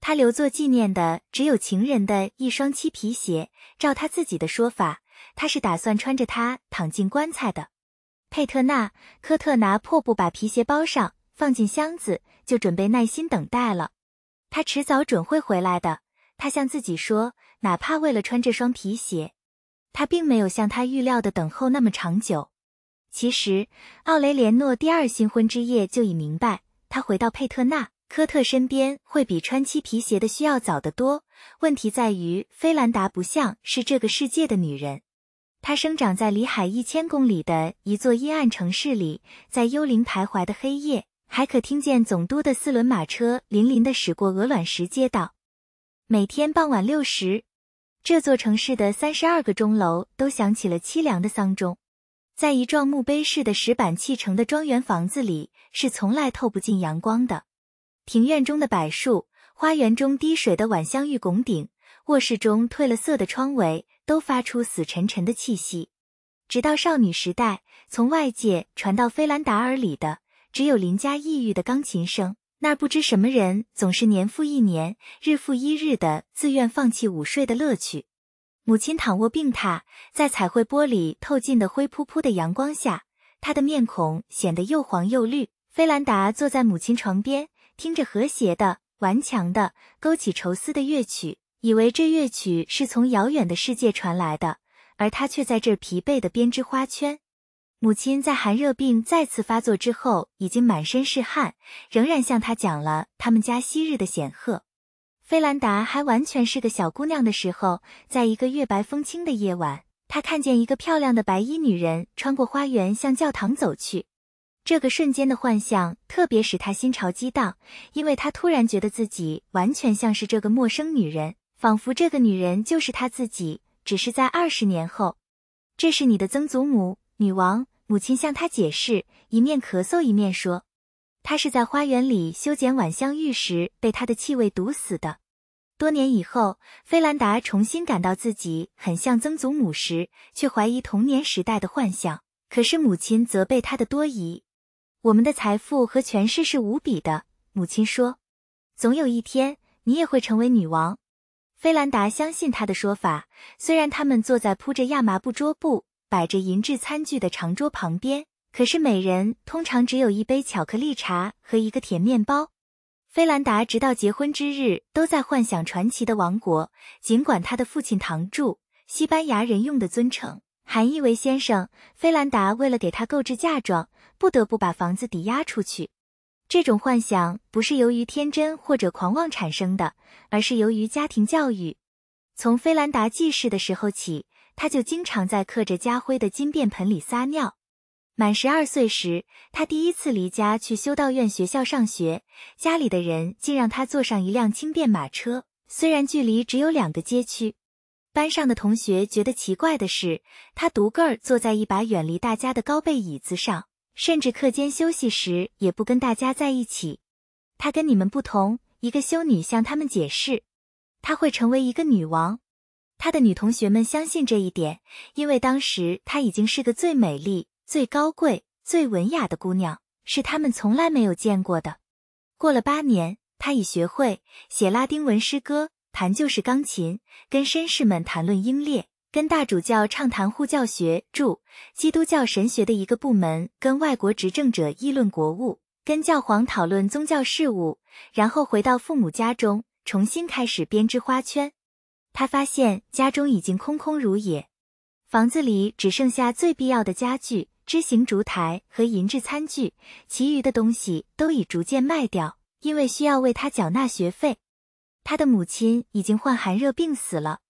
她留作纪念的只有情人的一双漆皮鞋。照她自己的说法，她是打算穿着它躺进棺材的。佩特纳科特拿破布把皮鞋包上，放进箱子，就准备耐心等待了。他迟早准会回来的。他向自己说，哪怕为了穿这双皮鞋。他并没有像他预料的等候那么长久。其实，奥雷连诺第二新婚之夜就已明白，他回到佩特纳科特身边会比穿漆皮鞋的需要早得多。问题在于，菲兰达不像是这个世界的女人。她生长在离海一千公里的一座阴暗城市里，在幽灵徘徊的黑夜，还可听见总督的四轮马车零零地驶过鹅卵石街道。每天傍晚六时。这座城市的三十二个钟楼都响起了凄凉的丧钟，在一幢墓碑式的石板砌成的庄园房子里，是从来透不进阳光的。庭院中的柏树，花园中滴水的晚香玉拱顶，卧室中褪了色的窗帷，都发出死沉沉的气息。直到少女时代，从外界传到菲兰达尔里的，只有邻家抑郁的钢琴声。那不知什么人总是年复一年、日复一日的自愿放弃午睡的乐趣。母亲躺卧病榻，在彩绘玻璃透进的灰扑扑的阳光下，她的面孔显得又黄又绿。菲兰达坐在母亲床边，听着和谐的、顽强的、勾起愁思的乐曲，以为这乐曲是从遥远的世界传来的，而他却在这疲惫的编织花圈。母亲在寒热病再次发作之后，已经满身是汗，仍然向他讲了他们家昔日的显赫。菲兰达还完全是个小姑娘的时候，在一个月白风清的夜晚，她看见一个漂亮的白衣女人穿过花园向教堂走去。这个瞬间的幻象特别使她心潮激荡，因为她突然觉得自己完全像是这个陌生女人，仿佛这个女人就是她自己。只是在二十年后，这是你的曾祖母，女王。母亲向他解释，一面咳嗽一面说：“他是在花园里修剪晚香玉时被它的气味毒死的。”多年以后，菲兰达重新感到自己很像曾祖母时，却怀疑童年时代的幻象。可是母亲责备他的多疑：“我们的财富和权势是无比的。”母亲说：“总有一天，你也会成为女王。”菲兰达相信他的说法，虽然他们坐在铺着亚麻布桌布。摆着银质餐具的长桌旁边，可是每人通常只有一杯巧克力茶和一个甜面包。菲兰达直到结婚之日都在幻想传奇的王国，尽管他的父亲唐住西班牙人用的尊称，含义为先生。菲兰达为了给他购置嫁妆，不得不把房子抵押出去。这种幻想不是由于天真或者狂妄产生的，而是由于家庭教育。从菲兰达记事的时候起。他就经常在刻着家徽的金便盆里撒尿。满十二岁时，他第一次离家去修道院学校上学，家里的人竟让他坐上一辆轻便马车，虽然距离只有两个街区。班上的同学觉得奇怪的是，他独个儿坐在一把远离大家的高背椅子上，甚至课间休息时也不跟大家在一起。他跟你们不同，一个修女向他们解释，他会成为一个女王。他的女同学们相信这一点，因为当时她已经是个最美丽、最高贵、最文雅的姑娘，是他们从来没有见过的。过了八年，她已学会写拉丁文诗歌，弹旧式钢琴，跟绅士们谈论英烈，跟大主教畅谈护教学，著《基督教神学的一个部门，跟外国执政者议论国务，跟教皇讨论宗教事务，然后回到父母家中，重新开始编织花圈。他发现家中已经空空如也，房子里只剩下最必要的家具、织形烛台和银质餐具，其余的东西都已逐渐卖掉，因为需要为他缴纳学费。他的母亲已经患寒热病死了，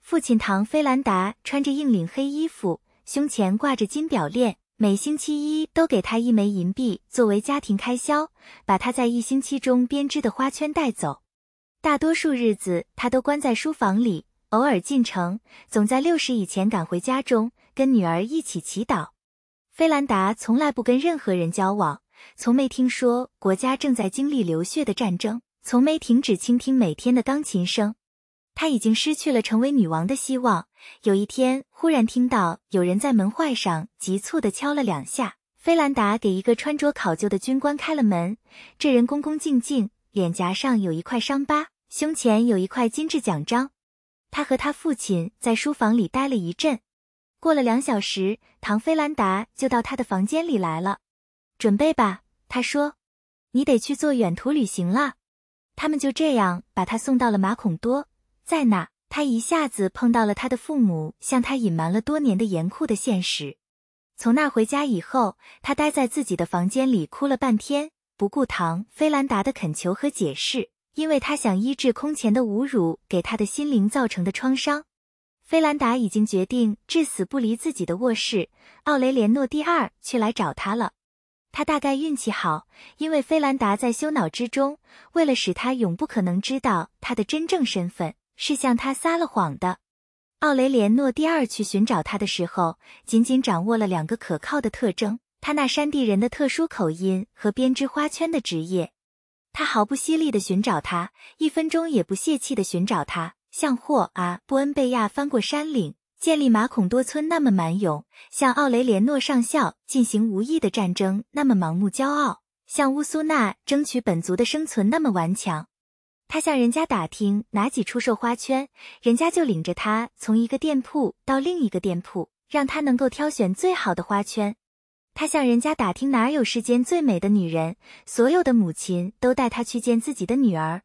父亲唐菲兰达穿着硬领黑衣服，胸前挂着金表链，每星期一都给他一枚银币作为家庭开销，把他在一星期中编织的花圈带走。大多数日子，他都关在书房里，偶尔进城，总在六时以前赶回家中，跟女儿一起祈祷。菲兰达从来不跟任何人交往，从没听说国家正在经历流血的战争，从没停止倾听每天的钢琴声。他已经失去了成为女王的希望。有一天，忽然听到有人在门坏上急促地敲了两下。菲兰达给一个穿着考究的军官开了门，这人恭恭敬敬，脸颊上有一块伤疤。胸前有一块金质奖章，他和他父亲在书房里待了一阵。过了两小时，唐·菲兰达就到他的房间里来了。准备吧，他说，你得去做远途旅行了。他们就这样把他送到了马孔多，在那他一下子碰到了他的父母向他隐瞒了多年的严酷的现实。从那回家以后，他待在自己的房间里哭了半天，不顾唐·菲兰达的恳求和解释。因为他想医治空前的侮辱给他的心灵造成的创伤，菲兰达已经决定至死不离自己的卧室。奥雷连诺第二却来找他了。他大概运气好，因为菲兰达在修脑之中，为了使他永不可能知道他的真正身份，是向他撒了谎的。奥雷连诺第二去寻找他的时候，仅仅掌握了两个可靠的特征：他那山地人的特殊口音和编织花圈的职业。他毫不犀利地寻找他，一分钟也不泄气地寻找他，像霍阿布恩贝亚翻过山岭建立马孔多村那么蛮勇，像奥雷连诺上校进行无意的战争那么盲目骄傲，像乌苏娜争取本族的生存那么顽强。他向人家打听哪几处售花圈，人家就领着他从一个店铺到另一个店铺，让他能够挑选最好的花圈。他向人家打听哪有世间最美的女人，所有的母亲都带他去见自己的女儿。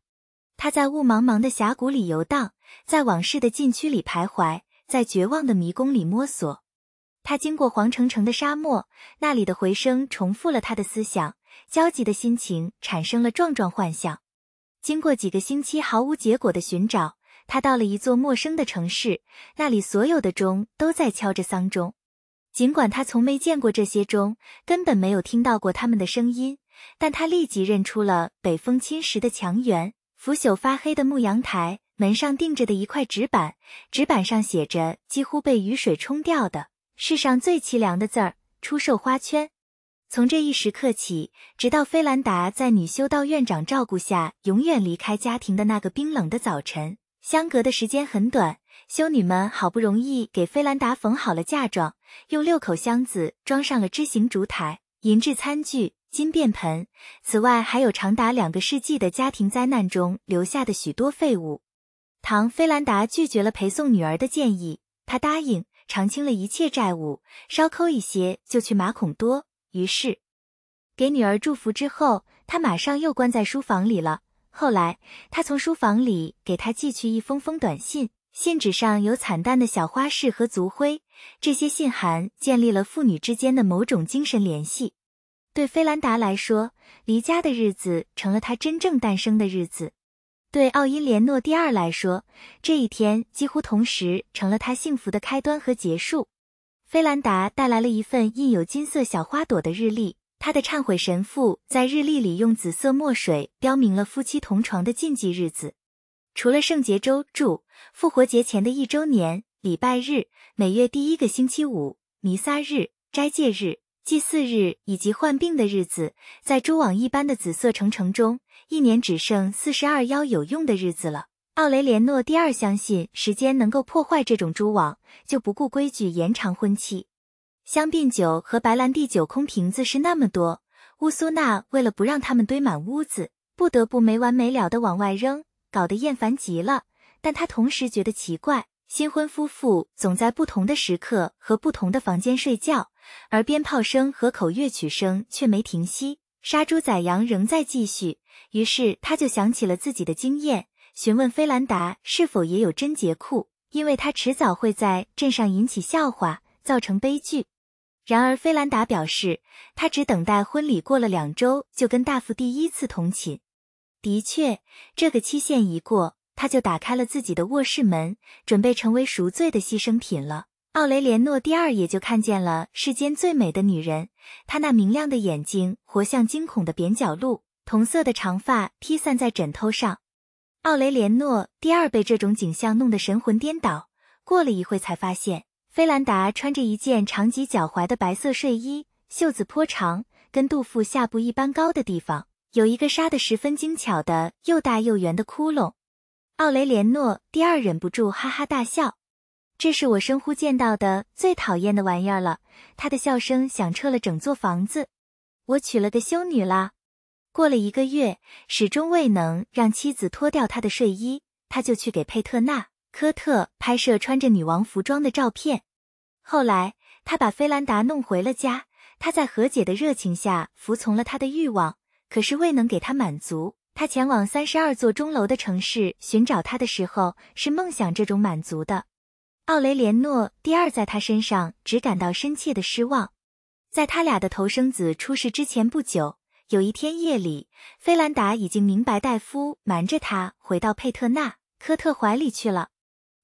他在雾茫茫的峡谷里游荡，在往事的禁区里徘徊，在绝望的迷宫里摸索。他经过黄澄澄的沙漠，那里的回声重复了他的思想，焦急的心情产生了壮壮幻想。经过几个星期毫无结果的寻找，他到了一座陌生的城市，那里所有的钟都在敲着丧钟。尽管他从没见过这些钟，根本没有听到过它们的声音，但他立即认出了北风侵蚀的墙垣、腐朽发黑的木阳台门上钉着的一块纸板，纸板上写着几乎被雨水冲掉的世上最凄凉的字儿：出售花圈。从这一时刻起，直到菲兰达在女修道院长照顾下永远离开家庭的那个冰冷的早晨，相隔的时间很短。修女们好不容易给菲兰达缝好了嫁妆，用六口箱子装上了枝形烛台、银制餐具、金便盆，此外还有长达两个世纪的家庭灾难中留下的许多废物。唐菲兰达拒绝了陪送女儿的建议，她答应偿清了一切债务，稍抠一些就去马孔多。于是，给女儿祝福之后，他马上又关在书房里了。后来，他从书房里给她寄去一封封短信。信纸上有惨淡的小花饰和族徽，这些信函建立了父女之间的某种精神联系。对菲兰达来说，离家的日子成了他真正诞生的日子；对奥因莲诺第二来说，这一天几乎同时成了他幸福的开端和结束。菲兰达带来了一份印有金色小花朵的日历，他的忏悔神父在日历里用紫色墨水标明了夫妻同床的禁忌日子。除了圣洁周、祝复活节前的一周年礼拜日、每月第一个星期五弥撒日、斋戒日、祭祀日以及患病的日子，在蛛网一般的紫色城城中，一年只剩四十二幺有用的日子了。奥雷连诺第二相信时间能够破坏这种蛛网，就不顾规矩延长婚期。香槟酒和白兰地酒空瓶子是那么多，乌苏纳为了不让它们堆满屋子，不得不没完没了的往外扔。搞得厌烦极了，但他同时觉得奇怪：新婚夫妇总在不同的时刻和不同的房间睡觉，而鞭炮声和口乐曲声却没停息，杀猪宰羊仍在继续。于是他就想起了自己的经验，询问菲兰达是否也有贞洁裤，因为他迟早会在镇上引起笑话，造成悲剧。然而菲兰达表示，他只等待婚礼过了两周，就跟大夫第一次同寝。的确，这个期限一过，他就打开了自己的卧室门，准备成为赎罪的牺牲品了。奥雷连诺第二也就看见了世间最美的女人，她那明亮的眼睛活像惊恐的扁角鹿，同色的长发披散在枕头上。奥雷连诺第二被这种景象弄得神魂颠倒，过了一会才发现，菲兰达穿着一件长及脚踝的白色睡衣，袖子颇长，跟杜甫下部一般高的地方。有一个杀得十分精巧的又大又圆的窟窿，奥雷连诺第二忍不住哈哈大笑。这是我生乎见到的最讨厌的玩意儿了。他的笑声响彻了整座房子。我娶了个修女啦。过了一个月，始终未能让妻子脱掉她的睡衣，他就去给佩特纳科特拍摄穿着女王服装的照片。后来，他把菲兰达弄回了家。他在和解的热情下，服从了他的欲望。可是未能给他满足。他前往三十二座钟楼的城市寻找他的时候，是梦想这种满足的。奥雷连诺第二在他身上只感到深切的失望。在他俩的头生子出世之前不久，有一天夜里，菲兰达已经明白戴夫瞒着他回到佩特纳科特怀里去了。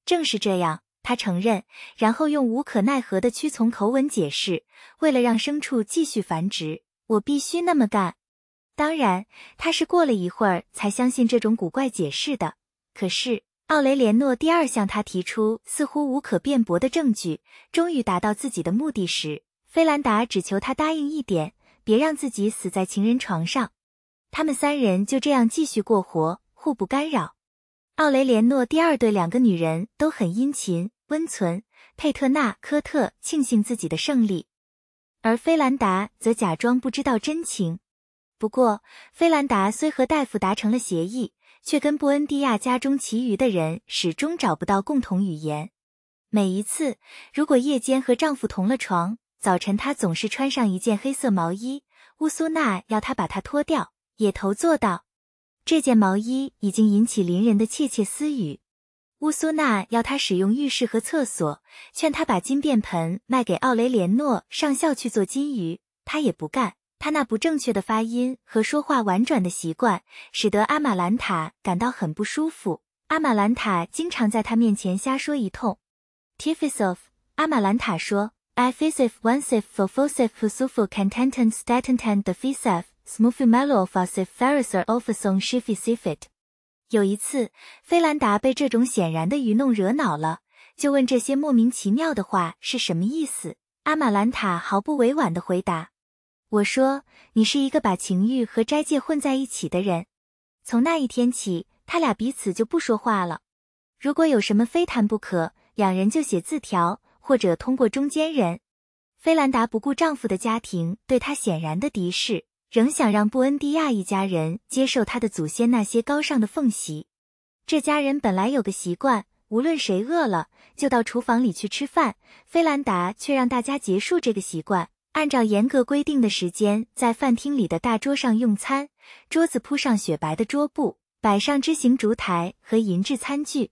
正是这样，他承认，然后用无可奈何的屈从口吻解释：“为了让牲畜继续繁殖，我必须那么干。”当然，他是过了一会儿才相信这种古怪解释的。可是，奥雷连诺第二向他提出似乎无可辩驳的证据，终于达到自己的目的时，菲兰达只求他答应一点，别让自己死在情人床上。他们三人就这样继续过活，互不干扰。奥雷连诺第二对两个女人都很殷勤温存，佩特纳科特庆幸自己的胜利，而菲兰达则假装不知道真情。不过，菲兰达虽和大夫达成了协议，却跟布恩迪亚家中其余的人始终找不到共同语言。每一次，如果夜间和丈夫同了床，早晨她总是穿上一件黑色毛衣。乌苏娜要她把它脱掉，也头做到。这件毛衣已经引起邻人的窃窃私语。乌苏娜要他使用浴室和厕所，劝他把金便盆卖给奥雷连诺上校去做金鱼，他也不干。他那不正确的发音和说话婉转的习惯，使得阿玛兰塔感到很不舒服。阿玛兰塔经常在他面前瞎说一通。t i f f i s o f 阿玛兰塔说，I fisev o n e e i v for fosev h u s u f contentent statentent the fisev smoothy mellow fosev fariser of song shifisifit。有一次，菲兰达被这种显然的愚弄惹恼了，就问这些莫名其妙的话是什么意思。阿玛兰塔毫不委婉地回答。我说：“你是一个把情欲和斋戒混在一起的人。”从那一天起，他俩彼此就不说话了。如果有什么非谈不可，两人就写字条或者通过中间人。菲兰达不顾丈夫的家庭对她显然的敌视，仍想让布恩迪亚一家人接受她的祖先那些高尚的奉俗。这家人本来有个习惯，无论谁饿了，就到厨房里去吃饭。菲兰达却让大家结束这个习惯。按照严格规定的时间，在饭厅里的大桌上用餐，桌子铺上雪白的桌布，摆上枝形烛台和银质餐具。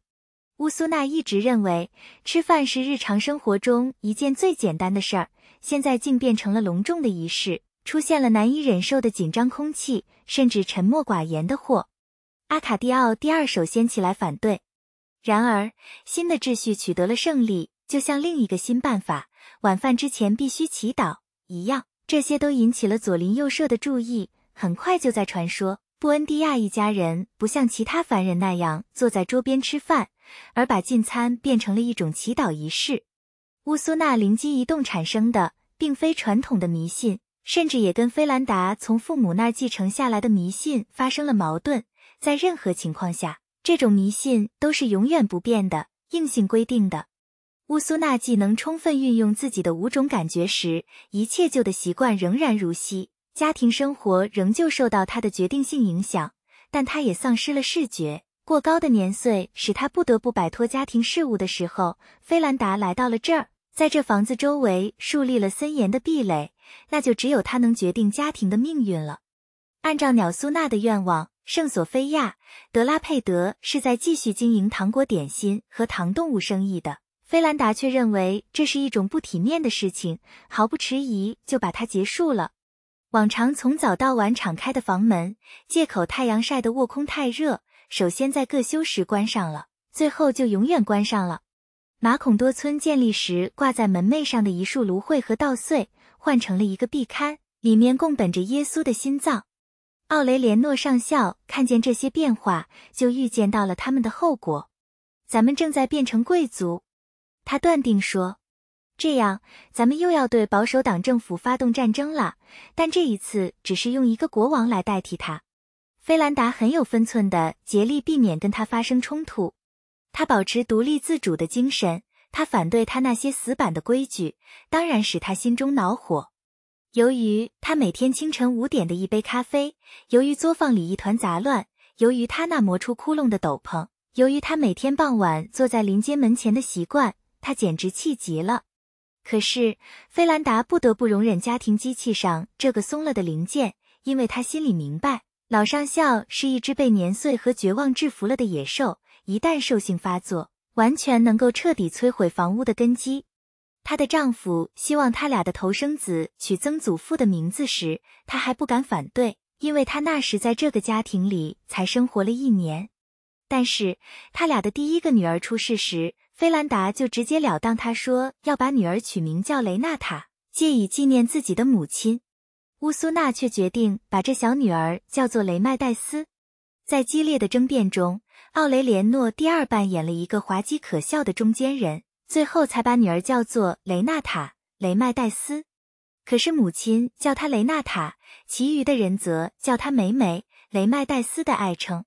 乌苏娜一直认为吃饭是日常生活中一件最简单的事儿，现在竟变成了隆重的仪式，出现了难以忍受的紧张空气，甚至沉默寡言的货。阿卡迪奥第二首先起来反对，然而新的秩序取得了胜利，就像另一个新办法：晚饭之前必须祈祷。一样，这些都引起了左邻右舍的注意。很快就在传说，布恩迪亚一家人不像其他凡人那样坐在桌边吃饭，而把进餐变成了一种祈祷仪式。乌苏娜灵机一动产生的，并非传统的迷信，甚至也跟菲兰达从父母那儿继承下来的迷信发生了矛盾。在任何情况下，这种迷信都是永远不变的硬性规定的。乌苏娜既能充分运用自己的五种感觉时，一切旧的习惯仍然如昔，家庭生活仍旧受到她的决定性影响。但他也丧失了视觉。过高的年岁使他不得不摆脱家庭事务的时候，菲兰达来到了这儿，在这房子周围树立了森严的壁垒，那就只有他能决定家庭的命运了。按照鸟苏娜的愿望，圣索菲亚德拉佩德是在继续经营糖果点心和糖动物生意的。菲兰达却认为这是一种不体面的事情，毫不迟疑就把它结束了。往常从早到晚敞开的房门，借口太阳晒得卧空太热，首先在各休时关上了，最后就永远关上了。马孔多村建立时挂在门楣上的一束芦荟和稻穗，换成了一个壁龛，里面供本着耶稣的心脏。奥雷连诺上校看见这些变化，就预见到了他们的后果。咱们正在变成贵族。他断定说：“这样，咱们又要对保守党政府发动战争了，但这一次只是用一个国王来代替他。”菲兰达很有分寸的竭力避免跟他发生冲突。他保持独立自主的精神，他反对他那些死板的规矩，当然使他心中恼火。由于他每天清晨五点的一杯咖啡，由于作坊里一团杂乱，由于他那磨出窟窿的斗篷，由于他每天傍晚坐在临街门前的习惯。他简直气极了，可是菲兰达不得不容忍家庭机器上这个松了的零件，因为她心里明白，老上校是一只被年岁和绝望制服了的野兽，一旦兽性发作，完全能够彻底摧毁房屋的根基。她的丈夫希望他俩的头生子取曾祖父的名字时，她还不敢反对，因为她那时在这个家庭里才生活了一年。但是他俩的第一个女儿出世时，菲兰达就直截了当，他说要把女儿取名叫雷纳塔，借以纪念自己的母亲。乌苏娜却决定把这小女儿叫做雷麦戴斯。在激烈的争辩中，奥雷连诺第二扮演了一个滑稽可笑的中间人，最后才把女儿叫做雷纳塔、雷麦戴斯。可是母亲叫她雷纳塔，其余的人则叫她梅梅、雷麦戴斯的爱称。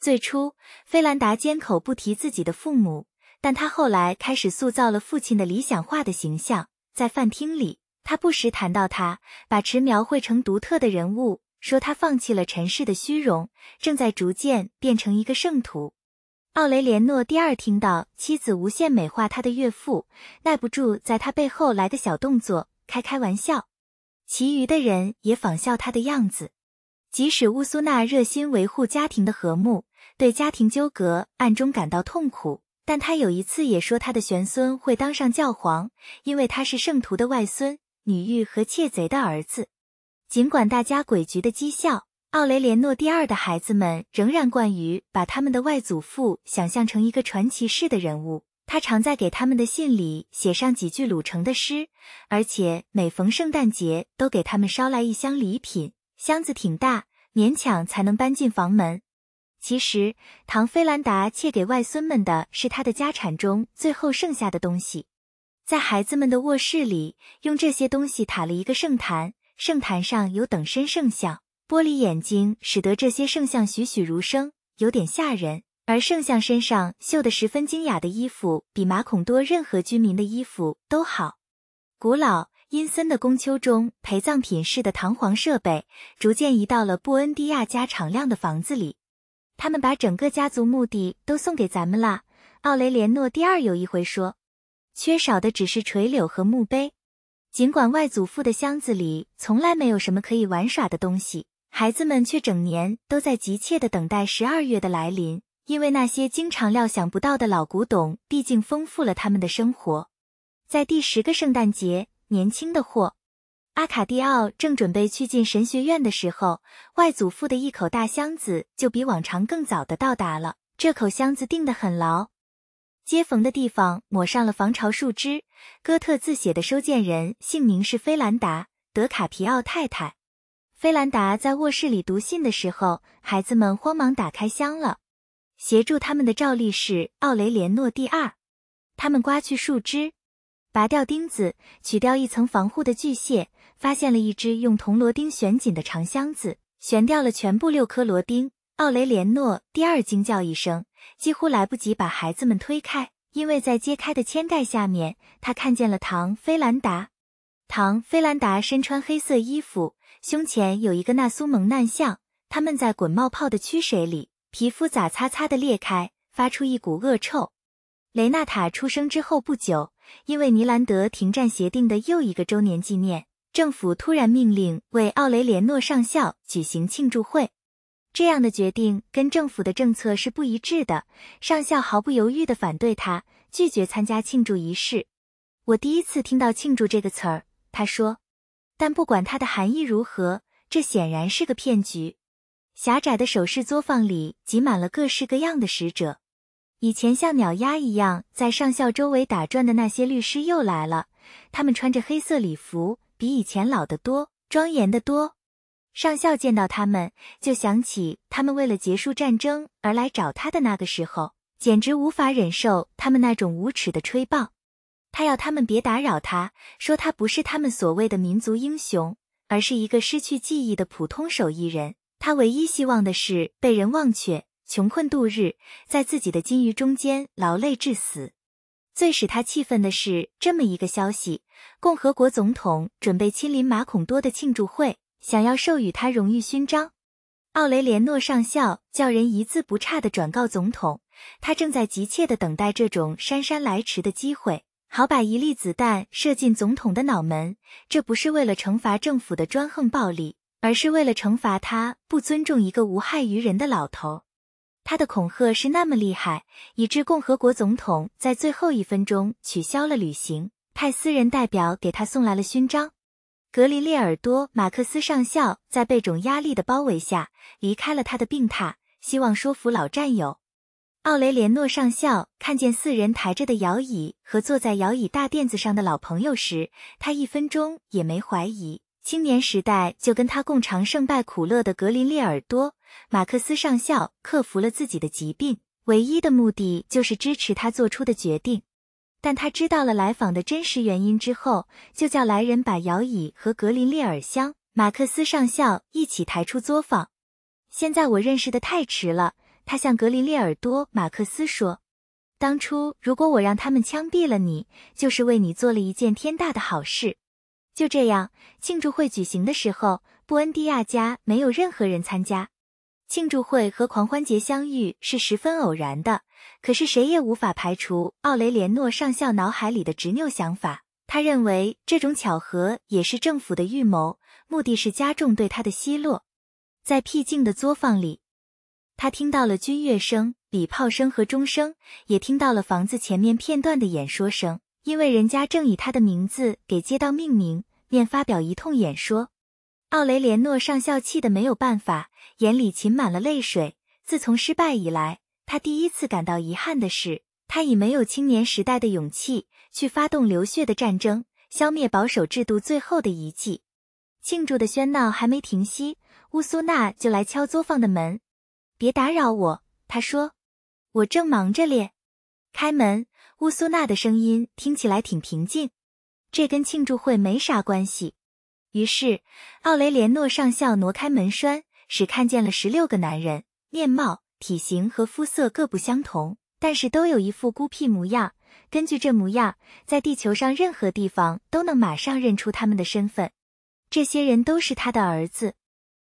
最初，菲兰达缄口不提自己的父母。但他后来开始塑造了父亲的理想化的形象。在饭厅里，他不时谈到他，把池描绘成独特的人物，说他放弃了尘世的虚荣，正在逐渐变成一个圣徒。奥雷连诺第二听到妻子无限美化他的岳父，耐不住在他背后来个小动作，开开玩笑。其余的人也仿效他的样子。即使乌苏娜热心维护家庭的和睦，对家庭纠葛暗中感到痛苦。但他有一次也说，他的玄孙会当上教皇，因为他是圣徒的外孙女婿和窃贼的儿子。尽管大家诡谲的讥笑，奥雷连诺第二的孩子们仍然惯于把他们的外祖父想象成一个传奇式的人物。他常在给他们的信里写上几句鲁城的诗，而且每逢圣诞节都给他们捎来一箱礼品，箱子挺大，勉强才能搬进房门。其实，唐·菲兰达借给外孙们的是他的家产中最后剩下的东西，在孩子们的卧室里，用这些东西塔了一个圣坛，圣坛上有等身圣像，玻璃眼睛使得这些圣像栩栩如生，有点吓人。而圣像身上绣的十分精雅的衣服，比马孔多任何居民的衣服都好。古老阴森的宫丘中陪葬品式的堂皇设备，逐渐移到了布恩迪亚家敞亮的房子里。他们把整个家族墓地都送给咱们啦。奥雷连诺第二有一回说，缺少的只是垂柳和墓碑。尽管外祖父的箱子里从来没有什么可以玩耍的东西，孩子们却整年都在急切的等待十二月的来临，因为那些经常料想不到的老古董毕竟丰富了他们的生活。在第十个圣诞节，年轻的霍。阿卡蒂奥正准备去进神学院的时候，外祖父的一口大箱子就比往常更早的到达了。这口箱子钉得很牢，接缝的地方抹上了防潮树脂。哥特字写的收件人姓名是菲兰达·德卡皮奥太太。菲兰达在卧室里读信的时候，孩子们慌忙打开箱了。协助他们的照例是奥雷连诺第二。他们刮去树枝，拔掉钉子，取掉一层防护的巨蟹。发现了一只用铜螺钉悬紧的长箱子，悬掉了全部六颗螺钉。奥雷连诺第二惊叫一声，几乎来不及把孩子们推开，因为在揭开的铅盖下面，他看见了唐·菲兰达。唐·菲兰达身穿黑色衣服，胸前有一个纳苏蒙难像，他闷在滚冒泡的曲水里，皮肤咋擦擦的裂开，发出一股恶臭。雷纳塔出生之后不久，因为尼兰德停战协定的又一个周年纪念。政府突然命令为奥雷连诺上校举行庆祝会，这样的决定跟政府的政策是不一致的。上校毫不犹豫地反对他，拒绝参加庆祝仪式。我第一次听到“庆祝”这个词儿，他说。但不管它的含义如何，这显然是个骗局。狭窄的首饰作坊里挤满了各式各样的使者。以前像鸟鸭一样在上校周围打转的那些律师又来了，他们穿着黑色礼服。比以前老得多，庄严得多。上校见到他们，就想起他们为了结束战争而来找他的那个时候，简直无法忍受他们那种无耻的吹棒。他要他们别打扰他，说他不是他们所谓的民族英雄，而是一个失去记忆的普通手艺人。他唯一希望的是被人忘却，穷困度日，在自己的金鱼中间劳累致死。最使他气愤的是这么一个消息：共和国总统准备亲临马孔多的庆祝会，想要授予他荣誉勋章。奥雷连诺上校叫人一字不差地转告总统，他正在急切地等待这种姗姗来迟的机会，好把一粒子弹射进总统的脑门。这不是为了惩罚政府的专横暴力，而是为了惩罚他不尊重一个无害于人的老头。他的恐吓是那么厉害，以致共和国总统在最后一分钟取消了旅行，派私人代表给他送来了勋章。格林列尔多·马克思上校在被种压力的包围下离开了他的病榻，希望说服老战友奥雷连诺上校。看见四人抬着的摇椅和坐在摇椅大垫子上的老朋友时，他一分钟也没怀疑，青年时代就跟他共尝胜败苦乐的格林列尔多。马克思上校克服了自己的疾病，唯一的目的就是支持他做出的决定。但他知道了来访的真实原因之后，就叫来人把摇椅和格林列尔箱、马克思上校一起抬出作坊。现在我认识的太迟了，他向格林列尔多马克思说：“当初如果我让他们枪毙了你，就是为你做了一件天大的好事。”就这样，庆祝会举行的时候，布恩迪亚家没有任何人参加。庆祝会和狂欢节相遇是十分偶然的，可是谁也无法排除奥雷连诺上校脑海里的执拗想法。他认为这种巧合也是政府的预谋，目的是加重对他的奚落。在僻静的作坊里，他听到了军乐声、礼炮声和钟声，也听到了房子前面片段的演说声，因为人家正以他的名字给街道命名，便发表一通演说。奥雷连诺上校气得没有办法，眼里噙满了泪水。自从失败以来，他第一次感到遗憾的是，他已没有青年时代的勇气去发动流血的战争，消灭保守制度最后的遗迹。庆祝的喧闹还没停息，乌苏娜就来敲作坊的门。“别打扰我。”他说，“我正忙着咧。开门。”乌苏娜的声音听起来挺平静。这跟庆祝会没啥关系。于是，奥雷连诺上校挪开门栓，使看见了十六个男人，面貌、体型和肤色各不相同，但是都有一副孤僻模样。根据这模样，在地球上任何地方都能马上认出他们的身份。这些人都是他的儿子，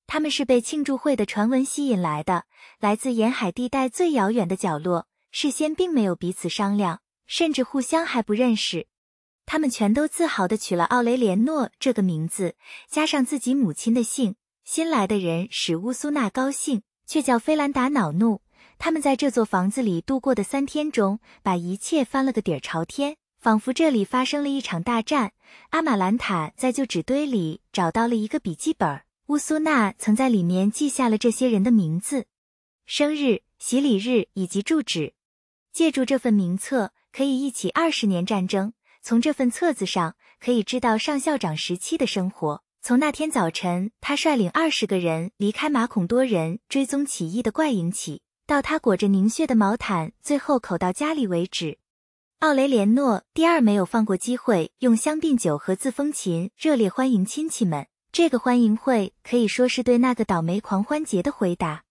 他们是被庆祝会的传闻吸引来的，来自沿海地带最遥远的角落，事先并没有彼此商量，甚至互相还不认识。他们全都自豪地取了奥雷连诺这个名字，加上自己母亲的姓。新来的人使乌苏娜高兴，却叫菲兰达恼怒。他们在这座房子里度过的三天中，把一切翻了个底儿朝天，仿佛这里发生了一场大战。阿玛兰塔在旧纸堆里找到了一个笔记本，乌苏娜曾在里面记下了这些人的名字、生日、洗礼日以及住址。借助这份名册，可以一起二十年战争。从这份册子上可以知道上校长时期的生活。从那天早晨，他率领二十个人离开马孔多，人追踪起义的怪影起，到他裹着凝血的毛毯，最后口到家里为止。奥雷连诺第二没有放过机会，用香槟酒和自风琴热烈欢迎亲戚们。这个欢迎会可以说是对那个倒霉狂欢节的回答。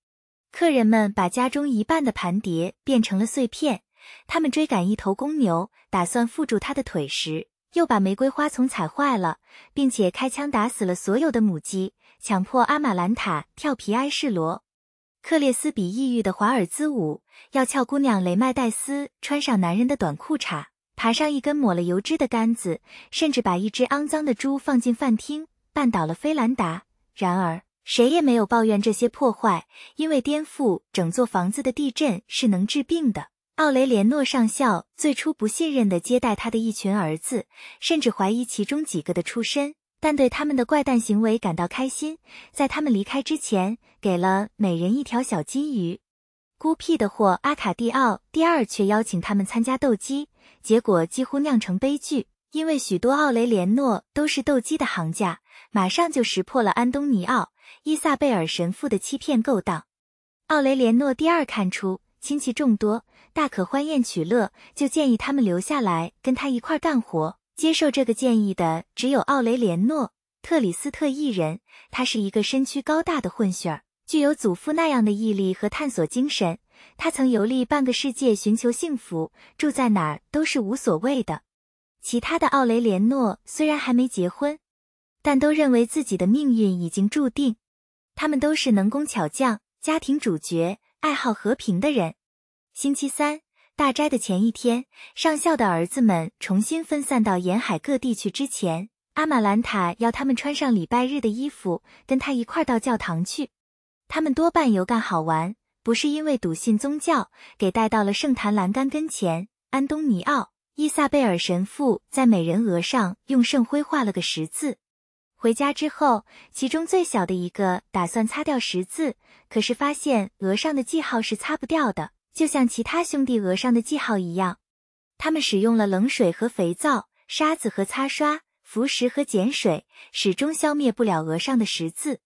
客人们把家中一半的盘碟变成了碎片。他们追赶一头公牛，打算缚住它的腿时，又把玫瑰花丛踩坏了，并且开枪打死了所有的母鸡，强迫阿玛兰塔跳皮埃士罗克列斯比抑郁的华尔兹舞，要俏姑娘雷麦戴斯穿上男人的短裤衩，爬上一根抹了油脂的杆子，甚至把一只肮脏的猪放进饭厅，绊倒了菲兰达。然而，谁也没有抱怨这些破坏，因为颠覆整座房子的地震是能治病的。奥雷连诺上校最初不信任地接待他的一群儿子，甚至怀疑其中几个的出身，但对他们的怪诞行为感到开心。在他们离开之前，给了每人一条小金鱼。孤僻的霍阿卡蒂奥第二却邀请他们参加斗鸡，结果几乎酿成悲剧，因为许多奥雷连诺都是斗鸡的行家，马上就识破了安东尼奥、伊萨贝尔神父的欺骗勾当。奥雷连诺第二看出。亲戚众多，大可欢宴取乐，就建议他们留下来跟他一块干活。接受这个建议的只有奥雷连诺·特里斯特一人。他是一个身躯高大的混血儿，具有祖父那样的毅力和探索精神。他曾游历半个世界寻求幸福，住在哪儿都是无所谓的。其他的奥雷连诺虽然还没结婚，但都认为自己的命运已经注定。他们都是能工巧匠，家庭主角。爱好和平的人，星期三大斋的前一天，上校的儿子们重新分散到沿海各地去之前，阿玛兰塔要他们穿上礼拜日的衣服，跟他一块到教堂去。他们多半游干好玩，不是因为笃信宗教，给带到了圣坛栏杆跟前。安东尼奥、伊萨贝尔神父在美人额上用圣辉画了个十字。回家之后，其中最小的一个打算擦掉十字，可是发现额上的记号是擦不掉的，就像其他兄弟额上的记号一样。他们使用了冷水和肥皂、沙子和擦刷、浮石和碱水，始终消灭不了额上的十字。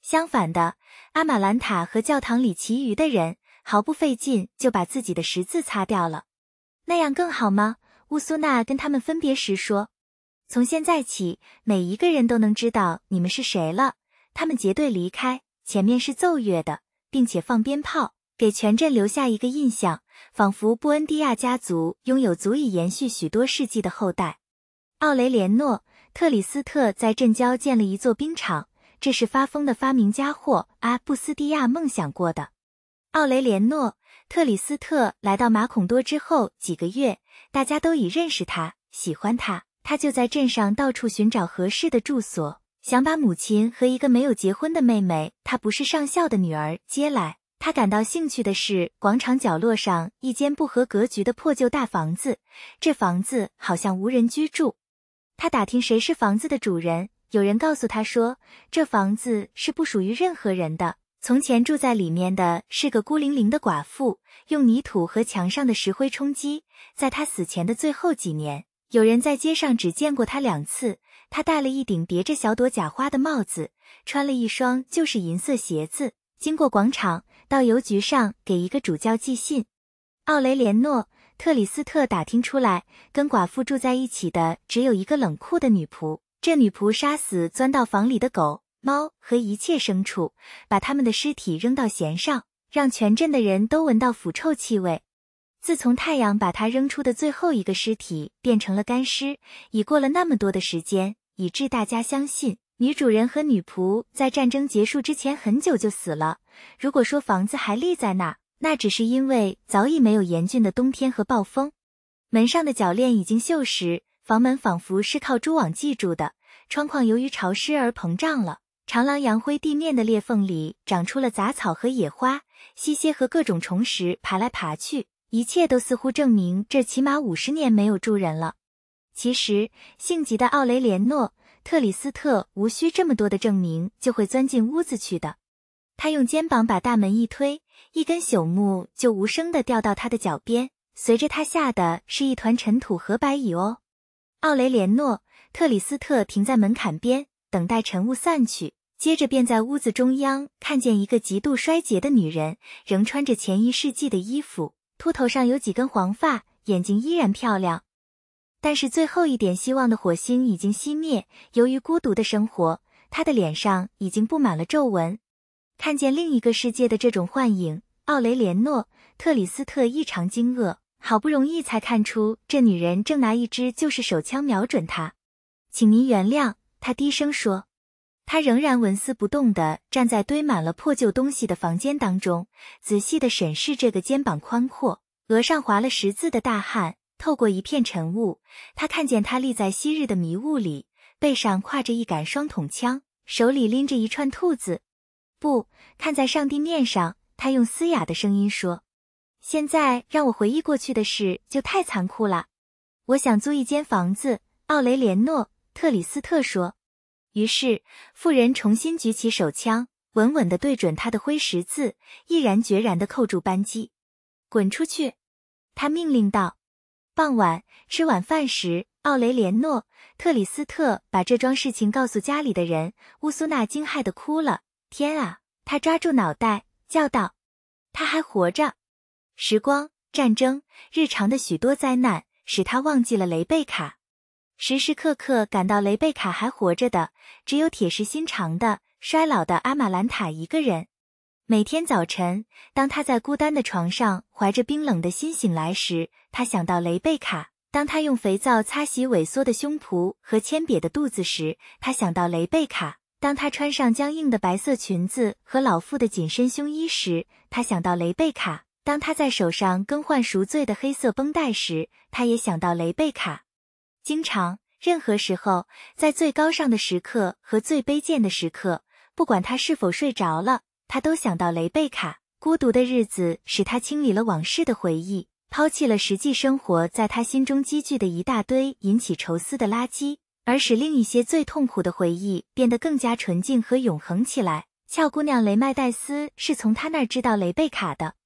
相反的，阿玛兰塔和教堂里其余的人毫不费劲就把自己的十字擦掉了。那样更好吗？乌苏娜跟他们分别时说。从现在起，每一个人都能知道你们是谁了。他们结队离开，前面是奏乐的，并且放鞭炮，给全镇留下一个印象，仿佛布恩迪亚家族拥有足以延续许多世纪的后代。奥雷连诺·特里斯特在镇郊建了一座冰场，这是发疯的发明家霍阿布斯蒂亚梦想过的。奥雷连诺·特里斯特来到马孔多之后几个月，大家都已认识他，喜欢他。他就在镇上到处寻找合适的住所，想把母亲和一个没有结婚的妹妹，她不是上校的女儿接来。他感到兴趣的是广场角落上一间不合格局的破旧大房子，这房子好像无人居住。他打听谁是房子的主人，有人告诉他说这房子是不属于任何人的。从前住在里面的是个孤零零的寡妇，用泥土和墙上的石灰充饥，在她死前的最后几年。有人在街上只见过他两次。他戴了一顶别着小朵假花的帽子，穿了一双就是银色鞋子。经过广场，到邮局上给一个主教寄信。奥雷连诺·特里斯特打听出来，跟寡妇住在一起的只有一个冷酷的女仆。这女仆杀死钻到房里的狗、猫和一切牲畜，把他们的尸体扔到弦上，让全镇的人都闻到腐臭气味。自从太阳把它扔出的最后一个尸体变成了干尸，已过了那么多的时间，以致大家相信女主人和女仆在战争结束之前很久就死了。如果说房子还立在那那只是因为早已没有严峻的冬天和暴风。门上的铰链已经锈蚀，房门仿佛是靠蛛网系住的。窗框由于潮湿而膨胀了。长廊扬灰地面的裂缝里长出了杂草和野花，蟋蟀和各种虫食爬来爬去。一切都似乎证明这起码五十年没有住人了。其实，性急的奥雷连诺·特里斯特无需这么多的证明就会钻进屋子去的。他用肩膀把大门一推，一根朽木就无声地掉到他的脚边，随着他下的是一团尘土和白蚁。哦，奥雷连诺·特里斯特停在门槛边，等待尘雾散去，接着便在屋子中央看见一个极度衰竭的女人，仍穿着前一世纪的衣服。秃头上有几根黄发，眼睛依然漂亮，但是最后一点希望的火星已经熄灭。由于孤独的生活，他的脸上已经布满了皱纹。看见另一个世界的这种幻影，奥雷连诺·特里斯特异常惊愕，好不容易才看出这女人正拿一支旧式手枪瞄准他。请您原谅，他低声说。他仍然纹丝不动地站在堆满了破旧东西的房间当中，仔细地审视这个肩膀宽阔、额上划了十字的大汉。透过一片晨雾，他看见他立在昔日的迷雾里，背上挎着一杆双筒枪，手里拎着一串兔子。不看在上帝面上，他用嘶哑的声音说：“现在让我回忆过去的事就太残酷了。”我想租一间房子，奥雷连诺·特里斯特说。于是，富人重新举起手枪，稳稳地对准他的灰十字，毅然决然地扣住扳机。滚出去！他命令道。傍晚吃晚饭时，奥雷连诺·特里斯特把这桩事情告诉家里的人。乌苏娜惊骇地哭了：“天啊！”他抓住脑袋叫道：“他还活着！”时光、战争、日常的许多灾难使他忘记了雷贝卡。时时刻刻感到雷贝卡还活着的，只有铁石心肠的衰老的阿玛兰塔一个人。每天早晨，当他在孤单的床上怀着冰冷的心醒来时，他想到雷贝卡；当他用肥皂擦洗萎缩的胸脯和铅瘪的肚子时，他想到雷贝卡；当他穿上僵硬的白色裙子和老妇的紧身胸衣时，他想到雷贝卡；当他在手上更换赎罪的黑色绷带时，他也想到雷贝卡。经常，任何时候，在最高尚的时刻和最卑贱的时刻，不管他是否睡着了，他都想到雷贝卡。孤独的日子使他清理了往事的回忆，抛弃了实际生活在他心中积聚的一大堆引起愁思的垃圾，而使另一些最痛苦的回忆变得更加纯净和永恒起来。俏姑娘雷麦戴斯是从他那儿知道雷贝卡的。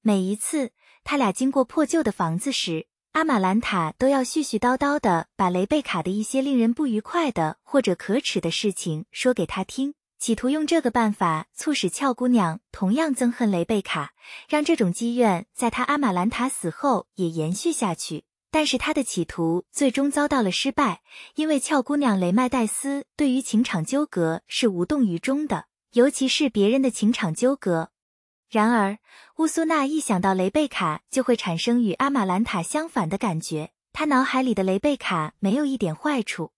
每一次他俩经过破旧的房子时，阿玛兰塔都要絮絮叨叨地把雷贝卡的一些令人不愉快的或者可耻的事情说给他听，企图用这个办法促使俏姑娘同样憎恨雷贝卡，让这种积怨在他阿玛兰塔死后也延续下去。但是他的企图最终遭到了失败，因为俏姑娘雷麦戴斯对于情场纠葛是无动于衷的，尤其是别人的情场纠葛。然而，乌苏娜一想到雷贝卡，就会产生与阿玛兰塔相反的感觉。她脑海里的雷贝卡没有一点坏处。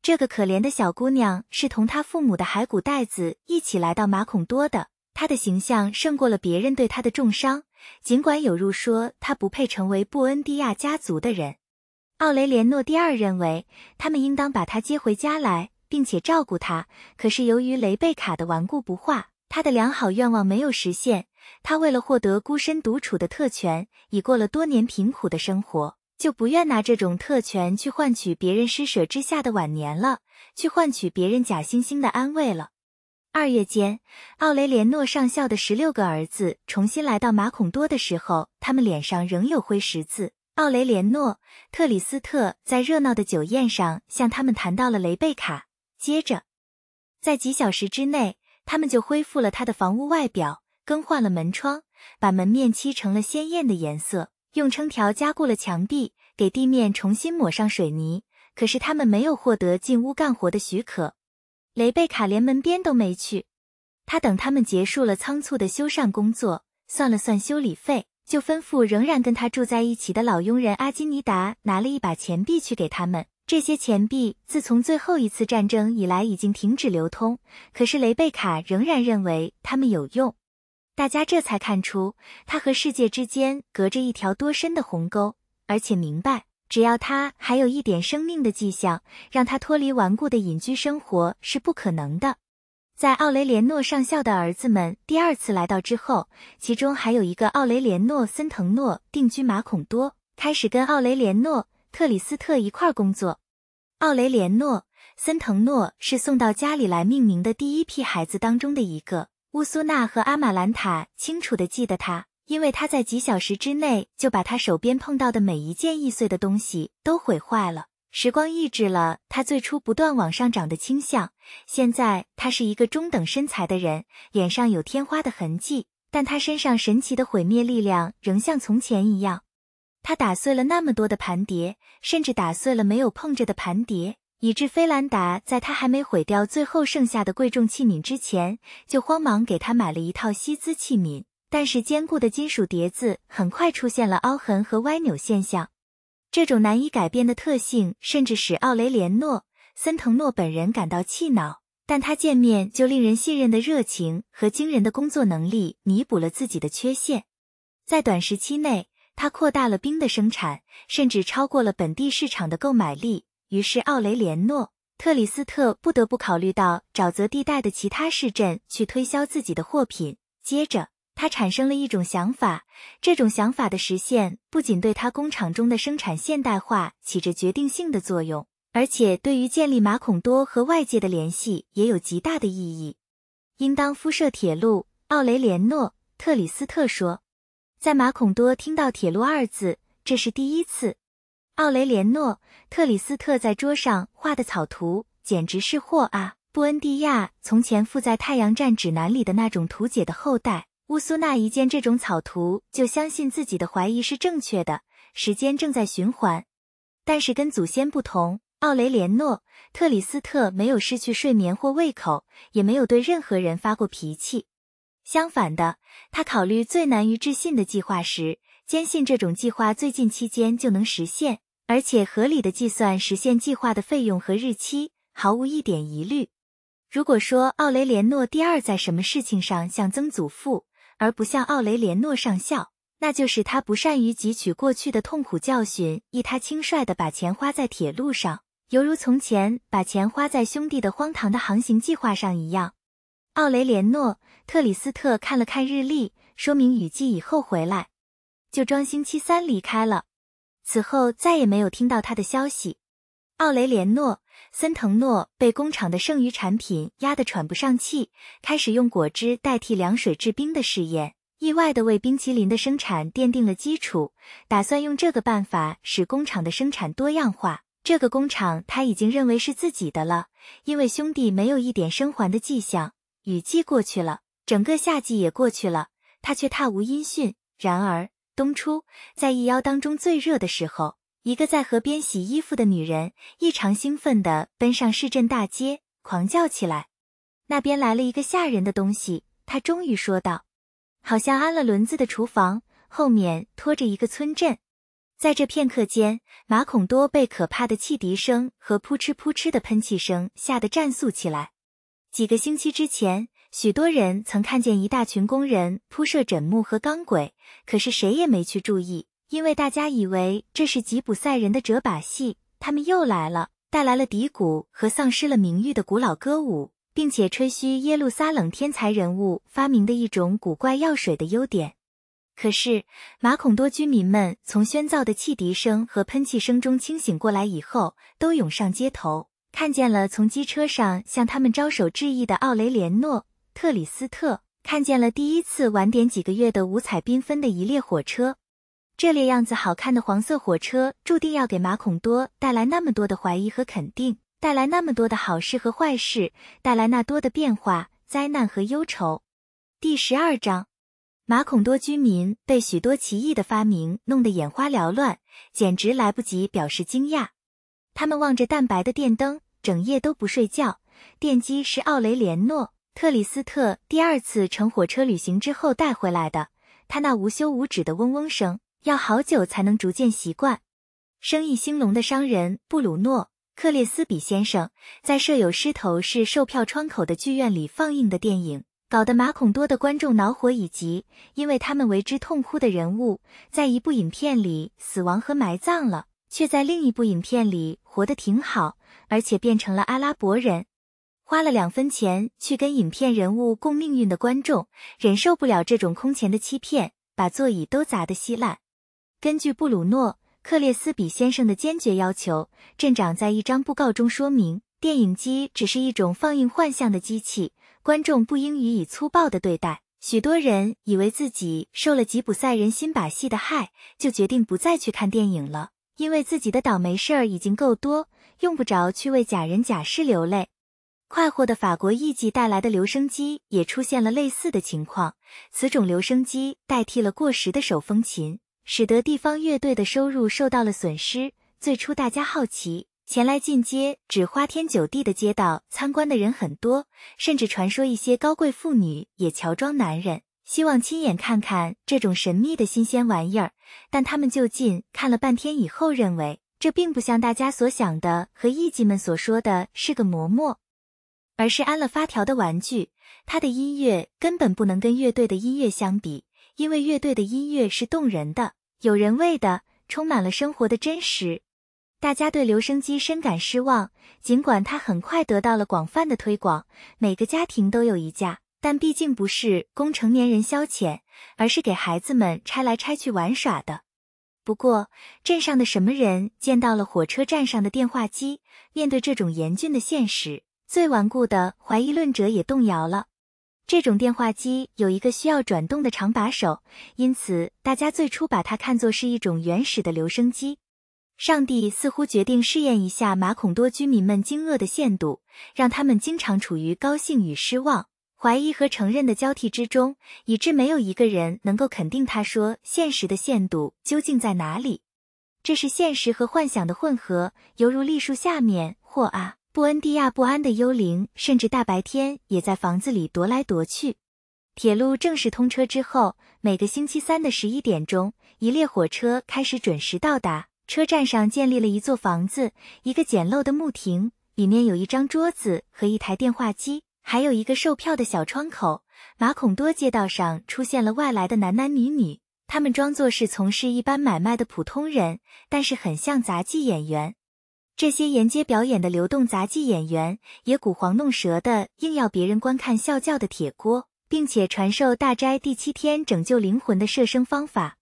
这个可怜的小姑娘是同她父母的骸骨袋子一起来到马孔多的。她的形象胜过了别人对她的重伤。尽管有入说她不配成为布恩迪亚家族的人，奥雷连诺第二认为他们应当把她接回家来，并且照顾她。可是由于雷贝卡的顽固不化。他的良好愿望没有实现。他为了获得孤身独处的特权，已过了多年贫苦的生活，就不愿拿这种特权去换取别人施舍之下的晚年了，去换取别人假惺惺的安慰了。二月间，奥雷连诺上校的十六个儿子重新来到马孔多的时候，他们脸上仍有灰十字。奥雷连诺·特里斯特在热闹的酒宴上向他们谈到了雷贝卡，接着在几小时之内。他们就恢复了他的房屋外表，更换了门窗，把门面漆成了鲜艳的颜色，用撑条加固了墙壁，给地面重新抹上水泥。可是他们没有获得进屋干活的许可。雷贝卡连门边都没去。他等他们结束了仓促的修缮工作，算了算修理费，就吩咐仍然跟他住在一起的老佣人阿金尼达拿了一把钱币去给他们。这些钱币自从最后一次战争以来已经停止流通，可是雷贝卡仍然认为它们有用。大家这才看出他和世界之间隔着一条多深的鸿沟，而且明白只要他还有一点生命的迹象，让他脱离顽固的隐居生活是不可能的。在奥雷连诺上校的儿子们第二次来到之后，其中还有一个奥雷连诺·森腾诺定居马孔多，开始跟奥雷连诺。特里斯特一块工作，奥雷连诺·森腾诺是送到家里来命名的第一批孩子当中的一个。乌苏娜和阿玛兰塔清楚地记得他，因为他在几小时之内就把他手边碰到的每一件易碎的东西都毁坏了。时光抑制了他最初不断往上涨的倾向，现在他是一个中等身材的人，脸上有天花的痕迹，但他身上神奇的毁灭力量仍像从前一样。他打碎了那么多的盘碟，甚至打碎了没有碰着的盘碟，以致菲兰达在他还没毁掉最后剩下的贵重器皿之前，就慌忙给他买了一套锡兹器皿。但是坚固的金属碟子很快出现了凹痕和歪扭现象，这种难以改变的特性甚至使奥雷连诺·森腾诺本人感到气恼。但他见面就令人信任的热情和惊人的工作能力弥补了自己的缺陷，在短时期内。他扩大了冰的生产，甚至超过了本地市场的购买力。于是奥雷连诺·特里斯特不得不考虑到沼泽地带的其他市镇去推销自己的货品。接着，他产生了一种想法，这种想法的实现不仅对他工厂中的生产现代化起着决定性的作用，而且对于建立马孔多和外界的联系也有极大的意义。应当铺设铁路，奥雷连诺·特里斯特说。在马孔多听到“铁路”二字，这是第一次。奥雷连诺·特里斯特在桌上画的草图简直是祸啊！布恩蒂亚从前附在太阳站指南里的那种图解的后代。乌苏娜一见这种草图，就相信自己的怀疑是正确的，时间正在循环。但是跟祖先不同，奥雷连诺·特里斯特没有失去睡眠或胃口，也没有对任何人发过脾气。相反的，他考虑最难于置信的计划时，坚信这种计划最近期间就能实现，而且合理的计算实现计划的费用和日期毫无一点疑虑。如果说奥雷连诺第二在什么事情上像曾祖父，而不像奥雷连诺上校，那就是他不善于汲取过去的痛苦教训，亦他轻率的把钱花在铁路上，犹如从前把钱花在兄弟的荒唐的航行计划上一样。奥雷连诺·特里斯特看了看日历，说明雨季以后回来，就装星期三离开了。此后再也没有听到他的消息。奥雷连诺·森腾诺被工厂的剩余产品压得喘不上气，开始用果汁代替凉水制冰的试验，意外的为冰淇淋的生产奠定了基础。打算用这个办法使工厂的生产多样化。这个工厂他已经认为是自己的了，因为兄弟没有一点生还的迹象。雨季过去了，整个夏季也过去了，他却踏无音讯。然而，冬初，在一妖当中最热的时候，一个在河边洗衣服的女人异常兴奋地奔上市镇大街，狂叫起来：“那边来了一个吓人的东西！”她终于说道：“好像安了轮子的厨房后面拖着一个村镇。”在这片刻间，马孔多被可怕的汽笛声和扑哧扑哧的喷气声吓得战栗起来。几个星期之前，许多人曾看见一大群工人铺设枕木和钢轨，可是谁也没去注意，因为大家以为这是吉普赛人的折把戏。他们又来了，带来了笛鼓和丧失了名誉的古老歌舞，并且吹嘘耶路撒冷天才人物发明的一种古怪药水的优点。可是马孔多居民们从喧噪的汽笛声和喷气声中清醒过来以后，都涌上街头。看见了从机车上向他们招手致意的奥雷连诺·特里斯特，看见了第一次晚点几个月的五彩缤纷的一列火车，这列样子好看的黄色火车注定要给马孔多带来那么多的怀疑和肯定，带来那么多的好事和坏事，带来那多的变化、灾难和忧愁。第十二章，马孔多居民被许多奇异的发明弄得眼花缭乱，简直来不及表示惊讶，他们望着淡白的电灯。整夜都不睡觉。电击是奥雷连诺·特里斯特第二次乘火车旅行之后带回来的。他那无休无止的嗡嗡声，要好久才能逐渐习惯。生意兴隆的商人布鲁诺·克列斯比先生，在设有狮头式售票窗口的剧院里放映的电影，搞得马孔多的观众恼火以及因为他们为之痛哭的人物，在一部影片里死亡和埋葬了。却在另一部影片里活得挺好，而且变成了阿拉伯人，花了两分钱去跟影片人物共命运的观众，忍受不了这种空前的欺骗，把座椅都砸得稀烂。根据布鲁诺·克列斯比先生的坚决要求，镇长在一张布告中说明，电影机只是一种放映幻象的机器，观众不应予以粗暴的对待。许多人以为自己受了吉普赛人新把戏的害，就决定不再去看电影了。因为自己的倒霉事儿已经够多，用不着去为假人假事流泪。快活的法国艺伎带来的留声机也出现了类似的情况，此种留声机代替了过时的手风琴，使得地方乐队的收入受到了损失。最初大家好奇，前来进街只花天酒地的街道参观的人很多，甚至传说一些高贵妇女也乔装男人。希望亲眼看看这种神秘的新鲜玩意儿，但他们就近看了半天以后，认为这并不像大家所想的和艺伎们所说的是个嬷嬷，而是安了发条的玩具。它的音乐根本不能跟乐队的音乐相比，因为乐队的音乐是动人的、有人味的，充满了生活的真实。大家对留声机深感失望，尽管它很快得到了广泛的推广，每个家庭都有一架。但毕竟不是供成年人消遣，而是给孩子们拆来拆去玩耍的。不过，镇上的什么人见到了火车站上的电话机，面对这种严峻的现实，最顽固的怀疑论者也动摇了。这种电话机有一个需要转动的长把手，因此大家最初把它看作是一种原始的留声机。上帝似乎决定试验一下马孔多居民们惊愕的限度，让他们经常处于高兴与失望。怀疑和承认的交替之中，以致没有一个人能够肯定他说现实的限度究竟在哪里。这是现实和幻想的混合，犹如栗树下面或阿布恩蒂亚不安的幽灵，甚至大白天也在房子里踱来踱去。铁路正式通车之后，每个星期三的十一点钟，一列火车开始准时到达。车站上建立了一座房子，一个简陋的木亭，里面有一张桌子和一台电话机。还有一个售票的小窗口，马孔多街道上出现了外来的男男女女，他们装作是从事一般买卖的普通人，但是很像杂技演员。这些沿街表演的流动杂技演员，也古黄弄舌的，硬要别人观看笑教的铁锅，并且传授大斋第七天拯救灵魂的摄生方法。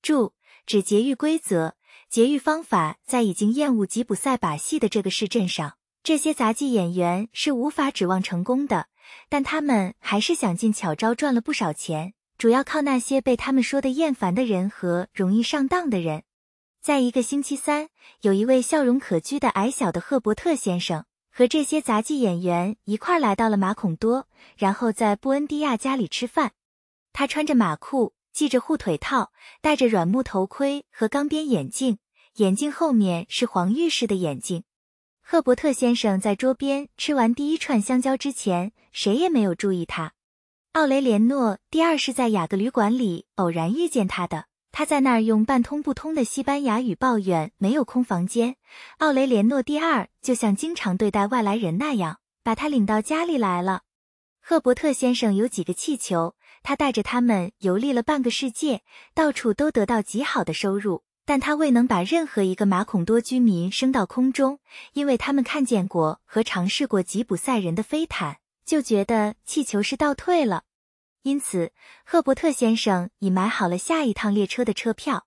注：指节狱规则、节狱方法，在已经厌恶吉普赛把戏的这个市镇上。这些杂技演员是无法指望成功的，但他们还是想尽巧招赚了不少钱，主要靠那些被他们说的厌烦的人和容易上当的人。在一个星期三，有一位笑容可掬的矮小的赫伯特先生和这些杂技演员一块来到了马孔多，然后在布恩迪亚家里吃饭。他穿着马裤，系着护腿套，戴着软木头盔和钢边眼镜，眼镜后面是黄玉式的眼镜。赫伯特先生在桌边吃完第一串香蕉之前，谁也没有注意他。奥雷连诺第二是在雅各旅馆里偶然遇见他的。他在那儿用半通不通的西班牙语抱怨没有空房间。奥雷连诺第二就像经常对待外来人那样，把他领到家里来了。赫伯特先生有几个气球，他带着他们游历了半个世界，到处都得到极好的收入。但他未能把任何一个马孔多居民升到空中，因为他们看见过和尝试过吉普赛人的飞毯，就觉得气球是倒退了。因此，赫伯特先生已买好了下一趟列车的车票。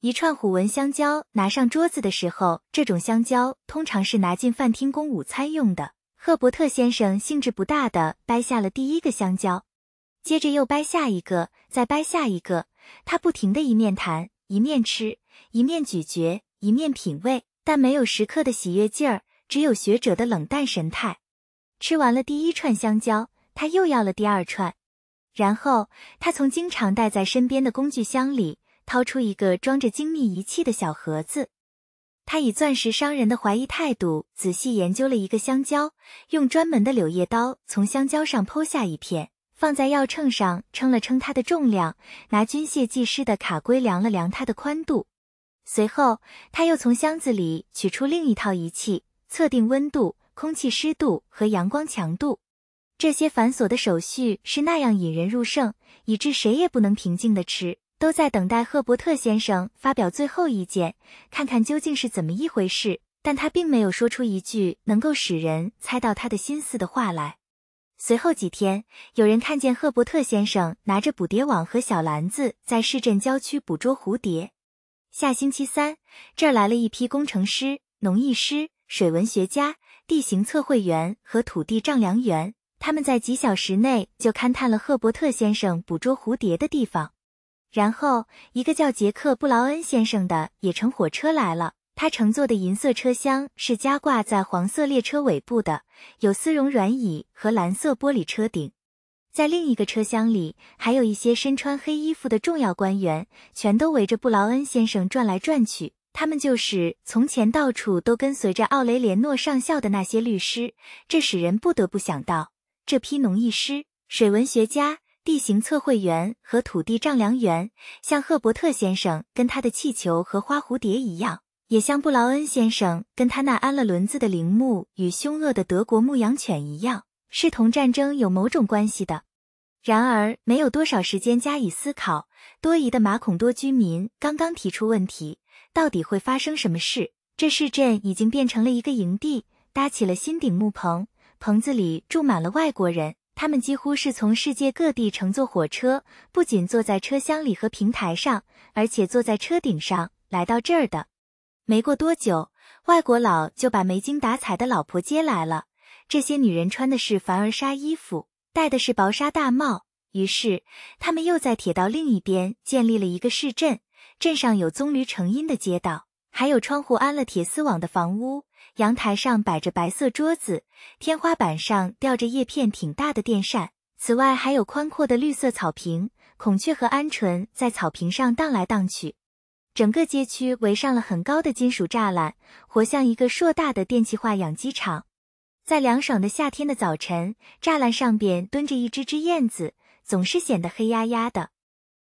一串虎纹香蕉拿上桌子的时候，这种香蕉通常是拿进饭厅供午餐用的。赫伯特先生兴致不大的掰下了第一个香蕉，接着又掰下一个，再掰下一个。他不停的一面弹一面吃。一面咀嚼，一面品味，但没有食客的喜悦劲儿，只有学者的冷淡神态。吃完了第一串香蕉，他又要了第二串。然后，他从经常带在身边的工具箱里掏出一个装着精密仪器的小盒子。他以钻石商人的怀疑态度仔细研究了一个香蕉，用专门的柳叶刀从香蕉上剖下一片，放在药秤上称了称它的重量，拿军械技师的卡规量了量它的宽度。随后，他又从箱子里取出另一套仪器，测定温度、空气湿度和阳光强度。这些繁琐的手续是那样引人入胜，以致谁也不能平静的吃，都在等待赫伯特先生发表最后意见，看看究竟是怎么一回事。但他并没有说出一句能够使人猜到他的心思的话来。随后几天，有人看见赫伯特先生拿着捕蝶网和小篮子，在市镇郊区捕捉蝴蝶。下星期三，这儿来了一批工程师、农艺师、水文学家、地形测绘员和土地丈量员。他们在几小时内就勘探了赫伯特先生捕捉蝴蝶的地方。然后，一个叫杰克·布劳恩先生的也乘火车来了。他乘坐的银色车厢是加挂在黄色列车尾部的，有丝绒软椅和蓝色玻璃车顶。在另一个车厢里，还有一些身穿黑衣服的重要官员，全都围着布劳恩先生转来转去。他们就是从前到处都跟随着奥雷连诺上校的那些律师。这使人不得不想到，这批农艺师、水文学家、地形测绘员和土地丈量员，像赫伯特先生跟他的气球和花蝴蝶一样，也像布劳恩先生跟他那安了轮子的铃木与凶恶的德国牧羊犬一样。是同战争有某种关系的，然而没有多少时间加以思考。多疑的马孔多居民刚刚提出问题：到底会发生什么事？这市镇已经变成了一个营地，搭起了新顶木棚，棚子里住满了外国人。他们几乎是从世界各地乘坐火车，不仅坐在车厢里和平台上，而且坐在车顶上来到这儿的。没过多久，外国佬就把没精打采的老婆接来了。这些女人穿的是凡尔莎衣服，戴的是薄纱大帽。于是，她们又在铁道另一边建立了一个市镇，镇上有棕榈成荫的街道，还有窗户安了铁丝网的房屋，阳台上摆着白色桌子，天花板上吊着叶片挺大的电扇。此外，还有宽阔的绿色草坪，孔雀和鹌鹑在草坪上荡来荡去。整个街区围上了很高的金属栅栏，活像一个硕大的电气化养鸡场。在凉爽的夏天的早晨，栅栏上边蹲着一只只燕子，总是显得黑压压的。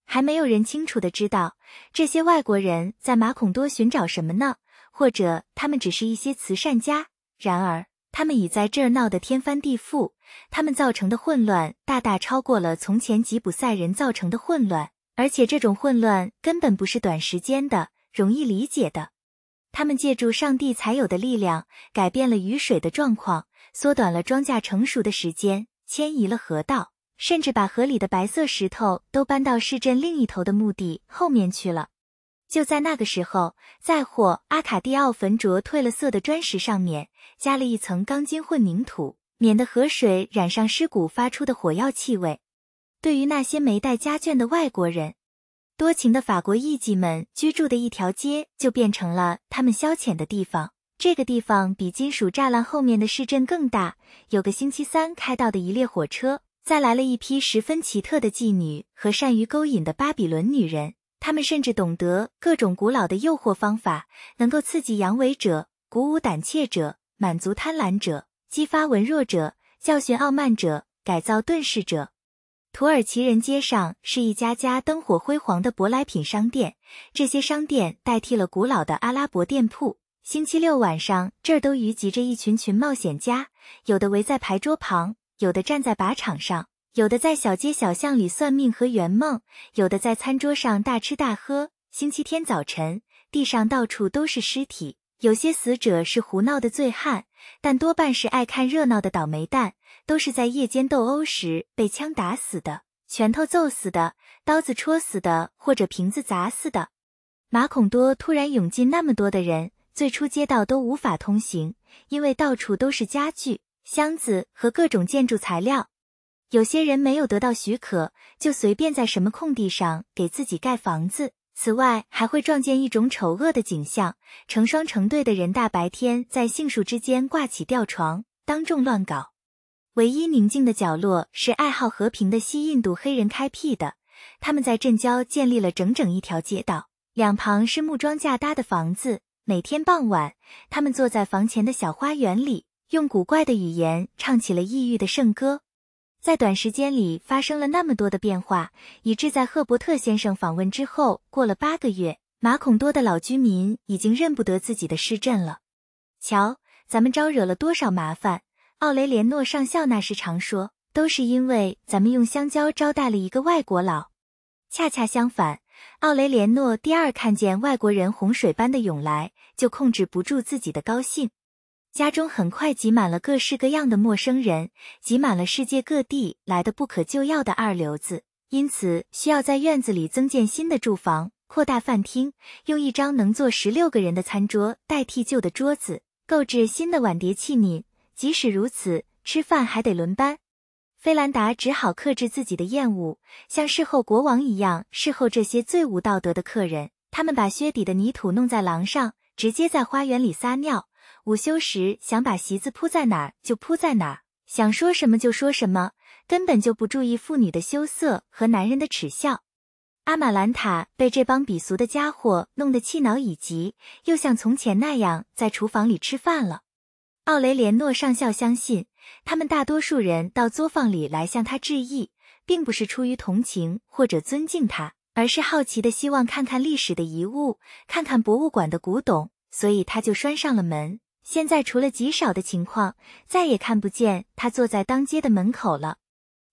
还没有人清楚的知道这些外国人在马孔多寻找什么呢？或者他们只是一些慈善家？然而，他们已在这儿闹得天翻地覆。他们造成的混乱大大超过了从前吉普赛人造成的混乱，而且这种混乱根本不是短时间的、容易理解的。他们借助上帝才有的力量，改变了雨水的状况。缩短了庄稼成熟的时间，迁移了河道，甚至把河里的白色石头都搬到市镇另一头的墓地后面去了。就在那个时候，再或阿卡蒂奥焚灼褪了色的砖石上面加了一层钢筋混凝土，免得河水染上尸骨发出的火药气味。对于那些没带家眷的外国人，多情的法国艺妓们居住的一条街就变成了他们消遣的地方。这个地方比金属栅栏后面的市镇更大。有个星期三开到的一列火车，再来了一批十分奇特的妓女和善于勾引的巴比伦女人。她们甚至懂得各种古老的诱惑方法，能够刺激阳痿者，鼓舞胆怯者，满足贪婪者，激发文弱者，教训傲慢者，改造遁势者。土耳其人街上是一家家灯火辉煌的舶来品商店，这些商店代替了古老的阿拉伯店铺。星期六晚上，这儿都聚集着一群群冒险家，有的围在牌桌旁，有的站在靶场上，有的在小街小巷里算命和圆梦，有的在餐桌上大吃大喝。星期天早晨，地上到处都是尸体，有些死者是胡闹的醉汉，但多半是爱看热闹的倒霉蛋，都是在夜间斗殴时被枪打死的、拳头揍死的、刀子戳死的，或者瓶子砸死的。马孔多突然涌进那么多的人。最初街道都无法通行，因为到处都是家具、箱子和各种建筑材料。有些人没有得到许可，就随便在什么空地上给自己盖房子。此外，还会撞见一种丑恶的景象：成双成对的人大白天在杏树之间挂起吊床，当众乱搞。唯一宁静的角落是爱好和平的西印度黑人开辟的，他们在镇郊建立了整整一条街道，两旁是木桩架搭的房子。每天傍晚，他们坐在房前的小花园里，用古怪的语言唱起了异域的圣歌。在短时间里发生了那么多的变化，以致在赫伯特先生访问之后过了八个月，马孔多的老居民已经认不得自己的市镇了。瞧，咱们招惹了多少麻烦！奥雷连诺上校那时常说，都是因为咱们用香蕉招待了一个外国佬。恰恰相反。奥雷连诺第二看见外国人洪水般的涌来，就控制不住自己的高兴。家中很快挤满了各式各样的陌生人，挤满了世界各地来的不可救药的二流子，因此需要在院子里增建新的住房，扩大饭厅，用一张能坐十六个人的餐桌代替旧的桌子，购置新的碗碟器皿。即使如此，吃饭还得轮班。菲兰达只好克制自己的厌恶，像侍候国王一样侍候这些最无道德的客人。他们把靴底的泥土弄在廊上，直接在花园里撒尿。午休时想把席子铺在哪儿就铺在哪儿，想说什么就说什么，根本就不注意妇女的羞涩和男人的耻笑。阿玛兰塔被这帮鄙俗的家伙弄得气恼已极，又像从前那样在厨房里吃饭了。奥雷连诺上校相信。他们大多数人到作坊里来向他致意，并不是出于同情或者尊敬他，而是好奇的希望看看历史的遗物，看看博物馆的古董。所以他就拴上了门。现在除了极少的情况，再也看不见他坐在当街的门口了。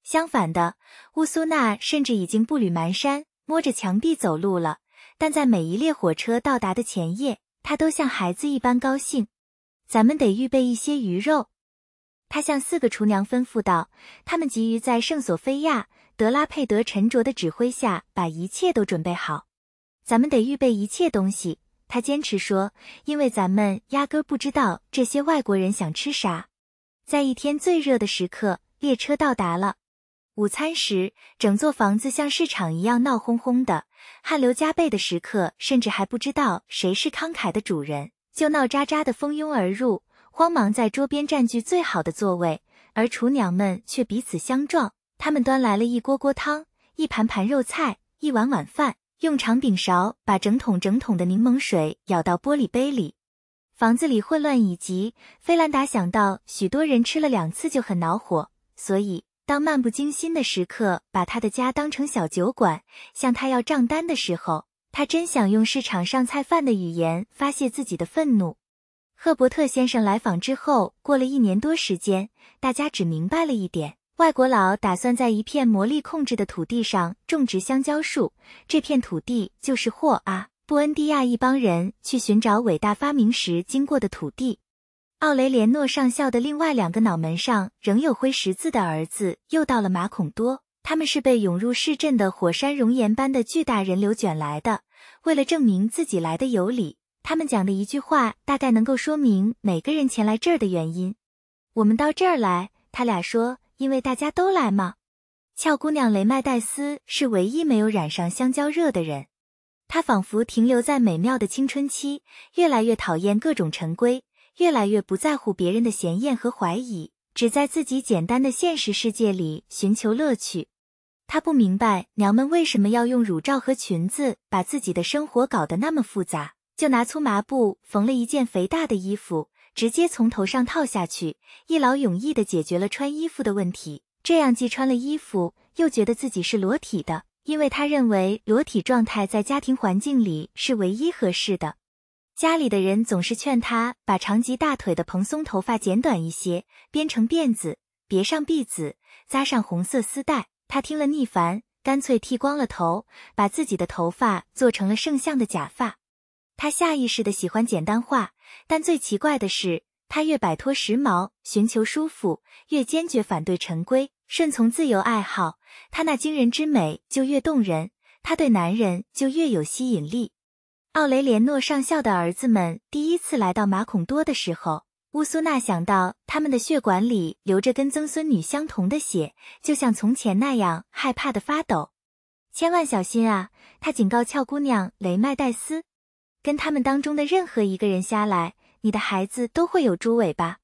相反的，乌苏娜甚至已经步履蹒跚，摸着墙壁走路了。但在每一列火车到达的前夜，他都像孩子一般高兴。咱们得预备一些鱼肉。他向四个厨娘吩咐道：“他们急于在圣索菲亚德拉佩德沉着的指挥下把一切都准备好。咱们得预备一切东西。”他坚持说：“因为咱们压根儿不知道这些外国人想吃啥。”在一天最热的时刻，列车到达了。午餐时，整座房子像市场一样闹哄哄的。汗流浃背的食客甚至还不知道谁是慷慨的主人，就闹喳喳的蜂拥而入。慌忙在桌边占据最好的座位，而厨娘们却彼此相撞。他们端来了一锅锅汤，一盘盘肉菜，一碗碗饭，用长柄勺把整桶整桶的柠檬水舀到玻璃杯里。房子里混乱已极。菲兰达想到许多人吃了两次就很恼火，所以当漫不经心的食客把他的家当成小酒馆，向他要账单的时候，他真想用市场上菜饭的语言发泄自己的愤怒。赫伯特先生来访之后，过了一年多时间，大家只明白了一点：外国佬打算在一片魔力控制的土地上种植香蕉树。这片土地就是霍阿布恩迪亚一帮人去寻找伟大发明时经过的土地。奥雷连诺上校的另外两个脑门上仍有灰十字的儿子又到了马孔多，他们是被涌入市镇的火山熔岩般的巨大人流卷来的。为了证明自己来的有理。他们讲的一句话大概能够说明每个人前来这儿的原因。我们到这儿来，他俩说，因为大家都来嘛。俏姑娘雷麦黛丝是唯一没有染上香蕉热的人。她仿佛停留在美妙的青春期，越来越讨厌各种陈规，越来越不在乎别人的闲言和怀疑，只在自己简单的现实世界里寻求乐趣。她不明白娘们为什么要用乳罩和裙子把自己的生活搞得那么复杂。就拿粗麻布缝了一件肥大的衣服，直接从头上套下去，一劳永逸地解决了穿衣服的问题。这样既穿了衣服，又觉得自己是裸体的，因为他认为裸体状态在家庭环境里是唯一合适的。家里的人总是劝他把长及大腿的蓬松头发剪短一些，编成辫子，别上篦子，扎上红色丝带。他听了逆烦，干脆剃光了头，把自己的头发做成了圣像的假发。他下意识的喜欢简单化，但最奇怪的是，他越摆脱时髦，寻求舒服，越坚决反对陈规，顺从自由爱好，他那惊人之美就越动人，他对男人就越有吸引力。奥雷连诺上校的儿子们第一次来到马孔多的时候，乌苏娜想到他们的血管里流着跟曾孙女相同的血，就像从前那样害怕的发抖。千万小心啊！他警告俏姑娘雷麦戴斯。跟他们当中的任何一个人瞎来，你的孩子都会有猪尾巴。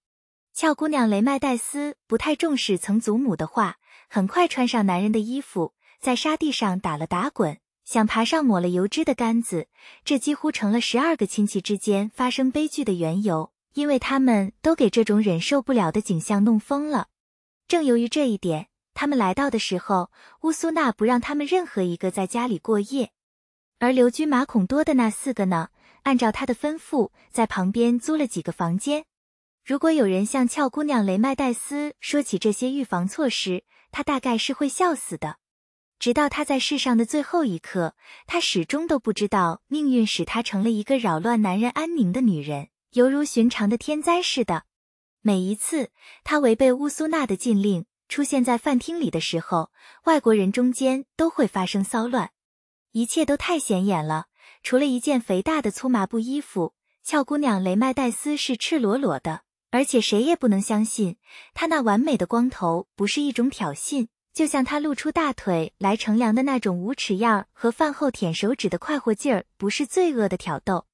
俏姑娘雷麦戴斯不太重视曾祖母的话，很快穿上男人的衣服，在沙地上打了打滚，想爬上抹了油脂的杆子。这几乎成了十二个亲戚之间发生悲剧的缘由，因为他们都给这种忍受不了的景象弄疯了。正由于这一点，他们来到的时候，乌苏娜不让他们任何一个在家里过夜，而留居马孔多的那四个呢？按照他的吩咐，在旁边租了几个房间。如果有人向俏姑娘雷麦戴斯说起这些预防措施，她大概是会笑死的。直到她在世上的最后一刻，她始终都不知道命运使她成了一个扰乱男人安宁的女人，犹如寻常的天灾似的。每一次她违背乌苏娜的禁令出现在饭厅里的时候，外国人中间都会发生骚乱，一切都太显眼了。除了一件肥大的粗麻布衣服，俏姑娘雷麦戴斯是赤裸裸的，而且谁也不能相信，她那完美的光头不是一种挑衅，就像她露出大腿来乘凉的那种无耻样儿和饭后舔手指的快活劲儿不是罪恶的挑逗。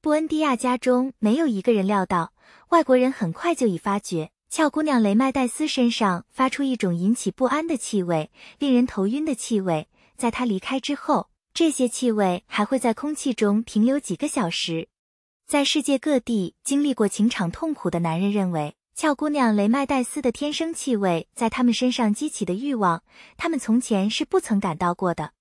布恩迪亚家中没有一个人料到，外国人很快就已发觉，俏姑娘雷麦戴斯身上发出一种引起不安的气味，令人头晕的气味，在她离开之后。这些气味还会在空气中停留几个小时。在世界各地经历过情场痛苦的男人认为，俏姑娘雷麦黛丝的天生气味在他们身上激起的欲望，他们从前是不曾感到过的。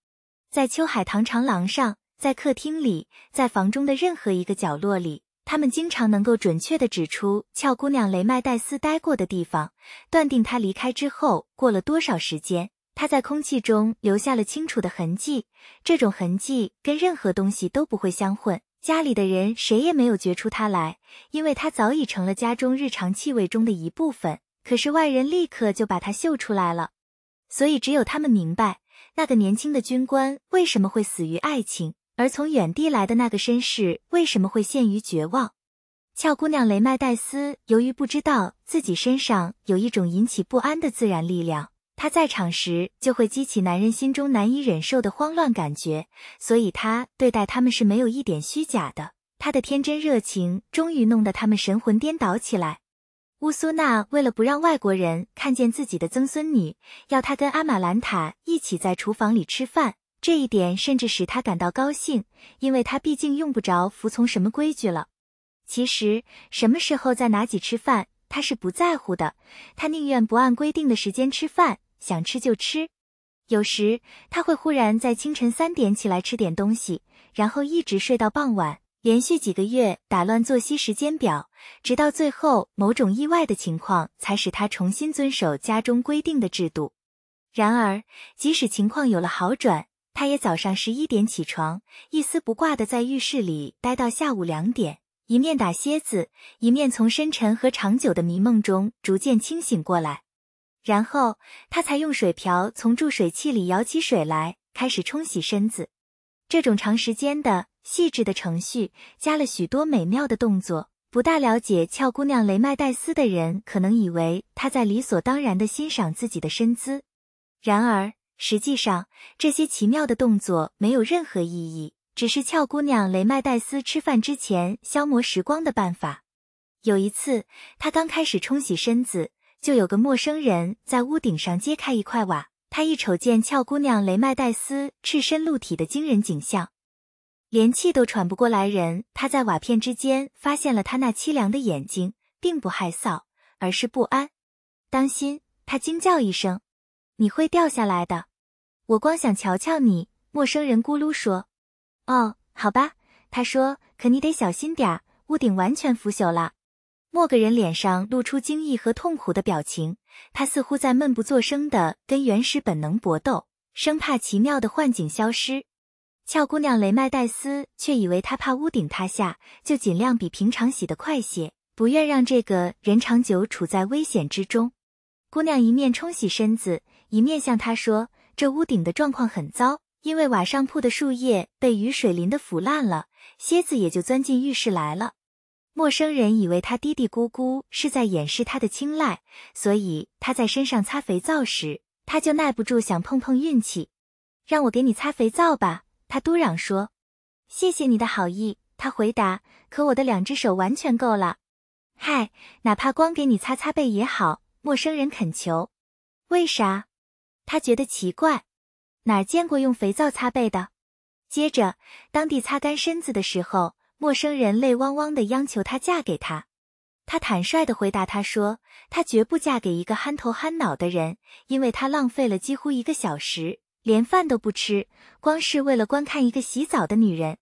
在秋海棠长廊上，在客厅里，在房中的任何一个角落里，他们经常能够准确地指出俏姑娘雷麦黛丝待过的地方，断定她离开之后过了多少时间。他在空气中留下了清楚的痕迹，这种痕迹跟任何东西都不会相混。家里的人谁也没有觉出它来，因为它早已成了家中日常气味中的一部分。可是外人立刻就把它嗅出来了，所以只有他们明白那个年轻的军官为什么会死于爱情，而从远地来的那个绅士为什么会陷于绝望。俏姑娘雷麦戴斯由于不知道自己身上有一种引起不安的自然力量。她在场时就会激起男人心中难以忍受的慌乱感觉，所以她对待他们是没有一点虚假的。她的天真热情终于弄得他们神魂颠倒起来。乌苏娜为了不让外国人看见自己的曾孙女，要她跟阿玛兰塔一起在厨房里吃饭，这一点甚至使她感到高兴，因为她毕竟用不着服从什么规矩了。其实什么时候在哪几吃饭，她是不在乎的，她宁愿不按规定的时间吃饭。想吃就吃，有时他会忽然在清晨三点起来吃点东西，然后一直睡到傍晚，连续几个月打乱作息时间表，直到最后某种意外的情况才使他重新遵守家中规定的制度。然而，即使情况有了好转，他也早上十一点起床，一丝不挂的在浴室里待到下午两点，一面打蝎子，一面从深沉和长久的迷梦中逐渐清醒过来。然后，他才用水瓢从注水器里舀起水来，开始冲洗身子。这种长时间的、细致的程序，加了许多美妙的动作。不大了解俏姑娘雷麦戴斯的人，可能以为她在理所当然地欣赏自己的身姿。然而，实际上这些奇妙的动作没有任何意义，只是俏姑娘雷麦戴斯吃饭之前消磨时光的办法。有一次，她刚开始冲洗身子。就有个陌生人在屋顶上揭开一块瓦，他一瞅见俏姑娘雷麦戴斯赤身露体的惊人景象，连气都喘不过来。人他在瓦片之间发现了他那凄凉的眼睛，并不害臊，而是不安。当心！他惊叫一声：“你会掉下来的！”我光想瞧瞧你。”陌生人咕噜说：“哦，好吧。”他说：“可你得小心点儿，屋顶完全腐朽了。”莫个人脸上露出惊异和痛苦的表情，他似乎在闷不作声的跟原始本能搏斗，生怕奇妙的幻景消失。俏姑娘雷麦戴斯却以为他怕屋顶塌下，就尽量比平常洗的快些，不愿让这个人长久处在危险之中。姑娘一面冲洗身子，一面向他说：“这屋顶的状况很糟，因为瓦上铺的树叶被雨水淋得腐烂了，蝎子也就钻进浴室来了。”陌生人以为他嘀嘀咕咕是在掩饰他的青睐，所以他在身上擦肥皂时，他就耐不住想碰碰运气。让我给你擦肥皂吧，他嘟嚷说。谢谢你的好意，他回答。可我的两只手完全够了。嗨，哪怕光给你擦擦背也好，陌生人恳求。为啥？他觉得奇怪，哪见过用肥皂擦背的？接着，当地擦干身子的时候。陌生人泪汪汪地央求她嫁给他，他坦率地回答他说：“他绝不嫁给一个憨头憨脑的人，因为他浪费了几乎一个小时，连饭都不吃，光是为了观看一个洗澡的女人。”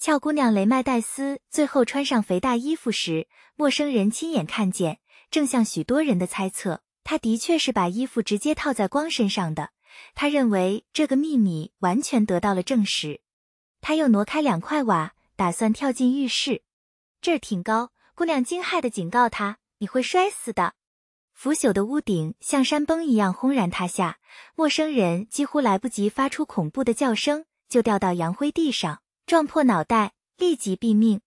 俏姑娘雷麦戴斯最后穿上肥大衣服时，陌生人亲眼看见，正像许多人的猜测，她的确是把衣服直接套在光身上的。他认为这个秘密完全得到了证实。他又挪开两块瓦。打算跳进浴室，这儿挺高。姑娘惊骇地警告他：“你会摔死的！”腐朽的屋顶像山崩一样轰然塌下，陌生人几乎来不及发出恐怖的叫声，就掉到扬灰地上，撞破脑袋，立即毙命。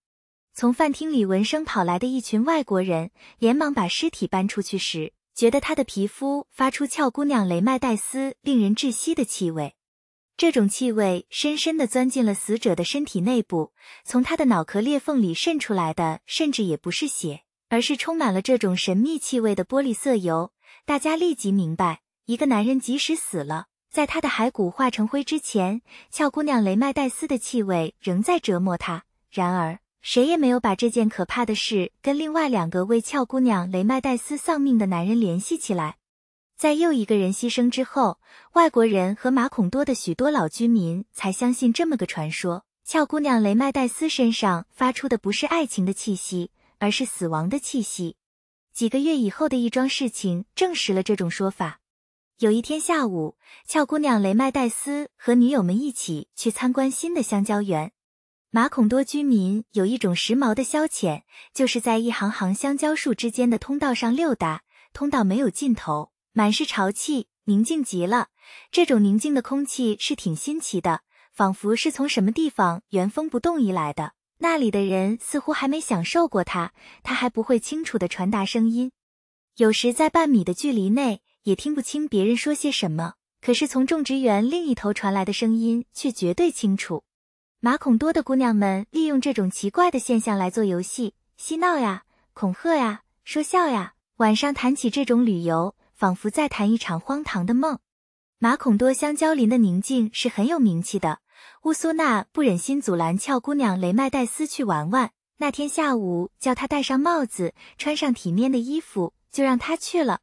从饭厅里闻声跑来的一群外国人，连忙把尸体搬出去时，觉得他的皮肤发出俏姑娘雷麦戴斯令人窒息的气味。这种气味深深地钻进了死者的身体内部，从他的脑壳裂缝里渗出来的，甚至也不是血，而是充满了这种神秘气味的玻璃色油。大家立即明白，一个男人即使死了，在他的骸骨化成灰之前，俏姑娘雷麦戴斯的气味仍在折磨他。然而，谁也没有把这件可怕的事跟另外两个为俏姑娘雷麦戴斯丧命的男人联系起来。在又一个人牺牲之后，外国人和马孔多的许多老居民才相信这么个传说：俏姑娘雷麦戴斯身上发出的不是爱情的气息，而是死亡的气息。几个月以后的一桩事情证实了这种说法。有一天下午，俏姑娘雷麦戴斯和女友们一起去参观新的香蕉园。马孔多居民有一种时髦的消遣，就是在一行行香蕉树之间的通道上溜达，通道没有尽头。满是潮气，宁静极了。这种宁静的空气是挺新奇的，仿佛是从什么地方原封不动移来的。那里的人似乎还没享受过它，它还不会清楚地传达声音。有时在半米的距离内也听不清别人说些什么，可是从种植园另一头传来的声音却绝对清楚。马孔多的姑娘们利用这种奇怪的现象来做游戏、嬉闹呀、恐吓呀、说笑呀。晚上谈起这种旅游。仿佛在谈一场荒唐的梦。马孔多香蕉林的宁静是很有名气的。乌苏娜不忍心阻拦俏姑娘雷麦戴斯去玩玩，那天下午叫她戴上帽子，穿上体面的衣服，就让她去了。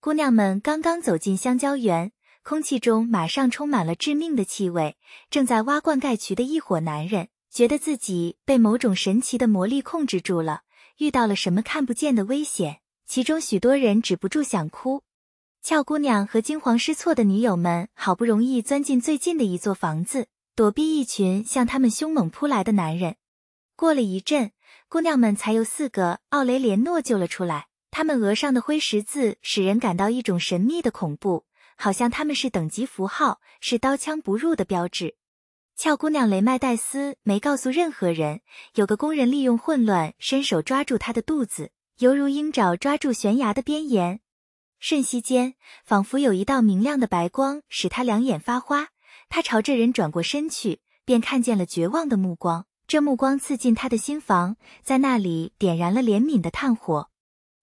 姑娘们刚刚走进香蕉园，空气中马上充满了致命的气味。正在挖灌溉渠的一伙男人觉得自己被某种神奇的魔力控制住了，遇到了什么看不见的危险。其中许多人止不住想哭。俏姑娘和惊慌失措的女友们好不容易钻进最近的一座房子，躲避一群向他们凶猛扑来的男人。过了一阵，姑娘们才由四个奥雷连诺救了出来。他们额上的灰十字使人感到一种神秘的恐怖，好像他们是等级符号，是刀枪不入的标志。俏姑娘雷麦戴斯没告诉任何人。有个工人利用混乱，伸手抓住她的肚子，犹如鹰爪抓住悬崖的边沿。瞬息间，仿佛有一道明亮的白光使他两眼发花。他朝着人转过身去，便看见了绝望的目光。这目光刺进他的心房，在那里点燃了怜悯的炭火。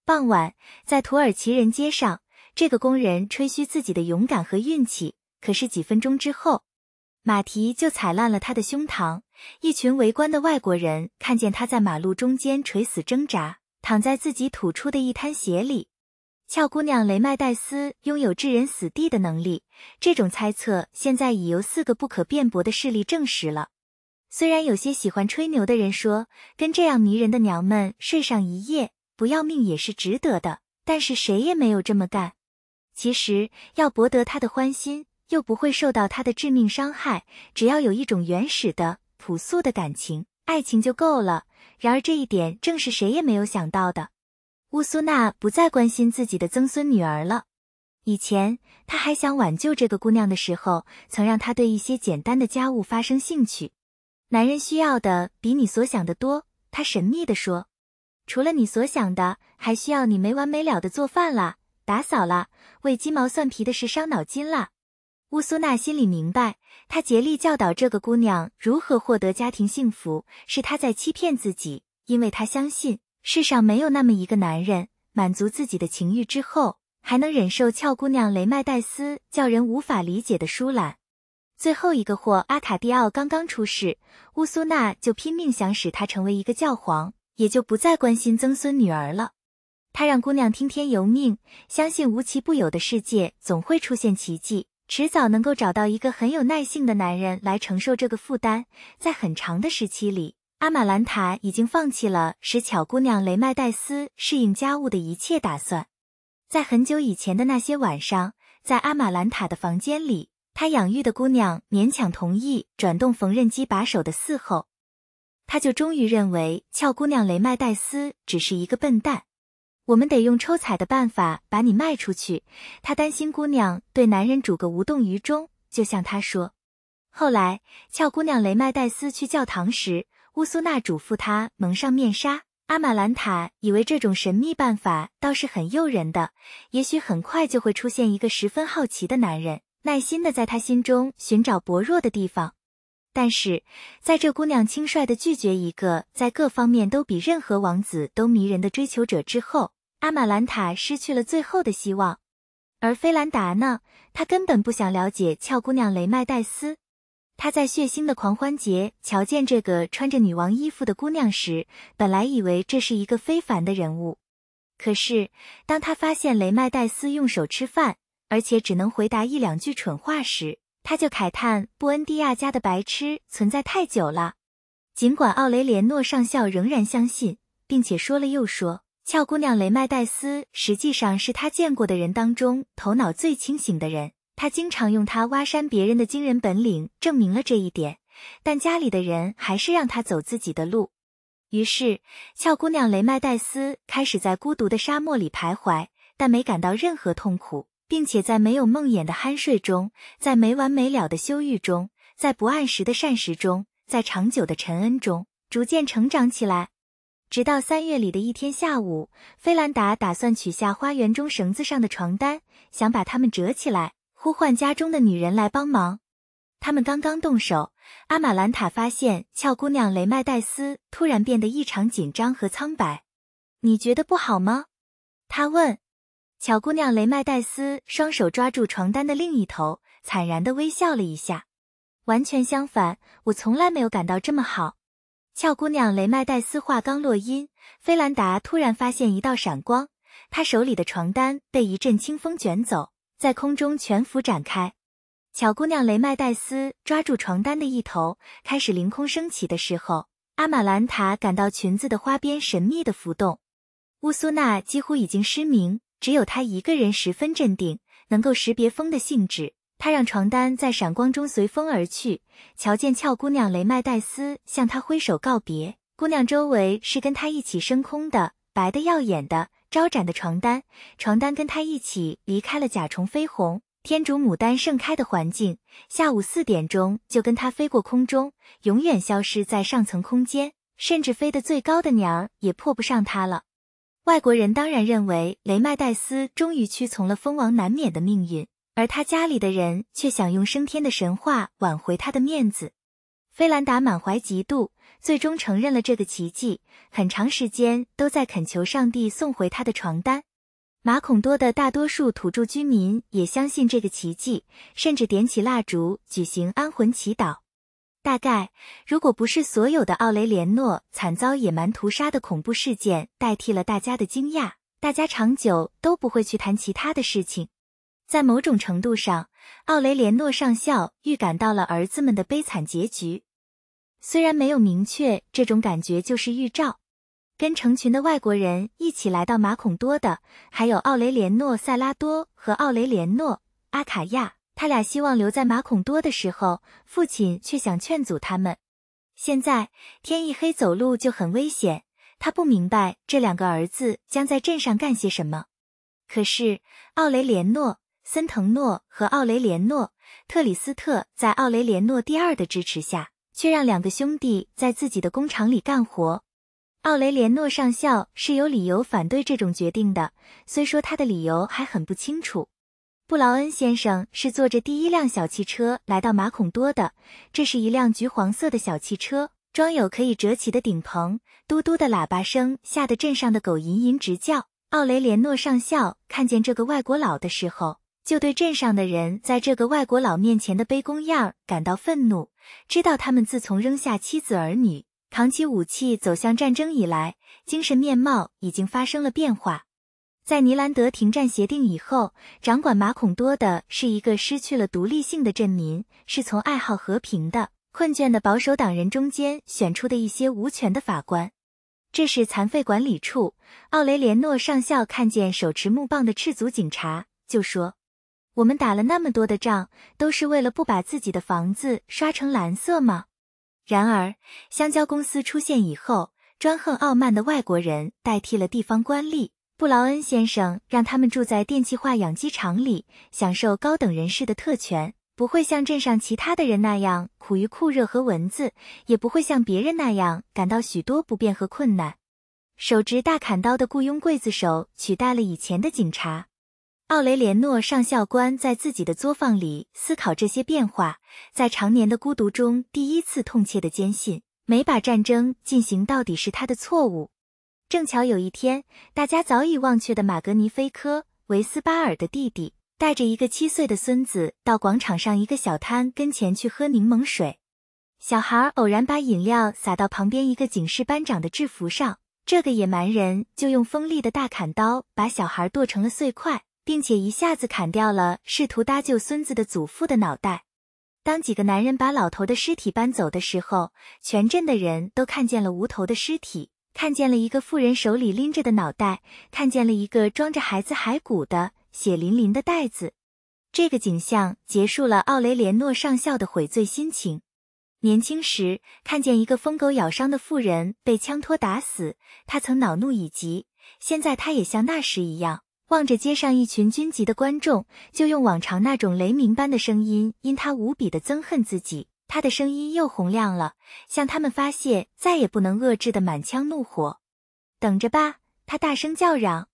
傍晚，在土耳其人街上，这个工人吹嘘自己的勇敢和运气。可是几分钟之后，马蹄就踩烂了他的胸膛。一群围观的外国人看见他在马路中间垂死挣扎，躺在自己吐出的一滩血里。俏姑娘雷麦黛丝拥有置人死地的能力，这种猜测现在已由四个不可辩驳的事例证实了。虽然有些喜欢吹牛的人说，跟这样迷人的娘们睡上一夜，不要命也是值得的，但是谁也没有这么干。其实，要博得她的欢心，又不会受到她的致命伤害，只要有一种原始的、朴素的感情，爱情就够了。然而，这一点正是谁也没有想到的。乌苏娜不再关心自己的曾孙女儿了。以前，她还想挽救这个姑娘的时候，曾让她对一些简单的家务发生兴趣。男人需要的比你所想的多，他神秘地说：“除了你所想的，还需要你没完没了的做饭啦、打扫啦、为鸡毛蒜皮的事伤脑筋啦。”乌苏娜心里明白，她竭力教导这个姑娘如何获得家庭幸福，是她在欺骗自己，因为她相信。世上没有那么一个男人，满足自己的情欲之后，还能忍受俏姑娘雷麦戴斯叫人无法理解的疏懒。最后一个货阿卡蒂奥刚刚出世，乌苏娜就拼命想使他成为一个教皇，也就不再关心曾孙女儿了。他让姑娘听天由命，相信无奇不有的世界总会出现奇迹，迟早能够找到一个很有耐性的男人来承受这个负担，在很长的时期里。阿玛兰塔已经放弃了使巧姑娘雷麦戴斯适应家务的一切打算。在很久以前的那些晚上，在阿玛兰塔的房间里，他养育的姑娘勉强同意转动缝纫机把手的伺候，他就终于认为俏姑娘雷麦戴斯只是一个笨蛋。我们得用抽彩的办法把你卖出去。他担心姑娘对男人主个无动于衷，就向他说。后来，俏姑娘雷麦戴斯去教堂时。乌苏娜嘱咐他蒙上面纱。阿玛兰塔以为这种神秘办法倒是很诱人的，也许很快就会出现一个十分好奇的男人，耐心地在他心中寻找薄弱的地方。但是，在这姑娘轻率地拒绝一个在各方面都比任何王子都迷人的追求者之后，阿玛兰塔失去了最后的希望。而菲兰达呢？他根本不想了解俏姑娘雷麦戴斯。他在血腥的狂欢节瞧见这个穿着女王衣服的姑娘时，本来以为这是一个非凡的人物，可是当他发现雷麦戴斯用手吃饭，而且只能回答一两句蠢话时，他就慨叹布恩迪亚家的白痴存在太久了。尽管奥雷连诺上校仍然相信，并且说了又说，俏姑娘雷麦戴斯实际上是他见过的人当中头脑最清醒的人。他经常用他挖山别人的惊人本领证明了这一点，但家里的人还是让他走自己的路。于是，俏姑娘雷麦黛丝开始在孤独的沙漠里徘徊，但没感到任何痛苦，并且在没有梦魇的酣睡中，在没完没了的羞欲中，在不按时的膳食中，在长久的沉恩中，逐渐成长起来。直到三月里的一天下午，菲兰达打算取下花园中绳子上的床单，想把它们折起来。呼唤家中的女人来帮忙，他们刚刚动手。阿玛兰塔发现俏姑娘雷麦戴斯突然变得异常紧张和苍白。你觉得不好吗？他问。俏姑娘雷麦戴斯双手抓住床单的另一头，惨然地微笑了一下。完全相反，我从来没有感到这么好。俏姑娘雷麦戴斯话刚落音，菲兰达突然发现一道闪光，她手里的床单被一阵清风卷走。在空中全幅展开，巧姑娘雷麦戴斯抓住床单的一头，开始凌空升起的时候，阿玛兰塔感到裙子的花边神秘的浮动。乌苏娜几乎已经失明，只有她一个人十分镇定，能够识别风的性质。她让床单在闪光中随风而去，瞧见俏姑娘雷麦戴斯向她挥手告别。姑娘周围是跟她一起升空的，白的耀眼的。招展的床单，床单跟他一起离开了甲虫飞鸿、天竺牡丹盛开的环境。下午四点钟就跟他飞过空中，永远消失在上层空间，甚至飞得最高的鸟儿也破不上它了。外国人当然认为雷麦戴斯终于屈从了蜂王难免的命运，而他家里的人却想用升天的神话挽回他的面子。菲兰达满怀嫉妒，最终承认了这个奇迹。很长时间都在恳求上帝送回他的床单。马孔多的大多数土著居民也相信这个奇迹，甚至点起蜡烛举行安魂祈祷。大概如果不是所有的奥雷连诺惨遭野蛮屠杀的恐怖事件代替了大家的惊讶，大家长久都不会去谈其他的事情。在某种程度上，奥雷连诺上校预感到了儿子们的悲惨结局，虽然没有明确这种感觉就是预兆。跟成群的外国人一起来到马孔多的，还有奥雷连诺·塞拉多和奥雷连诺·阿卡亚。他俩希望留在马孔多的时候，父亲却想劝阻他们。现在天一黑，走路就很危险。他不明白这两个儿子将在镇上干些什么，可是奥雷连诺。森藤诺和奥雷连诺特里斯特在奥雷连诺第二的支持下，却让两个兄弟在自己的工厂里干活。奥雷连诺上校是有理由反对这种决定的，虽说他的理由还很不清楚。布劳恩先生是坐着第一辆小汽车来到马孔多的，这是一辆橘黄色的小汽车，装有可以折起的顶棚，嘟嘟的喇叭声吓得镇上的狗吟吟直叫。奥雷连诺上校看见这个外国佬的时候，就对镇上的人在这个外国佬面前的卑躬样儿感到愤怒，知道他们自从扔下妻子儿女，扛起武器走向战争以来，精神面貌已经发生了变化。在尼兰德停战协定以后，掌管马孔多的是一个失去了独立性的镇民，是从爱好和平的困倦的保守党人中间选出的一些无权的法官。这是残废管理处。奥雷连诺上校看见手持木棒的赤足警察，就说。我们打了那么多的仗，都是为了不把自己的房子刷成蓝色吗？然而，香蕉公司出现以后，专横傲慢的外国人代替了地方官吏。布劳恩先生让他们住在电气化养鸡场里，享受高等人士的特权，不会像镇上其他的人那样苦于酷热和蚊子，也不会像别人那样感到许多不便和困难。手执大砍刀的雇佣刽子手取代了以前的警察。奥雷连诺上校官在自己的作坊里思考这些变化，在常年的孤独中，第一次痛切地坚信，没把战争进行到底是他的错误。正巧有一天，大家早已忘却的马格尼菲科·维斯巴尔的弟弟带着一个七岁的孙子到广场上一个小摊跟前去喝柠檬水，小孩偶然把饮料洒到旁边一个警示班长的制服上，这个野蛮人就用锋利的大砍刀把小孩剁成了碎块。并且一下子砍掉了试图搭救孙子的祖父的脑袋。当几个男人把老头的尸体搬走的时候，全镇的人都看见了无头的尸体，看见了一个妇人手里拎着的脑袋，看见了一个装着孩子骸骨的血淋淋的袋子。这个景象结束了奥雷连诺上校的悔罪心情。年轻时看见一个疯狗咬伤的妇人被枪托打死，他曾恼怒已极，现在他也像那时一样。望着街上一群军籍的观众，就用往常那种雷鸣般的声音，因他无比的憎恨自己，他的声音又洪亮了，向他们发泄再也不能遏制的满腔怒火。等着吧，他大声叫嚷。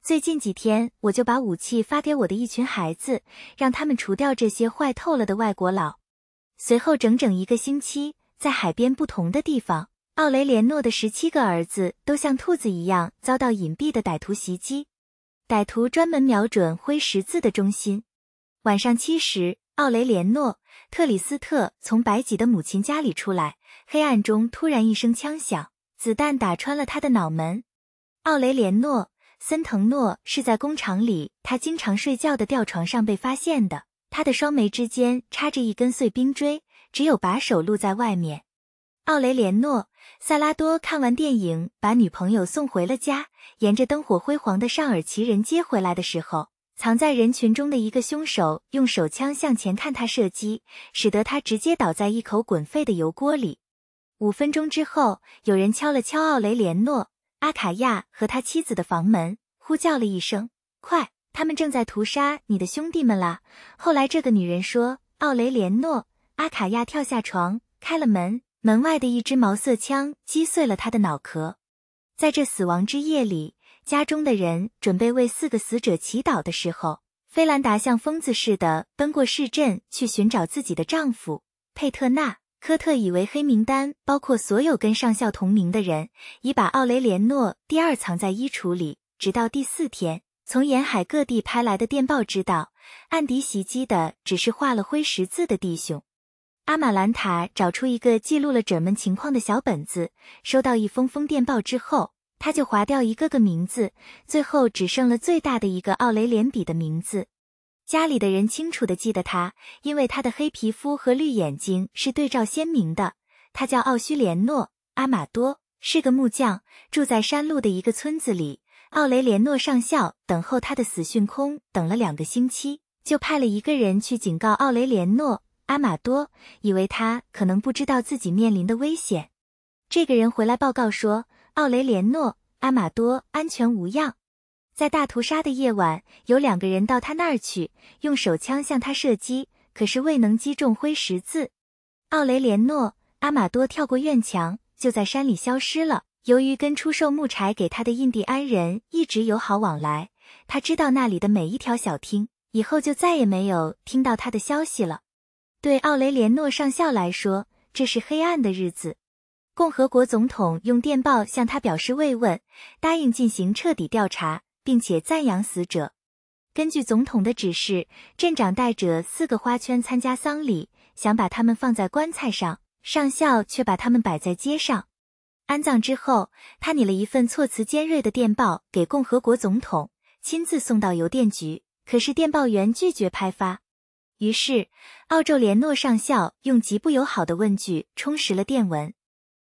最近几天，我就把武器发给我的一群孩子，让他们除掉这些坏透了的外国佬。随后整整一个星期，在海边不同的地方，奥雷连诺的十七个儿子都像兔子一样遭到隐蔽的歹徒袭击。歹徒专门瞄准灰十字的中心。晚上七时，奥雷连诺·特里斯特从白己的母亲家里出来，黑暗中突然一声枪响，子弹打穿了他的脑门。奥雷连诺·森腾诺是在工厂里他经常睡觉的吊床上被发现的，他的双眉之间插着一根碎冰锥，只有把手露在外面。奥雷连诺。萨拉多看完电影，把女朋友送回了家。沿着灯火辉煌的上尔奇人街回来的时候，藏在人群中的一个凶手用手枪向前看他射击，使得他直接倒在一口滚沸的油锅里。五分钟之后，有人敲了敲奥雷连诺·阿卡亚和他妻子的房门，呼叫了一声：“快，他们正在屠杀你的兄弟们啦！”后来，这个女人说：“奥雷连诺·阿卡亚跳下床，开了门。”门外的一支毛瑟枪击碎了他的脑壳，在这死亡之夜里，家中的人准备为四个死者祈祷的时候，菲兰达像疯子似的奔过市镇去寻找自己的丈夫。佩特纳科特以为黑名单包括所有跟上校同名的人，已把奥雷连诺第二藏在衣橱里，直到第四天，从沿海各地拍来的电报知道，安迪袭击的只是画了灰十字的弟兄。阿玛兰塔找出一个记录了者们情况的小本子，收到一封封电报之后，他就划掉一个个名字，最后只剩了最大的一个奥雷连比的名字。家里的人清楚的记得他，因为他的黑皮肤和绿眼睛是对照鲜明的。他叫奥须连诺·阿玛多，是个木匠，住在山路的一个村子里。奥雷连诺上校等候他的死讯，空等了两个星期，就派了一个人去警告奥雷连诺。阿玛多以为他可能不知道自己面临的危险。这个人回来报告说，奥雷连诺·阿玛多安全无恙。在大屠杀的夜晚，有两个人到他那儿去，用手枪向他射击，可是未能击中灰十字。奥雷连诺·阿玛多跳过院墙，就在山里消失了。由于跟出售木柴给他的印第安人一直友好往来，他知道那里的每一条小听，以后就再也没有听到他的消息了。对奥雷连诺上校来说，这是黑暗的日子。共和国总统用电报向他表示慰问，答应进行彻底调查，并且赞扬死者。根据总统的指示，镇长带着四个花圈参加丧礼，想把他们放在棺材上。上校却把他们摆在街上。安葬之后，他拟了一份措辞尖锐的电报给共和国总统，亲自送到邮电局。可是电报员拒绝派发。于是，澳洲连诺上校用极不友好的问句充实了电文，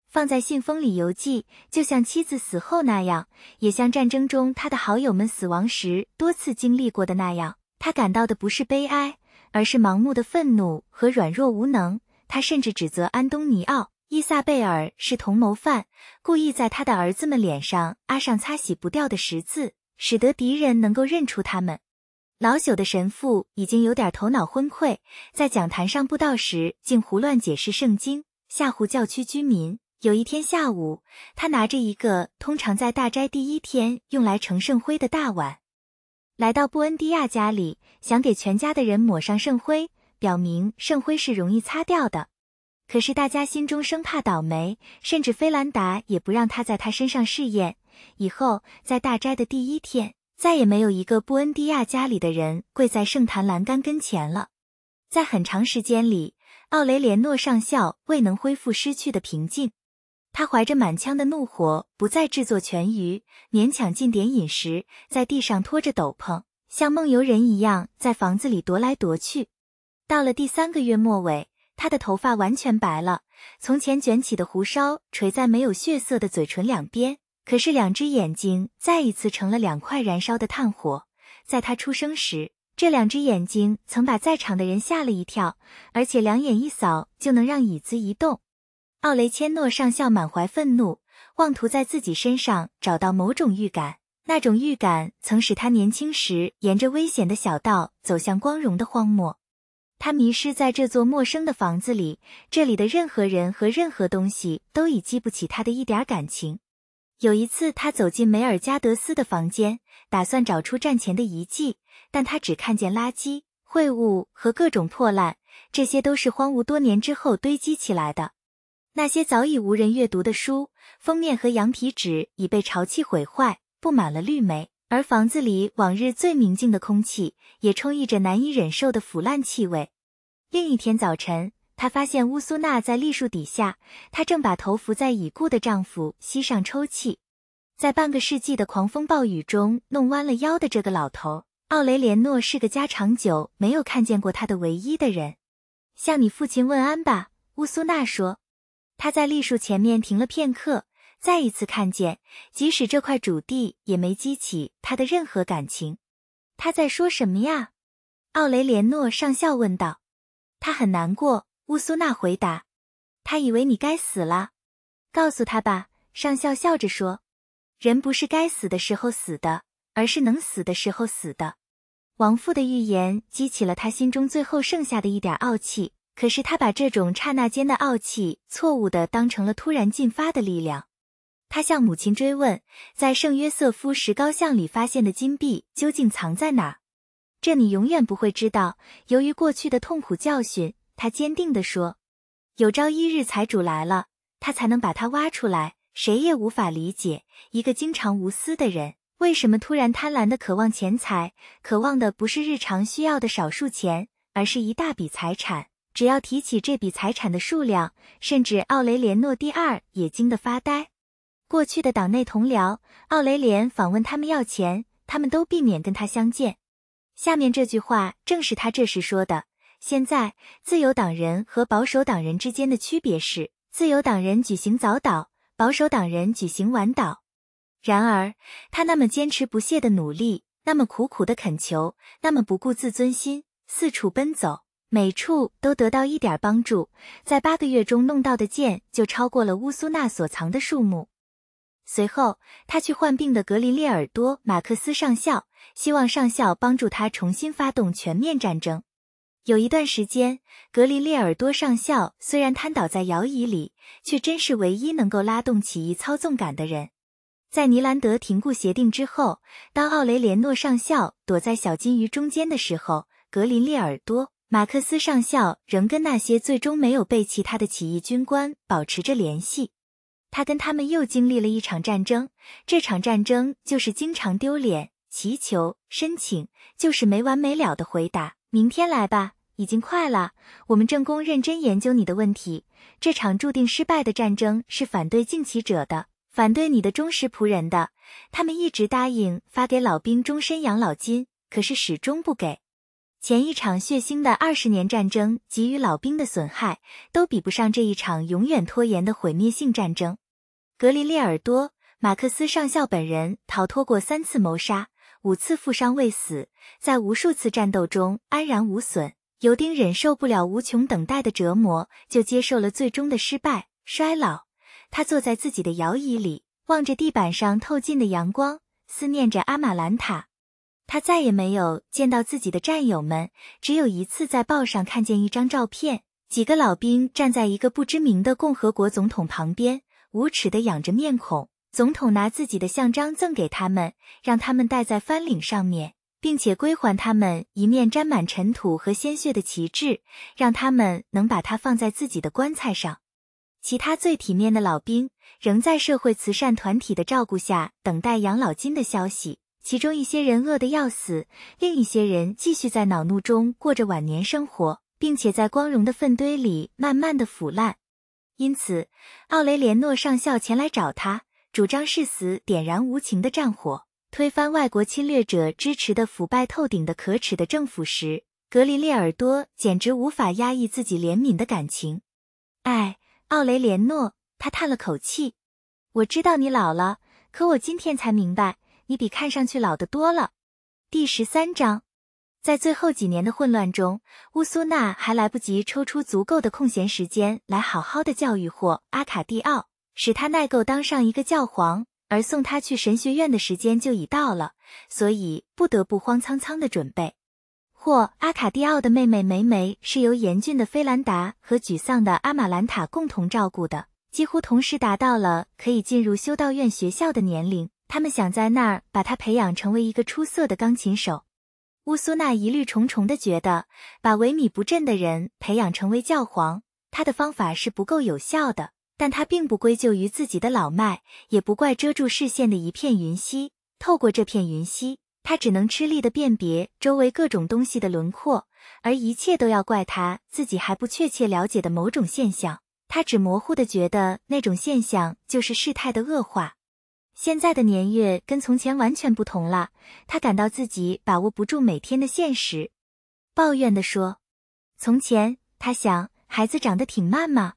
放在信封里邮寄，就像妻子死后那样，也像战争中他的好友们死亡时多次经历过的那样，他感到的不是悲哀，而是盲目的愤怒和软弱无能。他甚至指责安东尼奥、伊萨贝尔是同谋犯，故意在他的儿子们脸上安上擦洗不掉的十字，使得敌人能够认出他们。老朽的神父已经有点头脑昏聩，在讲坛上布道时竟胡乱解释圣经，吓唬教区居民。有一天下午，他拿着一个通常在大斋第一天用来盛圣灰的大碗，来到布恩迪亚家里，想给全家的人抹上圣灰，表明圣灰是容易擦掉的。可是大家心中生怕倒霉，甚至菲兰达也不让他在他身上试验。以后在大斋的第一天。再也没有一个布恩迪亚家里的人跪在圣坛栏杆跟前了。在很长时间里，奥雷连诺上校未能恢复失去的平静，他怀着满腔的怒火，不再制作全鱼，勉强进点饮食，在地上拖着斗篷，像梦游人一样在房子里踱来踱去。到了第三个月末尾，他的头发完全白了，从前卷起的胡梢垂在没有血色的嘴唇两边。可是，两只眼睛再一次成了两块燃烧的炭火。在他出生时，这两只眼睛曾把在场的人吓了一跳，而且两眼一扫就能让椅子移动。奥雷千诺上校满怀愤怒，妄图在自己身上找到某种预感，那种预感曾使他年轻时沿着危险的小道走向光荣的荒漠。他迷失在这座陌生的房子里，这里的任何人和任何东西都已激不起他的一点感情。有一次，他走进梅尔加德斯的房间，打算找出战前的遗迹，但他只看见垃圾、秽物和各种破烂，这些都是荒芜多年之后堆积起来的。那些早已无人阅读的书，封面和羊皮纸已被潮气毁坏，布满了绿霉；而房子里往日最宁静的空气，也充溢着难以忍受的腐烂气味。另一天早晨。她发现乌苏娜在栗树底下，她正把头伏在已故的丈夫膝上抽泣。在半个世纪的狂风暴雨中弄弯了腰的这个老头奥雷连诺是个家长久没有看见过他的唯一的人。向你父亲问安吧，乌苏娜说。他在栗树前面停了片刻，再一次看见，即使这块主地也没激起他的任何感情。他在说什么呀？奥雷连诺上校问道。他很难过。乌苏娜回答：“他以为你该死了。”告诉他吧，上校笑着说：“人不是该死的时候死的，而是能死的时候死的。”亡父的预言激起了他心中最后剩下的一点傲气，可是他把这种刹那间的傲气错误的当成了突然进发的力量。他向母亲追问：“在圣约瑟夫石膏像里发现的金币究竟藏在哪儿？”这你永远不会知道，由于过去的痛苦教训。他坚定地说：“有朝一日财主来了，他才能把他挖出来。谁也无法理解，一个经常无私的人为什么突然贪婪的渴望钱财，渴望的不是日常需要的少数钱，而是一大笔财产。只要提起这笔财产的数量，甚至奥雷连诺第二也惊得发呆。过去的党内同僚，奥雷连访问他们要钱，他们都避免跟他相见。下面这句话正是他这时说的。”现在，自由党人和保守党人之间的区别是：自由党人举行早岛，保守党人举行晚岛。然而，他那么坚持不懈的努力，那么苦苦的恳求，那么不顾自尊心四处奔走，每处都得到一点帮助，在八个月中弄到的剑就超过了乌苏纳所藏的数目。随后，他去患病的格林列尔多·马克思上校，希望上校帮助他重新发动全面战争。有一段时间，格林列尔多上校虽然瘫倒在摇椅里，却真是唯一能够拉动起义操纵杆的人。在尼兰德停固协定之后，当奥雷连诺上校躲在小金鱼中间的时候，格林列尔多、马克思上校仍跟那些最终没有背弃他的起义军官保持着联系。他跟他们又经历了一场战争，这场战争就是经常丢脸、祈求、申请，就是没完没了的回答。明天来吧，已经快了。我们正宫认真研究你的问题。这场注定失败的战争是反对竞起者的，反对你的忠实仆人的。他们一直答应发给老兵终身养老金，可是始终不给。前一场血腥的二十年战争给予老兵的损害，都比不上这一场永远拖延的毁灭性战争。格里列尔多，马克思上校本人逃脱过三次谋杀。五次负伤未死，在无数次战斗中安然无损。尤丁忍受不了无穷等待的折磨，就接受了最终的失败、衰老。他坐在自己的摇椅里，望着地板上透进的阳光，思念着阿玛兰塔。他再也没有见到自己的战友们，只有一次在报上看见一张照片，几个老兵站在一个不知名的共和国总统旁边，无耻地仰着面孔。总统拿自己的像章赠给他们，让他们戴在翻领上面，并且归还他们一面沾满尘土和鲜血的旗帜，让他们能把它放在自己的棺材上。其他最体面的老兵仍在社会慈善团体的照顾下等待养老金的消息，其中一些人饿得要死，另一些人继续在恼怒中过着晚年生活，并且在光荣的粪堆里慢慢的腐烂。因此，奥雷连诺上校前来找他。主张誓死点燃无情的战火，推翻外国侵略者支持的腐败透顶的可耻的政府时，格林列尔多简直无法压抑自己怜悯的感情。哎，奥雷连诺，他叹了口气。我知道你老了，可我今天才明白，你比看上去老得多了。第十三章，在最后几年的混乱中，乌苏纳还来不及抽出足够的空闲时间来好好的教育或阿卡蒂奥。使他耐够当上一个教皇，而送他去神学院的时间就已到了，所以不得不慌仓仓的准备。或阿卡蒂奥的妹妹梅梅是由严峻的菲兰达和沮丧的阿玛兰塔共同照顾的，几乎同时达到了可以进入修道院学校的年龄。他们想在那儿把他培养成为一个出色的钢琴手。乌苏娜疑虑重重的觉得，把萎靡不振的人培养成为教皇，他的方法是不够有效的。但他并不归咎于自己的老迈，也不怪遮住视线的一片云溪。透过这片云溪，他只能吃力地辨别周围各种东西的轮廓，而一切都要怪他自己还不确切了解的某种现象。他只模糊地觉得那种现象就是事态的恶化。现在的年月跟从前完全不同了，他感到自己把握不住每天的现实，抱怨地说：“从前，他想，孩子长得挺慢嘛。”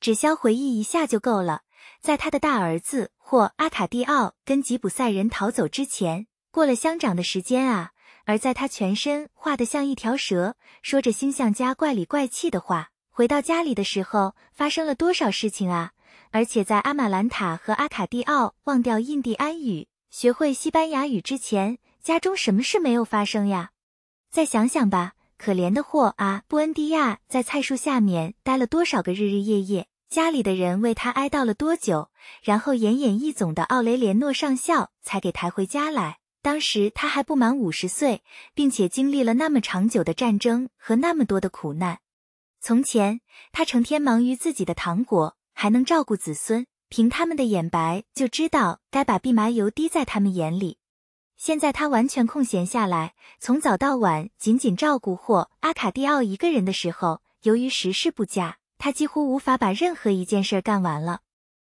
只消回忆一下就够了。在他的大儿子或阿卡蒂奥跟吉普赛人逃走之前，过了乡长的时间啊；而在他全身画得像一条蛇，说着星象家怪里怪气的话，回到家里的时候，发生了多少事情啊？而且在阿玛兰塔和阿卡蒂奥忘掉印第安语，学会西班牙语之前，家中什么事没有发生呀？再想想吧。可怜的霍阿布恩迪亚，在菜树下面待了多少个日日夜夜？家里的人为他哀悼了多久？然后奄奄一总的奥雷连诺上校才给抬回家来。当时他还不满五十岁，并且经历了那么长久的战争和那么多的苦难。从前，他成天忙于自己的糖果，还能照顾子孙，凭他们的眼白就知道该把蓖麻油滴在他们眼里。现在他完全空闲下来，从早到晚仅仅照顾或阿卡蒂奥一个人的时候，由于时势不佳，他几乎无法把任何一件事干完了。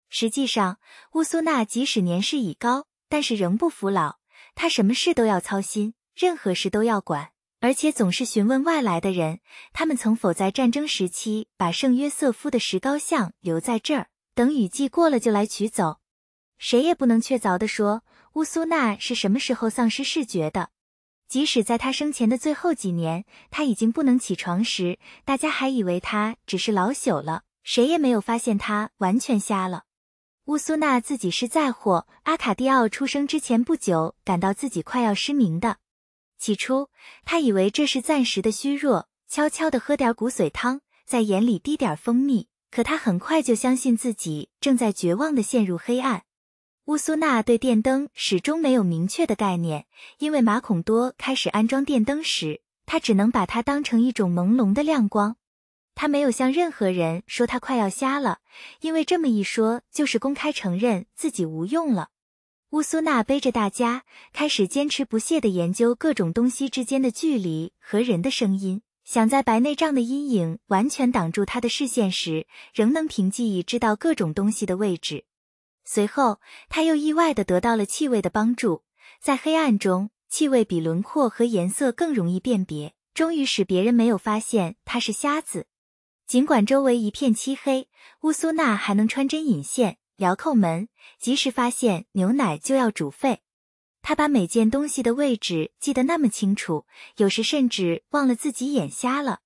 实际上，乌苏纳即使年事已高，但是仍不服老，他什么事都要操心，任何事都要管，而且总是询问外来的人，他们曾否在战争时期把圣约瑟夫的石膏像留在这儿，等雨季过了就来取走。谁也不能确凿地说。乌苏娜是什么时候丧失视觉的？即使在他生前的最后几年，他已经不能起床时，大家还以为他只是老朽了，谁也没有发现他完全瞎了。乌苏娜自己是在乎阿卡蒂奥出生之前不久感到自己快要失明的。起初，他以为这是暂时的虚弱，悄悄的喝点骨髓汤，在眼里滴点蜂蜜。可他很快就相信自己正在绝望的陷入黑暗。乌苏娜对电灯始终没有明确的概念，因为马孔多开始安装电灯时，他只能把它当成一种朦胧的亮光。他没有向任何人说他快要瞎了，因为这么一说就是公开承认自己无用了。乌苏娜背着大家，开始坚持不懈地研究各种东西之间的距离和人的声音，想在白内障的阴影完全挡住他的视线时，仍能凭记忆知道各种东西的位置。随后，他又意外地得到了气味的帮助。在黑暗中，气味比轮廓和颜色更容易辨别，终于使别人没有发现他是瞎子。尽管周围一片漆黑，乌苏娜还能穿针引线、撩扣门，及时发现牛奶就要煮沸。他把每件东西的位置记得那么清楚，有时甚至忘了自己眼瞎了。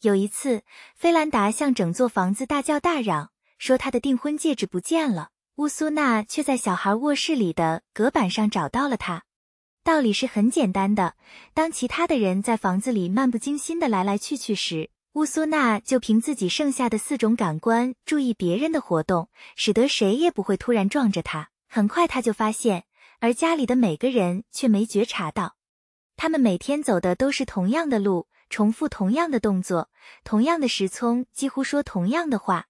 有一次，菲兰达向整座房子大叫大嚷，说他的订婚戒指不见了。乌苏娜却在小孩卧室里的隔板上找到了它。道理是很简单的：当其他的人在房子里漫不经心地来来去去时，乌苏娜就凭自己剩下的四种感官注意别人的活动，使得谁也不会突然撞着他。很快，他就发现，而家里的每个人却没觉察到。他们每天走的都是同样的路，重复同样的动作，同样的时聪，几乎说同样的话。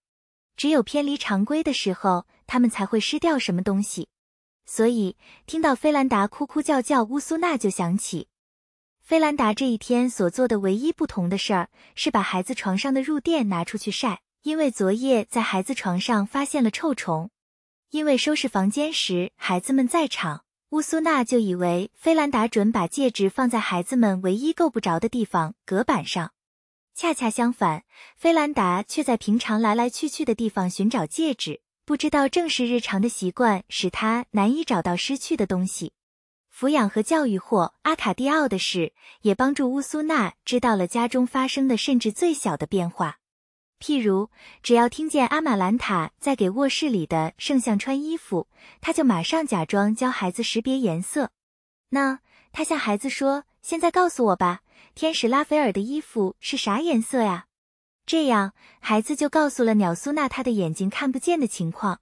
只有偏离常规的时候。他们才会失掉什么东西，所以听到菲兰达哭哭叫叫，乌苏娜就想起，菲兰达这一天所做的唯一不同的事儿是把孩子床上的褥垫拿出去晒，因为昨夜在孩子床上发现了臭虫。因为收拾房间时孩子们在场，乌苏娜就以为菲兰达准把戒指放在孩子们唯一够不着的地方——隔板上。恰恰相反，菲兰达却在平常来来去去的地方寻找戒指。不知道，正是日常的习惯使他难以找到失去的东西。抚养和教育，或阿卡蒂奥的事，也帮助乌苏娜知道了家中发生的甚至最小的变化。譬如，只要听见阿玛兰塔在给卧室里的圣像穿衣服，他就马上假装教孩子识别颜色。那他向孩子说：“现在告诉我吧，天使拉斐尔的衣服是啥颜色呀？”这样，孩子就告诉了鸟苏娜他的眼睛看不见的情况。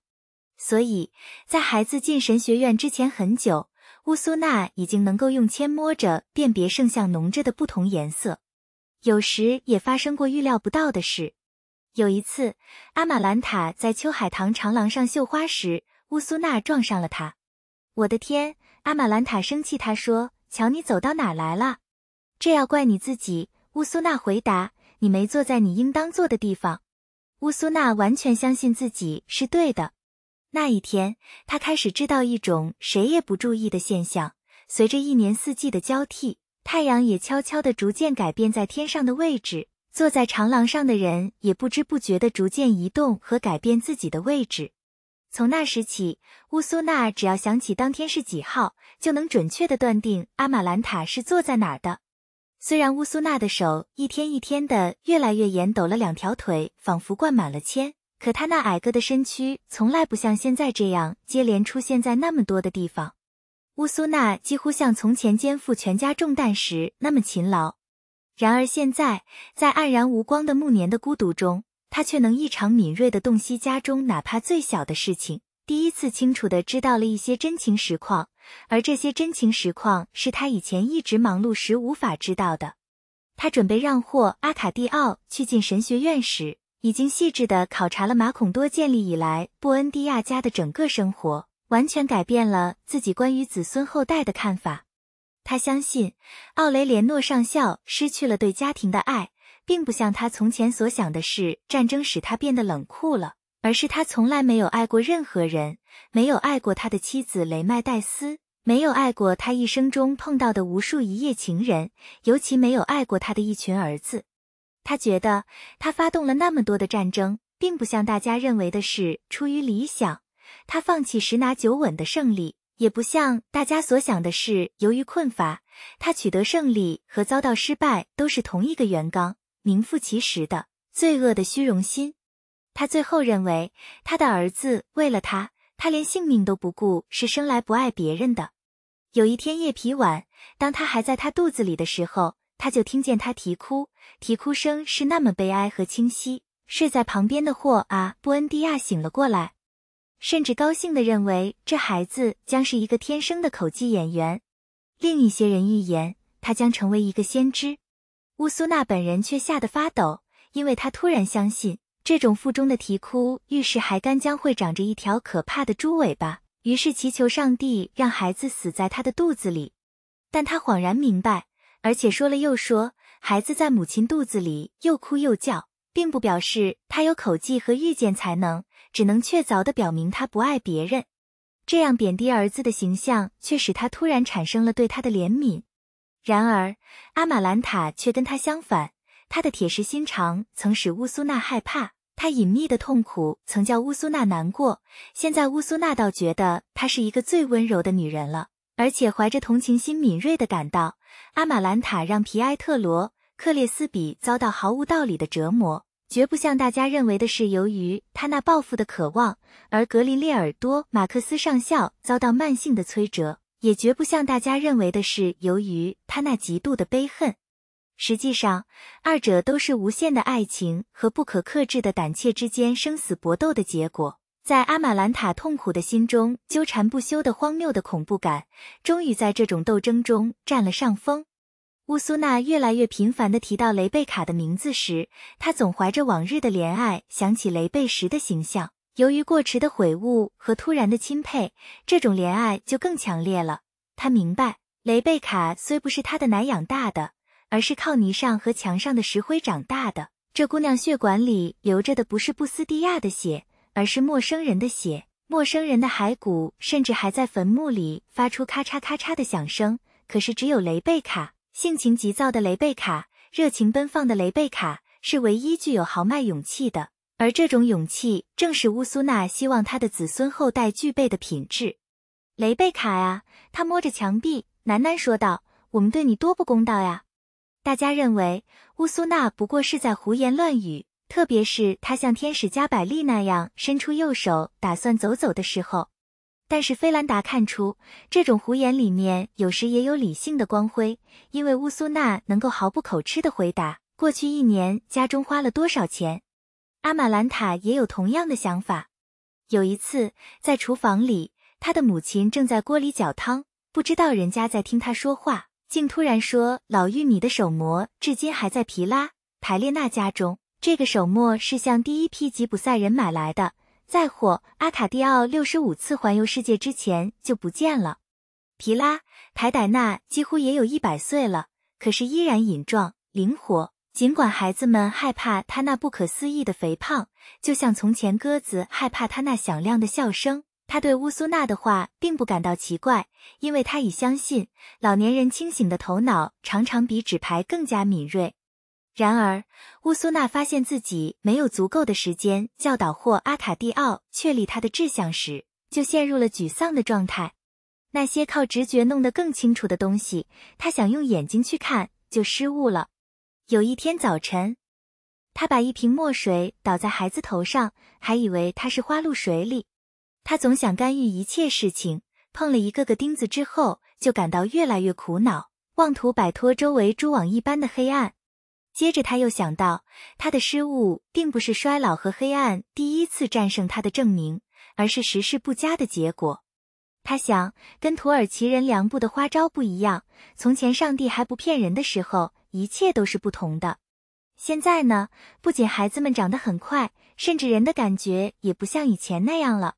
所以在孩子进神学院之前很久，乌苏娜已经能够用铅摸着辨别圣像浓着的不同颜色。有时也发生过预料不到的事。有一次，阿玛兰塔在秋海棠长廊上绣花时，乌苏娜撞上了他。我的天！阿玛兰塔生气，他说：“瞧你走到哪来了？这要怪你自己。”乌苏娜回答。你没坐在你应当坐的地方。乌苏娜完全相信自己是对的。那一天，她开始知道一种谁也不注意的现象：随着一年四季的交替，太阳也悄悄地逐渐改变在天上的位置，坐在长廊上的人也不知不觉地逐渐移动和改变自己的位置。从那时起，乌苏娜只要想起当天是几号，就能准确地断定阿玛兰塔是坐在哪儿的。虽然乌苏娜的手一天一天的越来越严抖了，两条腿仿佛灌满了铅，可她那矮个的身躯从来不像现在这样接连出现在那么多的地方。乌苏娜几乎像从前肩负全家重担时那么勤劳，然而现在在黯然无光的暮年的孤独中，她却能异常敏锐地洞悉家中哪怕最小的事情。第一次清楚的知道了一些真情实况，而这些真情实况是他以前一直忙碌时无法知道的。他准备让霍阿卡蒂奥去进神学院时，已经细致的考察了马孔多建立以来布恩迪亚家的整个生活，完全改变了自己关于子孙后代的看法。他相信奥雷连诺上校失去了对家庭的爱，并不像他从前所想的是战争使他变得冷酷了。而是他从来没有爱过任何人，没有爱过他的妻子雷麦戴斯，没有爱过他一生中碰到的无数一夜情人，尤其没有爱过他的一群儿子。他觉得他发动了那么多的战争，并不像大家认为的是出于理想；他放弃十拿九稳的胜利，也不像大家所想的是由于困乏。他取得胜利和遭到失败都是同一个原刚，名副其实的罪恶的虚荣心。他最后认为，他的儿子为了他，他连性命都不顾，是生来不爱别人的。有一天夜皮晚，当他还在他肚子里的时候，他就听见他啼哭，啼哭声是那么悲哀和清晰。睡在旁边的霍阿布恩迪亚醒了过来，甚至高兴的认为这孩子将是一个天生的口技演员。另一些人预言他将成为一个先知。乌苏娜本人却吓得发抖，因为他突然相信。这种腹中的啼哭，预示孩干将会长着一条可怕的猪尾巴。于是祈求上帝让孩子死在他的肚子里。但他恍然明白，而且说了又说，孩子在母亲肚子里又哭又叫，并不表示他有口技和预见才能，只能确凿的表明他不爱别人。这样贬低儿子的形象，却使他突然产生了对他的怜悯。然而阿玛兰塔却跟他相反。他的铁石心肠曾使乌苏娜害怕，他隐秘的痛苦曾叫乌苏娜难过。现在乌苏娜倒觉得她是一个最温柔的女人了，而且怀着同情心，敏锐地感到阿玛兰塔让皮埃特罗克列斯比遭到毫无道理的折磨，绝不像大家认为的是由于他那报复的渴望；而格林列尔多马克思上校遭到慢性的摧折，也绝不像大家认为的是由于他那极度的悲恨。实际上，二者都是无限的爱情和不可克制的胆怯之间生死搏斗的结果。在阿玛兰塔痛苦的心中纠缠不休的荒谬的恐怖感，终于在这种斗争中占了上风。乌苏娜越来越频繁的提到雷贝卡的名字时，她总怀着往日的怜爱想起雷贝什的形象。由于过迟的悔悟和突然的钦佩，这种怜爱就更强烈了。他明白，雷贝卡虽不是他的奶养大的。而是靠泥上和墙上的石灰长大的。这姑娘血管里流着的不是布斯蒂亚的血，而是陌生人的血。陌生人的骸骨甚至还在坟墓里发出咔嚓咔嚓的响声。可是只有雷贝卡，性情急躁的雷贝卡，热情奔放的雷贝卡，是唯一具有豪迈勇气的。而这种勇气，正是乌苏娜希望她的子孙后代具备的品质。雷贝卡呀，他摸着墙壁喃喃说道：“我们对你多不公道呀！”大家认为乌苏娜不过是在胡言乱语，特别是他像天使加百利那样伸出右手打算走走的时候。但是菲兰达看出这种胡言里面有时也有理性的光辉，因为乌苏娜能够毫不口吃的回答过去一年家中花了多少钱。阿玛兰塔也有同样的想法。有一次在厨房里，他的母亲正在锅里搅汤，不知道人家在听他说话。竟突然说，老玉米的手模至今还在皮拉·泰列娜家中。这个手模是向第一批吉普赛人买来的。再火阿卡蒂奥六十五次环游世界之前就不见了。皮拉·泰歹娜几乎也有一百岁了，可是依然隐壮灵活。尽管孩子们害怕他那不可思议的肥胖，就像从前鸽子害怕他那响亮的笑声。他对乌苏娜的话并不感到奇怪，因为他已相信老年人清醒的头脑常常比纸牌更加敏锐。然而，乌苏娜发现自己没有足够的时间教导或阿卡蒂奥确立他的志向时，就陷入了沮丧的状态。那些靠直觉弄得更清楚的东西，他想用眼睛去看就失误了。有一天早晨，他把一瓶墨水倒在孩子头上，还以为他是花露水里。他总想干预一切事情，碰了一个个钉子之后，就感到越来越苦恼，妄图摆脱周围蛛网一般的黑暗。接着他又想到，他的失误并不是衰老和黑暗第一次战胜他的证明，而是时势不佳的结果。他想，跟土耳其人梁布的花招不一样，从前上帝还不骗人的时候，一切都是不同的。现在呢，不仅孩子们长得很快，甚至人的感觉也不像以前那样了。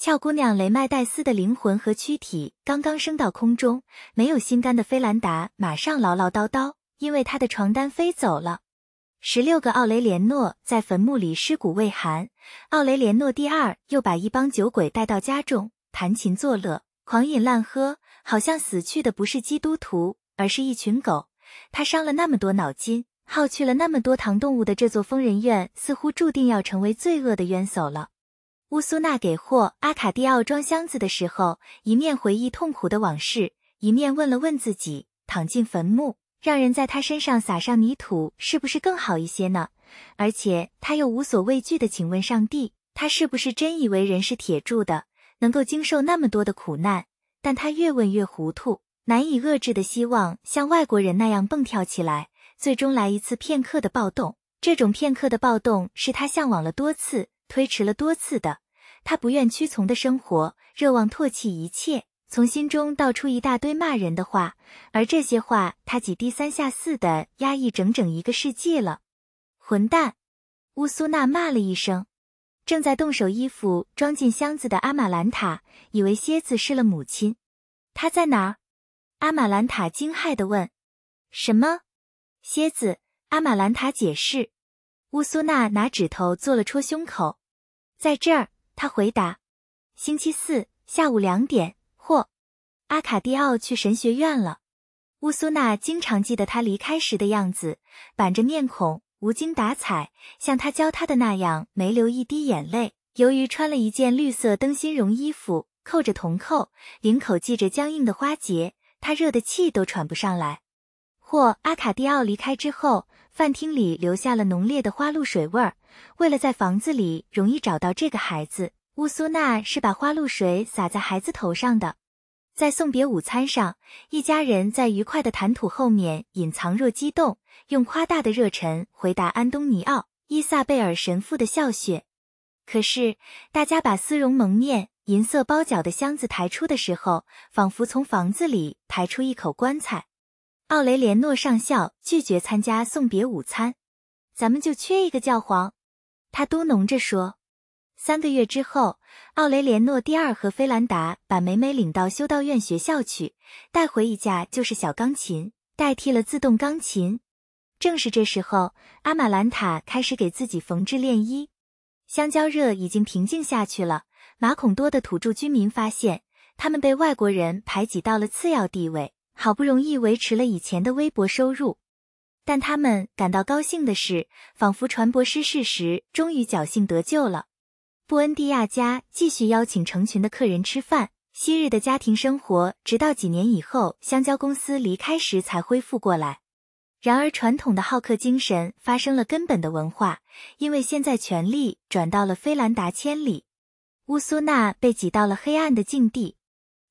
俏姑娘雷麦戴斯的灵魂和躯体刚刚升到空中，没有心肝的菲兰达马上唠唠叨叨，因为她的床单飞走了。十六个奥雷连诺在坟墓里尸骨未寒，奥雷连诺第二又把一帮酒鬼带到家中弹琴作乐，狂饮滥喝，好像死去的不是基督徒，而是一群狗。他伤了那么多脑筋，耗去了那么多糖动物的这座疯人院，似乎注定要成为罪恶的冤首了。乌苏娜给霍阿卡蒂奥装箱子的时候，一面回忆痛苦的往事，一面问了问自己：躺进坟墓，让人在他身上撒上泥土，是不是更好一些呢？而且他又无所畏惧的请问上帝：他是不是真以为人是铁铸的，能够经受那么多的苦难？但他越问越糊涂，难以遏制的希望像外国人那样蹦跳起来，最终来一次片刻的暴动。这种片刻的暴动是他向往了多次。推迟了多次的，他不愿屈从的生活，热望唾弃一切，从心中道出一大堆骂人的话，而这些话他几低三下四的压抑整整一个世纪了。混蛋！乌苏娜骂了一声，正在动手衣服装进箱子的阿玛兰塔，以为蝎子是了母亲，他在哪儿？阿玛兰塔惊骇的问：“什么？蝎子？”阿玛兰塔解释，乌苏娜拿指头做了戳胸口。在这儿，他回答，星期四下午两点。或，阿卡蒂奥去神学院了。乌苏娜经常记得他离开时的样子，板着面孔，无精打采，像他教他的那样，没流一滴眼泪。由于穿了一件绿色灯芯绒衣服，扣着铜扣，领口系着僵硬的花结，他热的气都喘不上来。或，阿卡蒂奥离开之后。饭厅里留下了浓烈的花露水味儿。为了在房子里容易找到这个孩子，乌苏娜是把花露水洒在孩子头上的。在送别午餐上，一家人在愉快的谈吐后面隐藏若激动，用夸大的热忱回答安东尼奥、伊萨贝尔神父的笑谑。可是，大家把丝绒蒙面、银色包角的箱子抬出的时候，仿佛从房子里抬出一口棺材。奥雷连诺上校拒绝参加送别午餐，咱们就缺一个教皇，他嘟哝着说。三个月之后，奥雷连诺第二和菲兰达把梅梅领到修道院学校去，带回一架就是小钢琴，代替了自动钢琴。正是这时候，阿玛兰塔开始给自己缝制练衣。香蕉热已经平静下去了，马孔多的土著居民发现，他们被外国人排挤到了次要地位。好不容易维持了以前的微薄收入，但他们感到高兴的是，仿佛船舶失事时终于侥幸得救了。布恩蒂亚家继续邀请成群的客人吃饭，昔日的家庭生活直到几年以后香蕉公司离开时才恢复过来。然而，传统的好客精神发生了根本的文化，因为现在权力转到了菲兰达千里，乌苏纳被挤到了黑暗的境地。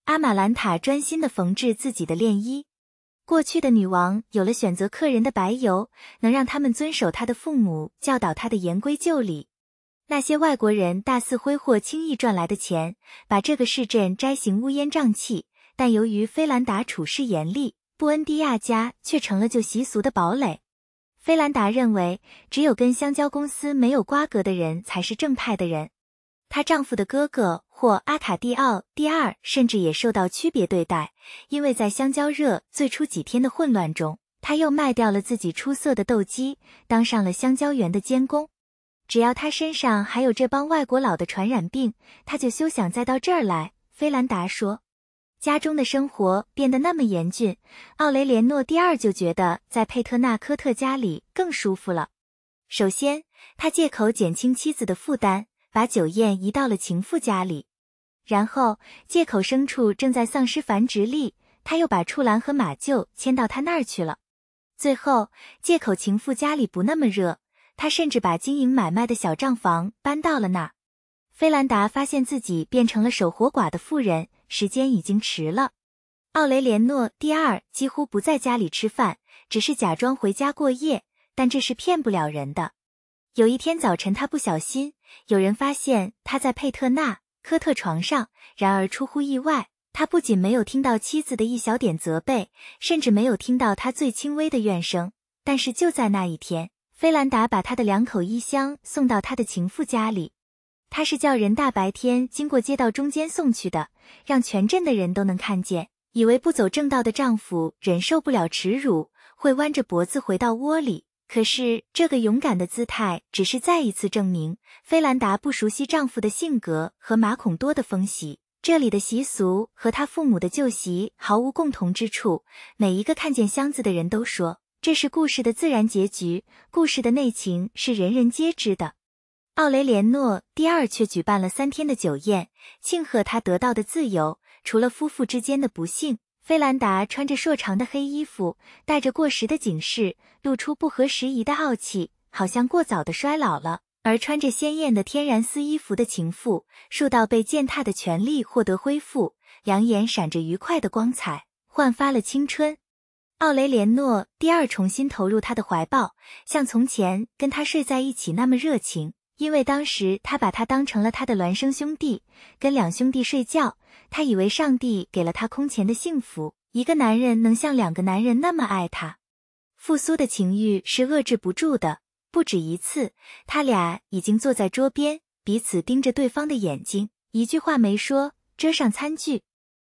阿玛兰塔专心地缝制自己的练衣。过去的女王有了选择客人的白油，能让他们遵守她的父母教导她的言归旧礼。那些外国人大肆挥霍，轻易赚来的钱，把这个市镇摘行乌烟瘴气。但由于菲兰达处事严厉，布恩迪亚家却成了旧习俗的堡垒。菲兰达认为，只有跟香蕉公司没有瓜葛的人才是正派的人。她丈夫的哥哥。或阿卡蒂奥第二甚至也受到区别对待，因为在香蕉热最初几天的混乱中，他又卖掉了自己出色的斗鸡，当上了香蕉园的监工。只要他身上还有这帮外国佬的传染病，他就休想再到这儿来。菲兰达说，家中的生活变得那么严峻，奥雷连诺第二就觉得在佩特纳科特家里更舒服了。首先，他借口减轻妻子的负担。把酒宴移到了情妇家里，然后借口牲畜正在丧失繁殖力，他又把畜栏和马厩迁到他那儿去了。最后，借口情妇家里不那么热，他甚至把经营买卖的小账房搬到了那儿。菲兰达发现自己变成了守活寡的妇人。时间已经迟了。奥雷连诺第二几乎不在家里吃饭，只是假装回家过夜，但这是骗不了人的。有一天早晨，他不小心。有人发现他在佩特纳科特床上，然而出乎意外，他不仅没有听到妻子的一小点责备，甚至没有听到他最轻微的怨声。但是就在那一天，菲兰达把他的两口衣箱送到他的情妇家里，他是叫人大白天经过街道中间送去的，让全镇的人都能看见，以为不走正道的丈夫忍受不了耻辱，会弯着脖子回到窝里。可是，这个勇敢的姿态只是再一次证明，菲兰达不熟悉丈夫的性格和马孔多的风习。这里的习俗和他父母的旧习毫无共同之处。每一个看见箱子的人都说，这是故事的自然结局。故事的内情是人人皆知的。奥雷连诺第二却举办了三天的酒宴，庆贺他得到的自由。除了夫妇之间的不幸。菲兰达穿着硕长的黑衣服，带着过时的警示，露出不合时宜的傲气，好像过早的衰老了；而穿着鲜艳的天然丝衣服的情妇，受到被践踏的权利获得恢复，两眼闪着愉快的光彩，焕发了青春。奥雷连诺第二重新投入他的怀抱，像从前跟他睡在一起那么热情，因为当时他把他当成了他的孪生兄弟，跟两兄弟睡觉。他以为上帝给了他空前的幸福，一个男人能像两个男人那么爱他。复苏的情欲是遏制不住的，不止一次，他俩已经坐在桌边，彼此盯着对方的眼睛，一句话没说，遮上餐具。